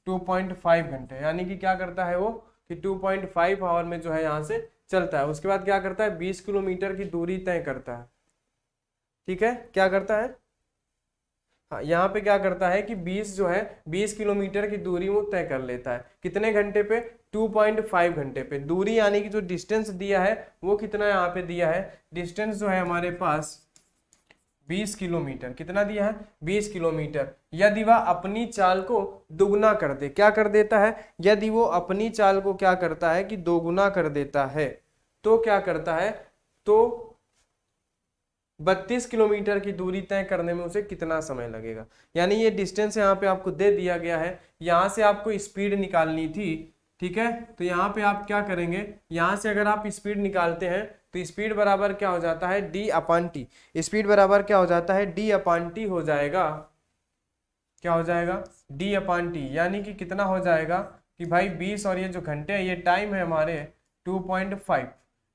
2.5 घंटे यानी कि क्या करता है वो कि 2.5 हावर में जो है यहाँ से चलता है उसके बाद क्या करता है बीस किलोमीटर की दूरी तय करता है ठीक है क्या करता है हाँ, यहाँ पे क्या करता है कि 20 जो है 20 किलोमीटर की दूरी वो तय कर लेता है कितने घंटे पे 2.5 घंटे पे दूरी यानी कि जो डिस्टेंस दिया है वो कितना यहाँ पे दिया है डिस्टेंस जो है हमारे पास 20 किलोमीटर कितना दिया है 20 किलोमीटर यदि वह अपनी चाल को दोगुना कर दे क्या कर देता है यदि वो अपनी चाल को क्या करता है कि दोगुना कर देता है तो क्या करता है तो बत्तीस किलोमीटर की दूरी तय करने में उसे कितना समय लगेगा यानी ये डिस्टेंस यहाँ पे आपको दे दिया गया है यहाँ से आपको स्पीड निकालनी थी ठीक है तो यहाँ पे आप क्या करेंगे यहाँ से अगर आप स्पीड निकालते हैं तो स्पीड बराबर क्या हो जाता है डी अपान टी स्पीड बराबर क्या हो जाता है डी अपान टी हो जाएगा क्या हो जाएगा डी अपान टी यानी कि कितना हो जाएगा कि भाई बीस और ये जो घंटे हैं ये टाइम है हमारे टू पॉइंट फाइव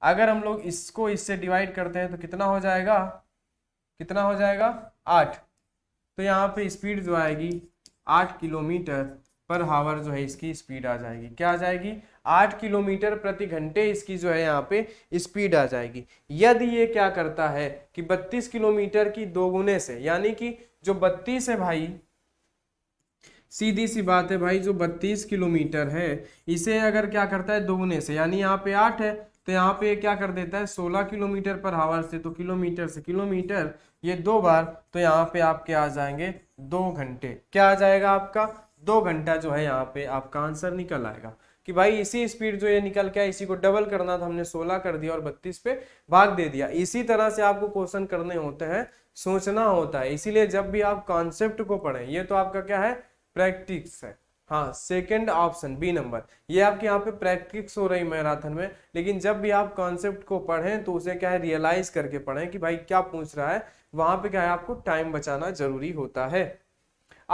अगर हम लोग इसको इससे डिवाइड करते हैं तो कितना हो जाएगा कितना हो जाएगा आठ तो यहाँ पे स्पीड जो आएगी आठ किलोमीटर पर हावर जो है इसकी स्पीड आ जाएगी क्या आ जाएगी आठ किलोमीटर प्रति घंटे इसकी जो है यहाँ पे स्पीड आ जाएगी यदि ये क्या करता है कि बत्तीस किलोमीटर की दो गुने से यानी कि जो बत्तीस है भाई सीधी सी बात है भाई जो बत्तीस किलोमीटर है इसे अगर क्या करता है दोगुने से यानी यहाँ पे आठ है तो यहाँ पे क्या कर देता है 16 किलोमीटर पर हावर से तो किलोमीटर से किलोमीटर ये दो बार तो यहाँ पे आपके आ जाएंगे दो घंटे क्या आ जाएगा आपका दो घंटा जो है यहाँ पे आपका आंसर निकल आएगा कि भाई इसी स्पीड जो ये निकल के इसी को डबल करना था हमने 16 कर दिया और 32 पे भाग दे दिया इसी तरह से आपको क्वेश्चन करने होते हैं सोचना होता है इसीलिए जब भी आप कॉन्सेप्ट को पढ़ें ये तो आपका क्या है प्रैक्टिस है हाँ सेकंड ऑप्शन बी नंबर ये आपके यहाँ पे प्रैक्टिक्स हो रही मैराथन में लेकिन जब भी आप कॉन्सेप्ट को पढ़ें तो उसे क्या है रियलाइज करके पढ़ें कि भाई क्या पूछ रहा है वहां पे क्या है आपको टाइम बचाना जरूरी होता है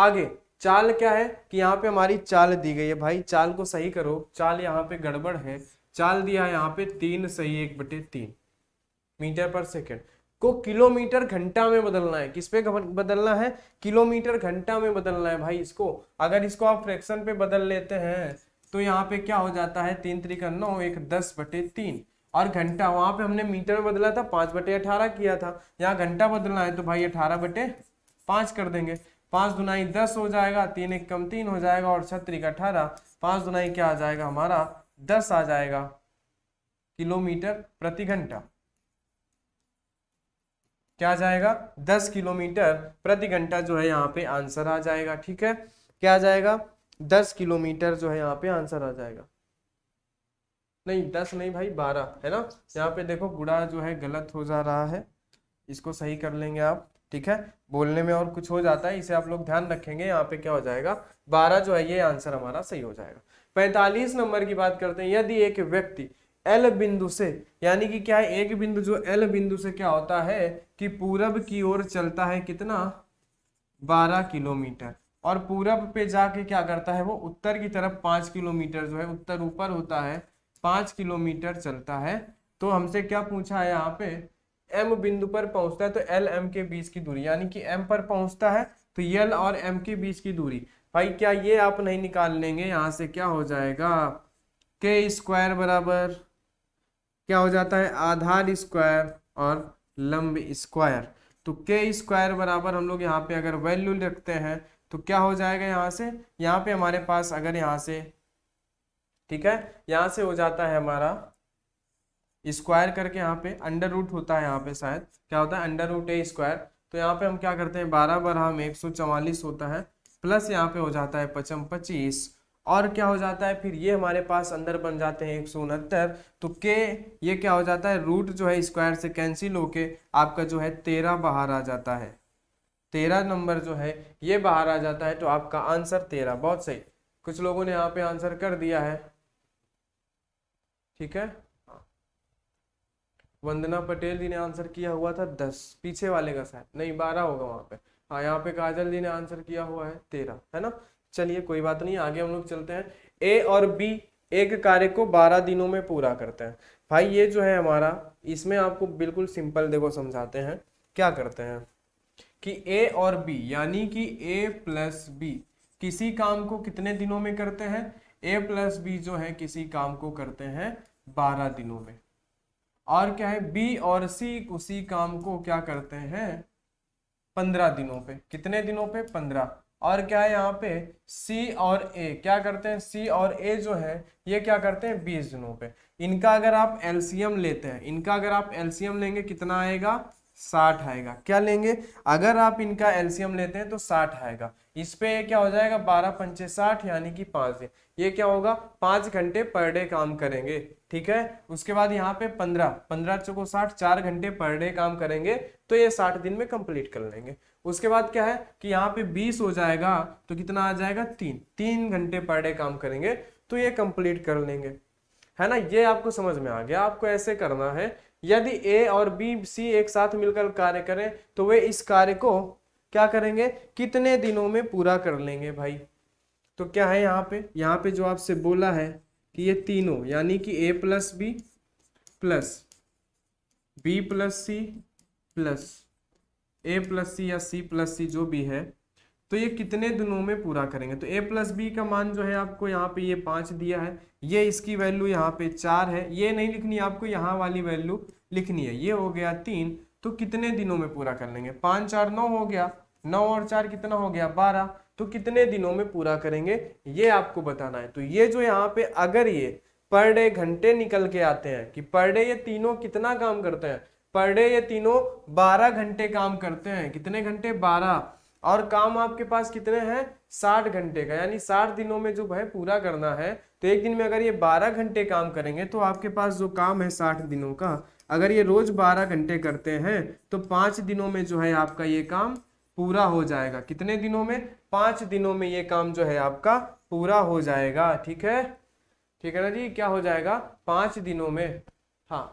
आगे चाल क्या है कि यहाँ पे हमारी चाल दी गई है भाई चाल को सही करो चाल यहाँ पे गड़बड़ है चाल दिया है यहाँ पे तीन सही एक बटे तीन मीटर पर सेकेंड को किलोमीटर घंटा में बदलना है किस पे बदलना है किलोमीटर घंटा में बदलना है भाई इसको अगर इसको आप फ्रैक्शन पे बदल लेते हैं तो यहाँ पे क्या हो जाता है तीन त्रिका नौ एक दस बटे तीन और घंटा वहां पे हमने मीटर में बदला था पांच बटे अठारह किया था यहाँ घंटा बदलना है तो भाई अठारह बटे पांच कर देंगे पांच दुनाई दस हो जाएगा तीन एक कम तीन हो जाएगा और छत्री तरीका अठारह पांच दुनाई क्या आ जाएगा हमारा दस आ जाएगा किलोमीटर प्रति घंटा क्या जाएगा दस किलोमीटर प्रति घंटा जो है यहाँ पे आंसर आ जाएगा ठीक है क्या जाएगा दस किलोमीटर जो है यहाँ पे आंसर आ जाएगा नहीं दस नहीं भाई बारह है ना यहाँ पे देखो गुड़ा जो है गलत हो जा रहा है इसको सही कर लेंगे आप ठीक है बोलने में और कुछ हो जाता है इसे आप लोग ध्यान रखेंगे यहाँ पे क्या हो जाएगा बारह जो है ये आंसर हमारा सही हो जाएगा पैंतालीस नंबर की बात करते हैं यदि एक व्यक्ति एल बिंदु से यानी कि क्या है एक बिंदु जो एल बिंदु से क्या होता है कि पूरब की ओर चलता है कितना बारह किलोमीटर और पूरब पे जाके क्या करता है वो उत्तर की तरफ पाँच किलोमीटर जो है उत्तर ऊपर होता है पाँच किलोमीटर चलता है तो हमसे क्या पूछा है यहाँ पे एम बिंदु पर पहुंचता है तो एल एम के बीच की दूरी यानी कि एम पर पहुंचता है तो यल और एम के बीच की दूरी भाई क्या ये आप नहीं निकाल लेंगे यहाँ से क्या हो जाएगा के स्क्वायर बराबर क्या हो जाता है आधार स्क्वायर और लंब स्क्वायर तो के स्क्वायर बराबर हम लोग यहाँ पे अगर वैल्यू रखते हैं तो क्या हो जाएगा यहाँ से यहाँ पे हमारे पास अगर यहाँ से ठीक है यहाँ से हो जाता है हमारा स्क्वायर करके यहाँ पे अंडर रूट होता है यहाँ पे शायद क्या होता है अंडर रूट ए स्क्वायर तो यहाँ पे हम क्या करते हैं बारह बारह में एक सौ चवालीस होता है प्लस यहाँ पे हो जाता है पचम पच्चीस और क्या हो जाता है फिर ये हमारे पास अंदर बन जाते हैं एक तो के ये क्या हो जाता है रूट जो है स्क्वायर से कैंसिल होके आपका जो है तेरह बाहर आ जाता है तेरह नंबर जो है ये बाहर आ जाता है तो आपका आंसर तेरह बहुत सही कुछ लोगों ने यहाँ पे आंसर कर दिया है ठीक है वंदना पटेल जी ने आंसर किया हुआ था दस पीछे वाले का शायद नहीं बारह होगा वहाँ पे हाँ यहाँ पे काजल जी ने आंसर किया हुआ है तेरह है ना चलिए कोई बात नहीं आगे हम लोग चलते हैं ए और बी एक कार्य को बारह दिनों में पूरा करते हैं भाई ये जो है हमारा इसमें आपको बिल्कुल सिंपल देखो समझाते हैं क्या करते हैं कि ए और बी यानी कि ए प्लस बी किसी काम को कितने दिनों में करते हैं ए प्लस बी जो है किसी काम को करते हैं बारह दिनों में और क्या है बी और सी उसी काम को क्या करते हैं पंद्रह दिनों पे कितने दिनों पे पंद्रह और क्या है यहाँ पे सी और ए क्या करते हैं सी और ए जो है ये क्या करते हैं बीस दिनों पे इनका अगर आप एलसीएम लेते हैं इनका अगर आप एलसीएम लेंगे कितना आएगा साठ आएगा क्या लेंगे अगर आप इनका एलसीएम लेते हैं तो साठ आएगा इस पे क्या हो जाएगा बारह पंचे साठ यानी कि पाँच दिन ये क्या होगा पाँच घंटे पर डे काम करेंगे ठीक है उसके बाद यहाँ पे पंद्रह पंद्रह चौको साठ चार घंटे पर डे काम करेंगे तो ये साठ दिन में कंप्लीट कर लेंगे उसके बाद क्या है कि यहाँ पे बीस हो जाएगा तो कितना आ जाएगा तीन तीन घंटे पर डे काम करेंगे तो ये कंप्लीट कर लेंगे है ना ये आपको समझ में आ गया आपको ऐसे करना है यदि ए और बी सी एक साथ मिलकर कार्य करें तो वे इस कार्य को क्या करेंगे कितने दिनों में पूरा कर लेंगे भाई तो क्या है यहाँ पे यहाँ पे जो आपसे बोला है कि ये तीनों यानी कि A plus B plus B plus C plus A plus C या सी प्लस सी जो भी है तो ये कितने दिनों में पूरा करेंगे तो ए प्लस बी का मान जो है आपको यहाँ पे ये पाँच दिया है ये इसकी वैल्यू यहाँ पे चार है ये नहीं लिखनी आपको यहाँ वाली वैल्यू लिखनी है ये हो गया तीन तो कितने दिनों में पूरा कर लेंगे पाँच चार नौ हो गया नौ और चार कितना हो गया बारह तो कितने दिनों में पूरा करेंगे ये आपको बताना है तो ये जो यहाँ पे अगर ये पर डे घंटे निकल के आते हैं कि पर डे ये तीनों कितना काम करते हैं पर डे ये तीनों बारह घंटे काम करते हैं कितने घंटे बारह और काम आपके पास कितने हैं साठ घंटे का यानी साठ दिनों में जो है पूरा करना है तो एक दिन में अगर ये बारह घंटे काम करेंगे तो आपके पास जो काम है साठ दिनों का अगर ये रोज बारह घंटे करते हैं तो पाँच दिनों में जो है आपका ये काम पूरा हो जाएगा कितने दिनों में पाँच दिनों में ये काम जो है आपका पूरा हो जाएगा ठीक है ठीक है ना जी क्या हो जाएगा पाँच दिनों में हाँ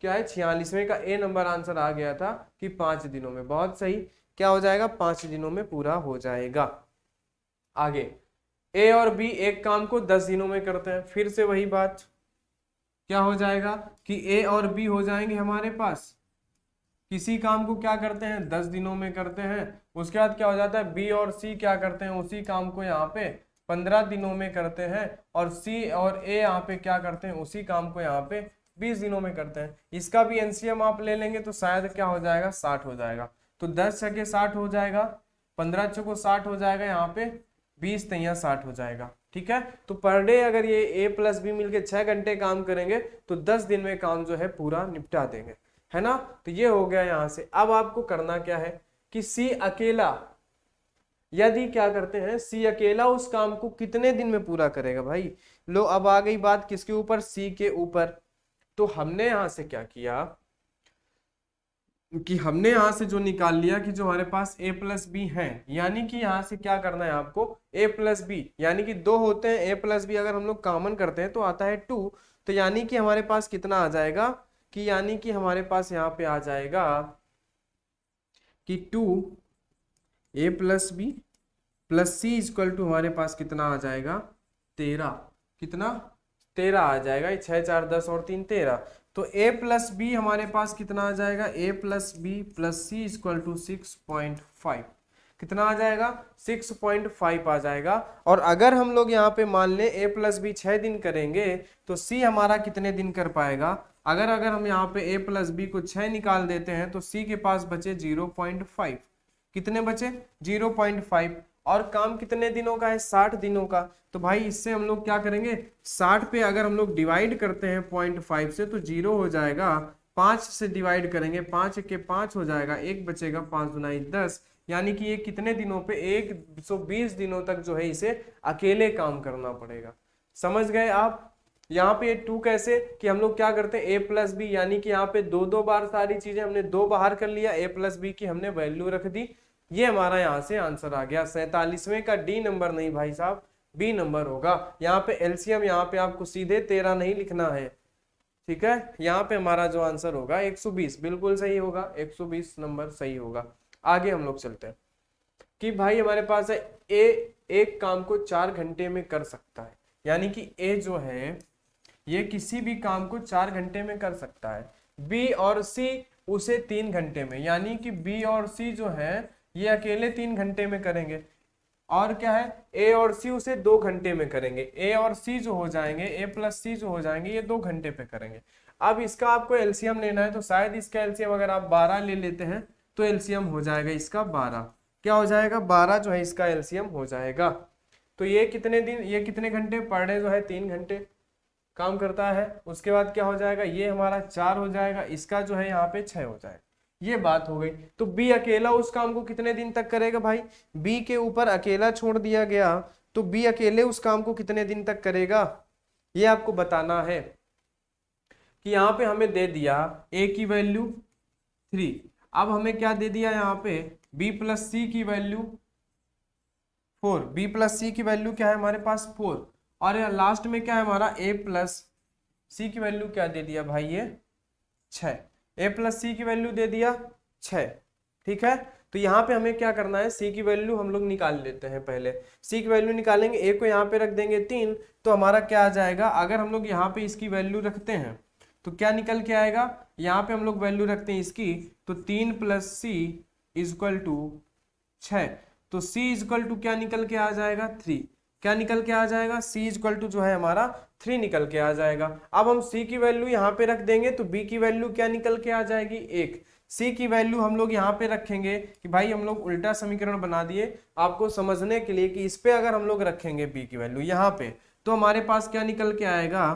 क्या है छियालीसवें का ए नंबर आंसर आ गया था कि पांच दिनों में बहुत सही क्या हो जाएगा पांच दिनों में पूरा हो जाएगा आगे ए और बी एक काम को दस दिनों में करते हैं फिर से वही बात क्या हो जाएगा कि ए और बी हो जाएंगे हमारे पास किसी काम को क्या करते हैं दस दिनों में करते हैं उसके बाद क्या हो जाता है बी और सी क्या करते हैं उसी काम को यहाँ पे पंद्रह दिनों में करते हैं और सी और ए यहाँ पे क्या करते हैं उसी काम को यहाँ पे बीस दिनों में करते हैं इसका भी एनसीएम आप ले लेंगे तो शायद क्या हो जाएगा साठ हो जाएगा तो दस छके साठ हो जाएगा पंद्रह छको साठ हो जाएगा यहाँ पे बीस तैयार साठ हो जाएगा ठीक है तो पर डे अगर ये ए प्लस बी मिलके छः घंटे काम करेंगे तो दस दिन में काम जो है पूरा निपटा देंगे है ना तो ये हो गया यहाँ से अब आपको करना क्या है कि सी अकेला यदि क्या करते हैं सी अकेला उस काम को कितने दिन में पूरा करेगा भाई लो अब आ गई बात किसके ऊपर सी के ऊपर तो हमने यहां से क्या किया कि हमने यहां से जो निकाल लिया कि जो हमारे पास a प्लस बी है यानी कि यहां से क्या करना है आपको a प्लस बी यानी कि दो होते हैं a प्लस बी अगर हम लोग कॉमन करते हैं तो आता है टू तो यानी कि हमारे पास कितना आ जाएगा कि यानी कि हमारे पास यहां पे आ जाएगा कि two A plus B plus C equal to हमारे पास कितना आ जाएगा तेरह कितना तेरह आ जाएगा छः चार दस और तीन तेरह तो ए प्लस बी हमारे पास कितना आ जाएगा A plus B plus C equal to six point five कितना आ जाएगा सिक्स पॉइंट फाइव आ जाएगा और अगर हम लोग यहाँ पे मान लें ए प्लस बी छः दिन करेंगे तो सी हमारा कितने दिन कर पाएगा अगर अगर हम यहाँ पे ए प्लस बी को छः निकाल देते हैं तो सी के पास बचे जीरो पॉइंट फाइव कितने बचे जीरो पॉइंट फाइव और काम कितने दिनों का है साठ दिनों का तो भाई इससे हम लोग क्या करेंगे साठ पे अगर हम लोग डिवाइड करते हैं पॉइंट फाइव से तो जीरो हो जाएगा पांच से डिवाइड करेंगे पांच के पांच हो जाएगा एक बचेगा पांच दुनाई दस यानी कि ये कितने दिनों पे एक सौ बीस दिनों तक जो है इसे अकेले काम करना पड़ेगा समझ गए आप यहाँ पे टू कैसे कि हम लोग क्या करते हैं ए प्लस बी यानी कि यहाँ पे दो दो बार सारी चीजें हमने दो बाहर कर लिया ए प्लस बी की हमने वैल्यू रख दी ये हमारा यहाँ से आंसर आ गया सैतालीसवें का डी नंबर नहीं भाई साहब बी नंबर होगा यहाँ पे एलसीएम यहाँ पे आपको सीधे तेरह नहीं लिखना है ठीक है यहाँ पे हमारा जो आंसर होगा 120 बिल्कुल सही होगा 120 नंबर सही होगा आगे हम लोग चलते हैं कि भाई हमारे पास है ए एक काम को चार घंटे में कर सकता है यानी कि ए जो है ये किसी भी काम को चार घंटे में कर सकता है बी और सी उसे तीन घंटे में यानी कि बी और सी जो है ये अकेले तीन घंटे में करेंगे और क्या है ए और सी उसे दो घंटे में करेंगे ए और सी जो हो जाएंगे ए प्लस सी जो हो जाएंगे ये दो घंटे पे करेंगे अब इसका आपको एल्सियम लेना है तो शायद इसका एल्सियम अगर आप बारह ले लेते हैं तो एल्सियम हो जाएगा इसका बारह क्या हो जाएगा बारह जो है इसका एल्सियम हो जाएगा तो ये कितने दिन ये कितने घंटे पर डे जो है तीन घंटे काम करता है उसके बाद क्या हो जाएगा ये हमारा चार हो जाएगा इसका जो है यहाँ पे छः हो जाएगा ये बात हो गई तो बी अकेला उस काम को कितने दिन तक करेगा भाई बी के ऊपर अकेला छोड़ दिया गया तो बी अकेले उस काम को कितने दिन तक करेगा ये आपको बताना है कि यहाँ पे हमें दे दिया ए की वैल्यू थ्री अब हमें क्या दे दिया यहाँ पे बी प्लस सी की value four B plus C की वैल्यू क्या है हमारे पास फोर और यहाँ लास्ट में क्या है हमारा ए प्लस सी की वैल्यू क्या दे दिया भाई ये छः ए प्लस सी की वैल्यू दे दिया छ ठीक है तो यहाँ पे हमें क्या करना है सी की वैल्यू हम लोग निकाल लेते हैं पहले सी की वैल्यू निकालेंगे ए को यहाँ पे रख देंगे तीन तो हमारा क्या आ जाएगा अगर हम लोग यहाँ पे इसकी वैल्यू रखते हैं तो क्या निकल के आएगा यहाँ पे हम लोग वैल्यू रखते हैं इसकी तो तीन प्लस सी इजक्वल टू छ तो सी इजक्वल टू क्या निकल के आ जाएगा थ्री क्या निकल के आ जाएगा c इजक्वल टू जो है हमारा थ्री निकल के आ जाएगा अब हम c की वैल्यू यहाँ पे रख देंगे तो b की वैल्यू क्या निकल के आ जाएगी एक c की वैल्यू हम लोग यहाँ पे रखेंगे कि भाई हम लोग उल्टा समीकरण बना दिए आपको समझने के लिए कि इस पे अगर हम लोग रखेंगे b की वैल्यू यहाँ पे तो हमारे पास क्या निकल के आएगा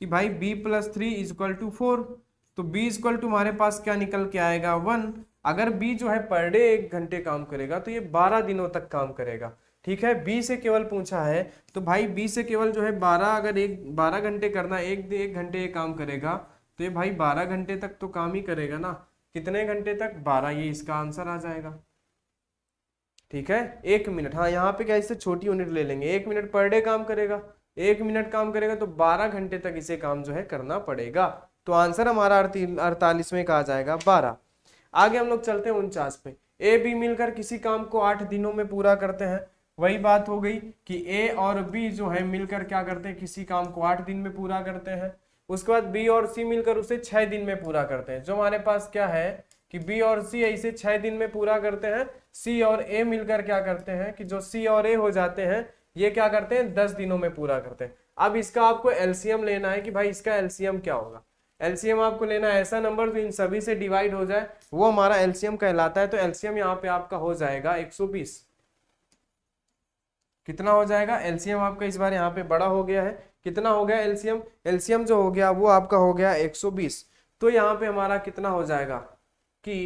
कि भाई B plus three equal to four तो बी इजक्वल टू हमारे पास क्या निकल के आएगा वन अगर बी जो है पर डे एक घंटे काम करेगा तो ये बारह दिनों तक काम करेगा ठीक है बी से केवल पूछा है तो भाई बी से केवल जो है बारह अगर एक बारह घंटे करना एक एक घंटे ये काम करेगा तो ये भाई बारह घंटे तक तो काम ही करेगा ना कितने घंटे तक बारह ये इसका आंसर आ जाएगा ठीक है एक मिनट हाँ यहाँ पे क्या इससे छोटी यूनिट ले लेंगे एक मिनट पर डे काम करेगा एक मिनट काम करेगा तो बारह घंटे तक इसे काम जो है करना पड़ेगा तो आंसर हमारा अड़तालीसवें का आ जाएगा बारह आगे हम लोग चलते हैं उनचास पे ए बी मिलकर किसी काम को आठ दिनों में पूरा करते हैं वही बात हो गई कि ए और बी जो है मिलकर क्या करते हैं किसी काम को आठ दिन में पूरा करते हैं उसके बाद बी और सी मिलकर उसे छह दिन में पूरा करते हैं जो हमारे पास क्या है कि बी और सी ऐसे छह दिन में पूरा करते हैं सी और ए मिलकर क्या करते हैं कि जो सी और ए हो जाते हैं ये क्या करते हैं दस दिनों में पूरा करते हैं अब इसका आपको एलसीएम लेना है कि भाई इसका एलसीएम क्या होगा एलसीएम आपको लेना है ऐसा नंबर जो इन सभी से डिवाइड हो जाए वो हमारा एलसीएम कहलाता है तो एलसीएम यहाँ पे आपका हो जाएगा एक सौ बीस कितना हो जाएगा एलसीएम आपका इस बार यहाँ पे बड़ा हो गया है कितना हो गया एलसीएम एलसीएम जो हो गया वो आपका हो गया 120 तो यहाँ पे हमारा कितना हो जाएगा कि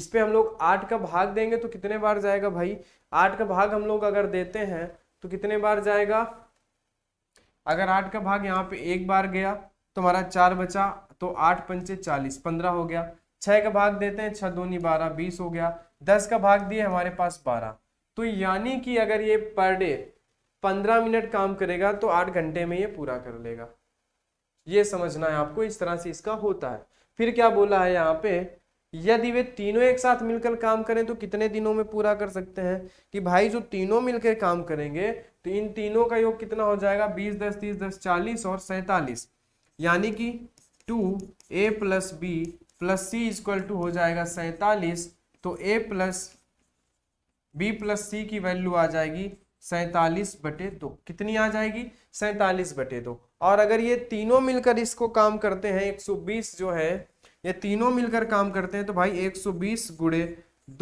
इस पर हम लोग आठ का भाग देंगे तो कितने बार जाएगा भाई आठ का भाग हम लोग अगर देते हैं तो कितने बार जाएगा अगर आठ का भाग यहाँ पे एक बार गया तो हमारा चार बचा तो आठ पंचे चालीस पंद्रह हो गया छः का भाग देते हैं छः दूनी बारह बीस हो गया दस का भाग दिए हमारे पास बारह तो यानी कि अगर ये पर डे पंद्रह मिनट काम करेगा तो आठ घंटे में ये पूरा कर लेगा ये समझना है आपको इस तरह से इसका होता है फिर क्या बोला है यहाँ पे यदि वे तीनों एक साथ मिलकर काम करें तो कितने दिनों में पूरा कर सकते हैं कि भाई जो तीनों मिलकर काम करेंगे तो इन तीनों का योग कितना हो जाएगा बीस दस तीस दस चालीस और सैतालीस यानी कि two A plus B plus C equal to हो जाएगा सैतालीस तो A plus B plus C की वैल्यू आ जाएगी सैतालीस बटे दो कितनी आ जाएगी सैतालीस बटे दो और अगर ये तीनों मिलकर इसको काम करते हैं 120 जो है ये तीनों मिलकर काम करते हैं तो भाई 120 सौ बीस गुड़े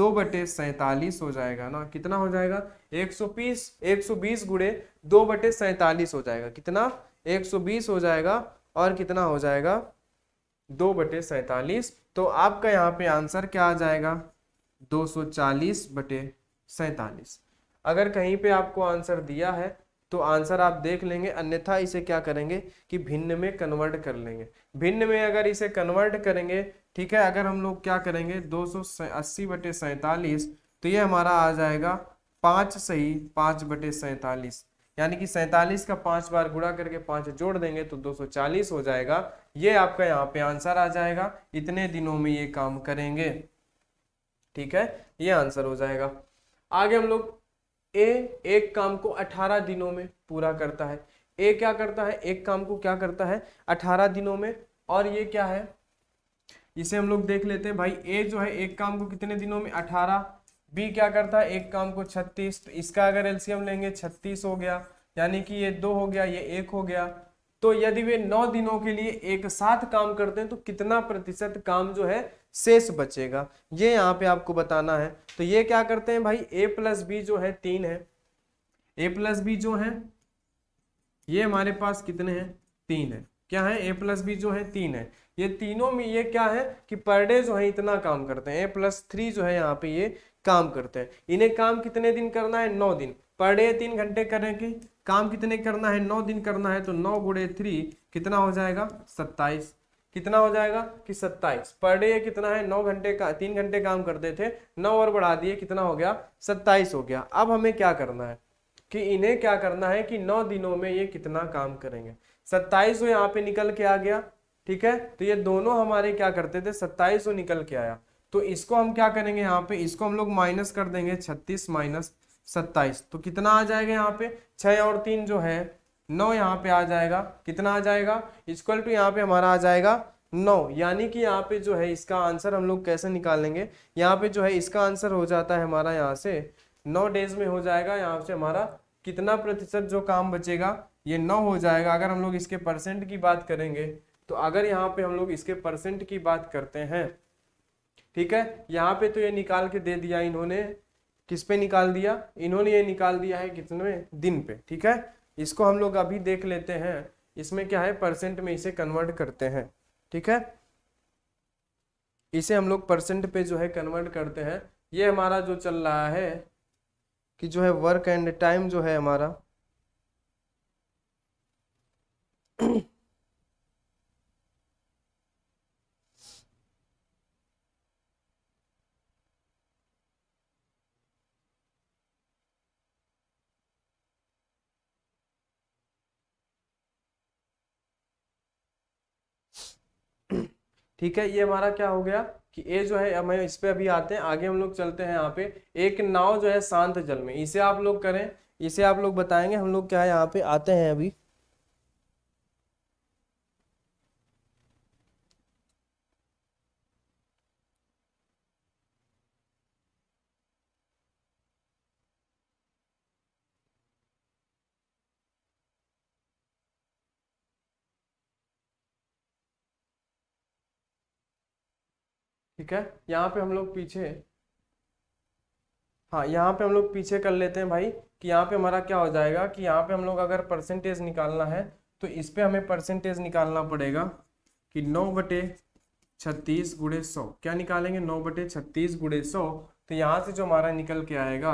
दो बटे सैतालीस हो जाएगा ना कितना हो जाएगा 120 120 गुड़े दो बटे सैतालीस हो जाएगा कितना 120 हो जाएगा और कितना हो जाएगा दो बटे सैतालीस तो आपका यहाँ पे आंसर क्या आ जाएगा चालीस बटे सैतालीस अगर कहीं पे आपको आंसर दिया है तो आंसर आप देख लेंगे अन्यथा इसे क्या करेंगे कि भिन्न में कन्वर्ट कर लेंगे भिन्न में अगर इसे कन्वर्ट करेंगे ठीक है अगर हम लोग क्या करेंगे दो सौ अस्सी बटे सैतालीस तो ये हमारा आ जाएगा पाँच सही पाँच बटे सैतालीस यानी कि सैतालीस का पाँच बार गुड़ा करके पाँच जोड़ देंगे तो 240 हो जाएगा ये आपका यहाँ पे आंसर आ जाएगा इतने दिनों में ये काम करेंगे ठीक है ये आंसर हो जाएगा आगे हम लोग ए एक काम को अठारह दिनों में पूरा करता है ए क्या करता है एक काम को क्या करता है अठारह दिनों में और ये क्या है इसे हम लोग देख लेते हैं भाई ए जो है एक काम को कितने दिनों में अठारह बी क्या करता है एक काम को छत्तीस तो इसका अगर एलसीएम लेंगे छत्तीस हो गया यानी कि ये दो हो गया ये एक हो गया तो यदि वे नौ दिनों के लिए एक साथ काम करते हैं तो कितना प्रतिशत काम जो है शेष बचेगा ये यहाँ पे आपको बताना है तो ये क्या करते हैं भाई ए प्लस बी जो है तीन है ए प्लस बी जो है ये हमारे पास कितने हैं तीन है क्या है ए प्लस बी जो है तीन है ये तीनों में ये क्या है कि पर डे जो है इतना काम करते हैं ए प्लस थ्री जो है यहाँ पे ये काम करते हैं इन्हें काम कितने दिन करना है नौ दिन पर डे तीन घंटे करेंगे काम कितने करना है नौ दिन करना है तो नौ गुड़े थ्री कितना हो जाएगा सत्ताईस कितना हो जाएगा कि सत्ताईस पर डे ये कितना है नौ घंटे का तीन घंटे काम करते थे नौ और बढ़ा दिए कितना हो गया सत्ताईस हो गया अब हमें क्या करना है कि इन्हें क्या करना है कि नौ दिनों में ये कितना काम करेंगे सत्ताईस वो यहाँ पे निकल के आ गया ठीक है तो ये दोनों हमारे क्या करते थे सत्ताईस वो निकल के आया तो इसको हम क्या करेंगे यहाँ पे इसको हम लोग माइनस कर देंगे छत्तीस माइनस सत्ताईस तो कितना आ जाएगा यहाँ पे छः और तीन जो है नौ यहाँ पे आ जाएगा कितना आ जाएगा इक्वल टू यहाँ पे हमारा आ जाएगा नौ यानी कि यहाँ पे जो है इसका आंसर हम लोग कैसे निकालेंगे यहाँ पे जो है इसका आंसर हो जाता है हमारा यहाँ से नौ डेज में हो जाएगा यहाँ से हमारा कितना प्रतिशत जो काम बचेगा ये नौ हो जाएगा अगर हम लोग इसके परसेंट की बात करेंगे तो अगर यहाँ पे हम लोग इसके परसेंट की बात करते हैं ठीक है यहाँ पे तो ये निकाल के दे दिया इन्होंने किस पे निकाल दिया इन्होंने ये निकाल दिया है कितने दिन पे ठीक है इसको हम लोग अभी देख लेते हैं इसमें क्या है परसेंट में इसे कन्वर्ट करते हैं ठीक है इसे हम लोग परसेंट पे जो है कन्वर्ट करते हैं ये हमारा जो चल रहा है कि जो है वर्क एंड टाइम जो है हमारा ठीक है ये हमारा क्या हो गया कि ए जो है हमें इस पर अभी आते हैं आगे हम लोग चलते हैं यहाँ पे एक नाव जो है शांत जल में इसे आप लोग करें इसे आप लोग बताएंगे हम लोग क्या है यहाँ पे आते हैं अभी ठीक है यहाँ पे हम लोग पीछे हाँ यहाँ पे हम लोग पीछे कर लेते हैं भाई कि यहाँ पे हमारा क्या हो जाएगा कि यहाँ पे हम लोग अगर परसेंटेज निकालना है तो इस पर हमें परसेंटेज निकालना पड़ेगा कि नौ बटे छत्तीस गुड़े सौ क्या निकालेंगे नौ बटे छत्तीस गुड़े सौ तो यहाँ से जो हमारा निकल के आएगा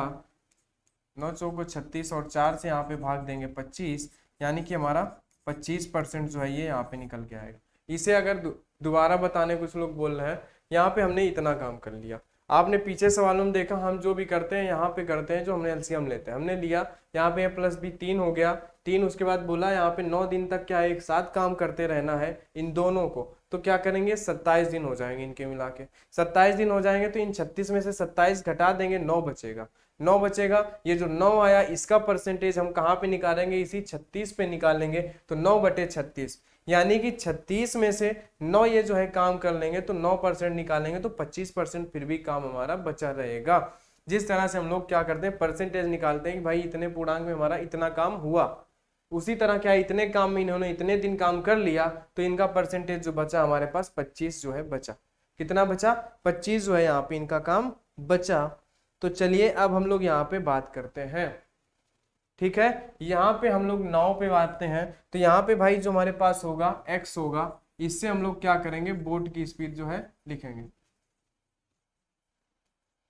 नौ सौ को छत्तीस और चार से यहाँ पे भाग देंगे पच्चीस यानी कि हमारा पच्चीस परसेंट जो है ये यहाँ पे निकल के आएगा इसे अगर दोबारा बताने कुछ लोग बोल रहे हैं यहाँ पे हमने इतना काम कर लिया आपने पीछे सवालों में देखा हम जो भी करते हैं यहाँ पे करते हैं जो हमने एलसीएम लेते हैं हमने लिया यहाँ पे प्लस बी तीन हो गया तीन उसके बाद बोला यहाँ पे नौ दिन तक क्या एक साथ काम करते रहना है इन दोनों को तो क्या करेंगे सत्ताईस दिन हो जाएंगे इनके मिला के सत्ताईस दिन हो जाएंगे तो इन छत्तीस में से सत्ताईस घटा देंगे नौ बचेगा नौ बचेगा ये जो नौ आया इसका परसेंटेज हम कहाँ पे निकालेंगे इसी छत्तीस पे निकालेंगे तो नौ बटे छत्तीस यानी कि 36 में से 9 ये जो है काम कर लेंगे तो 9 परसेंट निकालेंगे तो 25 परसेंट फिर भी काम हमारा बचा रहेगा जिस तरह से हम लोग क्या करते हैं परसेंटेज निकालते हैं कि भाई इतने पूर्णांक में हमारा इतना काम हुआ उसी तरह क्या इतने काम में इन्होंने इतने दिन काम कर लिया तो इनका परसेंटेज जो बचा हमारे पास पच्चीस जो है बचा कितना बचा पच्चीस जो है यहाँ पे इनका काम बचा तो चलिए अब हम लोग यहाँ पे बात करते हैं ठीक है यहाँ पे हम लोग नाव पे आते हैं तो यहाँ पे भाई जो हमारे पास होगा एक्स होगा इससे हम लोग क्या करेंगे बोट की स्पीड जो है लिखेंगे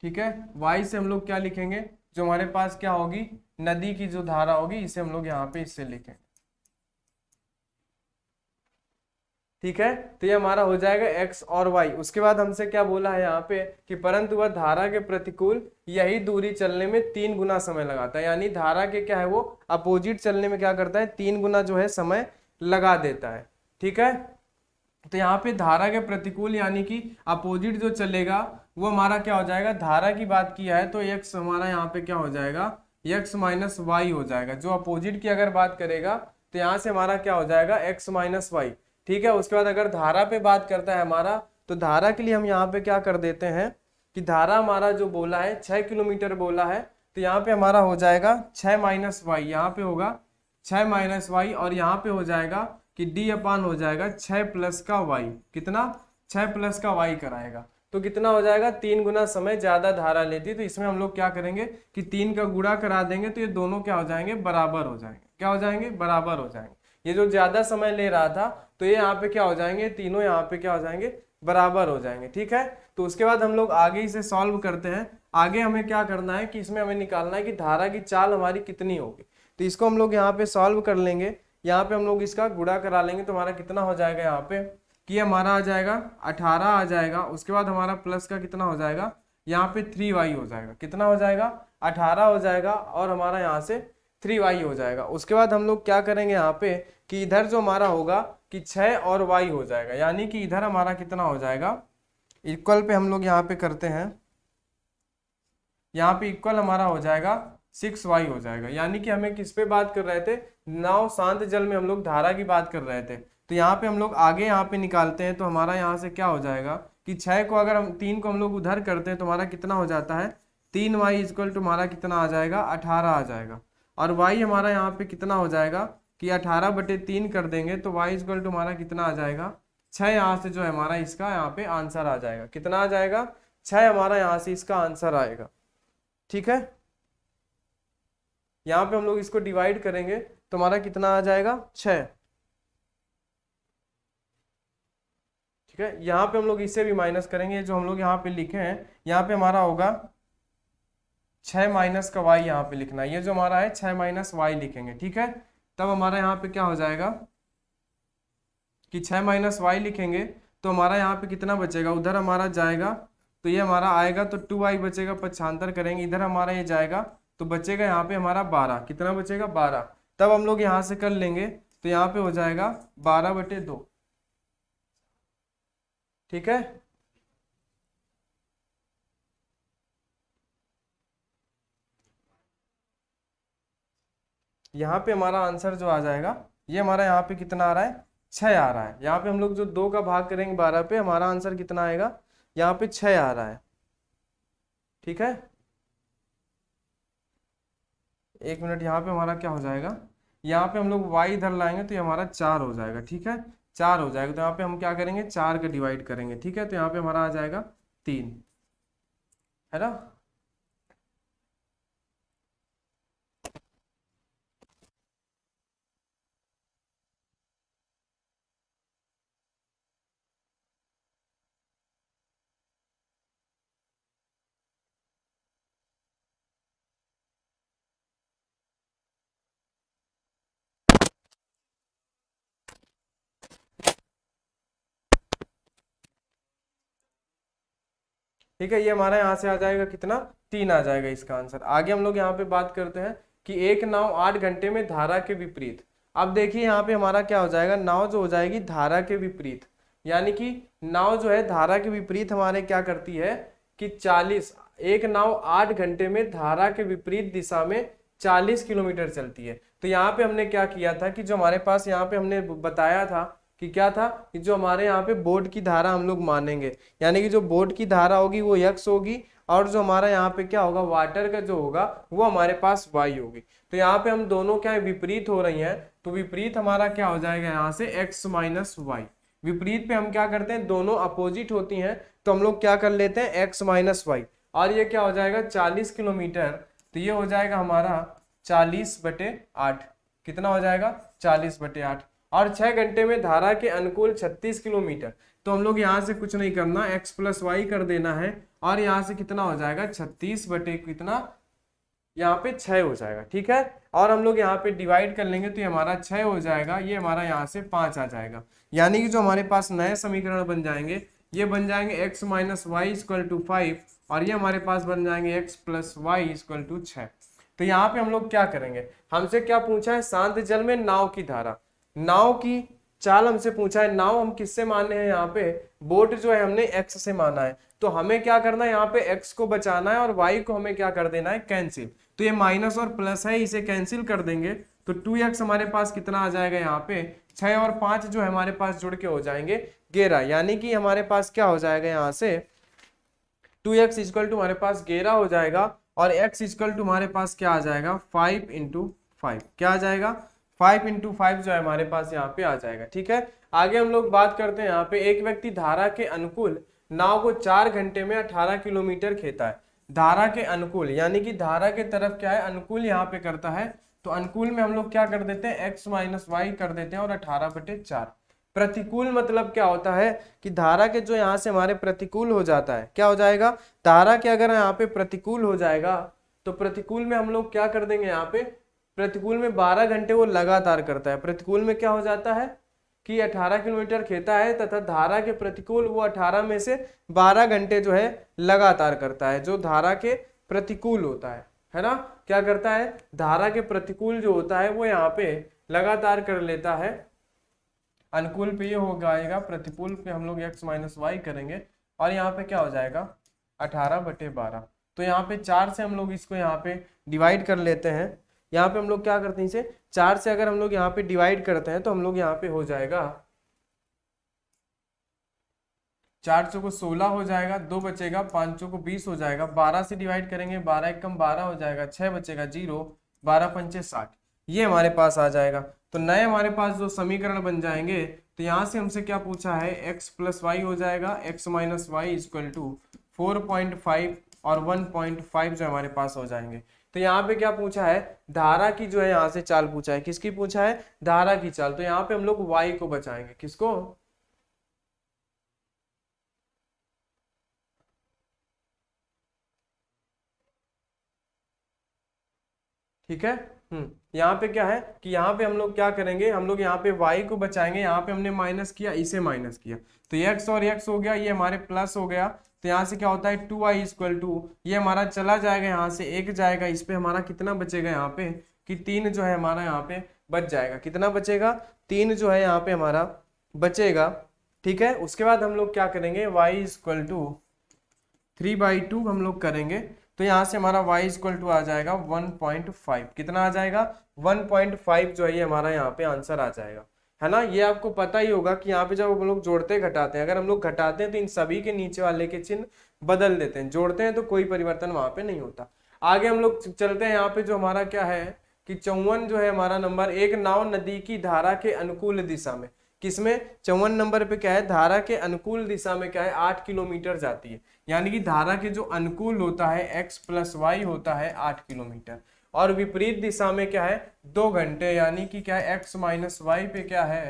ठीक है वाई से हम लोग क्या लिखेंगे जो हमारे पास क्या होगी नदी की जो धारा होगी इसे हम लोग यहाँ पे इससे लिखेंगे ठीक है तो ये हमारा हो जाएगा एक्स और वाई उसके बाद हमसे क्या बोला है यहाँ पे कि परंतु वह धारा के प्रतिकूल यही दूरी चलने में तीन गुना समय लगाता है यानी धारा के क्या है वो अपोजिट चलने में क्या करता है तीन गुना जो है समय लगा देता है ठीक है तो यहाँ पे धारा के प्रतिकूल यानी कि अपोजिट जो चलेगा वो हमारा क्या हो जाएगा धारा की बात किया है तो एक हमारा यहाँ पे क्या हो जाएगा एक्स माइनस वाई हो जाएगा जो अपोजिट की अगर बात करेगा तो यहाँ से हमारा क्या हो जाएगा एक्स माइनस वाई ठीक है उसके बाद अगर धारा पे बात करता है हमारा तो धारा के लिए हम यहाँ पे क्या कर देते हैं कि धारा हमारा जो बोला है छः किलोमीटर बोला है तो यहाँ पे हमारा हो जाएगा छः माइनस वाई यहाँ पे होगा छः माइनस वाई और यहाँ पे हो जाएगा कि डी अपान हो जाएगा छः प्लस का वाई कितना छः प्लस का वाई कराएगा तो कितना हो जाएगा तीन गुना समय ज़्यादा धारा लेती तो इसमें हम लोग क्या करेंगे कि तीन का गुड़ा करा देंगे तो ये दोनों क्या हो जाएंगे बराबर हो जाएंगे क्या हो जाएंगे बराबर हो जाएंगे ये जो ज़्यादा समय ले रहा था तो ये यहाँ पे क्या हो जाएंगे तीनों यहाँ पे क्या हो जाएंगे बराबर हो जाएंगे ठीक है तो उसके बाद हम लोग आगे इसे सॉल्व करते हैं आगे हमें क्या करना है कि इसमें हमें निकालना है कि धारा की चाल हमारी कितनी होगी तो इसको हम लोग यहाँ पे सॉल्व कर लेंगे यहाँ पे हम लोग इसका गुड़ा करा लेंगे तो हमारा कितना हो जाएगा यहाँ पे कि हमारा आ जाएगा अठारह आ जाएगा उसके बाद हमारा प्लस का कितना हो जाएगा यहाँ पे थ्री वाई हो जाएगा कितना हो जाएगा अठारह हो जाएगा और हमारा यहाँ से थ्री वाई हो जाएगा उसके बाद हम लोग क्या करेंगे यहाँ पे कि इधर जो हमारा होगा कि छः और वाई हो जाएगा यानी कि इधर हमारा कितना हो जाएगा इक्वल पे हम लोग यहाँ पे करते हैं यहाँ पे इक्वल हमारा हो जाएगा सिक्स वाई हो जाएगा यानी कि हमें किस पे बात कर रहे थे नाव शांत जल में हम लोग धारा की बात कर रहे थे तो यहाँ पे हम लोग आगे यहाँ पे निकालते हैं तो हमारा यहाँ से क्या हो जाएगा कि छः को अगर हम तीन को हम लोग उधर करते हैं तो हमारा कितना हो जाता है तीन वाई इक्वल टू हमारा कितना आ जाएगा अठारह आ जाएगा और वाई हमारा यहाँ पे कितना हो जाएगा कि अठारह बटे तीन कर देंगे तो वाई इज्कल टू हमारा कितना आ जाएगा छः यहाँ से जो है हमारा इसका यहाँ पे आंसर आ जाएगा कितना आ जाएगा छः हमारा यहाँ से इसका आंसर आएगा ठीक है यहाँ पे हम लोग इसको डिवाइड करेंगे तो हमारा कितना आ जाएगा छः ठीक है यहाँ पे हम लोग इसे भी माइनस करेंगे जो हम लोग यहाँ पे लिखे हैं यहाँ पे हमारा होगा छः माइनस का वाई यहाँ पे लिखना ये जो हमारा है छः माइनस वाई लिखेंगे ठीक है तब हमारा यहाँ पे क्या हो जाएगा कि छः माइनस वाई लिखेंगे तो हमारा यहाँ पे कितना बचेगा उधर हमारा जाएगा तो ये हमारा आएगा तो टू आई बचेगा पच्छांतर करेंगे इधर हमारा ये जाएगा तो बचेगा यहाँ पे हमारा बारह कितना बचेगा बारह तब हम लोग यहाँ से कर लेंगे तो यहाँ पे हो जाएगा बारह बटे दो ठीक है यहाँ पे हमारा आंसर जो आ जाएगा ये हमारा यहाँ पे कितना आ रहा है छः आ रहा है यहाँ पे हम लोग जो दो का भाग करेंगे बारह पे हमारा आंसर कितना आएगा यहाँ पे छः आ रहा है ठीक है एक मिनट यहाँ पे हमारा क्या हो जाएगा यहाँ पे हम लोग वाई इधर लाएंगे तो ये हमारा चार हो जाएगा ठीक है चार हो जाएगा तो यहाँ पे हम क्या करेंगे चार का डिवाइड करेंगे ठीक है तो यहाँ पे हमारा आ जाएगा तीन है ना ठीक है ये हमारा यहाँ से आ जाएगा कितना तीन आ जाएगा इसका आंसर आगे हम लोग यहाँ पे बात करते हैं कि एक नाव आठ घंटे में धारा के विपरीत अब देखिए यहाँ पे हमारा क्या हो जाएगा नाव जो हो जाएगी धारा के विपरीत यानी कि नाव जो है धारा के विपरीत हमारे क्या करती है कि चालीस एक नाव आठ घंटे में धारा के विपरीत दिशा में चालीस किलोमीटर चलती है तो यहाँ पे हमने क्या किया था कि जो हमारे पास यहाँ पे हमने बताया था कि क्या था कि जो हमारे यहाँ पे बोर्ड की धारा हम लोग मानेंगे यानी कि जो बोर्ड की धारा होगी वो यक्स होगी और जो हमारा यहाँ पे क्या होगा वाटर का जो होगा वो हमारे पास वाई होगी तो यहाँ पे हम दोनों क्या है विपरीत हो रही हैं तो विपरीत हमारा क्या हो जाएगा यहाँ से एक्स माइनस वाई विपरीत पे हम क्या करते हैं दोनों अपोजिट होती हैं तो हम लोग क्या कर लेते हैं एक्स माइनस वाई और ये क्या हो जाएगा चालीस किलोमीटर तो ये हो जाएगा हमारा चालीस बटे आठ कितना हो जाएगा चालीस बटे आठ और छः घंटे में धारा के अनुकूल छत्तीस किलोमीटर तो हम लोग यहाँ से कुछ नहीं करना एक्स प्लस वाई कर देना है और यहाँ से कितना हो जाएगा छत्तीस बटे कितना यहाँ पे छः हो जाएगा ठीक है और हम लोग यहाँ पे डिवाइड कर लेंगे तो ये हमारा छ हो जाएगा ये हमारा यहाँ से पांच आ जाएगा यानी कि जो हमारे पास नए समीकरण बन जाएंगे ये बन जाएंगे X minus Y to five और ये हमारे पास बन जाएंगे एक्स प्लस वाई टू छ तो यहाँ पे हम लोग क्या करेंगे हमसे क्या पूछा है शांत जल में नाव की धारा नाव की चाल हमसे पूछा है नाव हम किससे माने हैं यहाँ पे बोट जो है हमने एक्स से माना है तो हमें क्या करना है यहाँ पे एक्स को बचाना है और वाई को हमें क्या कर देना है कैंसिल तो ये माइनस और प्लस है इसे कैंसिल कर देंगे तो टू एक्स हमारे पास कितना आ जाएगा यहाँ पे छह और पांच जो हमारे पास जुड़ के हो जाएंगे गेरा यानी कि हमारे पास क्या हो जाएगा यहाँ से टू एक्स इजकल टू हमारे पास गेरा हो जाएगा और एक्स इजकल टू हमारे पास क्या आ जाएगा फाइव इंटू फाइव क्या आ जाएगा फाइव इंटू फाइव जो है हमारे पास यहाँ पे आ जाएगा ठीक है आगे हम लोग बात करते हैं यहाँ पे एक व्यक्ति धारा के अनुकूल नाव को चार घंटे में अठारह किलोमीटर खेता है धारा के अनुकूल यानी कि धारा के तरफ क्या है अनुकूल यहाँ पे करता है तो अनुकूल में हम लोग क्या कर देते हैं एक्स माइनस वाई कर देते हैं और अठारह बटे चार प्रतिकूल मतलब क्या होता है कि धारा के जो यहाँ से हमारे प्रतिकूल हो जाता है क्या हो जाएगा धारा के अगर यहाँ पे प्रतिकूल हो जाएगा तो प्रतिकूल में हम लोग क्या कर देंगे यहाँ पे प्रतिकूल में बारह घंटे वो लगातार करता है प्रतिकूल में क्या हो जाता है कि 18 किलोमीटर खेता है तथा धारा के प्रतिकूल वो 18 में से 12 घंटे जो है लगातार करता है जो धारा के प्रतिकूल होता है है ना क्या करता है धारा के प्रतिकूल जो होता है वो यहाँ पे लगातार कर लेता है अनुकूल पे ये हो जाएगा प्रतिकूल पे हम लोग एक्स माइनस वाई करेंगे और यहाँ पे क्या हो जाएगा अठारह बटे बारह तो यहाँ पे चार से हम लोग इसको यहाँ पे डिवाइड कर लेते हैं यहाँ पे हम लोग क्या करते हैं इसे चार से अगर हम लोग यहाँ पे डिवाइड करते हैं तो हम लोग यहाँ पे हो जाएगा चार सौ को सोलह हो जाएगा दो बचेगा पाँच सौ को बीस हो जाएगा बारह से डिवाइड करेंगे बारह एक कम बारह हो जाएगा छः बचेगा जीरो बारह पंचे साठ ये हमारे पास आ जाएगा तो नए हमारे पास जो समीकरण बन जाएंगे तो यहाँ से हमसे क्या पूछा है एक्स प्लस वाई हो जाएगा X minus Y equal to four point five और वन पॉइंट फाइव जो हमारे पास हो जाएंगे तो यहाँ पे क्या पूछा है धारा की जो है यहाँ से चाल पूछा है किसकी पूछा है धारा की चाल तो यहाँ पे हम लोग वाई को बचाएंगे किसको ठीक है हम्म यहाँ पे क्या है कि यहाँ पे हम लोग क्या करेंगे हम लोग यहाँ पे y को बचाएंगे यहाँ पे हमने माइनस किया इसे माइनस किया तो x और x हो गया ये हमारे प्लस हो गया तो यहाँ से क्या होता है टू आई इक्वल टू ये हमारा चला जाएगा यहाँ से एक जाएगा इस पर हमारा कितना बचेगा यहाँ पे कि तीन जो है हमारा यहाँ पे बच जाएगा कितना बचेगा तीन जो है यहाँ पे हमारा बचेगा ठीक है उसके बाद हम लोग क्या करेंगे Y equal to three by two हम लोग करेंगे तो यहाँ से हमारा y इक्वल टू आ जाएगा 1.5 कितना आ जाएगा 1.5 जो है हमारा यहाँ पे आंसर आ जाएगा है ना ये आपको पता ही होगा कि यहाँ पे जब हम लोग जोड़ते घटाते हैं अगर हम लोग घटाते हैं तो इन सभी के नीचे वाले के चिन्ह बदल देते हैं जोड़ते हैं तो कोई परिवर्तन वहाँ पे नहीं होता आगे हम लोग चलते हैं यहाँ पे जो हमारा क्या है कि चौवन जो है हमारा नंबर एक नाव नदी की धारा के अनुकूल दिशा में किसमें चौवन नंबर पे क्या है धारा के अनुकूल दिशा में क्या है आठ किलोमीटर जाती है यानी कि धारा के जो अनुकूल होता है एक्स प्लस वाई होता है आठ किलोमीटर और विपरीत दिशा में क्या है दो घंटे यानी कि क्या है एक्स माइनस वाई पे क्या है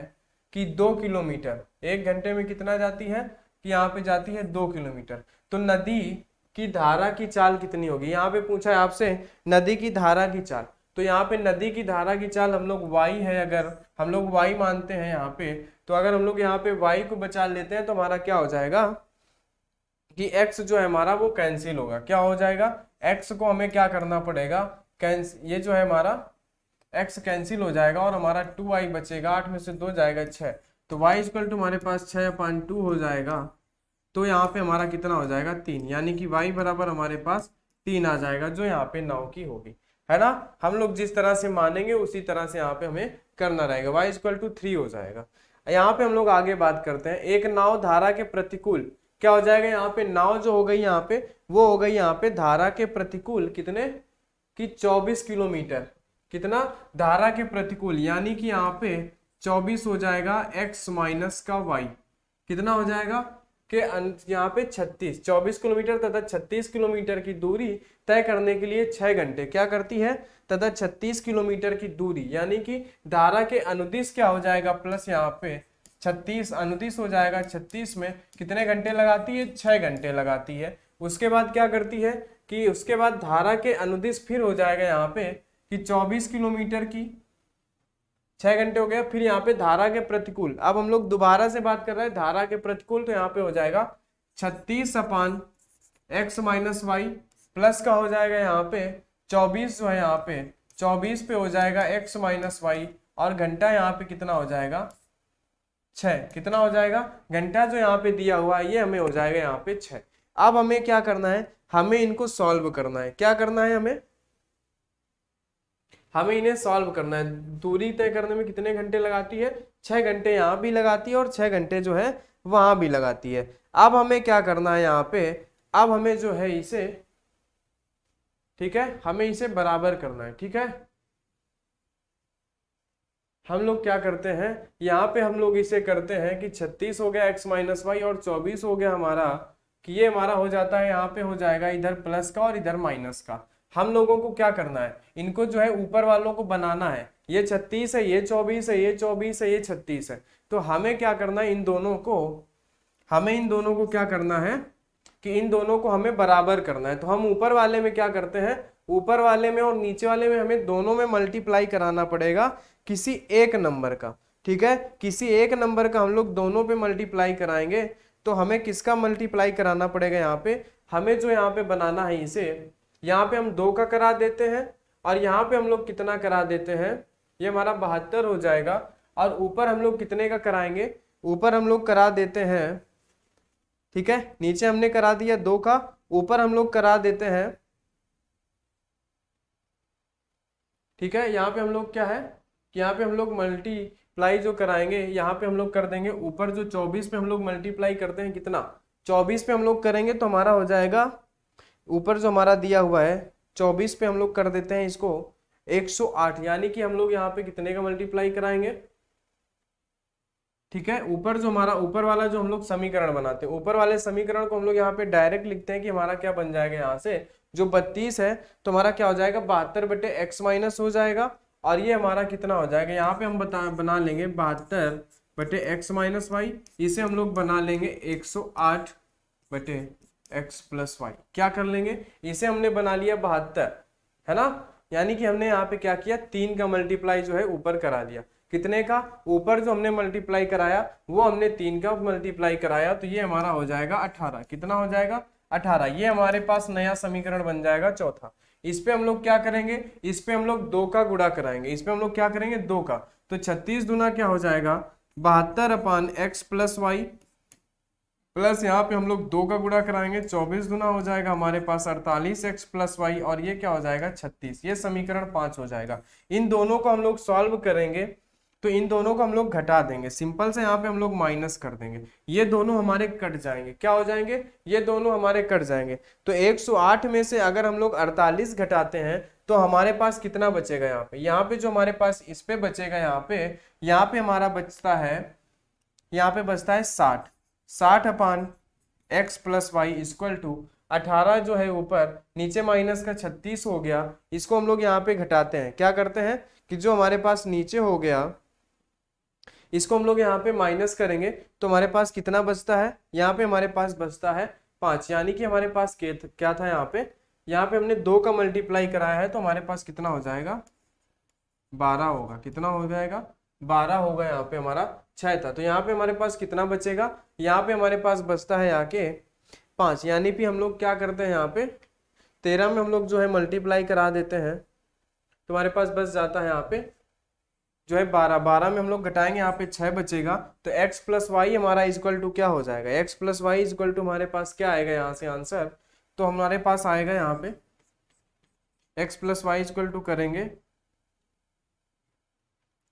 कि दो किलोमीटर एक घंटे में कितना जाती है कि यहाँ पे जाती है दो किलोमीटर तो नदी की धारा की चाल कितनी होगी यहाँ पे पूछा है आपसे नदी की धारा की चाल तो यहाँ पे नदी की धारा की चाल हम लोग वाई है अगर हम लोग वाई मानते हैं यहाँ पे तो अगर हम लोग यहाँ पे वाई को बचा लेते हैं तो हमारा क्या हो जाएगा कि एक्स जो है हमारा वो कैंसिल होगा क्या हो जाएगा एक्स को हमें क्या करना पड़ेगा कैंस ये जो है हमारा एक्स कैंसिल हो जाएगा और हमारा टू वाई बचेगा आठ में से दो जाएगा छः तो वाई इजकल टू हमारे पास छः अपन टू हो जाएगा तो यहाँ पे हमारा कितना हो जाएगा तीन यानी कि वाई बराबर हमारे पास तीन आ जाएगा जो यहाँ पे नौ की होगी है ना हम लोग जिस तरह से मानेंगे उसी तरह से यहाँ पे हमें करना रहेगा वाई इजक्वल टू थ्री हो जाएगा यहाँ पे हम लोग आगे बात करते हैं एक नाव धारा के प्रतिकूल क्या हो जाएगा यहाँ पे नाव जो हो गई यहाँ पे वो हो गई यहाँ पे धारा के प्रतिकूल कितने कि 24 किलोमीटर कितना धारा के प्रतिकूल यानी कि यहाँ पे 24 हो जाएगा x माइनस का y कितना हो जाएगा कि यहाँ पे 36 24 किलोमीटर तथा 36 किलोमीटर की दूरी तय करने के लिए 6 घंटे क्या करती है तथा 36 किलोमीटर की दूरी यानी कि धारा के अनुदिश क्या हो जाएगा प्लस यहाँ पे 36 अनुदिश हो जाएगा 36 में कितने घंटे लगाती है 6 घंटे लगाती है उसके बाद क्या करती है कि उसके बाद धारा के अनुदेश फिर हो जाएगा यहाँ पे कि 24 किलोमीटर की छः घंटे हो गया फिर यहाँ पे धारा के प्रतिकूल अब हम लोग दोबारा से बात कर रहे हैं धारा के प्रतिकूल तो यहाँ पे हो जाएगा छत्तीस upon X minus Y plus का हो जाएगा यहाँ पे चौबीस जो है यहाँ पे चौबीस पे हो जाएगा एक्स माइनस वाई और घंटा यहाँ पे कितना हो जाएगा छः कितना हो जाएगा घंटा जो यहाँ पे दिया हुआ है ये हमें हो जाएगा यहाँ पे छः अब हमें क्या करना है हमें इनको सॉल्व करना है क्या करना है हमें हमें इन्हें सॉल्व करना है दूरी तय करने में कितने घंटे लगाती है छह घंटे यहां भी लगाती है और छह घंटे जो है वहां भी लगाती है अब हमें क्या करना है यहाँ पे अब हमें जो है इसे ठीक है हमें इसे बराबर करना है ठीक है हम लोग क्या करते हैं यहाँ पे हम लोग इसे करते हैं कि 36 हो गया x माइनस वाई और 24 हो गया हमारा कि ये हमारा हो जाता है यहाँ पे हो जाएगा इधर प्लस का और इधर माइनस का हम लोगों को क्या करना है इनको जो है ऊपर वालों को बनाना है ये छत्तीस है ये चौबीस है ये चौबीस है ये छत्तीस है तो हमें क्या करना है इन दोनों को हमें इन दोनों को क्या करना है कि इन दोनों को हमें बराबर करना है तो हम ऊपर वाले में क्या करते हैं ऊपर वाले में और नीचे वाले में हमें दोनों में मल्टीप्लाई कराना पड़ेगा किसी एक नंबर का ठीक है किसी एक नंबर का हम लोग दोनों पे मल्टीप्लाई कराएंगे तो हमें किसका मल्टीप्लाई कराना पड़ेगा यहाँ पे हमें जो यहाँ पे बनाना है इसे यहाँ पे हम दो का करा देते हैं और यहाँ पे हम लोग कितना करा देते हैं ये हमारा बहत्तर हो जाएगा और ऊपर हम लोग कितने का कराएंगे ऊपर हम लोग करा देते हैं ठीक है नीचे हमने करा दिया दो का ऊपर हम लोग करा देते हैं ठीक है यहाँ पे हम लोग क्या है कि यहाँ पे हम लोग मल्टी मल्टीप्लाई जो कराएंगे यहाँ पे हम लोग कर देंगे ऊपर जो चौबीस पे हम लोग मल्टीप्लाई करते हैं कितना चौबीस पे हम लोग करेंगे तो हमारा हो जाएगा ऊपर जो हमारा दिया हुआ है चौबीस पे हम लोग कर देते हैं इसको 108 यानी कि हम लोग यहाँ पे कितने का मल्टीप्लाई कराएंगे ठीक है ऊपर जो हमारा ऊपर वाला जो हम लोग समीकरण बनाते हैं ऊपर वाले समीकरण को हम लोग यहाँ पे डायरेक्ट लिखते हैं कि हमारा क्या बन जाएगा यहाँ से जो बत्तीस है तो हमारा क्या हो जाएगा बहत्तर बटे एक्स माइनस हो जाएगा और ये हमारा कितना हो जाएगा यहाँ पे हम बता बना लेंगे बहत्तर बटे एक्स माइनस वाई इसे हम लोग बना लेंगे एक सौ आठ बटे एक्स प्लस वाई क्या कर लेंगे इसे हमने बना लिया बहत्तर है ना यानी कि हमने यहाँ पे क्या किया तीन का मल्टीप्लाई जो है ऊपर करा दिया कितने का ऊपर जो हमने मल्टीप्लाई कराया वो हमने तीन का मल्टीप्लाई कराया तो ये हमारा हो जाएगा अठारह कितना हो जाएगा अठारह ये हमारे पास नया समीकरण बन जाएगा चौथा इस पे हम लोग क्या करेंगे इस पे हम लोग दो का गुड़ा कराएंगे इस पे हम लोग क्या करेंगे दो का तो छत्तीस दुना क्या हो जाएगा बहत्तर upon X plus Y plus यहाँ पे हम लोग दो का गुड़ा कराएंगे चौबीस दुना हो जाएगा हमारे पास अड़तालीस एक्स प्लस वाई और ये क्या हो जाएगा छत्तीस ये समीकरण पांच हो जाएगा इन दोनों को हम लोग सॉल्व करेंगे तो इन दोनों को हम लोग घटा देंगे सिंपल से यहाँ पे हम लोग माइनस कर देंगे ये दोनों हमारे कट जाएंगे क्या हो जाएंगे ये दोनों हमारे कट जाएंगे तो 108 में से अगर हम लोग 48 घटाते हैं तो हमारे पास कितना बचेगा यहाँ पे यहाँ पे जो हमारे पास इस पे बचेगा यहाँ पे यहाँ पे हमारा बचता है यहाँ पे बचता है साठ साठ upon X plus Y equal to अठारह जो है ऊपर नीचे माइनस का छत्तीस हो गया इसको हम लोग यहाँ पे घटाते हैं क्या करते हैं कि जो हमारे पास नीचे हो गया इसको हम लोग यहाँ पे माइनस करेंगे तो हमारे पास कितना बचता है यहाँ पे हमारे पास बचता है पाँच यानी कि हमारे पास क्या था यहाँ पे यहाँ पे हमने दो का मल्टीप्लाई कराया है तो हमारे पास कितना हो जाएगा बारह होगा कितना हो जाएगा बारह होगा यहाँ पे हमारा छः था तो यहाँ पे हमारे पास कितना बचेगा यहाँ पे हमारे पास बचता है यहाँ के पाँच यानी कि हम लोग क्या करते हैं यहाँ पे तेरह में हम लोग जो है मल्टीप्लाई करा देते हैं तो हमारे पास बस जाता है यहाँ पे जो है बारह बारह में हम लोग घटाएंगे यहाँ पे छः बचेगा तो एक्स प्लस वाई हमारा इजक्वल टू क्या हो जाएगा X plus Y equal to हमारे पास क्या आएगा यहाँ से आंसर तो हमारे पास आएगा यहाँ पे X plus Y equal to करेंगे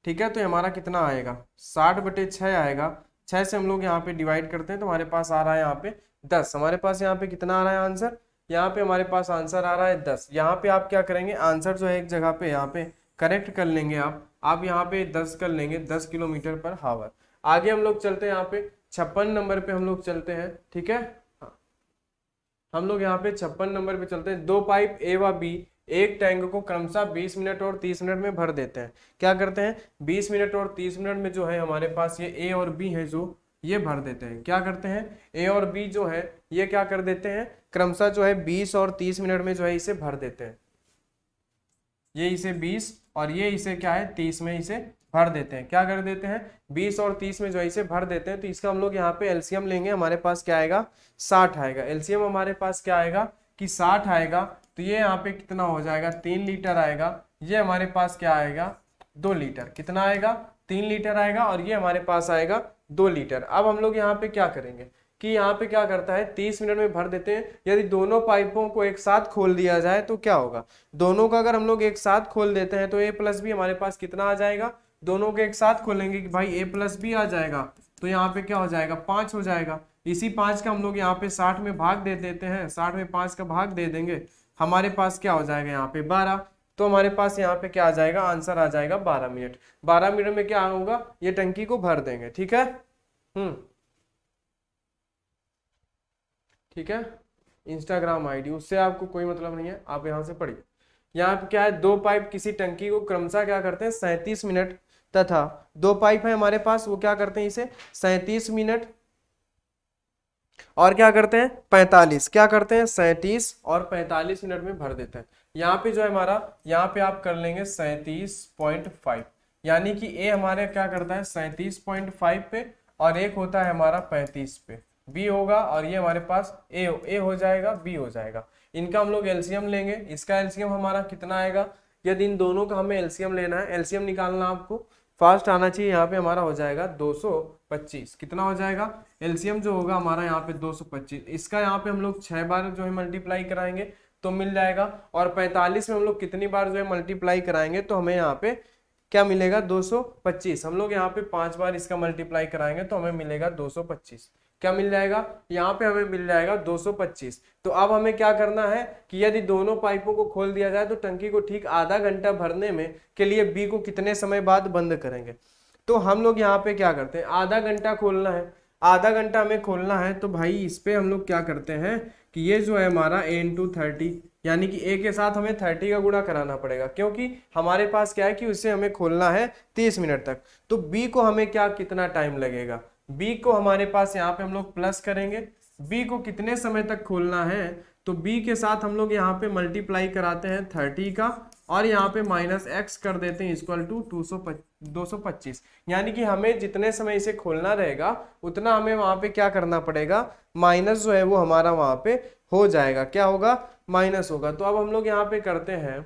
ठीक है तो हमारा कितना आएगा साठ बटे छः आएगा छः से हम लोग यहाँ पे डिवाइड करते हैं तो हमारे पास आ रहा है यहाँ पे दस हमारे पास यहाँ पे कितना आ रहा है आंसर यहाँ पे हमारे पास आंसर आ रहा है दस यहाँ पे आप क्या करेंगे आंसर जो है एक जगह पे यहाँ पे करेक्ट कर लेंगे आप आप यहाँ पे दस कर लेंगे दस किलोमीटर पर हावर आगे हम लोग चलते हैं यहाँ पे छप्पन नंबर पे हम लोग चलते हैं ठीक है हाँ। हम लोग यहाँ पे छप्पन नंबर पे चलते हैं दो पाइप ए व बी एक टैंक को क्रमशः 20 मिनट और 30 मिनट में भर देते हैं क्या करते हैं 20 मिनट और 30 मिनट में जो है हमारे पास ये ए और बी है जो ये भर देते हैं क्या करते हैं ए और बी जो है ये क्या कर देते हैं क्रमशः जो है 20 और 30 मिनट में जो है इसे भर देते हैं ये इसे बीस और ये इसे क्या है तीस में इसे भर देते हैं क्या कर देते हैं बीस और तीस में जो है इसे भर देते हैं तो इसका हम लोग यहाँ पे एल्सियम लेंगे हमारे पास क्या आएगा साठ आएगा एल्सियम हमारे पास क्या आएगा कि साठ आएगा तो ये यहाँ पे कितना हो जाएगा तीन लीटर आएगा ये हमारे पास क्या आएगा दो लीटर कितना आएगा तीन लीटर आएगा और ये हमारे पास आएगा दो लीटर अब हम लोग यहाँ पे क्या करेंगे कि यहाँ पे क्या करता है तीस मिनट में भर देते हैं यदि दोनों पाइपों को एक साथ खोल दिया जाए तो क्या होगा दोनों का अगर हम लोग एक साथ खोल देते हैं तो ए प्लस बी हमारे पास कितना आ जाएगा दोनों के एक साथ खोलेंगे कि भाई ए प्लस बी आ जाएगा तो यहाँ पे क्या हो जाएगा पाँच हो जाएगा इसी पाँच का हम लोग यहाँ पे साठ में भाग दे देते हैं साठ में पाँच का भाग दे देंगे हमारे पास क्या हो जाएगा यहाँ पे बारह तो हमारे पास यहाँ पे क्या आ जाएगा आंसर आ जाएगा बारह मिनट बारह मिनट में क्या होगा ये टंकी को भर देंगे ठीक है हम्म ठीक है इंस्टाग्राम आईडी उससे आपको कोई मतलब नहीं है आप यहाँ से पढ़िए यहाँ पे क्या है दो पाइप किसी टंकी को क्रमशः क्या करते हैं सैंतीस मिनट तथा दो पाइप है हमारे पास वो क्या करते हैं इसे सैंतीस मिनट और क्या करते हैं पैंतालीस क्या करते हैं सैंतीस और पैंतालीस मिनट में भर देते हैं यहाँ पे जो है हमारा यहाँ पे आप कर लेंगे सैंतीस पॉइंट फाइव यानी कि ए हमारे क्या करता है सैंतीस पॉइंट फाइव पे और एक होता है हमारा पैंतीस पे बी होगा और ये हमारे पास ए हो ए हो जाएगा बी हो जाएगा इनका हम लोग एल्सियम लेंगे इसका एल्सियम हमारा कितना आएगा यदि इन दोनों का हमें एल्सियम लेना है एल्सियम निकालना आपको फास्ट आना चाहिए यहाँ पे हमारा हो जाएगा 225 कितना हो जाएगा एल्सियम जो होगा हमारा यहाँ पे 225 इसका यहाँ पे हम लोग छः बार जो है मल्टीप्लाई कराएंगे तो मिल जाएगा और 45 में हम लोग कितनी बार जो है मल्टीप्लाई कराएंगे तो हमें यहाँ पे क्या मिलेगा 225 हम लोग यहाँ पे पांच बार इसका मल्टीप्लाई कराएंगे तो हमें मिलेगा दो क्या मिल जाएगा यहाँ पे हमें मिल जाएगा 225 तो अब हमें क्या करना है कि यदि दोनों पाइपों को खोल दिया जाए तो टंकी को ठीक आधा घंटा भरने में के लिए बी को कितने समय बाद बंद करेंगे तो हम लोग यहाँ पे क्या करते हैं आधा घंटा खोलना है आधा घंटा हमें खोलना है तो भाई इस पर हम लोग क्या करते हैं कि ये जो है हमारा ए इंटू थर्टी यानी कि ए के साथ हमें थर्टी का गुणा कराना पड़ेगा क्योंकि हमारे पास क्या है कि उसे हमें खोलना है तीस मिनट तक तो बी को हमें क्या कितना टाइम लगेगा बी को हमारे पास यहाँ पे हम लोग प्लस करेंगे बी को कितने समय तक खोलना है तो बी के साथ हम लोग यहाँ पे मल्टीप्लाई कराते हैं थर्टी का और यहाँ पे माइनस एक्स कर देते हैं इक्वल टू टू सौ दो सौ पच्चीस यानी कि हमें जितने समय इसे खोलना रहेगा उतना हमें वहाँ पे क्या करना पड़ेगा माइनस जो है वो हमारा वहाँ पे हो जाएगा क्या होगा माइनस होगा तो अब हम लोग यहाँ पे करते हैं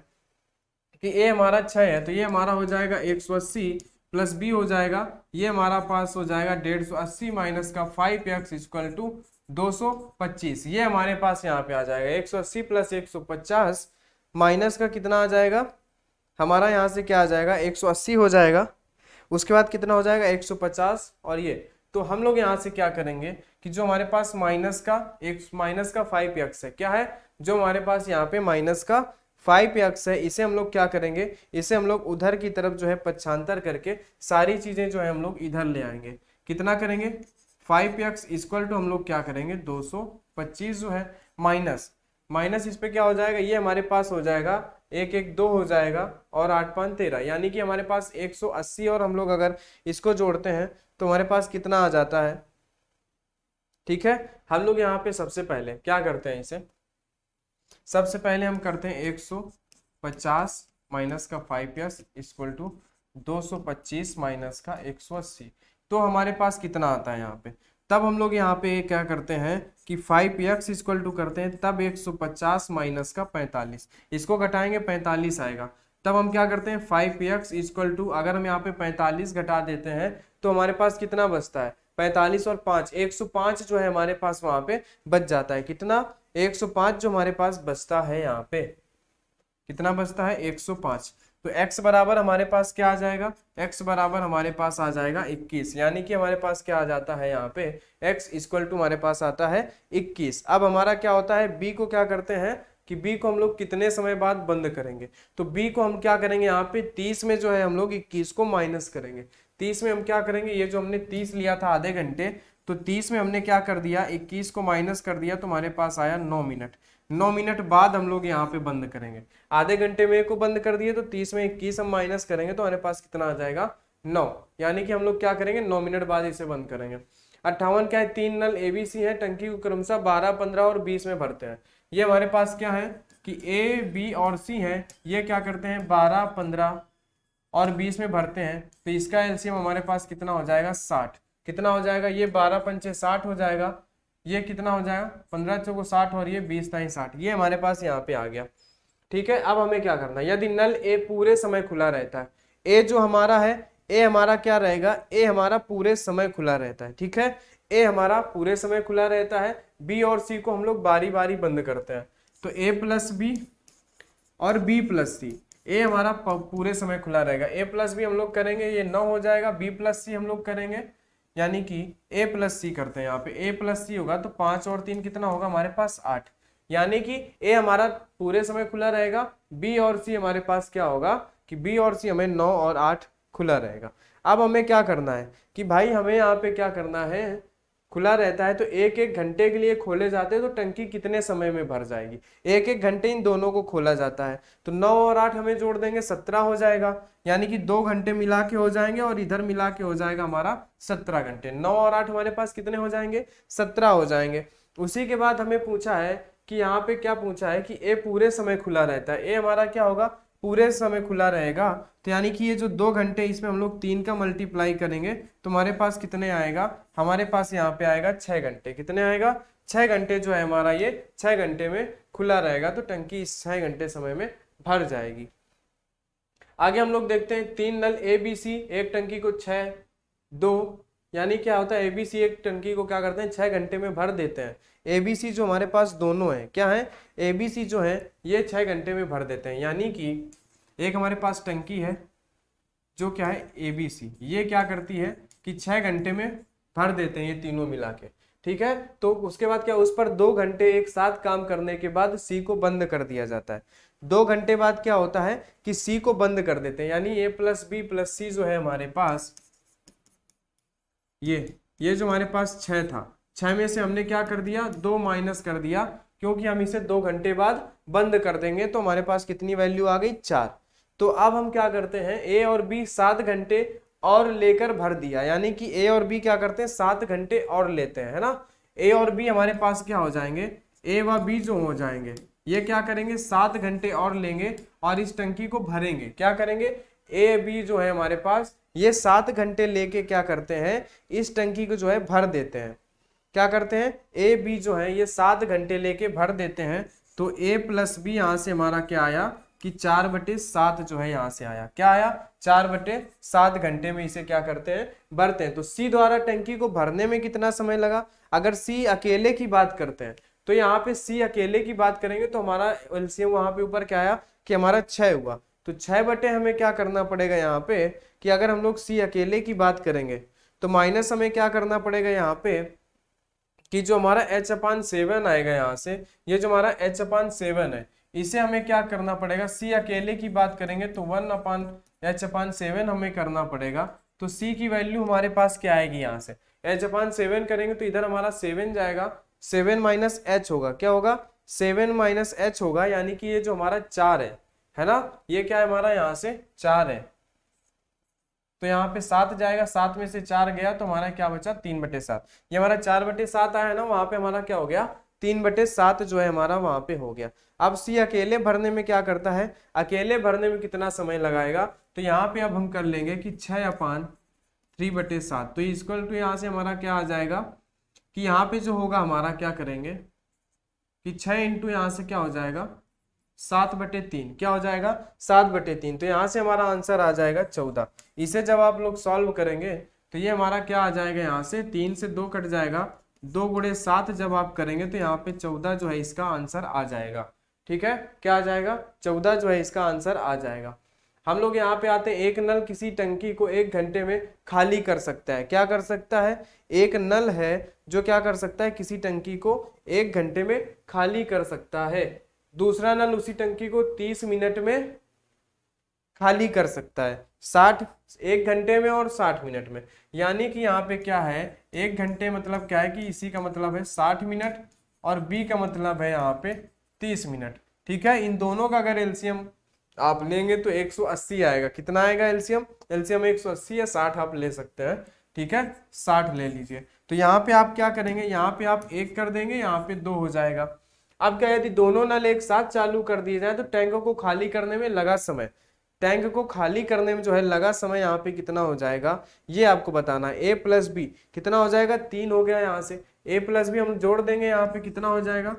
कि ए हमारा छः है तो ये हमारा हो जाएगा एक सौ अस्सी प्लस बी हो जाएगा ये हमारा पास हो जाएगा डेढ़ सौ अस्सी माइनस का फाइव एक्स इक्वल टू दो सौ पच्चीस ये हमारे पास यहाँ पे आ जाएगा एक सौ अस्सी प्लस एक सौ पचास माइनस का कितना आ जाएगा हमारा यहाँ से क्या आ जाएगा एक सौ अस्सी हो जाएगा उसके बाद कितना हो जाएगा एक सौ पचास और ये तो हम लोग यहाँ से क्या करेंगे कि जो हमारे पास माइनस का एक माइनस का फाइव एक्स है क्या है जो हमारे पास यहाँ पे माइनस का फाइव एक्स है इसे हम लोग क्या करेंगे इसे हम लोग उधर की तरफ जो है पच्छांतर करके सारी चीज़ें जो है हम लोग इधर ले आएंगे कितना करेंगे फाइव एक्स इक्वल टू हम लोग क्या करेंगे दो सौ पच्चीस जो है माइनस माइनस इस पर क्या हो जाएगा ये हमारे पास हो जाएगा एक एक दो हो जाएगा और आठ पाँच तेरह यानी कि हमारे पास एक सौ अस्सी और हम लोग अगर इसको जोड़ते हैं तो हमारे पास कितना आ जाता है ठीक है हम लोग यहाँ पे सबसे पहले क्या करते हैं इसे सबसे पहले हम करते हैं एक सौ पचास माइनस का फाइव एस इक्वल टू दो सौ पच्चीस माइनस का एक सौ अस्सी तो हमारे पास कितना आता है यहाँ पे तब हम लोग यहाँ पे क्या करते हैं कि फाइव एक्स इक्वल टू करते हैं तब एक सौ पचास माइनस का पैंतालीस इसको घटाएंगे पैंतालीस आएगा तब हम क्या करते हैं फाइव एक्स इक्वल टू अगर हम यहाँ पे पैंतालीस घटा देते हैं तो हमारे पास कितना बचता है पैंतालीस और पांच एक सौ पांच जो है हमारे पास वहां पे बच जाता है कितना एक सौ पांच जो हमारे पास बचता है यहाँ पे कितना बचता है एक सौ पांच तो x बराबर हमारे पास क्या आ जाएगा x बराबर हमारे पास आ जाएगा 21 यानी कि हमारे पास क्या आ जाता है यहाँ पे x इक्वल टू हमारे पास आता है 21 अब हमारा क्या होता है b को क्या करते हैं कि b को हम लोग कितने समय बाद बंद करेंगे तो b को हम क्या करेंगे यहाँ पे 30 में जो है हम लोग 21 को माइनस करेंगे तीस में हम क्या करेंगे ये जो हमने तीस लिया था आधे घंटे तो तीस में हमने क्या कर दिया इक्कीस को माइनस कर दिया तो हमारे पास आया नौ मिनट नौ मिनट बाद हम लोग यहाँ पे बंद करेंगे आधे घंटे में को बंद कर दिए तो तीस में इक्कीस हम माइनस करेंगे तो हमारे पास कितना आ जाएगा नौ यानी कि हम लोग क्या करेंगे नौ मिनट बाद इसे बंद करेंगे अट्ठावन क्या है तीन नल ए बी सी है टंकी को क्रमशः बारह पंद्रह और बीस में भरते हैं ये हमारे पास क्या है कि ए बी और सी है ये क्या करते हैं बारह पंद्रह और बीस में भरते हैं तो इसका एलसीएम हमारे पास कितना हो जाएगा साठ कितना हो जाएगा ये बारह पंचे साठ हो जाएगा ये कितना हो जाएगा पंद्रह चौको साठ और ये बीस ताई साठ ये हमारे पास यहाँ पे आ गया ठीक है अब हमें क्या करना है यदि नल ए पूरे समय खुला रहता है ए जो हमारा है ए हमारा क्या रहेगा ए हमारा पूरे समय खुला रहता है ठीक है ए हमारा पूरे समय खुला रहता है बी और सी को हम लोग बारी बारी बंद करते हैं तो ए प्लस बी और बी प्लस सी ए हमारा पूरे समय खुला रहेगा ए प्लस बी हम लोग करेंगे ये नौ हो जाएगा बी प्लस सी हम लोग करेंगे यानी कि ए प्लस सी करते हैं यहाँ पे ए प्लस सी होगा तो पांच और तीन कितना होगा हमारे पास आठ यानी कि ए हमारा पूरे समय खुला रहेगा बी और सी हमारे पास क्या होगा कि बी और सी हमें नौ और आठ खुला रहेगा अब हमें क्या करना है कि भाई हमें यहाँ पे क्या करना है खुला रहता है तो एक एक घंटे के लिए खोले जाते हैं तो टंकी कितने समय में भर जाएगी एक एक घंटे इन दोनों को खोला जाता है तो नौ और आठ हमें जोड़ देंगे सत्रह हो जाएगा यानी कि दो घंटे मिला के हो जाएंगे और इधर मिला के हो जाएगा हमारा सत्रह घंटे नौ और आठ हमारे पास कितने हो जाएंगे सत्रह हो जाएंगे उसी के बाद हमें पूछा है कि यहाँ पे क्या पूछा है कि ए पूरे समय खुला रहता है ए हमारा क्या होगा पूरे समय खुला रहेगा तो यानी कि ये जो दो घंटे इसमें हम लोग तीन का मल्टीप्लाई करेंगे तो हमारे पास कितने आएगा हमारे पास यहाँ पे आएगा छः घंटे कितने आएगा छः घंटे जो है हमारा ये छः घंटे में खुला रहेगा तो टंकी इस छः घंटे समय में भर जाएगी आगे हम लोग देखते हैं तीन नल ए बी सी एक टंकी को छः दो यानी क्या होता है ए बी सी एक टंकी को क्या करते हैं छः घंटे में भर देते हैं एबीसी जो हमारे पास दोनों है क्या है एबीसी जो है ये छः घंटे में भर देते हैं यानी कि एक हमारे पास टंकी है जो क्या है एबीसी ये क्या करती है कि छः घंटे में भर देते हैं ये तीनों मिला के ठीक है तो उसके बाद क्या उस पर दो घंटे एक साथ काम करने के बाद सी को बंद कर दिया जाता है दो घंटे बाद क्या होता है कि सी को बंद कर देते हैं यानी A plus B plus C जो है हमारे पास ये ये जो हमारे पास छः था छः में से हमने क्या कर दिया दो माइनस कर दिया क्योंकि हम इसे दो घंटे बाद बंद कर देंगे तो हमारे पास कितनी वैल्यू आ गई चार तो अब हम क्या करते हैं ए और बी सात घंटे और लेकर भर दिया यानी कि ए और बी क्या करते हैं सात घंटे और लेते हैं है ना ए और बी हमारे पास क्या हो जाएंगे ए व बी जो हो जाएंगे ये क्या करेंगे सात घंटे और लेंगे और इस टंकी को भरेंगे क्या करेंगे ए बी जो है हमारे पास ये सात घंटे लेके क्या करते हैं इस टंकी को जो है भर देते हैं क्या करते हैं ए बी जो है ये सात घंटे लेके भर देते हैं तो ए प्लस बी यहाँ से हमारा क्या आया कि चार बटे सात जो है यहाँ से आया क्या आया चार बटे सात घंटे में इसे क्या करते हैं भरते हैं तो सी द्वारा टंकी को भरने में कितना समय लगा अगर सी अकेले की बात करते हैं तो यहाँ पे सी अकेले की बात करेंगे तो हमारा एलसीएम वहां पे ऊपर क्या आया कि हमारा छः हुआ तो छः बटे हमें क्या करना पड़ेगा यहाँ पे कि अगर हम लोग सी अकेले की बात करेंगे तो माइनस हमें क्या करना पड़ेगा यहाँ पे कि जो हमारा एच अपान सेवन आएगा यहाँ से ये जो हमारा एच अपान सेवन है इसे हमें क्या करना पड़ेगा सी अकेले की बात करेंगे तो one upon H upon seven हमें करना पड़ेगा तो सी की वैल्यू हमारे पास क्या आएगी यहाँ से एच अपान सेवन करेंगे तो इधर हमारा सेवन जाएगा सेवन माइनस एच होगा क्या होगा सेवन माइनस एच होगा यानी कि ये जो हमारा चार है है ना ये क्या है हमारा यहाँ से चार है तो यहाँ पे सात जाएगा सात में से चार गया तो हमारा क्या बचा तीन बटे सात ये हमारा चार बटे सात आया ना वहां पे हमारा क्या हो गया तीन बटे सात जो है हमारा वहां पे हो गया अब सी अकेले भरने में क्या करता है अकेले भरने में कितना समय लगाएगा तो यहाँ पे अब हम कर लेंगे कि छह अपान थ्री बटे सात तो इक्वल टू यहाँ से हमारा क्या आ जाएगा कि यहाँ पे जो होगा हमारा क्या करेंगे कि छह इंटू यहाँ से क्या हो जाएगा सात बटे तीन क्या हो जाएगा सात बटे तीन तो यहाँ से हमारा आंसर आ जाएगा चौदह इसे जब आप लोग सॉल्व करेंगे तो ये हमारा क्या आ जाएगा यहाँ से तीन से दो कट जाएगा दो गुड़े सात जब आप करेंगे तो यहाँ पे चौदह जो है इसका आंसर आ जाएगा ठीक है क्या आ जाएगा चौदह जो है इसका आंसर आ जाएगा हम लोग यहाँ पे आते हैं एक नल किसी टंकी को एक घंटे में खाली कर सकता है क्या कर सकता है एक नल है जो क्या कर सकता है किसी टंकी को एक घंटे में खाली कर सकता है दूसरा नल उसी टंकी को तीस मिनट में खाली कर सकता है साठ एक घंटे में और साठ मिनट में यानी कि यहाँ पे क्या है एक घंटे मतलब क्या है कि इसी का मतलब है साठ मिनट और बी का मतलब है यहाँ पे तीस मिनट ठीक है इन दोनों का अगर एल्सियम आप लेंगे तो 180 आएगा कितना आएगा एल्सियम एल्सियम 180 या 60 आप ले सकते हैं ठीक है 60 ले लीजिए तो यहाँ पे आप क्या करेंगे यहाँ पे आप एक कर देंगे यहाँ पे दो हो जाएगा अब क्या यदि दोनों नल एक साथ चालू कर दिए जाए तो टैंकों को खाली करने में लगा समय टैंक को खाली करने में जो है लगा समय यहाँ पे कितना हो जाएगा ये आपको बताना है ए प्लस बी कितना हो जाएगा तीन हो गया यहाँ से ए प्लस बी हम जोड़ देंगे यहाँ पे कितना हो जाएगा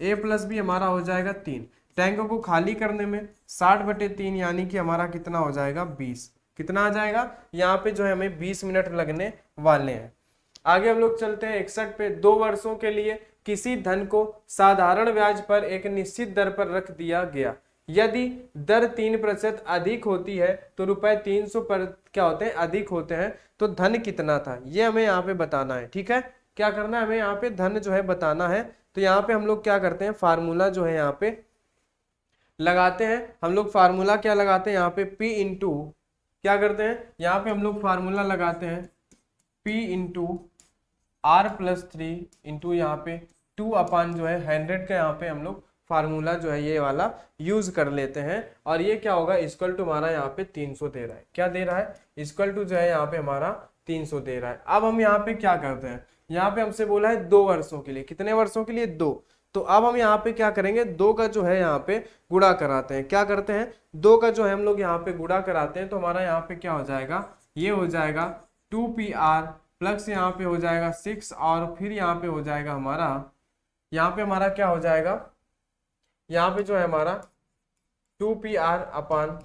ए प्लस बी हमारा हो जाएगा तीन टैंकों को खाली करने में साठ बटे तीन यानी कि हमारा कितना हो जाएगा बीस कितना आ जाएगा यहाँ पे जो है हमें बीस मिनट लगने वाले हैं आगे हम लोग चलते हैं इकसठ पे दो वर्षों के लिए किसी धन को साधारण ब्याज पर एक निश्चित दर पर रख दिया गया यदि दर तीन प्रतिशत अधिक होती है तो रुपए तीन सौ पर क्या होते हैं अधिक होते हैं तो धन कितना था ये हमें यहाँ पे बताना है ठीक है क्या करना है हमें यहाँ पे धन जो है बताना है तो यहाँ पे हम लोग क्या करते हैं फार्मूला जो है यहाँ पे लगाते हैं हम लोग फार्मूला क्या लगाते हैं यहाँ पे पी इंटू क्या करते हैं यहाँ पे हम लोग फार्मूला लगाते हैं P into R plus three into यहाँ पे टू अपान जो है हंड्रेड का यहाँ पे हम लोग फार्मूला जो है ये वाला यूज कर लेते हैं और ये क्या होगा इसक्वल टू हमारा यहाँ पे तीन सौ दे रहा है क्या दे रहा है इसक्वल टू जो है यहाँ पे हमारा तीन सौ दे रहा है अब हम यहाँ पे क्या करते हैं यहाँ पे हमसे बोला है दो वर्षों के लिए कितने वर्षों के लिए दो तो अब हम यहाँ पे क्या करेंगे दो का जो है यहाँ पे गुड़ा कराते हैं क्या करते हैं दो का जो है हम लोग यहाँ पे गुड़ा कराते हैं तो हमारा यहाँ पे क्या हो जाएगा ये हो जाएगा टू पी आर प्लस यहाँ पे हो जाएगा सिक्स और फिर यहाँ पे हो जाएगा हमारा यहाँ पे हमारा क्या हो जाएगा यहाँ पे जो है हमारा टू पी आर अपान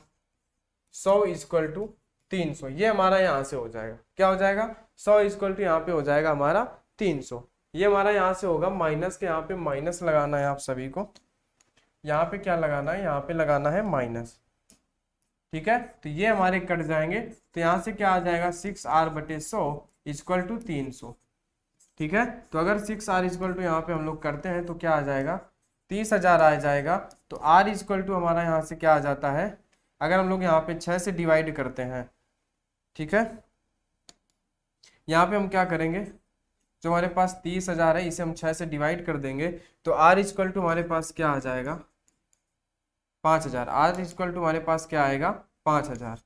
सौ इजक्वल टू तीन सौ ये हमारा यहाँ से हो जाएगा क्या हो जाएगा सौ इजक्वल टू यहाँ पे हो जाएगा हमारा तीन सौ ये हमारा यहाँ से होगा माइनस के यहाँ पे माइनस लगाना है आप सभी को यहाँ पे क्या लगाना है यहाँ पे लगाना है माइनस ठीक है तो ये हमारे कट जाएंगे तो यहाँ से क्या आ जाएगा सिक्स आर बटे सौ इजक्वल टू तीन सौ ठीक है तो अगर सिक्स आर इजक्वल टू यहाँ पे हम लोग करते हैं तो क्या आ जाएगा तीस हज़ार आ जाएगा तो आर इजक्वल टू हमारा यहाँ से क्या आ जाता है अगर हम लोग यहाँ पे छः से डिवाइड करते हैं ठीक है यहाँ पे हम क्या करेंगे जो हमारे पास तीस हज़ार है इसे हम छः से डिवाइड कर देंगे तो आर इजक्वल टू हमारे पास क्या आ जाएगा पाँच हज़ार आर इजक्वल टू हमारे पास क्या आएगा पाँच हज़ार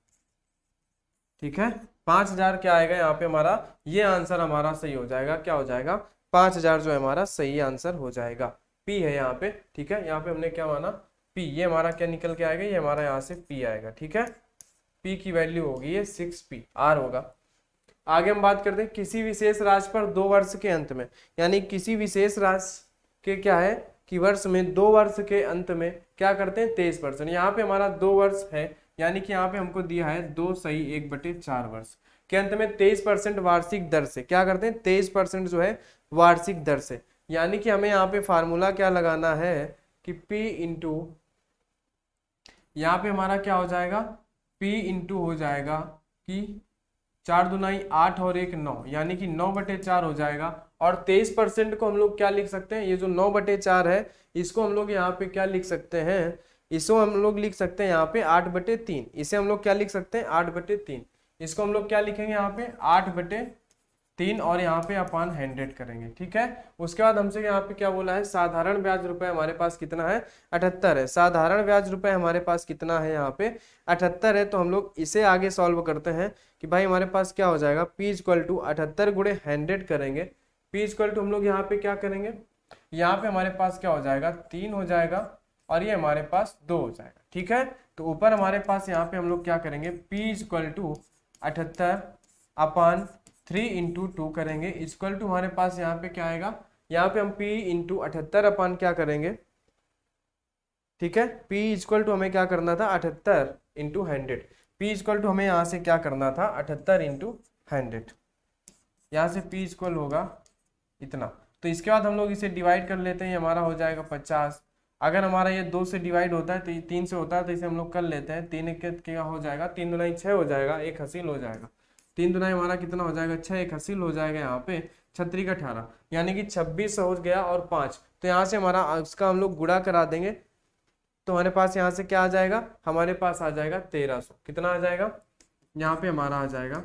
ठीक है पाँच हज़ार क्या आएगा यहाँ पे हमारा ये आंसर हमारा सही हो जाएगा क्या हो जाएगा पाँच हज़ार जो है हमारा सही आंसर हो जाएगा पी है यहाँ पे ठीक है यहाँ पे हमने क्या माना पी ये हमारा क्या निकल के आएगा ये हमारा यहाँ से पी आएगा ठीक है पी की वैल्यू होगी ये सिक्स पी आर होगा आगे हम बात करते हैं किसी विशेष राशि पर दो वर्ष के अंत में यानी किसी विशेष राशि के क्या है कि वर्ष में दो वर्ष के अंत में क्या करते हैं तेईस परसेंट यहाँ पे हमारा दो वर्ष है यानी कि यहाँ पे हमको दिया है दो सही एक बटे चार वर्ष के अंत में तेईस परसेंट वार्षिक दर से क्या करते हैं तेईस परसेंट जो है वार्षिक दर से यानी कि हमें यहाँ पे फार्मूला क्या लगाना है कि P इंटू यहाँ पे हमारा क्या हो जाएगा P इंटू हो जाएगा कि चार दुनाई आठ और एक नौ यानी कि नौ बटे चार हो जाएगा और तेईस परसेंट को हम लोग क्या लिख सकते हैं ये जो नौ बटे चार है इसको हम लोग यहाँ पे क्या लिख सकते हैं इसको हम लोग लिख सकते हैं यहाँ पे आठ बटे तीन इसे हम लोग क्या लिख सकते हैं आठ बटे तीन इसको हम लोग क्या लिखेंगे यहाँ पे आठ बटे तीन और यहाँ पे अपान हंड्रेड करेंगे ठीक है उसके बाद हमसे यहाँ पे क्या बोला है साधारण ब्याज रुपए हमारे पास कितना है अठहत्तर है साधारण ब्याज रुपए हमारे पास कितना है यहाँ पे अठहत्तर है तो हम लोग इसे आगे सॉल्व करते हैं कि भाई हमारे पास क्या हो जाएगा पी इक्वल टू अठहत्तर गुड़े हंड्रेड करेंगे पी इक्वल टू हम लोग यहाँ पे क्या करेंगे यहाँ पे हमारे पास क्या हो जाएगा तीन हो जाएगा और ये हमारे पास दो हो जाएगा ठीक है तो ऊपर हमारे पास यहाँ पे हम लोग क्या करेंगे पी इक्वल टू अठहत्तर अपन थ्री इंटू टू करेंगे इक्वल टू हमारे पास यहाँ पे क्या आएगा यहाँ पे हम पी इंटू अठहत्तर अपन क्या करेंगे ठीक है पी इक्वल टू हमें क्या करना था अठहत्तर into hundred P equal to हमें यहाँ से क्या करना था अठहत्तर इंटू हंड्रेड यहाँ से पी इक्वल होगा इतना तो इसके बाद हम लोग इसे डिवाइड कर लेते हैं हमारा हो जाएगा पचास अगर हमारा ये दो से डिवाइड होता है तो ये तीन से होता है तो इसे हम लोग कर लेते हैं तीन एक क्या हो जाएगा तीन दुनाई छः हो जाएगा एक हसील हो जाएगा तीन दुनाई हमारा कितना हो जाएगा छः एक हसील हो जाएगा यहाँ पे का अठारह यानी कि छब्बीस हो गया और पाँच तो यहाँ से हमारा इसका हम लोग गुड़ा करा देंगे तो हमारे पास यहाँ से क्या आ जाएगा हमारे पास आ जाएगा तेरह सौ कितना आ जाएगा यहाँ पे हमारा आ जाएगा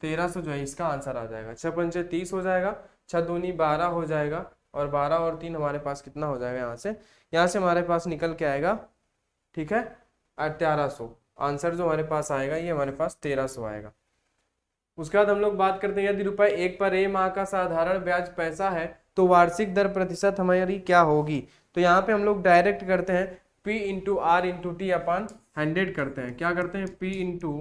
तेरह सौ जो है इसका आंसर आ जाएगा छः पंचे तीस हो जाएगा छः दूनी बारह हो जाएगा और बारह और तीन हमारे पास कितना हो जाएगा यहाँ से यहाँ से हमारे पास निकल के आएगा ठीक है अठारह सौ आंसर जो हमारे पास आएगा ये हमारे पास तेरह सौ आएगा उसके बाद हम लोग बात करते हैं यदि रुपए एक पर ए माह का साधारण ब्याज पैसा है तो वार्षिक दर प्रतिशत हमारी क्या होगी तो यहाँ पे हम लोग डायरेक्ट करते हैं P into R into T upon hundred करते हैं क्या करते हैं P into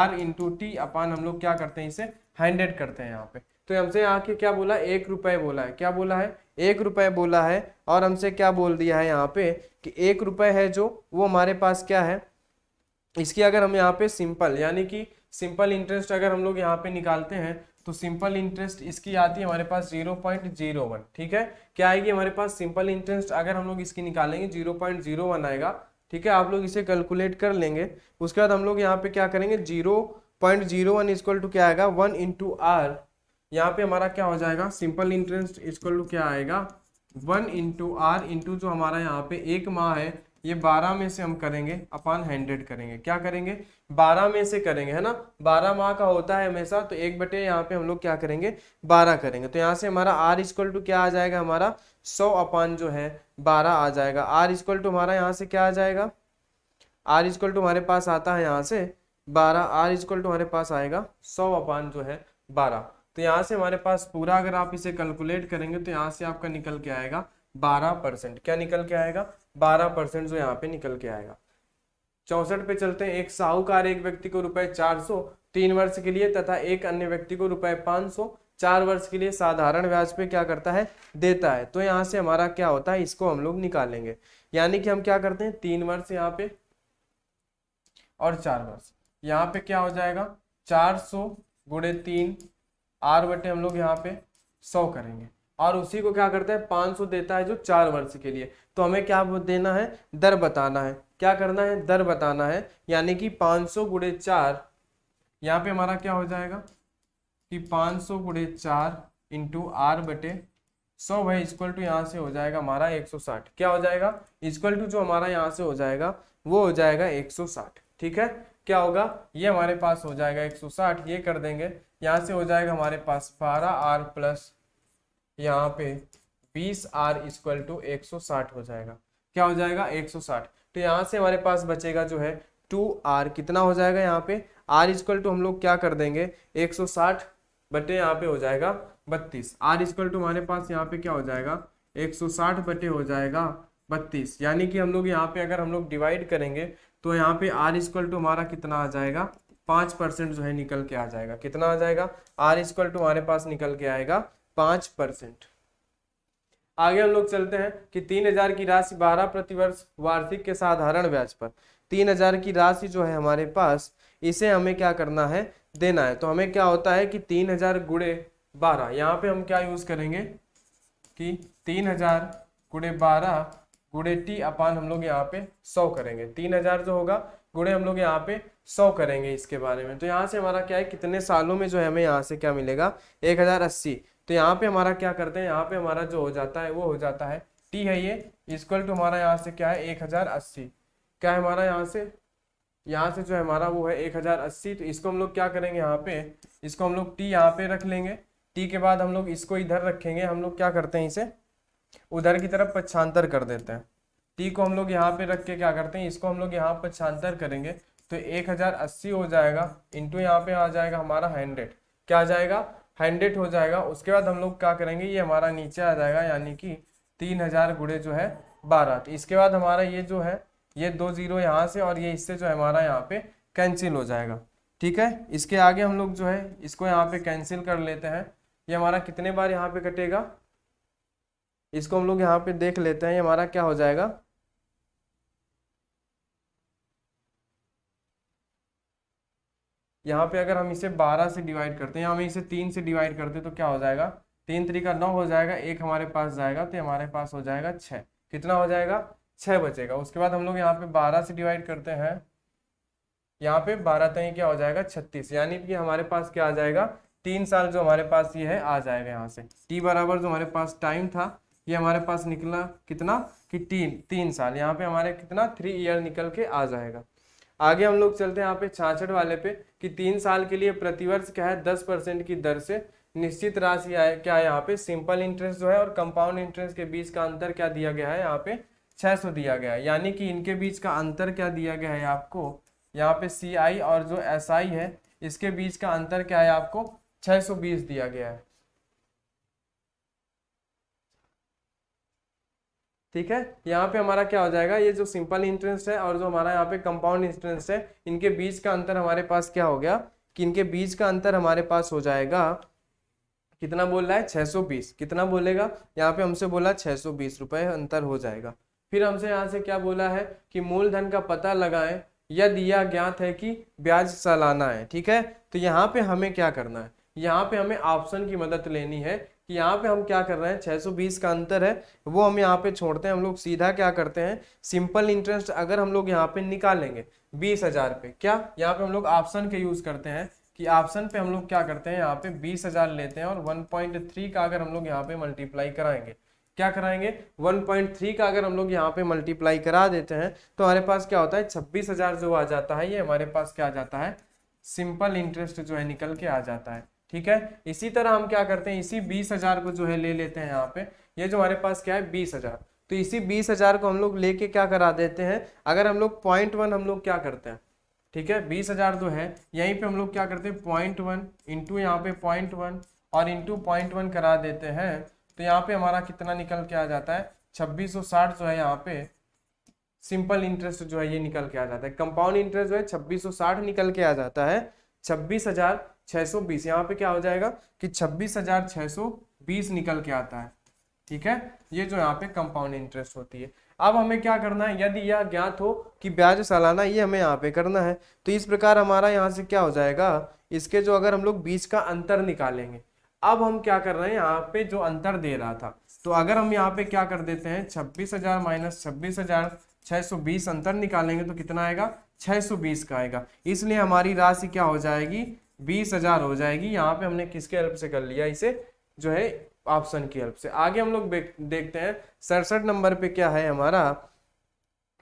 R into T upon हम लोग क्या करते हैं इसे हंड्रेड करते हैं यहाँ पे तो हमसे यहाँ के क्या बोला एक रुपये बोला है क्या बोला है एक रुपये बोला है और हमसे क्या बोल दिया है यहाँ पे कि एक रुपये है जो वो हमारे पास क्या है इसकी अगर हम यहाँ पे सिंपल यानी कि सिंपल इंटरेस्ट अगर हम लोग यहाँ पे निकालते हैं तो सिंपल इंटरेस्ट इसकी आती है हमारे पास जीरो पॉइंट जीरो वन ठीक है क्या आएगी हमारे पास सिंपल इंटरेस्ट अगर हम लोग इसकी निकालेंगे जीरो पॉइंट जीरो वन आएगा ठीक है आप लोग इसे कैलकुलेट कर लेंगे उसके बाद हम लोग यहाँ पे क्या करेंगे zero point zero one equal to क्या आएगा वन इंटू आर यहाँ पे हमारा क्या हो जाएगा सिंपल इंटरेस्ट टू क्या आएगा वन इंटू आर इंटू जो हमारा यहाँ पे एक माह है ये बारह में से हम करेंगे अपान हंड्रेड करेंगे क्या करेंगे बारह में से करेंगे है ना बारह माह का होता है हमेशा तो एक बटे यहाँ पे हम लोग क्या करेंगे बारह करेंगे तो यहाँ से हमारा आर इक्वल टू क्या आ जाएगा हमारा सौ अपान जो है बारह आ जाएगा आर इक्वल टू हमारा यहाँ से क्या आ जाएगा आर इक्वल टू हमारे पास आता है यहाँ से बारह आर इक्वल टू हमारे पास आएगा सौ अपान जो है बारह तो यहाँ से हमारे पास पूरा अगर आप इसे कैलकुलेट करेंगे तो यहाँ से आपका निकल के आएगा बारह परसेंट क्या निकल के आएगा बारह परसेंट जो यहाँ पे निकल के आएगा चौसठ पे चलते हैं एक साहूकार एक व्यक्ति को रुपए चार सौ तीन वर्ष के लिए तथा एक अन्य व्यक्ति को रुपए पाँच सौ चार वर्ष के लिए साधारण ब्याज पे क्या करता है देता है तो यहाँ से हमारा क्या होता है इसको हम लोग निकालेंगे यानी कि हम क्या करते हैं तीन वर्ष यहाँ पे और चार वर्ष यहाँ पे क्या हो जाएगा चार सौ गुड़े तीन आर बटे हम लोग यहाँ पे सौ करेंगे और उसी को क्या करता है पाँच सौ देता है जो चार वर्ष के लिए तो हमें क्या देना है दर बताना है क्या करना है दर बताना है यानी कि पाँच सौ गुड़े चार यहाँ पे हमारा क्या हो जाएगा कि पाँच सौ गुड़े चार इंटू आर बटे सौ भाई इक्वल टू यहाँ से हो जाएगा हमारा एक सौ साठ क्या हो जाएगा इक्वल टू जो हमारा यहाँ से हो जाएगा वो हो जाएगा एक सौ साठ ठीक है क्या होगा ये हमारे पास हो जाएगा एक सौ साठ ये कर देंगे यहाँ से हो जाएगा हमारे पास बारह आर प्लस यहाँ पे बीस आर इक्वल टू एक सौ साठ हो जाएगा क्या हो जाएगा एक सौ साठ तो यहाँ से हमारे पास बचेगा जो है टू आर कितना हो जाएगा यहाँ पे आर इक्वल टू हम लोग क्या कर देंगे एक सौ साठ बटे यहाँ पे हो जाएगा बत्तीस आर इक्वल टू हमारे पास यहाँ पे क्या हो जाएगा एक सौ साठ बटे हो जाएगा बत्तीस यानी कि हम लोग यहाँ पे अगर हम लोग डिवाइड करेंगे तो यहाँ पे आर इक्वल टू हमारा कितना आ जाएगा पांच परसेंट जो है निकल के आ जाएगा कितना आ जाएगा आर इजक्वल टू हमारे पास निकल के आएगा पांच परसेंट आगे हम लोग चलते हैं कि तीन हजार की राशि बारह प्रतिवर्ष वार्षिक के साधारण ब्याज पर तीन हजार की राशि जो है हमारे पास इसे हमें क्या करना है देना है तो हमें क्या होता है कि तीन हजार गुड़े बारह यहाँ पे हम क्या यूज करेंगे कि तीन हजार गुड़े बारह गुड़े टी अपान हम लोग यहाँ पे सौ करेंगे तीन हजार जो होगा गुणे हम लोग यहाँ पे सौ करेंगे इसके बारे में तो यहाँ से हमारा क्या है कितने सालों में जो है हमें यहाँ से क्या मिलेगा एक हज़ार अस्सी तो यहाँ पे हमारा क्या करते हैं यहाँ पे हमारा जो हो जाता है वो हो जाता है टी है ये इक्वल टू हमारा यहाँ से क्या है एक हज़ार अस्सी क्या है हमारा यहाँ से यहाँ से जो है हमारा वो है एक हज़ार अस्सी तो इसको हम लोग क्या करेंगे यहाँ पे इसको हम लोग टी यहाँ पे रख लेंगे टी के बाद हम लोग इसको इधर रखेंगे हम लोग क्या करते हैं इसे उधर की तरफ पक्षांतर कर देते हैं टी को हम लोग यहाँ पे रख के क्या करते हैं इसको हम लोग यहाँ पर छांतर करेंगे तो एक हजार अस्सी हो जाएगा इंटू यहाँ पे आ जाएगा हमारा हंड्रेड क्या आ जाएगा हंड्रेड हो जाएगा उसके बाद हम लोग क्या करेंगे ये हमारा नीचे आ जाएगा यानी कि तीन हजार गुड़े जो है बारह तो इसके बाद हमारा ये जो है ये दो जीरो यहाँ से और ये इससे जो है हमारा यहाँ पे कैंसिल हो जाएगा ठीक है इसके आगे हम लोग जो है इसको यहाँ पे कैंसिल कर लेते हैं ये हमारा कितने बार यहाँ पे कटेगा इसको हम लोग यहाँ पे देख लेते हैं ये हमारा क्या हो जाएगा यहाँ पे अगर हम इसे बारह से डिवाइड करते हैं या हम इसे तीन से डिवाइड करते तो क्या हो जाएगा तीन तरीका नौ हो जाएगा एक हमारे पास जाएगा तो हमारे पास हो जाएगा छः कितना हो जाएगा छः बचेगा उसके बाद हम लोग यहाँ पे बारह से डिवाइड करते हैं यहाँ पे बारह तय क्या हो जाएगा छत्तीस यानी कि हमारे पास क्या आ जाएगा तीन साल जो हमारे पास ये है आ जाएगा यहाँ से टी बराबर जो हमारे पास टाइम था ये हमारे पास निकला कितना कि तीन तीन साल यहाँ पे हमारे कितना थ्री ईयर निकल के आ जाएगा आगे हम लोग चलते हैं यहाँ पे छाछठ वाले पे कि तीन साल के लिए प्रतिवर्ष क्या है दस परसेंट की दर से निश्चित राशि आए क्या है यहाँ पे सिंपल इंटरेस्ट जो है और कंपाउंड इंटरेस्ट के बीच का अंतर क्या दिया गया है यहाँ पे सौ दिया गया है यानी कि इनके बीच का अंतर क्या दिया गया है आपको यहाँ पे सी आई और जो एस आई है इसके बीच का अंतर क्या है आपको 620 दिया गया है ठीक है यहाँ पे हमारा क्या हो जाएगा ये जो सिंपल इंटरेस्ट है और जो हमारा यहाँ पे कंपाउंड इंटरेस्ट है इनके बीच का अंतर हमारे पास क्या हो गया कि इनके बीच का अंतर हमारे पास हो जाएगा कितना बोल रहा है 620 कितना बोलेगा यहाँ पे हमसे बोला बीस रुपये अंतर हो जाएगा फिर हमसे यहाँ से क्या बोला है कि मूलधन का पता लगाएं या दिया ज्ञात है कि ब्याज सालाना है ठीक है तो यहाँ पे हमें क्या करना है यहाँ पे हमें ऑप्शन की मदद लेनी है कि यहाँ पे हम क्या कर रहे हैं 620 का अंतर है वो हम यहाँ पे छोड़ते हैं हम लोग सीधा क्या करते हैं सिंपल इंटरेस्ट अगर हम लोग यहाँ पे निकालेंगे बीस हजार पे क्या यहाँ पे हम लोग ऑप्शन के यूज करते हैं कि ऑप्शन पे हम लोग क्या करते हैं यहाँ पे बीस हजार लेते हैं और वन पॉइंट थ्री का अगर हम लोग यहाँ पे मल्टीप्लाई कराएंगे क्या कराएंगे 1.3 का अगर हम लोग यहाँ पे मल्टीप्लाई करा देते हैं तो हमारे पास क्या होता है छब्बीस हजार जो आ जाता है ये हमारे पास क्या आ जाता है सिंपल इंटरेस्ट जो है निकल के आ जाता है ठीक है इसी तरह हम क्या करते हैं इसी बीस हजार को जो है ले लेते हैं यहाँ पे ये जो हमारे पास क्या है बीस हजार तो इसी बीस हजार को हम लोग लेके क्या करा देते हैं अगर हम लोग पॉइंट वन हम लोग क्या करते हैं ठीक है बीस हजार जो है यहीं पे हम लोग क्या करते हैं पॉइंट वन इंटू यहाँ पे पॉइंट वन और इंटू पॉइंट वन करा देते हैं तो यहाँ पे हमारा कितना निकल के आ जाता है छब्बीस जो है यहाँ पे सिंपल इंटरेस्ट जो है ये निकल के आ जाता है कंपाउंड इंटरेस्ट जो है छब्बीस निकल के आ जाता है छब्बीस हजार 620 यहाँ पे क्या हो जाएगा कि 26,620 निकल के आता है ठीक है ये जो यहाँ पे कंपाउंड इंटरेस्ट होती है अब हमें क्या करना है यदि यह ज्ञात हो कि ब्याज सालाना ये हमें यहाँ पे करना है तो इस प्रकार हमारा यहाँ से क्या हो जाएगा इसके जो अगर हम लोग बीच का अंतर निकालेंगे अब हम क्या कर रहे हैं यहाँ पे जो अंतर दे रहा था तो अगर हम यहाँ पे क्या कर देते हैं छब्बीस हजार माइनस छब्बीस हजार छह सौ बीस अंतर निकालेंगे तो कितना आएगा 620 का आएगा इसलिए हमारी राशि क्या हो जाएगी बीस हजार हो जाएगी यहाँ पे हमने किसके हेल्प से कर लिया इसे जो है ऑप्शन की हेल्प से आगे हम लोग देखते हैं सड़सठ नंबर पे क्या है हमारा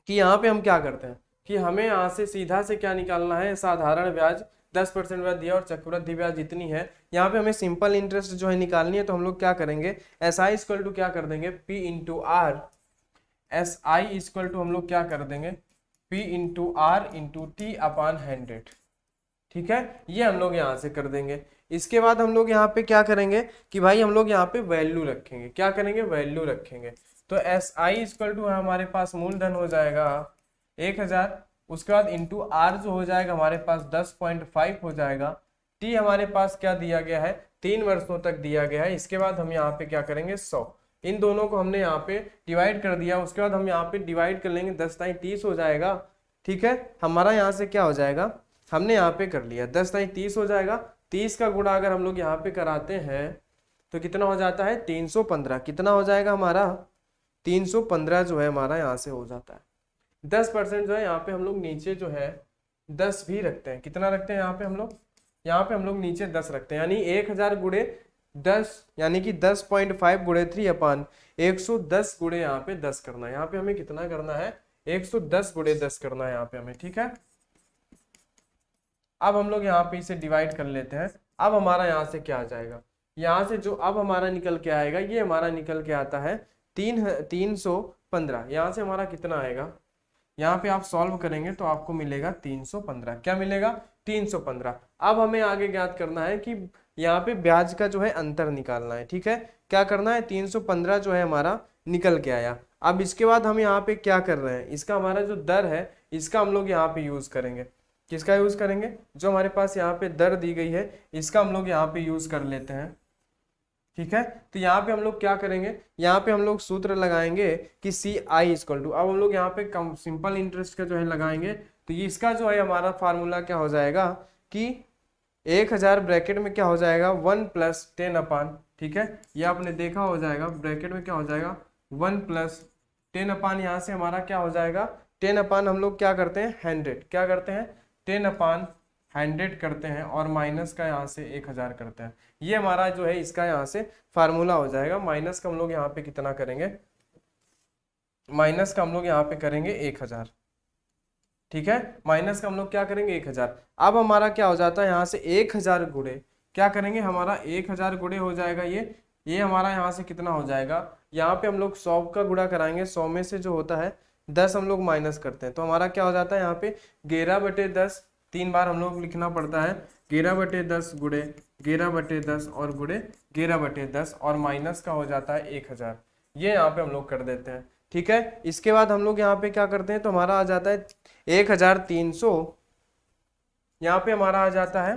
कि यहाँ पे हम क्या करते हैं कि हमें यहाँ से सीधा से क्या निकालना है साधारण ब्याज दस परसेंट ब्याज दिया और चक्रवृद्धि ब्याज जितनी है यहाँ पे हमें सिंपल इंटरेस्ट जो है निकालनी है तो हम लोग क्या करेंगे एस आई इक्वल टू क्या कर देंगे P into R S I equal to हम लोग क्या कर देंगे P into R into T upon hundred ठीक है ये हम लोग यहाँ से कर देंगे इसके बाद हम लोग यहाँ पे क्या करेंगे कि भाई हम लोग यहाँ पे वैल्यू रखेंगे क्या करेंगे वैल्यू रखेंगे तो एस आई इक्वल टू हमारे पास मूलधन हो जाएगा एक हजार उसके बाद इंटू आर जो हो जाएगा हमारे पास दस पॉइंट फाइव हो जाएगा टी हमारे पास क्या दिया गया है तीन वर्षों तक दिया गया है इसके बाद हम यहाँ पे क्या करेंगे सौ इन दोनों को हमने यहाँ पे डिवाइड कर दिया उसके बाद हम यहाँ पे डिवाइड कर लेंगे दस टाइम तीस हो जाएगा ठीक है हमारा यहाँ से क्या हो जाएगा हमने यहाँ पे कर लिया दस नहीं तीस हो जाएगा तीस का गुणा अगर हम लोग यहाँ पे कराते हैं तो कितना हो जाता है तीन सौ पंद्रह कितना हो जाएगा हमारा तीन सौ पंद्रह जो है हमारा यहाँ से हो जाता है दस परसेंट जो है यहाँ पे हम लोग नीचे जो है दस भी रखते हैं कितना रखते हैं यहाँ पे हम लोग यहाँ पे हम लोग नीचे दस रखते हैं यानी एक हज़ार गुड़े दस यानी कि दस पॉइंट फाइव गुड़े थ्री अपान एक सौ दस गुड़े यहाँ पे दस करना है यहाँ पे हमें कितना करना है एक सौ दस गुड़े दस करना है यहाँ पे हमें ठीक है अब हम लोग यहाँ पे इसे डिवाइड कर लेते हैं अब हमारा यहाँ से क्या आ जाएगा यहाँ से जो अब हमारा निकल के आएगा ये हमारा निकल के आता है तीन तीन सौ पंद्रह यहाँ से हमारा कितना आएगा यहाँ पे आप सॉल्व करेंगे तो आपको मिलेगा तीन सौ पंद्रह क्या मिलेगा तीन सौ पंद्रह अब हमें आगे ज्ञात करना है कि यहाँ पे ब्याज का जो है अंतर निकालना है ठीक है क्या करना है तीन सौ पंद्रह जो है हमारा निकल के आया अब इसके बाद हम यहाँ पे क्या कर रहे हैं इसका हमारा जो दर है इसका हम लोग यहाँ पे यूज़ करेंगे किसका यूज़ करेंगे जो हमारे पास यहाँ पे दर दी गई है इसका हम लोग यहाँ पे यूज़ कर लेते हैं ठीक है तो यहाँ पे हम लोग क्या करेंगे यहाँ पे हम लोग सूत्र लगाएंगे कि सी आई इजक्वल टू अब हम लोग यहाँ पे कम सिंपल इंटरेस्ट का जो है लगाएंगे तो ये इसका जो है हमारा फार्मूला क्या हो जाएगा कि एक हज़ार ब्रैकेट में क्या हो जाएगा वन प्लस टेन अपान ठीक है ये आपने देखा हो जाएगा ब्रैकेट में क्या हो जाएगा वन प्लस टेन अपान यहाँ से हमारा क्या हो जाएगा टेन अपान हम लोग क्या करते हैं हंड्रेड क्या करते हैं टेन अपान हंड्रेड करते हैं और माइनस का यहाँ से एक हज़ार करते हैं ये हमारा जो है इसका यहाँ से फार्मूला हो जाएगा माइनस का हम लोग यहाँ पे कितना करेंगे माइनस का हम लोग यहाँ पे करेंगे एक हज़ार ठीक है माइनस का हम लोग क्या करेंगे एक हज़ार अब हमारा क्या हो जाता है यहाँ से एक हज़ार गुड़े क्या करेंगे हमारा एक हज़ार गुड़े हो जाएगा ये ये हमारा यहाँ से कितना हो जाएगा यहाँ पे हम लोग सौ का गुड़ा कराएंगे सौ में से जो होता है दस हम लोग माइनस करते हैं तो हमारा क्या हो जाता है यहाँ पे ग्यारह बटे दस तीन बार हम लोग लिखना पड़ता है ग्यारह बटे दस गुड़े ग्यारह बटे दस और गुड़े ग्यारह बटे दस और माइनस का हो जाता है एक हज़ार ये यहाँ पे हम लोग कर देते हैं ठीक है इसके बाद हम लोग यहाँ पे क्या करते हैं तो हमारा आ जाता है एक हज़ार तीन सौ यहाँ पे हमारा आ जाता है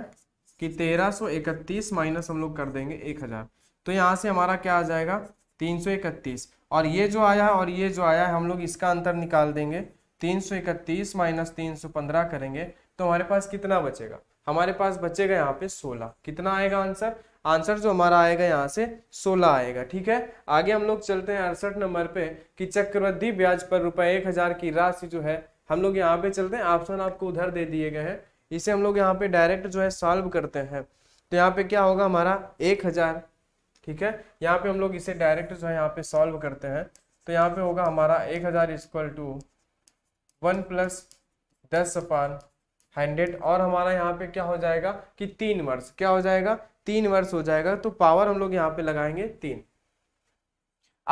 कि तेरह सौ इकतीस माइनस हम लोग कर देंगे एक हज़ार तो यहाँ से हमारा क्या आ जाएगा तीन सौ इकतीस और ये जो आया है और ये जो आया है हम लोग इसका अंतर निकाल देंगे तीन सौ इकतीस माइनस तीन सौ पंद्रह करेंगे तो हमारे पास कितना बचेगा हमारे पास बचेगा यहाँ पे सोलह कितना आएगा आंसर आंसर जो हमारा आएगा यहाँ से सोलह आएगा ठीक है आगे हम लोग चलते हैं अड़सठ नंबर पे कि चक्रवृद्धि ब्याज पर रुपए एक हजार की राशि जो है हम लोग यहाँ पे चलते हैं ऑप्शन आपको उधर दे दिए गए हैं इसे हम लोग यहाँ पे डायरेक्ट जो है सॉल्व करते हैं तो यहाँ पे क्या होगा हमारा एक हजार ठीक है यहाँ पे हम लोग इसे डायरेक्ट जो है यहाँ पे सॉल्व करते हैं तो यहाँ पे होगा हमारा एक हज़ार इक्वल टू वन प्लस दस अपान हंड्रेड और हमारा यहाँ पे क्या हो जाएगा कि तीन वर्ष क्या हो जाएगा तीन वर्ष हो जाएगा तो पावर हम लोग यहाँ पे लगाएंगे तीन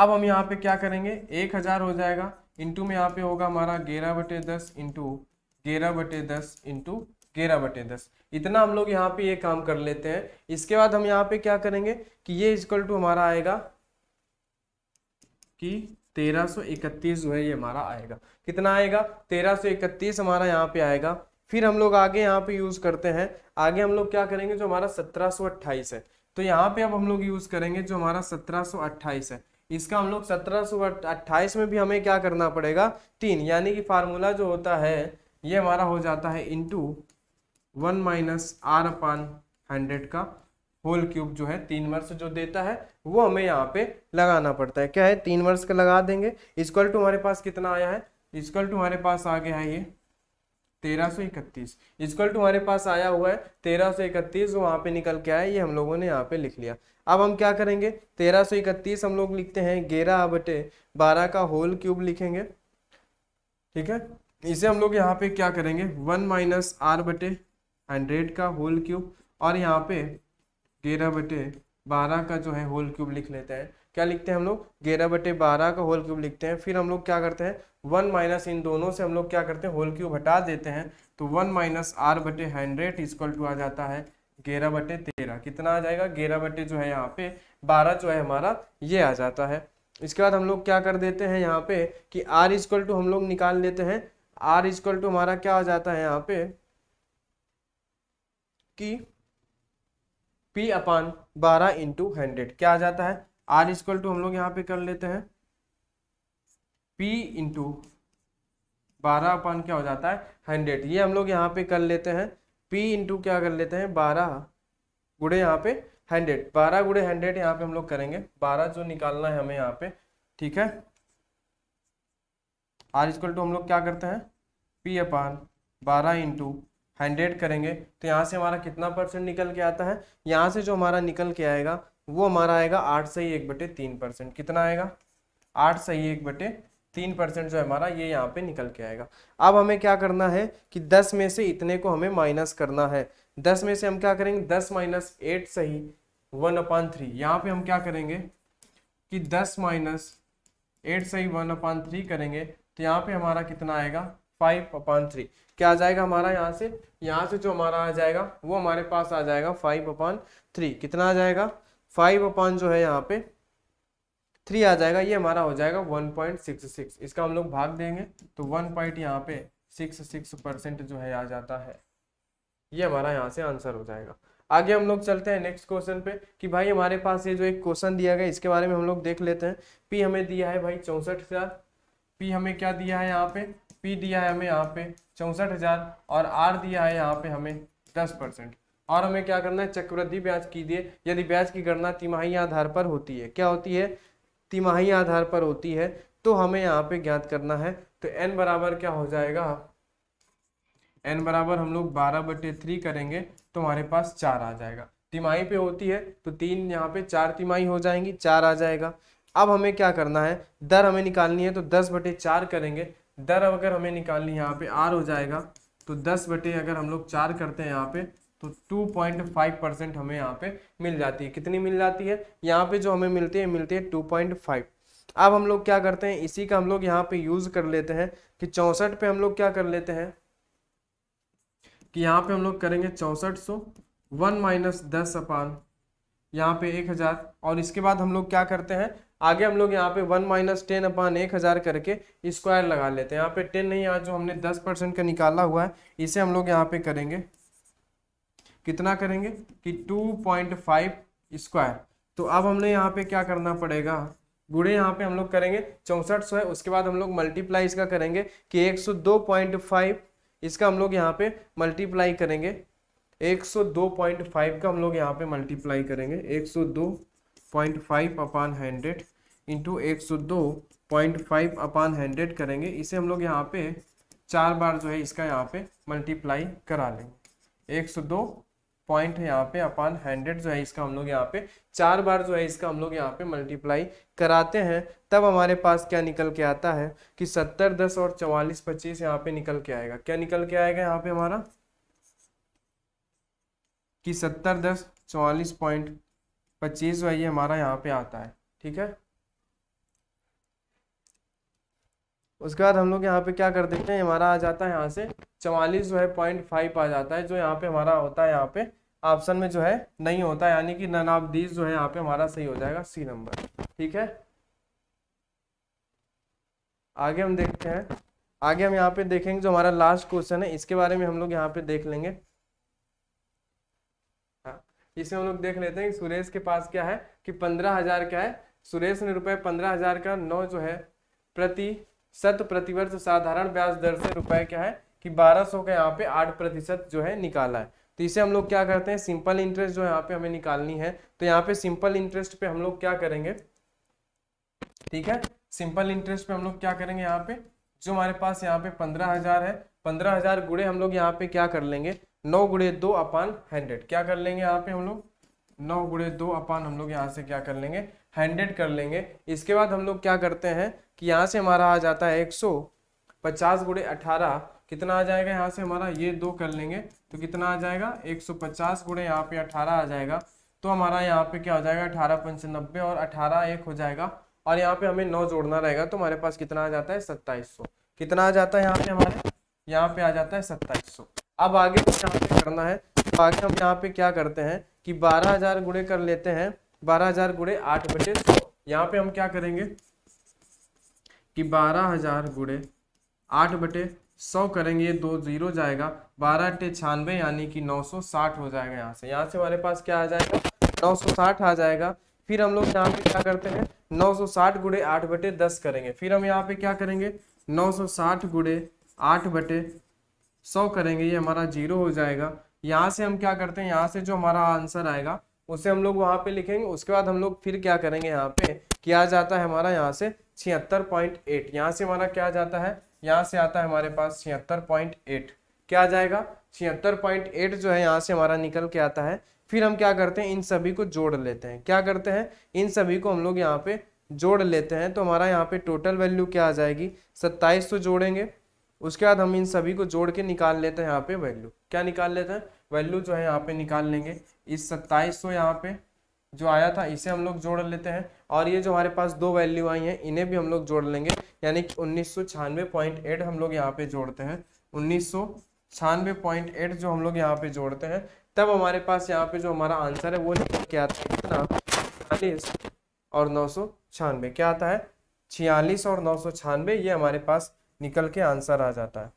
अब हम यहाँ पे क्या करेंगे एक हज़ार हो जाएगा इंटू में यहाँ पे होगा हमारा ग्यारह बटे दस इंटू ग्यारह बटे दस इंटू ग्यारह बटे दस इतना हम लोग यहाँ पे ये काम कर लेते हैं इसके बाद हम यहाँ पे क्या करेंगे कि ये इजक्वल टू हमारा आएगा कि तेरह सो इकतीस जो है ये हमारा आएगा कितना आएगा तेरह सो इकतीस हमारा यहाँ पे आएगा फिर हम लोग आगे यहाँ पे यूज़ करते हैं आगे हम लोग क्या करेंगे जो हमारा सत्रह अट्ठाईस है तो यहाँ पे अब हम लोग यूज़ करेंगे जो हमारा सत्रह अट्ठाईस है इसका हम लोग सत्रह में भी हमें क्या करना पड़ेगा तीन यानी कि फार्मूला जो होता है ये हमारा हो जाता है into one minus R upon hundred का होल क्यूब जो है तीन वर्ष जो देता है वो हमें यहाँ पे लगाना पड़ता है क्या है तीन वर्ष का लगा देंगे इक्वल टू हमारे पास कितना आया है इक्वल टू हमारे पास आ गया है ये तेरह सौ इकतीस इक्वल टू हमारे पास आया हुआ है तेरह सौ इकतीस वहाँ पे निकल के आया ये हम लोगों ने यहाँ पे लिख लिया अब हम क्या करेंगे तेरह सौ इकतीस हम लोग लिखते हैं ग्यारह बटे बारह का होल क्यूब लिखेंगे ठीक है इसे हम लोग यहाँ पे क्या करेंगे वन माइनस आर बटे हंड्रेड का होल क्यूब और यहाँ पे ग्यारह बटे बारह का जो है होल क्यूब लिख लेते हैं क्या लिखते हैं हम लोग ग्यारह बटे बारह का होल क्यूब लिखते हैं फिर हम लोग क्या करते हैं वन माइनस इन दोनों से हम लोग क्या करते हैं होल क्यूब हटा देते हैं तो वन माइनस आर बटे हंड्रेड इजक्वल टू आ जाता है ग्यारह बटे तेरह कितना आ जाएगा ग्यारह बटे जो है यहाँ पे बारह जो है हमारा ये आ जाता है इसके बाद हम लोग क्या कर देते हैं यहाँ पे कि आर इजक्वल टू हम लोग निकाल लेते हैं आर इजक्वल टू हमारा क्या आ जाता है यहाँ पे कि P अपान बारह इंटू हंड्रेड क्या आ जाता है R इक्वल टू हम लोग यहाँ पे कर लेते हैं P इंटू बारह अपान क्या हो जाता है हंड्रेड ये हम लोग यहाँ पे कर लेते हैं P इंटू क्या कर लेते हैं बारह गुड़े यहाँ पे हंड्रेड बारह गुड़े हंड्रेड यहाँ पे हम लोग करेंगे बारह जो निकालना है हमें यहाँ पे ठीक है आर इक्वल टू हम लोग क्या करते हैं P अपान बारह इंटू हंड्रेड करेंगे तो यहाँ से हमारा कितना परसेंट निकल के आता है यहाँ से जो हमारा निकल के आएगा वो हमारा आएगा आठ से ही एक बटे तीन परसेंट कितना आएगा आठ से ही एक बटे तीन परसेंट जो है हमारा ये यहाँ पे निकल के आएगा अब हमें क्या करना है कि दस में से इतने को हमें माइनस करना है दस में से हम क्या करेंगे दस माइनस एट सही वन अपान थ्री यहाँ पे हम क्या करेंगे कि दस माइनस एट सही वन अपान थ्री करेंगे तो यहाँ पे हमारा कितना आएगा फाइव अपान थ्री क्या आ जाएगा हमारा यहाँ से यहाँ से जो हमारा आ जाएगा वो हमारे पास आ जाएगा फाइव अपॉन थ्री कितना आ जाएगा फाइव अपॉन जो है यहाँ पे थ्री आ जाएगा ये हमारा हो जाएगा वन पॉइंट सिक्स सिक्स इसका हम लोग भाग देंगे तो वन पॉइंट यहाँ पे सिक्स सिक्स परसेंट जो है आ जाता है ये हमारा यहाँ से आंसर हो जाएगा आगे हम लोग चलते हैं नेक्स्ट क्वेश्चन पे कि भाई हमारे पास ये जो एक क्वेश्चन दिया गया इसके बारे में हम लोग देख लेते हैं पी हमें दिया है भाई चौंसठ हजार पी हमें क्या दिया है यहाँ पे पी दिया है हमें यहाँ पे चौंसठ हज़ार और आर दिया है यहाँ पे हमें दस परसेंट और हमें क्या करना है चक्रवृद्धि ब्याज कीजिए यदि ब्याज की गणना तिमाही आधार पर होती है क्या होती है तिमाही आधार पर होती है तो हमें यहाँ पे ज्ञात करना है तो एन बराबर क्या हो जाएगा एन बराबर हम लोग बारह बटे थ्री करेंगे तो हमारे पास चार आ जाएगा तिमाही पे होती है तो तीन यहाँ पे चार तिमाही हो जाएंगी चार आ जाएगा अब हमें क्या करना है दर हमें निकालनी है तो दस बटे चार करेंगे दर अगर हमें निकालनी यहाँ पे आर हो जाएगा तो दस बटे अगर हम लोग चार करते हैं यहाँ पे तो टू पॉइंट फाइव परसेंट हमें यहाँ पे मिल जाती है कितनी मिल जाती है यहाँ पे जो हमें मिलती है मिलती है टू पॉइंट फाइव अब हम लोग क्या करते हैं इसी का हम लोग यहाँ पे यूज़ कर लेते हैं कि चौंसठ पे हम लोग क्या कर लेते हैं कि यहाँ पे हम लोग करेंगे चौंसठ सौ वन माइनस दस अपान यहाँ पे एक हज़ार और इसके बाद हम लोग क्या करते हैं आगे हम लोग यहाँ पे वन माइनस टेन अपान एक हज़ार करके स्क्वायर लगा लेते हैं यहाँ पे टेन नहीं आज जो हमने दस परसेंट का निकाला हुआ है इसे हम लोग यहाँ पे करेंगे कितना करेंगे कि टू पॉइंट फाइव स्क्वायर तो अब हमने यहाँ पे क्या करना पड़ेगा गुड़े यहाँ पे हम लोग करेंगे चौंसठ सौ है उसके बाद हम लोग मल्टीप्लाई इसका करेंगे कि एक सौ दो पॉइंट फाइव इसका हम लोग यहाँ पे मल्टीप्लाई करेंगे एक सौ दो पॉइंट फाइव का हम लोग यहाँ पे मल्टीप्लाई करेंगे एक सौ दो point five upon hundred into एक सौ दो पॉइंट फाइव अपान हंड्रेड करेंगे इसे हम लोग यहाँ पे चार बार जो है इसका यहाँ पे मल्टीप्लाई करा लेंगे एक सौ दो पॉइंट है यहाँ पे अपान हंड्रेड जो है इसका हम लोग यहाँ पे चार बार जो है इसका हम लोग यहाँ पे मल्टीप्लाई कराते हैं तब हमारे पास क्या निकल के आता है कि सत्तर दस और चवालीस पच्चीस यहाँ पे निकल के आएगा क्या निकल के आएगा यहाँ पे हमारा कि सत्तर दस चवालीस पॉइंट पच्चीस जो है ये हमारा यहाँ पे आता है ठीक है उसके बाद हम लोग यहाँ पे क्या कर देते हैं हमारा आ जाता है यहाँ से चवालीस जो है पॉइंट फाइव आ जाता है जो यहाँ पे हमारा होता है यहाँ पे ऑप्शन में जो है नहीं होता यानी कि नन ऑफ दीज जो है यहाँ पे हमारा सही हो जाएगा सी नंबर ठीक है आगे हम देखते हैं आगे हम यहाँ पे देखेंगे जो हमारा लास्ट क्वेश्चन है इसके बारे में हम लोग यहाँ पे देख लेंगे इसे हम लोग देख लेते हैं कि सुरेश के पास क्या है कि पंद्रह हजार क्या है सुरेश ने रुपए पंद्रह हजार का नौ जो है प्रति शत प्रतिवर्ष साधारण ब्याज दर से रुपए क्या है कि बारह सौ का यहाँ पे आठ प्रतिशत जो है निकाला है तो इसे हम लोग क्या करते हैं सिंपल इंटरेस्ट जो यहाँ पे हमें निकालनी है तो यहाँ पे सिंपल इंटरेस्ट पे हम लोग क्या करेंगे ठीक है सिंपल इंटरेस्ट पे हम लोग क्या करेंगे यहाँ पे जो हमारे पास यहाँ पे पंद्रह हजार है पंद्रह हजार गुड़े हम लोग यहाँ पे क्या कर लेंगे नौ गुड़े दो अपान हंड्रेड क्या कर लेंगे यहाँ पे हम लोग नौ गुड़े दो अपान हम लोग यहाँ से क्या कर लेंगे हंड्रेड कर लेंगे इसके बाद हम लोग क्या करते हैं कि यहाँ से हमारा आ जाता है एक सौ पचास गुड़े अठारह कितना आ जाएगा यहाँ से हमारा ये दो कर लेंगे तो कितना आ जाएगा एक सौ पचास गुड़े यहाँ पे अठारह आ जाएगा तो हमारा यहाँ पे क्या हो जाएगा अठारह पंचानब्बे और अठारह एक हो जाएगा और यहाँ पे हमें नौ जोड़ना रहेगा तो हमारे पास कितना आ जाता है सत्ताईस कितना आ जाता है यहाँ पे हमारे यहाँ पे आ जाता है सत्ताईस सौ अब आगे यहाँ पे करना है तो आगे हम यहाँ पे क्या करते हैं कि बारह हजार गुड़े कर लेते हैं बारह हजार गुड़े आठ बटे सौ यहाँ पे हम क्या करेंगे कि बारह हजार गुड़े आठ बटे सौ करेंगे ये दो जीरो जाएगा बारह अट्ठे छियानवे यानी कि नौ सौ साठ हो जाएगा यहाँ से यहाँ से हमारे पास क्या आ जाएगा नौ सौ साठ आ जाएगा फिर हम लोग यहाँ पे क्या करते हैं नौ सौ साठ गुड़े आठ बटे दस करेंगे फिर हम यहाँ पे क्या करेंगे नौ सौ साठ गुड़े आठ बटे सौ करेंगे ये हमारा जीरो हो जाएगा यहाँ से हम क्या करते हैं यहाँ से जो हमारा आंसर आएगा उसे हम लोग वहाँ पे लिखेंगे उसके बाद हम लोग फिर क्या करेंगे यहाँ पे किया जाता है हमारा यहाँ से छिहत्तर पॉइंट एट यहाँ से हमारा क्या जाता है यहाँ से आता है हमारे पास छिहत्तर पॉइंट एट क्या आ जाएगा छिहत्तर पॉइंट एट जो है यहाँ से हमारा निकल के आता है फिर हम क्या करते हैं इन सभी को जोड़ लेते हैं क्या करते हैं इन सभी को हम लोग यहाँ पे जोड़ लेते हैं तो हमारा यहाँ पे टोटल वैल्यू क्या आ जाएगी सत्ताईस सौ जोड़ेंगे उसके बाद हम इन सभी को जोड़ के निकाल लेते हैं यहाँ पे वैल्यू क्या निकाल लेते हैं वैल्यू जो है यहाँ पे निकाल लेंगे इस सत्ताईस सौ यहाँ पे जो आया था इसे हम लोग जोड़ लेते हैं और ये जो हमारे पास दो वैल्यू आई हैं इन्हें भी हम लोग जोड़ लेंगे यानी कि उन्नीस हम लोग यहाँ पे जोड़ते हैं उन्नीस जो हम लोग यहाँ पे जोड़ते हैं तब हमारे पास यहाँ पे जो हमारा आंसर है वो क्या था कितना छियालीस और नौ क्या आता है छियालीस और नौ ये हमारे पास निकल के आंसर आ जाता है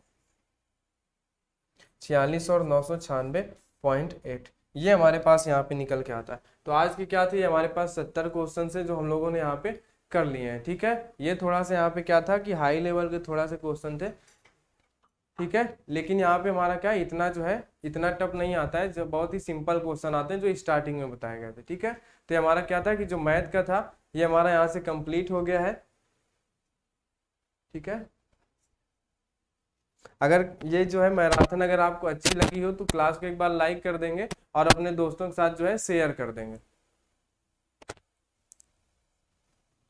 छियालीस और नौ सौ छियानवे पॉइंट एट ये हमारे पास यहाँ पे निकल के आता है तो आज की क्या थी हमारे पास सत्तर क्वेश्चन है जो हम लोगों ने यहाँ पे कर लिए हैं ठीक है ये थोड़ा सा यहाँ पे क्या था कि हाई लेवल के थोड़ा से क्वेश्चन थे ठीक है लेकिन यहाँ पे हमारा क्या इतना जो है इतना टफ नहीं आता है जो बहुत ही सिंपल क्वेश्चन आते हैं जो स्टार्टिंग में बताए गए थे ठीक है तो ये हमारा क्या था कि जो मैथ का था ये हमारा यहाँ से कंप्लीट हो गया है ठीक है अगर ये जो है मैराथन अगर आपको अच्छी लगी हो तो क्लास को एक बार लाइक कर देंगे और अपने दोस्तों के साथ जो है शेयर कर देंगे